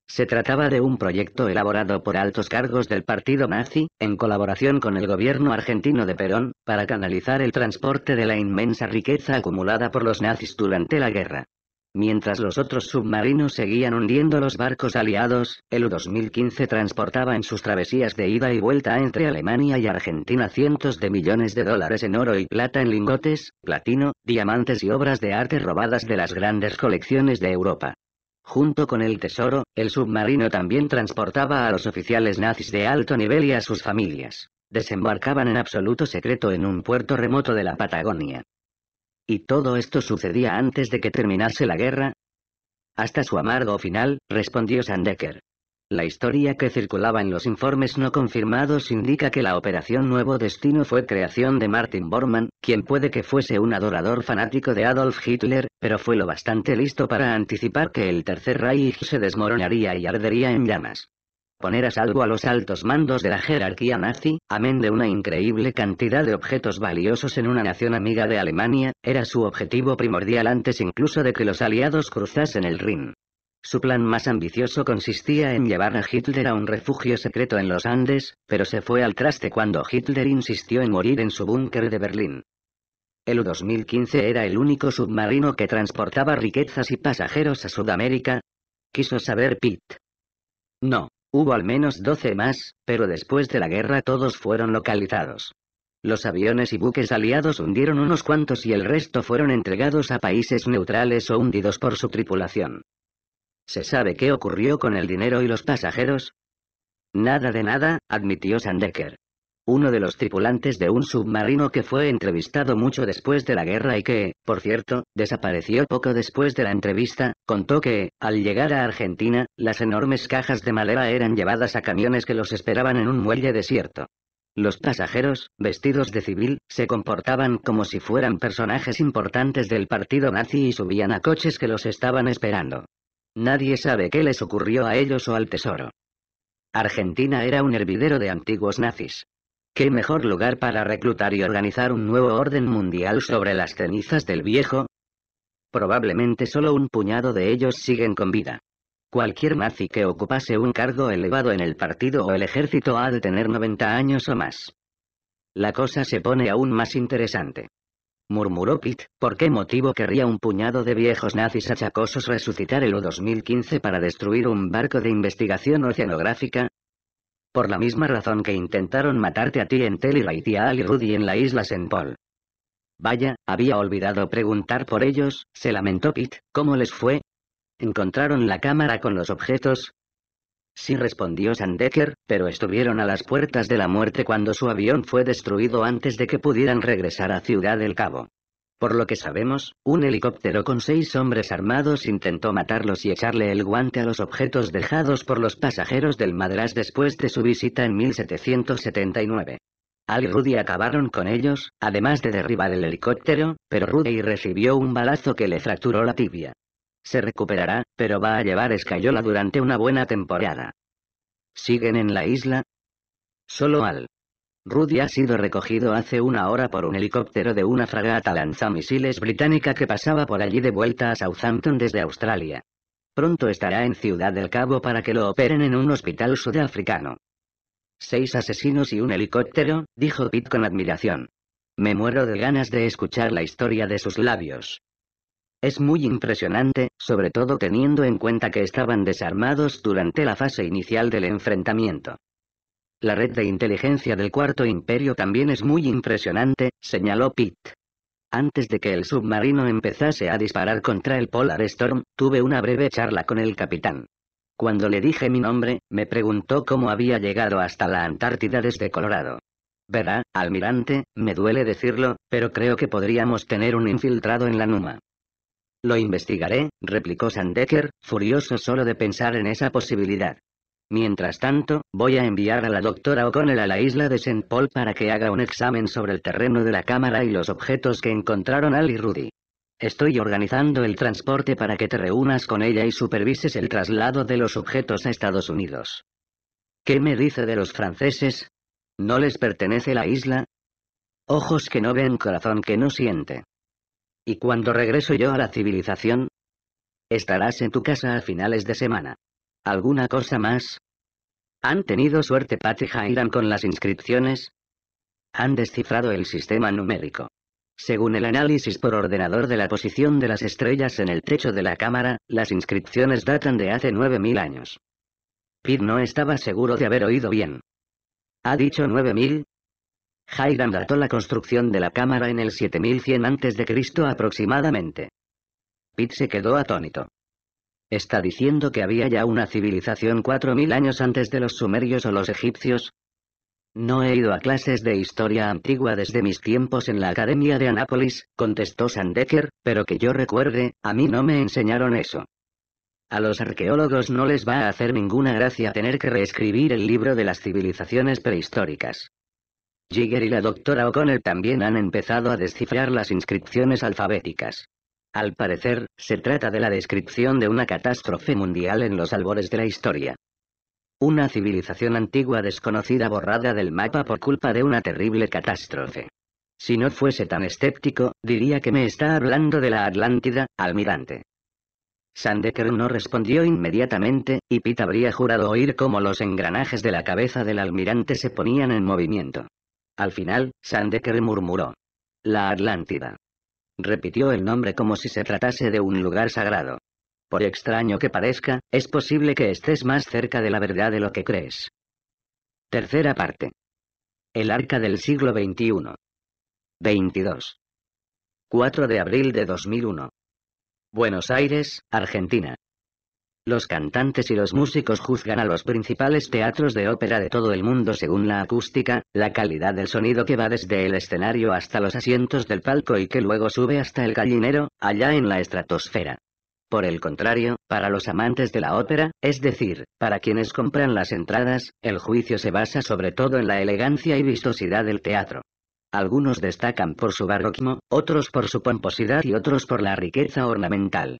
Se trataba de un proyecto elaborado por altos cargos del partido nazi, en colaboración con el gobierno argentino de Perón, para canalizar el transporte de la inmensa riqueza acumulada por los nazis durante la guerra. Mientras los otros submarinos seguían hundiendo los barcos aliados, el U-2015 transportaba en sus travesías de ida y vuelta entre Alemania y Argentina cientos de millones de dólares en oro y plata en lingotes, platino, diamantes y obras de arte robadas de las grandes colecciones de Europa. Junto con el tesoro, el submarino también transportaba a los oficiales nazis de alto nivel y a sus familias. Desembarcaban en absoluto secreto en un puerto remoto de la Patagonia. ¿Y todo esto sucedía antes de que terminase la guerra? Hasta su amargo final, respondió Sandecker. La historia que circulaba en los informes no confirmados indica que la Operación Nuevo Destino fue creación de Martin Bormann, quien puede que fuese un adorador fanático de Adolf Hitler, pero fue lo bastante listo para anticipar que el Tercer Reich se desmoronaría y ardería en llamas poner a salvo a los altos mandos de la jerarquía nazi, amén de una increíble cantidad de objetos valiosos en una nación amiga de Alemania, era su objetivo primordial antes incluso de que los aliados cruzasen el Rin. Su plan más ambicioso consistía en llevar a Hitler a un refugio secreto en los Andes, pero se fue al traste cuando Hitler insistió en morir en su búnker de Berlín. El U-2015 era el único submarino que transportaba riquezas y pasajeros a Sudamérica. Quiso saber Pitt. No, Hubo al menos 12 más, pero después de la guerra todos fueron localizados. Los aviones y buques aliados hundieron unos cuantos y el resto fueron entregados a países neutrales o hundidos por su tripulación. ¿Se sabe qué ocurrió con el dinero y los pasajeros? Nada de nada, admitió Sandecker uno de los tripulantes de un submarino que fue entrevistado mucho después de la guerra y que, por cierto, desapareció poco después de la entrevista, contó que, al llegar a Argentina, las enormes cajas de madera eran llevadas a camiones que los esperaban en un muelle desierto. Los pasajeros, vestidos de civil, se comportaban como si fueran personajes importantes del partido nazi y subían a coches que los estaban esperando. Nadie sabe qué les ocurrió a ellos o al tesoro. Argentina era un hervidero de antiguos nazis. ¿Qué mejor lugar para reclutar y organizar un nuevo orden mundial sobre las cenizas del viejo? Probablemente solo un puñado de ellos siguen con vida. Cualquier nazi que ocupase un cargo elevado en el partido o el ejército ha de tener 90 años o más. La cosa se pone aún más interesante. Murmuró Pitt, ¿por qué motivo querría un puñado de viejos nazis achacosos resucitar el O-2015 para destruir un barco de investigación oceanográfica? Por la misma razón que intentaron matarte a ti en Tel y a Ali Rudy en la isla St. Paul. Vaya, había olvidado preguntar por ellos, se lamentó Pete, ¿cómo les fue? ¿Encontraron la cámara con los objetos? Sí respondió Sandecker, pero estuvieron a las puertas de la muerte cuando su avión fue destruido antes de que pudieran regresar a Ciudad del Cabo. Por lo que sabemos, un helicóptero con seis hombres armados intentó matarlos y echarle el guante a los objetos dejados por los pasajeros del Madras después de su visita en 1779. Al y Rudy acabaron con ellos, además de derribar el helicóptero, pero Rudy recibió un balazo que le fracturó la tibia. Se recuperará, pero va a llevar escayola durante una buena temporada. ¿Siguen en la isla? Solo Al. Rudy ha sido recogido hace una hora por un helicóptero de una fragata lanzamisiles británica que pasaba por allí de vuelta a Southampton desde Australia. Pronto estará en Ciudad del Cabo para que lo operen en un hospital sudafricano. Seis asesinos y un helicóptero, dijo Pitt con admiración. Me muero de ganas de escuchar la historia de sus labios. Es muy impresionante, sobre todo teniendo en cuenta que estaban desarmados durante la fase inicial del enfrentamiento. La red de inteligencia del Cuarto Imperio también es muy impresionante, señaló Pitt. Antes de que el submarino empezase a disparar contra el Polar Storm, tuve una breve charla con el capitán. Cuando le dije mi nombre, me preguntó cómo había llegado hasta la Antártida desde Colorado. Verá, almirante, me duele decirlo, pero creo que podríamos tener un infiltrado en la Numa. Lo investigaré, replicó Sandecker, furioso solo de pensar en esa posibilidad. Mientras tanto, voy a enviar a la doctora O'Connell a la isla de St. Paul para que haga un examen sobre el terreno de la cámara y los objetos que encontraron Al y Rudy. Estoy organizando el transporte para que te reúnas con ella y supervises el traslado de los objetos a Estados Unidos. ¿Qué me dice de los franceses? ¿No les pertenece la isla? Ojos que no ven, corazón que no siente. ¿Y cuando regreso yo a la civilización? Estarás en tu casa a finales de semana. ¿Alguna cosa más? ¿Han tenido suerte Pat y Hiram con las inscripciones? Han descifrado el sistema numérico. Según el análisis por ordenador de la posición de las estrellas en el techo de la cámara, las inscripciones datan de hace 9.000 años. Pete no estaba seguro de haber oído bien. ¿Ha dicho 9.000? Hiram dató la construcción de la cámara en el 7100 a.C. aproximadamente. Pete se quedó atónito está diciendo que había ya una civilización 4.000 años antes de los sumerios o los egipcios? No he ido a clases de historia antigua desde mis tiempos en la Academia de Anápolis, contestó Sandecker, pero que yo recuerde, a mí no me enseñaron eso. A los arqueólogos no les va a hacer ninguna gracia tener que reescribir el libro de las civilizaciones prehistóricas. Jigger y la doctora O'Connell también han empezado a descifrar las inscripciones alfabéticas. Al parecer, se trata de la descripción de una catástrofe mundial en los albores de la historia. Una civilización antigua desconocida borrada del mapa por culpa de una terrible catástrofe. Si no fuese tan escéptico, diría que me está hablando de la Atlántida, almirante. Sandeker no respondió inmediatamente, y Pete habría jurado oír cómo los engranajes de la cabeza del almirante se ponían en movimiento. Al final, Sandeker murmuró. La Atlántida. Repitió el nombre como si se tratase de un lugar sagrado. Por extraño que parezca, es posible que estés más cerca de la verdad de lo que crees. Tercera parte. El arca del siglo XXI. 22. 4 de abril de 2001. Buenos Aires, Argentina. Los cantantes y los músicos juzgan a los principales teatros de ópera de todo el mundo según la acústica, la calidad del sonido que va desde el escenario hasta los asientos del palco y que luego sube hasta el gallinero, allá en la estratosfera. Por el contrario, para los amantes de la ópera, es decir, para quienes compran las entradas, el juicio se basa sobre todo en la elegancia y vistosidad del teatro. Algunos destacan por su barroquismo, otros por su pomposidad y otros por la riqueza ornamental.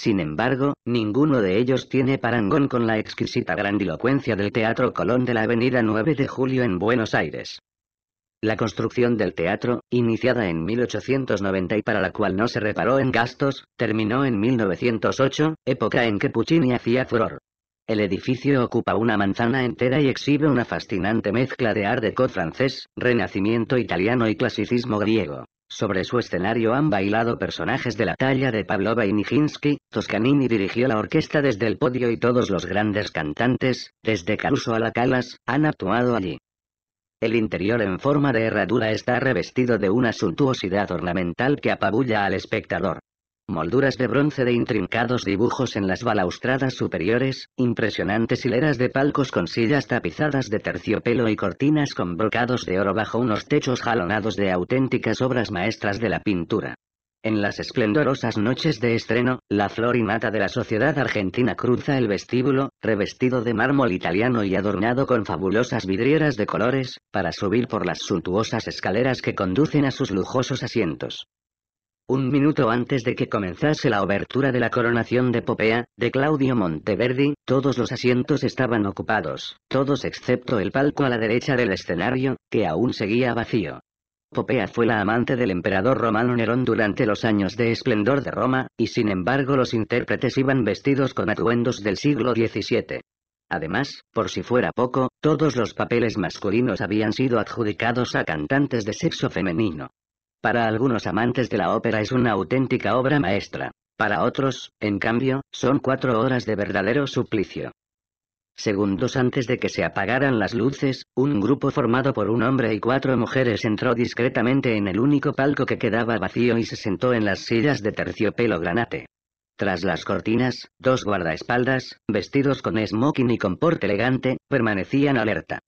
Sin embargo, ninguno de ellos tiene parangón con la exquisita grandilocuencia del Teatro Colón de la Avenida 9 de Julio en Buenos Aires. La construcción del teatro, iniciada en 1890 y para la cual no se reparó en gastos, terminó en 1908, época en que Puccini hacía furor. El edificio ocupa una manzana entera y exhibe una fascinante mezcla de art déco francés, renacimiento italiano y clasicismo griego. Sobre su escenario han bailado personajes de la talla de Pavlova y Nijinsky, Toscanini dirigió la orquesta desde el podio y todos los grandes cantantes, desde Caruso a la Calas, han actuado allí. El interior en forma de herradura está revestido de una suntuosidad ornamental que apabulla al espectador molduras de bronce de intrincados dibujos en las balaustradas superiores, impresionantes hileras de palcos con sillas tapizadas de terciopelo y cortinas con brocados de oro bajo unos techos jalonados de auténticas obras maestras de la pintura. En las esplendorosas noches de estreno, la flor y nata de la sociedad argentina cruza el vestíbulo, revestido de mármol italiano y adornado con fabulosas vidrieras de colores, para subir por las suntuosas escaleras que conducen a sus lujosos asientos. Un minuto antes de que comenzase la obertura de la coronación de Popea, de Claudio Monteverdi, todos los asientos estaban ocupados, todos excepto el palco a la derecha del escenario, que aún seguía vacío. Popea fue la amante del emperador romano Nerón durante los años de esplendor de Roma, y sin embargo los intérpretes iban vestidos con atuendos del siglo XVII. Además, por si fuera poco, todos los papeles masculinos habían sido adjudicados a cantantes de sexo femenino. Para algunos amantes de la ópera es una auténtica obra maestra. Para otros, en cambio, son cuatro horas de verdadero suplicio. Segundos antes de que se apagaran las luces, un grupo formado por un hombre y cuatro mujeres entró discretamente en el único palco que quedaba vacío y se sentó en las sillas de terciopelo granate. Tras las cortinas, dos guardaespaldas, vestidos con smoking y con porte elegante, permanecían alerta.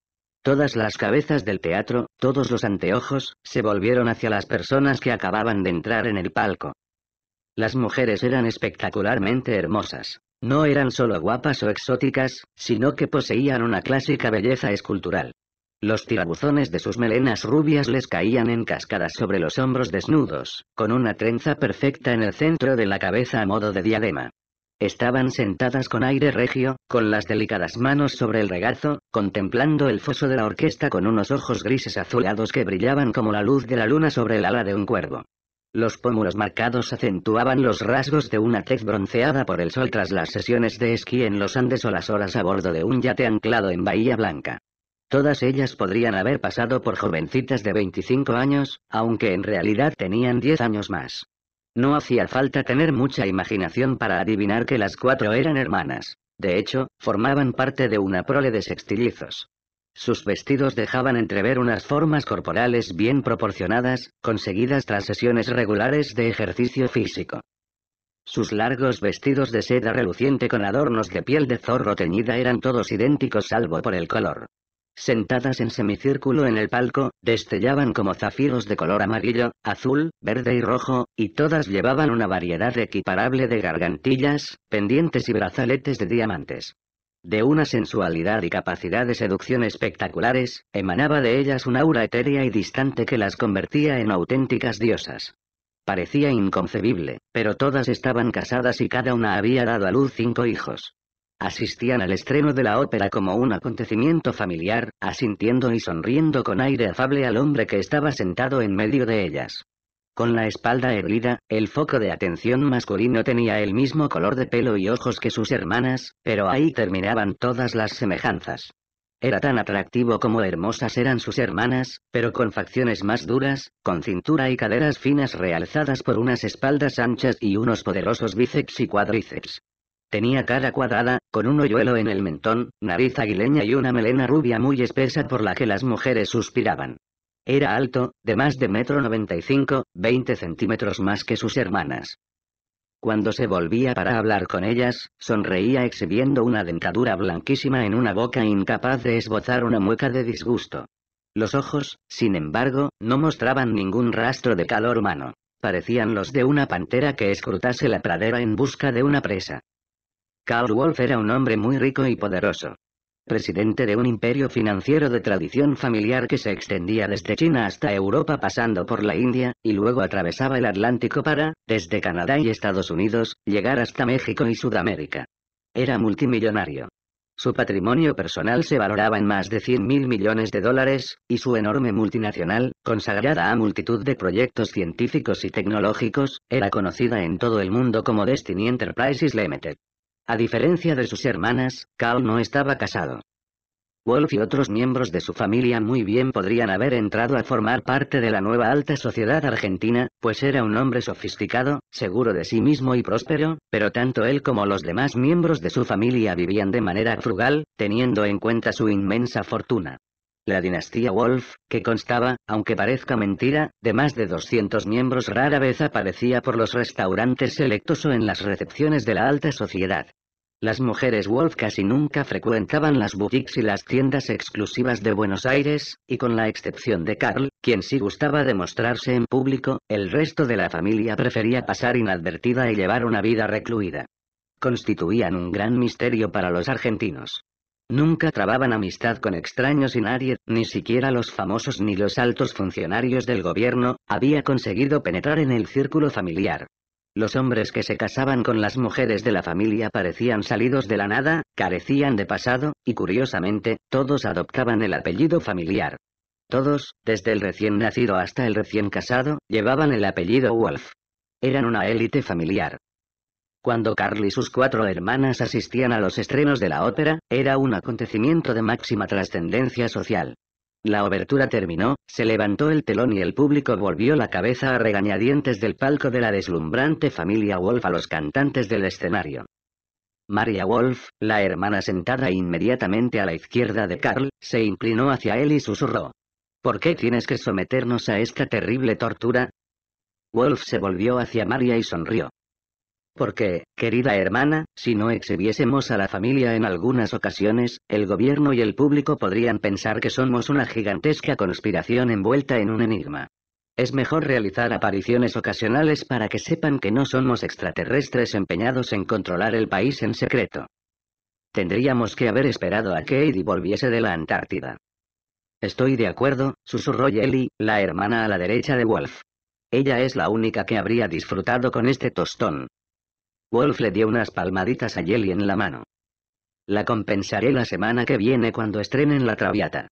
Todas las cabezas del teatro, todos los anteojos, se volvieron hacia las personas que acababan de entrar en el palco. Las mujeres eran espectacularmente hermosas. No eran solo guapas o exóticas, sino que poseían una clásica belleza escultural. Los tirabuzones de sus melenas rubias les caían en cascadas sobre los hombros desnudos, con una trenza perfecta en el centro de la cabeza a modo de diadema. Estaban sentadas con aire regio, con las delicadas manos sobre el regazo, contemplando el foso de la orquesta con unos ojos grises azulados que brillaban como la luz de la luna sobre el ala de un cuervo. Los pómulos marcados acentuaban los rasgos de una tez bronceada por el sol tras las sesiones de esquí en los Andes o las horas a bordo de un yate anclado en Bahía Blanca. Todas ellas podrían haber pasado por jovencitas de 25 años, aunque en realidad tenían 10 años más. No hacía falta tener mucha imaginación para adivinar que las cuatro eran hermanas. De hecho, formaban parte de una prole de sextilizos. Sus vestidos dejaban entrever unas formas corporales bien proporcionadas, conseguidas tras sesiones regulares de ejercicio físico. Sus largos vestidos de seda reluciente con adornos de piel de zorro teñida eran todos idénticos salvo por el color sentadas en semicírculo en el palco, destellaban como zafiros de color amarillo, azul, verde y rojo, y todas llevaban una variedad equiparable de gargantillas, pendientes y brazaletes de diamantes. De una sensualidad y capacidad de seducción espectaculares, emanaba de ellas un aura etérea y distante que las convertía en auténticas diosas. Parecía inconcebible, pero todas estaban casadas y cada una había dado a luz cinco hijos. Asistían al estreno de la ópera como un acontecimiento familiar, asintiendo y sonriendo con aire afable al hombre que estaba sentado en medio de ellas. Con la espalda erguida, el foco de atención masculino tenía el mismo color de pelo y ojos que sus hermanas, pero ahí terminaban todas las semejanzas. Era tan atractivo como hermosas eran sus hermanas, pero con facciones más duras, con cintura y caderas finas realzadas por unas espaldas anchas y unos poderosos bíceps y cuádriceps. Tenía cara cuadrada, con un hoyuelo en el mentón, nariz aguileña y una melena rubia muy espesa por la que las mujeres suspiraban. Era alto, de más de metro noventa y cinco, veinte centímetros más que sus hermanas. Cuando se volvía para hablar con ellas, sonreía exhibiendo una dentadura blanquísima en una boca incapaz de esbozar una mueca de disgusto. Los ojos, sin embargo, no mostraban ningún rastro de calor humano. Parecían los de una pantera que escrutase la pradera en busca de una presa. Carl Wolf era un hombre muy rico y poderoso. Presidente de un imperio financiero de tradición familiar que se extendía desde China hasta Europa pasando por la India, y luego atravesaba el Atlántico para, desde Canadá y Estados Unidos, llegar hasta México y Sudamérica. Era multimillonario. Su patrimonio personal se valoraba en más de 100 mil millones de dólares, y su enorme multinacional, consagrada a multitud de proyectos científicos y tecnológicos, era conocida en todo el mundo como Destiny Enterprises Limited. A diferencia de sus hermanas, Cal no estaba casado. Wolf y otros miembros de su familia muy bien podrían haber entrado a formar parte de la nueva alta sociedad argentina, pues era un hombre sofisticado, seguro de sí mismo y próspero, pero tanto él como los demás miembros de su familia vivían de manera frugal, teniendo en cuenta su inmensa fortuna. La dinastía Wolf, que constaba, aunque parezca mentira, de más de 200 miembros rara vez aparecía por los restaurantes selectos o en las recepciones de la alta sociedad. Las mujeres Wolf casi nunca frecuentaban las boutiques y las tiendas exclusivas de Buenos Aires, y con la excepción de Carl, quien sí gustaba de mostrarse en público, el resto de la familia prefería pasar inadvertida y llevar una vida recluida. Constituían un gran misterio para los argentinos. Nunca trababan amistad con extraños y nadie, ni siquiera los famosos ni los altos funcionarios del gobierno, había conseguido penetrar en el círculo familiar. Los hombres que se casaban con las mujeres de la familia parecían salidos de la nada, carecían de pasado, y curiosamente, todos adoptaban el apellido familiar. Todos, desde el recién nacido hasta el recién casado, llevaban el apellido Wolf. Eran una élite familiar. Cuando Carl y sus cuatro hermanas asistían a los estrenos de la ópera, era un acontecimiento de máxima trascendencia social. La obertura terminó, se levantó el telón y el público volvió la cabeza a regañadientes del palco de la deslumbrante familia Wolf a los cantantes del escenario. Maria Wolf, la hermana sentada inmediatamente a la izquierda de Carl, se inclinó hacia él y susurró. ¿Por qué tienes que someternos a esta terrible tortura? Wolf se volvió hacia María y sonrió. Porque, querida hermana, si no exhibiésemos a la familia en algunas ocasiones, el gobierno y el público podrían pensar que somos una gigantesca conspiración envuelta en un enigma. Es mejor realizar apariciones ocasionales para que sepan que no somos extraterrestres empeñados en controlar el país en secreto. Tendríamos que haber esperado a que Eddie volviese de la Antártida. Estoy de acuerdo, susurró Yelly, la hermana a la derecha de Wolf. Ella es la única que habría disfrutado con este tostón. Wolf le dio unas palmaditas a Jelly en la mano. La compensaré la semana que viene cuando estrenen la traviata.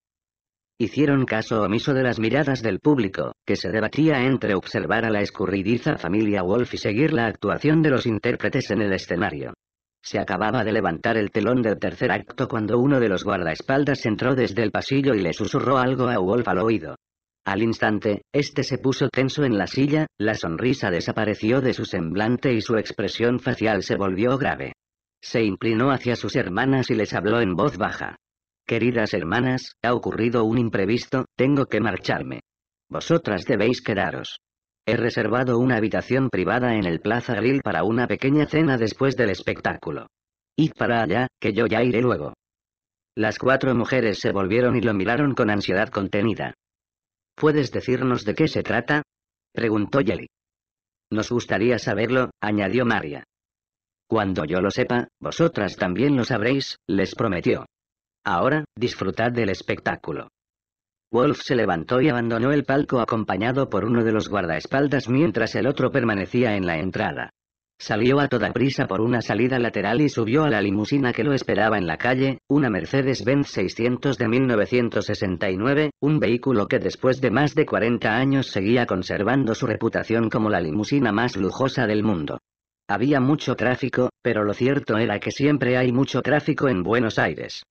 Hicieron caso omiso de las miradas del público, que se debatía entre observar a la escurridiza familia Wolf y seguir la actuación de los intérpretes en el escenario. Se acababa de levantar el telón del tercer acto cuando uno de los guardaespaldas entró desde el pasillo y le susurró algo a Wolf al oído. Al instante, este se puso tenso en la silla, la sonrisa desapareció de su semblante y su expresión facial se volvió grave. Se inclinó hacia sus hermanas y les habló en voz baja. Queridas hermanas, ha ocurrido un imprevisto, tengo que marcharme. Vosotras debéis quedaros. He reservado una habitación privada en el Plaza Grill para una pequeña cena después del espectáculo. Id para allá, que yo ya iré luego. Las cuatro mujeres se volvieron y lo miraron con ansiedad contenida. ¿Puedes decirnos de qué se trata? preguntó Jelly. Nos gustaría saberlo, añadió María. Cuando yo lo sepa, vosotras también lo sabréis, les prometió. Ahora, disfrutad del espectáculo. Wolf se levantó y abandonó el palco acompañado por uno de los guardaespaldas mientras el otro permanecía en la entrada. Salió a toda prisa por una salida lateral y subió a la limusina que lo esperaba en la calle, una Mercedes-Benz 600 de 1969, un vehículo que después de más de 40 años seguía conservando su reputación como la limusina más lujosa del mundo. Había mucho tráfico, pero lo cierto era que siempre hay mucho tráfico en Buenos Aires.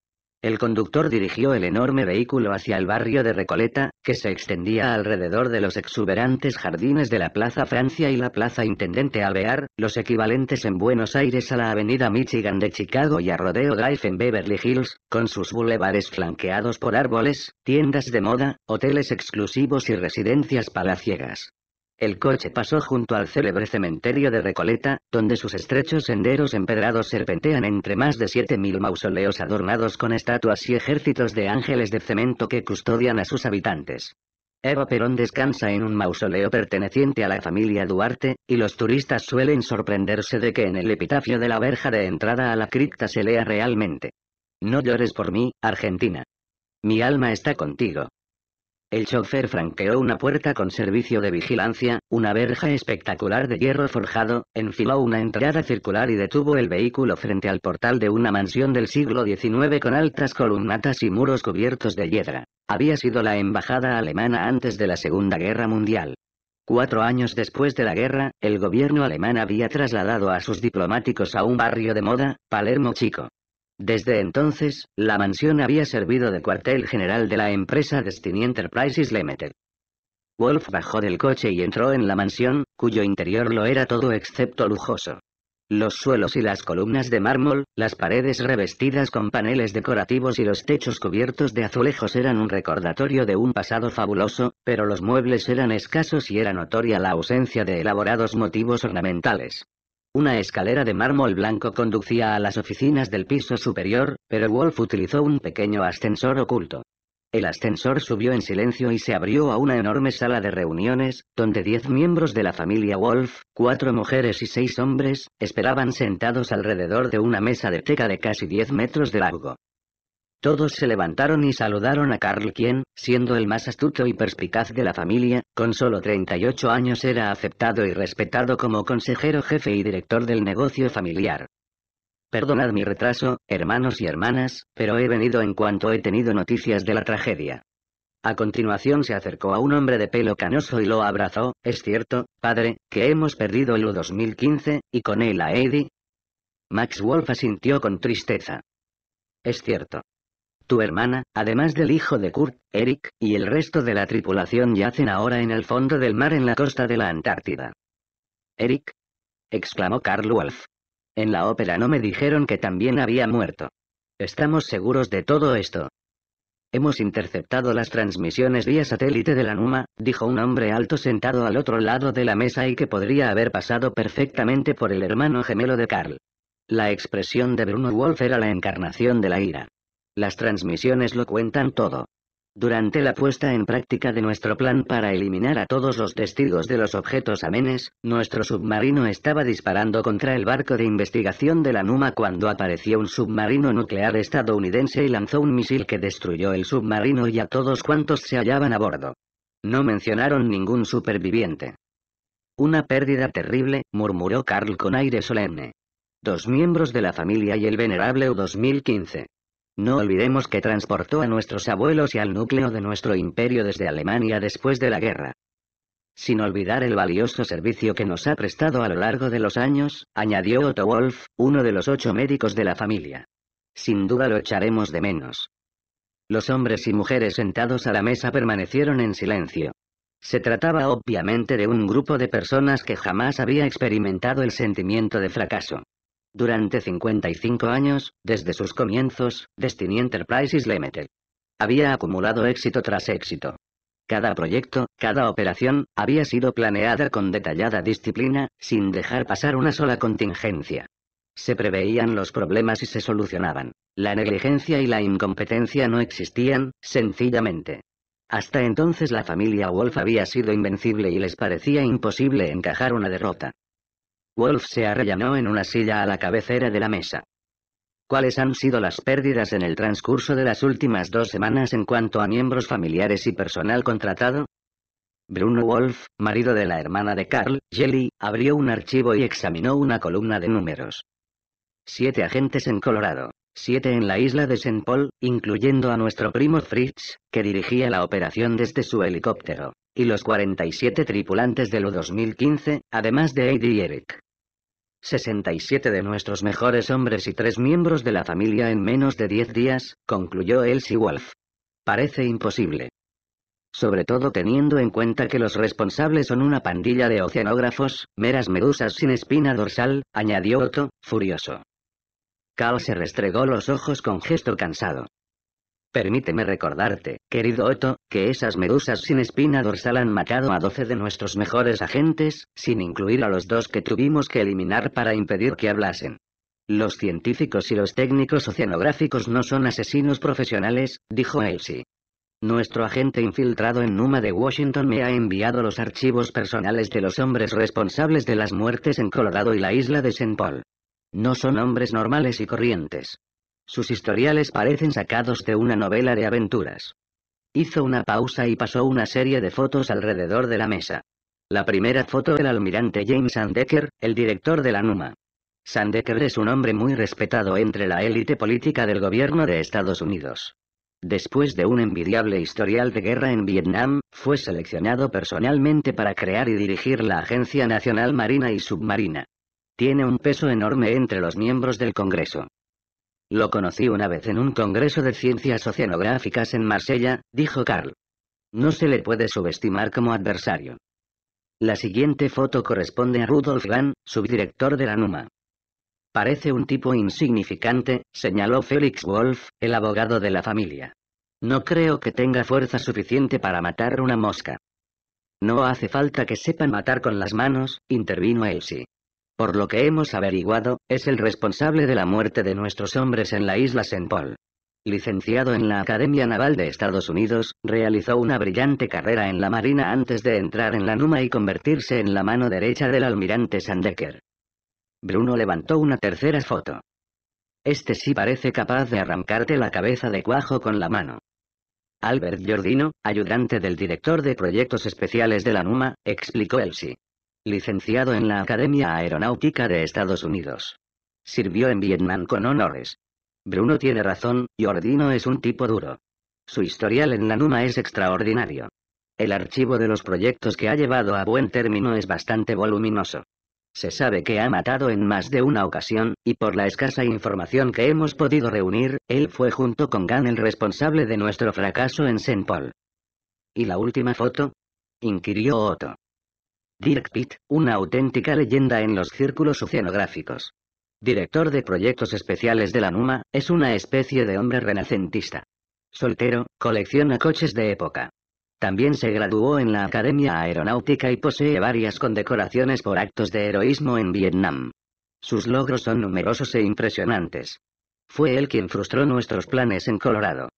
El conductor dirigió el enorme vehículo hacia el barrio de Recoleta, que se extendía alrededor de los exuberantes jardines de la Plaza Francia y la Plaza Intendente Alvear, los equivalentes en Buenos Aires a la Avenida Michigan de Chicago y a Rodeo Drive en Beverly Hills, con sus bulevares flanqueados por árboles, tiendas de moda, hoteles exclusivos y residencias palaciegas. El coche pasó junto al célebre cementerio de Recoleta, donde sus estrechos senderos empedrados serpentean entre más de 7.000 mausoleos adornados con estatuas y ejércitos de ángeles de cemento que custodian a sus habitantes. Eva Perón descansa en un mausoleo perteneciente a la familia Duarte, y los turistas suelen sorprenderse de que en el epitafio de la verja de entrada a la cripta se lea realmente. No llores por mí, Argentina. Mi alma está contigo. El chofer franqueó una puerta con servicio de vigilancia, una verja espectacular de hierro forjado, enfiló una entrada circular y detuvo el vehículo frente al portal de una mansión del siglo XIX con altas columnatas y muros cubiertos de hiedra. Había sido la embajada alemana antes de la Segunda Guerra Mundial. Cuatro años después de la guerra, el gobierno alemán había trasladado a sus diplomáticos a un barrio de moda, Palermo Chico. Desde entonces, la mansión había servido de cuartel general de la empresa Destiny Enterprises Limited. Wolf bajó del coche y entró en la mansión, cuyo interior lo era todo excepto lujoso. Los suelos y las columnas de mármol, las paredes revestidas con paneles decorativos y los techos cubiertos de azulejos eran un recordatorio de un pasado fabuloso, pero los muebles eran escasos y era notoria la ausencia de elaborados motivos ornamentales. Una escalera de mármol blanco conducía a las oficinas del piso superior, pero Wolf utilizó un pequeño ascensor oculto. El ascensor subió en silencio y se abrió a una enorme sala de reuniones, donde diez miembros de la familia Wolf, cuatro mujeres y seis hombres, esperaban sentados alrededor de una mesa de teca de casi diez metros de largo. Todos se levantaron y saludaron a Carl quien, siendo el más astuto y perspicaz de la familia, con solo 38 años era aceptado y respetado como consejero jefe y director del negocio familiar. Perdonad mi retraso, hermanos y hermanas, pero he venido en cuanto he tenido noticias de la tragedia. A continuación se acercó a un hombre de pelo canoso y lo abrazó, es cierto, padre, que hemos perdido el 2015, y con él a Eddie. Max Wolf asintió con tristeza. Es cierto. Tu hermana, además del hijo de Kurt, Eric, y el resto de la tripulación yacen ahora en el fondo del mar en la costa de la Antártida. Eric. exclamó Carl Wolf. En la ópera no me dijeron que también había muerto. ¿Estamos seguros de todo esto? Hemos interceptado las transmisiones vía satélite de la NUMA, dijo un hombre alto sentado al otro lado de la mesa y que podría haber pasado perfectamente por el hermano gemelo de Carl. La expresión de Bruno Wolf era la encarnación de la ira. Las transmisiones lo cuentan todo. Durante la puesta en práctica de nuestro plan para eliminar a todos los testigos de los objetos amenes, nuestro submarino estaba disparando contra el barco de investigación de la NUMA cuando apareció un submarino nuclear estadounidense y lanzó un misil que destruyó el submarino y a todos cuantos se hallaban a bordo. No mencionaron ningún superviviente. Una pérdida terrible, murmuró Carl con aire solemne. Dos miembros de la familia y el venerable U 2015. No olvidemos que transportó a nuestros abuelos y al núcleo de nuestro imperio desde Alemania después de la guerra. Sin olvidar el valioso servicio que nos ha prestado a lo largo de los años, añadió Otto Wolf, uno de los ocho médicos de la familia. Sin duda lo echaremos de menos. Los hombres y mujeres sentados a la mesa permanecieron en silencio. Se trataba obviamente de un grupo de personas que jamás había experimentado el sentimiento de fracaso. Durante 55 años, desde sus comienzos, Destiny Enterprises Limited había acumulado éxito tras éxito. Cada proyecto, cada operación, había sido planeada con detallada disciplina, sin dejar pasar una sola contingencia. Se preveían los problemas y se solucionaban. La negligencia y la incompetencia no existían, sencillamente. Hasta entonces la familia Wolf había sido invencible y les parecía imposible encajar una derrota. Wolf se arrellanó en una silla a la cabecera de la mesa. ¿Cuáles han sido las pérdidas en el transcurso de las últimas dos semanas en cuanto a miembros familiares y personal contratado? Bruno Wolf, marido de la hermana de Carl, Jelly, abrió un archivo y examinó una columna de números. Siete agentes en Colorado, siete en la isla de St. Paul, incluyendo a nuestro primo Fritz, que dirigía la operación desde su helicóptero, y los 47 tripulantes de lo 2015 además de Eddie Eric. 67 de nuestros mejores hombres y tres miembros de la familia en menos de 10 días, concluyó Elsie Wolf. Parece imposible. Sobre todo teniendo en cuenta que los responsables son una pandilla de oceanógrafos, meras medusas sin espina dorsal, añadió Otto, furioso. Carl se restregó los ojos con gesto cansado. Permíteme recordarte, querido Otto, que esas medusas sin espina dorsal han matado a 12 de nuestros mejores agentes, sin incluir a los dos que tuvimos que eliminar para impedir que hablasen. Los científicos y los técnicos oceanográficos no son asesinos profesionales, dijo Elsie. Nuestro agente infiltrado en Numa de Washington me ha enviado los archivos personales de los hombres responsables de las muertes en Colorado y la isla de St. Paul. No son hombres normales y corrientes. Sus historiales parecen sacados de una novela de aventuras. Hizo una pausa y pasó una serie de fotos alrededor de la mesa. La primera foto del almirante James Sandecker, el director de la NUMA. Sandecker es un hombre muy respetado entre la élite política del gobierno de Estados Unidos. Después de un envidiable historial de guerra en Vietnam, fue seleccionado personalmente para crear y dirigir la Agencia Nacional Marina y Submarina. Tiene un peso enorme entre los miembros del Congreso. Lo conocí una vez en un congreso de ciencias oceanográficas en Marsella, dijo Carl. No se le puede subestimar como adversario. La siguiente foto corresponde a Rudolf Van, subdirector de la NUMA. Parece un tipo insignificante, señaló Felix Wolf, el abogado de la familia. No creo que tenga fuerza suficiente para matar una mosca. No hace falta que sepan matar con las manos, intervino Elsie. Por lo que hemos averiguado, es el responsable de la muerte de nuestros hombres en la isla St. Paul. Licenciado en la Academia Naval de Estados Unidos, realizó una brillante carrera en la Marina antes de entrar en la NUMA y convertirse en la mano derecha del almirante Sandecker. Bruno levantó una tercera foto. Este sí parece capaz de arrancarte la cabeza de cuajo con la mano. Albert Giordino, ayudante del director de proyectos especiales de la NUMA, explicó el sí licenciado en la Academia Aeronáutica de Estados Unidos. Sirvió en Vietnam con honores. Bruno tiene razón, Jordino es un tipo duro. Su historial en la NUMA es extraordinario. El archivo de los proyectos que ha llevado a buen término es bastante voluminoso. Se sabe que ha matado en más de una ocasión, y por la escasa información que hemos podido reunir, él fue junto con Gan el responsable de nuestro fracaso en Saint Paul. ¿Y la última foto? inquirió Otto. Dirk Pitt, una auténtica leyenda en los círculos oceanográficos. Director de proyectos especiales de la NUMA, es una especie de hombre renacentista. Soltero, colecciona coches de época. También se graduó en la Academia Aeronáutica y posee varias condecoraciones por actos de heroísmo en Vietnam. Sus logros son numerosos e impresionantes. Fue él quien frustró nuestros planes en Colorado.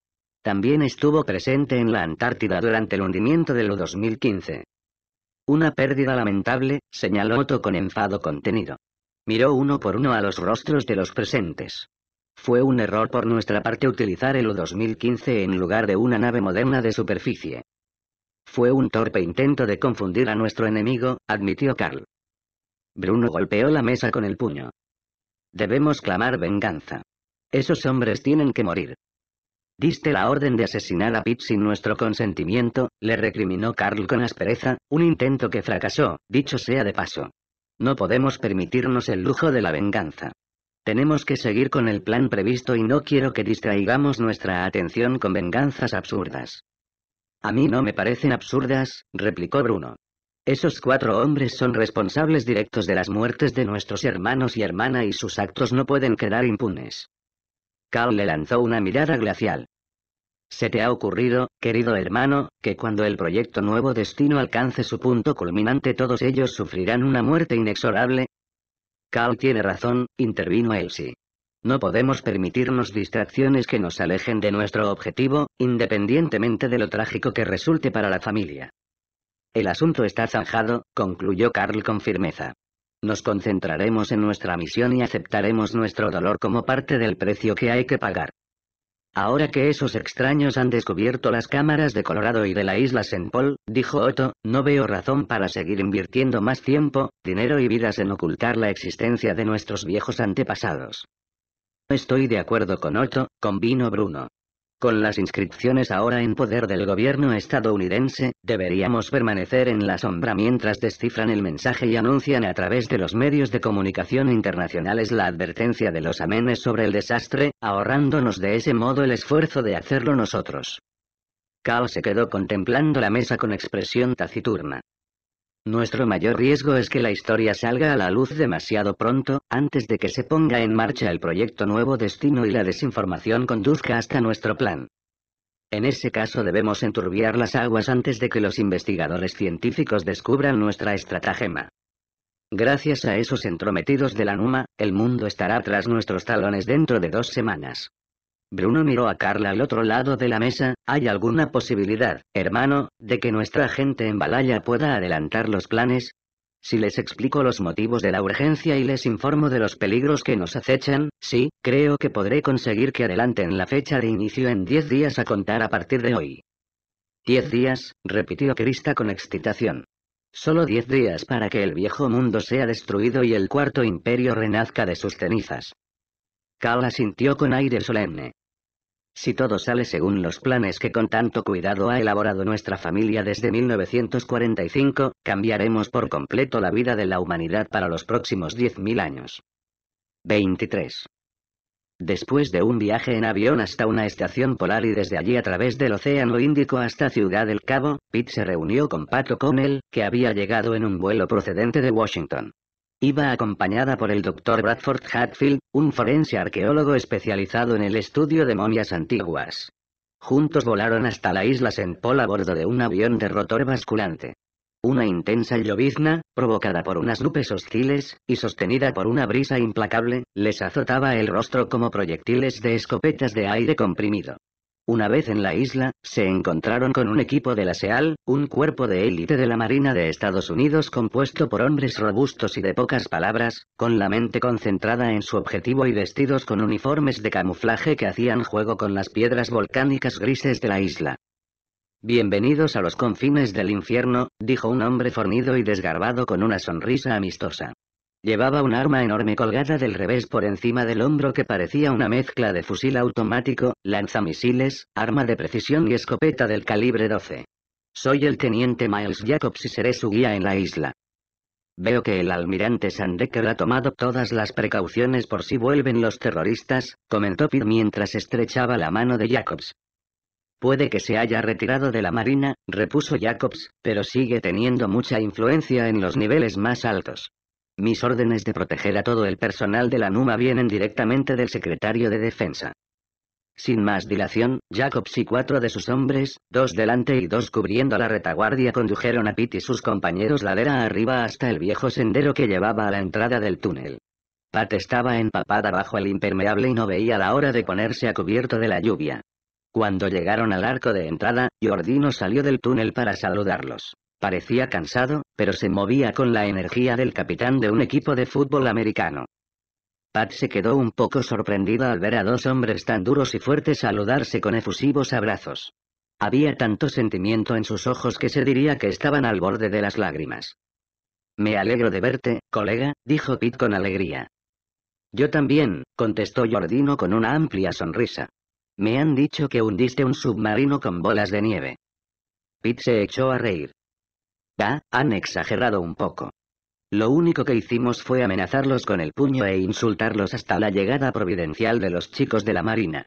También estuvo presente en la Antártida durante el hundimiento de lo 2015. Una pérdida lamentable, señaló Otto con enfado contenido. Miró uno por uno a los rostros de los presentes. Fue un error por nuestra parte utilizar el U-2015 en lugar de una nave moderna de superficie. Fue un torpe intento de confundir a nuestro enemigo, admitió Carl. Bruno golpeó la mesa con el puño. Debemos clamar venganza. Esos hombres tienen que morir. Diste la orden de asesinar a Pete sin nuestro consentimiento, le recriminó Carl con aspereza, un intento que fracasó, dicho sea de paso. No podemos permitirnos el lujo de la venganza. Tenemos que seguir con el plan previsto y no quiero que distraigamos nuestra atención con venganzas absurdas. A mí no me parecen absurdas, replicó Bruno. Esos cuatro hombres son responsables directos de las muertes de nuestros hermanos y hermana y sus actos no pueden quedar impunes. Carl le lanzó una mirada glacial. Se te ha ocurrido, querido hermano, que cuando el proyecto Nuevo Destino alcance su punto culminante todos ellos sufrirán una muerte inexorable. «Carl tiene razón, intervino Elsie. No podemos permitirnos distracciones que nos alejen de nuestro objetivo, independientemente de lo trágico que resulte para la familia. El asunto está zanjado, concluyó Carl con firmeza. Nos concentraremos en nuestra misión y aceptaremos nuestro dolor como parte del precio que hay que pagar. Ahora que esos extraños han descubierto las cámaras de Colorado y de la isla St. Paul, dijo Otto, no veo razón para seguir invirtiendo más tiempo, dinero y vidas en ocultar la existencia de nuestros viejos antepasados. Estoy de acuerdo con Otto, convino Bruno. Con las inscripciones ahora en poder del gobierno estadounidense, deberíamos permanecer en la sombra mientras descifran el mensaje y anuncian a través de los medios de comunicación internacionales la advertencia de los amenes sobre el desastre, ahorrándonos de ese modo el esfuerzo de hacerlo nosotros. Cao se quedó contemplando la mesa con expresión taciturna. Nuestro mayor riesgo es que la historia salga a la luz demasiado pronto, antes de que se ponga en marcha el proyecto Nuevo Destino y la desinformación conduzca hasta nuestro plan. En ese caso debemos enturbiar las aguas antes de que los investigadores científicos descubran nuestra estratagema. Gracias a esos entrometidos de la NUMA, el mundo estará tras nuestros talones dentro de dos semanas. Bruno miró a Carla al otro lado de la mesa, ¿hay alguna posibilidad, hermano, de que nuestra gente en Balaya pueda adelantar los planes? Si les explico los motivos de la urgencia y les informo de los peligros que nos acechan, sí, creo que podré conseguir que adelanten la fecha de inicio en diez días a contar a partir de hoy. Diez días, repitió Krista con excitación. Solo diez días para que el viejo mundo sea destruido y el cuarto imperio renazca de sus cenizas. Carla sintió con aire solemne. Si todo sale según los planes que con tanto cuidado ha elaborado nuestra familia desde 1945, cambiaremos por completo la vida de la humanidad para los próximos 10.000 años. 23. Después de un viaje en avión hasta una estación polar y desde allí a través del Océano Índico hasta Ciudad del Cabo, Pitt se reunió con Pato Connell, que había llegado en un vuelo procedente de Washington. Iba acompañada por el doctor Bradford Hatfield, un forense arqueólogo especializado en el estudio de momias antiguas. Juntos volaron hasta la isla Paul a bordo de un avión de rotor basculante. Una intensa llovizna, provocada por unas nubes hostiles, y sostenida por una brisa implacable, les azotaba el rostro como proyectiles de escopetas de aire comprimido. Una vez en la isla, se encontraron con un equipo de la SEAL, un cuerpo de élite de la Marina de Estados Unidos compuesto por hombres robustos y de pocas palabras, con la mente concentrada en su objetivo y vestidos con uniformes de camuflaje que hacían juego con las piedras volcánicas grises de la isla. Bienvenidos a los confines del infierno, dijo un hombre fornido y desgarbado con una sonrisa amistosa. Llevaba un arma enorme colgada del revés por encima del hombro que parecía una mezcla de fusil automático, lanzamisiles, arma de precisión y escopeta del calibre 12. Soy el teniente Miles Jacobs y seré su guía en la isla. Veo que el almirante Sandecker ha tomado todas las precauciones por si vuelven los terroristas, comentó Pitt mientras estrechaba la mano de Jacobs. Puede que se haya retirado de la marina, repuso Jacobs, pero sigue teniendo mucha influencia en los niveles más altos. Mis órdenes de proteger a todo el personal de la NUMA vienen directamente del secretario de Defensa. Sin más dilación, Jacobs y cuatro de sus hombres, dos delante y dos cubriendo la retaguardia, condujeron a Pitt y sus compañeros ladera arriba hasta el viejo sendero que llevaba a la entrada del túnel. Pat estaba empapada bajo el impermeable y no veía la hora de ponerse a cubierto de la lluvia. Cuando llegaron al arco de entrada, Jordino salió del túnel para saludarlos. Parecía cansado, pero se movía con la energía del capitán de un equipo de fútbol americano. Pat se quedó un poco sorprendido al ver a dos hombres tan duros y fuertes saludarse con efusivos abrazos. Había tanto sentimiento en sus ojos que se diría que estaban al borde de las lágrimas. Me alegro de verte, colega, dijo Pete con alegría. Yo también, contestó Jordino con una amplia sonrisa. Me han dicho que hundiste un submarino con bolas de nieve. Pete se echó a reír. Ah, han exagerado un poco. Lo único que hicimos fue amenazarlos con el puño e insultarlos hasta la llegada providencial de los chicos de la Marina.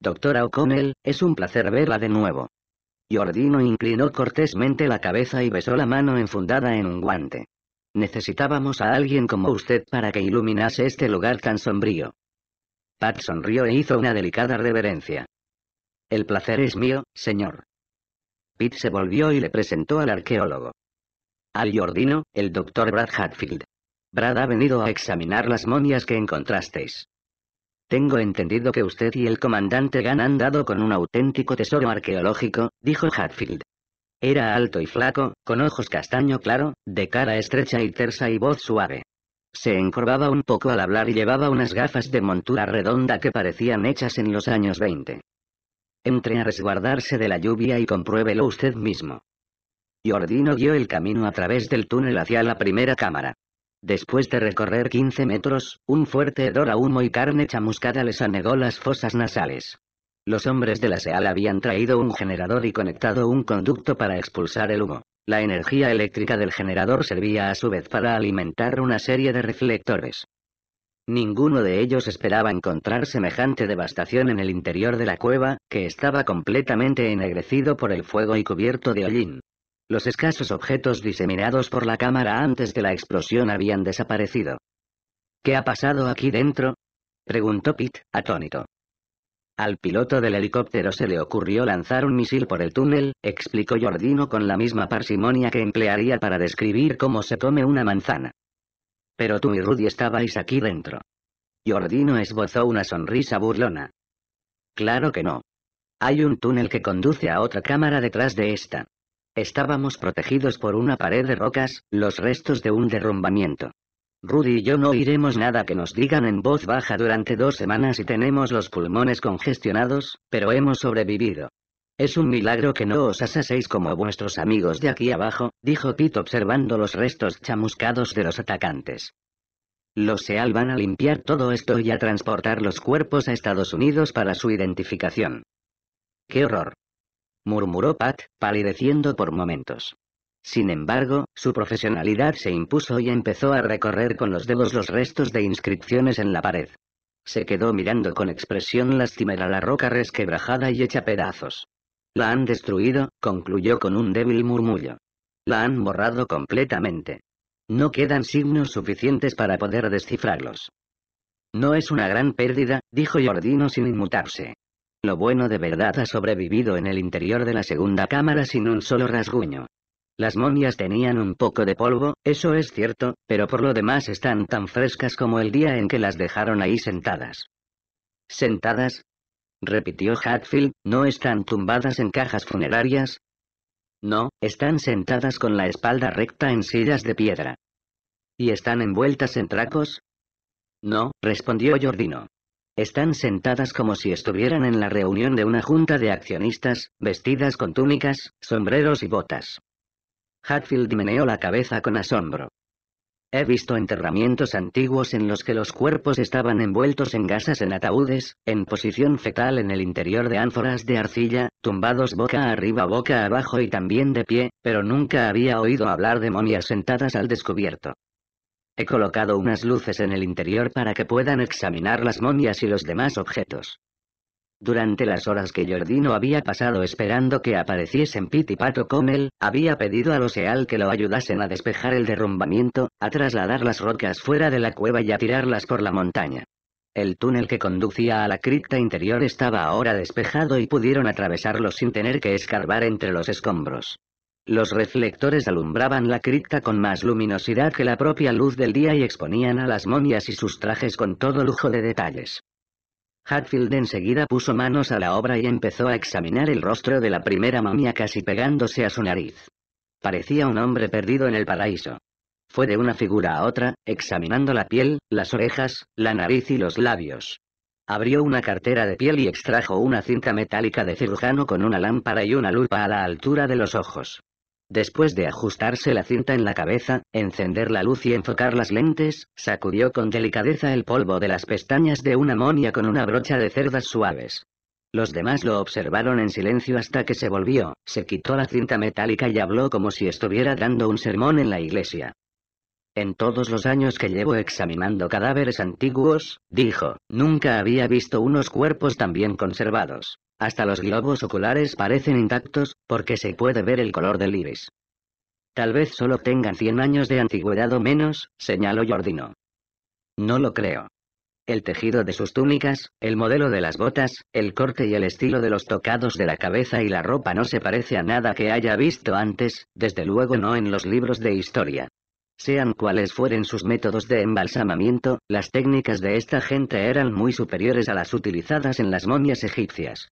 Doctora O'Connell, es un placer verla de nuevo. Jordino inclinó cortésmente la cabeza y besó la mano enfundada en un guante. Necesitábamos a alguien como usted para que iluminase este lugar tan sombrío. Pat sonrió e hizo una delicada reverencia. El placer es mío, señor se volvió y le presentó al arqueólogo. Al Jordino, el doctor Brad Hatfield. Brad ha venido a examinar las momias que encontrasteis. Tengo entendido que usted y el comandante Gunn han dado con un auténtico tesoro arqueológico, dijo Hatfield. Era alto y flaco, con ojos castaño claro, de cara estrecha y tersa y voz suave. Se encorvaba un poco al hablar y llevaba unas gafas de montura redonda que parecían hechas en los años 20. Entre a resguardarse de la lluvia y compruébelo usted mismo. Jordino guió el camino a través del túnel hacia la primera cámara. Después de recorrer 15 metros, un fuerte hedor a humo y carne chamuscada les anegó las fosas nasales. Los hombres de la SEAL habían traído un generador y conectado un conducto para expulsar el humo. La energía eléctrica del generador servía a su vez para alimentar una serie de reflectores. Ninguno de ellos esperaba encontrar semejante devastación en el interior de la cueva, que estaba completamente ennegrecido por el fuego y cubierto de hollín. Los escasos objetos diseminados por la cámara antes de la explosión habían desaparecido. ¿Qué ha pasado aquí dentro? preguntó Pete, atónito. Al piloto del helicóptero se le ocurrió lanzar un misil por el túnel, explicó Jordino con la misma parsimonia que emplearía para describir cómo se come una manzana. Pero tú y Rudy estabais aquí dentro. Jordino esbozó una sonrisa burlona. Claro que no. Hay un túnel que conduce a otra cámara detrás de esta. Estábamos protegidos por una pared de rocas, los restos de un derrumbamiento. Rudy y yo no oiremos nada que nos digan en voz baja durante dos semanas y tenemos los pulmones congestionados, pero hemos sobrevivido. Es un milagro que no os asaseis como vuestros amigos de aquí abajo, dijo Pete observando los restos chamuscados de los atacantes. Los SEAL van a limpiar todo esto y a transportar los cuerpos a Estados Unidos para su identificación. ¡Qué horror! murmuró Pat, palideciendo por momentos. Sin embargo, su profesionalidad se impuso y empezó a recorrer con los dedos los restos de inscripciones en la pared. Se quedó mirando con expresión lastimera la roca resquebrajada y hecha pedazos. La han destruido, concluyó con un débil murmullo. La han borrado completamente. No quedan signos suficientes para poder descifrarlos. No es una gran pérdida, dijo Jordino sin inmutarse. Lo bueno de verdad ha sobrevivido en el interior de la segunda cámara sin un solo rasguño. Las momias tenían un poco de polvo, eso es cierto, pero por lo demás están tan frescas como el día en que las dejaron ahí sentadas. Sentadas, repitió Hatfield, ¿no están tumbadas en cajas funerarias? No, están sentadas con la espalda recta en sillas de piedra. ¿Y están envueltas en tracos? No, respondió Jordino. Están sentadas como si estuvieran en la reunión de una junta de accionistas, vestidas con túnicas, sombreros y botas. Hatfield meneó la cabeza con asombro. He visto enterramientos antiguos en los que los cuerpos estaban envueltos en gasas en ataúdes, en posición fetal en el interior de ánforas de arcilla, tumbados boca arriba boca abajo y también de pie, pero nunca había oído hablar de momias sentadas al descubierto. He colocado unas luces en el interior para que puedan examinar las momias y los demás objetos. Durante las horas que Jordino había pasado esperando que apareciesen Piti y Pato él, había pedido al los que lo ayudasen a despejar el derrumbamiento, a trasladar las rocas fuera de la cueva y a tirarlas por la montaña. El túnel que conducía a la cripta interior estaba ahora despejado y pudieron atravesarlo sin tener que escarbar entre los escombros. Los reflectores alumbraban la cripta con más luminosidad que la propia luz del día y exponían a las momias y sus trajes con todo lujo de detalles. Hatfield enseguida puso manos a la obra y empezó a examinar el rostro de la primera mamía casi pegándose a su nariz. Parecía un hombre perdido en el paraíso. Fue de una figura a otra, examinando la piel, las orejas, la nariz y los labios. Abrió una cartera de piel y extrajo una cinta metálica de cirujano con una lámpara y una lupa a la altura de los ojos. Después de ajustarse la cinta en la cabeza, encender la luz y enfocar las lentes, sacudió con delicadeza el polvo de las pestañas de una monia con una brocha de cerdas suaves. Los demás lo observaron en silencio hasta que se volvió, se quitó la cinta metálica y habló como si estuviera dando un sermón en la iglesia. En todos los años que llevo examinando cadáveres antiguos, dijo, nunca había visto unos cuerpos tan bien conservados. Hasta los globos oculares parecen intactos, porque se puede ver el color del iris. Tal vez solo tengan 100 años de antigüedad o menos, señaló Jordino. No lo creo. El tejido de sus túnicas, el modelo de las botas, el corte y el estilo de los tocados de la cabeza y la ropa no se parece a nada que haya visto antes, desde luego no en los libros de historia. Sean cuales fueren sus métodos de embalsamamiento, las técnicas de esta gente eran muy superiores a las utilizadas en las momias egipcias.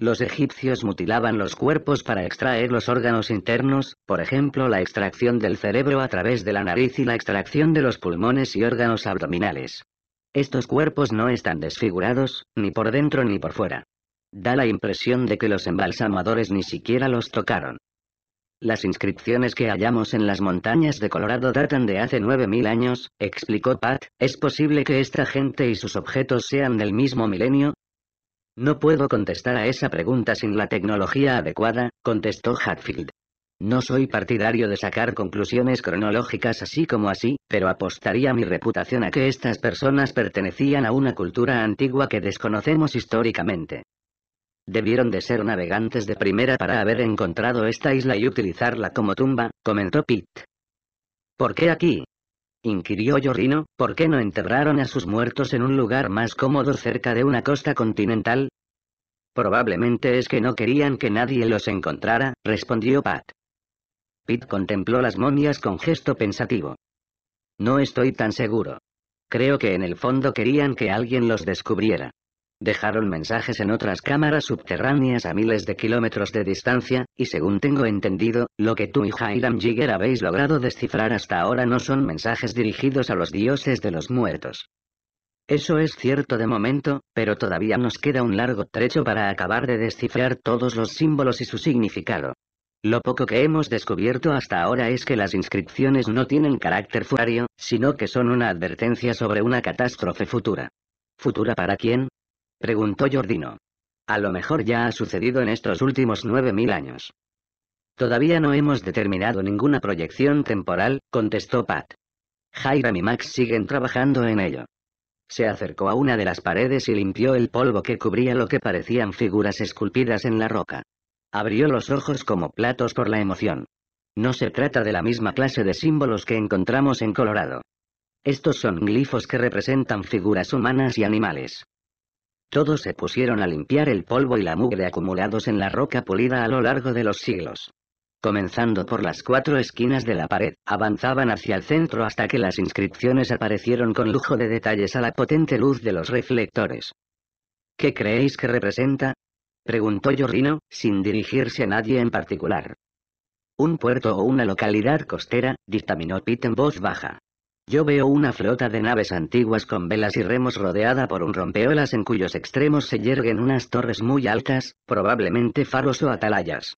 Los egipcios mutilaban los cuerpos para extraer los órganos internos, por ejemplo la extracción del cerebro a través de la nariz y la extracción de los pulmones y órganos abdominales. Estos cuerpos no están desfigurados, ni por dentro ni por fuera. Da la impresión de que los embalsamadores ni siquiera los tocaron. Las inscripciones que hallamos en las montañas de Colorado datan de hace 9.000 años, explicó Pat, ¿es posible que esta gente y sus objetos sean del mismo milenio? No puedo contestar a esa pregunta sin la tecnología adecuada, contestó Hatfield. No soy partidario de sacar conclusiones cronológicas así como así, pero apostaría mi reputación a que estas personas pertenecían a una cultura antigua que desconocemos históricamente. Debieron de ser navegantes de primera para haber encontrado esta isla y utilizarla como tumba, comentó Pitt. ¿Por qué aquí? inquirió Yorino, ¿por qué no enterraron a sus muertos en un lugar más cómodo cerca de una costa continental? Probablemente es que no querían que nadie los encontrara, respondió Pat. Pitt contempló las momias con gesto pensativo. No estoy tan seguro. Creo que en el fondo querían que alguien los descubriera. Dejaron mensajes en otras cámaras subterráneas a miles de kilómetros de distancia, y según tengo entendido, lo que tú y Hiram Jigger habéis logrado descifrar hasta ahora no son mensajes dirigidos a los dioses de los muertos. Eso es cierto de momento, pero todavía nos queda un largo trecho para acabar de descifrar todos los símbolos y su significado. Lo poco que hemos descubierto hasta ahora es que las inscripciones no tienen carácter furario, sino que son una advertencia sobre una catástrofe futura. ¿Futura para quién? Preguntó Jordino. A lo mejor ya ha sucedido en estos últimos 9.000 años. Todavía no hemos determinado ninguna proyección temporal, contestó Pat. Hiram y Max siguen trabajando en ello. Se acercó a una de las paredes y limpió el polvo que cubría lo que parecían figuras esculpidas en la roca. Abrió los ojos como platos por la emoción. No se trata de la misma clase de símbolos que encontramos en Colorado. Estos son glifos que representan figuras humanas y animales. Todos se pusieron a limpiar el polvo y la mugre acumulados en la roca pulida a lo largo de los siglos. Comenzando por las cuatro esquinas de la pared, avanzaban hacia el centro hasta que las inscripciones aparecieron con lujo de detalles a la potente luz de los reflectores. ¿Qué creéis que representa? preguntó Yorrino, sin dirigirse a nadie en particular. Un puerto o una localidad costera, dictaminó Pete en voz baja. Yo veo una flota de naves antiguas con velas y remos rodeada por un rompeolas en cuyos extremos se yerguen unas torres muy altas, probablemente faros o atalayas.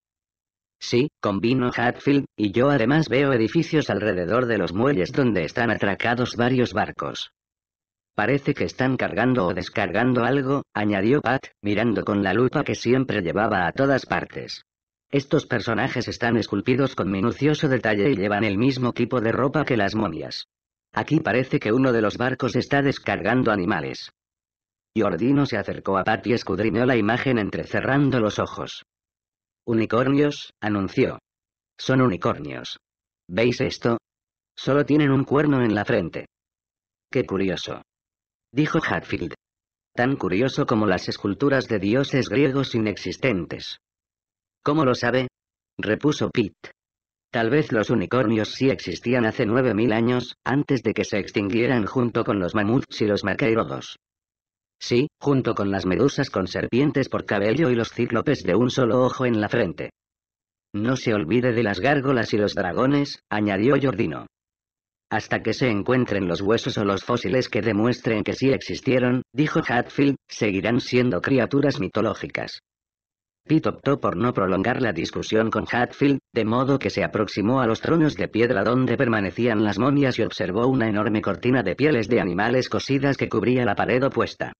Sí, combino Hatfield, y yo además veo edificios alrededor de los muelles donde están atracados varios barcos. Parece que están cargando o descargando algo, añadió Pat, mirando con la lupa que siempre llevaba a todas partes. Estos personajes están esculpidos con minucioso detalle y llevan el mismo tipo de ropa que las momias. Aquí parece que uno de los barcos está descargando animales. Giordino se acercó a Pat y escudriñó la imagen entrecerrando los ojos. Unicornios, anunció. Son unicornios. ¿Veis esto? Solo tienen un cuerno en la frente. Qué curioso. Dijo Hatfield. Tan curioso como las esculturas de dioses griegos inexistentes. ¿Cómo lo sabe? Repuso Pitt. Tal vez los unicornios sí existían hace 9.000 años, antes de que se extinguieran junto con los mamuts y los maquerodos. Sí, junto con las medusas con serpientes por cabello y los cíclopes de un solo ojo en la frente. No se olvide de las gárgolas y los dragones, añadió Jordino. Hasta que se encuentren los huesos o los fósiles que demuestren que sí existieron, dijo Hatfield, seguirán siendo criaturas mitológicas. Pete optó por no prolongar la discusión con Hatfield, de modo que se aproximó a los tronos de piedra donde permanecían las momias y observó una enorme cortina de pieles de animales cosidas que cubría la pared opuesta.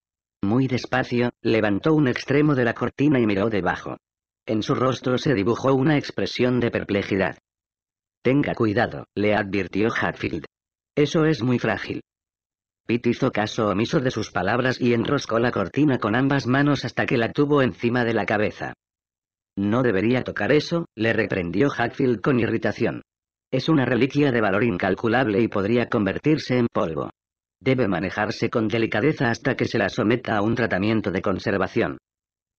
Muy despacio, levantó un extremo de la cortina y miró debajo. En su rostro se dibujó una expresión de perplejidad. Tenga cuidado, le advirtió Hatfield. Eso es muy frágil. Pete hizo caso omiso de sus palabras y enroscó la cortina con ambas manos hasta que la tuvo encima de la cabeza. No debería tocar eso, le reprendió Hackfield con irritación. Es una reliquia de valor incalculable y podría convertirse en polvo. Debe manejarse con delicadeza hasta que se la someta a un tratamiento de conservación.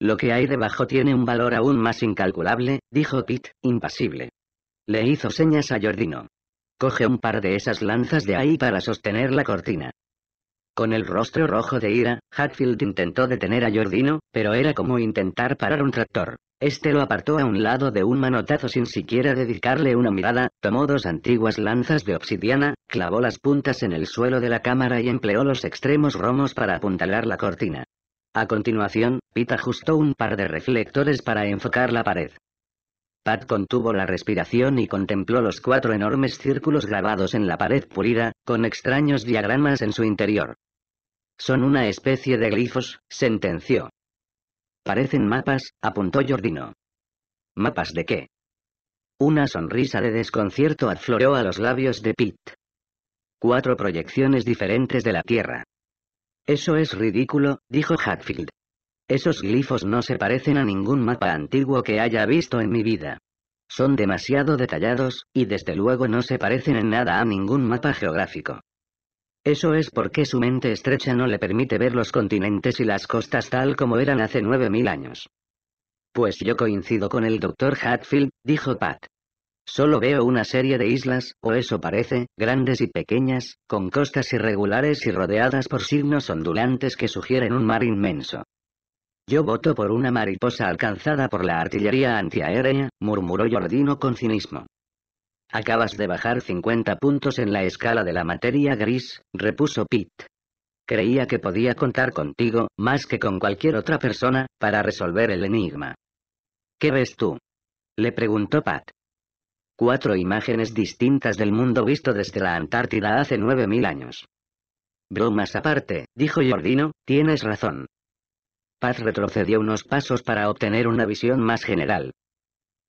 Lo que hay debajo tiene un valor aún más incalculable, dijo Pitt, impasible. Le hizo señas a Jordino. Coge un par de esas lanzas de ahí para sostener la cortina. Con el rostro rojo de ira, Hatfield intentó detener a Jordino, pero era como intentar parar un tractor. Este lo apartó a un lado de un manotazo sin siquiera dedicarle una mirada, tomó dos antiguas lanzas de obsidiana, clavó las puntas en el suelo de la cámara y empleó los extremos romos para apuntalar la cortina. A continuación, Pete ajustó un par de reflectores para enfocar la pared. Pat contuvo la respiración y contempló los cuatro enormes círculos grabados en la pared pulida, con extraños diagramas en su interior. Son una especie de glifos, sentenció. Parecen mapas, apuntó Jordino. ¿Mapas de qué? Una sonrisa de desconcierto afloró a los labios de Pitt. Cuatro proyecciones diferentes de la Tierra. Eso es ridículo, dijo Hatfield. Esos glifos no se parecen a ningún mapa antiguo que haya visto en mi vida. Son demasiado detallados, y desde luego no se parecen en nada a ningún mapa geográfico. Eso es porque su mente estrecha no le permite ver los continentes y las costas tal como eran hace nueve mil años. Pues yo coincido con el doctor Hatfield, dijo Pat. Solo veo una serie de islas, o eso parece, grandes y pequeñas, con costas irregulares y rodeadas por signos ondulantes que sugieren un mar inmenso. Yo voto por una mariposa alcanzada por la artillería antiaérea, murmuró Jordino con cinismo. Acabas de bajar 50 puntos en la escala de la materia gris, repuso Pete. Creía que podía contar contigo, más que con cualquier otra persona, para resolver el enigma. ¿Qué ves tú? Le preguntó Pat. Cuatro imágenes distintas del mundo visto desde la Antártida hace 9.000 años. Bromas aparte, dijo Jordino, tienes razón. Pat retrocedió unos pasos para obtener una visión más general.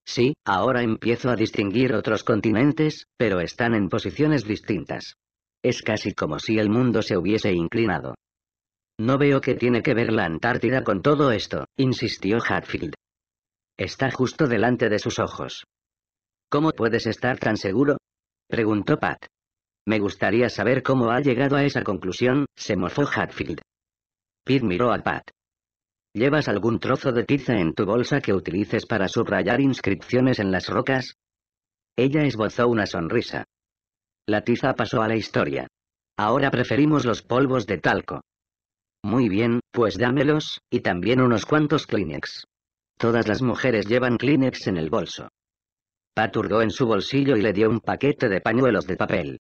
Sí, ahora empiezo a distinguir otros continentes, pero están en posiciones distintas. Es casi como si el mundo se hubiese inclinado. No veo qué tiene que ver la Antártida con todo esto, insistió Hatfield. Está justo delante de sus ojos. ¿Cómo puedes estar tan seguro? preguntó Pat. Me gustaría saber cómo ha llegado a esa conclusión, se mofó Hatfield. Pete miró a Pat. ¿Llevas algún trozo de tiza en tu bolsa que utilices para subrayar inscripciones en las rocas? Ella esbozó una sonrisa. La tiza pasó a la historia. Ahora preferimos los polvos de talco. Muy bien, pues dámelos, y también unos cuantos Kleenex. Todas las mujeres llevan Kleenex en el bolso. Pat en su bolsillo y le dio un paquete de pañuelos de papel.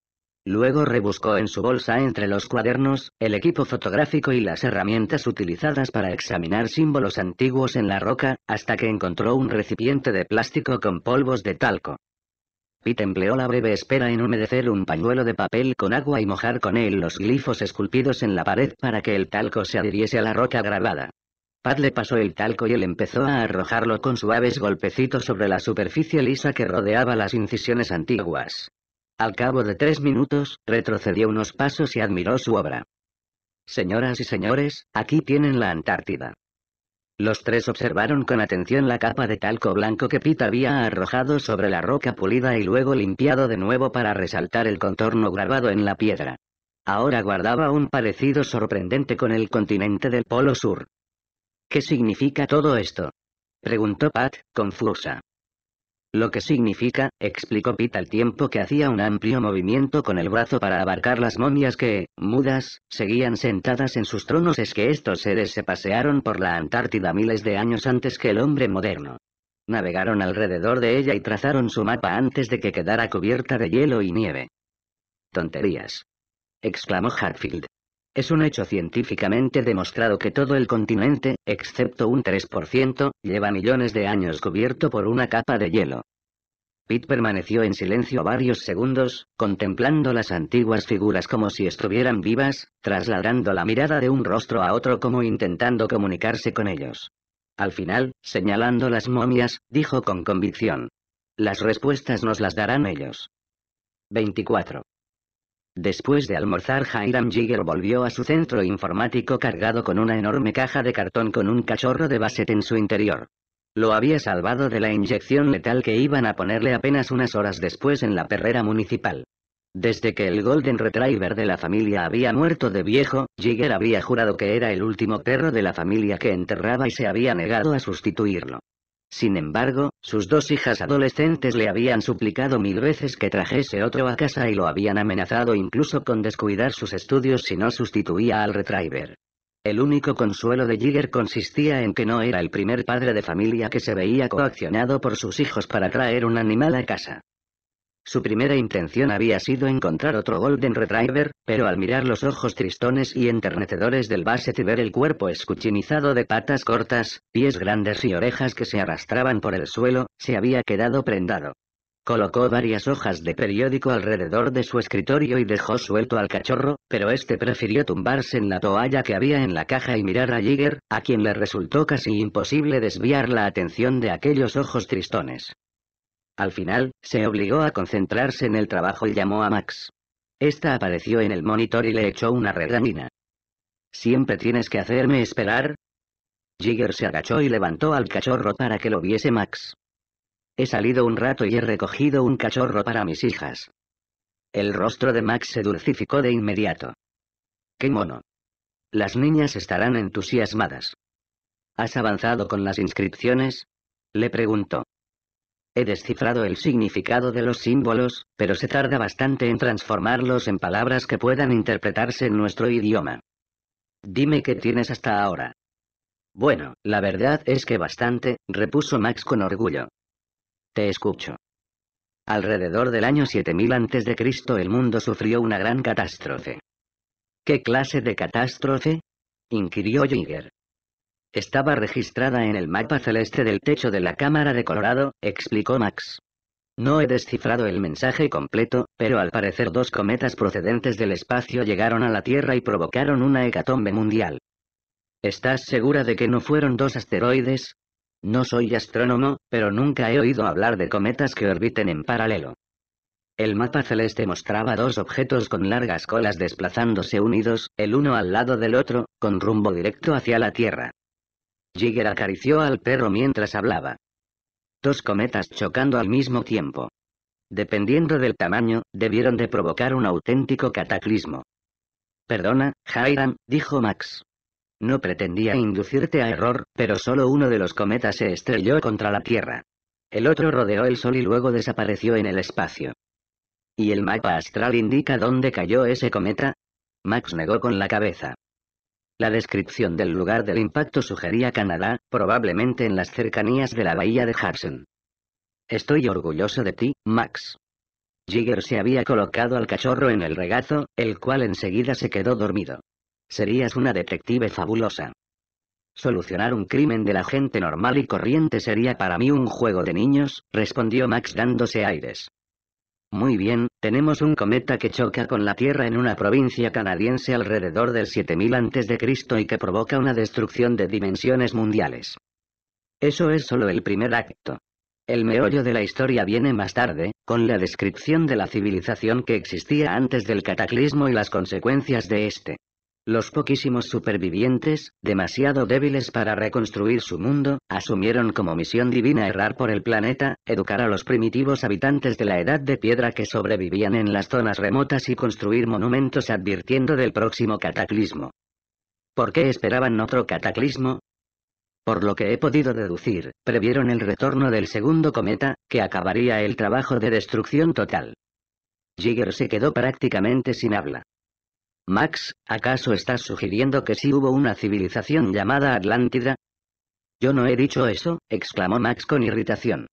Luego rebuscó en su bolsa entre los cuadernos, el equipo fotográfico y las herramientas utilizadas para examinar símbolos antiguos en la roca, hasta que encontró un recipiente de plástico con polvos de talco. Pete empleó la breve espera en humedecer un pañuelo de papel con agua y mojar con él los glifos esculpidos en la pared para que el talco se adhiriese a la roca grabada. Pat le pasó el talco y él empezó a arrojarlo con suaves golpecitos sobre la superficie lisa que rodeaba las incisiones antiguas. Al cabo de tres minutos, retrocedió unos pasos y admiró su obra. Señoras y señores, aquí tienen la Antártida. Los tres observaron con atención la capa de talco blanco que Pete había arrojado sobre la roca pulida y luego limpiado de nuevo para resaltar el contorno grabado en la piedra. Ahora guardaba un parecido sorprendente con el continente del Polo Sur. ¿Qué significa todo esto? preguntó Pat, confusa. Lo que significa, explicó Pete al tiempo que hacía un amplio movimiento con el brazo para abarcar las momias que, mudas, seguían sentadas en sus tronos es que estos seres se pasearon por la Antártida miles de años antes que el hombre moderno. Navegaron alrededor de ella y trazaron su mapa antes de que quedara cubierta de hielo y nieve. Tonterías. exclamó Hartfield. Es un hecho científicamente demostrado que todo el continente, excepto un 3%, lleva millones de años cubierto por una capa de hielo. Pitt permaneció en silencio varios segundos, contemplando las antiguas figuras como si estuvieran vivas, trasladando la mirada de un rostro a otro como intentando comunicarse con ellos. Al final, señalando las momias, dijo con convicción. Las respuestas nos las darán ellos. 24. Después de almorzar Hiram Jigger volvió a su centro informático cargado con una enorme caja de cartón con un cachorro de Basset en su interior. Lo había salvado de la inyección letal que iban a ponerle apenas unas horas después en la perrera municipal. Desde que el Golden Retriever de la familia había muerto de viejo, Jigger había jurado que era el último perro de la familia que enterraba y se había negado a sustituirlo. Sin embargo, sus dos hijas adolescentes le habían suplicado mil veces que trajese otro a casa y lo habían amenazado incluso con descuidar sus estudios si no sustituía al retriever. El único consuelo de Jigger consistía en que no era el primer padre de familia que se veía coaccionado por sus hijos para traer un animal a casa. Su primera intención había sido encontrar otro Golden Retriever, pero al mirar los ojos tristones y enternecedores del Basset y ver el cuerpo escuchinizado de patas cortas, pies grandes y orejas que se arrastraban por el suelo, se había quedado prendado. Colocó varias hojas de periódico alrededor de su escritorio y dejó suelto al cachorro, pero este prefirió tumbarse en la toalla que había en la caja y mirar a Jigger, a quien le resultó casi imposible desviar la atención de aquellos ojos tristones. Al final, se obligó a concentrarse en el trabajo y llamó a Max. Esta apareció en el monitor y le echó una regañina. ¿Siempre tienes que hacerme esperar? Jigger se agachó y levantó al cachorro para que lo viese Max. He salido un rato y he recogido un cachorro para mis hijas. El rostro de Max se dulcificó de inmediato. ¡Qué mono! Las niñas estarán entusiasmadas. ¿Has avanzado con las inscripciones? Le preguntó. He descifrado el significado de los símbolos, pero se tarda bastante en transformarlos en palabras que puedan interpretarse en nuestro idioma. Dime qué tienes hasta ahora. Bueno, la verdad es que bastante, repuso Max con orgullo. Te escucho. Alrededor del año 7000 a.C. el mundo sufrió una gran catástrofe. ¿Qué clase de catástrofe? inquirió Jäger. Estaba registrada en el mapa celeste del techo de la cámara de Colorado, explicó Max. No he descifrado el mensaje completo, pero al parecer dos cometas procedentes del espacio llegaron a la Tierra y provocaron una hecatombe mundial. ¿Estás segura de que no fueron dos asteroides? No soy astrónomo, pero nunca he oído hablar de cometas que orbiten en paralelo. El mapa celeste mostraba dos objetos con largas colas desplazándose unidos, el uno al lado del otro, con rumbo directo hacia la Tierra. Jigger acarició al perro mientras hablaba. Dos cometas chocando al mismo tiempo. Dependiendo del tamaño, debieron de provocar un auténtico cataclismo. Perdona, Hiram, dijo Max. No pretendía inducirte a error, pero solo uno de los cometas se estrelló contra la Tierra. El otro rodeó el Sol y luego desapareció en el espacio. ¿Y el mapa astral indica dónde cayó ese cometa? Max negó con la cabeza. La descripción del lugar del impacto sugería Canadá, probablemente en las cercanías de la bahía de Hudson. Estoy orgulloso de ti, Max. Jigger se había colocado al cachorro en el regazo, el cual enseguida se quedó dormido. Serías una detective fabulosa. Solucionar un crimen de la gente normal y corriente sería para mí un juego de niños, respondió Max dándose aires. Muy bien, tenemos un cometa que choca con la Tierra en una provincia canadiense alrededor del 7000 a.C. y que provoca una destrucción de dimensiones mundiales. Eso es solo el primer acto. El meollo de la historia viene más tarde, con la descripción de la civilización que existía antes del cataclismo y las consecuencias de este. Los poquísimos supervivientes, demasiado débiles para reconstruir su mundo, asumieron como misión divina errar por el planeta, educar a los primitivos habitantes de la Edad de Piedra que sobrevivían en las zonas remotas y construir monumentos advirtiendo del próximo cataclismo. ¿Por qué esperaban otro cataclismo? Por lo que he podido deducir, previeron el retorno del segundo cometa, que acabaría el trabajo de destrucción total. Jigger se quedó prácticamente sin habla. Max, ¿acaso estás sugiriendo que sí hubo una civilización llamada Atlántida? Yo no he dicho eso, exclamó Max con irritación.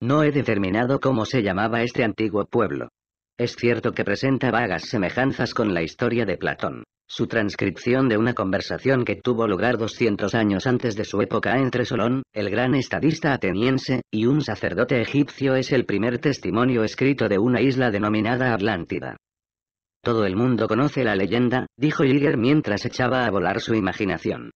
No he determinado cómo se llamaba este antiguo pueblo. Es cierto que presenta vagas semejanzas con la historia de Platón, su transcripción de una conversación que tuvo lugar 200 años antes de su época entre Solón, el gran estadista ateniense, y un sacerdote egipcio es el primer testimonio escrito de una isla denominada Atlántida. Todo el mundo conoce la leyenda, dijo Iger mientras echaba a volar su imaginación.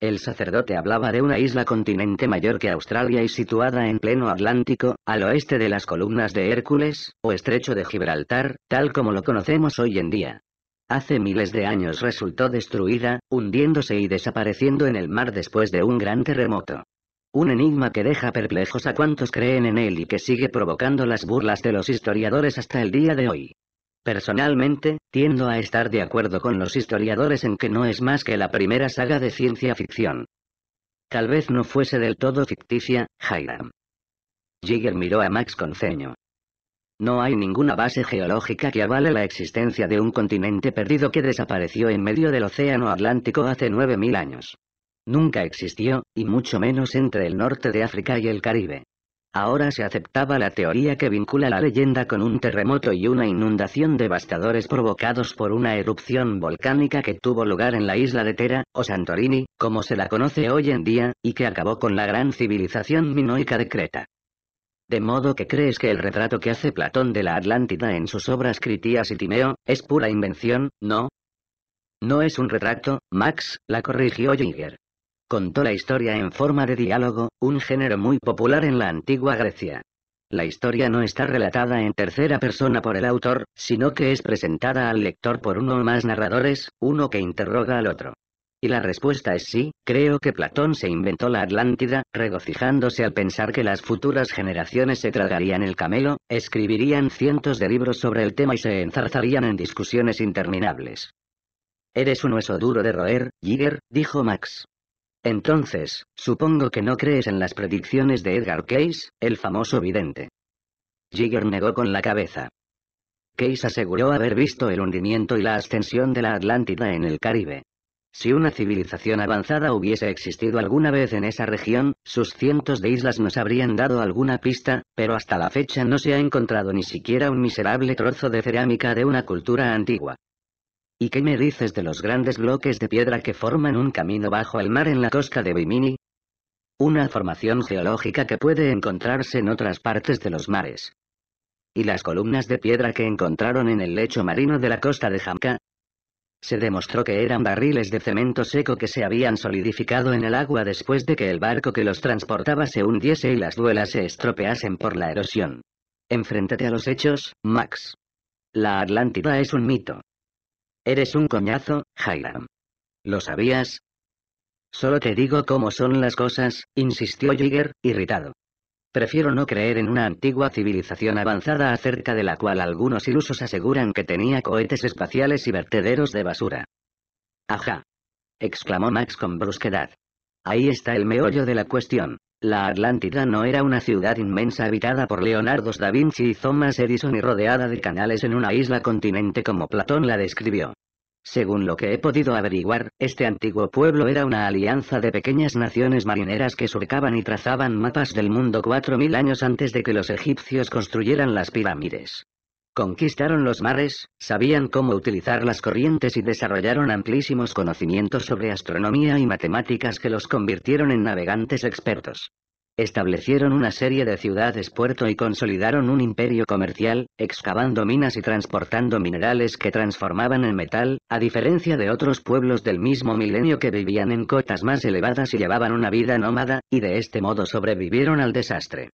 El sacerdote hablaba de una isla continente mayor que Australia y situada en pleno Atlántico, al oeste de las columnas de Hércules, o estrecho de Gibraltar, tal como lo conocemos hoy en día. Hace miles de años resultó destruida, hundiéndose y desapareciendo en el mar después de un gran terremoto. Un enigma que deja perplejos a cuantos creen en él y que sigue provocando las burlas de los historiadores hasta el día de hoy. Personalmente, tiendo a estar de acuerdo con los historiadores en que no es más que la primera saga de ciencia ficción. Tal vez no fuese del todo ficticia, Hiram. Jigger miró a Max con ceño. No hay ninguna base geológica que avale la existencia de un continente perdido que desapareció en medio del Océano Atlántico hace 9.000 años. Nunca existió, y mucho menos entre el norte de África y el Caribe. Ahora se aceptaba la teoría que vincula la leyenda con un terremoto y una inundación devastadores provocados por una erupción volcánica que tuvo lugar en la isla de Tera, o Santorini, como se la conoce hoy en día, y que acabó con la gran civilización minoica de Creta. De modo que crees que el retrato que hace Platón de la Atlántida en sus obras Critías y Timeo, es pura invención, ¿no? No es un retrato, Max, la corrigió Jäger contó la historia en forma de diálogo, un género muy popular en la antigua Grecia. La historia no está relatada en tercera persona por el autor, sino que es presentada al lector por uno o más narradores, uno que interroga al otro. Y la respuesta es sí, creo que Platón se inventó la Atlántida, regocijándose al pensar que las futuras generaciones se tragarían el camelo, escribirían cientos de libros sobre el tema y se enzarzarían en discusiones interminables. Eres un hueso duro de roer, Jigger, dijo Max. Entonces, supongo que no crees en las predicciones de Edgar Case, el famoso vidente. Jigger negó con la cabeza. Case aseguró haber visto el hundimiento y la ascensión de la Atlántida en el Caribe. Si una civilización avanzada hubiese existido alguna vez en esa región, sus cientos de islas nos habrían dado alguna pista, pero hasta la fecha no se ha encontrado ni siquiera un miserable trozo de cerámica de una cultura antigua. ¿Y qué me dices de los grandes bloques de piedra que forman un camino bajo el mar en la costa de Bimini? Una formación geológica que puede encontrarse en otras partes de los mares. ¿Y las columnas de piedra que encontraron en el lecho marino de la costa de Jamka Se demostró que eran barriles de cemento seco que se habían solidificado en el agua después de que el barco que los transportaba se hundiese y las duelas se estropeasen por la erosión. Enfréntate a los hechos, Max. La Atlántida es un mito. Eres un coñazo, Hiram. ¿Lo sabías? Solo te digo cómo son las cosas, insistió Jigger, irritado. Prefiero no creer en una antigua civilización avanzada acerca de la cual algunos ilusos aseguran que tenía cohetes espaciales y vertederos de basura. Ajá. exclamó Max con brusquedad. Ahí está el meollo de la cuestión. La Atlántida no era una ciudad inmensa habitada por Leonardo da Vinci y Thomas Edison y rodeada de canales en una isla continente como Platón la describió. Según lo que he podido averiguar, este antiguo pueblo era una alianza de pequeñas naciones marineras que surcaban y trazaban mapas del mundo 4.000 años antes de que los egipcios construyeran las pirámides. Conquistaron los mares, sabían cómo utilizar las corrientes y desarrollaron amplísimos conocimientos sobre astronomía y matemáticas que los convirtieron en navegantes expertos. Establecieron una serie de ciudades puerto y consolidaron un imperio comercial, excavando minas y transportando minerales que transformaban en metal, a diferencia de otros pueblos del mismo milenio que vivían en cotas más elevadas y llevaban una vida nómada, y de este modo sobrevivieron al desastre.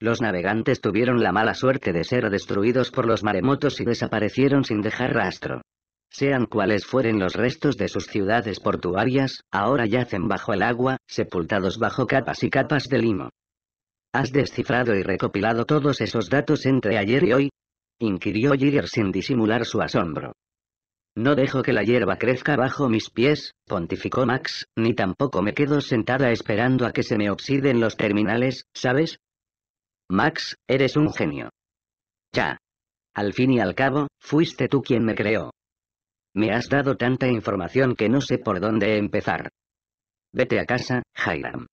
Los navegantes tuvieron la mala suerte de ser destruidos por los maremotos y desaparecieron sin dejar rastro. Sean cuales fueren los restos de sus ciudades portuarias, ahora yacen bajo el agua, sepultados bajo capas y capas de limo. ¿Has descifrado y recopilado todos esos datos entre ayer y hoy? inquirió Jigger sin disimular su asombro. No dejo que la hierba crezca bajo mis pies, pontificó Max, ni tampoco me quedo sentada esperando a que se me oxiden los terminales, ¿sabes? Max, eres un genio. Ya. Al fin y al cabo, fuiste tú quien me creó. Me has dado tanta información que no sé por dónde empezar. Vete a casa, Hiram.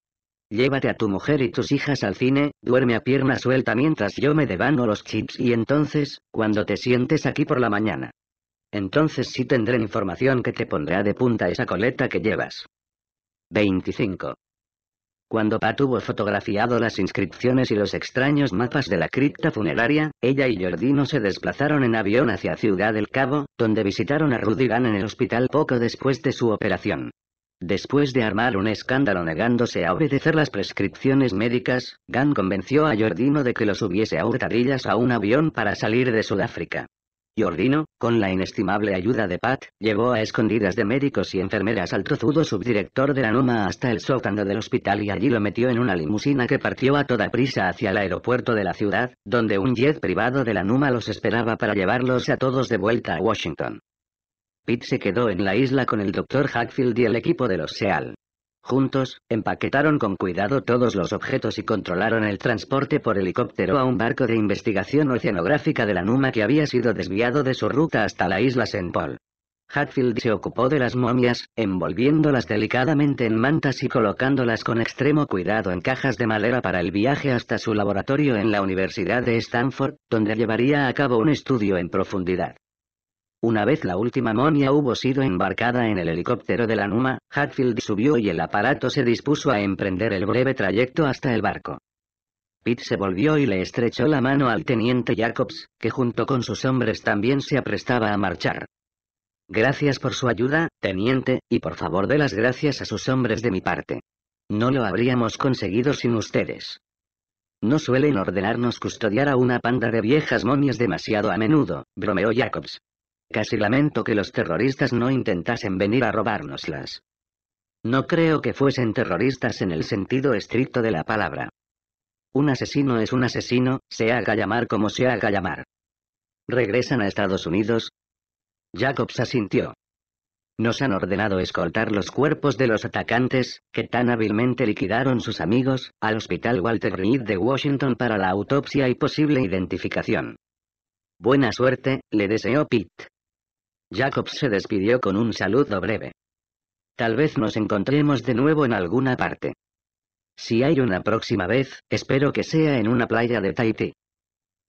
Llévate a tu mujer y tus hijas al cine, duerme a pierna suelta mientras yo me devano los chips y entonces, cuando te sientes aquí por la mañana. Entonces sí tendré información que te pondrá de punta esa coleta que llevas. 25. Cuando Pat hubo fotografiado las inscripciones y los extraños mapas de la cripta funeraria, ella y Jordino se desplazaron en avión hacia Ciudad del Cabo, donde visitaron a Rudigan en el hospital poco después de su operación. Después de armar un escándalo negándose a obedecer las prescripciones médicas, Gunn convenció a Jordino de que los subiese a hurtadillas a un avión para salir de Sudáfrica. Jordino, con la inestimable ayuda de Pat, llevó a escondidas de médicos y enfermeras al trozudo subdirector de la Numa hasta el sótano del hospital y allí lo metió en una limusina que partió a toda prisa hacia el aeropuerto de la ciudad, donde un jet privado de la Numa los esperaba para llevarlos a todos de vuelta a Washington. Pitt se quedó en la isla con el Dr. Hackfield y el equipo de los SEAL. Juntos, empaquetaron con cuidado todos los objetos y controlaron el transporte por helicóptero a un barco de investigación oceanográfica de la Numa que había sido desviado de su ruta hasta la isla St. Paul. Hatfield se ocupó de las momias, envolviéndolas delicadamente en mantas y colocándolas con extremo cuidado en cajas de madera para el viaje hasta su laboratorio en la Universidad de Stanford, donde llevaría a cabo un estudio en profundidad. Una vez la última momia hubo sido embarcada en el helicóptero de la Numa, Hatfield subió y el aparato se dispuso a emprender el breve trayecto hasta el barco. Pitt se volvió y le estrechó la mano al teniente Jacobs, que junto con sus hombres también se aprestaba a marchar. Gracias por su ayuda, teniente, y por favor de las gracias a sus hombres de mi parte. No lo habríamos conseguido sin ustedes. No suelen ordenarnos custodiar a una panda de viejas momias demasiado a menudo, bromeó Jacobs, Casi lamento que los terroristas no intentasen venir a robárnoslas. No creo que fuesen terroristas en el sentido estricto de la palabra. Un asesino es un asesino, se haga llamar como se haga llamar. ¿Regresan a Estados Unidos? Jacobs asintió. Nos han ordenado escoltar los cuerpos de los atacantes, que tan hábilmente liquidaron sus amigos, al Hospital Walter Reed de Washington para la autopsia y posible identificación. Buena suerte, le deseó Pitt. Jacob se despidió con un saludo breve. Tal vez nos encontremos de nuevo en alguna parte. Si hay una próxima vez, espero que sea en una playa de Tahití.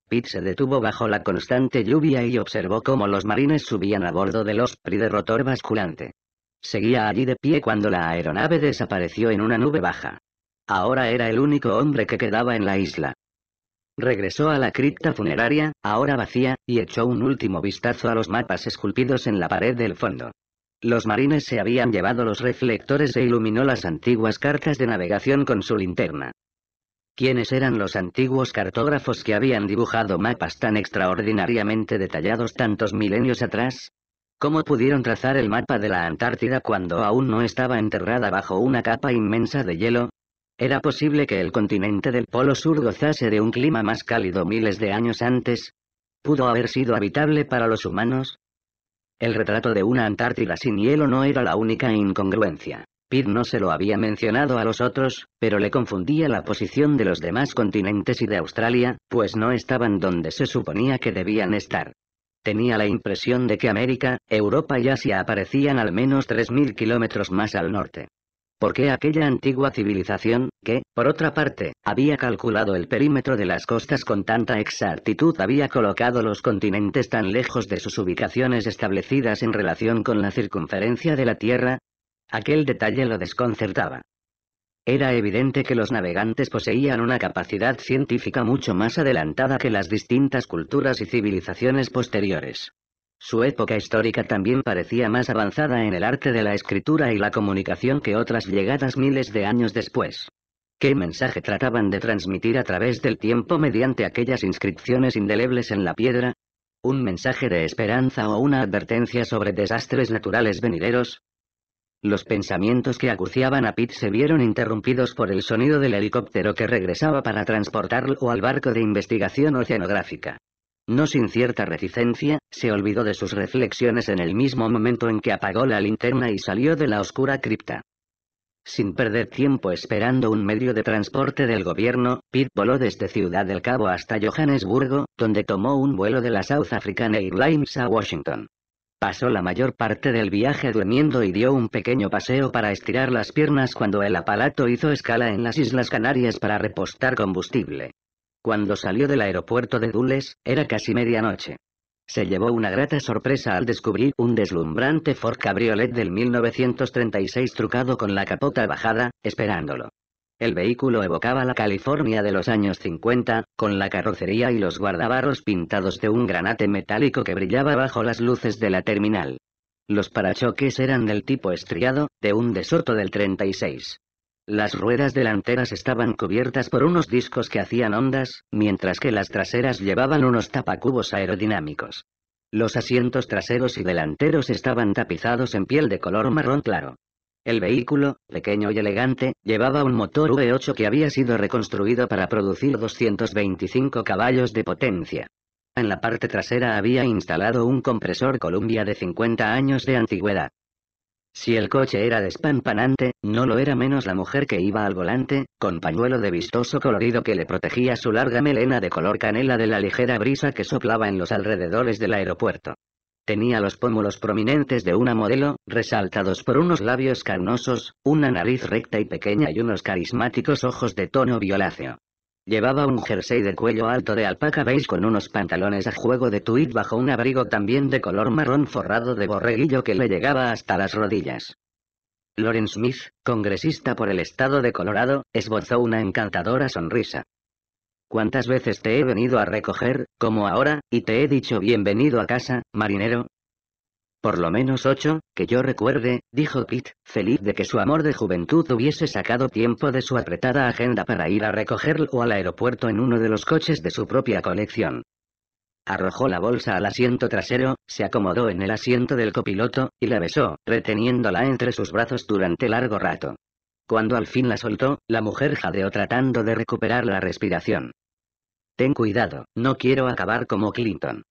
Pete se detuvo bajo la constante lluvia y observó cómo los marines subían a bordo del Osprey de rotor basculante. Seguía allí de pie cuando la aeronave desapareció en una nube baja. Ahora era el único hombre que quedaba en la isla. Regresó a la cripta funeraria, ahora vacía, y echó un último vistazo a los mapas esculpidos en la pared del fondo. Los marines se habían llevado los reflectores e iluminó las antiguas cartas de navegación con su linterna. ¿Quiénes eran los antiguos cartógrafos que habían dibujado mapas tan extraordinariamente detallados tantos milenios atrás? ¿Cómo pudieron trazar el mapa de la Antártida cuando aún no estaba enterrada bajo una capa inmensa de hielo? Era posible que el continente del Polo Sur gozase de un clima más cálido miles de años antes. ¿Pudo haber sido habitable para los humanos? El retrato de una Antártida sin hielo no era la única incongruencia. Pitt no se lo había mencionado a los otros, pero le confundía la posición de los demás continentes y de Australia, pues no estaban donde se suponía que debían estar. Tenía la impresión de que América, Europa y Asia aparecían al menos 3.000 kilómetros más al norte. ¿Por qué aquella antigua civilización, que, por otra parte, había calculado el perímetro de las costas con tanta exactitud había colocado los continentes tan lejos de sus ubicaciones establecidas en relación con la circunferencia de la Tierra? Aquel detalle lo desconcertaba. Era evidente que los navegantes poseían una capacidad científica mucho más adelantada que las distintas culturas y civilizaciones posteriores. Su época histórica también parecía más avanzada en el arte de la escritura y la comunicación que otras llegadas miles de años después. ¿Qué mensaje trataban de transmitir a través del tiempo mediante aquellas inscripciones indelebles en la piedra? ¿Un mensaje de esperanza o una advertencia sobre desastres naturales venideros? Los pensamientos que acuciaban a Pitt se vieron interrumpidos por el sonido del helicóptero que regresaba para transportarlo al barco de investigación oceanográfica. No sin cierta reticencia, se olvidó de sus reflexiones en el mismo momento en que apagó la linterna y salió de la oscura cripta. Sin perder tiempo esperando un medio de transporte del gobierno, Pitt voló desde Ciudad del Cabo hasta Johannesburgo, donde tomó un vuelo de la South African Airlines a Washington. Pasó la mayor parte del viaje durmiendo y dio un pequeño paseo para estirar las piernas cuando el aparato hizo escala en las Islas Canarias para repostar combustible. Cuando salió del aeropuerto de Dulles, era casi medianoche. Se llevó una grata sorpresa al descubrir un deslumbrante Ford Cabriolet del 1936 trucado con la capota bajada, esperándolo. El vehículo evocaba la California de los años 50, con la carrocería y los guardabarros pintados de un granate metálico que brillaba bajo las luces de la terminal. Los parachoques eran del tipo estriado, de un desorto del 36. Las ruedas delanteras estaban cubiertas por unos discos que hacían ondas, mientras que las traseras llevaban unos tapacubos aerodinámicos. Los asientos traseros y delanteros estaban tapizados en piel de color marrón claro. El vehículo, pequeño y elegante, llevaba un motor V8 que había sido reconstruido para producir 225 caballos de potencia. En la parte trasera había instalado un compresor Columbia de 50 años de antigüedad. Si el coche era despampanante, no lo era menos la mujer que iba al volante, con pañuelo de vistoso colorido que le protegía su larga melena de color canela de la ligera brisa que soplaba en los alrededores del aeropuerto. Tenía los pómulos prominentes de una modelo, resaltados por unos labios carnosos, una nariz recta y pequeña y unos carismáticos ojos de tono violáceo. Llevaba un jersey de cuello alto de alpaca beige con unos pantalones a juego de tweed bajo un abrigo también de color marrón forrado de borreguillo que le llegaba hasta las rodillas. Lauren Smith, congresista por el estado de Colorado, esbozó una encantadora sonrisa. ¿Cuántas veces te he venido a recoger, como ahora, y te he dicho bienvenido a casa, marinero? Por lo menos ocho, que yo recuerde, dijo Pete, feliz de que su amor de juventud hubiese sacado tiempo de su apretada agenda para ir a recogerlo al aeropuerto en uno de los coches de su propia colección. Arrojó la bolsa al asiento trasero, se acomodó en el asiento del copiloto, y la besó, reteniéndola entre sus brazos durante largo rato. Cuando al fin la soltó, la mujer jadeó tratando de recuperar la respiración. Ten cuidado, no quiero acabar como Clinton.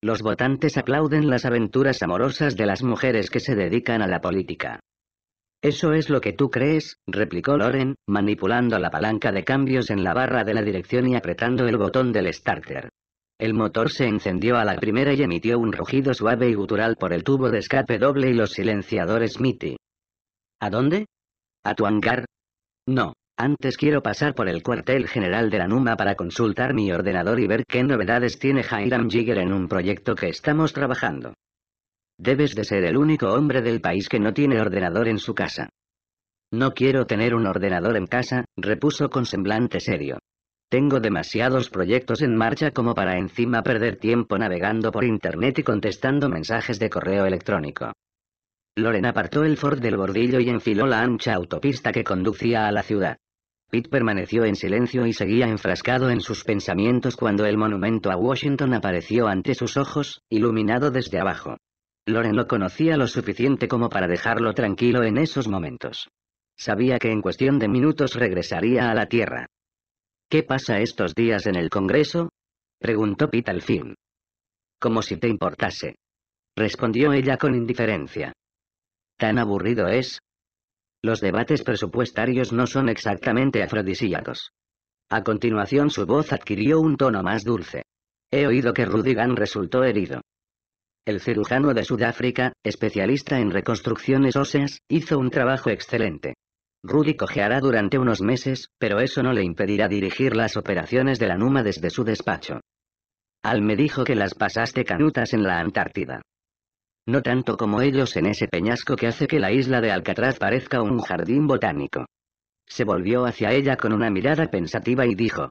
Los votantes aplauden las aventuras amorosas de las mujeres que se dedican a la política. Eso es lo que tú crees, replicó Loren, manipulando la palanca de cambios en la barra de la dirección y apretando el botón del starter. El motor se encendió a la primera y emitió un rugido suave y gutural por el tubo de escape doble y los silenciadores Mitty. ¿A dónde? ¿A tu hangar? No. Antes quiero pasar por el cuartel general de la NUMA para consultar mi ordenador y ver qué novedades tiene Hiram Jigger en un proyecto que estamos trabajando. Debes de ser el único hombre del país que no tiene ordenador en su casa. No quiero tener un ordenador en casa, repuso con semblante serio. Tengo demasiados proyectos en marcha como para encima perder tiempo navegando por internet y contestando mensajes de correo electrónico. Loren apartó el Ford del bordillo y enfiló la ancha autopista que conducía a la ciudad. Pitt permaneció en silencio y seguía enfrascado en sus pensamientos cuando el monumento a Washington apareció ante sus ojos, iluminado desde abajo. Loren lo conocía lo suficiente como para dejarlo tranquilo en esos momentos. Sabía que en cuestión de minutos regresaría a la Tierra. ¿Qué pasa estos días en el Congreso? preguntó Pitt al fin. Como si te importase. Respondió ella con indiferencia. Tan aburrido es, los debates presupuestarios no son exactamente afrodisíacos. A continuación su voz adquirió un tono más dulce. He oído que Rudigan resultó herido. El cirujano de Sudáfrica, especialista en reconstrucciones óseas, hizo un trabajo excelente. Rudy cojeará durante unos meses, pero eso no le impedirá dirigir las operaciones de la Numa desde su despacho. Al me dijo que las pasaste canutas en la Antártida. No tanto como ellos en ese peñasco que hace que la isla de Alcatraz parezca un jardín botánico. Se volvió hacia ella con una mirada pensativa y dijo.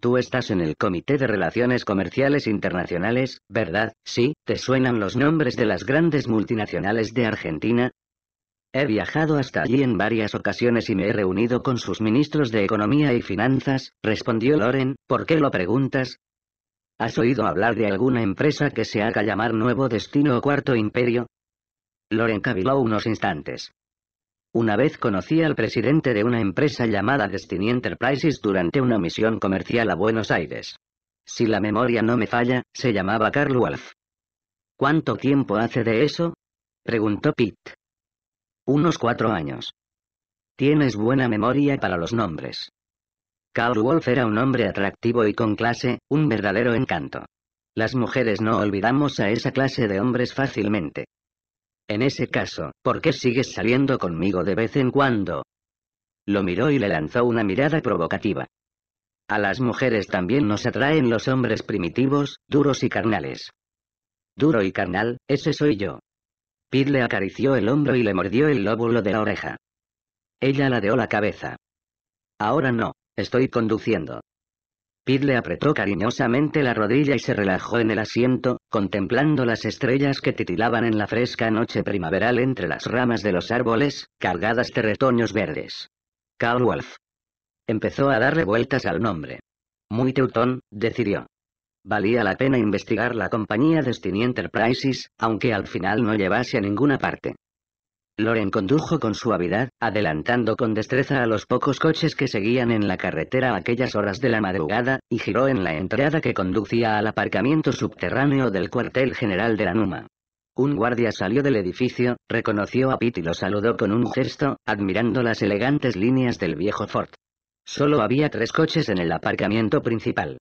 Tú estás en el Comité de Relaciones Comerciales Internacionales, ¿verdad? Sí, ¿te suenan los nombres de las grandes multinacionales de Argentina? He viajado hasta allí en varias ocasiones y me he reunido con sus ministros de Economía y Finanzas, respondió Loren, ¿por qué lo preguntas? ¿Has oído hablar de alguna empresa que se haga llamar Nuevo Destino o Cuarto Imperio? Loren caviló unos instantes. Una vez conocí al presidente de una empresa llamada Destiny Enterprises durante una misión comercial a Buenos Aires. Si la memoria no me falla, se llamaba Carl Wolf. ¿Cuánto tiempo hace de eso? preguntó Pete. Unos cuatro años. Tienes buena memoria para los nombres. Carl Wolf era un hombre atractivo y con clase, un verdadero encanto. Las mujeres no olvidamos a esa clase de hombres fácilmente. En ese caso, ¿por qué sigues saliendo conmigo de vez en cuando? Lo miró y le lanzó una mirada provocativa. A las mujeres también nos atraen los hombres primitivos, duros y carnales. Duro y carnal, ese soy yo. Pete le acarició el hombro y le mordió el lóbulo de la oreja. Ella ladeó la cabeza. Ahora no. Estoy conduciendo. Pete le apretó cariñosamente la rodilla y se relajó en el asiento, contemplando las estrellas que titilaban en la fresca noche primaveral entre las ramas de los árboles, cargadas de retoños verdes. Carl Wolf. Empezó a darle vueltas al nombre. Muy teutón, decidió. Valía la pena investigar la compañía Destiny Enterprises, aunque al final no llevase a ninguna parte. Loren condujo con suavidad, adelantando con destreza a los pocos coches que seguían en la carretera a aquellas horas de la madrugada, y giró en la entrada que conducía al aparcamiento subterráneo del cuartel general de la Numa. Un guardia salió del edificio, reconoció a Pitt y lo saludó con un gesto, admirando las elegantes líneas del viejo Ford. Solo había tres coches en el aparcamiento principal.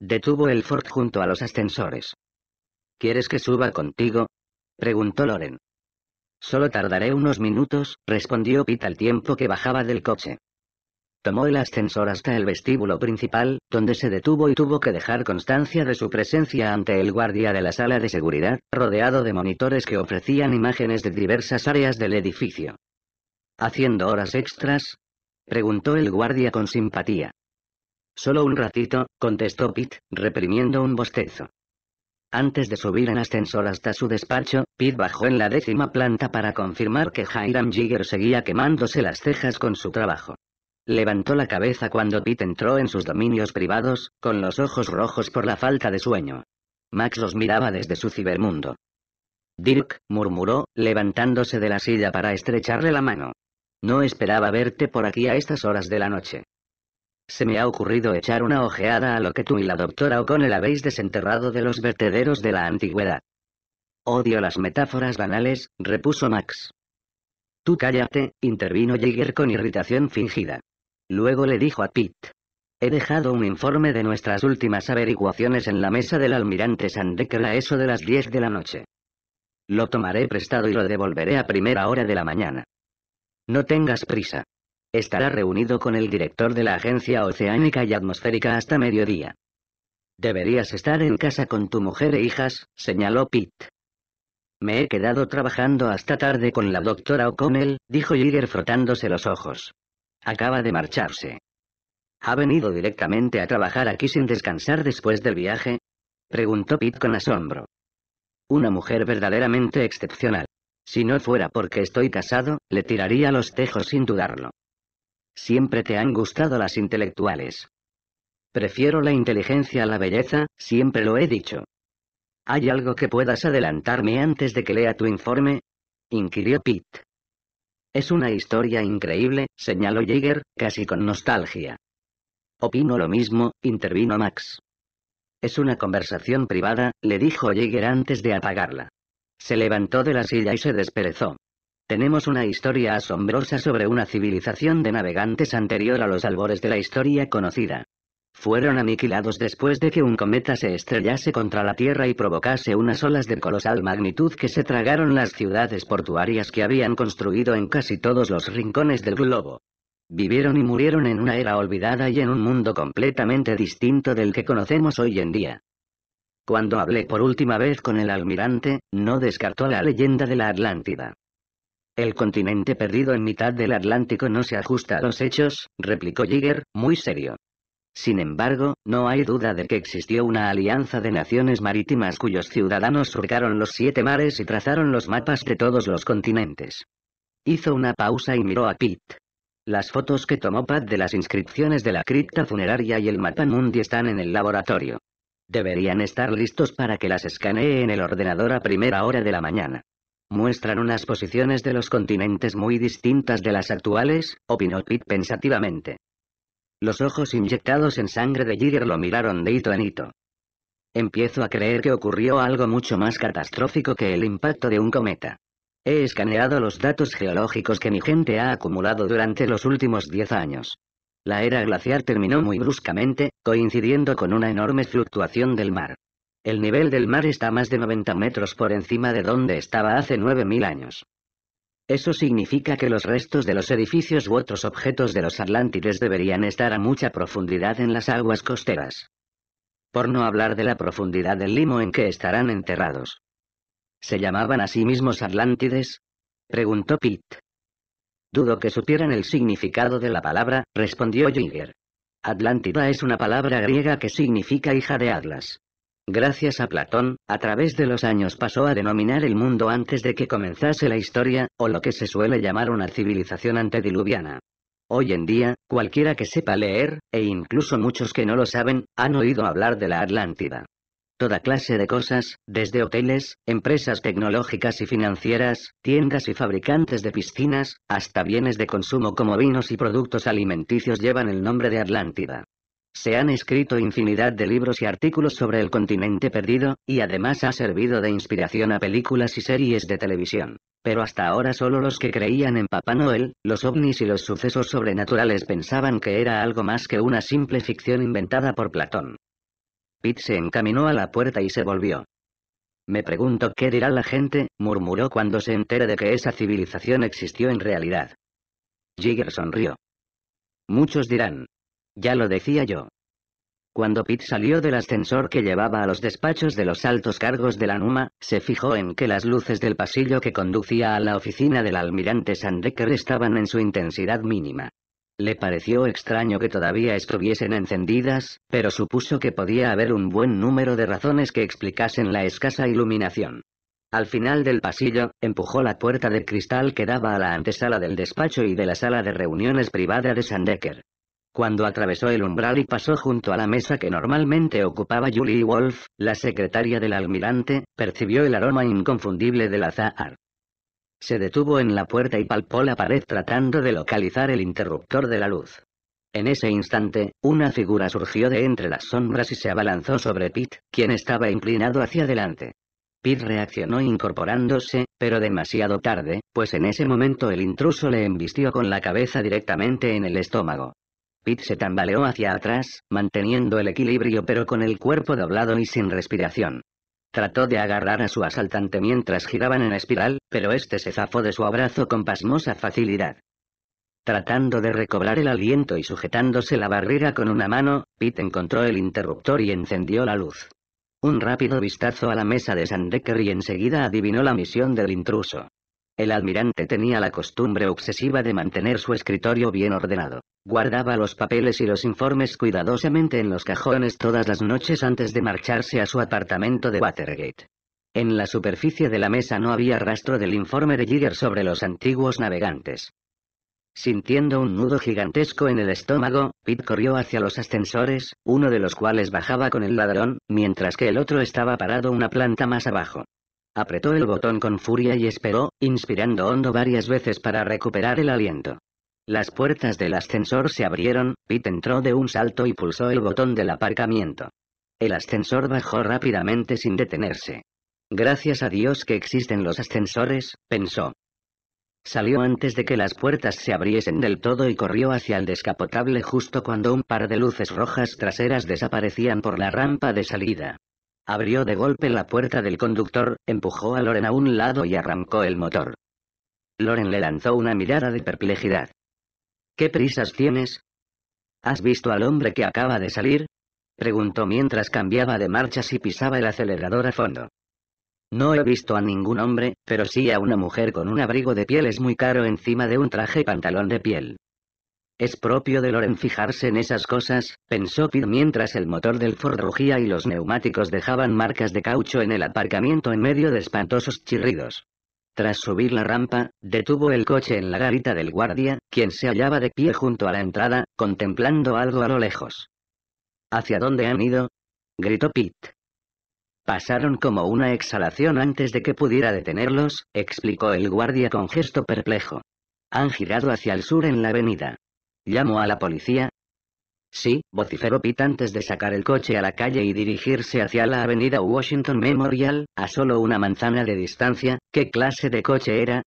Detuvo el Ford junto a los ascensores. ¿Quieres que suba contigo? preguntó Loren. Solo tardaré unos minutos, respondió Pete al tiempo que bajaba del coche. Tomó el ascensor hasta el vestíbulo principal, donde se detuvo y tuvo que dejar constancia de su presencia ante el guardia de la sala de seguridad, rodeado de monitores que ofrecían imágenes de diversas áreas del edificio. ¿Haciendo horas extras? preguntó el guardia con simpatía. Solo un ratito, contestó Pete, reprimiendo un bostezo. Antes de subir en ascensor hasta su despacho, Pete bajó en la décima planta para confirmar que Hiram Jigger seguía quemándose las cejas con su trabajo. Levantó la cabeza cuando Pete entró en sus dominios privados, con los ojos rojos por la falta de sueño. Max los miraba desde su cibermundo. Dirk, murmuró, levantándose de la silla para estrecharle la mano. No esperaba verte por aquí a estas horas de la noche. Se me ha ocurrido echar una ojeada a lo que tú y la doctora O'Connell habéis desenterrado de los vertederos de la antigüedad. Odio las metáforas banales, repuso Max. Tú cállate, intervino Jigger con irritación fingida. Luego le dijo a Pete. He dejado un informe de nuestras últimas averiguaciones en la mesa del almirante Sandecker a eso de las 10 de la noche. Lo tomaré prestado y lo devolveré a primera hora de la mañana. No tengas prisa. Estará reunido con el director de la Agencia Oceánica y Atmosférica hasta mediodía. Deberías estar en casa con tu mujer e hijas, señaló Pete. Me he quedado trabajando hasta tarde con la doctora O'Connell, dijo Jigger frotándose los ojos. Acaba de marcharse. ¿Ha venido directamente a trabajar aquí sin descansar después del viaje? Preguntó Pete con asombro. Una mujer verdaderamente excepcional. Si no fuera porque estoy casado, le tiraría los tejos sin dudarlo. Siempre te han gustado las intelectuales. Prefiero la inteligencia a la belleza, siempre lo he dicho. ¿Hay algo que puedas adelantarme antes de que lea tu informe? inquirió Pete. Es una historia increíble, señaló Jaeger, casi con nostalgia. Opino lo mismo, intervino Max. Es una conversación privada, le dijo Jaeger antes de apagarla. Se levantó de la silla y se desperezó. Tenemos una historia asombrosa sobre una civilización de navegantes anterior a los albores de la historia conocida. Fueron aniquilados después de que un cometa se estrellase contra la Tierra y provocase unas olas de colosal magnitud que se tragaron las ciudades portuarias que habían construido en casi todos los rincones del globo. Vivieron y murieron en una era olvidada y en un mundo completamente distinto del que conocemos hoy en día. Cuando hablé por última vez con el almirante, no descartó la leyenda de la Atlántida. El continente perdido en mitad del Atlántico no se ajusta a los hechos, replicó Jigger, muy serio. Sin embargo, no hay duda de que existió una alianza de naciones marítimas cuyos ciudadanos surcaron los siete mares y trazaron los mapas de todos los continentes. Hizo una pausa y miró a Pete. Las fotos que tomó Pat de las inscripciones de la cripta funeraria y el mapa mundi están en el laboratorio. Deberían estar listos para que las escanee en el ordenador a primera hora de la mañana muestran unas posiciones de los continentes muy distintas de las actuales, opinó Pete pensativamente. Los ojos inyectados en sangre de Jigger lo miraron de hito en hito. Empiezo a creer que ocurrió algo mucho más catastrófico que el impacto de un cometa. He escaneado los datos geológicos que mi gente ha acumulado durante los últimos 10 años. La era glaciar terminó muy bruscamente, coincidiendo con una enorme fluctuación del mar. El nivel del mar está más de 90 metros por encima de donde estaba hace 9.000 años. Eso significa que los restos de los edificios u otros objetos de los Atlántides deberían estar a mucha profundidad en las aguas costeras. Por no hablar de la profundidad del limo en que estarán enterrados. ¿Se llamaban a sí mismos Atlántides? preguntó Pitt. Dudo que supieran el significado de la palabra, respondió Jigger. Atlántida es una palabra griega que significa hija de Atlas. Gracias a Platón, a través de los años pasó a denominar el mundo antes de que comenzase la historia, o lo que se suele llamar una civilización antediluviana. Hoy en día, cualquiera que sepa leer, e incluso muchos que no lo saben, han oído hablar de la Atlántida toda clase de cosas, desde hoteles, empresas tecnológicas y financieras, tiendas y fabricantes de piscinas, hasta bienes de consumo como vinos y productos alimenticios llevan el nombre de Atlántida. Se han escrito infinidad de libros y artículos sobre el continente perdido, y además ha servido de inspiración a películas y series de televisión. Pero hasta ahora solo los que creían en Papá Noel, los ovnis y los sucesos sobrenaturales pensaban que era algo más que una simple ficción inventada por Platón. Pitt se encaminó a la puerta y se volvió. Me pregunto qué dirá la gente, murmuró cuando se entere de que esa civilización existió en realidad. Jigger sonrió. Muchos dirán, ya lo decía yo. Cuando Pitt salió del ascensor que llevaba a los despachos de los altos cargos de la NUMA, se fijó en que las luces del pasillo que conducía a la oficina del almirante Sandecker estaban en su intensidad mínima. Le pareció extraño que todavía estuviesen encendidas, pero supuso que podía haber un buen número de razones que explicasen la escasa iluminación. Al final del pasillo, empujó la puerta de cristal que daba a la antesala del despacho y de la sala de reuniones privada de Sandecker. Cuando atravesó el umbral y pasó junto a la mesa que normalmente ocupaba Julie Wolf, la secretaria del almirante, percibió el aroma inconfundible del azahar. Se detuvo en la puerta y palpó la pared tratando de localizar el interruptor de la luz. En ese instante, una figura surgió de entre las sombras y se abalanzó sobre Pete, quien estaba inclinado hacia adelante. Pete reaccionó incorporándose, pero demasiado tarde, pues en ese momento el intruso le embistió con la cabeza directamente en el estómago. Pete se tambaleó hacia atrás, manteniendo el equilibrio pero con el cuerpo doblado y sin respiración. Trató de agarrar a su asaltante mientras giraban en espiral, pero este se zafó de su abrazo con pasmosa facilidad. Tratando de recobrar el aliento y sujetándose la barrera con una mano, Pete encontró el interruptor y encendió la luz. Un rápido vistazo a la mesa de Sandecker y enseguida adivinó la misión del intruso. El almirante tenía la costumbre obsesiva de mantener su escritorio bien ordenado. Guardaba los papeles y los informes cuidadosamente en los cajones todas las noches antes de marcharse a su apartamento de Watergate. En la superficie de la mesa no había rastro del informe de Jigger sobre los antiguos navegantes. Sintiendo un nudo gigantesco en el estómago, Pete corrió hacia los ascensores, uno de los cuales bajaba con el ladrón, mientras que el otro estaba parado una planta más abajo. Apretó el botón con furia y esperó, inspirando hondo varias veces para recuperar el aliento. Las puertas del ascensor se abrieron, Pete entró de un salto y pulsó el botón del aparcamiento. El ascensor bajó rápidamente sin detenerse. Gracias a Dios que existen los ascensores, pensó. Salió antes de que las puertas se abriesen del todo y corrió hacia el descapotable justo cuando un par de luces rojas traseras desaparecían por la rampa de salida. Abrió de golpe la puerta del conductor, empujó a Loren a un lado y arrancó el motor. Loren le lanzó una mirada de perplejidad. ¿Qué prisas tienes? ¿Has visto al hombre que acaba de salir? Preguntó mientras cambiaba de marchas y pisaba el acelerador a fondo. No he visto a ningún hombre, pero sí a una mujer con un abrigo de piel es muy caro encima de un traje pantalón de piel. Es propio de Loren fijarse en esas cosas, pensó Pete mientras el motor del Ford rugía y los neumáticos dejaban marcas de caucho en el aparcamiento en medio de espantosos chirridos. Tras subir la rampa, detuvo el coche en la garita del guardia, quien se hallaba de pie junto a la entrada, contemplando algo a lo lejos. ¿Hacia dónde han ido? gritó Pete. Pasaron como una exhalación antes de que pudiera detenerlos, explicó el guardia con gesto perplejo. Han girado hacia el sur en la avenida. ¿Llamo a la policía? Sí, vociferó Pitt antes de sacar el coche a la calle y dirigirse hacia la avenida Washington Memorial, a solo una manzana de distancia. ¿Qué clase de coche era?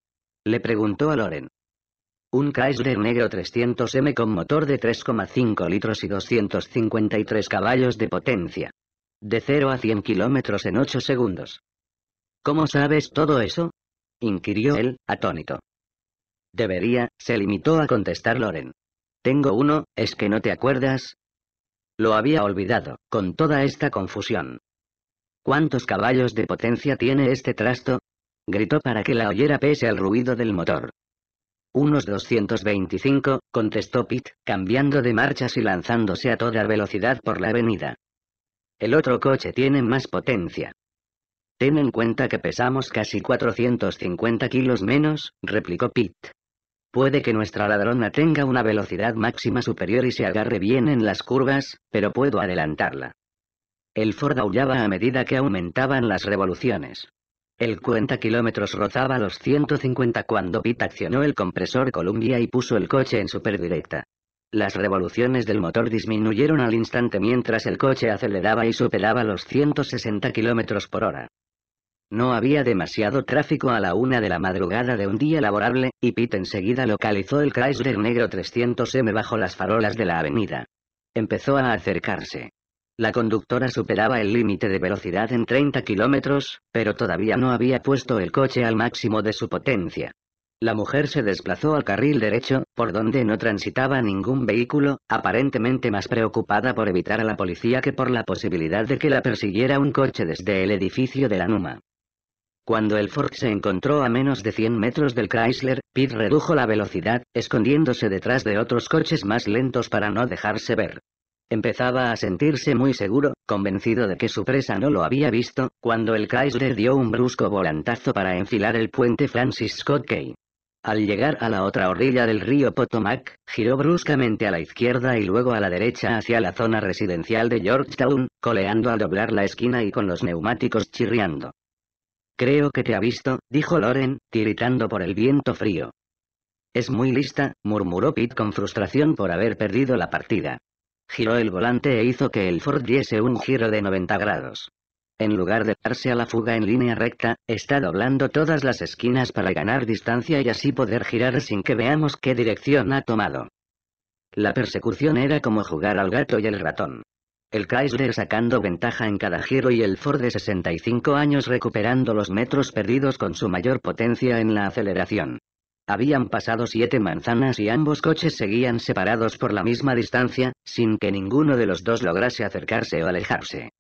Le preguntó a Loren. Un Chrysler negro 300M con motor de 3,5 litros y 253 caballos de potencia. De 0 a 100 kilómetros en 8 segundos. ¿Cómo sabes todo eso? inquirió él, atónito. Debería, se limitó a contestar Loren. Tengo uno, ¿es que no te acuerdas? Lo había olvidado, con toda esta confusión. ¿Cuántos caballos de potencia tiene este trasto? Gritó para que la oyera pese al ruido del motor. Unos 225, contestó Pete, cambiando de marchas y lanzándose a toda velocidad por la avenida. El otro coche tiene más potencia. Ten en cuenta que pesamos casi 450 kilos menos, replicó Pitt. Puede que nuestra ladrona tenga una velocidad máxima superior y se agarre bien en las curvas, pero puedo adelantarla. El Ford aullaba a medida que aumentaban las revoluciones. El cuenta kilómetros rozaba los 150 cuando Pitt accionó el compresor Columbia y puso el coche en superdirecta. Las revoluciones del motor disminuyeron al instante mientras el coche aceleraba y superaba los 160 kilómetros por hora. No había demasiado tráfico a la una de la madrugada de un día laborable, y Pete enseguida localizó el Chrysler Negro 300M bajo las farolas de la avenida. Empezó a acercarse. La conductora superaba el límite de velocidad en 30 kilómetros, pero todavía no había puesto el coche al máximo de su potencia. La mujer se desplazó al carril derecho, por donde no transitaba ningún vehículo, aparentemente más preocupada por evitar a la policía que por la posibilidad de que la persiguiera un coche desde el edificio de la Numa. Cuando el Ford se encontró a menos de 100 metros del Chrysler, Pete redujo la velocidad, escondiéndose detrás de otros coches más lentos para no dejarse ver. Empezaba a sentirse muy seguro, convencido de que su presa no lo había visto, cuando el Chrysler dio un brusco volantazo para enfilar el puente Francis Scott Key. Al llegar a la otra orilla del río Potomac, giró bruscamente a la izquierda y luego a la derecha hacia la zona residencial de Georgetown, coleando al doblar la esquina y con los neumáticos chirriando. Creo que te ha visto, dijo Loren, tiritando por el viento frío. Es muy lista, murmuró Pete con frustración por haber perdido la partida. Giró el volante e hizo que el Ford diese un giro de 90 grados. En lugar de darse a la fuga en línea recta, está doblando todas las esquinas para ganar distancia y así poder girar sin que veamos qué dirección ha tomado. La persecución era como jugar al gato y el ratón. El Chrysler sacando ventaja en cada giro y el Ford de 65 años recuperando los metros perdidos con su mayor potencia en la aceleración. Habían pasado siete manzanas y ambos coches seguían separados por la misma distancia, sin que ninguno de los dos lograse acercarse o alejarse.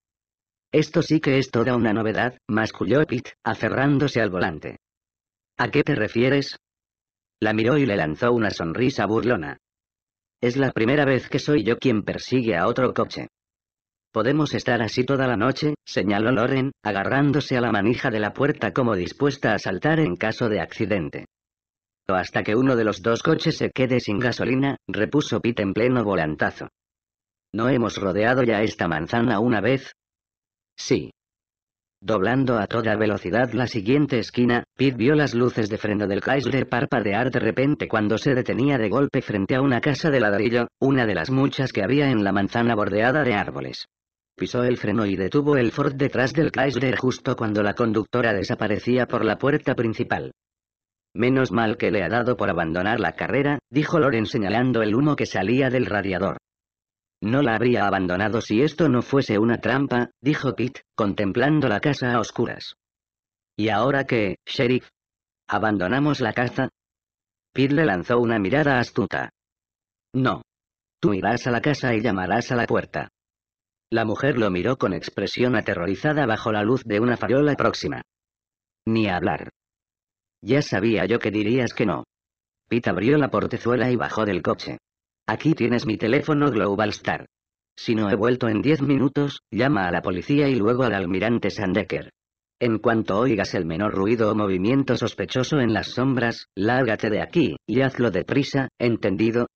Esto sí que es toda una novedad, masculló Pitt, aferrándose al volante. ¿A qué te refieres? La miró y le lanzó una sonrisa burlona. Es la primera vez que soy yo quien persigue a otro coche. Podemos estar así toda la noche, señaló Loren, agarrándose a la manija de la puerta como dispuesta a saltar en caso de accidente. O hasta que uno de los dos coches se quede sin gasolina, repuso Pete en pleno volantazo. ¿No hemos rodeado ya esta manzana una vez? Sí. Doblando a toda velocidad la siguiente esquina, Pete vio las luces de freno del Chrysler parpadear de repente cuando se detenía de golpe frente a una casa de ladrillo, una de las muchas que había en la manzana bordeada de árboles pisó el freno y detuvo el Ford detrás del Chrysler justo cuando la conductora desaparecía por la puerta principal. Menos mal que le ha dado por abandonar la carrera, dijo Loren señalando el humo que salía del radiador. No la habría abandonado si esto no fuese una trampa, dijo Pete, contemplando la casa a oscuras. ¿Y ahora qué, sheriff? ¿Abandonamos la caza? Pete le lanzó una mirada astuta. No. Tú irás a la casa y llamarás a la puerta. La mujer lo miró con expresión aterrorizada bajo la luz de una farola próxima. Ni hablar. Ya sabía yo que dirías que no. Pete abrió la portezuela y bajó del coche. Aquí tienes mi teléfono Global Star. Si no he vuelto en diez minutos, llama a la policía y luego al almirante Sandecker. En cuanto oigas el menor ruido o movimiento sospechoso en las sombras, lárgate de aquí, y hazlo deprisa, ¿entendido?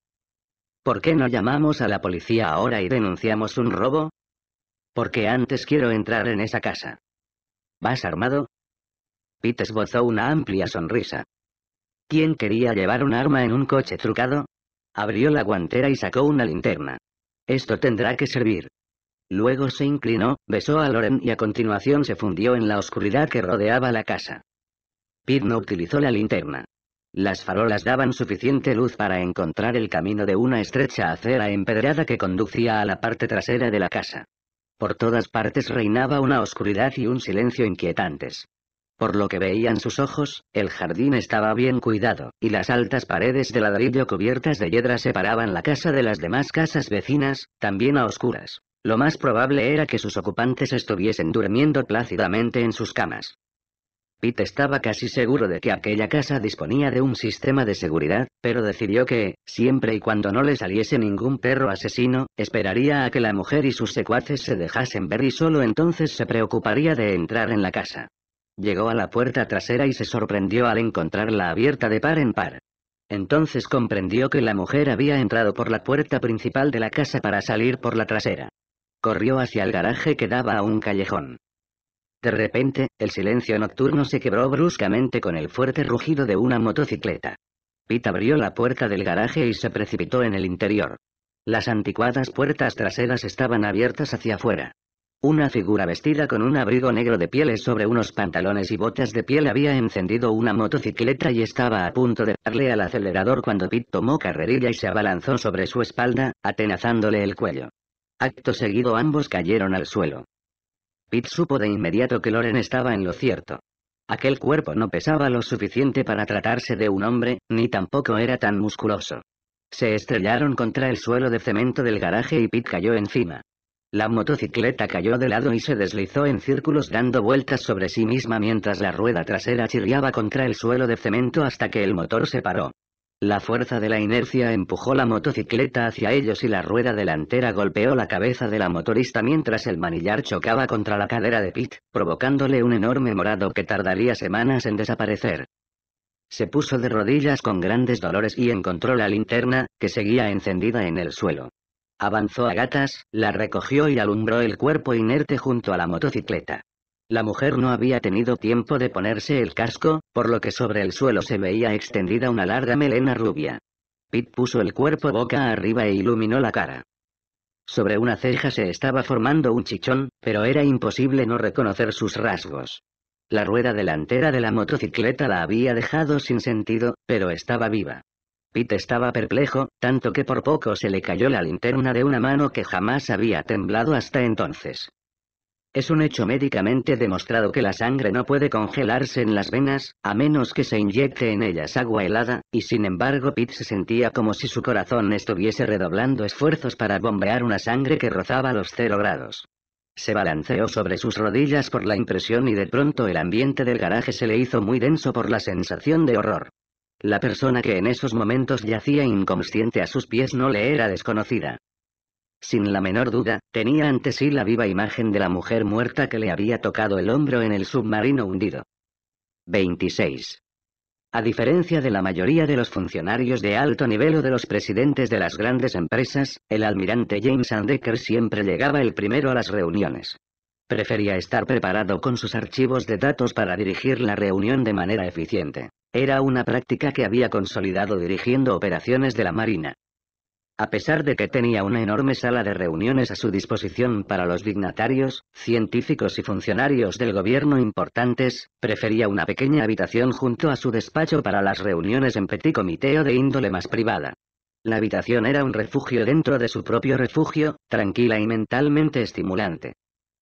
¿Por qué no llamamos a la policía ahora y denunciamos un robo? Porque antes quiero entrar en esa casa. ¿Vas armado? Pete esbozó una amplia sonrisa. ¿Quién quería llevar un arma en un coche trucado? Abrió la guantera y sacó una linterna. Esto tendrá que servir. Luego se inclinó, besó a Loren y a continuación se fundió en la oscuridad que rodeaba la casa. Pete no utilizó la linterna. Las farolas daban suficiente luz para encontrar el camino de una estrecha acera empedrada que conducía a la parte trasera de la casa. Por todas partes reinaba una oscuridad y un silencio inquietantes. Por lo que veían sus ojos, el jardín estaba bien cuidado, y las altas paredes de ladrillo cubiertas de hiedra separaban la casa de las demás casas vecinas, también a oscuras. Lo más probable era que sus ocupantes estuviesen durmiendo plácidamente en sus camas. Pete estaba casi seguro de que aquella casa disponía de un sistema de seguridad, pero decidió que, siempre y cuando no le saliese ningún perro asesino, esperaría a que la mujer y sus secuaces se dejasen ver y solo entonces se preocuparía de entrar en la casa. Llegó a la puerta trasera y se sorprendió al encontrarla abierta de par en par. Entonces comprendió que la mujer había entrado por la puerta principal de la casa para salir por la trasera. Corrió hacia el garaje que daba a un callejón. De repente, el silencio nocturno se quebró bruscamente con el fuerte rugido de una motocicleta. Pete abrió la puerta del garaje y se precipitó en el interior. Las anticuadas puertas traseras estaban abiertas hacia afuera. Una figura vestida con un abrigo negro de pieles sobre unos pantalones y botas de piel había encendido una motocicleta y estaba a punto de darle al acelerador cuando Pete tomó carrerilla y se abalanzó sobre su espalda, atenazándole el cuello. Acto seguido ambos cayeron al suelo. Pete supo de inmediato que Loren estaba en lo cierto. Aquel cuerpo no pesaba lo suficiente para tratarse de un hombre, ni tampoco era tan musculoso. Se estrellaron contra el suelo de cemento del garaje y Pete cayó encima. La motocicleta cayó de lado y se deslizó en círculos dando vueltas sobre sí misma mientras la rueda trasera chirriaba contra el suelo de cemento hasta que el motor se paró. La fuerza de la inercia empujó la motocicleta hacia ellos y la rueda delantera golpeó la cabeza de la motorista mientras el manillar chocaba contra la cadera de Pete, provocándole un enorme morado que tardaría semanas en desaparecer. Se puso de rodillas con grandes dolores y encontró la linterna, que seguía encendida en el suelo. Avanzó a gatas, la recogió y alumbró el cuerpo inerte junto a la motocicleta. La mujer no había tenido tiempo de ponerse el casco, por lo que sobre el suelo se veía extendida una larga melena rubia. Pete puso el cuerpo boca arriba e iluminó la cara. Sobre una ceja se estaba formando un chichón, pero era imposible no reconocer sus rasgos. La rueda delantera de la motocicleta la había dejado sin sentido, pero estaba viva. Pete estaba perplejo, tanto que por poco se le cayó la linterna de una mano que jamás había temblado hasta entonces. Es un hecho médicamente demostrado que la sangre no puede congelarse en las venas, a menos que se inyecte en ellas agua helada, y sin embargo Pete se sentía como si su corazón estuviese redoblando esfuerzos para bombear una sangre que rozaba los cero grados. Se balanceó sobre sus rodillas por la impresión y de pronto el ambiente del garaje se le hizo muy denso por la sensación de horror. La persona que en esos momentos yacía inconsciente a sus pies no le era desconocida. Sin la menor duda, tenía ante sí la viva imagen de la mujer muerta que le había tocado el hombro en el submarino hundido. 26. A diferencia de la mayoría de los funcionarios de alto nivel o de los presidentes de las grandes empresas, el almirante James Andecker siempre llegaba el primero a las reuniones. Prefería estar preparado con sus archivos de datos para dirigir la reunión de manera eficiente. Era una práctica que había consolidado dirigiendo operaciones de la Marina. A pesar de que tenía una enorme sala de reuniones a su disposición para los dignatarios, científicos y funcionarios del gobierno importantes, prefería una pequeña habitación junto a su despacho para las reuniones en petit comité o de índole más privada. La habitación era un refugio dentro de su propio refugio, tranquila y mentalmente estimulante.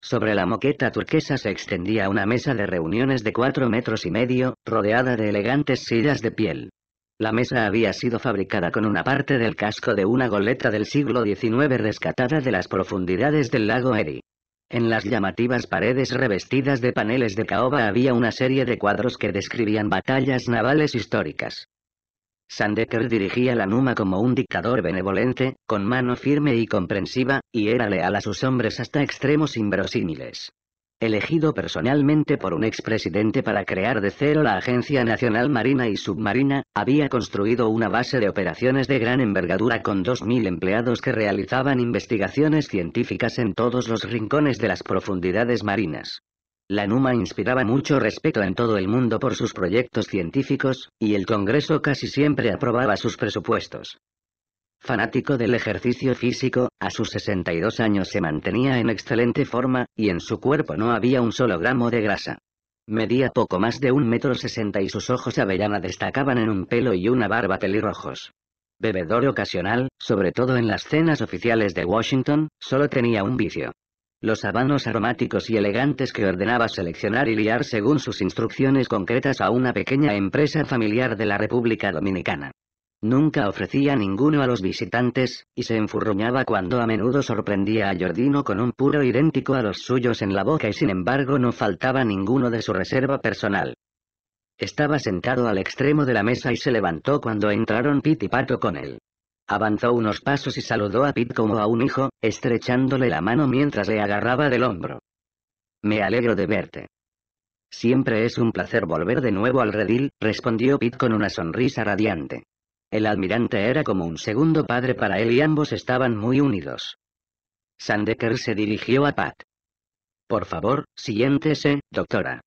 Sobre la moqueta turquesa se extendía una mesa de reuniones de cuatro metros y medio, rodeada de elegantes sillas de piel. La mesa había sido fabricada con una parte del casco de una goleta del siglo XIX rescatada de las profundidades del lago Erie. En las llamativas paredes revestidas de paneles de caoba había una serie de cuadros que describían batallas navales históricas. Sandecker dirigía la Numa como un dictador benevolente, con mano firme y comprensiva, y era leal a sus hombres hasta extremos inverosímiles elegido personalmente por un expresidente para crear de cero la Agencia Nacional Marina y Submarina, había construido una base de operaciones de gran envergadura con 2.000 empleados que realizaban investigaciones científicas en todos los rincones de las profundidades marinas. La NUMA inspiraba mucho respeto en todo el mundo por sus proyectos científicos, y el Congreso casi siempre aprobaba sus presupuestos. Fanático del ejercicio físico, a sus 62 años se mantenía en excelente forma, y en su cuerpo no había un solo gramo de grasa. Medía poco más de un metro sesenta y sus ojos avellana destacaban en un pelo y una barba pelirrojos. Bebedor ocasional, sobre todo en las cenas oficiales de Washington, solo tenía un vicio. Los habanos aromáticos y elegantes que ordenaba seleccionar y liar según sus instrucciones concretas a una pequeña empresa familiar de la República Dominicana. Nunca ofrecía ninguno a los visitantes, y se enfurruñaba cuando a menudo sorprendía a Jordino con un puro idéntico a los suyos en la boca y sin embargo no faltaba ninguno de su reserva personal. Estaba sentado al extremo de la mesa y se levantó cuando entraron Pit y Pato con él. Avanzó unos pasos y saludó a Pit como a un hijo, estrechándole la mano mientras le agarraba del hombro. Me alegro de verte. Siempre es un placer volver de nuevo al redil, respondió Pit con una sonrisa radiante. El almirante era como un segundo padre para él y ambos estaban muy unidos. Sandeker se dirigió a Pat. Por favor, siéntese, doctora.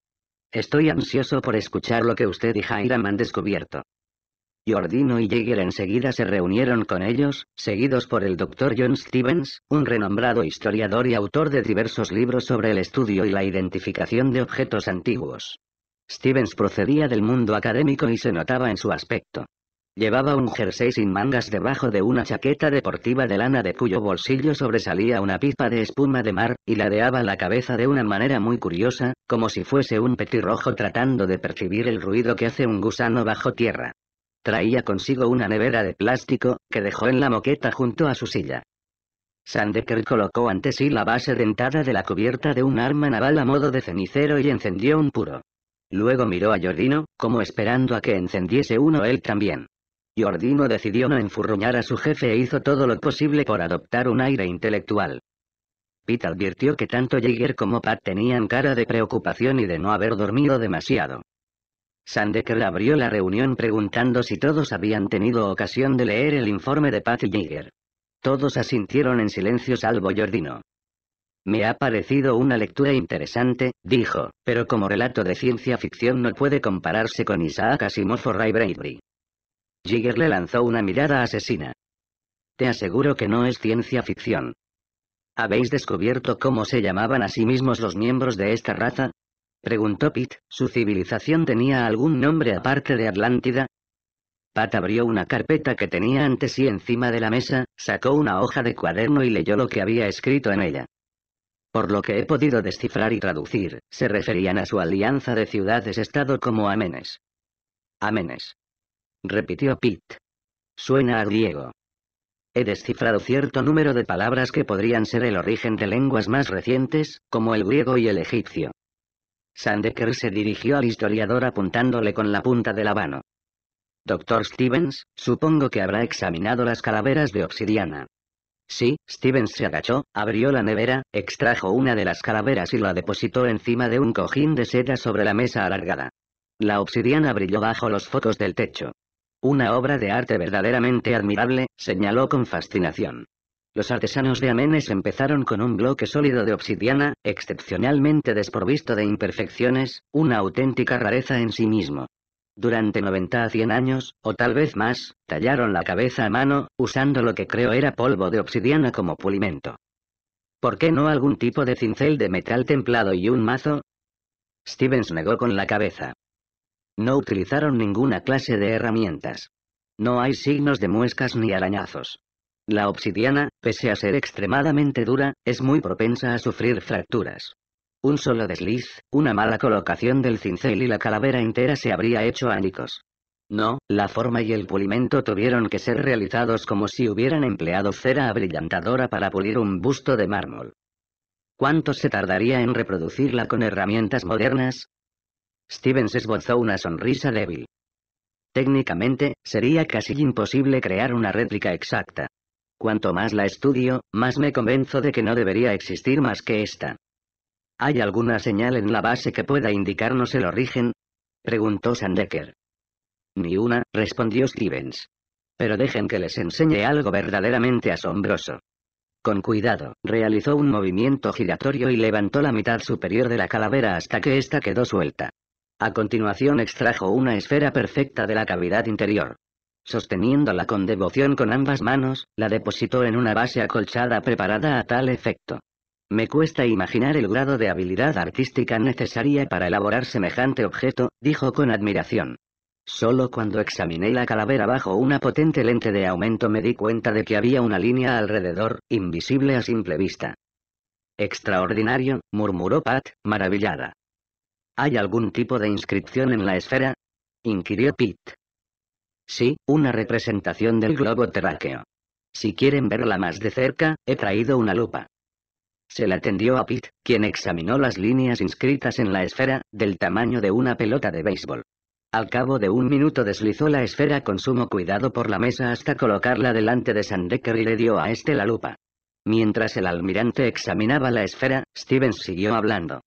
Estoy ansioso por escuchar lo que usted y Hiram han descubierto. Jordino y Jäger enseguida se reunieron con ellos, seguidos por el doctor John Stevens, un renombrado historiador y autor de diversos libros sobre el estudio y la identificación de objetos antiguos. Stevens procedía del mundo académico y se notaba en su aspecto. Llevaba un jersey sin mangas debajo de una chaqueta deportiva de lana de cuyo bolsillo sobresalía una pipa de espuma de mar, y ladeaba la cabeza de una manera muy curiosa, como si fuese un petirrojo tratando de percibir el ruido que hace un gusano bajo tierra. Traía consigo una nevera de plástico, que dejó en la moqueta junto a su silla. Sandecker colocó ante sí la base dentada de la cubierta de un arma naval a modo de cenicero y encendió un puro. Luego miró a Jordino, como esperando a que encendiese uno él también. Jordino decidió no enfurruñar a su jefe e hizo todo lo posible por adoptar un aire intelectual. Pete advirtió que tanto Jaeger como Pat tenían cara de preocupación y de no haber dormido demasiado. Sandeker abrió la reunión preguntando si todos habían tenido ocasión de leer el informe de Pat y Jaeger. Todos asintieron en silencio salvo Jordino. Me ha parecido una lectura interesante, dijo, pero como relato de ciencia ficción no puede compararse con Isaac Asimov o Ray Bradbury. Jigger le lanzó una mirada asesina. Te aseguro que no es ciencia ficción. ¿Habéis descubierto cómo se llamaban a sí mismos los miembros de esta raza? Preguntó Pete, ¿su civilización tenía algún nombre aparte de Atlántida? Pat abrió una carpeta que tenía ante sí encima de la mesa, sacó una hoja de cuaderno y leyó lo que había escrito en ella. Por lo que he podido descifrar y traducir, se referían a su alianza de ciudades-estado como Amenes. Amenes repitió Pete. Suena a griego. He descifrado cierto número de palabras que podrían ser el origen de lenguas más recientes, como el griego y el egipcio. Sandeker se dirigió al historiador apuntándole con la punta de la mano. Doctor Stevens, supongo que habrá examinado las calaveras de obsidiana. Sí, Stevens se agachó, abrió la nevera, extrajo una de las calaveras y la depositó encima de un cojín de seda sobre la mesa alargada. La obsidiana brilló bajo los focos del techo. Una obra de arte verdaderamente admirable, señaló con fascinación. Los artesanos de Amenes empezaron con un bloque sólido de obsidiana, excepcionalmente desprovisto de imperfecciones, una auténtica rareza en sí mismo. Durante 90 a 100 años, o tal vez más, tallaron la cabeza a mano, usando lo que creo era polvo de obsidiana como pulimento. ¿Por qué no algún tipo de cincel de metal templado y un mazo? Stevens negó con la cabeza. No utilizaron ninguna clase de herramientas. No hay signos de muescas ni arañazos. La obsidiana, pese a ser extremadamente dura, es muy propensa a sufrir fracturas. Un solo desliz, una mala colocación del cincel y la calavera entera se habría hecho ánicos. No, la forma y el pulimento tuvieron que ser realizados como si hubieran empleado cera abrillantadora para pulir un busto de mármol. ¿Cuánto se tardaría en reproducirla con herramientas modernas? Stevens esbozó una sonrisa débil. Técnicamente, sería casi imposible crear una réplica exacta. Cuanto más la estudio, más me convenzo de que no debería existir más que esta. ¿Hay alguna señal en la base que pueda indicarnos el origen? preguntó Sandecker. Ni una, respondió Stevens. Pero dejen que les enseñe algo verdaderamente asombroso. Con cuidado, realizó un movimiento giratorio y levantó la mitad superior de la calavera hasta que ésta quedó suelta. A continuación extrajo una esfera perfecta de la cavidad interior. Sosteniéndola con devoción con ambas manos, la depositó en una base acolchada preparada a tal efecto. Me cuesta imaginar el grado de habilidad artística necesaria para elaborar semejante objeto, dijo con admiración. Solo cuando examiné la calavera bajo una potente lente de aumento me di cuenta de que había una línea alrededor, invisible a simple vista. Extraordinario, murmuró Pat, maravillada. ¿Hay algún tipo de inscripción en la esfera? inquirió Pete. Sí, una representación del globo terráqueo. Si quieren verla más de cerca, he traído una lupa. Se la tendió a Pete, quien examinó las líneas inscritas en la esfera, del tamaño de una pelota de béisbol. Al cabo de un minuto deslizó la esfera con sumo cuidado por la mesa hasta colocarla delante de Sandecker y le dio a este la lupa. Mientras el almirante examinaba la esfera, Stevens siguió hablando.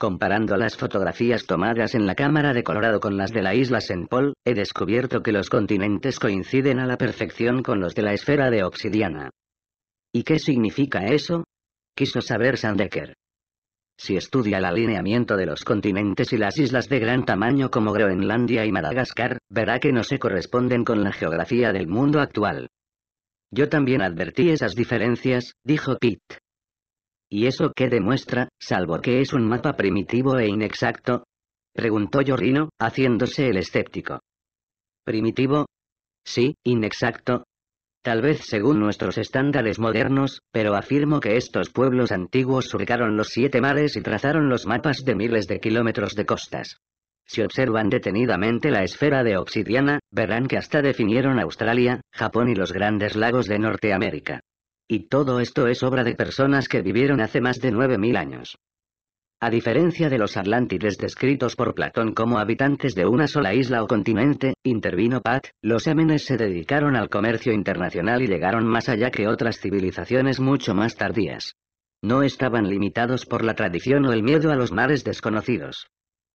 Comparando las fotografías tomadas en la cámara de Colorado con las de la isla St. Paul, he descubierto que los continentes coinciden a la perfección con los de la esfera de obsidiana. ¿Y qué significa eso? Quiso saber Sandecker. Si estudia el alineamiento de los continentes y las islas de gran tamaño como Groenlandia y Madagascar, verá que no se corresponden con la geografía del mundo actual. Yo también advertí esas diferencias, dijo Pitt. ¿Y eso qué demuestra, salvo que es un mapa primitivo e inexacto? Preguntó Yorino, haciéndose el escéptico. ¿Primitivo? Sí, inexacto. Tal vez según nuestros estándares modernos, pero afirmo que estos pueblos antiguos surcaron los siete mares y trazaron los mapas de miles de kilómetros de costas. Si observan detenidamente la esfera de obsidiana, verán que hasta definieron Australia, Japón y los grandes lagos de Norteamérica. Y todo esto es obra de personas que vivieron hace más de 9.000 años. A diferencia de los Atlántides descritos por Platón como habitantes de una sola isla o continente, intervino Pat, los émenes se dedicaron al comercio internacional y llegaron más allá que otras civilizaciones mucho más tardías. No estaban limitados por la tradición o el miedo a los mares desconocidos.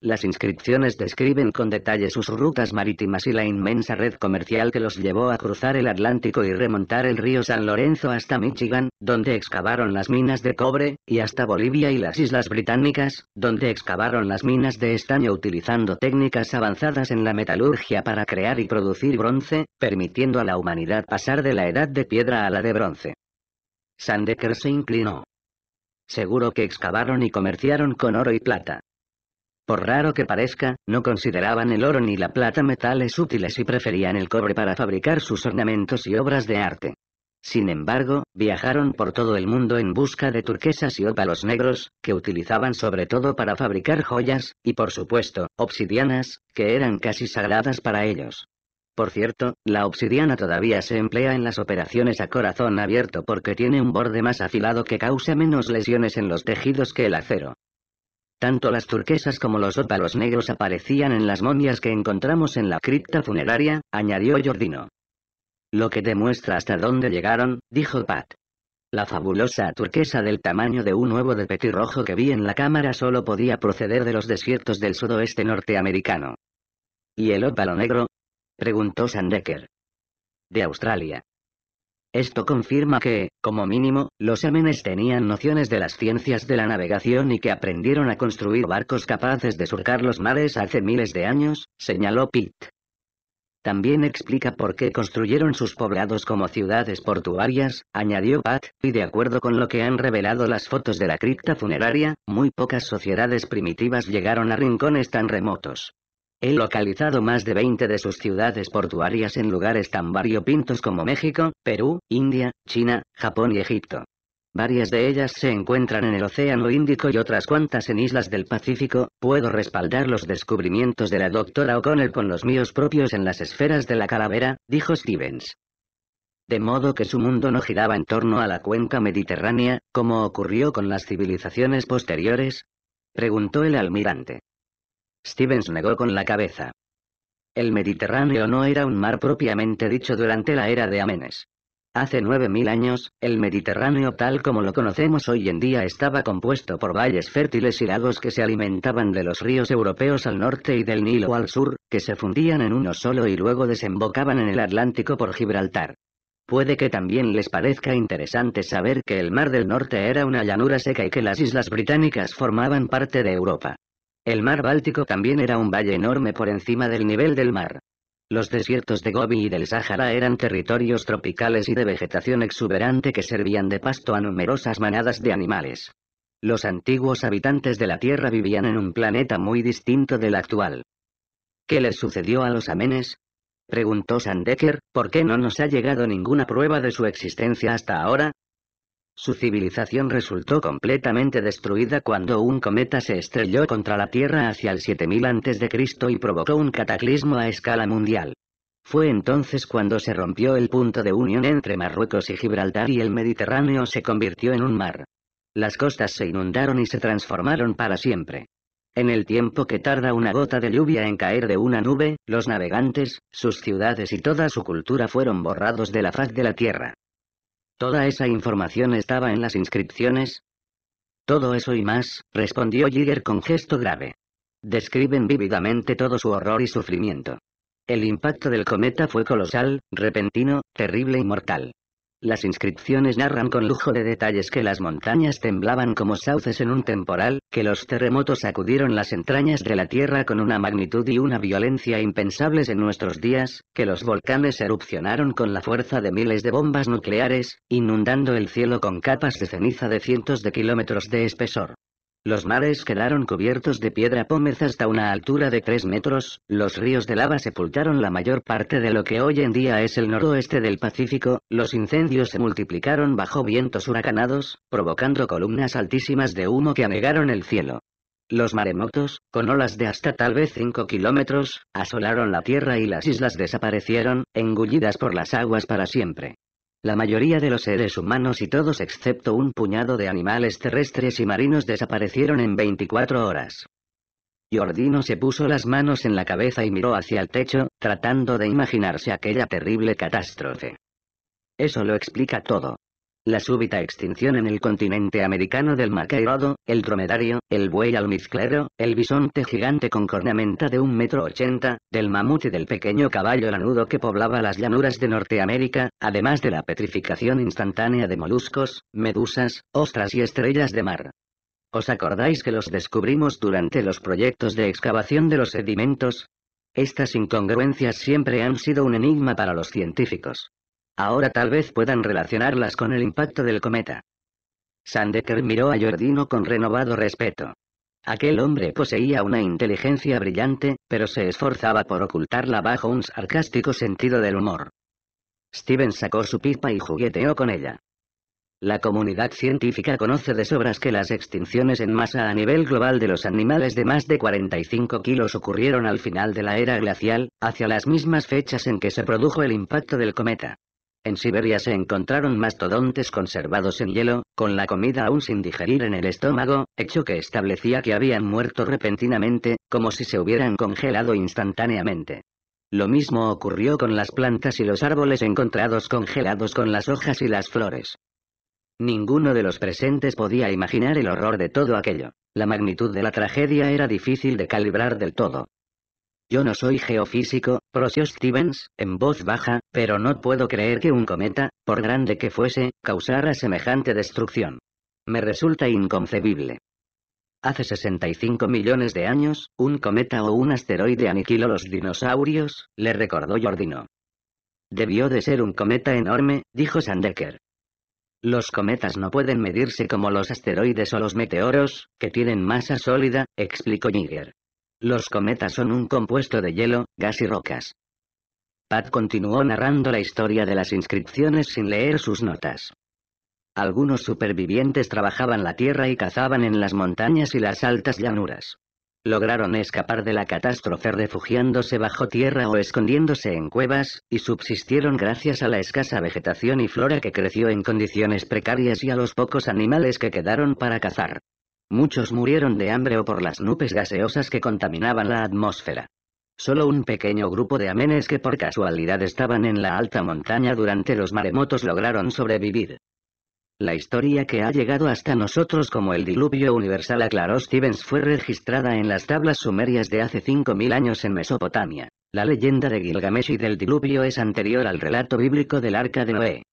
Las inscripciones describen con detalle sus rutas marítimas y la inmensa red comercial que los llevó a cruzar el Atlántico y remontar el río San Lorenzo hasta Michigan, donde excavaron las minas de cobre, y hasta Bolivia y las Islas Británicas, donde excavaron las minas de estaño utilizando técnicas avanzadas en la metalurgia para crear y producir bronce, permitiendo a la humanidad pasar de la edad de piedra a la de bronce. Sandecker se inclinó. Seguro que excavaron y comerciaron con oro y plata. Por raro que parezca, no consideraban el oro ni la plata metales útiles y preferían el cobre para fabricar sus ornamentos y obras de arte. Sin embargo, viajaron por todo el mundo en busca de turquesas y ópalos negros, que utilizaban sobre todo para fabricar joyas, y por supuesto, obsidianas, que eran casi sagradas para ellos. Por cierto, la obsidiana todavía se emplea en las operaciones a corazón abierto porque tiene un borde más afilado que causa menos lesiones en los tejidos que el acero. Tanto las turquesas como los ópalos negros aparecían en las momias que encontramos en la cripta funeraria, añadió Jordino. Lo que demuestra hasta dónde llegaron, dijo Pat. La fabulosa turquesa del tamaño de un huevo de petirrojo que vi en la cámara solo podía proceder de los desiertos del sudoeste norteamericano. ¿Y el ópalo negro? preguntó Sandecker. De Australia. Esto confirma que, como mínimo, los amenes tenían nociones de las ciencias de la navegación y que aprendieron a construir barcos capaces de surcar los mares hace miles de años, señaló Pitt. También explica por qué construyeron sus poblados como ciudades portuarias, añadió Pat, y de acuerdo con lo que han revelado las fotos de la cripta funeraria, muy pocas sociedades primitivas llegaron a rincones tan remotos. He localizado más de 20 de sus ciudades portuarias en lugares tan variopintos como México, Perú, India, China, Japón y Egipto. Varias de ellas se encuentran en el Océano Índico y otras cuantas en islas del Pacífico. Puedo respaldar los descubrimientos de la doctora O'Connell con los míos propios en las esferas de la calavera, dijo Stevens. De modo que su mundo no giraba en torno a la cuenca mediterránea, como ocurrió con las civilizaciones posteriores? preguntó el almirante. Stevens negó con la cabeza. El Mediterráneo no era un mar propiamente dicho durante la era de Amenes. Hace 9.000 años, el Mediterráneo tal como lo conocemos hoy en día estaba compuesto por valles fértiles y lagos que se alimentaban de los ríos europeos al norte y del Nilo al sur, que se fundían en uno solo y luego desembocaban en el Atlántico por Gibraltar. Puede que también les parezca interesante saber que el Mar del Norte era una llanura seca y que las Islas Británicas formaban parte de Europa. El mar Báltico también era un valle enorme por encima del nivel del mar. Los desiertos de Gobi y del Sáhara eran territorios tropicales y de vegetación exuberante que servían de pasto a numerosas manadas de animales. Los antiguos habitantes de la Tierra vivían en un planeta muy distinto del actual. ¿Qué les sucedió a los amenes? Preguntó Sandecker, ¿por qué no nos ha llegado ninguna prueba de su existencia hasta ahora? Su civilización resultó completamente destruida cuando un cometa se estrelló contra la Tierra hacia el 7000 a.C. y provocó un cataclismo a escala mundial. Fue entonces cuando se rompió el punto de unión entre Marruecos y Gibraltar y el Mediterráneo se convirtió en un mar. Las costas se inundaron y se transformaron para siempre. En el tiempo que tarda una gota de lluvia en caer de una nube, los navegantes, sus ciudades y toda su cultura fueron borrados de la faz de la tierra. Toda esa información estaba en las inscripciones. Todo eso y más, respondió Jigger con gesto grave. Describen vívidamente todo su horror y sufrimiento. El impacto del cometa fue colosal, repentino, terrible y mortal. Las inscripciones narran con lujo de detalles que las montañas temblaban como sauces en un temporal, que los terremotos sacudieron las entrañas de la tierra con una magnitud y una violencia impensables en nuestros días, que los volcanes erupcionaron con la fuerza de miles de bombas nucleares, inundando el cielo con capas de ceniza de cientos de kilómetros de espesor. Los mares quedaron cubiertos de piedra pómez hasta una altura de 3 metros, los ríos de lava sepultaron la mayor parte de lo que hoy en día es el noroeste del Pacífico, los incendios se multiplicaron bajo vientos huracanados, provocando columnas altísimas de humo que anegaron el cielo. Los maremotos, con olas de hasta tal vez 5 kilómetros, asolaron la tierra y las islas desaparecieron, engullidas por las aguas para siempre. La mayoría de los seres humanos y todos excepto un puñado de animales terrestres y marinos desaparecieron en 24 horas. Jordino se puso las manos en la cabeza y miró hacia el techo, tratando de imaginarse aquella terrible catástrofe. Eso lo explica todo. La súbita extinción en el continente americano del maquerodo, el dromedario, el buey almizclero, el bisonte gigante con cornamenta de un metro ochenta, del mamut y del pequeño caballo lanudo que poblaba las llanuras de Norteamérica, además de la petrificación instantánea de moluscos, medusas, ostras y estrellas de mar. ¿Os acordáis que los descubrimos durante los proyectos de excavación de los sedimentos? Estas incongruencias siempre han sido un enigma para los científicos. Ahora tal vez puedan relacionarlas con el impacto del cometa. Sandecker miró a Jordino con renovado respeto. Aquel hombre poseía una inteligencia brillante, pero se esforzaba por ocultarla bajo un sarcástico sentido del humor. Steven sacó su pipa y jugueteó con ella. La comunidad científica conoce de sobras que las extinciones en masa a nivel global de los animales de más de 45 kilos ocurrieron al final de la era glacial, hacia las mismas fechas en que se produjo el impacto del cometa. En Siberia se encontraron mastodontes conservados en hielo, con la comida aún sin digerir en el estómago, hecho que establecía que habían muerto repentinamente, como si se hubieran congelado instantáneamente. Lo mismo ocurrió con las plantas y los árboles encontrados congelados con las hojas y las flores. Ninguno de los presentes podía imaginar el horror de todo aquello. La magnitud de la tragedia era difícil de calibrar del todo. Yo no soy geofísico, prosió Stevens, en voz baja, pero no puedo creer que un cometa, por grande que fuese, causara semejante destrucción. Me resulta inconcebible. Hace 65 millones de años, un cometa o un asteroide aniquiló los dinosaurios, le recordó Jordino. Debió de ser un cometa enorme, dijo Sandecker. Los cometas no pueden medirse como los asteroides o los meteoros, que tienen masa sólida, explicó Niger. Los cometas son un compuesto de hielo, gas y rocas. Pat continuó narrando la historia de las inscripciones sin leer sus notas. Algunos supervivientes trabajaban la tierra y cazaban en las montañas y las altas llanuras. Lograron escapar de la catástrofe refugiándose bajo tierra o escondiéndose en cuevas, y subsistieron gracias a la escasa vegetación y flora que creció en condiciones precarias y a los pocos animales que quedaron para cazar. Muchos murieron de hambre o por las nubes gaseosas que contaminaban la atmósfera. Solo un pequeño grupo de amenes que por casualidad estaban en la alta montaña durante los maremotos lograron sobrevivir. La historia que ha llegado hasta nosotros como el diluvio universal aclaró Stevens fue registrada en las tablas sumerias de hace 5.000 años en Mesopotamia. La leyenda de Gilgamesh y del diluvio es anterior al relato bíblico del arca de Noé.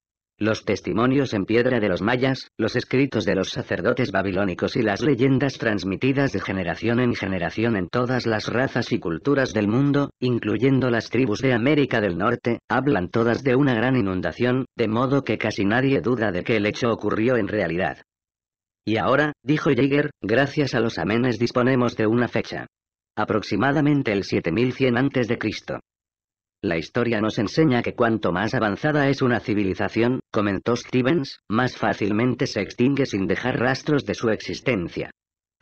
Los testimonios en piedra de los mayas, los escritos de los sacerdotes babilónicos y las leyendas transmitidas de generación en generación en todas las razas y culturas del mundo, incluyendo las tribus de América del Norte, hablan todas de una gran inundación, de modo que casi nadie duda de que el hecho ocurrió en realidad. Y ahora, dijo Jaeger, gracias a los amenes disponemos de una fecha. Aproximadamente el 7100 a.C. La historia nos enseña que cuanto más avanzada es una civilización, comentó Stevens, más fácilmente se extingue sin dejar rastros de su existencia.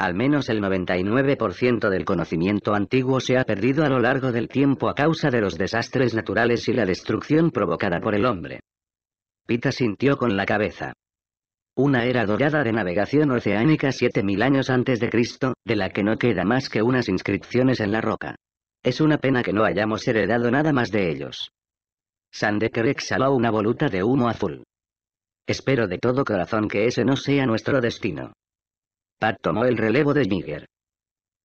Al menos el 99% del conocimiento antiguo se ha perdido a lo largo del tiempo a causa de los desastres naturales y la destrucción provocada por el hombre. Pita sintió con la cabeza. Una era dorada de navegación oceánica 7000 años antes de Cristo, de la que no queda más que unas inscripciones en la roca. Es una pena que no hayamos heredado nada más de ellos. Sandeker exhaló una voluta de humo azul. Espero de todo corazón que ese no sea nuestro destino. Pat tomó el relevo de Niger.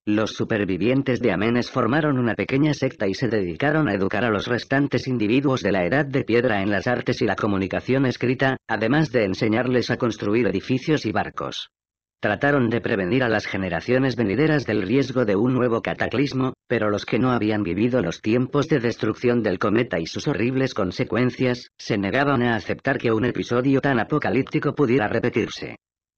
Los supervivientes de Amenes formaron una pequeña secta y se dedicaron a educar a los restantes individuos de la Edad de Piedra en las artes y la comunicación escrita, además de enseñarles a construir edificios y barcos. Trataron de prevenir a las generaciones venideras del riesgo de un nuevo cataclismo, pero los que no habían vivido los tiempos de destrucción del cometa y sus horribles consecuencias, se negaban a aceptar que un episodio tan apocalíptico pudiera repetirse.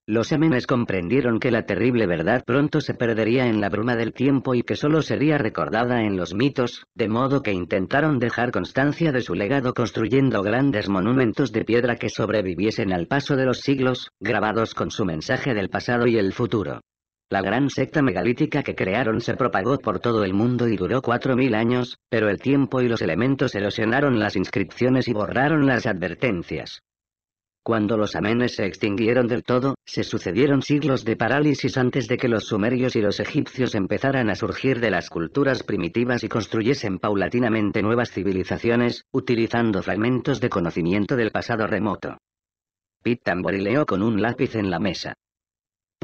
Los Amenes comprendieron que la terrible verdad pronto se perdería en la bruma del tiempo y que solo sería recordada en los mitos, de modo que intentaron dejar constancia de su legado construyendo grandes monumentos de piedra que sobreviviesen al paso de los siglos, grabados con su mensaje del pasado y el futuro. La gran secta megalítica que crearon se propagó por todo el mundo y duró 4.000 años, pero el tiempo y los elementos erosionaron las inscripciones y borraron las advertencias. Cuando los amenes se extinguieron del todo, se sucedieron siglos de parálisis antes de que los sumerios y los egipcios empezaran a surgir de las culturas primitivas y construyesen paulatinamente nuevas civilizaciones, utilizando fragmentos de conocimiento del pasado remoto. Pit tamborileó con un lápiz en la mesa.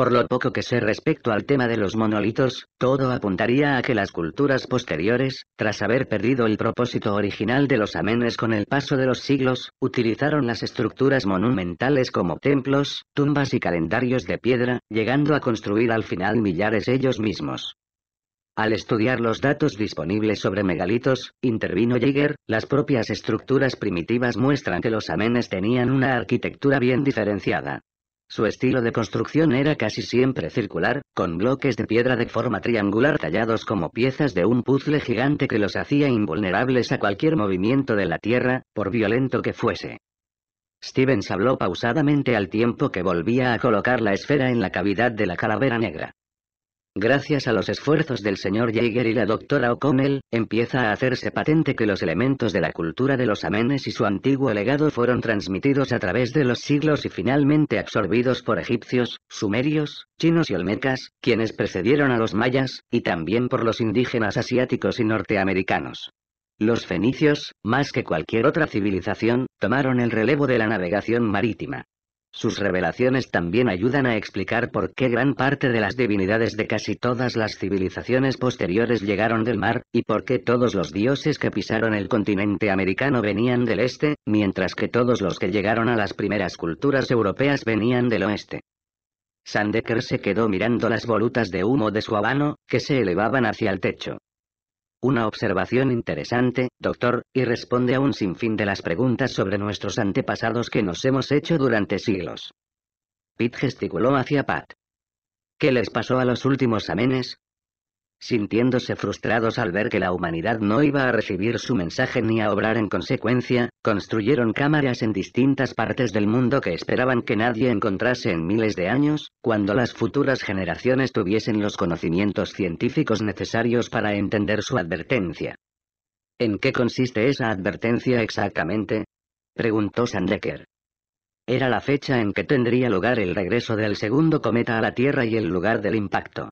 Por lo poco que sé respecto al tema de los monolitos, todo apuntaría a que las culturas posteriores, tras haber perdido el propósito original de los amenes con el paso de los siglos, utilizaron las estructuras monumentales como templos, tumbas y calendarios de piedra, llegando a construir al final millares ellos mismos. Al estudiar los datos disponibles sobre megalitos, intervino Jäger, las propias estructuras primitivas muestran que los amenes tenían una arquitectura bien diferenciada. Su estilo de construcción era casi siempre circular, con bloques de piedra de forma triangular tallados como piezas de un puzzle gigante que los hacía invulnerables a cualquier movimiento de la Tierra, por violento que fuese. Stevens habló pausadamente al tiempo que volvía a colocar la esfera en la cavidad de la calavera negra. Gracias a los esfuerzos del señor Jaeger y la doctora O'Connell, empieza a hacerse patente que los elementos de la cultura de los amenes y su antiguo legado fueron transmitidos a través de los siglos y finalmente absorbidos por egipcios, sumerios, chinos y olmecas, quienes precedieron a los mayas, y también por los indígenas asiáticos y norteamericanos. Los fenicios, más que cualquier otra civilización, tomaron el relevo de la navegación marítima. Sus revelaciones también ayudan a explicar por qué gran parte de las divinidades de casi todas las civilizaciones posteriores llegaron del mar, y por qué todos los dioses que pisaron el continente americano venían del este, mientras que todos los que llegaron a las primeras culturas europeas venían del oeste. Sandeker se quedó mirando las volutas de humo de su habano, que se elevaban hacia el techo. Una observación interesante, doctor, y responde a un sinfín de las preguntas sobre nuestros antepasados que nos hemos hecho durante siglos. Pitt gesticuló hacia Pat. ¿Qué les pasó a los últimos amenes? Sintiéndose frustrados al ver que la humanidad no iba a recibir su mensaje ni a obrar en consecuencia, construyeron cámaras en distintas partes del mundo que esperaban que nadie encontrase en miles de años, cuando las futuras generaciones tuviesen los conocimientos científicos necesarios para entender su advertencia. ¿En qué consiste esa advertencia exactamente? preguntó Sandecker. Era la fecha en que tendría lugar el regreso del segundo cometa a la Tierra y el lugar del impacto.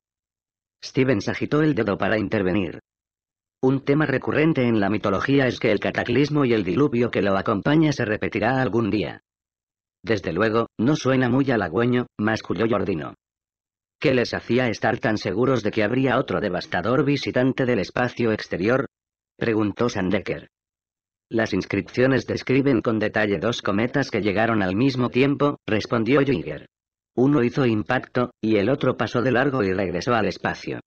Stevens agitó el dedo para intervenir. Un tema recurrente en la mitología es que el cataclismo y el diluvio que lo acompaña se repetirá algún día. Desde luego, no suena muy halagüeño, masculló Jordino. ¿Qué les hacía estar tan seguros de que habría otro devastador visitante del espacio exterior? preguntó Sandecker. Las inscripciones describen con detalle dos cometas que llegaron al mismo tiempo, respondió Jünger. Uno hizo impacto, y el otro pasó de largo y regresó al espacio.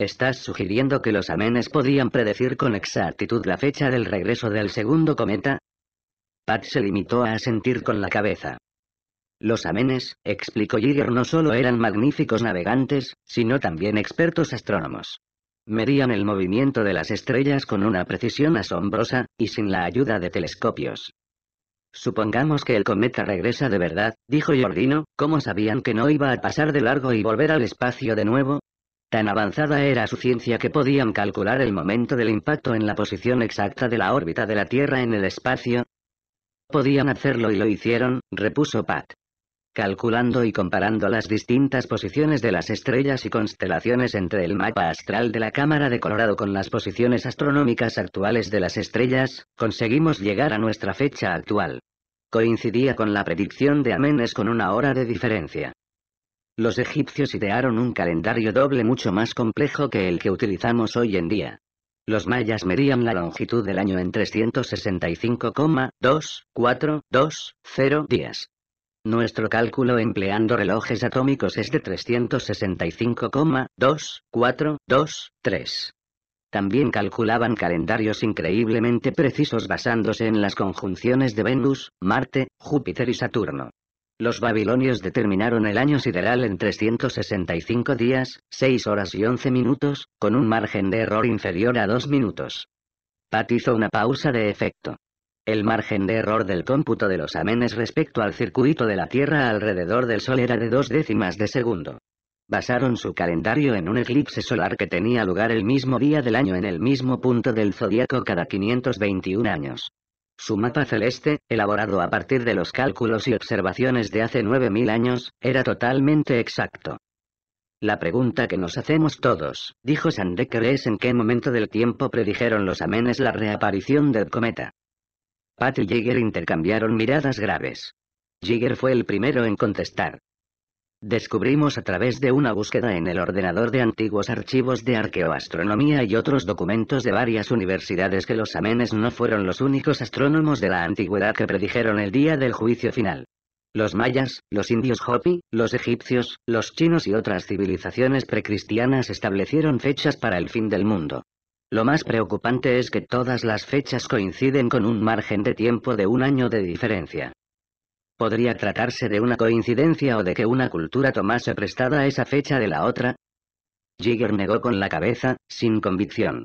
Estás sugiriendo que los amenes podían predecir con exactitud la fecha del regreso del segundo cometa? Pat se limitó a asentir con la cabeza. Los amenes, explicó Jigger, no solo eran magníficos navegantes, sino también expertos astrónomos. Medían el movimiento de las estrellas con una precisión asombrosa, y sin la ayuda de telescopios. Supongamos que el cometa regresa de verdad, dijo Jordino, ¿cómo sabían que no iba a pasar de largo y volver al espacio de nuevo? Tan avanzada era su ciencia que podían calcular el momento del impacto en la posición exacta de la órbita de la Tierra en el espacio. Podían hacerlo y lo hicieron, repuso Pat calculando y comparando las distintas posiciones de las estrellas y constelaciones entre el mapa astral de la Cámara de Colorado con las posiciones astronómicas actuales de las estrellas, conseguimos llegar a nuestra fecha actual. Coincidía con la predicción de Amenes con una hora de diferencia. Los egipcios idearon un calendario doble mucho más complejo que el que utilizamos hoy en día. Los mayas medían la longitud del año en 365,242,0 días. Nuestro cálculo empleando relojes atómicos es de 365,2423. También calculaban calendarios increíblemente precisos basándose en las conjunciones de Venus, Marte, Júpiter y Saturno. Los babilonios determinaron el año sideral en 365 días, 6 horas y 11 minutos, con un margen de error inferior a 2 minutos. Pat hizo una pausa de efecto. El margen de error del cómputo de los amenes respecto al circuito de la Tierra alrededor del Sol era de dos décimas de segundo. Basaron su calendario en un eclipse solar que tenía lugar el mismo día del año en el mismo punto del zodiaco cada 521 años. Su mapa celeste, elaborado a partir de los cálculos y observaciones de hace 9.000 años, era totalmente exacto. La pregunta que nos hacemos todos, dijo Sandecker, es en qué momento del tiempo predijeron los amenes la reaparición del cometa. Pat y intercambiaron miradas graves. Jigger fue el primero en contestar. Descubrimos a través de una búsqueda en el ordenador de antiguos archivos de arqueoastronomía y otros documentos de varias universidades que los amenes no fueron los únicos astrónomos de la antigüedad que predijeron el día del juicio final. Los mayas, los indios Hopi, los egipcios, los chinos y otras civilizaciones precristianas establecieron fechas para el fin del mundo. Lo más preocupante es que todas las fechas coinciden con un margen de tiempo de un año de diferencia. ¿Podría tratarse de una coincidencia o de que una cultura tomase prestada esa fecha de la otra? Jigger negó con la cabeza, sin convicción.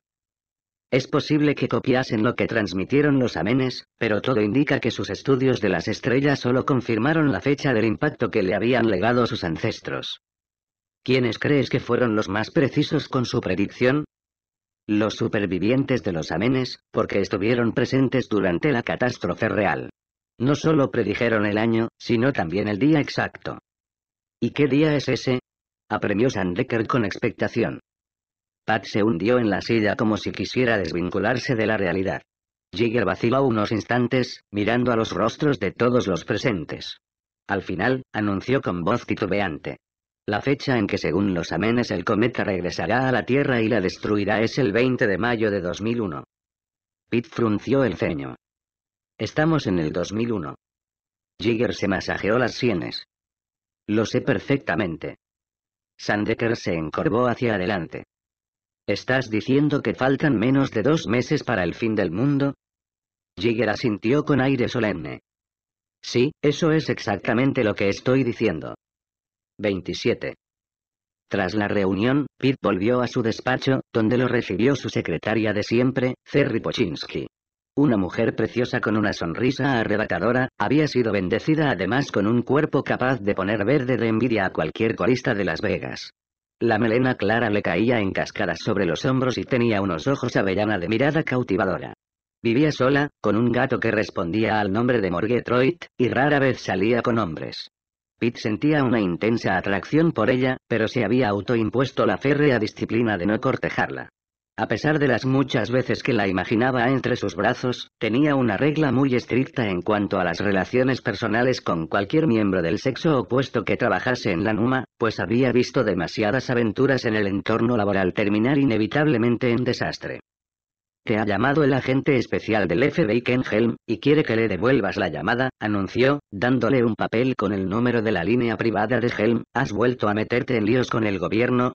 Es posible que copiasen lo que transmitieron los amenes, pero todo indica que sus estudios de las estrellas solo confirmaron la fecha del impacto que le habían legado sus ancestros. ¿Quiénes crees que fueron los más precisos con su predicción? los supervivientes de los amenes, porque estuvieron presentes durante la catástrofe real. No solo predijeron el año, sino también el día exacto. ¿Y qué día es ese? apremió Sandecker con expectación. Pat se hundió en la silla como si quisiera desvincularse de la realidad. Jigger vaciló unos instantes, mirando a los rostros de todos los presentes. Al final, anunció con voz titubeante. La fecha en que según los amenes el cometa regresará a la Tierra y la destruirá es el 20 de mayo de 2001. Pitt frunció el ceño. Estamos en el 2001. Jigger se masajeó las sienes. Lo sé perfectamente. Sandecker se encorvó hacia adelante. ¿Estás diciendo que faltan menos de dos meses para el fin del mundo? Jigger asintió con aire solemne. Sí, eso es exactamente lo que estoy diciendo. 27. Tras la reunión, Pitt volvió a su despacho, donde lo recibió su secretaria de siempre, Ferry Pochinsky. Una mujer preciosa con una sonrisa arrebatadora, había sido bendecida además con un cuerpo capaz de poner verde de envidia a cualquier corista de Las Vegas. La melena clara le caía en cascadas sobre los hombros y tenía unos ojos avellana de mirada cautivadora. Vivía sola, con un gato que respondía al nombre de Morgue Troit, y rara vez salía con hombres. Pitt sentía una intensa atracción por ella, pero se había autoimpuesto la férrea disciplina de no cortejarla. A pesar de las muchas veces que la imaginaba entre sus brazos, tenía una regla muy estricta en cuanto a las relaciones personales con cualquier miembro del sexo opuesto que trabajase en la NUMA, pues había visto demasiadas aventuras en el entorno laboral terminar inevitablemente en desastre. Te ha llamado el agente especial del FBI Ken Helm, y quiere que le devuelvas la llamada, anunció, dándole un papel con el número de la línea privada de Helm. ¿Has vuelto a meterte en líos con el gobierno?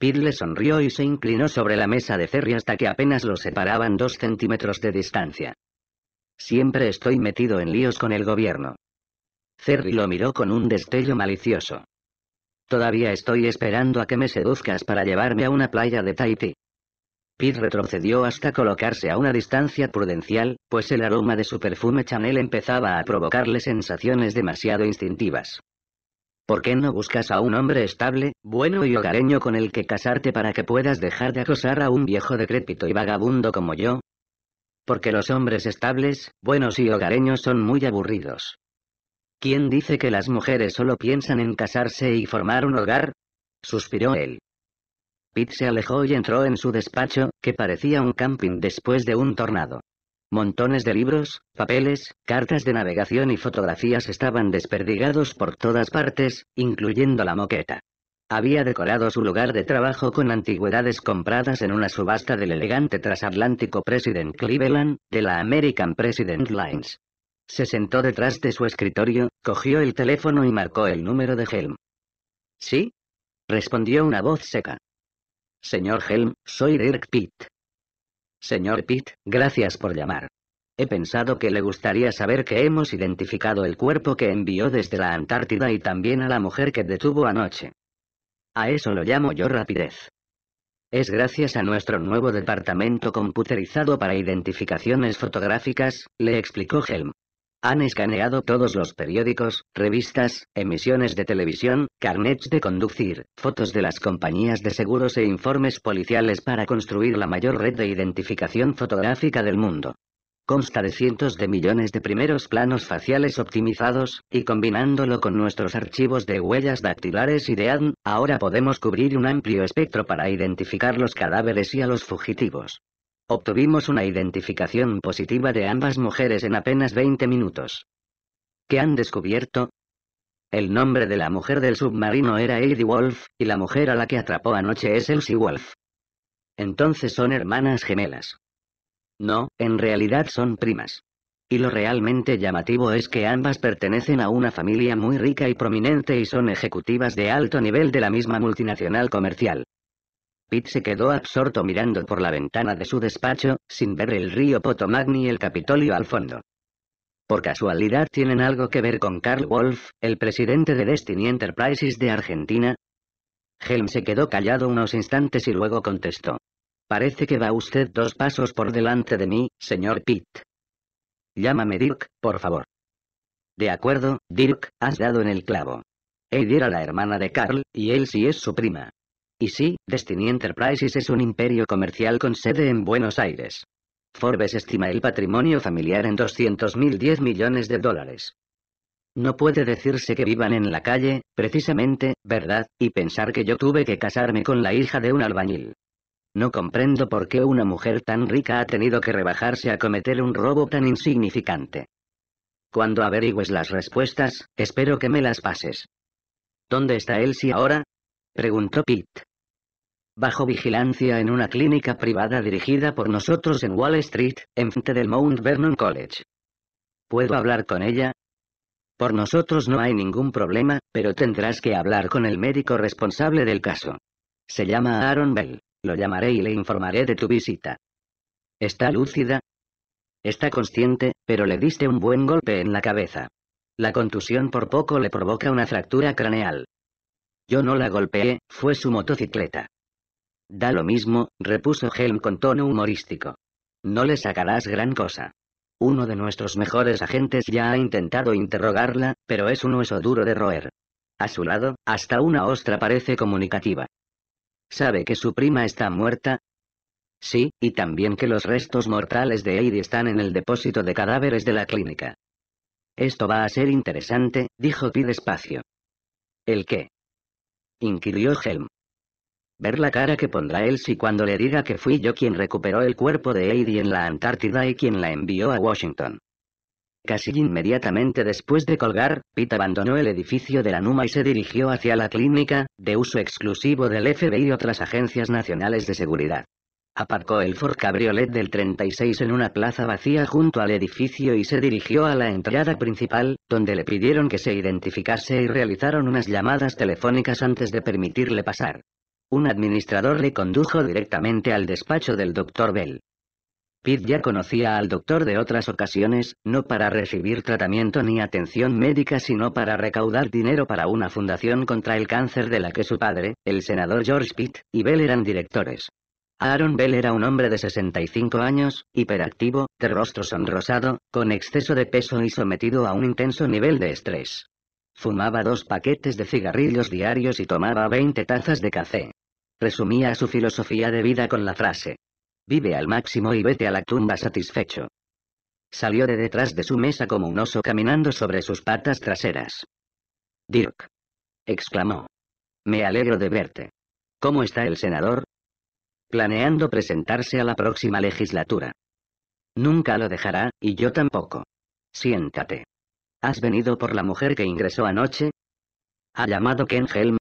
le sonrió y se inclinó sobre la mesa de Cerri hasta que apenas los separaban dos centímetros de distancia. Siempre estoy metido en líos con el gobierno. Cerri lo miró con un destello malicioso. Todavía estoy esperando a que me seduzcas para llevarme a una playa de Tahití. Pete retrocedió hasta colocarse a una distancia prudencial, pues el aroma de su perfume Chanel empezaba a provocarle sensaciones demasiado instintivas. ¿Por qué no buscas a un hombre estable, bueno y hogareño con el que casarte para que puedas dejar de acosar a un viejo decrépito y vagabundo como yo? Porque los hombres estables, buenos y hogareños son muy aburridos. ¿Quién dice que las mujeres solo piensan en casarse y formar un hogar? Suspiró él. Pitt se alejó y entró en su despacho, que parecía un camping después de un tornado. Montones de libros, papeles, cartas de navegación y fotografías estaban desperdigados por todas partes, incluyendo la moqueta. Había decorado su lugar de trabajo con antigüedades compradas en una subasta del elegante trasatlántico President Cleveland, de la American President Lines. Se sentó detrás de su escritorio, cogió el teléfono y marcó el número de Helm. ¿Sí? respondió una voz seca. Señor Helm, soy Dirk Pitt. Señor Pitt, gracias por llamar. He pensado que le gustaría saber que hemos identificado el cuerpo que envió desde la Antártida y también a la mujer que detuvo anoche. A eso lo llamo yo rapidez. Es gracias a nuestro nuevo departamento computerizado para identificaciones fotográficas, le explicó Helm. Han escaneado todos los periódicos, revistas, emisiones de televisión, carnets de conducir, fotos de las compañías de seguros e informes policiales para construir la mayor red de identificación fotográfica del mundo. Consta de cientos de millones de primeros planos faciales optimizados, y combinándolo con nuestros archivos de huellas dactilares y de ADN, ahora podemos cubrir un amplio espectro para identificar los cadáveres y a los fugitivos. Obtuvimos una identificación positiva de ambas mujeres en apenas 20 minutos. ¿Qué han descubierto? El nombre de la mujer del submarino era Eddie Wolf, y la mujer a la que atrapó anoche es Elsie Wolf. Entonces son hermanas gemelas. No, en realidad son primas. Y lo realmente llamativo es que ambas pertenecen a una familia muy rica y prominente y son ejecutivas de alto nivel de la misma multinacional comercial. Pitt se quedó absorto mirando por la ventana de su despacho, sin ver el río Potomac ni el Capitolio al fondo. Por casualidad tienen algo que ver con Carl Wolf, el presidente de Destiny Enterprises de Argentina. Helm se quedó callado unos instantes y luego contestó. Parece que va usted dos pasos por delante de mí, señor Pitt. Llámame Dirk, por favor. De acuerdo, Dirk, has dado en el clavo. Ed era la hermana de Carl, y él sí es su prima. Y sí, Destiny Enterprises es un imperio comercial con sede en Buenos Aires. Forbes estima el patrimonio familiar en 200.010 millones de dólares. No puede decirse que vivan en la calle, precisamente, ¿verdad? Y pensar que yo tuve que casarme con la hija de un albañil. No comprendo por qué una mujer tan rica ha tenido que rebajarse a cometer un robo tan insignificante. Cuando averigües las respuestas, espero que me las pases. ¿Dónde está Elsie ahora? preguntó Pete bajo vigilancia en una clínica privada dirigida por nosotros en Wall Street, enfrente del Mount Vernon College. ¿Puedo hablar con ella? Por nosotros no hay ningún problema, pero tendrás que hablar con el médico responsable del caso. Se llama Aaron Bell. Lo llamaré y le informaré de tu visita. ¿Está lúcida? Está consciente, pero le diste un buen golpe en la cabeza. La contusión por poco le provoca una fractura craneal. Yo no la golpeé, fue su motocicleta. Da lo mismo, repuso Helm con tono humorístico. No le sacarás gran cosa. Uno de nuestros mejores agentes ya ha intentado interrogarla, pero es un hueso duro de roer. A su lado, hasta una ostra parece comunicativa. ¿Sabe que su prima está muerta? Sí, y también que los restos mortales de Heidi están en el depósito de cadáveres de la clínica. Esto va a ser interesante, dijo Pi despacio. ¿El qué? inquirió Helm. Ver la cara que pondrá él si cuando le diga que fui yo quien recuperó el cuerpo de Heidi en la Antártida y quien la envió a Washington. Casi inmediatamente después de colgar, Pete abandonó el edificio de la NUMA y se dirigió hacia la clínica, de uso exclusivo del FBI y otras agencias nacionales de seguridad. Aparcó el Ford Cabriolet del 36 en una plaza vacía junto al edificio y se dirigió a la entrada principal, donde le pidieron que se identificase y realizaron unas llamadas telefónicas antes de permitirle pasar. Un administrador le condujo directamente al despacho del doctor Bell. Pitt ya conocía al doctor de otras ocasiones, no para recibir tratamiento ni atención médica sino para recaudar dinero para una fundación contra el cáncer de la que su padre, el senador George Pitt, y Bell eran directores. Aaron Bell era un hombre de 65 años, hiperactivo, de rostro sonrosado, con exceso de peso y sometido a un intenso nivel de estrés. Fumaba dos paquetes de cigarrillos diarios y tomaba 20 tazas de café. Resumía su filosofía de vida con la frase. Vive al máximo y vete a la tumba satisfecho. Salió de detrás de su mesa como un oso caminando sobre sus patas traseras. Dirk. exclamó. Me alegro de verte. ¿Cómo está el senador? Planeando presentarse a la próxima legislatura. Nunca lo dejará, y yo tampoco. Siéntate. ¿Has venido por la mujer que ingresó anoche? Ha llamado Ken Helm,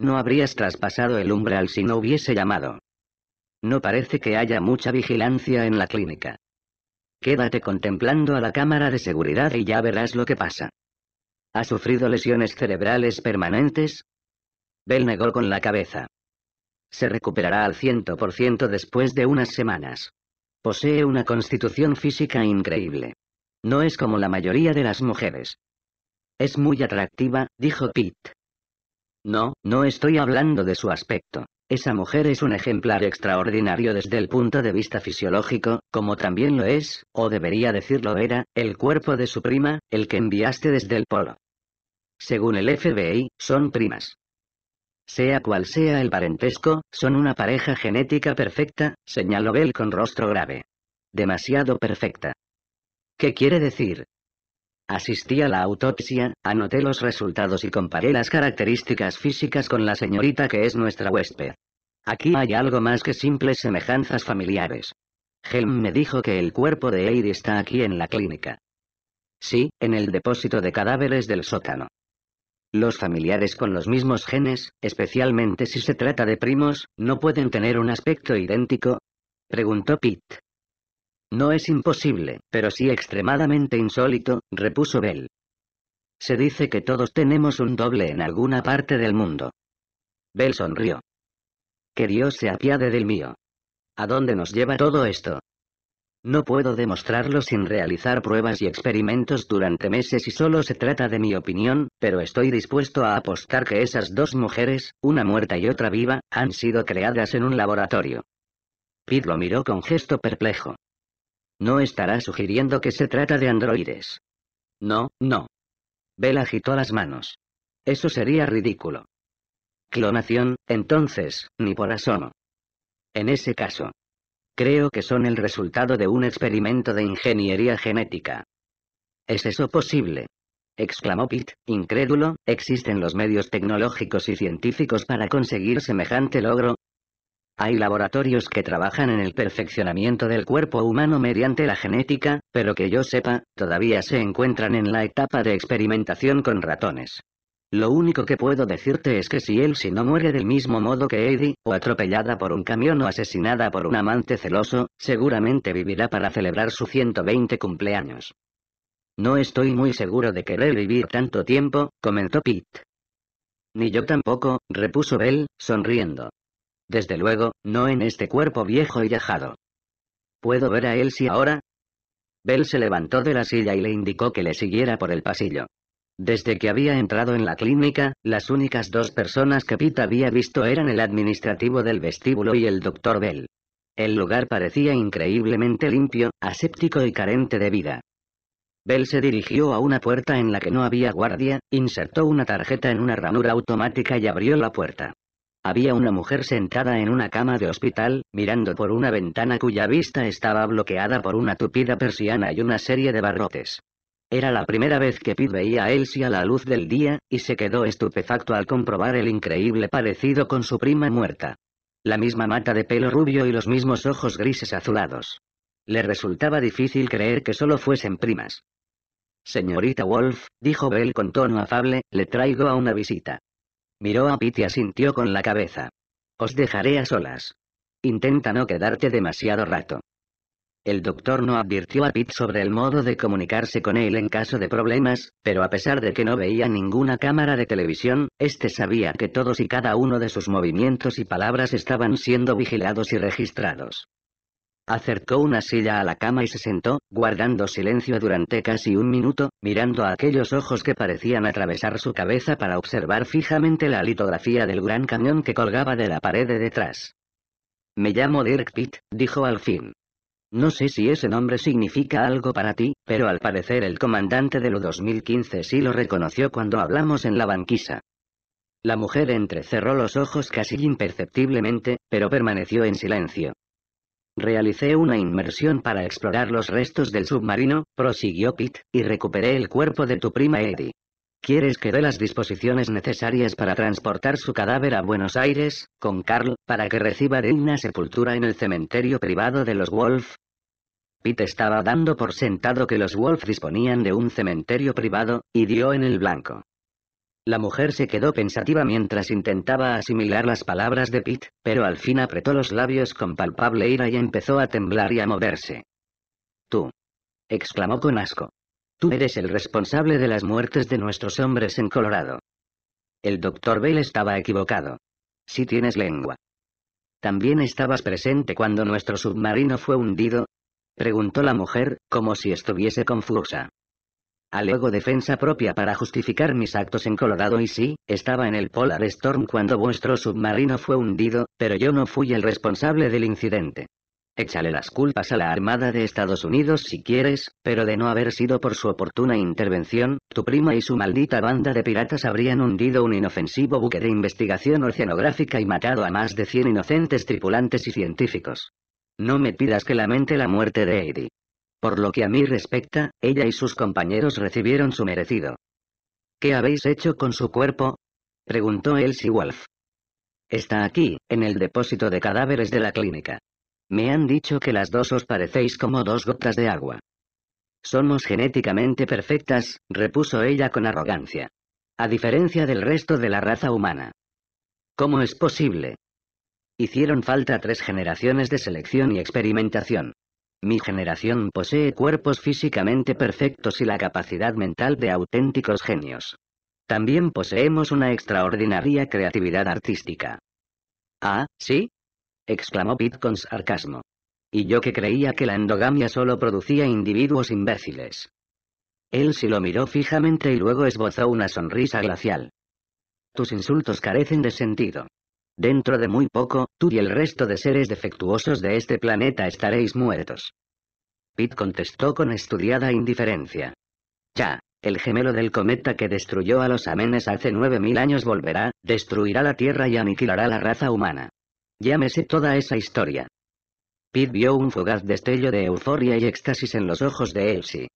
no habrías traspasado el umbral si no hubiese llamado. No parece que haya mucha vigilancia en la clínica. Quédate contemplando a la cámara de seguridad y ya verás lo que pasa. ¿Ha sufrido lesiones cerebrales permanentes? Bell negó con la cabeza. Se recuperará al 100% después de unas semanas. Posee una constitución física increíble. No es como la mayoría de las mujeres. Es muy atractiva, dijo Pete. No, no estoy hablando de su aspecto. Esa mujer es un ejemplar extraordinario desde el punto de vista fisiológico, como también lo es, o debería decirlo era, el cuerpo de su prima, el que enviaste desde el polo. Según el FBI, son primas. Sea cual sea el parentesco, son una pareja genética perfecta, señaló Bell con rostro grave. Demasiado perfecta. ¿Qué quiere decir? Asistí a la autopsia, anoté los resultados y comparé las características físicas con la señorita que es nuestra huésped. Aquí hay algo más que simples semejanzas familiares. Helm me dijo que el cuerpo de Aide está aquí en la clínica. Sí, en el depósito de cadáveres del sótano. Los familiares con los mismos genes, especialmente si se trata de primos, no pueden tener un aspecto idéntico. Preguntó Pete. No es imposible, pero sí extremadamente insólito, repuso Bell. Se dice que todos tenemos un doble en alguna parte del mundo. Bell sonrió. Que Dios se apiade del mío. ¿A dónde nos lleva todo esto? No puedo demostrarlo sin realizar pruebas y experimentos durante meses y solo se trata de mi opinión, pero estoy dispuesto a apostar que esas dos mujeres, una muerta y otra viva, han sido creadas en un laboratorio. Pete lo miró con gesto perplejo. No estará sugiriendo que se trata de androides. No, no. Bell agitó las manos. Eso sería ridículo. Clonación, entonces, ni por asomo. En ese caso. Creo que son el resultado de un experimento de ingeniería genética. ¿Es eso posible? exclamó Pitt, incrédulo, ¿existen los medios tecnológicos y científicos para conseguir semejante logro? Hay laboratorios que trabajan en el perfeccionamiento del cuerpo humano mediante la genética, pero que yo sepa, todavía se encuentran en la etapa de experimentación con ratones. Lo único que puedo decirte es que si Elsie no muere del mismo modo que Eddie, o atropellada por un camión o asesinada por un amante celoso, seguramente vivirá para celebrar su 120 cumpleaños. No estoy muy seguro de querer vivir tanto tiempo, comentó Pete. Ni yo tampoco, repuso Bell, sonriendo. Desde luego, no en este cuerpo viejo y dejado. ¿Puedo ver a Elsie ahora? Bell se levantó de la silla y le indicó que le siguiera por el pasillo. Desde que había entrado en la clínica, las únicas dos personas que Pete había visto eran el administrativo del vestíbulo y el doctor Bell. El lugar parecía increíblemente limpio, aséptico y carente de vida. Bell se dirigió a una puerta en la que no había guardia, insertó una tarjeta en una ranura automática y abrió la puerta. Había una mujer sentada en una cama de hospital, mirando por una ventana cuya vista estaba bloqueada por una tupida persiana y una serie de barrotes. Era la primera vez que Pete veía a Elsie a la luz del día, y se quedó estupefacto al comprobar el increíble parecido con su prima muerta. La misma mata de pelo rubio y los mismos ojos grises azulados. Le resultaba difícil creer que solo fuesen primas. Señorita Wolf, dijo Bell con tono afable, le traigo a una visita. Miró a Pete y asintió con la cabeza. Os dejaré a solas. Intenta no quedarte demasiado rato. El doctor no advirtió a Pete sobre el modo de comunicarse con él en caso de problemas, pero a pesar de que no veía ninguna cámara de televisión, este sabía que todos y cada uno de sus movimientos y palabras estaban siendo vigilados y registrados. Acercó una silla a la cama y se sentó, guardando silencio durante casi un minuto, mirando a aquellos ojos que parecían atravesar su cabeza para observar fijamente la litografía del gran cañón que colgaba de la pared de detrás. Me llamo Dirk Pitt, dijo al fin. No sé si ese nombre significa algo para ti, pero al parecer el comandante de lo 2015 sí lo reconoció cuando hablamos en la banquisa. La mujer entrecerró los ojos casi imperceptiblemente, pero permaneció en silencio. Realicé una inmersión para explorar los restos del submarino, prosiguió Pete, y recuperé el cuerpo de tu prima Eddie. ¿Quieres que dé las disposiciones necesarias para transportar su cadáver a Buenos Aires, con Carl, para que reciba digna sepultura en el cementerio privado de los Wolf? Pete estaba dando por sentado que los Wolf disponían de un cementerio privado, y dio en el blanco. La mujer se quedó pensativa mientras intentaba asimilar las palabras de Pete, pero al fin apretó los labios con palpable ira y empezó a temblar y a moverse. Tú. exclamó con asco. Tú eres el responsable de las muertes de nuestros hombres en Colorado. El doctor Bell estaba equivocado. Si sí tienes lengua. ¿También estabas presente cuando nuestro submarino fue hundido? Preguntó la mujer, como si estuviese confusa. Alego defensa propia para justificar mis actos en Colorado y sí, estaba en el Polar Storm cuando vuestro submarino fue hundido, pero yo no fui el responsable del incidente. Échale las culpas a la Armada de Estados Unidos si quieres, pero de no haber sido por su oportuna intervención, tu prima y su maldita banda de piratas habrían hundido un inofensivo buque de investigación oceanográfica y matado a más de 100 inocentes tripulantes y científicos. No me pidas que lamente la muerte de Eddie. Por lo que a mí respecta, ella y sus compañeros recibieron su merecido. ¿Qué habéis hecho con su cuerpo? preguntó Elsie Wolf. Está aquí, en el depósito de cadáveres de la clínica. Me han dicho que las dos os parecéis como dos gotas de agua. Somos genéticamente perfectas, repuso ella con arrogancia. A diferencia del resto de la raza humana. ¿Cómo es posible? Hicieron falta tres generaciones de selección y experimentación. Mi generación posee cuerpos físicamente perfectos y la capacidad mental de auténticos genios. También poseemos una extraordinaria creatividad artística. Ah, ¿sí? exclamó Pitt con sarcasmo. Y yo que creía que la endogamia solo producía individuos imbéciles. Él sí lo miró fijamente y luego esbozó una sonrisa glacial. Tus insultos carecen de sentido. Dentro de muy poco, tú y el resto de seres defectuosos de este planeta estaréis muertos. Pete contestó con estudiada indiferencia. Ya, el gemelo del cometa que destruyó a los amenes hace nueve mil años volverá, destruirá la Tierra y aniquilará la raza humana. Llámese toda esa historia. Pete vio un fugaz destello de euforia y éxtasis en los ojos de Elsie.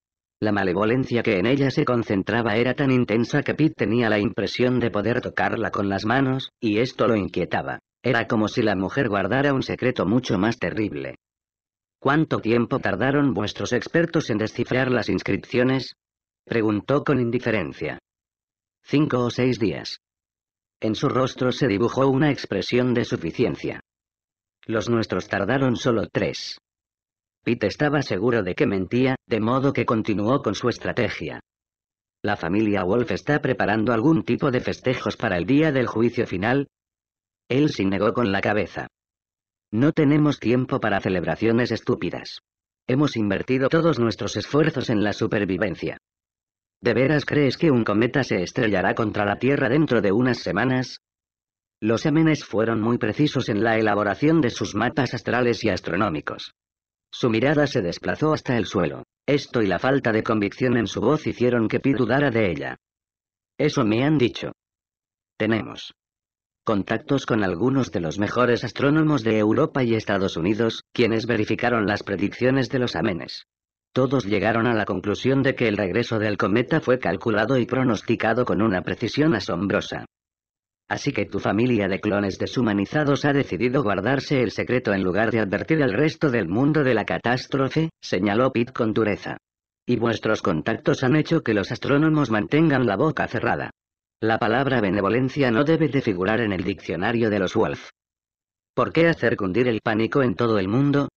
La malevolencia que en ella se concentraba era tan intensa que Pete tenía la impresión de poder tocarla con las manos, y esto lo inquietaba. Era como si la mujer guardara un secreto mucho más terrible. ¿Cuánto tiempo tardaron vuestros expertos en descifrar las inscripciones? preguntó con indiferencia. Cinco o seis días. En su rostro se dibujó una expresión de suficiencia. Los nuestros tardaron solo tres. Pete estaba seguro de que mentía, de modo que continuó con su estrategia. La familia Wolf está preparando algún tipo de festejos para el día del juicio final. Él se negó con la cabeza. No tenemos tiempo para celebraciones estúpidas. Hemos invertido todos nuestros esfuerzos en la supervivencia. ¿De veras crees que un cometa se estrellará contra la Tierra dentro de unas semanas? Los Amenes fueron muy precisos en la elaboración de sus mapas astrales y astronómicos. Su mirada se desplazó hasta el suelo. Esto y la falta de convicción en su voz hicieron que Pi dudara de ella. Eso me han dicho. Tenemos contactos con algunos de los mejores astrónomos de Europa y Estados Unidos, quienes verificaron las predicciones de los amenes. Todos llegaron a la conclusión de que el regreso del cometa fue calculado y pronosticado con una precisión asombrosa. Así que tu familia de clones deshumanizados ha decidido guardarse el secreto en lugar de advertir al resto del mundo de la catástrofe, señaló Pitt con dureza. Y vuestros contactos han hecho que los astrónomos mantengan la boca cerrada. La palabra benevolencia no debe de figurar en el diccionario de los Wolf. ¿Por qué hacer cundir el pánico en todo el mundo?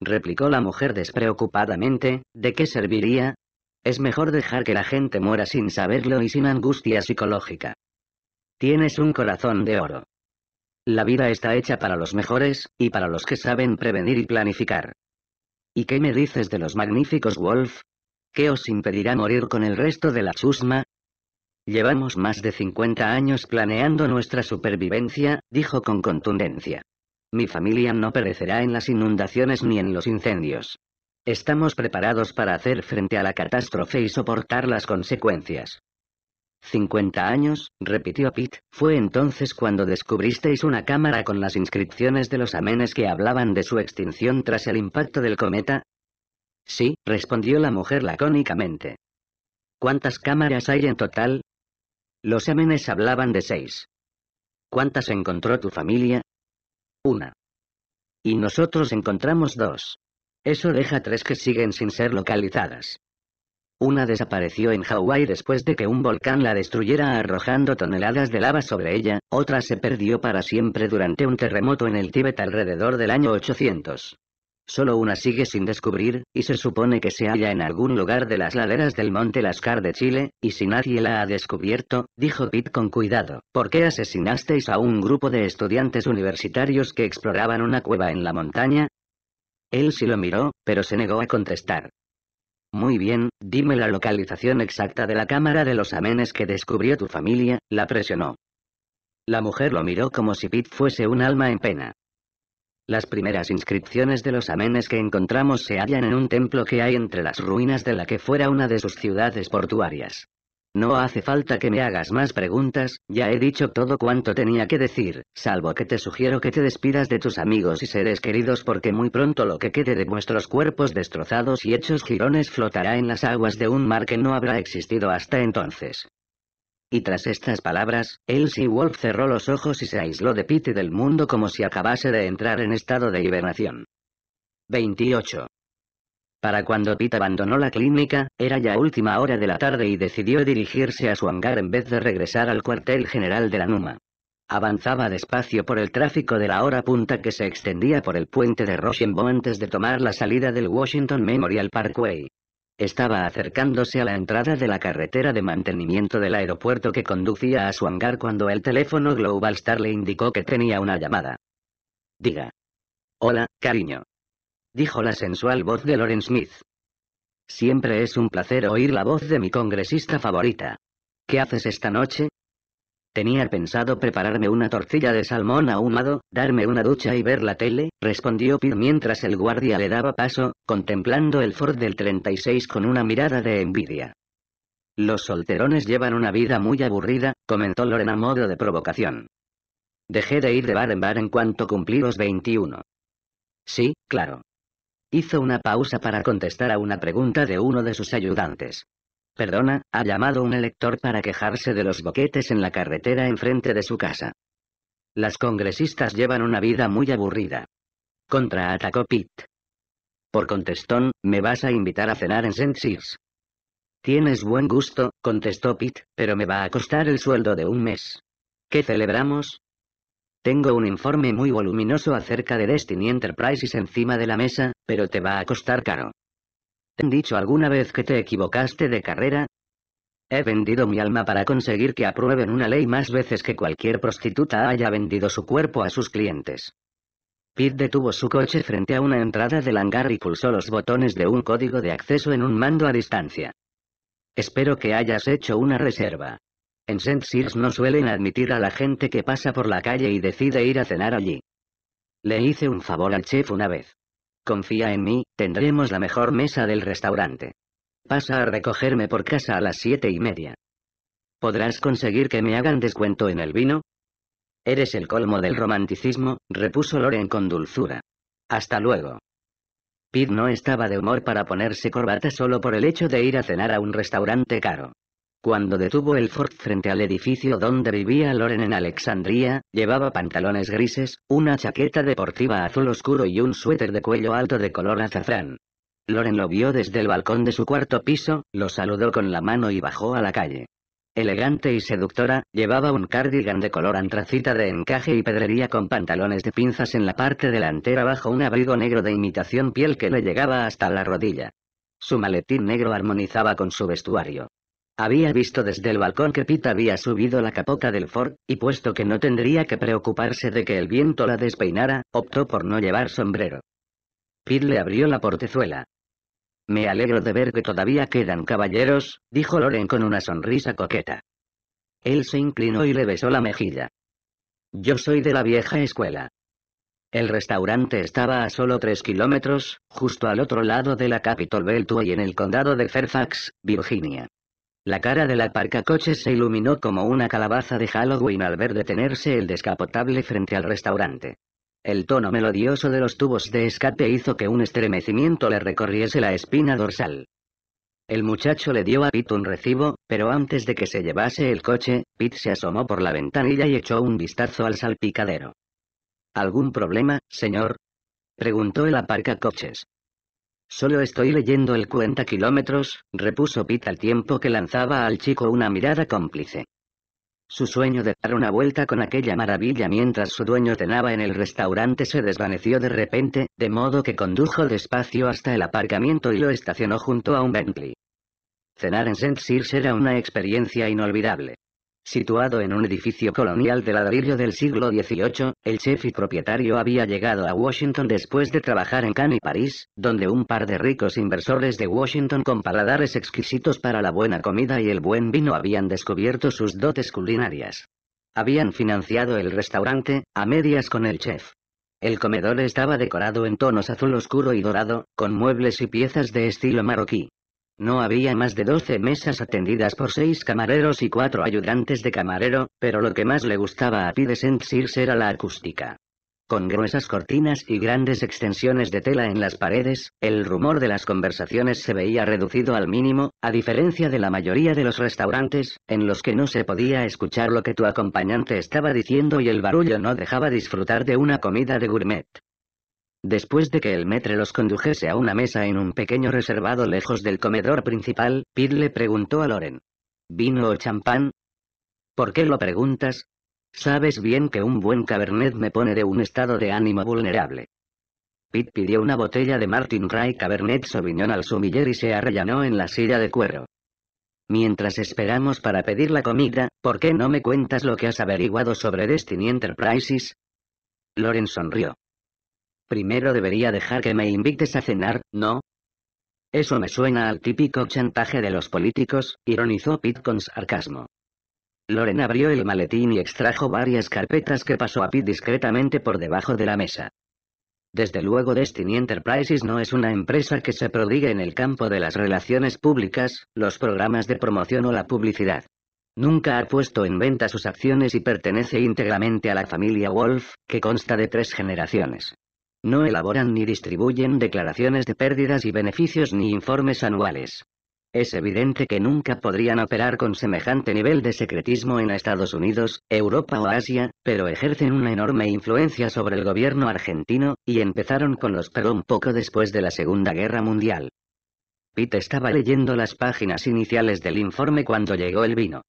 replicó la mujer despreocupadamente, ¿de qué serviría? Es mejor dejar que la gente muera sin saberlo y sin angustia psicológica. Tienes un corazón de oro. La vida está hecha para los mejores, y para los que saben prevenir y planificar. ¿Y qué me dices de los magníficos Wolf? ¿Qué os impedirá morir con el resto de la chusma? Llevamos más de 50 años planeando nuestra supervivencia, dijo con contundencia. Mi familia no perecerá en las inundaciones ni en los incendios. Estamos preparados para hacer frente a la catástrofe y soportar las consecuencias. 50 años, repitió Pitt, fue entonces cuando descubristeis una cámara con las inscripciones de los amenes que hablaban de su extinción tras el impacto del cometa. Sí, respondió la mujer lacónicamente. ¿Cuántas cámaras hay en total? Los amenes hablaban de seis. ¿Cuántas encontró tu familia? Una. Y nosotros encontramos dos. Eso deja tres que siguen sin ser localizadas. Una desapareció en Hawái después de que un volcán la destruyera arrojando toneladas de lava sobre ella, otra se perdió para siempre durante un terremoto en el Tíbet alrededor del año 800. Solo una sigue sin descubrir, y se supone que se halla en algún lugar de las laderas del Monte Lascar de Chile, y si nadie la ha descubierto, dijo Pitt con cuidado, ¿por qué asesinasteis a un grupo de estudiantes universitarios que exploraban una cueva en la montaña? Él sí lo miró, pero se negó a contestar. Muy bien, dime la localización exacta de la cámara de los amenes que descubrió tu familia, la presionó. La mujer lo miró como si Pete fuese un alma en pena. Las primeras inscripciones de los amenes que encontramos se hallan en un templo que hay entre las ruinas de la que fuera una de sus ciudades portuarias. No hace falta que me hagas más preguntas, ya he dicho todo cuanto tenía que decir, salvo que te sugiero que te despidas de tus amigos y seres queridos porque muy pronto lo que quede de vuestros cuerpos destrozados y hechos jirones flotará en las aguas de un mar que no habrá existido hasta entonces. Y tras estas palabras, Elsie Wolf cerró los ojos y se aisló de Pete del mundo como si acabase de entrar en estado de hibernación. 28. Para cuando Pete abandonó la clínica, era ya última hora de la tarde y decidió dirigirse a su hangar en vez de regresar al cuartel general de la Numa. Avanzaba despacio por el tráfico de la hora punta que se extendía por el puente de Rochambeau antes de tomar la salida del Washington Memorial Parkway. Estaba acercándose a la entrada de la carretera de mantenimiento del aeropuerto que conducía a su hangar cuando el teléfono Global Star le indicó que tenía una llamada. Diga. Hola, cariño dijo la sensual voz de Loren Smith. Siempre es un placer oír la voz de mi congresista favorita. ¿Qué haces esta noche? Tenía pensado prepararme una tortilla de salmón ahumado, darme una ducha y ver la tele, respondió Pete mientras el guardia le daba paso, contemplando el Ford del 36 con una mirada de envidia. Los solterones llevan una vida muy aburrida, comentó Loren a modo de provocación. Dejé de ir de bar en bar en cuanto cumplí los 21. Sí, claro, Hizo una pausa para contestar a una pregunta de uno de sus ayudantes. Perdona, ha llamado un elector para quejarse de los boquetes en la carretera enfrente de su casa. Las congresistas llevan una vida muy aburrida. Contraatacó Pitt. Por contestón, ¿me vas a invitar a cenar en St. Sears? Tienes buen gusto, contestó Pitt, pero me va a costar el sueldo de un mes. ¿Qué celebramos? Tengo un informe muy voluminoso acerca de Destiny Enterprises encima de la mesa, pero te va a costar caro. ¿Te han dicho alguna vez que te equivocaste de carrera? He vendido mi alma para conseguir que aprueben una ley más veces que cualquier prostituta haya vendido su cuerpo a sus clientes. Pete detuvo su coche frente a una entrada del hangar y pulsó los botones de un código de acceso en un mando a distancia. Espero que hayas hecho una reserva. En saint Sears no suelen admitir a la gente que pasa por la calle y decide ir a cenar allí. Le hice un favor al chef una vez. Confía en mí, tendremos la mejor mesa del restaurante. Pasa a recogerme por casa a las siete y media. ¿Podrás conseguir que me hagan descuento en el vino? Eres el colmo del romanticismo, repuso Loren con dulzura. Hasta luego. Pete no estaba de humor para ponerse corbata solo por el hecho de ir a cenar a un restaurante caro. Cuando detuvo el Ford frente al edificio donde vivía Loren en Alexandria, llevaba pantalones grises, una chaqueta deportiva azul oscuro y un suéter de cuello alto de color azafrán. Loren lo vio desde el balcón de su cuarto piso, lo saludó con la mano y bajó a la calle. Elegante y seductora, llevaba un cardigan de color antracita de encaje y pedrería con pantalones de pinzas en la parte delantera bajo un abrigo negro de imitación piel que le llegaba hasta la rodilla. Su maletín negro armonizaba con su vestuario. Había visto desde el balcón que Pete había subido la capota del Ford, y puesto que no tendría que preocuparse de que el viento la despeinara, optó por no llevar sombrero. Pete le abrió la portezuela. Me alegro de ver que todavía quedan caballeros, dijo Loren con una sonrisa coqueta. Él se inclinó y le besó la mejilla. Yo soy de la vieja escuela. El restaurante estaba a solo tres kilómetros, justo al otro lado de la Capitol Beltway en el condado de Fairfax, Virginia. La cara del aparcacoches se iluminó como una calabaza de Halloween al ver detenerse el descapotable frente al restaurante. El tono melodioso de los tubos de escape hizo que un estremecimiento le recorriese la espina dorsal. El muchacho le dio a Pete un recibo, pero antes de que se llevase el coche, Pete se asomó por la ventanilla y echó un vistazo al salpicadero. ¿Algún problema, señor? preguntó el aparcacoches. Solo estoy leyendo el cuenta kilómetros, repuso Pete al tiempo que lanzaba al chico una mirada cómplice. Su sueño de dar una vuelta con aquella maravilla mientras su dueño cenaba en el restaurante se desvaneció de repente, de modo que condujo despacio hasta el aparcamiento y lo estacionó junto a un Bentley. Cenar en St. Sears era una experiencia inolvidable. Situado en un edificio colonial de ladrillo del siglo XVIII, el chef y propietario había llegado a Washington después de trabajar en Cannes y París, donde un par de ricos inversores de Washington con paladares exquisitos para la buena comida y el buen vino habían descubierto sus dotes culinarias. Habían financiado el restaurante, a medias con el chef. El comedor estaba decorado en tonos azul oscuro y dorado, con muebles y piezas de estilo marroquí. No había más de 12 mesas atendidas por seis camareros y cuatro ayudantes de camarero, pero lo que más le gustaba a Pide saint era la acústica. Con gruesas cortinas y grandes extensiones de tela en las paredes, el rumor de las conversaciones se veía reducido al mínimo, a diferencia de la mayoría de los restaurantes, en los que no se podía escuchar lo que tu acompañante estaba diciendo y el barullo no dejaba disfrutar de una comida de gourmet. Después de que el metre los condujese a una mesa en un pequeño reservado lejos del comedor principal, Pete le preguntó a Loren. ¿Vino o champán? ¿Por qué lo preguntas? Sabes bien que un buen cabernet me pone de un estado de ánimo vulnerable. Pete pidió una botella de Martin Ray Cabernet Sauvignon al sumiller y se arrellanó en la silla de cuero. Mientras esperamos para pedir la comida, ¿por qué no me cuentas lo que has averiguado sobre Destiny Enterprises? Loren sonrió. Primero debería dejar que me invites a cenar, ¿no? Eso me suena al típico chantaje de los políticos, ironizó Pitt con sarcasmo. Loren abrió el maletín y extrajo varias carpetas que pasó a Pete discretamente por debajo de la mesa. Desde luego Destiny Enterprises no es una empresa que se prodigue en el campo de las relaciones públicas, los programas de promoción o la publicidad. Nunca ha puesto en venta sus acciones y pertenece íntegramente a la familia Wolf, que consta de tres generaciones. No elaboran ni distribuyen declaraciones de pérdidas y beneficios ni informes anuales. Es evidente que nunca podrían operar con semejante nivel de secretismo en Estados Unidos, Europa o Asia, pero ejercen una enorme influencia sobre el gobierno argentino, y empezaron con los Perón poco después de la Segunda Guerra Mundial. Pete estaba leyendo las páginas iniciales del informe cuando llegó el vino.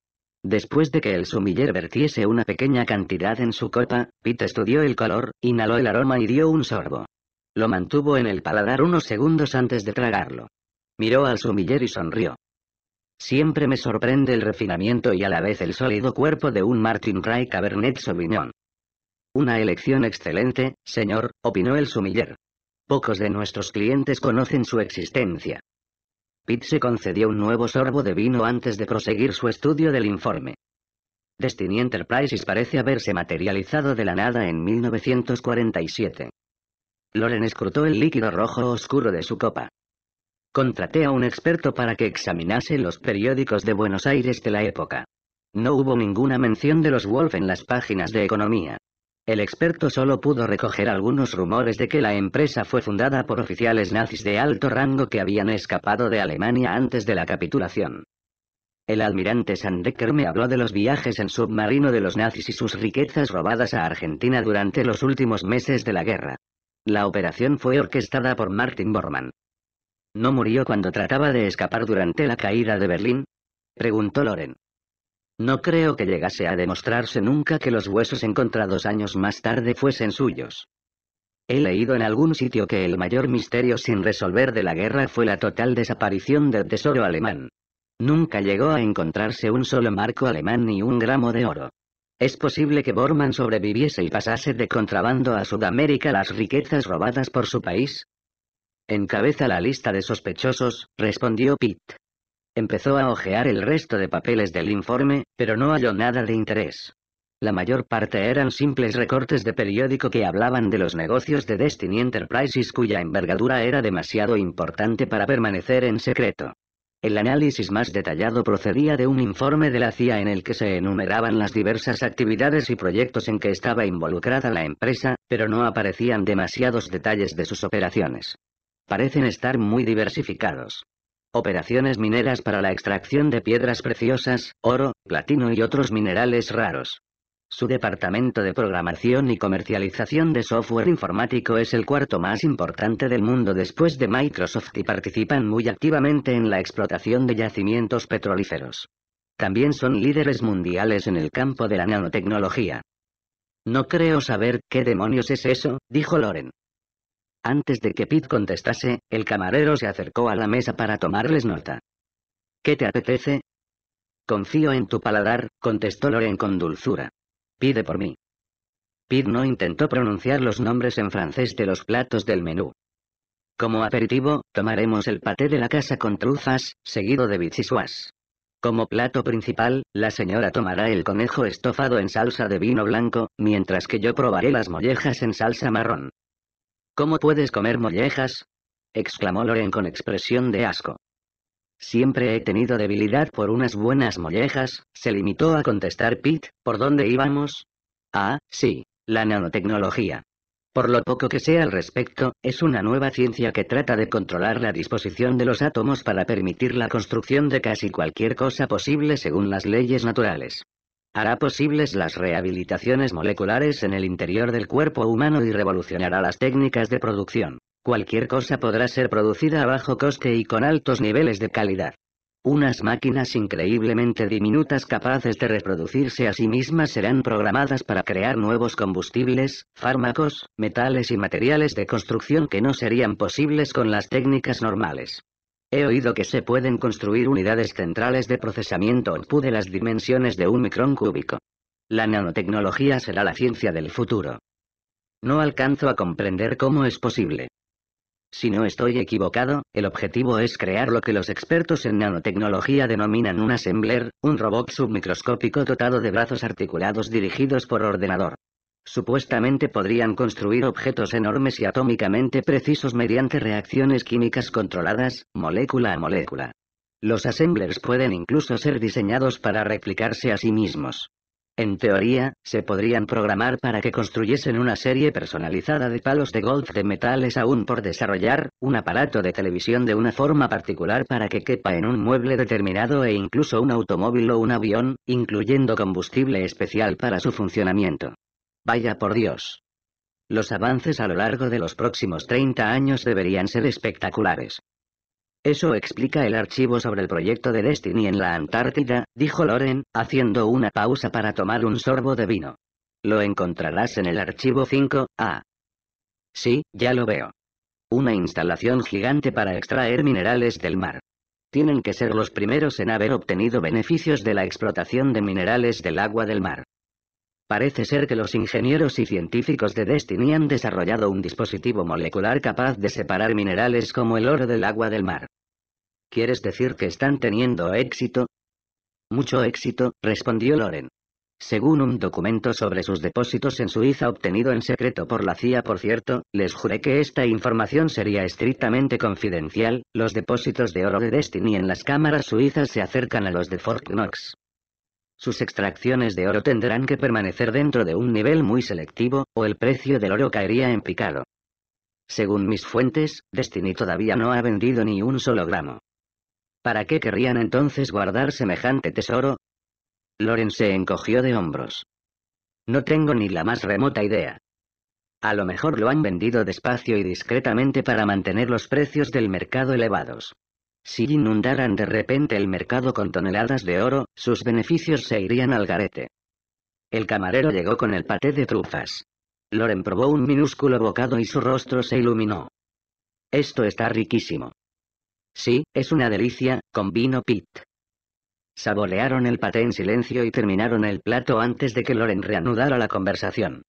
Después de que el sumiller vertiese una pequeña cantidad en su copa, Pete estudió el color, inhaló el aroma y dio un sorbo. Lo mantuvo en el paladar unos segundos antes de tragarlo. Miró al sumiller y sonrió. Siempre me sorprende el refinamiento y a la vez el sólido cuerpo de un Martin Ray Cabernet Sauvignon. Una elección excelente, señor, opinó el sumiller. Pocos de nuestros clientes conocen su existencia. Pitt se concedió un nuevo sorbo de vino antes de proseguir su estudio del informe. Destiny Enterprises parece haberse materializado de la nada en 1947. Loren escrutó el líquido rojo oscuro de su copa. Contraté a un experto para que examinase los periódicos de Buenos Aires de la época. No hubo ninguna mención de los Wolf en las páginas de economía. El experto solo pudo recoger algunos rumores de que la empresa fue fundada por oficiales nazis de alto rango que habían escapado de Alemania antes de la capitulación. El almirante Sandecker me habló de los viajes en submarino de los nazis y sus riquezas robadas a Argentina durante los últimos meses de la guerra. La operación fue orquestada por Martin Bormann. ¿No murió cuando trataba de escapar durante la caída de Berlín? Preguntó Loren. No creo que llegase a demostrarse nunca que los huesos encontrados años más tarde fuesen suyos. He leído en algún sitio que el mayor misterio sin resolver de la guerra fue la total desaparición del tesoro alemán. Nunca llegó a encontrarse un solo marco alemán ni un gramo de oro. Es posible que Bormann sobreviviese y pasase de contrabando a Sudamérica las riquezas robadas por su país. Encabeza la lista de sospechosos, respondió Pitt. Empezó a hojear el resto de papeles del informe, pero no halló nada de interés. La mayor parte eran simples recortes de periódico que hablaban de los negocios de Destiny Enterprises cuya envergadura era demasiado importante para permanecer en secreto. El análisis más detallado procedía de un informe de la CIA en el que se enumeraban las diversas actividades y proyectos en que estaba involucrada la empresa, pero no aparecían demasiados detalles de sus operaciones. Parecen estar muy diversificados. Operaciones mineras para la extracción de piedras preciosas, oro, platino y otros minerales raros. Su departamento de programación y comercialización de software informático es el cuarto más importante del mundo después de Microsoft y participan muy activamente en la explotación de yacimientos petrolíferos. También son líderes mundiales en el campo de la nanotecnología. No creo saber qué demonios es eso, dijo Loren. Antes de que Pete contestase, el camarero se acercó a la mesa para tomarles nota. ¿Qué te apetece? Confío en tu paladar, contestó Loren con dulzura. Pide por mí. Pete no intentó pronunciar los nombres en francés de los platos del menú. Como aperitivo, tomaremos el paté de la casa con trufas, seguido de bichisuas. Como plato principal, la señora tomará el conejo estofado en salsa de vino blanco, mientras que yo probaré las mollejas en salsa marrón. ¿Cómo puedes comer mollejas? exclamó Loren con expresión de asco. Siempre he tenido debilidad por unas buenas mollejas, se limitó a contestar Pete, ¿por dónde íbamos? Ah, sí, la nanotecnología. Por lo poco que sea al respecto, es una nueva ciencia que trata de controlar la disposición de los átomos para permitir la construcción de casi cualquier cosa posible según las leyes naturales hará posibles las rehabilitaciones moleculares en el interior del cuerpo humano y revolucionará las técnicas de producción. Cualquier cosa podrá ser producida a bajo coste y con altos niveles de calidad. Unas máquinas increíblemente diminutas capaces de reproducirse a sí mismas serán programadas para crear nuevos combustibles, fármacos, metales y materiales de construcción que no serían posibles con las técnicas normales. He oído que se pueden construir unidades centrales de procesamiento OPU de las dimensiones de un micrón cúbico. La nanotecnología será la ciencia del futuro. No alcanzo a comprender cómo es posible. Si no estoy equivocado, el objetivo es crear lo que los expertos en nanotecnología denominan un assembler, un robot submicroscópico dotado de brazos articulados dirigidos por ordenador. Supuestamente podrían construir objetos enormes y atómicamente precisos mediante reacciones químicas controladas, molécula a molécula. Los assemblers pueden incluso ser diseñados para replicarse a sí mismos. En teoría, se podrían programar para que construyesen una serie personalizada de palos de golf de metales aún por desarrollar, un aparato de televisión de una forma particular para que quepa en un mueble determinado e incluso un automóvil o un avión, incluyendo combustible especial para su funcionamiento. Vaya por Dios. Los avances a lo largo de los próximos 30 años deberían ser espectaculares. Eso explica el archivo sobre el proyecto de Destiny en la Antártida, dijo Loren, haciendo una pausa para tomar un sorbo de vino. Lo encontrarás en el archivo 5A. Sí, ya lo veo. Una instalación gigante para extraer minerales del mar. Tienen que ser los primeros en haber obtenido beneficios de la explotación de minerales del agua del mar. Parece ser que los ingenieros y científicos de Destiny han desarrollado un dispositivo molecular capaz de separar minerales como el oro del agua del mar. ¿Quieres decir que están teniendo éxito? Mucho éxito, respondió Loren. Según un documento sobre sus depósitos en Suiza obtenido en secreto por la CIA, por cierto, les juré que esta información sería estrictamente confidencial, los depósitos de oro de Destiny en las cámaras suizas se acercan a los de Fort Knox. Sus extracciones de oro tendrán que permanecer dentro de un nivel muy selectivo, o el precio del oro caería en picado. Según mis fuentes, Destiny todavía no ha vendido ni un solo gramo. ¿Para qué querrían entonces guardar semejante tesoro? Loren se encogió de hombros. No tengo ni la más remota idea. A lo mejor lo han vendido despacio y discretamente para mantener los precios del mercado elevados. Si inundaran de repente el mercado con toneladas de oro, sus beneficios se irían al garete. El camarero llegó con el paté de trufas. Loren probó un minúsculo bocado y su rostro se iluminó. Esto está riquísimo. Sí, es una delicia, con vino pit. Saborearon el paté en silencio y terminaron el plato antes de que Loren reanudara la conversación.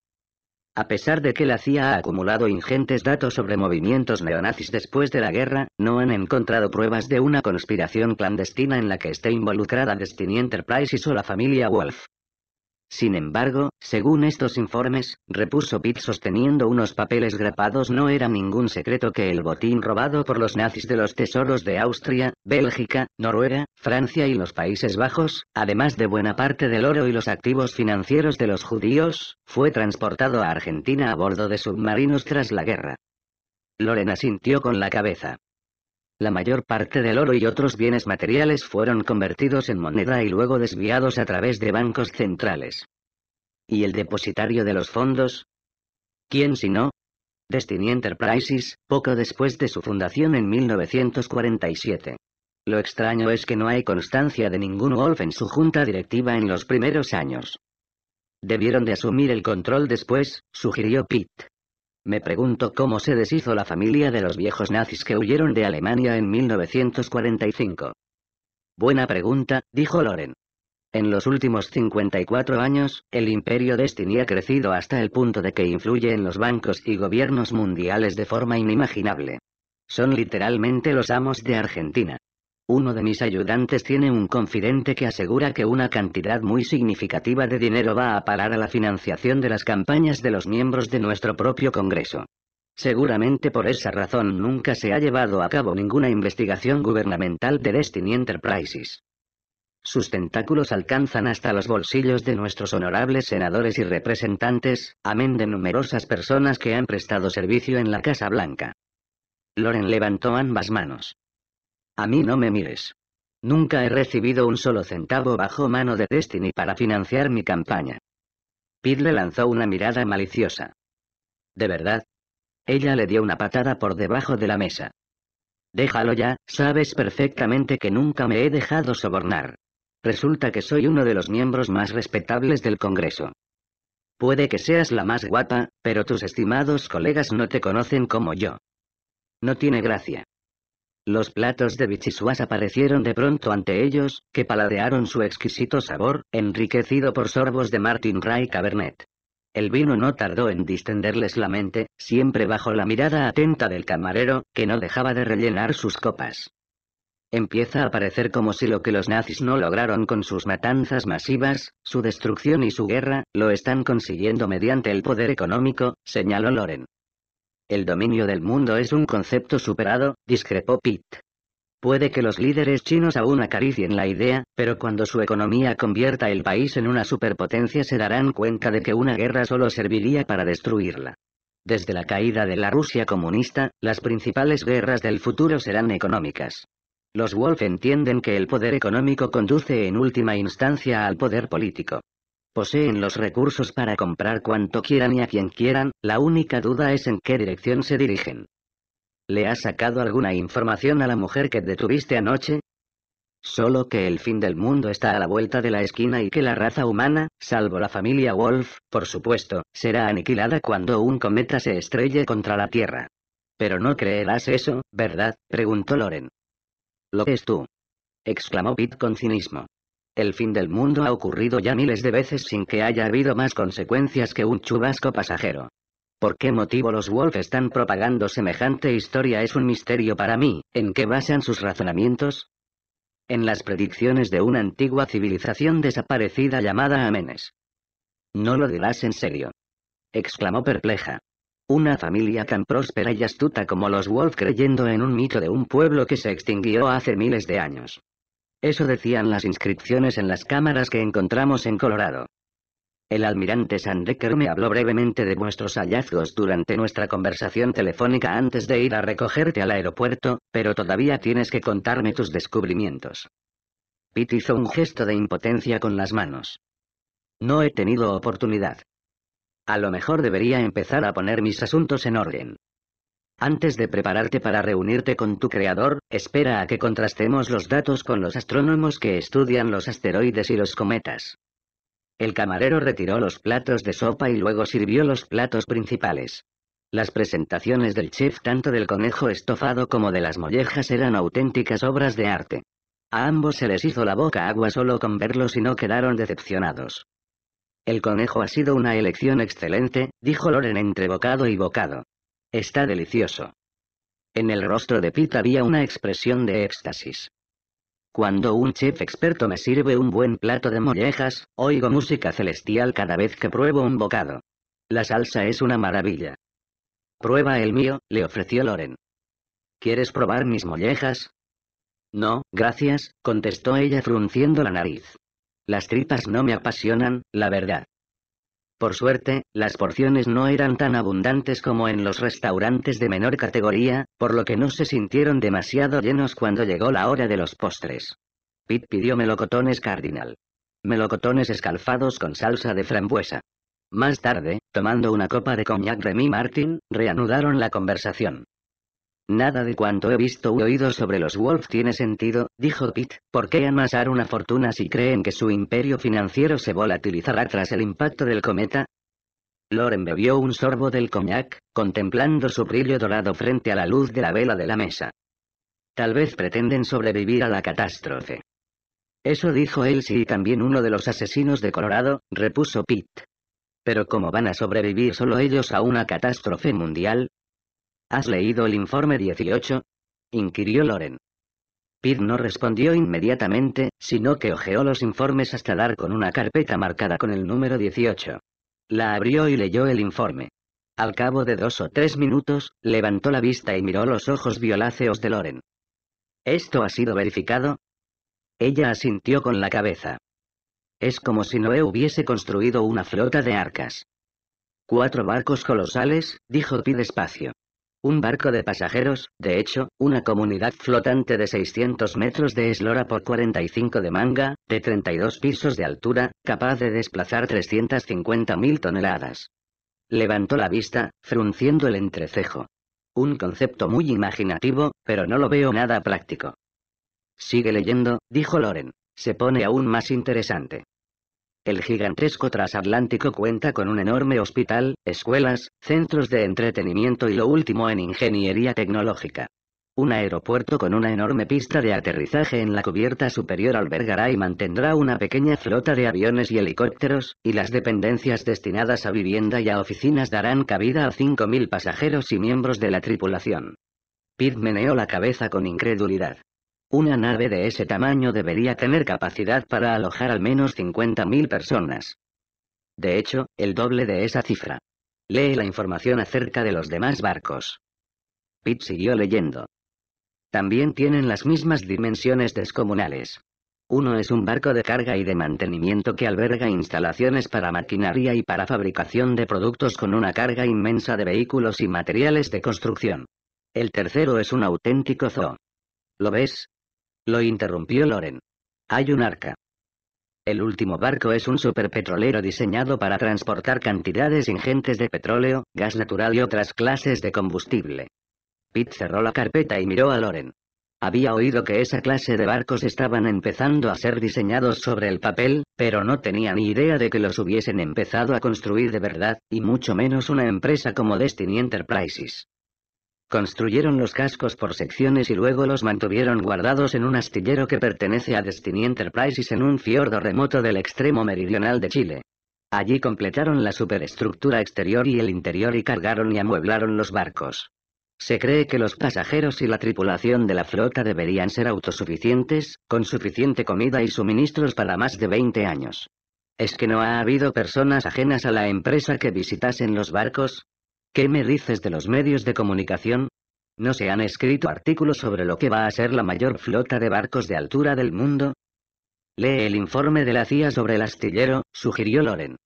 A pesar de que la CIA ha acumulado ingentes datos sobre movimientos neonazis después de la guerra, no han encontrado pruebas de una conspiración clandestina en la que esté involucrada Destiny Enterprise y su la familia Wolf. Sin embargo, según estos informes, repuso Pitt sosteniendo unos papeles grapados no era ningún secreto que el botín robado por los nazis de los tesoros de Austria, Bélgica, Noruega, Francia y los Países Bajos, además de buena parte del oro y los activos financieros de los judíos, fue transportado a Argentina a bordo de submarinos tras la guerra. Lorena sintió con la cabeza. La mayor parte del oro y otros bienes materiales fueron convertidos en moneda y luego desviados a través de bancos centrales. ¿Y el depositario de los fondos? ¿Quién si no? Destiny Enterprises, poco después de su fundación en 1947. Lo extraño es que no hay constancia de ningún Wolf en su junta directiva en los primeros años. Debieron de asumir el control después, sugirió Pitt. Me pregunto cómo se deshizo la familia de los viejos nazis que huyeron de Alemania en 1945. Buena pregunta, dijo Loren. En los últimos 54 años, el imperio destinía ha crecido hasta el punto de que influye en los bancos y gobiernos mundiales de forma inimaginable. Son literalmente los amos de Argentina. Uno de mis ayudantes tiene un confidente que asegura que una cantidad muy significativa de dinero va a parar a la financiación de las campañas de los miembros de nuestro propio Congreso. Seguramente por esa razón nunca se ha llevado a cabo ninguna investigación gubernamental de Destiny Enterprises. Sus tentáculos alcanzan hasta los bolsillos de nuestros honorables senadores y representantes, amén de numerosas personas que han prestado servicio en la Casa Blanca. Loren levantó ambas manos. A mí no me mires. Nunca he recibido un solo centavo bajo mano de Destiny para financiar mi campaña. Pete le lanzó una mirada maliciosa. ¿De verdad? Ella le dio una patada por debajo de la mesa. Déjalo ya, sabes perfectamente que nunca me he dejado sobornar. Resulta que soy uno de los miembros más respetables del Congreso. Puede que seas la más guapa, pero tus estimados colegas no te conocen como yo. No tiene gracia. Los platos de bichisuas aparecieron de pronto ante ellos, que paladearon su exquisito sabor, enriquecido por sorbos de Martin Ray Cabernet. El vino no tardó en distenderles la mente, siempre bajo la mirada atenta del camarero, que no dejaba de rellenar sus copas. Empieza a parecer como si lo que los nazis no lograron con sus matanzas masivas, su destrucción y su guerra, lo están consiguiendo mediante el poder económico, señaló Loren. El dominio del mundo es un concepto superado, discrepó Pitt. Puede que los líderes chinos aún acaricien la idea, pero cuando su economía convierta el país en una superpotencia se darán cuenta de que una guerra solo serviría para destruirla. Desde la caída de la Rusia comunista, las principales guerras del futuro serán económicas. Los Wolf entienden que el poder económico conduce en última instancia al poder político. Poseen los recursos para comprar cuanto quieran y a quien quieran, la única duda es en qué dirección se dirigen. ¿Le has sacado alguna información a la mujer que detuviste anoche? Solo que el fin del mundo está a la vuelta de la esquina y que la raza humana, salvo la familia Wolf, por supuesto, será aniquilada cuando un cometa se estrelle contra la Tierra. Pero no creerás eso, ¿verdad? preguntó Loren. Lo es tú. exclamó Pete con cinismo. El fin del mundo ha ocurrido ya miles de veces sin que haya habido más consecuencias que un chubasco pasajero. ¿Por qué motivo los Wolf están propagando semejante historia es un misterio para mí? ¿En qué basan sus razonamientos? En las predicciones de una antigua civilización desaparecida llamada Amenes. No lo dirás en serio. exclamó perpleja. Una familia tan próspera y astuta como los Wolf creyendo en un mito de un pueblo que se extinguió hace miles de años. Eso decían las inscripciones en las cámaras que encontramos en Colorado. El almirante Sandecker me habló brevemente de vuestros hallazgos durante nuestra conversación telefónica antes de ir a recogerte al aeropuerto, pero todavía tienes que contarme tus descubrimientos. Pete hizo un gesto de impotencia con las manos. No he tenido oportunidad. A lo mejor debería empezar a poner mis asuntos en orden. Antes de prepararte para reunirte con tu creador, espera a que contrastemos los datos con los astrónomos que estudian los asteroides y los cometas. El camarero retiró los platos de sopa y luego sirvió los platos principales. Las presentaciones del chef tanto del conejo estofado como de las mollejas eran auténticas obras de arte. A ambos se les hizo la boca agua solo con verlos y no quedaron decepcionados. El conejo ha sido una elección excelente, dijo Loren entre bocado y bocado. Está delicioso. En el rostro de Pete había una expresión de éxtasis. Cuando un chef experto me sirve un buen plato de mollejas, oigo música celestial cada vez que pruebo un bocado. La salsa es una maravilla. Prueba el mío, le ofreció Loren. ¿Quieres probar mis mollejas? No, gracias, contestó ella frunciendo la nariz. Las tripas no me apasionan, la verdad. Por suerte, las porciones no eran tan abundantes como en los restaurantes de menor categoría, por lo que no se sintieron demasiado llenos cuando llegó la hora de los postres. Pitt pidió melocotones cardinal. Melocotones escalfados con salsa de frambuesa. Más tarde, tomando una copa de cognac Remy Martin, reanudaron la conversación. Nada de cuanto he visto u oído sobre los Wolf tiene sentido, dijo Pitt, ¿por qué amasar una fortuna si creen que su imperio financiero se volatilizará tras el impacto del cometa? Loren bebió un sorbo del coñac, contemplando su brillo dorado frente a la luz de la vela de la mesa. Tal vez pretenden sobrevivir a la catástrofe. Eso dijo Elsie y también uno de los asesinos de Colorado, repuso Pitt. Pero ¿cómo van a sobrevivir solo ellos a una catástrofe mundial? ¿Has leído el informe 18? inquirió Loren. Pitt no respondió inmediatamente, sino que hojeó los informes hasta dar con una carpeta marcada con el número 18. La abrió y leyó el informe. Al cabo de dos o tres minutos, levantó la vista y miró los ojos violáceos de Loren. ¿Esto ha sido verificado? Ella asintió con la cabeza. Es como si Noé hubiese construido una flota de arcas. Cuatro barcos colosales, dijo Pitt despacio un barco de pasajeros, de hecho, una comunidad flotante de 600 metros de eslora por 45 de manga, de 32 pisos de altura, capaz de desplazar 350.000 toneladas. Levantó la vista, frunciendo el entrecejo. Un concepto muy imaginativo, pero no lo veo nada práctico. Sigue leyendo, dijo Loren. Se pone aún más interesante. El gigantesco trasatlántico cuenta con un enorme hospital, escuelas, centros de entretenimiento y lo último en ingeniería tecnológica. Un aeropuerto con una enorme pista de aterrizaje en la cubierta superior albergará y mantendrá una pequeña flota de aviones y helicópteros, y las dependencias destinadas a vivienda y a oficinas darán cabida a 5.000 pasajeros y miembros de la tripulación. Pitt meneó la cabeza con incredulidad. Una nave de ese tamaño debería tener capacidad para alojar al menos 50.000 personas. De hecho, el doble de esa cifra. Lee la información acerca de los demás barcos. Pitt siguió leyendo. También tienen las mismas dimensiones descomunales. Uno es un barco de carga y de mantenimiento que alberga instalaciones para maquinaria y para fabricación de productos con una carga inmensa de vehículos y materiales de construcción. El tercero es un auténtico zoo. ¿Lo ves? Lo interrumpió Loren. Hay un arca. El último barco es un superpetrolero diseñado para transportar cantidades ingentes de petróleo, gas natural y otras clases de combustible. Pitt cerró la carpeta y miró a Loren. Había oído que esa clase de barcos estaban empezando a ser diseñados sobre el papel, pero no tenía ni idea de que los hubiesen empezado a construir de verdad, y mucho menos una empresa como Destiny Enterprises. Construyeron los cascos por secciones y luego los mantuvieron guardados en un astillero que pertenece a Destiny Enterprises en un fiordo remoto del extremo meridional de Chile. Allí completaron la superestructura exterior y el interior y cargaron y amueblaron los barcos. Se cree que los pasajeros y la tripulación de la flota deberían ser autosuficientes, con suficiente comida y suministros para más de 20 años. Es que no ha habido personas ajenas a la empresa que visitasen los barcos, ¿Qué me dices de los medios de comunicación? ¿No se han escrito artículos sobre lo que va a ser la mayor flota de barcos de altura del mundo? Lee el informe de la CIA sobre el astillero, sugirió Loren.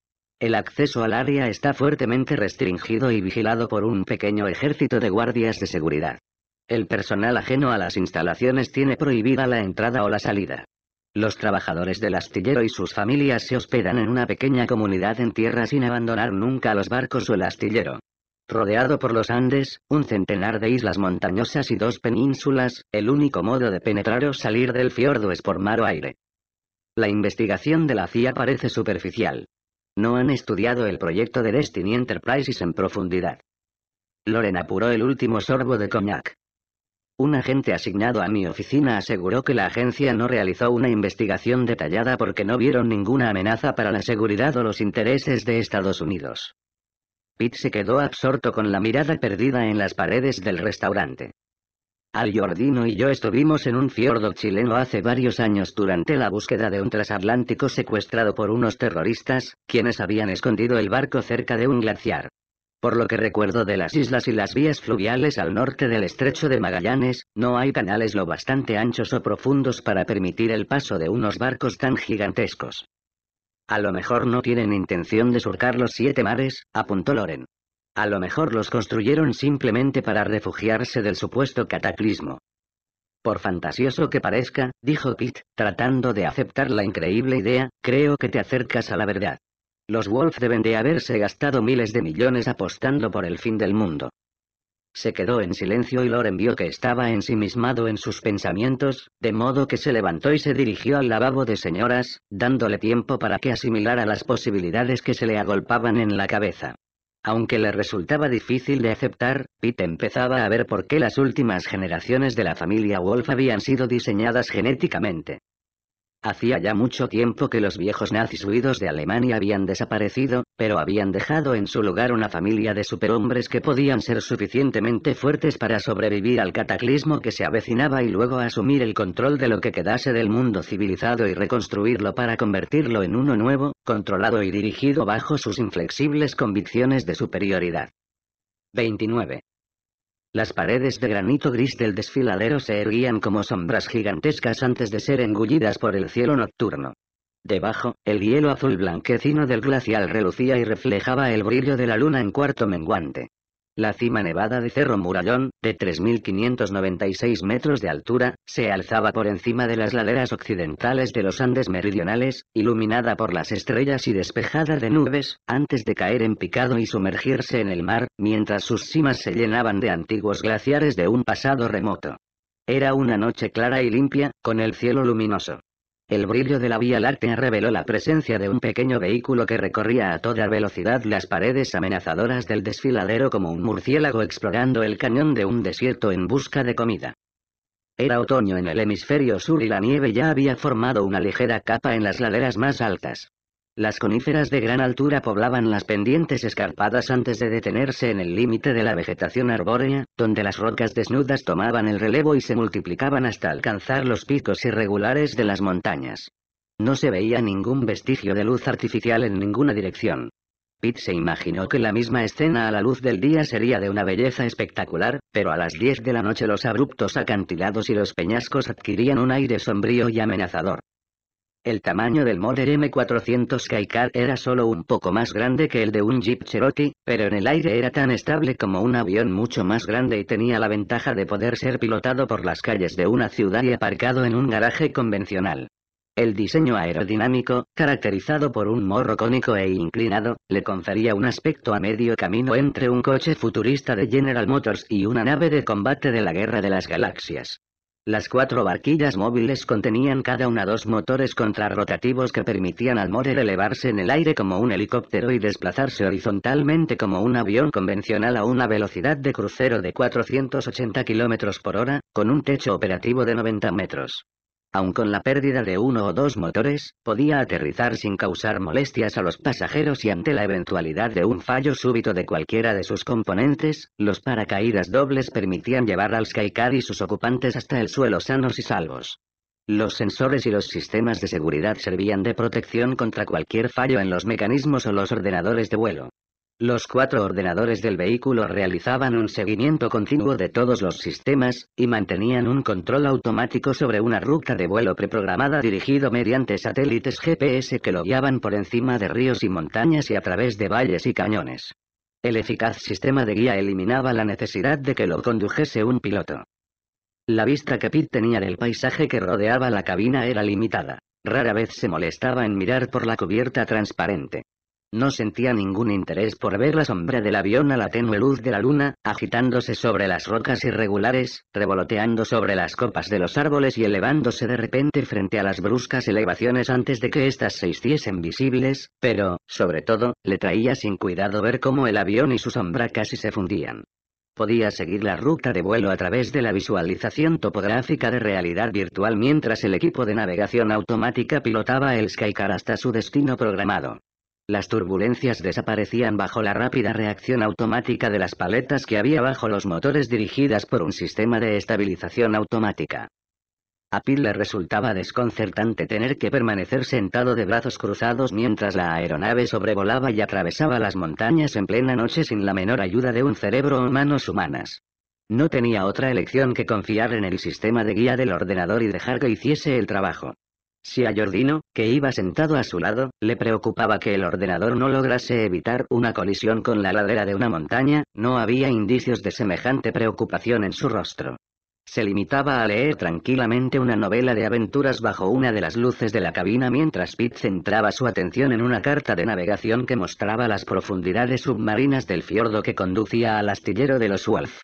El acceso al área está fuertemente restringido y vigilado por un pequeño ejército de guardias de seguridad. El personal ajeno a las instalaciones tiene prohibida la entrada o la salida. Los trabajadores del astillero y sus familias se hospedan en una pequeña comunidad en tierra sin abandonar nunca los barcos o el astillero. Rodeado por los Andes, un centenar de islas montañosas y dos penínsulas, el único modo de penetrar o salir del fiordo es por mar o aire. La investigación de la CIA parece superficial. No han estudiado el proyecto de Destiny Enterprises en profundidad. Loren apuró el último sorbo de cognac. Un agente asignado a mi oficina aseguró que la agencia no realizó una investigación detallada porque no vieron ninguna amenaza para la seguridad o los intereses de Estados Unidos. Pete se quedó absorto con la mirada perdida en las paredes del restaurante. Al Jordino y yo estuvimos en un fiordo chileno hace varios años durante la búsqueda de un transatlántico secuestrado por unos terroristas, quienes habían escondido el barco cerca de un glaciar. Por lo que recuerdo de las islas y las vías fluviales al norte del estrecho de Magallanes, no hay canales lo bastante anchos o profundos para permitir el paso de unos barcos tan gigantescos. A lo mejor no tienen intención de surcar los siete mares, apuntó Loren. A lo mejor los construyeron simplemente para refugiarse del supuesto cataclismo. Por fantasioso que parezca, dijo Pitt, tratando de aceptar la increíble idea, creo que te acercas a la verdad. Los Wolf deben de haberse gastado miles de millones apostando por el fin del mundo. Se quedó en silencio y Loren vio que estaba ensimismado en sus pensamientos, de modo que se levantó y se dirigió al lavabo de señoras, dándole tiempo para que asimilara las posibilidades que se le agolpaban en la cabeza. Aunque le resultaba difícil de aceptar, Pete empezaba a ver por qué las últimas generaciones de la familia Wolf habían sido diseñadas genéticamente. Hacía ya mucho tiempo que los viejos nazis huidos de Alemania habían desaparecido, pero habían dejado en su lugar una familia de superhombres que podían ser suficientemente fuertes para sobrevivir al cataclismo que se avecinaba y luego asumir el control de lo que quedase del mundo civilizado y reconstruirlo para convertirlo en uno nuevo, controlado y dirigido bajo sus inflexibles convicciones de superioridad. 29. Las paredes de granito gris del desfiladero se erguían como sombras gigantescas antes de ser engullidas por el cielo nocturno. Debajo, el hielo azul blanquecino del glacial relucía y reflejaba el brillo de la luna en cuarto menguante. La cima nevada de Cerro Murallón, de 3.596 metros de altura, se alzaba por encima de las laderas occidentales de los Andes meridionales, iluminada por las estrellas y despejada de nubes, antes de caer en picado y sumergirse en el mar, mientras sus cimas se llenaban de antiguos glaciares de un pasado remoto. Era una noche clara y limpia, con el cielo luminoso. El brillo de la Vía Láctea reveló la presencia de un pequeño vehículo que recorría a toda velocidad las paredes amenazadoras del desfiladero como un murciélago explorando el cañón de un desierto en busca de comida. Era otoño en el hemisferio sur y la nieve ya había formado una ligera capa en las laderas más altas. Las coníferas de gran altura poblaban las pendientes escarpadas antes de detenerse en el límite de la vegetación arbórea, donde las rocas desnudas tomaban el relevo y se multiplicaban hasta alcanzar los picos irregulares de las montañas. No se veía ningún vestigio de luz artificial en ninguna dirección. Pitt se imaginó que la misma escena a la luz del día sería de una belleza espectacular, pero a las 10 de la noche los abruptos acantilados y los peñascos adquirían un aire sombrío y amenazador. El tamaño del Model M400 Skycar era solo un poco más grande que el de un Jeep Cherokee, pero en el aire era tan estable como un avión mucho más grande y tenía la ventaja de poder ser pilotado por las calles de una ciudad y aparcado en un garaje convencional. El diseño aerodinámico, caracterizado por un morro cónico e inclinado, le confería un aspecto a medio camino entre un coche futurista de General Motors y una nave de combate de la Guerra de las Galaxias. Las cuatro barquillas móviles contenían cada una dos motores contrarrotativos que permitían al Morer elevarse en el aire como un helicóptero y desplazarse horizontalmente como un avión convencional a una velocidad de crucero de 480 km por hora, con un techo operativo de 90 metros aun con la pérdida de uno o dos motores, podía aterrizar sin causar molestias a los pasajeros y ante la eventualidad de un fallo súbito de cualquiera de sus componentes, los paracaídas dobles permitían llevar al Skycad y sus ocupantes hasta el suelo sanos y salvos. Los sensores y los sistemas de seguridad servían de protección contra cualquier fallo en los mecanismos o los ordenadores de vuelo. Los cuatro ordenadores del vehículo realizaban un seguimiento continuo de todos los sistemas, y mantenían un control automático sobre una ruta de vuelo preprogramada dirigido mediante satélites GPS que lo guiaban por encima de ríos y montañas y a través de valles y cañones. El eficaz sistema de guía eliminaba la necesidad de que lo condujese un piloto. La vista que Pitt tenía del paisaje que rodeaba la cabina era limitada. Rara vez se molestaba en mirar por la cubierta transparente. No sentía ningún interés por ver la sombra del avión a la tenue luz de la luna, agitándose sobre las rocas irregulares, revoloteando sobre las copas de los árboles y elevándose de repente frente a las bruscas elevaciones antes de que éstas se hiciesen visibles, pero, sobre todo, le traía sin cuidado ver cómo el avión y su sombra casi se fundían. Podía seguir la ruta de vuelo a través de la visualización topográfica de realidad virtual mientras el equipo de navegación automática pilotaba el Skycar hasta su destino programado. Las turbulencias desaparecían bajo la rápida reacción automática de las paletas que había bajo los motores dirigidas por un sistema de estabilización automática. A Pil le resultaba desconcertante tener que permanecer sentado de brazos cruzados mientras la aeronave sobrevolaba y atravesaba las montañas en plena noche sin la menor ayuda de un cerebro o manos humanas. No tenía otra elección que confiar en el sistema de guía del ordenador y dejar que hiciese el trabajo. Si a Jordino, que iba sentado a su lado, le preocupaba que el ordenador no lograse evitar una colisión con la ladera de una montaña, no había indicios de semejante preocupación en su rostro. Se limitaba a leer tranquilamente una novela de aventuras bajo una de las luces de la cabina mientras Pitt centraba su atención en una carta de navegación que mostraba las profundidades submarinas del fiordo que conducía al astillero de los Wolf.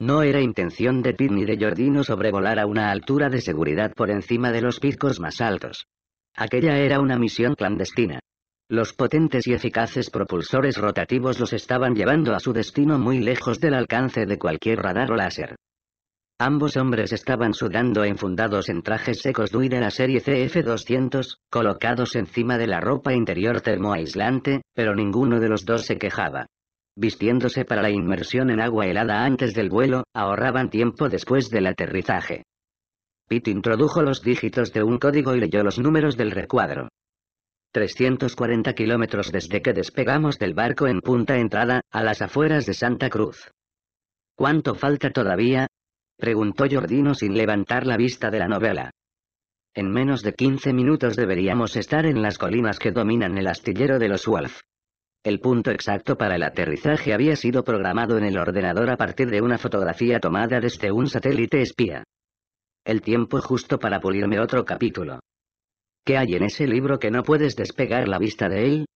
No era intención de Pitt ni de Jordino sobrevolar a una altura de seguridad por encima de los picos más altos. Aquella era una misión clandestina. Los potentes y eficaces propulsores rotativos los estaban llevando a su destino muy lejos del alcance de cualquier radar o láser. Ambos hombres estaban sudando enfundados en trajes secos DUI de la serie CF-200, colocados encima de la ropa interior termoaislante, pero ninguno de los dos se quejaba. Vistiéndose para la inmersión en agua helada antes del vuelo, ahorraban tiempo después del aterrizaje. Pitt introdujo los dígitos de un código y leyó los números del recuadro. 340 kilómetros desde que despegamos del barco en Punta Entrada, a las afueras de Santa Cruz. ¿Cuánto falta todavía? preguntó Jordino sin levantar la vista de la novela. En menos de 15 minutos deberíamos estar en las colinas que dominan el astillero de los Wolf. El punto exacto para el aterrizaje había sido programado en el ordenador a partir de una fotografía tomada desde un satélite espía. El tiempo justo para pulirme otro capítulo. ¿Qué hay en ese libro que no puedes despegar la vista de él?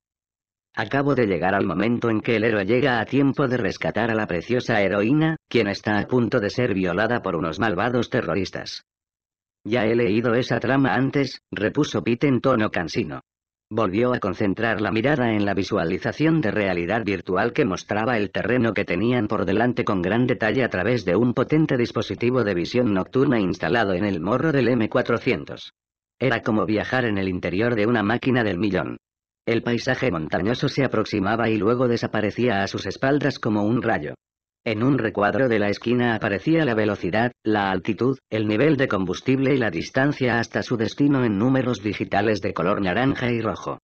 Acabo de llegar al momento en que el héroe llega a tiempo de rescatar a la preciosa heroína, quien está a punto de ser violada por unos malvados terroristas. Ya he leído esa trama antes, repuso Pete en tono cansino. Volvió a concentrar la mirada en la visualización de realidad virtual que mostraba el terreno que tenían por delante con gran detalle a través de un potente dispositivo de visión nocturna instalado en el morro del M400. Era como viajar en el interior de una máquina del millón. El paisaje montañoso se aproximaba y luego desaparecía a sus espaldas como un rayo. En un recuadro de la esquina aparecía la velocidad, la altitud, el nivel de combustible y la distancia hasta su destino en números digitales de color naranja y rojo.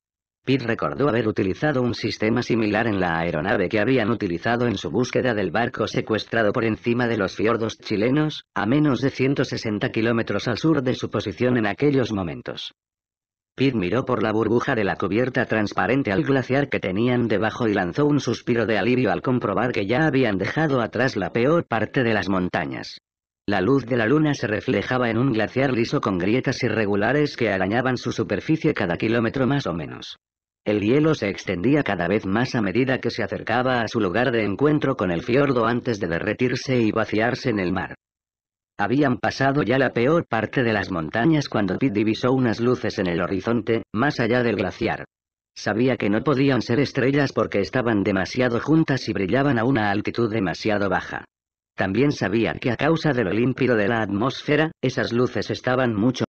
Pitt recordó haber utilizado un sistema similar en la aeronave que habían utilizado en su búsqueda del barco secuestrado por encima de los fiordos chilenos, a menos de 160 kilómetros al sur de su posición en aquellos momentos. Pete miró por la burbuja de la cubierta transparente al glaciar que tenían debajo y lanzó un suspiro de alivio al comprobar que ya habían dejado atrás la peor parte de las montañas. La luz de la luna se reflejaba en un glaciar liso con grietas irregulares que arañaban su superficie cada kilómetro más o menos. El hielo se extendía cada vez más a medida que se acercaba a su lugar de encuentro con el fiordo antes de derretirse y vaciarse en el mar. Habían pasado ya la peor parte de las montañas cuando Pete divisó unas luces en el horizonte, más allá del glaciar. Sabía que no podían ser estrellas porque estaban demasiado juntas y brillaban a una altitud demasiado baja. También sabía que a causa de lo límpido de la atmósfera, esas luces estaban mucho